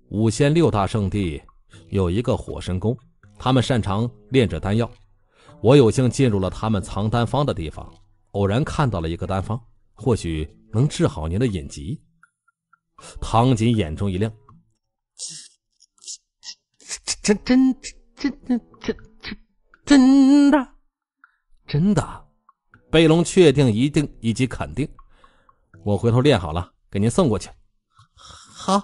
五仙六大圣地有一个火神宫，他们擅长炼制丹药。我有幸进入了他们藏丹方的地方，偶然看到了一个丹方，或许能治好您的眼疾。”唐姐眼中一亮。真真真真真真真真的真的，贝隆确定一定以及肯定，我回头练好了给您送过去。好，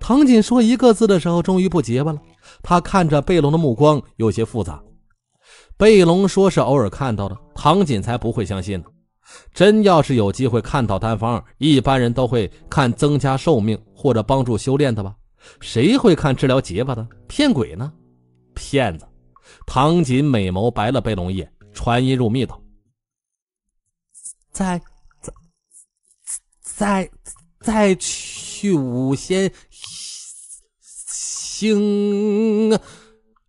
唐锦说一个字的时候终于不结巴了。他看着贝隆的目光有些复杂。贝隆说是偶尔看到的，唐锦才不会相信呢。真要是有机会看到丹方，一般人都会看增加寿命或者帮助修炼的吧。谁会看治疗结巴的骗鬼呢？骗子！唐锦美眸白了贝龙一眼，传音入密道：“再再再再去五仙星，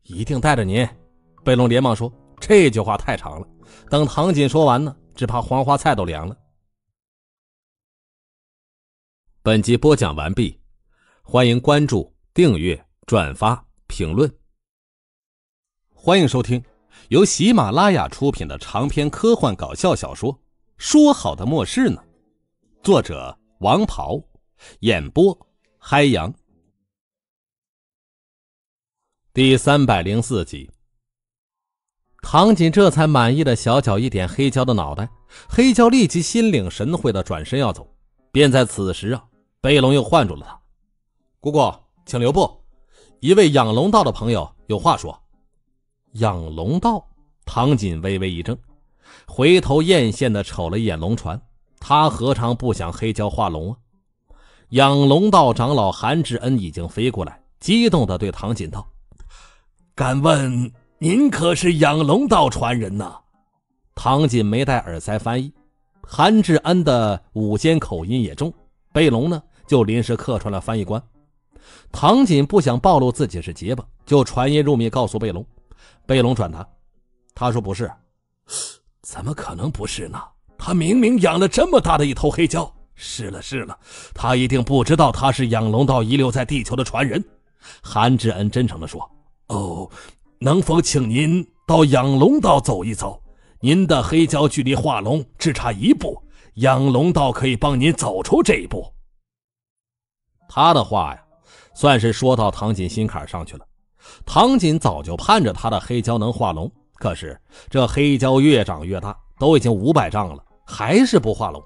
一定带着您。”贝龙连忙说：“这句话太长了，等唐锦说完呢，只怕黄花菜都凉了。”本集播讲完毕。欢迎关注、订阅、转发、评论。欢迎收听由喜马拉雅出品的长篇科幻搞笑小说《说好的末世呢》，作者：王袍，演播：嗨阳。第三百零四集，唐锦这才满意的小脚一点，黑胶的脑袋，黑胶立即心领神会的转身要走，便在此时啊，贝龙又唤住了他。姑姑，请留步！一位养龙道的朋友有话说。养龙道，唐锦微微一怔，回头艳羡的瞅了一眼龙船。他何尝不想黑蛟化龙啊？养龙道长老韩志恩已经飞过来，激动的对唐锦道：“敢问您可是养龙道传人呐？”唐锦没戴耳塞翻译，韩志恩的午间口音也重，贝龙呢就临时客串了翻译官。唐锦不想暴露自己是结巴，就传音入密告诉贝龙，贝龙转达，他说不是，怎么可能不是呢？他明明养了这么大的一头黑蛟，是了是了，他一定不知道他是养龙道遗留在地球的传人。韩志恩真诚地说：“哦，能否请您到养龙道走一走？您的黑蛟距离化龙只差一步，养龙道可以帮您走出这一步。”他的话呀。算是说到唐锦心坎上去了。唐锦早就盼着他的黑胶能化龙，可是这黑胶越长越大，都已经五百丈了，还是不化龙。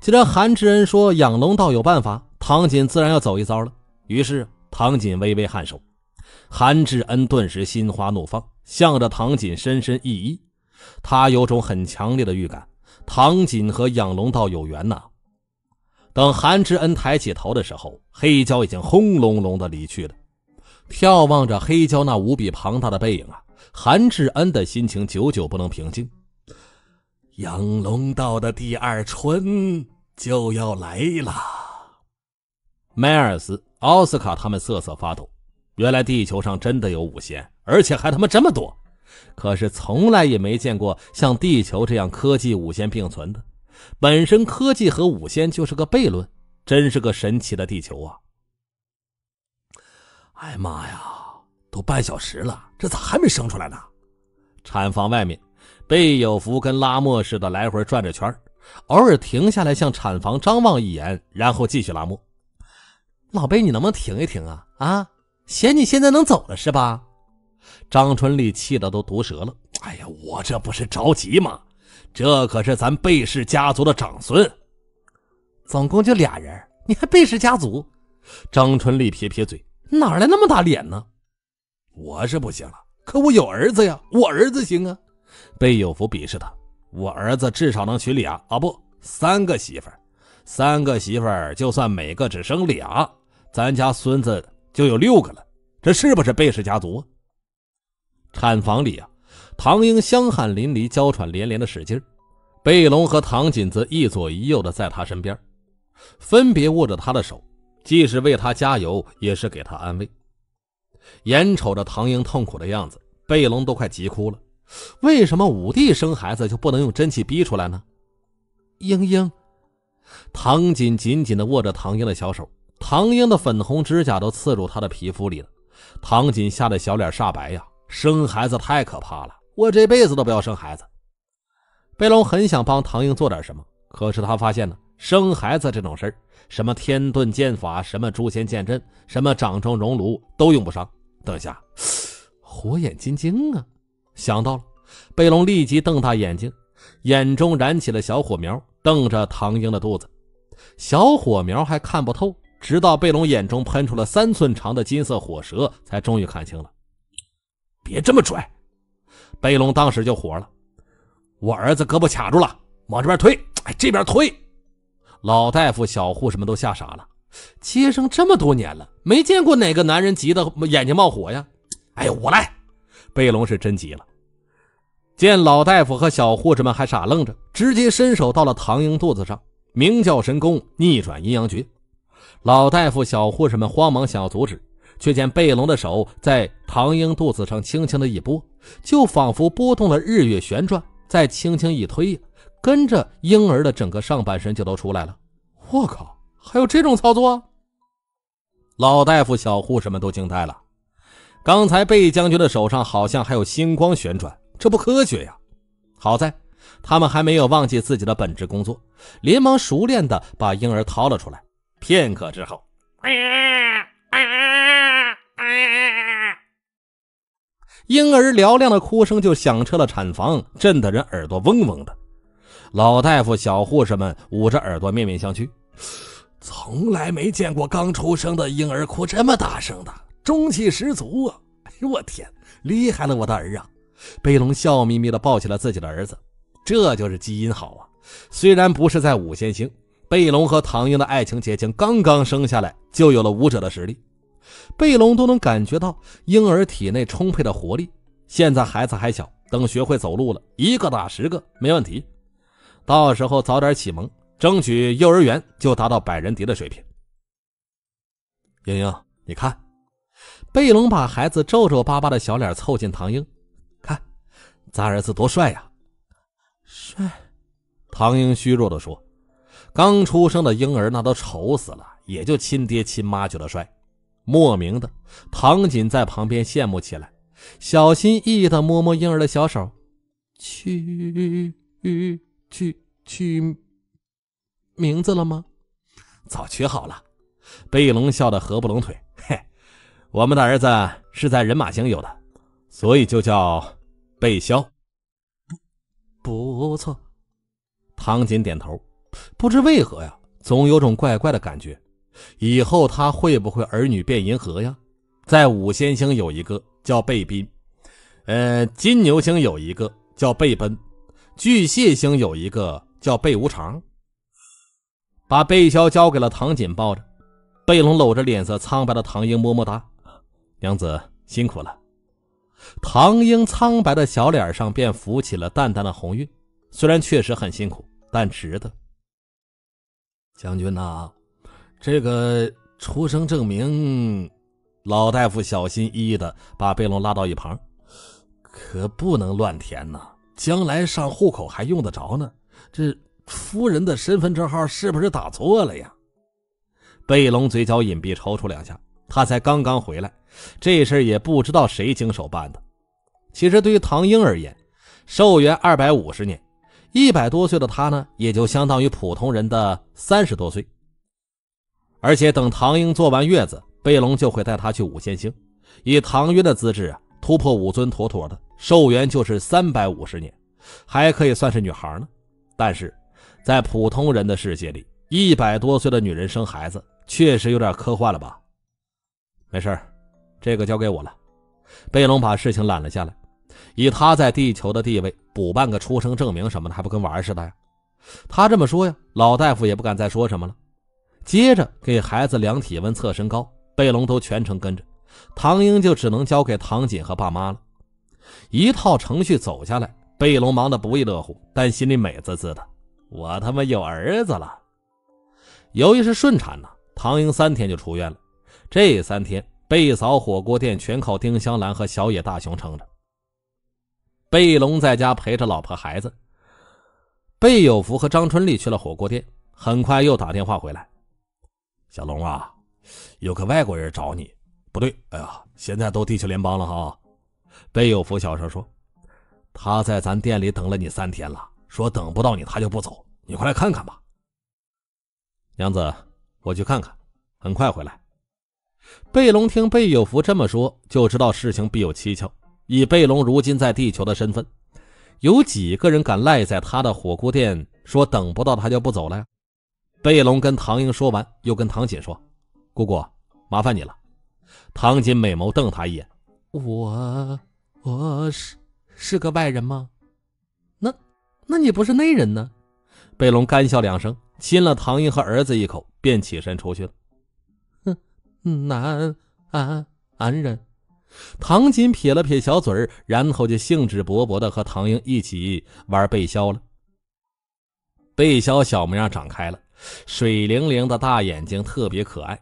既然韩志恩说养龙道有办法，唐锦自然要走一遭了。于是唐锦微微颔首，韩志恩顿时心花怒放，向着唐锦深深一揖。他有种很强烈的预感，唐锦和养龙道有缘呐。等韩之恩抬起头的时候，黑胶已经轰隆隆的离去了。眺望着黑胶那无比庞大的背影啊，韩志恩的心情久久不能平静。养龙道的第二春就要来了。迈尔斯、奥斯卡他们瑟瑟发抖。原来地球上真的有五仙，而且还他妈这么多。可是从来也没见过像地球这样科技五仙并存的。本身科技和五仙就是个悖论，真是个神奇的地球啊！哎妈呀，都半小时了，这咋还没生出来呢？产房外面，贝有福跟拉磨似的来回转着圈，偶尔停下来向产房张望一眼，然后继续拉磨。老贝，你能不能停一停啊？啊，嫌你现在能走了是吧？张春丽气的都毒舌了。哎呀，我这不是着急吗？这可是咱贝氏家族的长孙，总共就俩人，你还贝氏家族？张春丽撇撇嘴，哪来那么大脸呢？我是不行了，可我有儿子呀，我儿子行啊。贝有福鄙视他，我儿子至少能娶俩啊，不，三个媳妇儿。三个媳妇儿，就算每个只生俩，咱家孙子就有六个了。这是不是贝氏家族？产房里啊。唐英香汗淋漓，娇喘连连的使劲儿，贝隆和唐锦则一左一右的在他身边，分别握着他的手，既是为他加油，也是给他安慰。眼瞅着唐英痛苦的样子，贝隆都快急哭了。为什么武帝生孩子就不能用真气逼出来呢？英英，唐锦紧紧的握着唐英的小手，唐英的粉红指甲都刺入她的皮肤里了。唐锦吓得小脸煞白呀，生孩子太可怕了。我这辈子都不要生孩子。贝龙很想帮唐英做点什么，可是他发现呢，生孩子这种事儿，什么天遁剑法，什么诛仙剑阵，什么掌中熔炉都用不上。等一下，火眼金睛啊！想到了，贝龙立即瞪大眼睛，眼中燃起了小火苗，瞪着唐英的肚子。小火苗还看不透，直到贝龙眼中喷出了三寸长的金色火舌，才终于看清了。别这么拽！贝龙当时就火了，我儿子胳膊卡住了，往这边推，哎，这边推！老大夫、小护士们都吓傻了。接生这么多年了，没见过哪个男人急得眼睛冒火呀！哎呀，我来！贝龙是真急了。见老大夫和小护士们还傻愣着，直接伸手到了唐英肚子上，明叫神功逆转阴阳诀。老大夫、小护士们慌忙想要阻止，却见贝龙的手在唐英肚子上轻轻的一拨。就仿佛拨动了日月旋转，再轻轻一推，跟着婴儿的整个上半身就都出来了。我靠，还有这种操作！老大夫、小护士们都惊呆了。刚才贝将军的手上好像还有星光旋转，这不科学呀！好在他们还没有忘记自己的本职工作，连忙熟练地把婴儿掏了出来。片刻之后，婴儿嘹亮的哭声就响彻了产房，震得人耳朵嗡嗡的。老大夫、小护士们捂着耳朵，面面相觑。从来没见过刚出生的婴儿哭这么大声的，中气十足啊！哎呦，我天，厉害了我的儿啊！贝龙笑眯眯地抱起了自己的儿子，这就是基因好啊。虽然不是在五仙星，贝龙和唐英的爱情结晶刚刚生下来就有了武者的实力。贝隆都能感觉到婴儿体内充沛的活力。现在孩子还小，等学会走路了，一个打十个没问题。到时候早点启蒙，争取幼儿园就达到百人敌的水平。英英，你看，贝隆把孩子皱皱巴巴的小脸凑近唐英，看，咱儿子多帅呀！帅。唐英虚弱地说：“刚出生的婴儿那都丑死了，也就亲爹亲妈觉得帅。”莫名的，唐锦在旁边羡慕起来，小心翼翼地摸摸婴儿的小手，取取取名字了吗？早取好了。贝龙笑得合不拢腿，嘿，我们的儿子是在人马星有的，所以就叫贝萧。不错。唐锦点头，不知为何呀，总有种怪怪的感觉。以后他会不会儿女变银河呀？在五仙星有一个叫贝斌，呃，金牛星有一个叫贝奔，巨蟹星有一个叫贝无常，把贝萧交给了唐锦抱着，贝龙搂着脸色苍白的唐英，么么哒，娘子辛苦了。唐英苍白的小脸上便浮起了淡淡的红晕，虽然确实很辛苦，但值得。将军呐。这个出生证明，老大夫小心翼翼的把贝隆拉到一旁，可不能乱填呐，将来上户口还用得着呢。这夫人的身份证号是不是打错了呀？贝隆嘴角隐蔽抽搐两下，他才刚刚回来，这事儿也不知道谁经手办的。其实对于唐英而言，寿元二百五十年，一百多岁的他呢，也就相当于普通人的三十多岁。而且等唐英坐完月子，贝龙就会带她去五仙星，以唐渊的资质啊，突破五尊妥妥的，寿元就是三百五十年，还可以算是女孩呢。但是，在普通人的世界里，一百多岁的女人生孩子，确实有点科幻了吧？没事，这个交给我了。贝龙把事情揽了下来，以他在地球的地位，补办个出生证明什么的，还不跟玩似的呀？他这么说呀，老大夫也不敢再说什么了。接着给孩子量体温、测身高，贝龙都全程跟着，唐英就只能交给唐姐和爸妈了。一套程序走下来，贝龙忙得不亦乐乎，但心里美滋滋的，我他妈有儿子了！由于是顺产呢，唐英三天就出院了。这三天，贝嫂火锅店全靠丁香兰和小野大雄撑着。贝龙在家陪着老婆孩子，贝有福和张春丽去了火锅店，很快又打电话回来。小龙啊，有个外国人找你，不对，哎呀，现在都地球联邦了哈。贝有福小声说：“他在咱店里等了你三天了，说等不到你他就不走，你快来看看吧。”娘子，我去看看，很快回来。贝龙听贝有福这么说，就知道事情必有蹊跷。以贝龙如今在地球的身份，有几个人敢赖在他的火锅店说等不到他就不走了？贝龙跟唐英说完，又跟唐锦说：“姑姑，麻烦你了。”唐锦美眸瞪他一眼：“我，我是是个外人吗？那，那你不是内人呢？”贝龙干笑两声，亲了唐英和儿子一口，便起身出去了。“哼，男安安人。”唐锦撇了撇小嘴然后就兴致勃勃地和唐英一起玩背削了。背削小模样长开了。水灵灵的大眼睛特别可爱，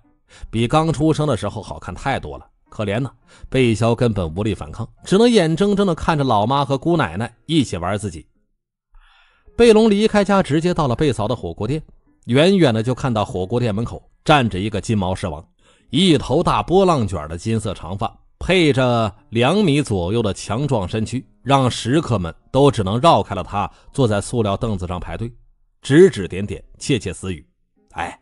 比刚出生的时候好看太多了。可怜呢，贝肖根本无力反抗，只能眼睁睁地看着老妈和姑奶奶一起玩自己。贝龙离开家，直接到了贝嫂的火锅店，远远的就看到火锅店门口站着一个金毛狮王，一头大波浪卷的金色长发，配着两米左右的强壮身躯，让食客们都只能绕开了他，坐在塑料凳子上排队。指指点点，窃窃私语。哎，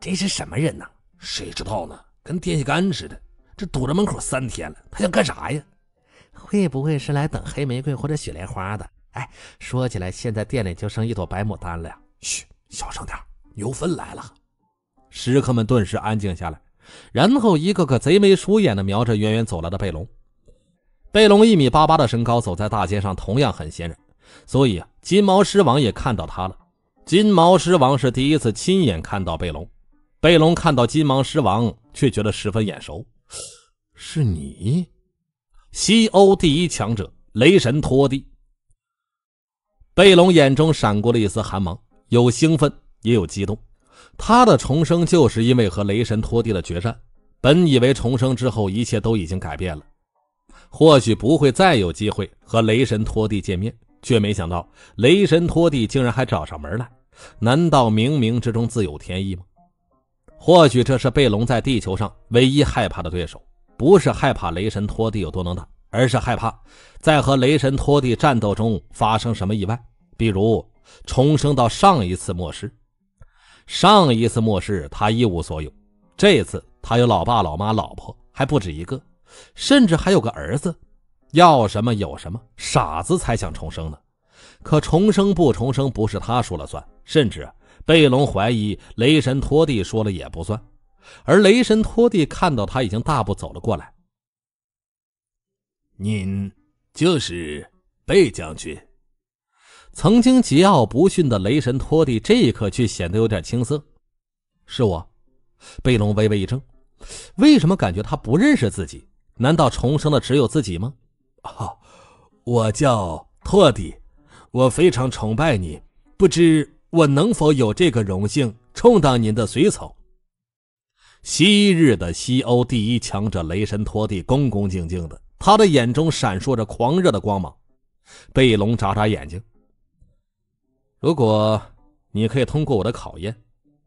这是什么人呢？谁知道呢？跟电线杆似的。这堵着门口三天了，他想干啥呀？会不会是来等黑玫瑰或者雪莲花的？哎，说起来，现在店里就剩一朵白牡丹了。呀。嘘，小声点。牛粪来了。食客们顿时安静下来，然后一个个贼眉鼠眼的瞄着远远走来的贝隆。贝隆一米八八的身高，走在大街上同样很显眼。所以啊，金毛狮王也看到他了。金毛狮王是第一次亲眼看到贝隆，贝隆看到金毛狮王，却觉得十分眼熟。是你，西欧第一强者雷神托蒂。贝隆眼中闪过了一丝寒芒，有兴奋，也有激动。他的重生就是因为和雷神托蒂的决战。本以为重生之后一切都已经改变了，或许不会再有机会和雷神托蒂见面。却没想到，雷神托蒂竟然还找上门来。难道冥冥之中自有天意吗？或许这是贝隆在地球上唯一害怕的对手。不是害怕雷神托蒂有多能打，而是害怕在和雷神托蒂战斗中发生什么意外，比如重生到上一次末世。上一次末世，他一无所有；这次，他有老爸、老妈、老婆，还不止一个，甚至还有个儿子。要什么有什么，傻子才想重生呢。可重生不重生不是他说了算，甚至贝隆怀疑雷神托蒂说了也不算。而雷神托蒂看到他已经大步走了过来，您就是贝将军。曾经桀骜不驯的雷神托蒂，这一刻却显得有点青涩。是我，贝隆微微一怔，为什么感觉他不认识自己？难道重生的只有自己吗？哈，我叫托蒂，我非常崇拜你，不知我能否有这个荣幸充当您的随从？昔日的西欧第一强者雷神托蒂恭恭敬敬的，他的眼中闪烁着狂热的光芒。贝隆眨眨眼睛，如果你可以通过我的考验，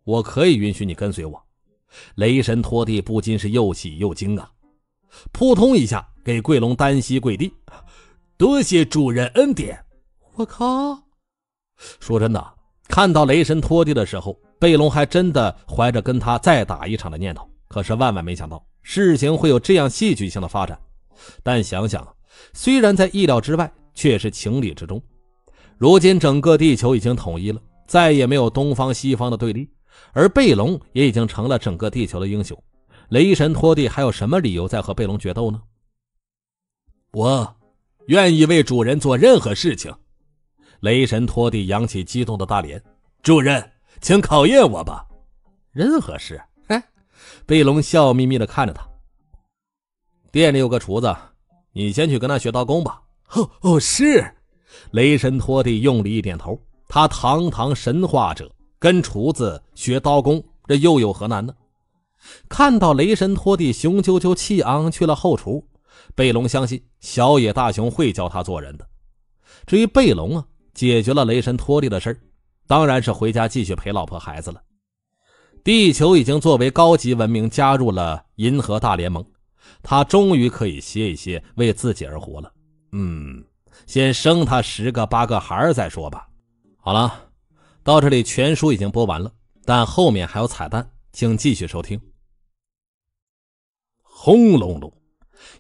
我可以允许你跟随我。雷神托蒂不禁是又喜又惊啊。扑通一下，给贵龙单膝跪地，多谢主人恩典。我靠！说真的，看到雷神拖地的时候，贝龙还真的怀着跟他再打一场的念头。可是万万没想到，事情会有这样戏剧性的发展。但想想，虽然在意料之外，却是情理之中。如今整个地球已经统一了，再也没有东方西方的对立，而贝龙也已经成了整个地球的英雄。雷神托蒂还有什么理由再和贝隆决斗呢？我，愿意为主人做任何事情。雷神托蒂扬起激动的大脸，主人，请考验我吧。任何事，哎。贝隆笑眯眯地看着他。店里有个厨子，你先去跟他学刀工吧。哦哦，是。雷神托蒂用力一点头。他堂堂神话者，跟厨子学刀工，这又有何难呢？看到雷神托蒂雄赳赳气昂昂去了后厨，贝隆相信小野大雄会教他做人的。至于贝隆啊，解决了雷神托蒂的事儿，当然是回家继续陪老婆孩子了。地球已经作为高级文明加入了银河大联盟，他终于可以歇一歇，为自己而活了。嗯，先生他十个八个孩儿再说吧。好了，到这里全书已经播完了，但后面还有彩蛋，请继续收听。轰隆隆！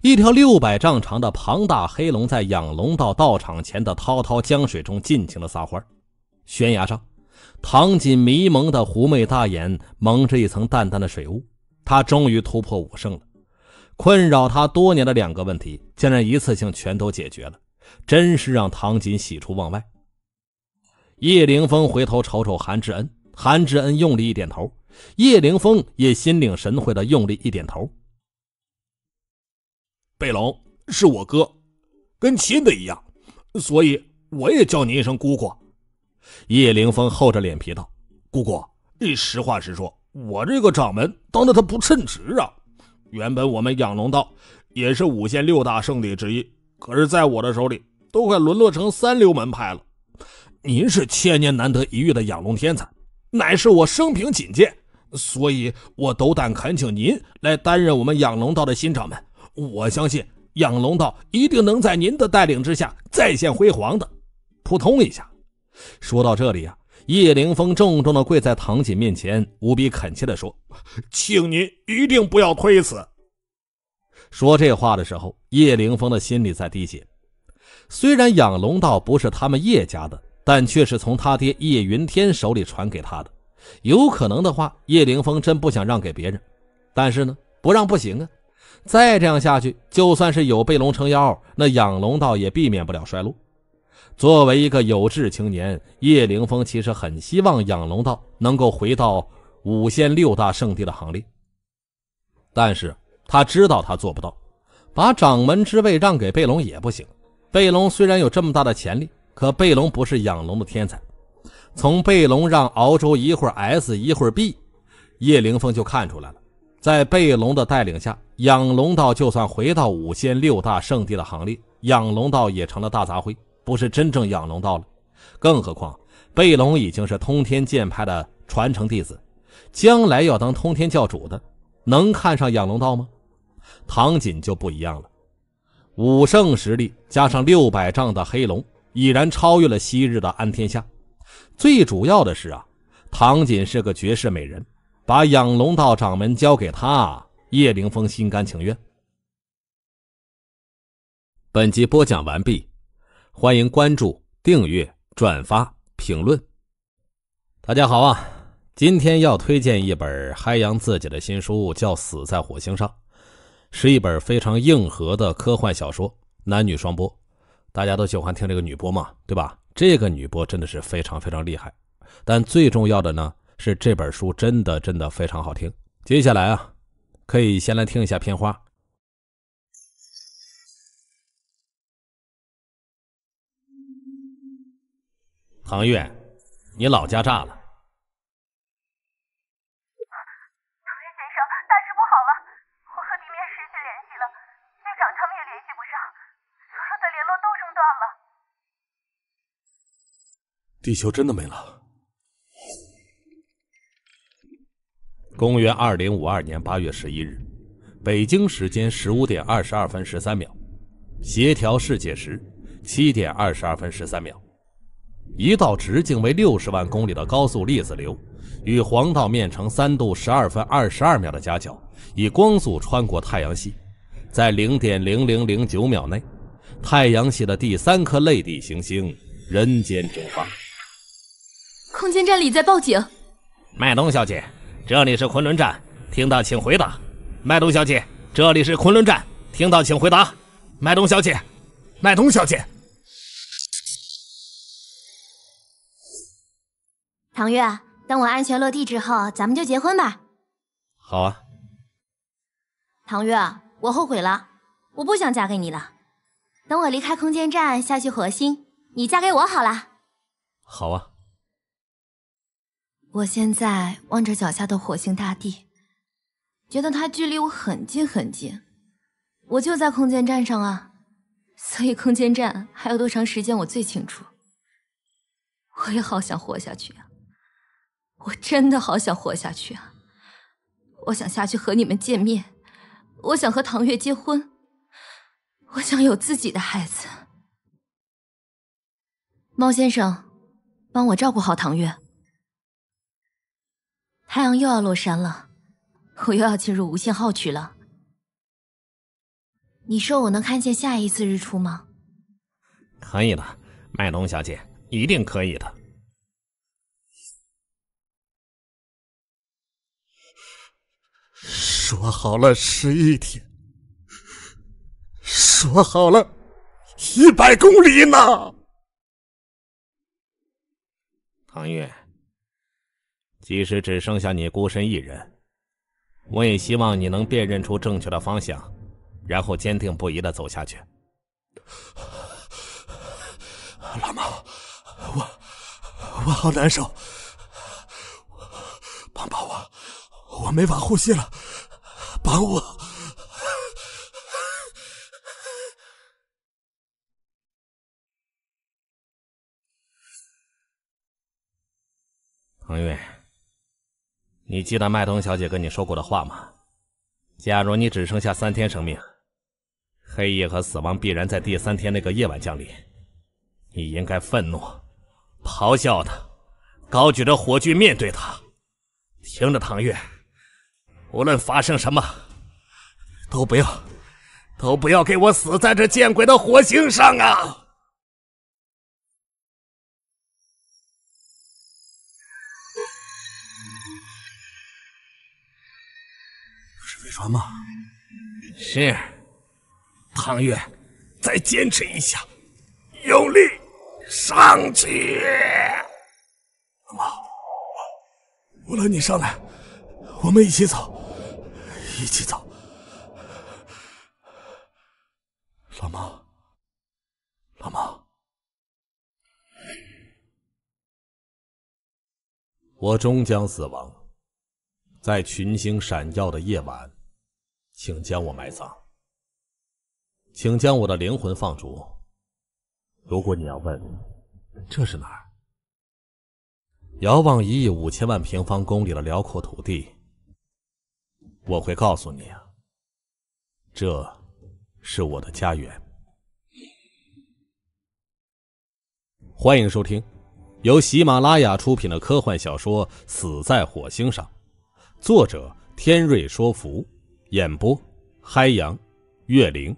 一条六百丈长的庞大黑龙在养龙道道场前的滔滔江水中尽情的撒欢。悬崖上，唐锦迷蒙的狐媚大眼蒙着一层淡淡的水雾。他终于突破武圣了，困扰他多年的两个问题竟然一次性全都解决了，真是让唐锦喜出望外。叶凌峰回头瞅瞅韩之恩，韩之恩用力一点头，叶凌峰也心领神会的用力一点头。贝龙是我哥，跟亲的一样，所以我也叫您一声姑姑。叶凌峰厚着脸皮道：“姑姑，你实话实说，我这个掌门当的他不称职啊。原本我们养龙道也是五仙六大圣地之一，可是，在我的手里，都快沦落成三流门派了。您是千年难得一遇的养龙天才，乃是我生平仅见，所以我斗胆恳请您来担任我们养龙道的新掌门。”我相信养龙道一定能在您的带领之下再现辉煌的。扑通一下，说到这里啊，叶凌峰重重的跪在唐瑾面前，无比恳切的说：“请您一定不要推辞。”说这话的时候，叶凌峰的心里在滴血。虽然养龙道不是他们叶家的，但却是从他爹叶云天手里传给他的。有可能的话，叶凌峰真不想让给别人，但是呢，不让不行啊。再这样下去，就算是有贝龙撑腰，那养龙道也避免不了衰落。作为一个有志青年，叶凌风其实很希望养龙道能够回到五仙六大圣地的行列。但是他知道他做不到，把掌门之位让给贝龙也不行。贝龙虽然有这么大的潜力，可贝龙不是养龙的天才。从贝龙让敖州一会儿 S 一会儿 B，叶凌风就看出来了。在贝龙的带领下，养龙道就算回到五仙六大圣地的行列，养龙道也成了大杂烩，不是真正养龙道了。更何况，贝龙已经是通天剑派的传承弟子，将来要当通天教主的，能看上养龙道吗？唐锦就不一样了，武圣实力加上六百丈的黑龙，已然超越了昔日的安天下。最主要的是啊，唐锦是个绝世美人。把养龙道掌门交给他，叶凌峰心甘情愿。本集播讲完毕，欢迎关注、订阅、转发、评论。大家好啊，今天要推荐一本嗨阳自己的新书，叫《死在火星上》，是一本非常硬核的科幻小说，男女双播，大家都喜欢听这个女播嘛，对吧？这个女播真的是非常非常厉害，但最重要的呢？是这本书真的真的非常好听。接下来啊，可以先来听一下片花。唐月，你老家炸了。唐月先生，大事不好了！我和地面失去联系了，狱长他们也联系不上，所有的联络都中断了。地球真的没了。公元二零五二年八月十一日，北京时间十五点二十二分十三秒，协调世界时七点二十二分十三秒，一道直径为六十万公里的高速粒子流，与黄道面成三度十二分二十二秒的夹角，以光速穿过太阳系，在零点零零零九秒内，太阳系的第三颗类地行星人间蒸发。空间站里在报警，麦冬小姐。这里是昆仑站，听到请回答，麦冬小姐。这里是昆仑站，听到请回答，麦冬小姐，麦冬小姐。唐月，等我安全落地之后，咱们就结婚吧。好啊。唐月，我后悔了，我不想嫁给你了。等我离开空间站下去火星，你嫁给我好了。好啊。我现在望着脚下的火星大地，觉得它距离我很近很近。我就在空间站上啊，所以空间站还有多长时间我最清楚。我也好想活下去啊，我真的好想活下去啊！我想下去和你们见面，我想和唐月结婚，我想有自己的孩子。猫先生，帮我照顾好唐月。太阳又要落山了，我又要进入无限号区了。你说我能看见下一次日出吗？可以的，麦冬小姐，一定可以的。说好了十一天，说好了一百公里呢，唐月。即使只剩下你孤身一人，我也希望你能辨认出正确的方向，然后坚定不移的走下去。老猫，我我好难受，帮帮我，我没法呼吸了，帮我，彭越。你记得麦冬小姐跟你说过的话吗？假如你只剩下三天生命，黑夜和死亡必然在第三天那个夜晚降临。你应该愤怒，咆哮的，高举着火炬面对他。听着，唐月，无论发生什么，都不要，都不要给我死在这见鬼的火星上啊！船吗？是，唐月，再坚持一下，用力上去！老毛，我拉你上来，我们一起走，一起走。老毛，老毛，我终将死亡，在群星闪耀的夜晚。请将我埋葬，请将我的灵魂放逐。如果你要问这是哪儿，遥望一亿五千万平方公里的辽阔土地，我会告诉你啊，这是我的家园。欢迎收听由喜马拉雅出品的科幻小说《死在火星上》，作者天瑞说服。演播，嗨羊，月灵。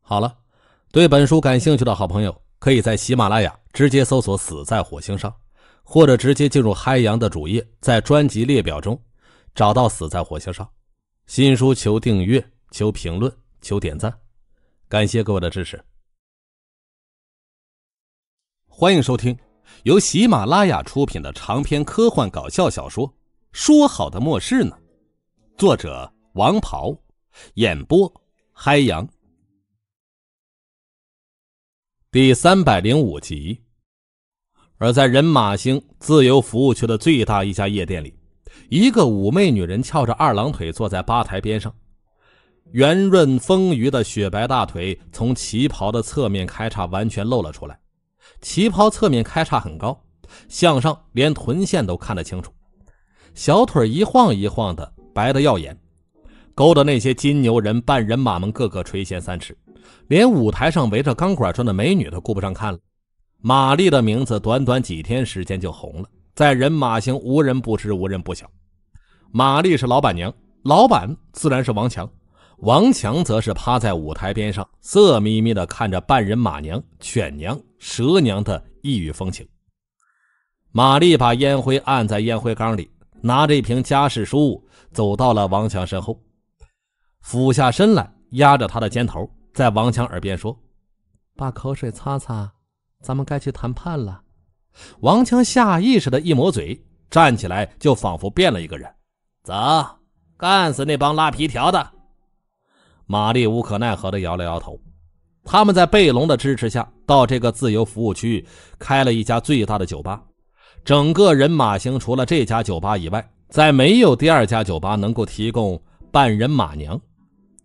好了，对本书感兴趣的好朋友，可以在喜马拉雅直接搜索《死在火星上》，或者直接进入嗨羊的主页，在专辑列表中找到《死在火星上》。新书求订阅，求评论，求点赞，感谢各位的支持。欢迎收听由喜马拉雅出品的长篇科幻搞笑小说《说好的末世呢》，作者。王袍，演播，嗨阳。第三百零五集。而在人马星自由服务区的最大一家夜店里，一个妩媚女人翘着二郎腿坐在吧台边上，圆润丰腴的雪白大腿从旗袍的侧面开叉完全露了出来。旗袍侧面开叉很高，向上连臀线都看得清楚，小腿一晃一晃的，白的耀眼。勾得那些金牛人、半人马们个个垂涎三尺，连舞台上围着钢管转的美女都顾不上看了。玛丽的名字短短几天时间就红了，在人马行无人不知、无人不晓。玛丽是老板娘，老板自然是王强，王强则是趴在舞台边上色眯眯地看着半人马娘、犬娘、蛇娘的异域风情。玛丽把烟灰按在烟灰缸里，拿着一瓶加湿书走到了王强身后。俯下身来，压着他的肩头，在王强耳边说：“把口水擦擦，咱们该去谈判了。”王强下意识的一抹嘴，站起来就仿佛变了一个人。走，干死那帮拉皮条的！玛丽无可奈何的摇了摇头。他们在贝隆的支持下，到这个自由服务区开了一家最大的酒吧。整个人马行除了这家酒吧以外，在没有第二家酒吧能够提供。半人马娘，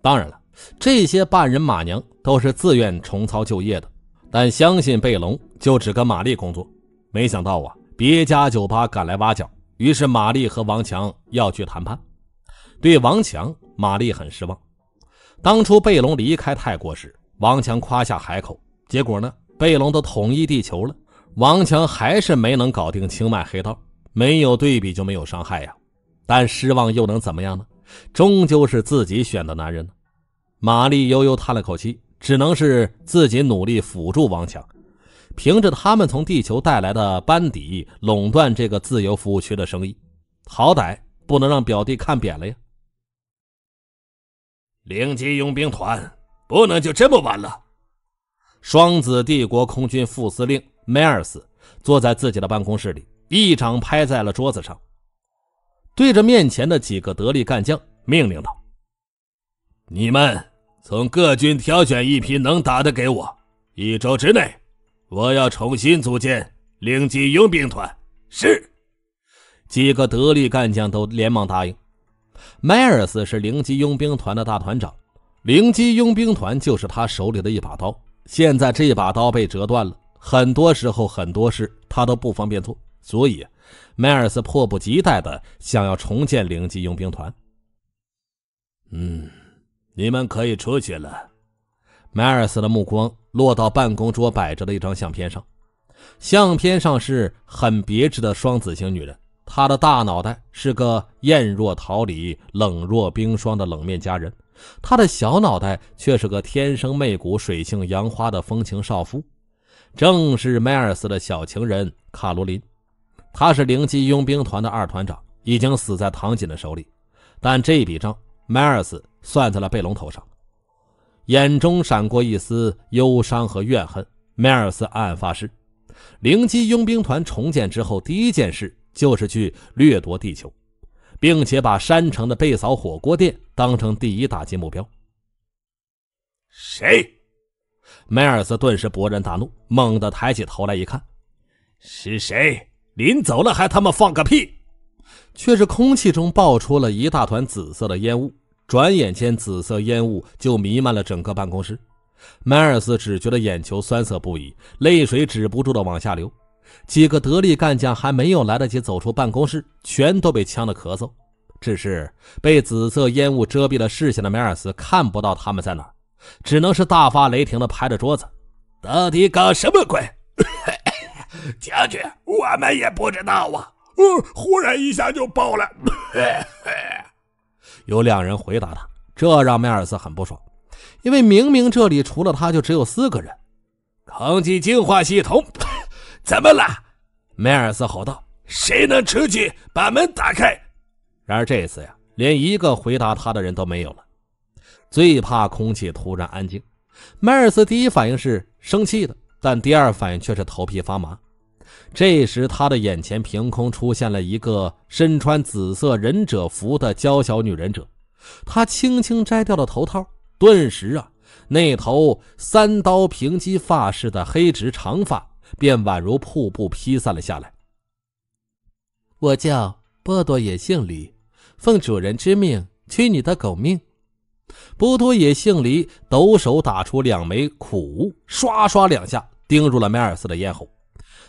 当然了，这些半人马娘都是自愿重操旧业的。但相信贝隆就只跟玛丽工作，没想到啊，别家酒吧赶来挖角，于是玛丽和王强要去谈判。对王强，玛丽很失望。当初贝隆离开泰国时，王强夸下海口，结果呢，贝隆都统一地球了，王强还是没能搞定清迈黑道。没有对比就没有伤害呀，但失望又能怎么样呢？终究是自己选的男人，玛丽悠悠叹了口气，只能是自己努力辅助王强，凭着他们从地球带来的班底垄断这个自由服务区的生意，好歹不能让表弟看扁了呀。灵级佣兵团不能就这么完了。双子帝国空军副司令梅尔斯坐在自己的办公室里，一掌拍在了桌子上。对着面前的几个得力干将命令道：“你们从各军挑选一批能打的给我，一周之内，我要重新组建灵级佣兵团。”是，几个得力干将都连忙答应。迈尔斯是灵级佣兵团的大团长，灵级佣兵团就是他手里的一把刀。现在这把刀被折断了，很多时候很多事他都不方便做，所以。迈尔斯迫不及待的想要重建顶级佣兵团。嗯，你们可以出去了。迈尔斯的目光落到办公桌摆着的一张相片上，相片上是很别致的双子型女人。她的大脑袋是个艳若桃李、冷若冰霜的冷面佳人，他的小脑袋却是个天生媚骨、水性杨花的风情少妇，正是迈尔斯的小情人卡罗琳。他是灵机佣兵团的二团长，已经死在唐锦的手里，但这一笔账，迈尔斯算在了贝龙头上，眼中闪过一丝忧伤和怨恨。迈尔斯暗暗发誓，灵机佣兵团重建之后，第一件事就是去掠夺地球，并且把山城的贝嫂火锅店当成第一打击目标。谁？迈尔斯顿时勃然大怒，猛地抬起头来一看，是谁？临走了还他妈放个屁，却是空气中爆出了一大团紫色的烟雾，转眼间紫色烟雾就弥漫了整个办公室。迈尔斯只觉得眼球酸涩不已，泪水止不住的往下流。几个得力干将还没有来得及走出办公室，全都被呛得咳嗽。只是被紫色烟雾遮蔽了视线的迈尔斯看不到他们在哪，只能是大发雷霆的拍着桌子：“到底搞什么鬼？” 将军，我们也不知道啊！嗯，忽然一下就爆了。有两人回答他，这让梅尔斯很不爽，因为明明这里除了他就只有四个人。空气净化系统 怎么了？梅尔斯吼道：“谁能出去把门打开？”然而这次呀，连一个回答他的人都没有了。最怕空气突然安静，迈尔斯第一反应是生气的，但第二反应却是头皮发麻。这时，他的眼前凭空出现了一个身穿紫色忍者服的娇小女忍者。她轻轻摘掉了头套，顿时啊，那头三刀平击发式的黑直长发便宛如瀑布披散了下来。我叫波多野幸里，奉主人之命取你的狗命。波多野幸里抖手打出两枚苦雾，刷刷两下钉入了梅尔斯的咽喉。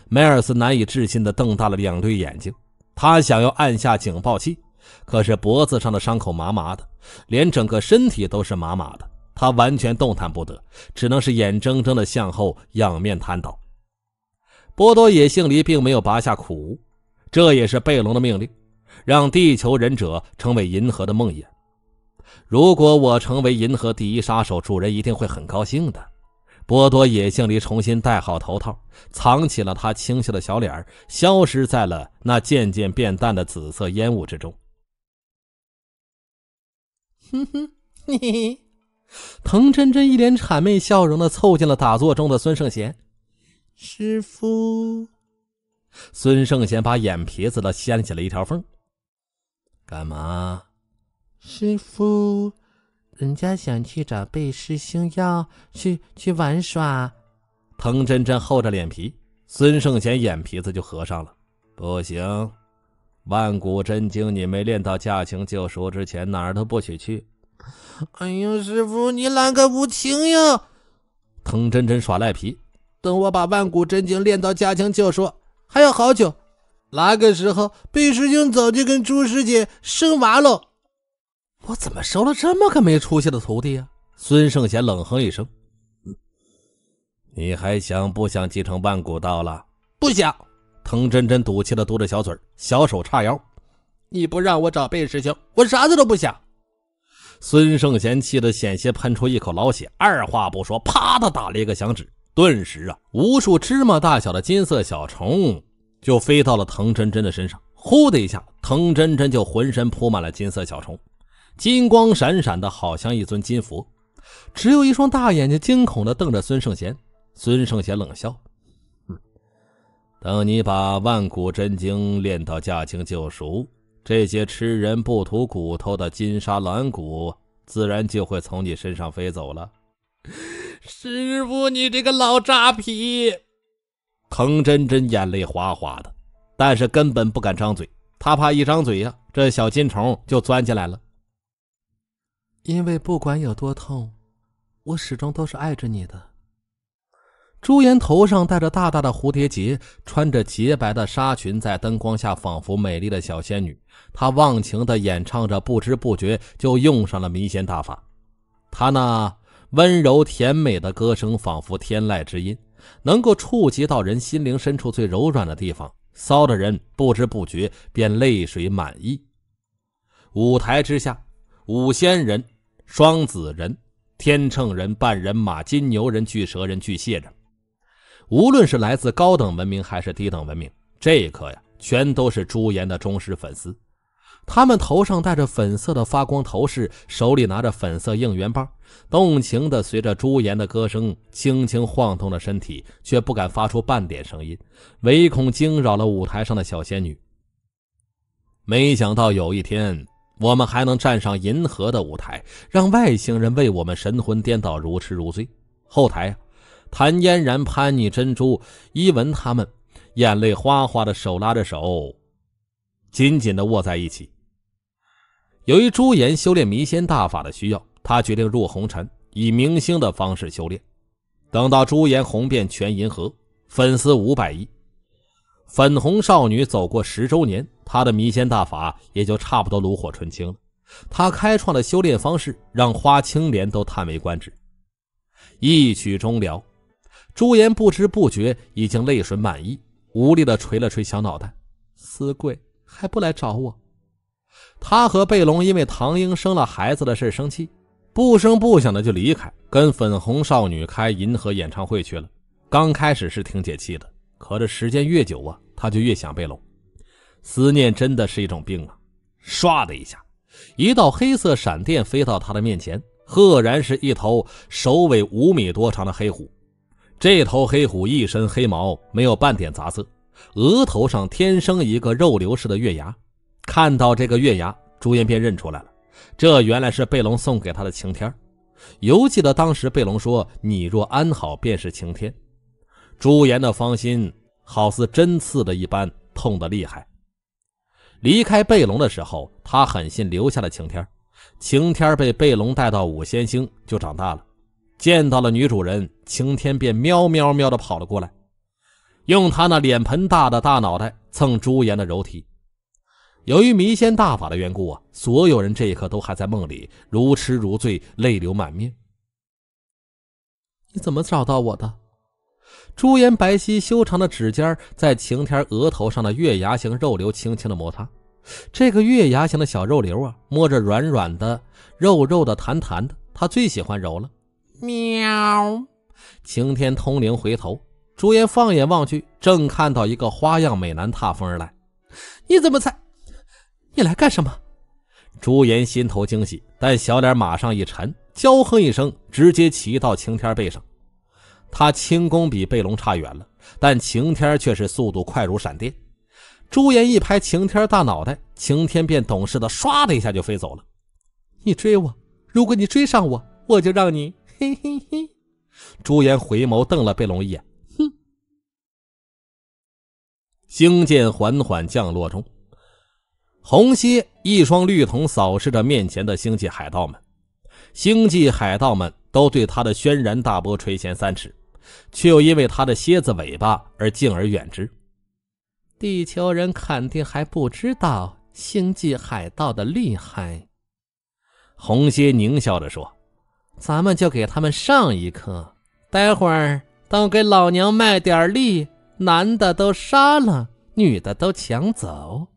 梅尔斯难以置信地瞪大了两对眼睛，他想要按下警报器，可是脖子上的伤口麻麻的，连整个身体都是麻麻的，他完全动弹不得，只能是眼睁睁地向后仰面瘫倒。波多野杏梨并没有拔下苦，这也是贝隆的命令，让地球忍者成为银河的梦魇。如果我成为银河第一杀手，主人一定会很高兴的。波多野杏梨重新戴好头套，藏起了她清秀的小脸消失在了那渐渐变淡的紫色烟雾之中。哼哼，嘿嘿，唐真真一脸谄媚笑容的凑近了打坐中的孙胜贤，师傅。孙胜贤把眼皮子都掀起了一条缝，干嘛？师傅。人家想去找贝师兄要去去玩耍，滕真真厚着脸皮，孙圣贤眼皮子就合上了。不行，万古真经你没练到驾轻就熟之前，哪儿都不许去。哎呦，师傅你啷个无情呀？滕真真耍赖皮，等我把万古真经练到驾轻就熟，还要好久。那个时候，贝师兄早就跟朱师姐生娃喽。我怎么收了这么个没出息的徒弟呀？孙胜贤冷哼一声：“你还想不想继承万古道了？”不想。滕真真赌气的嘟着小嘴小手叉腰：“你不让我找贝师兄，我啥子都不想。”孙胜贤气的险些喷出一口老血，二话不说，啪的打了一个响指，顿时啊，无数芝麻大小的金色小虫就飞到了滕真真的身上，呼的一下，滕真真就浑身铺满了金色小虫。金光闪闪的，好像一尊金佛，只有一双大眼睛惊恐的瞪着孙胜贤。孙胜贤冷笑：“等你把万古真经练到驾轻就熟，这些吃人不吐骨头的金沙蓝骨自然就会从你身上飞走了。”师傅，你这个老渣皮！彭真真眼泪哗哗的，但是根本不敢张嘴，他怕一张嘴呀，这小金虫就钻进来了。因为不管有多痛，我始终都是爱着你的。朱颜头上戴着大大的蝴蝶结，穿着洁白的纱裙，在灯光下仿佛美丽的小仙女。她忘情地演唱着，不知不觉就用上了迷仙大法。她那温柔甜美的歌声，仿佛天籁之音，能够触及到人心灵深处最柔软的地方，骚的人不知不觉便泪水满溢。舞台之下，五仙人。双子人、天秤人、半人马、金牛人、巨蛇人、巨蟹人，无论是来自高等文明还是低等文明，这一刻呀，全都是朱颜的忠实粉丝。他们头上戴着粉色的发光头饰，手里拿着粉色应援棒，动情地随着朱颜的歌声轻轻晃动着身体，却不敢发出半点声音，唯恐惊扰了舞台上的小仙女。没想到有一天。我们还能站上银河的舞台，让外星人为我们神魂颠倒、如痴如醉。后台，谭嫣然、潘妮、珍珠、伊文他们，眼泪哗哗的，手拉着手，紧紧的握在一起。由于朱颜修炼迷仙大法的需要，他决定入红尘，以明星的方式修炼。等到朱颜红遍全银河，粉丝五百亿，粉红少女走过十周年。他的迷仙大法也就差不多炉火纯青了。他开创的修炼方式让花青莲都叹为观止。一曲终了，朱颜不知不觉已经泪水满溢，无力地捶了捶小脑袋。死鬼还不来找我！他和贝龙因为唐英生了孩子的事生气，不声不响的就离开，跟粉红少女开银河演唱会去了。刚开始是挺解气的，可这时间越久啊，他就越想贝龙。思念真的是一种病啊！唰的一下，一道黑色闪电飞到他的面前，赫然是一头首尾五米多长的黑虎。这头黑虎一身黑毛，没有半点杂色，额头上天生一个肉瘤似的月牙。看到这个月牙，朱颜便认出来了，这原来是贝龙送给他的晴天犹记得当时贝龙说：“你若安好，便是晴天。”朱颜的芳心好似针刺的一般，痛得厉害。离开贝隆的时候，他狠心留下了晴天。晴天被贝隆带到五仙星就长大了，见到了女主人，晴天便喵喵喵地跑了过来，用他那脸盆大的大脑袋蹭朱颜的肉体。由于迷仙大法的缘故啊，所有人这一刻都还在梦里，如痴如醉，泪流满面。你怎么找到我的？朱颜白皙修长的指尖在晴天额头上的月牙形肉瘤轻轻的摩擦，这个月牙形的小肉瘤啊，摸着软软的、肉肉的、弹弹的，他最喜欢揉了。喵！晴天通灵回头，朱颜放眼望去，正看到一个花样美男踏风而来。你怎么才？你来干什么？朱颜心头惊喜，但小脸马上一沉，娇哼一声，直接骑到晴天背上。他轻功比贝龙差远了，但晴天却是速度快如闪电。朱颜一拍晴天大脑袋，晴天便懂事的唰的一下就飞走了。你追我，如果你追上我，我就让你嘿嘿嘿。朱颜回眸瞪了贝龙一眼，哼。星舰缓缓降落中，红蝎一双绿瞳扫视着面前的星际海盗们，星际海盗们都对他的轩然大波垂涎三尺。却又因为他的蝎子尾巴而敬而远之。地球人肯定还不知道星际海盗的厉害。红蝎狞笑着说：“咱们就给他们上一课。待会儿都给老娘卖点力，男的都杀了，女的都抢走。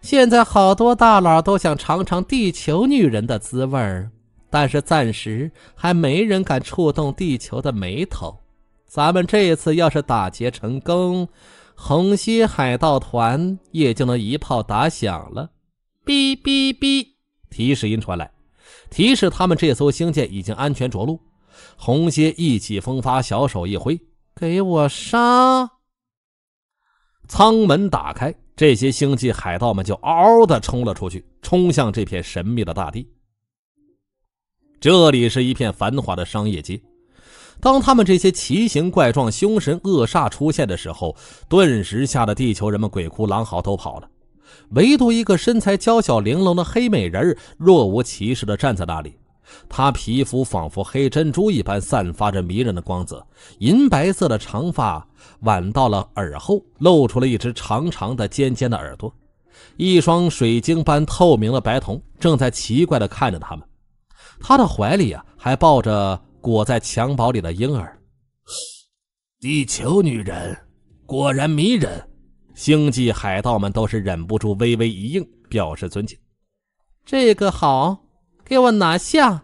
现在好多大佬都想尝尝地球女人的滋味儿。”但是暂时还没人敢触动地球的眉头。咱们这次要是打劫成功，红蝎海盗团也就能一炮打响了。哔哔哔，提示音传来，提示他们这艘星舰已经安全着陆。红蝎意气风发，小手一挥，给我杀！舱门打开，这些星际海盗们就嗷嗷的冲了出去，冲向这片神秘的大地。这里是一片繁华的商业街。当他们这些奇形怪状、凶神恶煞出现的时候，顿时吓得地球人们鬼哭狼嚎，都跑了。唯独一个身材娇小玲珑的黑美人儿若无其事地站在那里。她皮肤仿佛黑珍珠一般，散发着迷人的光泽。银白色的长发挽到了耳后，露出了一只长长的、尖尖的耳朵。一双水晶般透明的白瞳正在奇怪地看着他们。他的怀里啊还抱着裹在襁褓里的婴儿。地球女人果然迷人，星际海盗们都是忍不住微微一应，表示尊敬。这个好，给我拿下！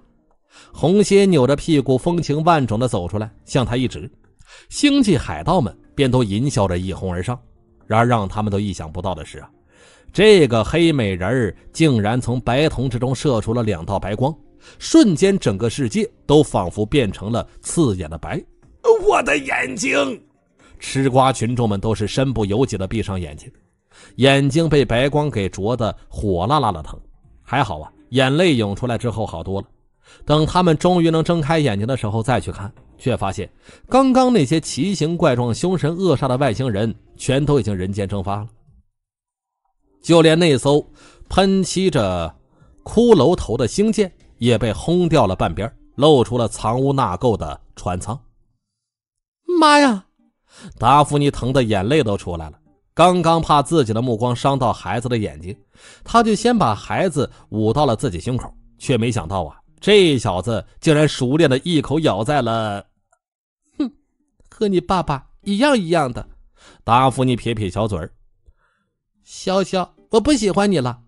红蝎扭着屁股，风情万种的走出来，向他一指，星际海盗们便都淫笑着一哄而上。然而让他们都意想不到的是啊，这个黑美人竟然从白瞳之中射出了两道白光。瞬间，整个世界都仿佛变成了刺眼的白。我的眼睛，吃瓜群众们都是身不由己的闭上眼睛，眼睛被白光给灼得火辣辣的疼。还好啊，眼泪涌出来之后好多了。等他们终于能睁开眼睛的时候，再去看，却发现刚刚那些奇形怪状、凶神恶煞的外星人全都已经人间蒸发了。就连那艘喷漆着骷髅头的星舰。也被轰掉了半边，露出了藏污纳垢的船舱。妈呀！达芙妮疼得眼泪都出来了。刚刚怕自己的目光伤到孩子的眼睛，他就先把孩子捂到了自己胸口，却没想到啊，这小子竟然熟练的一口咬在了。哼，和你爸爸一样一样的。达芙妮撇撇小嘴儿，潇潇，我不喜欢你了。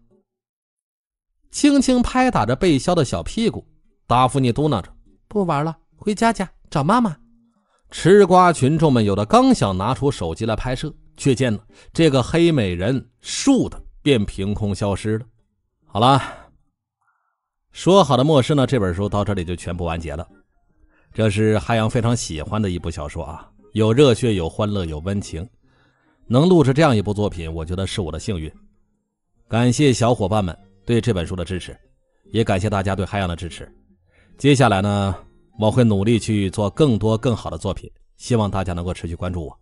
轻轻拍打着贝肖的小屁股，达芙妮嘟囔着：“不玩了，回家家找妈妈。”吃瓜群众们有的刚想拿出手机来拍摄，却见了这个黑美人，竖的便凭空消失了。好了，说好的末世呢？这本书到这里就全部完结了。这是汉阳非常喜欢的一部小说啊，有热血，有欢乐，有温情。能录制这样一部作品，我觉得是我的幸运。感谢小伙伴们。对这本书的支持，也感谢大家对海洋的支持。接下来呢，我会努力去做更多更好的作品，希望大家能够持续关注我。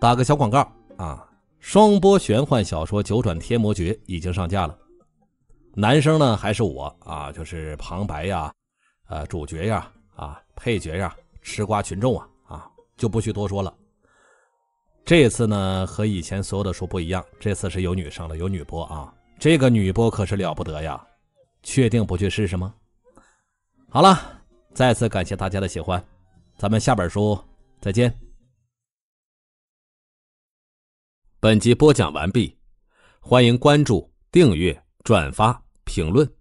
打个小广告啊，双播玄幻小说《九转天魔诀》已经上架了。男生呢还是我啊，就是旁白呀，呃，主角呀，啊，配角呀，吃瓜群众啊，啊，就不去多说了。这次呢和以前所有的书不一样，这次是有女生了，有女播啊。这个女播可是了不得呀，确定不去试试吗？好了，再次感谢大家的喜欢，咱们下本书再见。本集播讲完毕，欢迎关注、订阅、转发、评论。